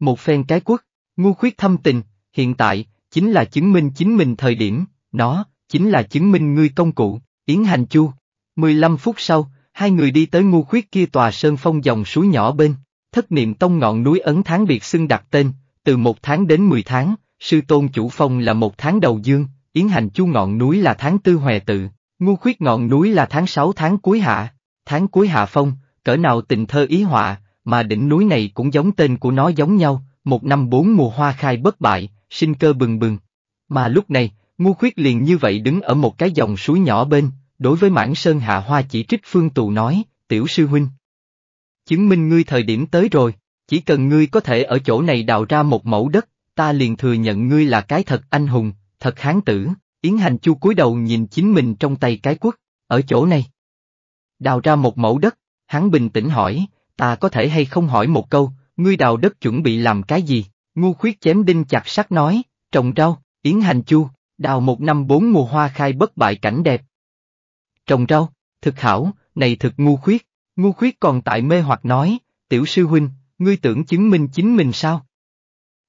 Một phen cái quất, ngu khuyết thâm tình, hiện tại, chính là chứng minh chính mình thời điểm, nó, chính là chứng minh ngươi công cụ, Yến Hành Chu. 15 phút sau, hai người đi tới ngu khuyết kia tòa sơn phong dòng suối nhỏ bên, thất niệm tông ngọn núi ấn tháng biệt xưng đặt tên, từ một tháng đến 10 tháng, sư tôn chủ phong là một tháng đầu dương, Yến Hành Chu ngọn núi là tháng tư hòe tự, ngu khuyết ngọn núi là tháng sáu tháng cuối hạ, tháng cuối hạ phong, cỡ nào tình thơ ý họa, mà đỉnh núi này cũng giống tên của nó giống nhau, một năm bốn mùa hoa khai bất bại, sinh cơ bừng bừng. Mà lúc này, ngu khuyết liền như vậy đứng ở một cái dòng suối nhỏ bên, đối với mãn sơn hạ hoa chỉ trích phương tù nói, tiểu sư huynh. Chứng minh ngươi thời điểm tới rồi, chỉ cần ngươi có thể ở chỗ này đào ra một mẫu đất, ta liền thừa nhận ngươi là cái thật anh hùng, thật hán tử, Yến Hành Chu cúi đầu nhìn chính mình trong tay cái quốc, ở chỗ này. Đào ra một mẫu đất, hắn bình tĩnh hỏi, ta có thể hay không hỏi một câu, ngươi đào đất chuẩn bị làm cái gì, ngu khuyết chém đinh chặt sắt nói, trồng rau, Yến Hành Chu, đào một năm bốn mùa hoa khai bất bại cảnh đẹp. Trồng rau, thực hảo, này thực ngu khuyết, ngu khuyết còn tại mê hoặc nói, tiểu sư huynh, ngươi tưởng chứng minh chính mình sao?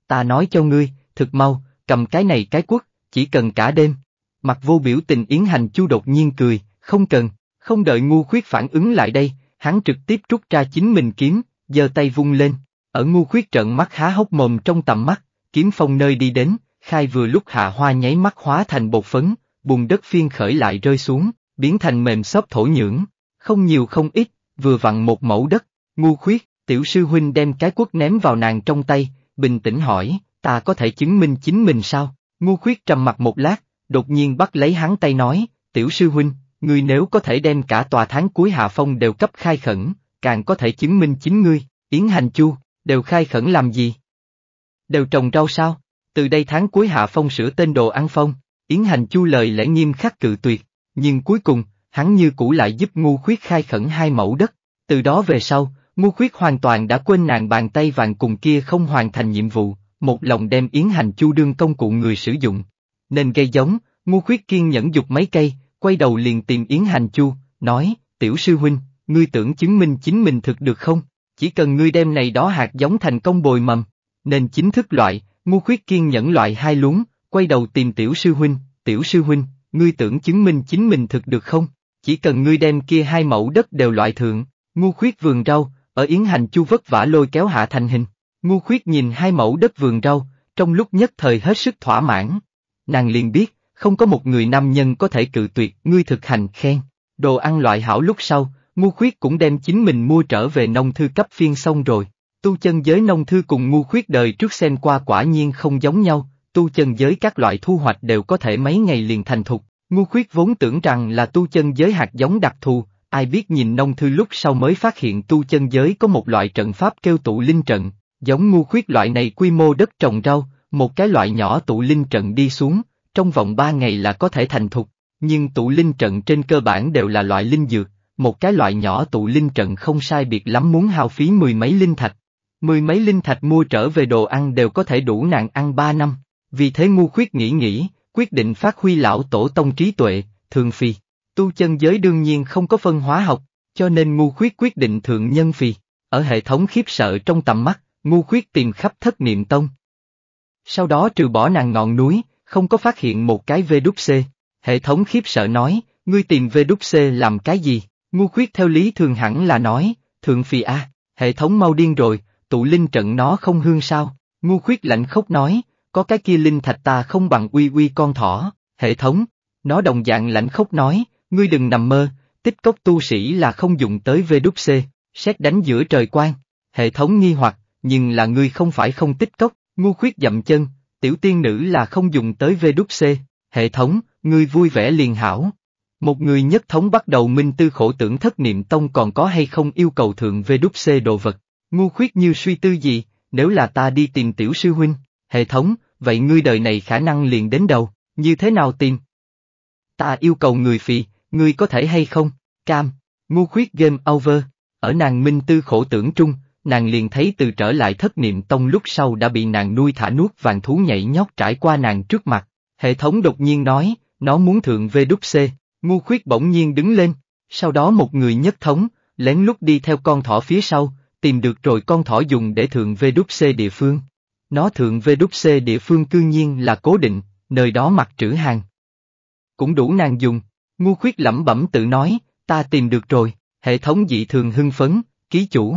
Ta nói cho ngươi, thực mau, cầm cái này cái quốc, chỉ cần cả đêm. Mặt vô biểu tình Yến Hành Chu đột nhiên cười, không cần, không đợi ngu khuyết phản ứng lại đây, hắn trực tiếp rút ra chính mình kiếm, giơ tay vung lên, ở ngu khuyết trận mắt há hốc mồm trong tầm mắt, kiếm phong nơi đi đến, khai vừa lúc hạ hoa nháy mắt hóa thành bột phấn, bùn đất phiên khởi lại rơi xuống, biến thành mềm xốp thổ nhưỡng, không nhiều không ít, vừa vặn một mẫu đất, ngu khuyết, tiểu sư huynh đem cái quất ném vào nàng trong tay, bình tĩnh hỏi, ta có thể chứng minh chính mình sao? Ngu khuyết trầm mặt một lát, đột nhiên bắt lấy hắn tay nói, tiểu sư huynh, ngươi nếu có thể đem cả tòa tháng cuối hạ phong đều cấp khai khẩn, càng có thể chứng minh chính ngươi, Yến Hành Chu, đều khai khẩn làm gì? Đều trồng rau sao? Từ đây tháng cuối hạ phong sửa tên đồ ăn phong, Yến Hành Chu lời lẽ nghiêm khắc cự tuyệt, nhưng cuối cùng, hắn như cũ lại giúp ngu khuyết khai khẩn hai mẫu đất, từ đó về sau, ngu khuyết hoàn toàn đã quên nàng bàn tay vàng cùng kia không hoàn thành nhiệm vụ, một lòng đem yến hành chu đương công cụ người sử dụng. Nên gây giống, ngu khuyết kiên nhẫn dục mấy cây, quay đầu liền tìm yến hành chu, nói, tiểu sư huynh, ngươi tưởng chứng minh chính mình thực được không? Chỉ cần ngươi đem này đó hạt giống thành công bồi mầm, nên chính thức loại, ngu khuyết kiên nhẫn loại hai luống, quay đầu tìm tiểu sư huynh, tiểu sư huynh, ngươi tưởng chứng minh chính mình thực được không? Chỉ cần ngươi đem kia hai mẫu đất đều loại thượng, ngu khuyết vườn rau, ở Yến Hành Chu vất vả lôi kéo hạ thành hình. Ngu khuyết nhìn hai mẫu đất vườn rau, trong lúc nhất thời hết sức thỏa mãn. Nàng liền biết, không có một người nam nhân có thể cự tuyệt ngươi thực hành khen. Đồ ăn loại hảo lúc sau, ngu khuyết cũng đem chính mình mua trở về nông thư cấp phiên xong rồi. Tu chân giới nông thư cùng ngu khuyết đời trước xem qua quả nhiên không giống nhau, tu chân giới các loại thu hoạch đều có thể mấy ngày liền thành thục. Ngu khuyết vốn tưởng rằng là tu chân giới hạt giống đặc thù, ai biết nhìn nông thư lúc sau mới phát hiện tu chân giới có một loại trận pháp kêu tụ linh trận, Giống ngu khuyết loại này quy mô đất trồng rau, một cái loại nhỏ tụ linh trận đi xuống, trong vòng 3 ngày là có thể thành thục, nhưng tụ linh trận trên cơ bản đều là loại linh dược, một cái loại nhỏ tụ linh trận không sai biệt lắm muốn hao phí mười mấy linh thạch. Mười mấy linh thạch mua trở về đồ ăn đều có thể đủ nàng ăn 3 năm, vì thế ngu khuyết nghĩ nghĩ, quyết định phát huy lão tổ tông trí tuệ, thường phi Tu chân giới đương nhiên không có phân hóa học, cho nên ngu khuyết quyết định thượng nhân phi Ở hệ thống khiếp sợ trong tầm mắt, ngu khuyết tìm khắp thất niệm tông. Sau đó trừ bỏ nàng ngọn núi, không có phát hiện một cái VWC. Hệ thống khiếp sợ nói, ngươi tìm VWC làm cái gì? Ngu khuyết theo lý thường hẳn là nói, thượng phì a, hệ thống mau điên rồi, tụ linh trận nó không hương sao? Ngu khuyết lạnh khóc nói, có cái kia linh thạch ta không bằng uy uy con thỏ, hệ thống. Nó đồng dạng lạnh khóc nói, ngươi đừng nằm mơ, tích cốc tu sĩ là không dùng tới VWC, xét đánh giữa trời quan. Hệ thống nghi hoặc, nhưng là ngươi không phải không tích cốc, ngu khuyết dậm chân, tiểu tiên nữ là không dùng tới vê đúc c, hệ thống, ngươi vui vẻ liền hảo. Một người nhất thống bắt đầu minh tư khổ tưởng thất niệm tông còn có hay không yêu cầu thượng vê đúc c đồ vật, ngu khuyết như suy tư gì, nếu là ta đi tìm tiểu sư huynh, hệ thống, vậy ngươi đời này khả năng liền đến đầu, như thế nào tìm? Ta yêu cầu người phì, ngươi có thể hay không? Cam, ngu khuyết game over, ở nàng minh tư khổ tưởng trung, nàng liền thấy từ trở lại thất niệm tông lúc sau đã bị nàng nuôi thả nuốt vàng thú nhảy nhót trải qua nàng trước mặt. Hệ thống đột nhiên nói, nó muốn thượng đúc VWC, ngu khuyết bỗng nhiên đứng lên, sau đó một người nhất thống, lén lút đi theo con thỏ phía sau, tìm được rồi con thỏ dùng để thượng đúc VWC địa phương. Nó thượng đúc VWC địa phương cư nhiên là cố định, nơi đó mặt trữ hàng. Cũng đủ nàng dùng, ngu khuyết lẩm bẩm tự nói, ta tìm được rồi, hệ thống dị thường hưng phấn, ký chủ,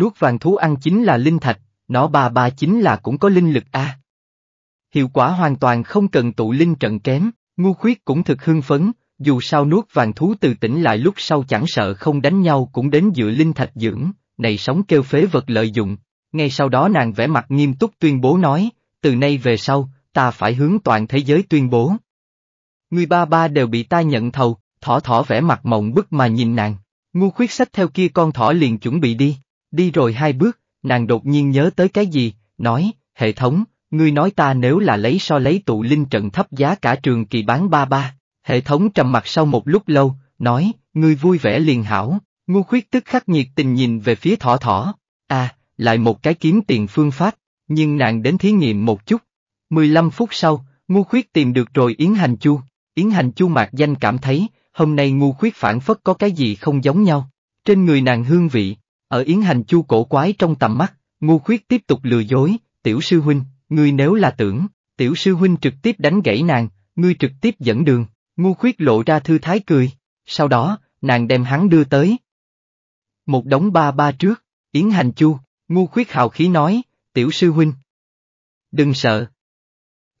Nuốt vàng thú ăn chính là linh thạch, nó ba ba chính là cũng có linh lực a. Hiệu quả hoàn toàn không cần tụ linh trận kém, ngu khuyết cũng thực hưng phấn, dù sao nuốt vàng thú từ tỉnh lại lúc sau chẳng sợ không đánh nhau cũng đến dựa linh thạch dưỡng, này sống kêu phế vật lợi dụng. Ngay sau đó nàng vẽ mặt nghiêm túc tuyên bố nói, từ nay về sau, ta phải hướng toàn thế giới tuyên bố. Người ba ba đều bị ta nhận thầu, thỏ thỏ vẽ mặt mộng bức mà nhìn nàng, ngu khuyết sách theo kia con thỏ liền chuẩn bị đi. Đi rồi hai bước, nàng đột nhiên nhớ tới cái gì, nói, hệ thống, ngươi nói ta nếu là lấy so lấy tụ linh trận thấp giá cả trường kỳ bán ba ba. Hệ thống trầm mặt sau một lúc lâu, nói, ngươi vui vẻ liền hảo, ngu khuyết tức khắc nhiệt tình nhìn về phía thỏ thỏ. À, lại một cái kiếm tiền phương pháp, nhưng nàng đến thí nghiệm một chút. 15 phút sau, ngu khuyết tìm được rồi Yến Hành Chu. Yến Hành Chu mạc danh cảm thấy, hôm nay ngu khuyết phản phất có cái gì không giống nhau. Trên người nàng hương vị, ở Yến Hành Chu cổ quái trong tầm mắt, ngu khuyết tiếp tục lừa dối, tiểu sư huynh, ngươi nếu là tưởng, tiểu sư huynh trực tiếp đánh gãy nàng, ngươi trực tiếp dẫn đường, ngu khuyết lộ ra thư thái cười, sau đó, nàng đem hắn đưa tới. Một đống ba ba trước, Yến Hành Chu, ngu khuyết hào khí nói, tiểu sư huynh. Đừng sợ.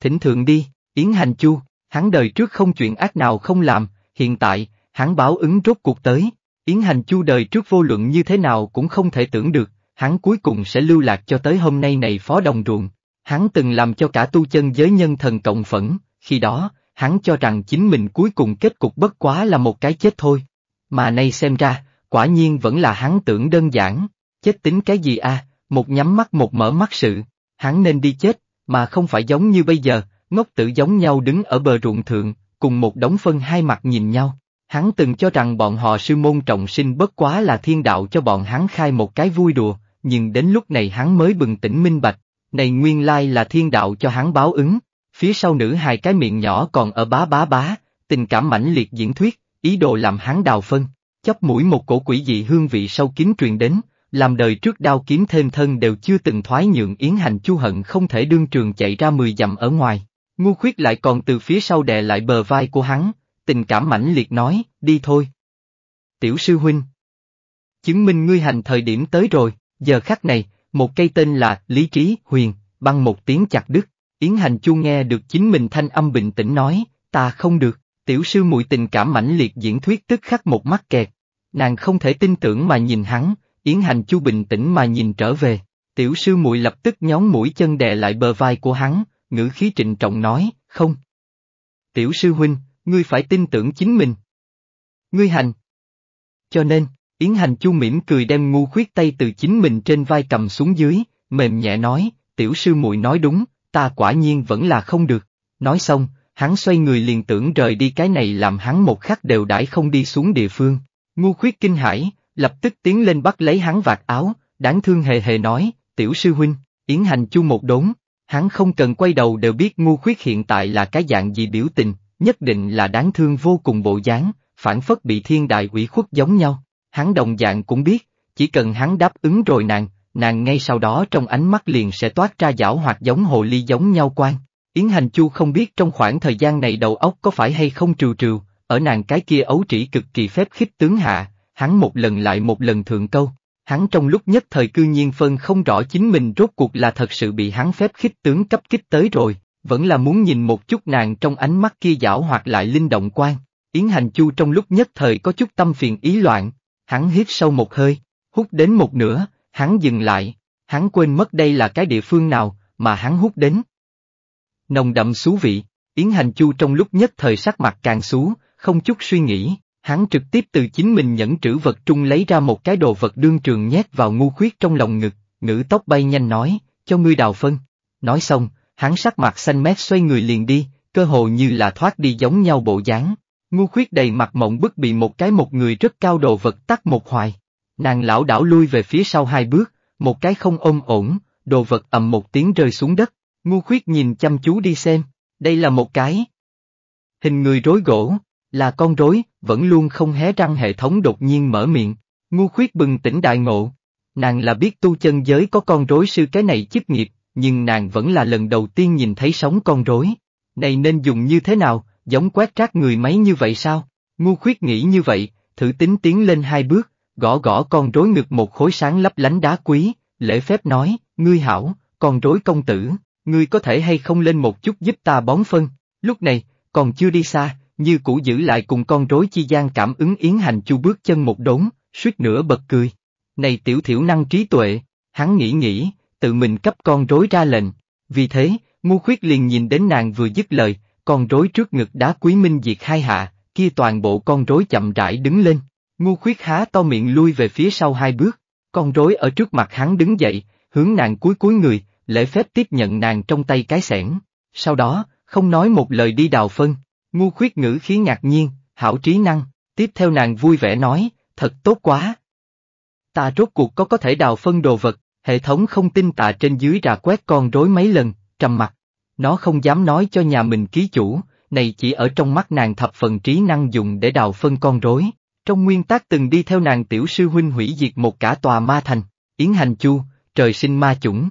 Thỉnh thượng đi, Yến Hành Chu, hắn đời trước không chuyện ác nào không làm, hiện tại, hắn báo ứng rốt cuộc tới, Yến Hành Chu đời trước vô luận như thế nào cũng không thể tưởng được, hắn cuối cùng sẽ lưu lạc cho tới hôm nay này phó đồng ruộng. Hắn từng làm cho cả tu chân giới nhân thần cộng phẫn, khi đó, hắn cho rằng chính mình cuối cùng kết cục bất quá là một cái chết thôi. Mà nay xem ra, quả nhiên vẫn là hắn tưởng đơn giản, chết tính cái gì a? À, một nhắm mắt một mở mắt sự, hắn nên đi chết, mà không phải giống như bây giờ, ngốc tử giống nhau đứng ở bờ ruộng thượng, cùng một đống phân hai mặt nhìn nhau. Hắn từng cho rằng bọn họ sư môn trọng sinh bất quá là thiên đạo cho bọn hắn khai một cái vui đùa, nhưng đến lúc này hắn mới bừng tỉnh minh bạch, này nguyên lai là thiên đạo cho hắn báo ứng, phía sau nữ hai cái miệng nhỏ còn ở bá bá bá, tình cảm mãnh liệt diễn thuyết, ý đồ làm hắn đào phân, chấp mũi một cổ quỷ dị hương vị sâu kín truyền đến, làm đời trước đao kiếm thêm thân đều chưa từng thoái nhượng yến hành chu hận không thể đương trường chạy ra 10 dặm ở ngoài. Ngu khuyết lại còn từ phía sau đè lại bờ vai của hắn, tình cảm mãnh liệt nói, đi thôi. Tiểu sư huynh. Chứng minh ngươi hành thời điểm tới rồi, giờ khắc này, một cây tên là Lý Trí Huyền, băng một tiếng chặt đứt. Yến Hành Chu nghe được chính mình thanh âm bình tĩnh nói, ta không được, tiểu sư muội tình cảm mãnh liệt diễn thuyết tức khắc một mắt kẹt. Nàng không thể tin tưởng mà nhìn hắn, Yến Hành Chu bình tĩnh mà nhìn trở về, tiểu sư muội lập tức nhón mũi chân đè lại bờ vai của hắn, ngữ khí trịnh trọng nói, không. Tiểu sư huynh, ngươi phải tin tưởng chính mình. Ngươi hành. Cho nên, Yến Hành Chu mỉm cười đem ngu khuyết tay từ chính mình trên vai cầm xuống dưới, mềm nhẹ nói, tiểu sư muội nói đúng, ta quả nhiên vẫn là không được. Nói xong, hắn xoay người liền tưởng rời đi cái này làm hắn một khắc đều đãi không đi xuống địa phương. Ngu khuyết kinh hãi, lập tức tiến lên bắt lấy hắn vạt áo, đáng thương hề hề nói, tiểu sư huynh, Yến Hành Chu một đốn, hắn không cần quay đầu đều biết ngu khuyết hiện tại là cái dạng gì biểu tình, nhất định là đáng thương vô cùng bộ dáng, phản phất bị thiên đại ủy khuất giống nhau. Hắn đồng dạng cũng biết, chỉ cần hắn đáp ứng rồi nàng, nàng ngay sau đó trong ánh mắt liền sẽ toát ra giảo hoặc giống hồ ly giống nhau quan. Yến Hành Chu không biết trong khoảng thời gian này đầu óc có phải hay không trừ trừ, ở nàng cái kia ấu trĩ cực kỳ phép khích tướng hạ, hắn một lần lại một lần thượng câu, hắn trong lúc nhất thời cư nhiên phân không rõ chính mình rốt cuộc là thật sự bị hắn phép khích tướng cấp kích tới rồi, vẫn là muốn nhìn một chút nàng trong ánh mắt kia giảo hoặc lại linh động quan. Yến Hành Chu trong lúc nhất thời có chút tâm phiền ý loạn, hắn hít sâu một hơi, hút đến một nửa, hắn dừng lại, hắn quên mất đây là cái địa phương nào mà hắn hút đến. Nồng đậm xú vị, Yến Hành Chu trong lúc nhất thời sắc mặt càng xú, không chút suy nghĩ, hắn trực tiếp từ chính mình nhẫn trữ vật trung lấy ra một cái đồ vật đương trường nhét vào ngu khuyết trong lòng ngực, ngữ tóc bay nhanh nói, cho ngươi đào phân. Nói xong, hắn sắc mặt xanh mét xoay người liền đi, cơ hồ như là thoát đi giống nhau bộ dáng. Ngu khuyết đầy mặt mộng bức bị một cái một người rất cao đồ vật tắt một hoài. Nàng lão đảo lui về phía sau hai bước, một cái không ôm ổn, đồ vật ầm một tiếng rơi xuống đất. Ngu khuyết nhìn chăm chú đi xem, đây là một cái. Hình người rối gỗ, là con rối, vẫn luôn không hé răng hệ thống đột nhiên mở miệng. Ngu khuyết bừng tỉnh đại ngộ. Nàng là biết tu chân giới có con rối sư cái này chức nghiệp, nhưng nàng vẫn là lần đầu tiên nhìn thấy sóng con rối. Này nên dùng như thế nào, giống quét rác người máy như vậy sao? Ngu khuyết nghĩ như vậy, thử tính tiến lên hai bước, gõ gõ con rối ngực một khối sáng lấp lánh đá quý, lễ phép nói, ngươi hảo, con rối công tử, ngươi có thể hay không lên một chút giúp ta bón phân, lúc này, còn chưa đi xa, như cũ giữ lại cùng con rối chi gian cảm ứng yến hành chu bước chân một đốn, suýt nữa bật cười. Này tiểu thiểu năng trí tuệ, hắn nghĩ nghĩ, tự mình cấp con rối ra lệnh. Vì thế, ngu khuyết liền nhìn đến nàng vừa dứt lời, con rối trước ngực đá quý minh diệt hai hạ, kia toàn bộ con rối chậm rãi đứng lên. Ngu khuyết há to miệng lui về phía sau hai bước, con rối ở trước mặt hắn đứng dậy, hướng nàng cúi cúi người, lễ phép tiếp nhận nàng trong tay cái sẻn. Sau đó, không nói một lời đi đào phân, ngu khuyết ngữ khí ngạc nhiên, hảo trí năng, tiếp theo nàng vui vẻ nói, thật tốt quá. Ta rốt cuộc có có thể đào phân đồ vật, Hệ thống không tin tạ trên dưới ra quét con rối mấy lần, trầm mặt. Nó không dám nói cho nhà mình ký chủ, này chỉ ở trong mắt nàng thập phần trí năng dùng để đào phân con rối. Trong nguyên tác từng đi theo nàng tiểu sư huynh hủy diệt một cả tòa ma thành, Yến Hành Chu, trời sinh ma chủng.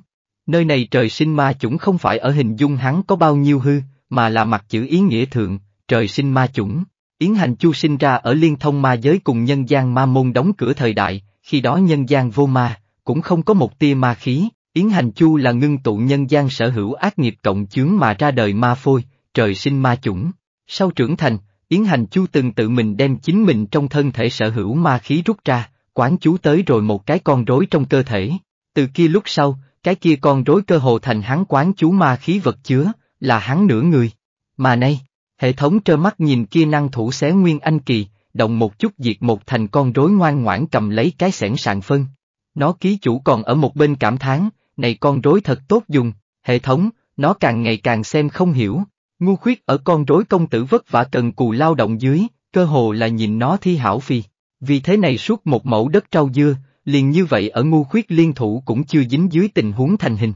Nơi này trời sinh ma chủng không phải ở hình dung hắn có bao nhiêu hư, mà là mặt chữ ý nghĩa thượng, trời sinh ma chủng. Yến Hành Chu sinh ra ở liên thông ma giới cùng nhân gian ma môn đóng cửa thời đại, khi đó nhân gian vô ma, cũng không có một tia ma khí, Yến Hành Chu là ngưng tụ nhân gian sở hữu ác nghiệp cộng chướng mà ra đời ma phôi, trời sinh ma chủng. Sau trưởng thành, Yến Hành Chu từng tự mình đem chính mình trong thân thể sở hữu ma khí rút ra, quán chú tới rồi một cái con rối trong cơ thể. Từ kia lúc sau, cái kia con rối cơ hồ thành hắn quán chú ma khí vật chứa, là hắn nửa người. Mà nay, hệ thống trơ mắt nhìn kia năng thủ xé nguyên anh kỳ, động một chút diệt một thành con rối ngoan ngoãn cầm lấy cái sẻn sàng phân, nó ký chủ còn ở một bên cảm thán, này con rối thật tốt dùng, hệ thống, nó càng ngày càng xem không hiểu, ngu khuyết ở con rối công tử vất vả cần cù lao động dưới, cơ hồ là nhìn nó thi hảo phi. Vì thế này suốt một mẫu đất trau dưa, liền như vậy ở ngu khuyết liên thủ cũng chưa dính dưới tình huống thành hình.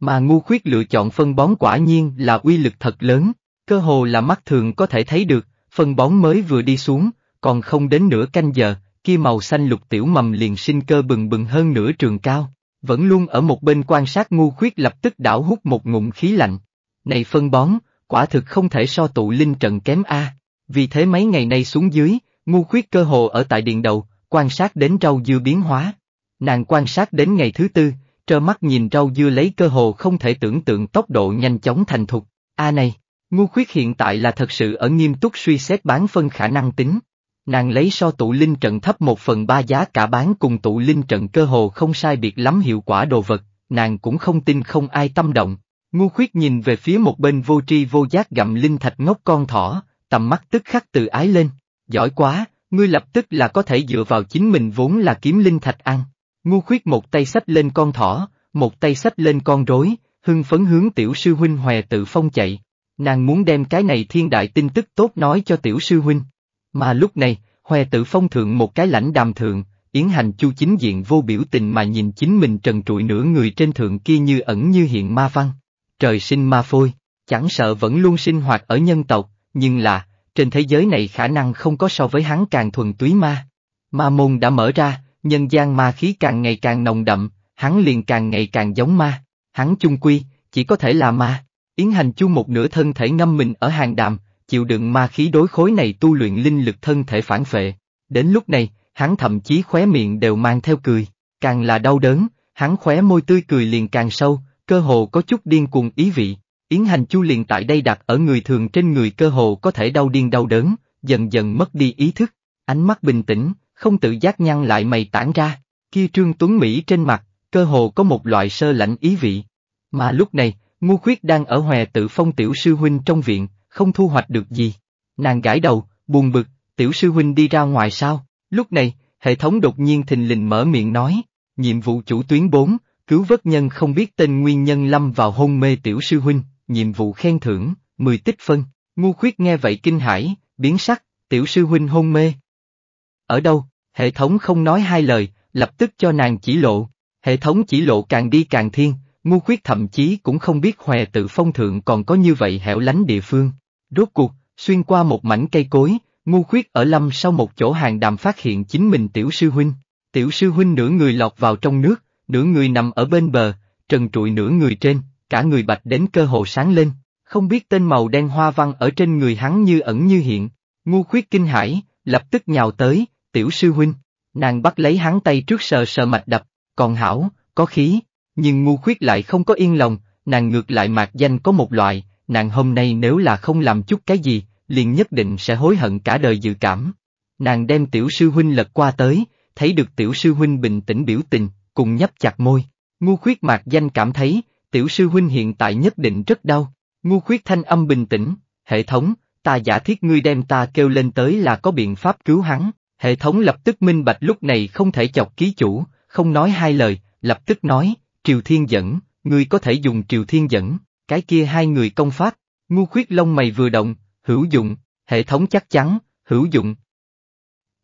Mà ngu khuyết lựa chọn phân bón quả nhiên là uy lực thật lớn, cơ hồ là mắt thường có thể thấy được, phân bón mới vừa đi xuống, còn không đến nửa canh giờ, kia màu xanh lục tiểu mầm liền sinh cơ bừng bừng hơn nửa trường cao, vẫn luôn ở một bên quan sát ngu khuyết lập tức đảo hút một ngụm khí lạnh. Này phân bón, quả thực không thể so tụ linh trận kém A, vì thế mấy ngày nay xuống dưới, ngu khuyết cơ hồ ở tại điện đầu, quan sát đến rau dưa biến hóa. Nàng quan sát đến ngày thứ tư, trơ mắt nhìn rau dưa lấy cơ hồ không thể tưởng tượng tốc độ nhanh chóng thành thục. A này, ngu khuyết hiện tại là thật sự ở nghiêm túc suy xét bán phân khả năng tính, Nàng lấy so tụ linh trận thấp một phần ba giá cả bán cùng tụ linh trận cơ hồ không sai biệt lắm hiệu quả đồ vật, nàng cũng không tin không ai tâm động. Ngu khuyết nhìn về phía một bên vô tri vô giác gặm linh thạch ngốc con thỏ, tầm mắt tức khắc từ ái lên. Giỏi quá, ngươi lập tức là có thể dựa vào chính mình vốn là kiếm linh thạch ăn. Ngu khuyết một tay sách lên con thỏ, một tay sách lên con rối, hưng phấn hướng tiểu sư huynh hòe tự phong chạy. Nàng muốn đem cái này thiên đại tin tức tốt nói cho tiểu sư huynh. Mà lúc này, Hoe Tử Phong thượng một cái lãnh đàm thượng, Yến Hành Chu chính diện vô biểu tình mà nhìn chính mình trần trụi nửa người trên thượng kia như ẩn như hiện ma văn. Trời sinh ma phôi, chẳng sợ vẫn luôn sinh hoạt ở nhân tộc, nhưng là, trên thế giới này khả năng không có so với hắn càng thuần túy ma. Ma môn đã mở ra, nhân gian ma khí càng ngày càng nồng đậm, hắn liền càng ngày càng giống ma, hắn chung quy, chỉ có thể là ma. Yến Hành Chu một nửa thân thể ngâm mình ở hàng đàm, chịu đựng ma khí đối khối này tu luyện linh lực thân thể phản phệ. Đến lúc này, hắn thậm chí khóe miệng đều mang theo cười, càng là đau đớn, hắn khóe môi tươi cười liền càng sâu, cơ hồ có chút điên cuồng ý vị. Yến hành chu liền tại đây đặt ở người thường trên người cơ hồ có thể đau điên đau đớn, dần dần mất đi ý thức, ánh mắt bình tĩnh, không tự giác nhăn lại mày tản ra, kia trương tuấn Mỹ trên mặt, cơ hồ có một loại sơ lạnh ý vị. Mà lúc này, ngu khuyết đang ở hòe tự phong tiểu sư huynh trong viện, không thu hoạch được gì. Nàng gãi đầu, buồn bực, tiểu sư huynh đi ra ngoài sao, lúc này, hệ thống đột nhiên thình lình mở miệng nói, nhiệm vụ chủ tuyến 4, cứu vất nhân không biết tên nguyên nhân lâm vào hôn mê tiểu sư huynh, nhiệm vụ khen thưởng, 10 tích phân, ngu khuyết nghe vậy kinh hãi, biến sắc, tiểu sư huynh hôn mê. Ở đâu, hệ thống không nói hai lời, lập tức cho nàng chỉ lộ, hệ thống chỉ lộ càng đi càng thiên, ngu khuyết thậm chí cũng không biết hòe tự phong thượng còn có như vậy hẻo lánh địa phương, Rốt cuộc, xuyên qua một mảnh cây cối, ngu khuyết ở lâm sau một chỗ hàng đàm phát hiện chính mình tiểu sư huynh. Tiểu sư huynh nửa người lọt vào trong nước, nửa người nằm ở bên bờ, trần trụi nửa người trên, cả người bạch đến cơ hồ sáng lên, không biết tên màu đen hoa văn ở trên người hắn như ẩn như hiện. Ngu khuyết kinh hãi, lập tức nhào tới, tiểu sư huynh, nàng bắt lấy hắn tay trước sờ sờ mạch đập, còn hảo, có khí, nhưng ngu khuyết lại không có yên lòng, nàng ngược lại mạc danh có một loại, nàng hôm nay nếu là không làm chút cái gì, liền nhất định sẽ hối hận cả đời dự cảm. Nàng đem tiểu sư huynh lật qua tới, thấy được tiểu sư huynh bình tĩnh biểu tình, cùng nhấp chặt môi. Ngu khuyết mạc danh cảm thấy, tiểu sư huynh hiện tại nhất định rất đau. Ngu khuyết thanh âm bình tĩnh, hệ thống, ta giả thiết ngươi đem ta kêu lên tới là có biện pháp cứu hắn. Hệ thống lập tức minh bạch lúc này không thể chọc ký chủ, không nói hai lời, lập tức nói, triều thiên dẫn, ngươi có thể dùng triều thiên dẫn, cái kia hai người công phát, ngu khuyết lông mày vừa động, hữu dụng, hệ thống chắc chắn, hữu dụng.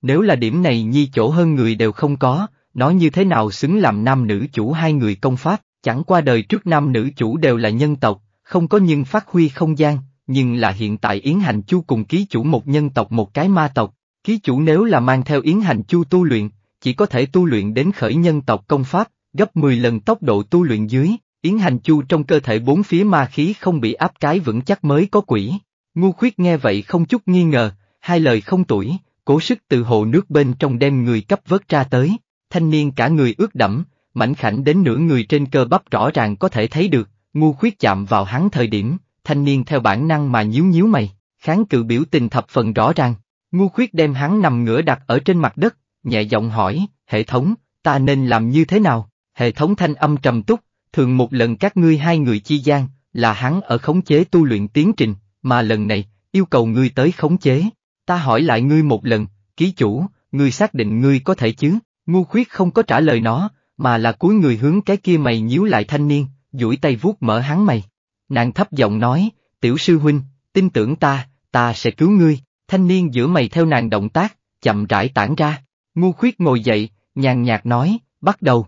Nếu là điểm này nhi chỗ hơn người đều không có, nó như thế nào xứng làm nam nữ chủ hai người công pháp, chẳng qua đời trước nam nữ chủ đều là nhân tộc, không có nhưng phát huy không gian, nhưng là hiện tại Yến Hành Chu cùng ký chủ một nhân tộc một cái ma tộc, ký chủ nếu là mang theo Yến Hành Chu tu luyện, chỉ có thể tu luyện đến khởi nhân tộc công pháp, gấp 10 lần tốc độ tu luyện dưới, Yến Hành Chu trong cơ thể bốn phía ma khí không bị áp cái vững chắc mới có quỷ. Ngu khuyết nghe vậy không chút nghi ngờ, hai lời không tuổi, cố sức từ hồ nước bên trong đem người cấp vớt ra tới, thanh niên cả người ướt đẫm, mảnh khảnh đến nửa người trên cơ bắp rõ ràng có thể thấy được, ngu khuyết chạm vào hắn thời điểm, thanh niên theo bản năng mà nhíu nhíu mày, kháng cự biểu tình thập phần rõ ràng, ngu khuyết đem hắn nằm ngửa đặt ở trên mặt đất, nhẹ giọng hỏi, hệ thống, ta nên làm như thế nào, hệ thống thanh âm trầm túc, thường một lần các ngươi hai người chi gian, là hắn ở khống chế tu luyện tiến trình, mà lần này, yêu cầu ngươi tới khống chế. Ta hỏi lại ngươi một lần, ký chủ, ngươi xác định ngươi có thể chứ, ngu khuyết không có trả lời nó, mà là cuối người hướng cái kia mày nhíu lại thanh niên, duỗi tay vuốt mở hắn mày. Nàng thấp giọng nói, tiểu sư huynh, tin tưởng ta, ta sẽ cứu ngươi, thanh niên giữa mày theo nàng động tác, chậm rãi tản ra. Ngu khuyết ngồi dậy, nhàn nhạt nói, bắt đầu.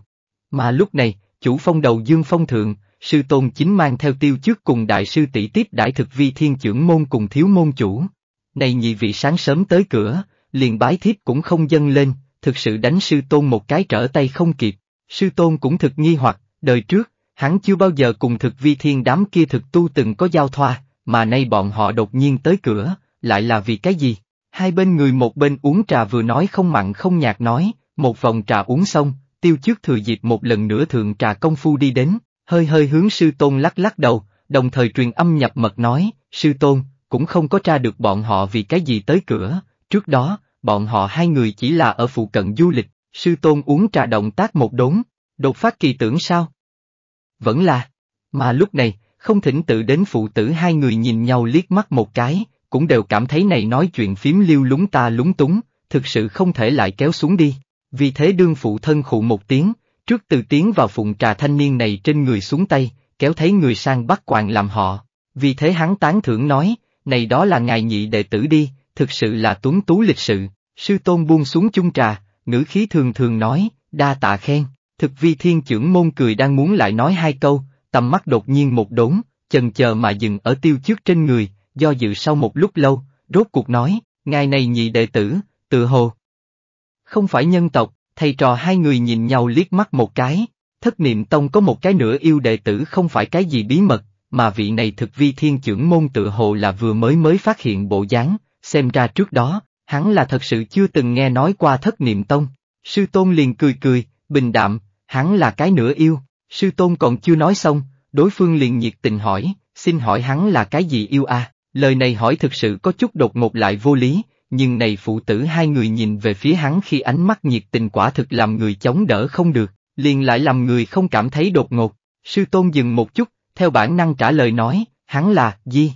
Mà lúc này, chủ phong đầu dương phong thượng, sư tôn chính mang theo tiêu trước cùng đại sư tỷ tiếp đại thực vi thiên trưởng môn cùng thiếu môn chủ. Này nhị vị sáng sớm tới cửa, liền bái thiếp cũng không dâng lên, thực sự đánh sư tôn một cái trở tay không kịp, sư tôn cũng thực nghi hoặc, đời trước, hắn chưa bao giờ cùng thực vi thiên đám kia thực tu từng có giao thoa, mà nay bọn họ đột nhiên tới cửa, lại là vì cái gì? Hai bên người một bên uống trà vừa nói không mặn không nhạt nói, một vòng trà uống xong, tiêu trước thừa dịp một lần nữa thượng trà công phu đi đến, hơi hơi hướng sư tôn lắc lắc đầu, đồng thời truyền âm nhập mật nói, sư tôn, cũng không có tra được bọn họ vì cái gì tới cửa, trước đó, bọn họ hai người chỉ là ở phụ cận du lịch, sư tôn uống trà động tác một đốn, đột phát kỳ tưởng sao? Vẫn là, mà lúc này, không thỉnh tự đến phụ tử hai người nhìn nhau liếc mắt một cái, cũng đều cảm thấy này nói chuyện phím liêu lúng ta lúng túng, thực sự không thể lại kéo xuống đi, vì thế đương phụ thân khụ một tiếng, trước từ tiếng vào phụng trà thanh niên này trên người xuống tay, kéo thấy người sang bắt quàng làm họ. Vì thế hắn tán thưởng nói, này đó là ngài nhị đệ tử đi, thực sự là tuấn tú lịch sự. Sư tôn buông xuống chung trà, ngữ khí thường thường nói, đa tạ khen. Thực vi thiên trưởng môn cười đang muốn lại nói hai câu, tầm mắt đột nhiên một đốn, chần chờ mà dừng ở tiêu trước trên người, do dự sau một lúc lâu, rốt cuộc nói, ngài này nhị đệ tử, tự hồ, không phải nhân tộc, thầy trò hai người nhìn nhau liếc mắt một cái, thất niệm tông có một cái nửa yêu đệ tử không phải cái gì bí mật, mà vị này thực vi thiên trưởng môn tự hồ là vừa mới mới phát hiện bộ dáng, xem ra trước đó, hắn là thật sự chưa từng nghe nói qua thất niệm tông. Sư tôn liền cười cười, bình đạm, hắn là cái nửa yêu, sư tôn còn chưa nói xong, đối phương liền nhiệt tình hỏi, xin hỏi hắn là cái gì yêu a à? lời này hỏi thực sự có chút đột ngột lại vô lý, nhưng này phụ tử hai người nhìn về phía hắn khi ánh mắt nhiệt tình quả thực làm người chống đỡ không được, liền lại làm người không cảm thấy đột ngột. Sư tôn dừng một chút, theo bản năng trả lời nói, hắn là, gì?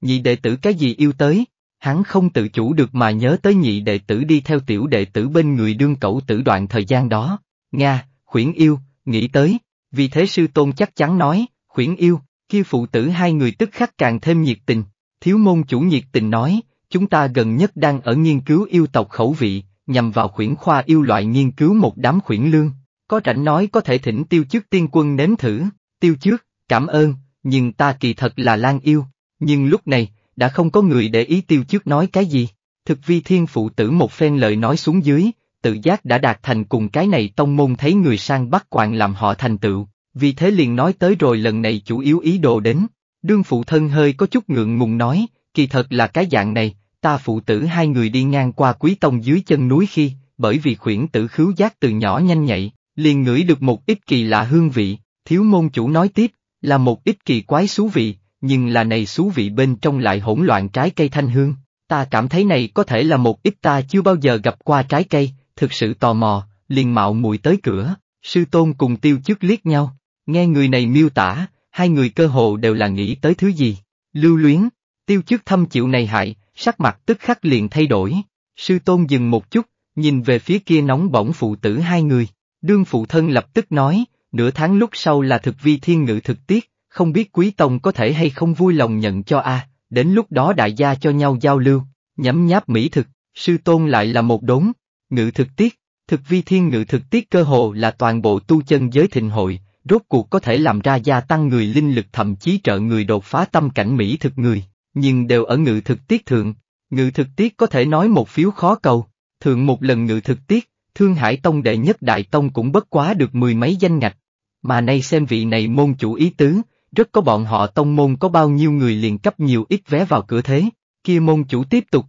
Nhị đệ tử cái gì yêu tới? Hắn không tự chủ được mà nhớ tới nhị đệ tử đi theo tiểu đệ tử bên người đương cậu tử đoạn thời gian đó. Nga, khuyển yêu, nghĩ tới, vì thế sư tôn chắc chắn nói, khuyển yêu, kia phụ tử hai người tức khắc càng thêm nhiệt tình. Thiếu môn chủ nhiệt tình nói, chúng ta gần nhất đang ở nghiên cứu yêu tộc khẩu vị, nhằm vào khuyển khoa yêu loại nghiên cứu một đám khuyển lương. Có rảnh nói có thể thỉnh tiêu chức tiên quân nếm thử, tiêu trước, cảm ơn, nhưng ta kỳ thật là lan yêu. Nhưng lúc này, đã không có người để ý tiêu trước nói cái gì. Thực vi thiên phụ tử một phen lời nói xuống dưới, tự giác đã đạt thành cùng cái này tông môn thấy người sang bắt quàng làm họ thành tựu, vì thế liền nói tới rồi lần này chủ yếu ý đồ đến. Đương phụ thân hơi có chút ngượng ngùng nói, kỳ thật là cái dạng này, ta phụ tử hai người đi ngang qua quý tông dưới chân núi khi, bởi vì khuyển tử khứu giác từ nhỏ nhanh nhạy, liền ngửi được một ít kỳ lạ hương vị, thiếu môn chủ nói tiếp, là một ít kỳ quái xú vị, nhưng là này xú vị bên trong lại hỗn loạn trái cây thanh hương, ta cảm thấy này có thể là một ít ta chưa bao giờ gặp qua trái cây, thực sự tò mò, liền mạo mùi tới cửa, sư tôn cùng tiêu chức liếc nhau, nghe người này miêu tả, hai người cơ hồ đều là nghĩ tới thứ gì, lưu luyến, Tiêu chức thâm chịu này hại, sắc mặt tức khắc liền thay đổi. Sư tôn dừng một chút, nhìn về phía kia nóng bỏng phụ tử hai người. Đương phụ thân lập tức nói, nửa tháng lúc sau là thực vi thiên ngự thực tiết, không biết quý tông có thể hay không vui lòng nhận cho a đến lúc đó đại gia cho nhau giao lưu, nhấm nháp mỹ thực, sư tôn lại là một đốn, ngự thực tiết, thực vi thiên ngự thực tiết cơ hồ là toàn bộ tu chân giới thịnh hội, rốt cuộc có thể làm ra gia tăng người linh lực thậm chí trợ người đột phá tâm cảnh mỹ thực người, nhưng đều ở ngự thực tiết thượng. Ngự thực tiết có thể nói một phiếu khó cầu, thượng một lần ngự thực tiết, Thương Hải Tông đệ nhất đại tông cũng bất quá được mười mấy danh ngạch. Mà nay xem vị này môn chủ ý tứ, rất có bọn họ tông môn có bao nhiêu người liền cấp nhiều ít vé vào cửa thế, kia môn chủ tiếp tục.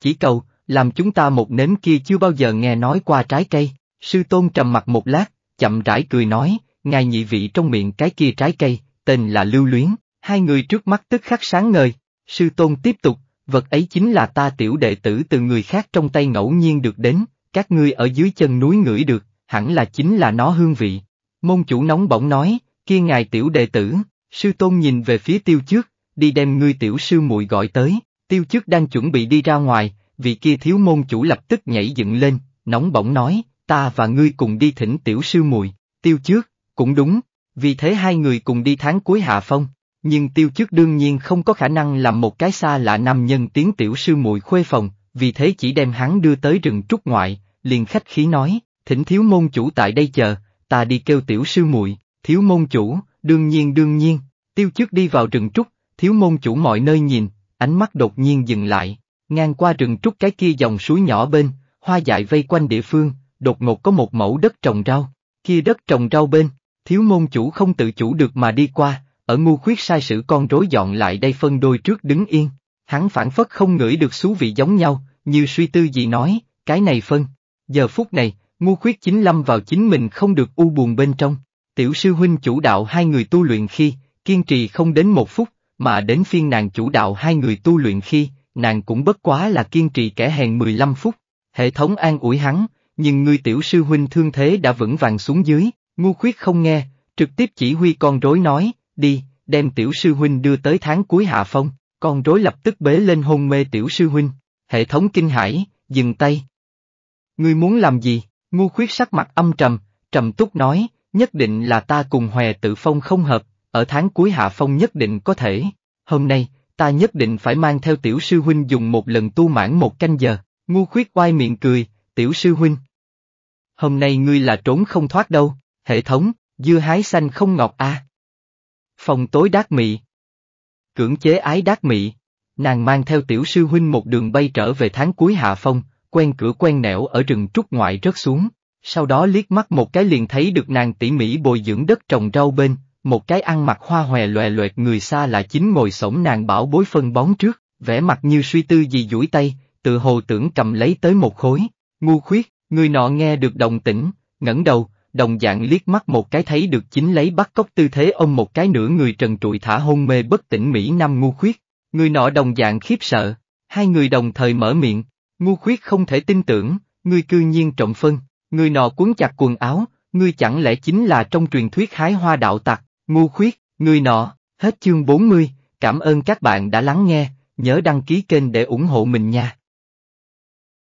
Chỉ cầu, làm chúng ta một nếm kia chưa bao giờ nghe nói qua trái cây, sư tôn trầm mặt một lát, chậm rãi cười nói, ngài nhị vị trong miệng cái kia trái cây, tên là lưu luyến, Hai người trước mắt tức khắc sáng ngời, sư tôn tiếp tục, vật ấy chính là ta tiểu đệ tử từ người khác trong tay ngẫu nhiên được đến, các ngươi ở dưới chân núi ngửi được, hẳn là chính là nó hương vị. Môn chủ nóng bỏng nói, kia ngài tiểu đệ tử, sư tôn nhìn về phía tiêu trước, đi đem ngươi tiểu sư muội gọi tới, tiêu trước đang chuẩn bị đi ra ngoài, vị kia thiếu môn chủ lập tức nhảy dựng lên, nóng bỏng nói, ta và ngươi cùng đi thỉnh tiểu sư muội, tiêu trước, cũng đúng, vì thế hai người cùng đi tháng cuối hạ phong nhưng tiêu chức đương nhiên không có khả năng làm một cái xa lạ nam nhân tiếng tiểu sư muội khuê phòng, vì thế chỉ đem hắn đưa tới rừng trúc ngoại, liền khách khí nói, thỉnh thiếu môn chủ tại đây chờ, ta đi kêu tiểu sư muội thiếu môn chủ, đương nhiên đương nhiên, tiêu chức đi vào rừng trúc, thiếu môn chủ mọi nơi nhìn, ánh mắt đột nhiên dừng lại, ngang qua rừng trúc cái kia dòng suối nhỏ bên, hoa dại vây quanh địa phương, đột ngột có một mẫu đất trồng rau, kia đất trồng rau bên, thiếu môn chủ không tự chủ được mà đi qua, ở ngu khuyết sai sử con rối dọn lại đây phân đôi trước đứng yên, hắn phản phất không ngửi được xú vị giống nhau, như suy tư gì nói, cái này phân. Giờ phút này, ngu khuyết chính lâm vào chính mình không được u buồn bên trong, tiểu sư huynh chủ đạo hai người tu luyện khi, kiên trì không đến một phút, mà đến phiên nàng chủ đạo hai người tu luyện khi, nàng cũng bất quá là kiên trì kẻ hèn 15 phút. Hệ thống an ủi hắn, nhưng người tiểu sư huynh thương thế đã vững vàng xuống dưới, ngu khuyết không nghe, trực tiếp chỉ huy con rối nói, đi, đem tiểu sư huynh đưa tới tháng cuối hạ phong, con rối lập tức bế lên hôn mê tiểu sư huynh, hệ thống kinh hãi, dừng tay. Ngươi muốn làm gì? Ngu khuyết sắc mặt âm trầm, trầm túc nói, nhất định là ta cùng hòe tự phong không hợp, ở tháng cuối hạ phong nhất định có thể. Hôm nay, ta nhất định phải mang theo tiểu sư huynh dùng một lần tu mãn một canh giờ. Ngu khuyết oai miệng cười, tiểu sư huynh. Hôm nay ngươi là trốn không thoát đâu, hệ thống, dưa hái xanh không ngọt a. À. Phòng tối đát mị. Cưỡng chế ái đát mị. Nàng mang theo tiểu sư huynh một đường bay trở về tháng cuối hạ phong, quen cửa quen nẻo ở rừng trúc ngoại rớt xuống, sau đó liếc mắt một cái liền thấy được nàng tỉ mỉ bồi dưỡng đất trồng rau bên, một cái ăn mặc hoa hòe loè loẹt người xa là chính ngồi sổng nàng bảo bối phân bón trước, vẻ mặt như suy tư gì duỗi tay, tự hồ tưởng cầm lấy tới một khối, ngu khuyết, người nọ nghe được đồng tĩnh, ngẩng đầu, đồng dạng liếc mắt một cái thấy được chính lấy bắt cóc tư thế ông một cái nửa người trần trụi thả hôn mê bất tỉnh Mỹ Nam ngu khuyết, người nọ đồng dạng khiếp sợ, hai người đồng thời mở miệng, ngu khuyết không thể tin tưởng, người cư nhiên trọng phân, người nọ cuốn chặt quần áo, người chẳng lẽ chính là trong truyền thuyết hái hoa đạo tặc, ngu khuyết, người nọ, hết chương 40, cảm ơn các bạn đã lắng nghe, nhớ đăng ký kênh để ủng hộ mình nha.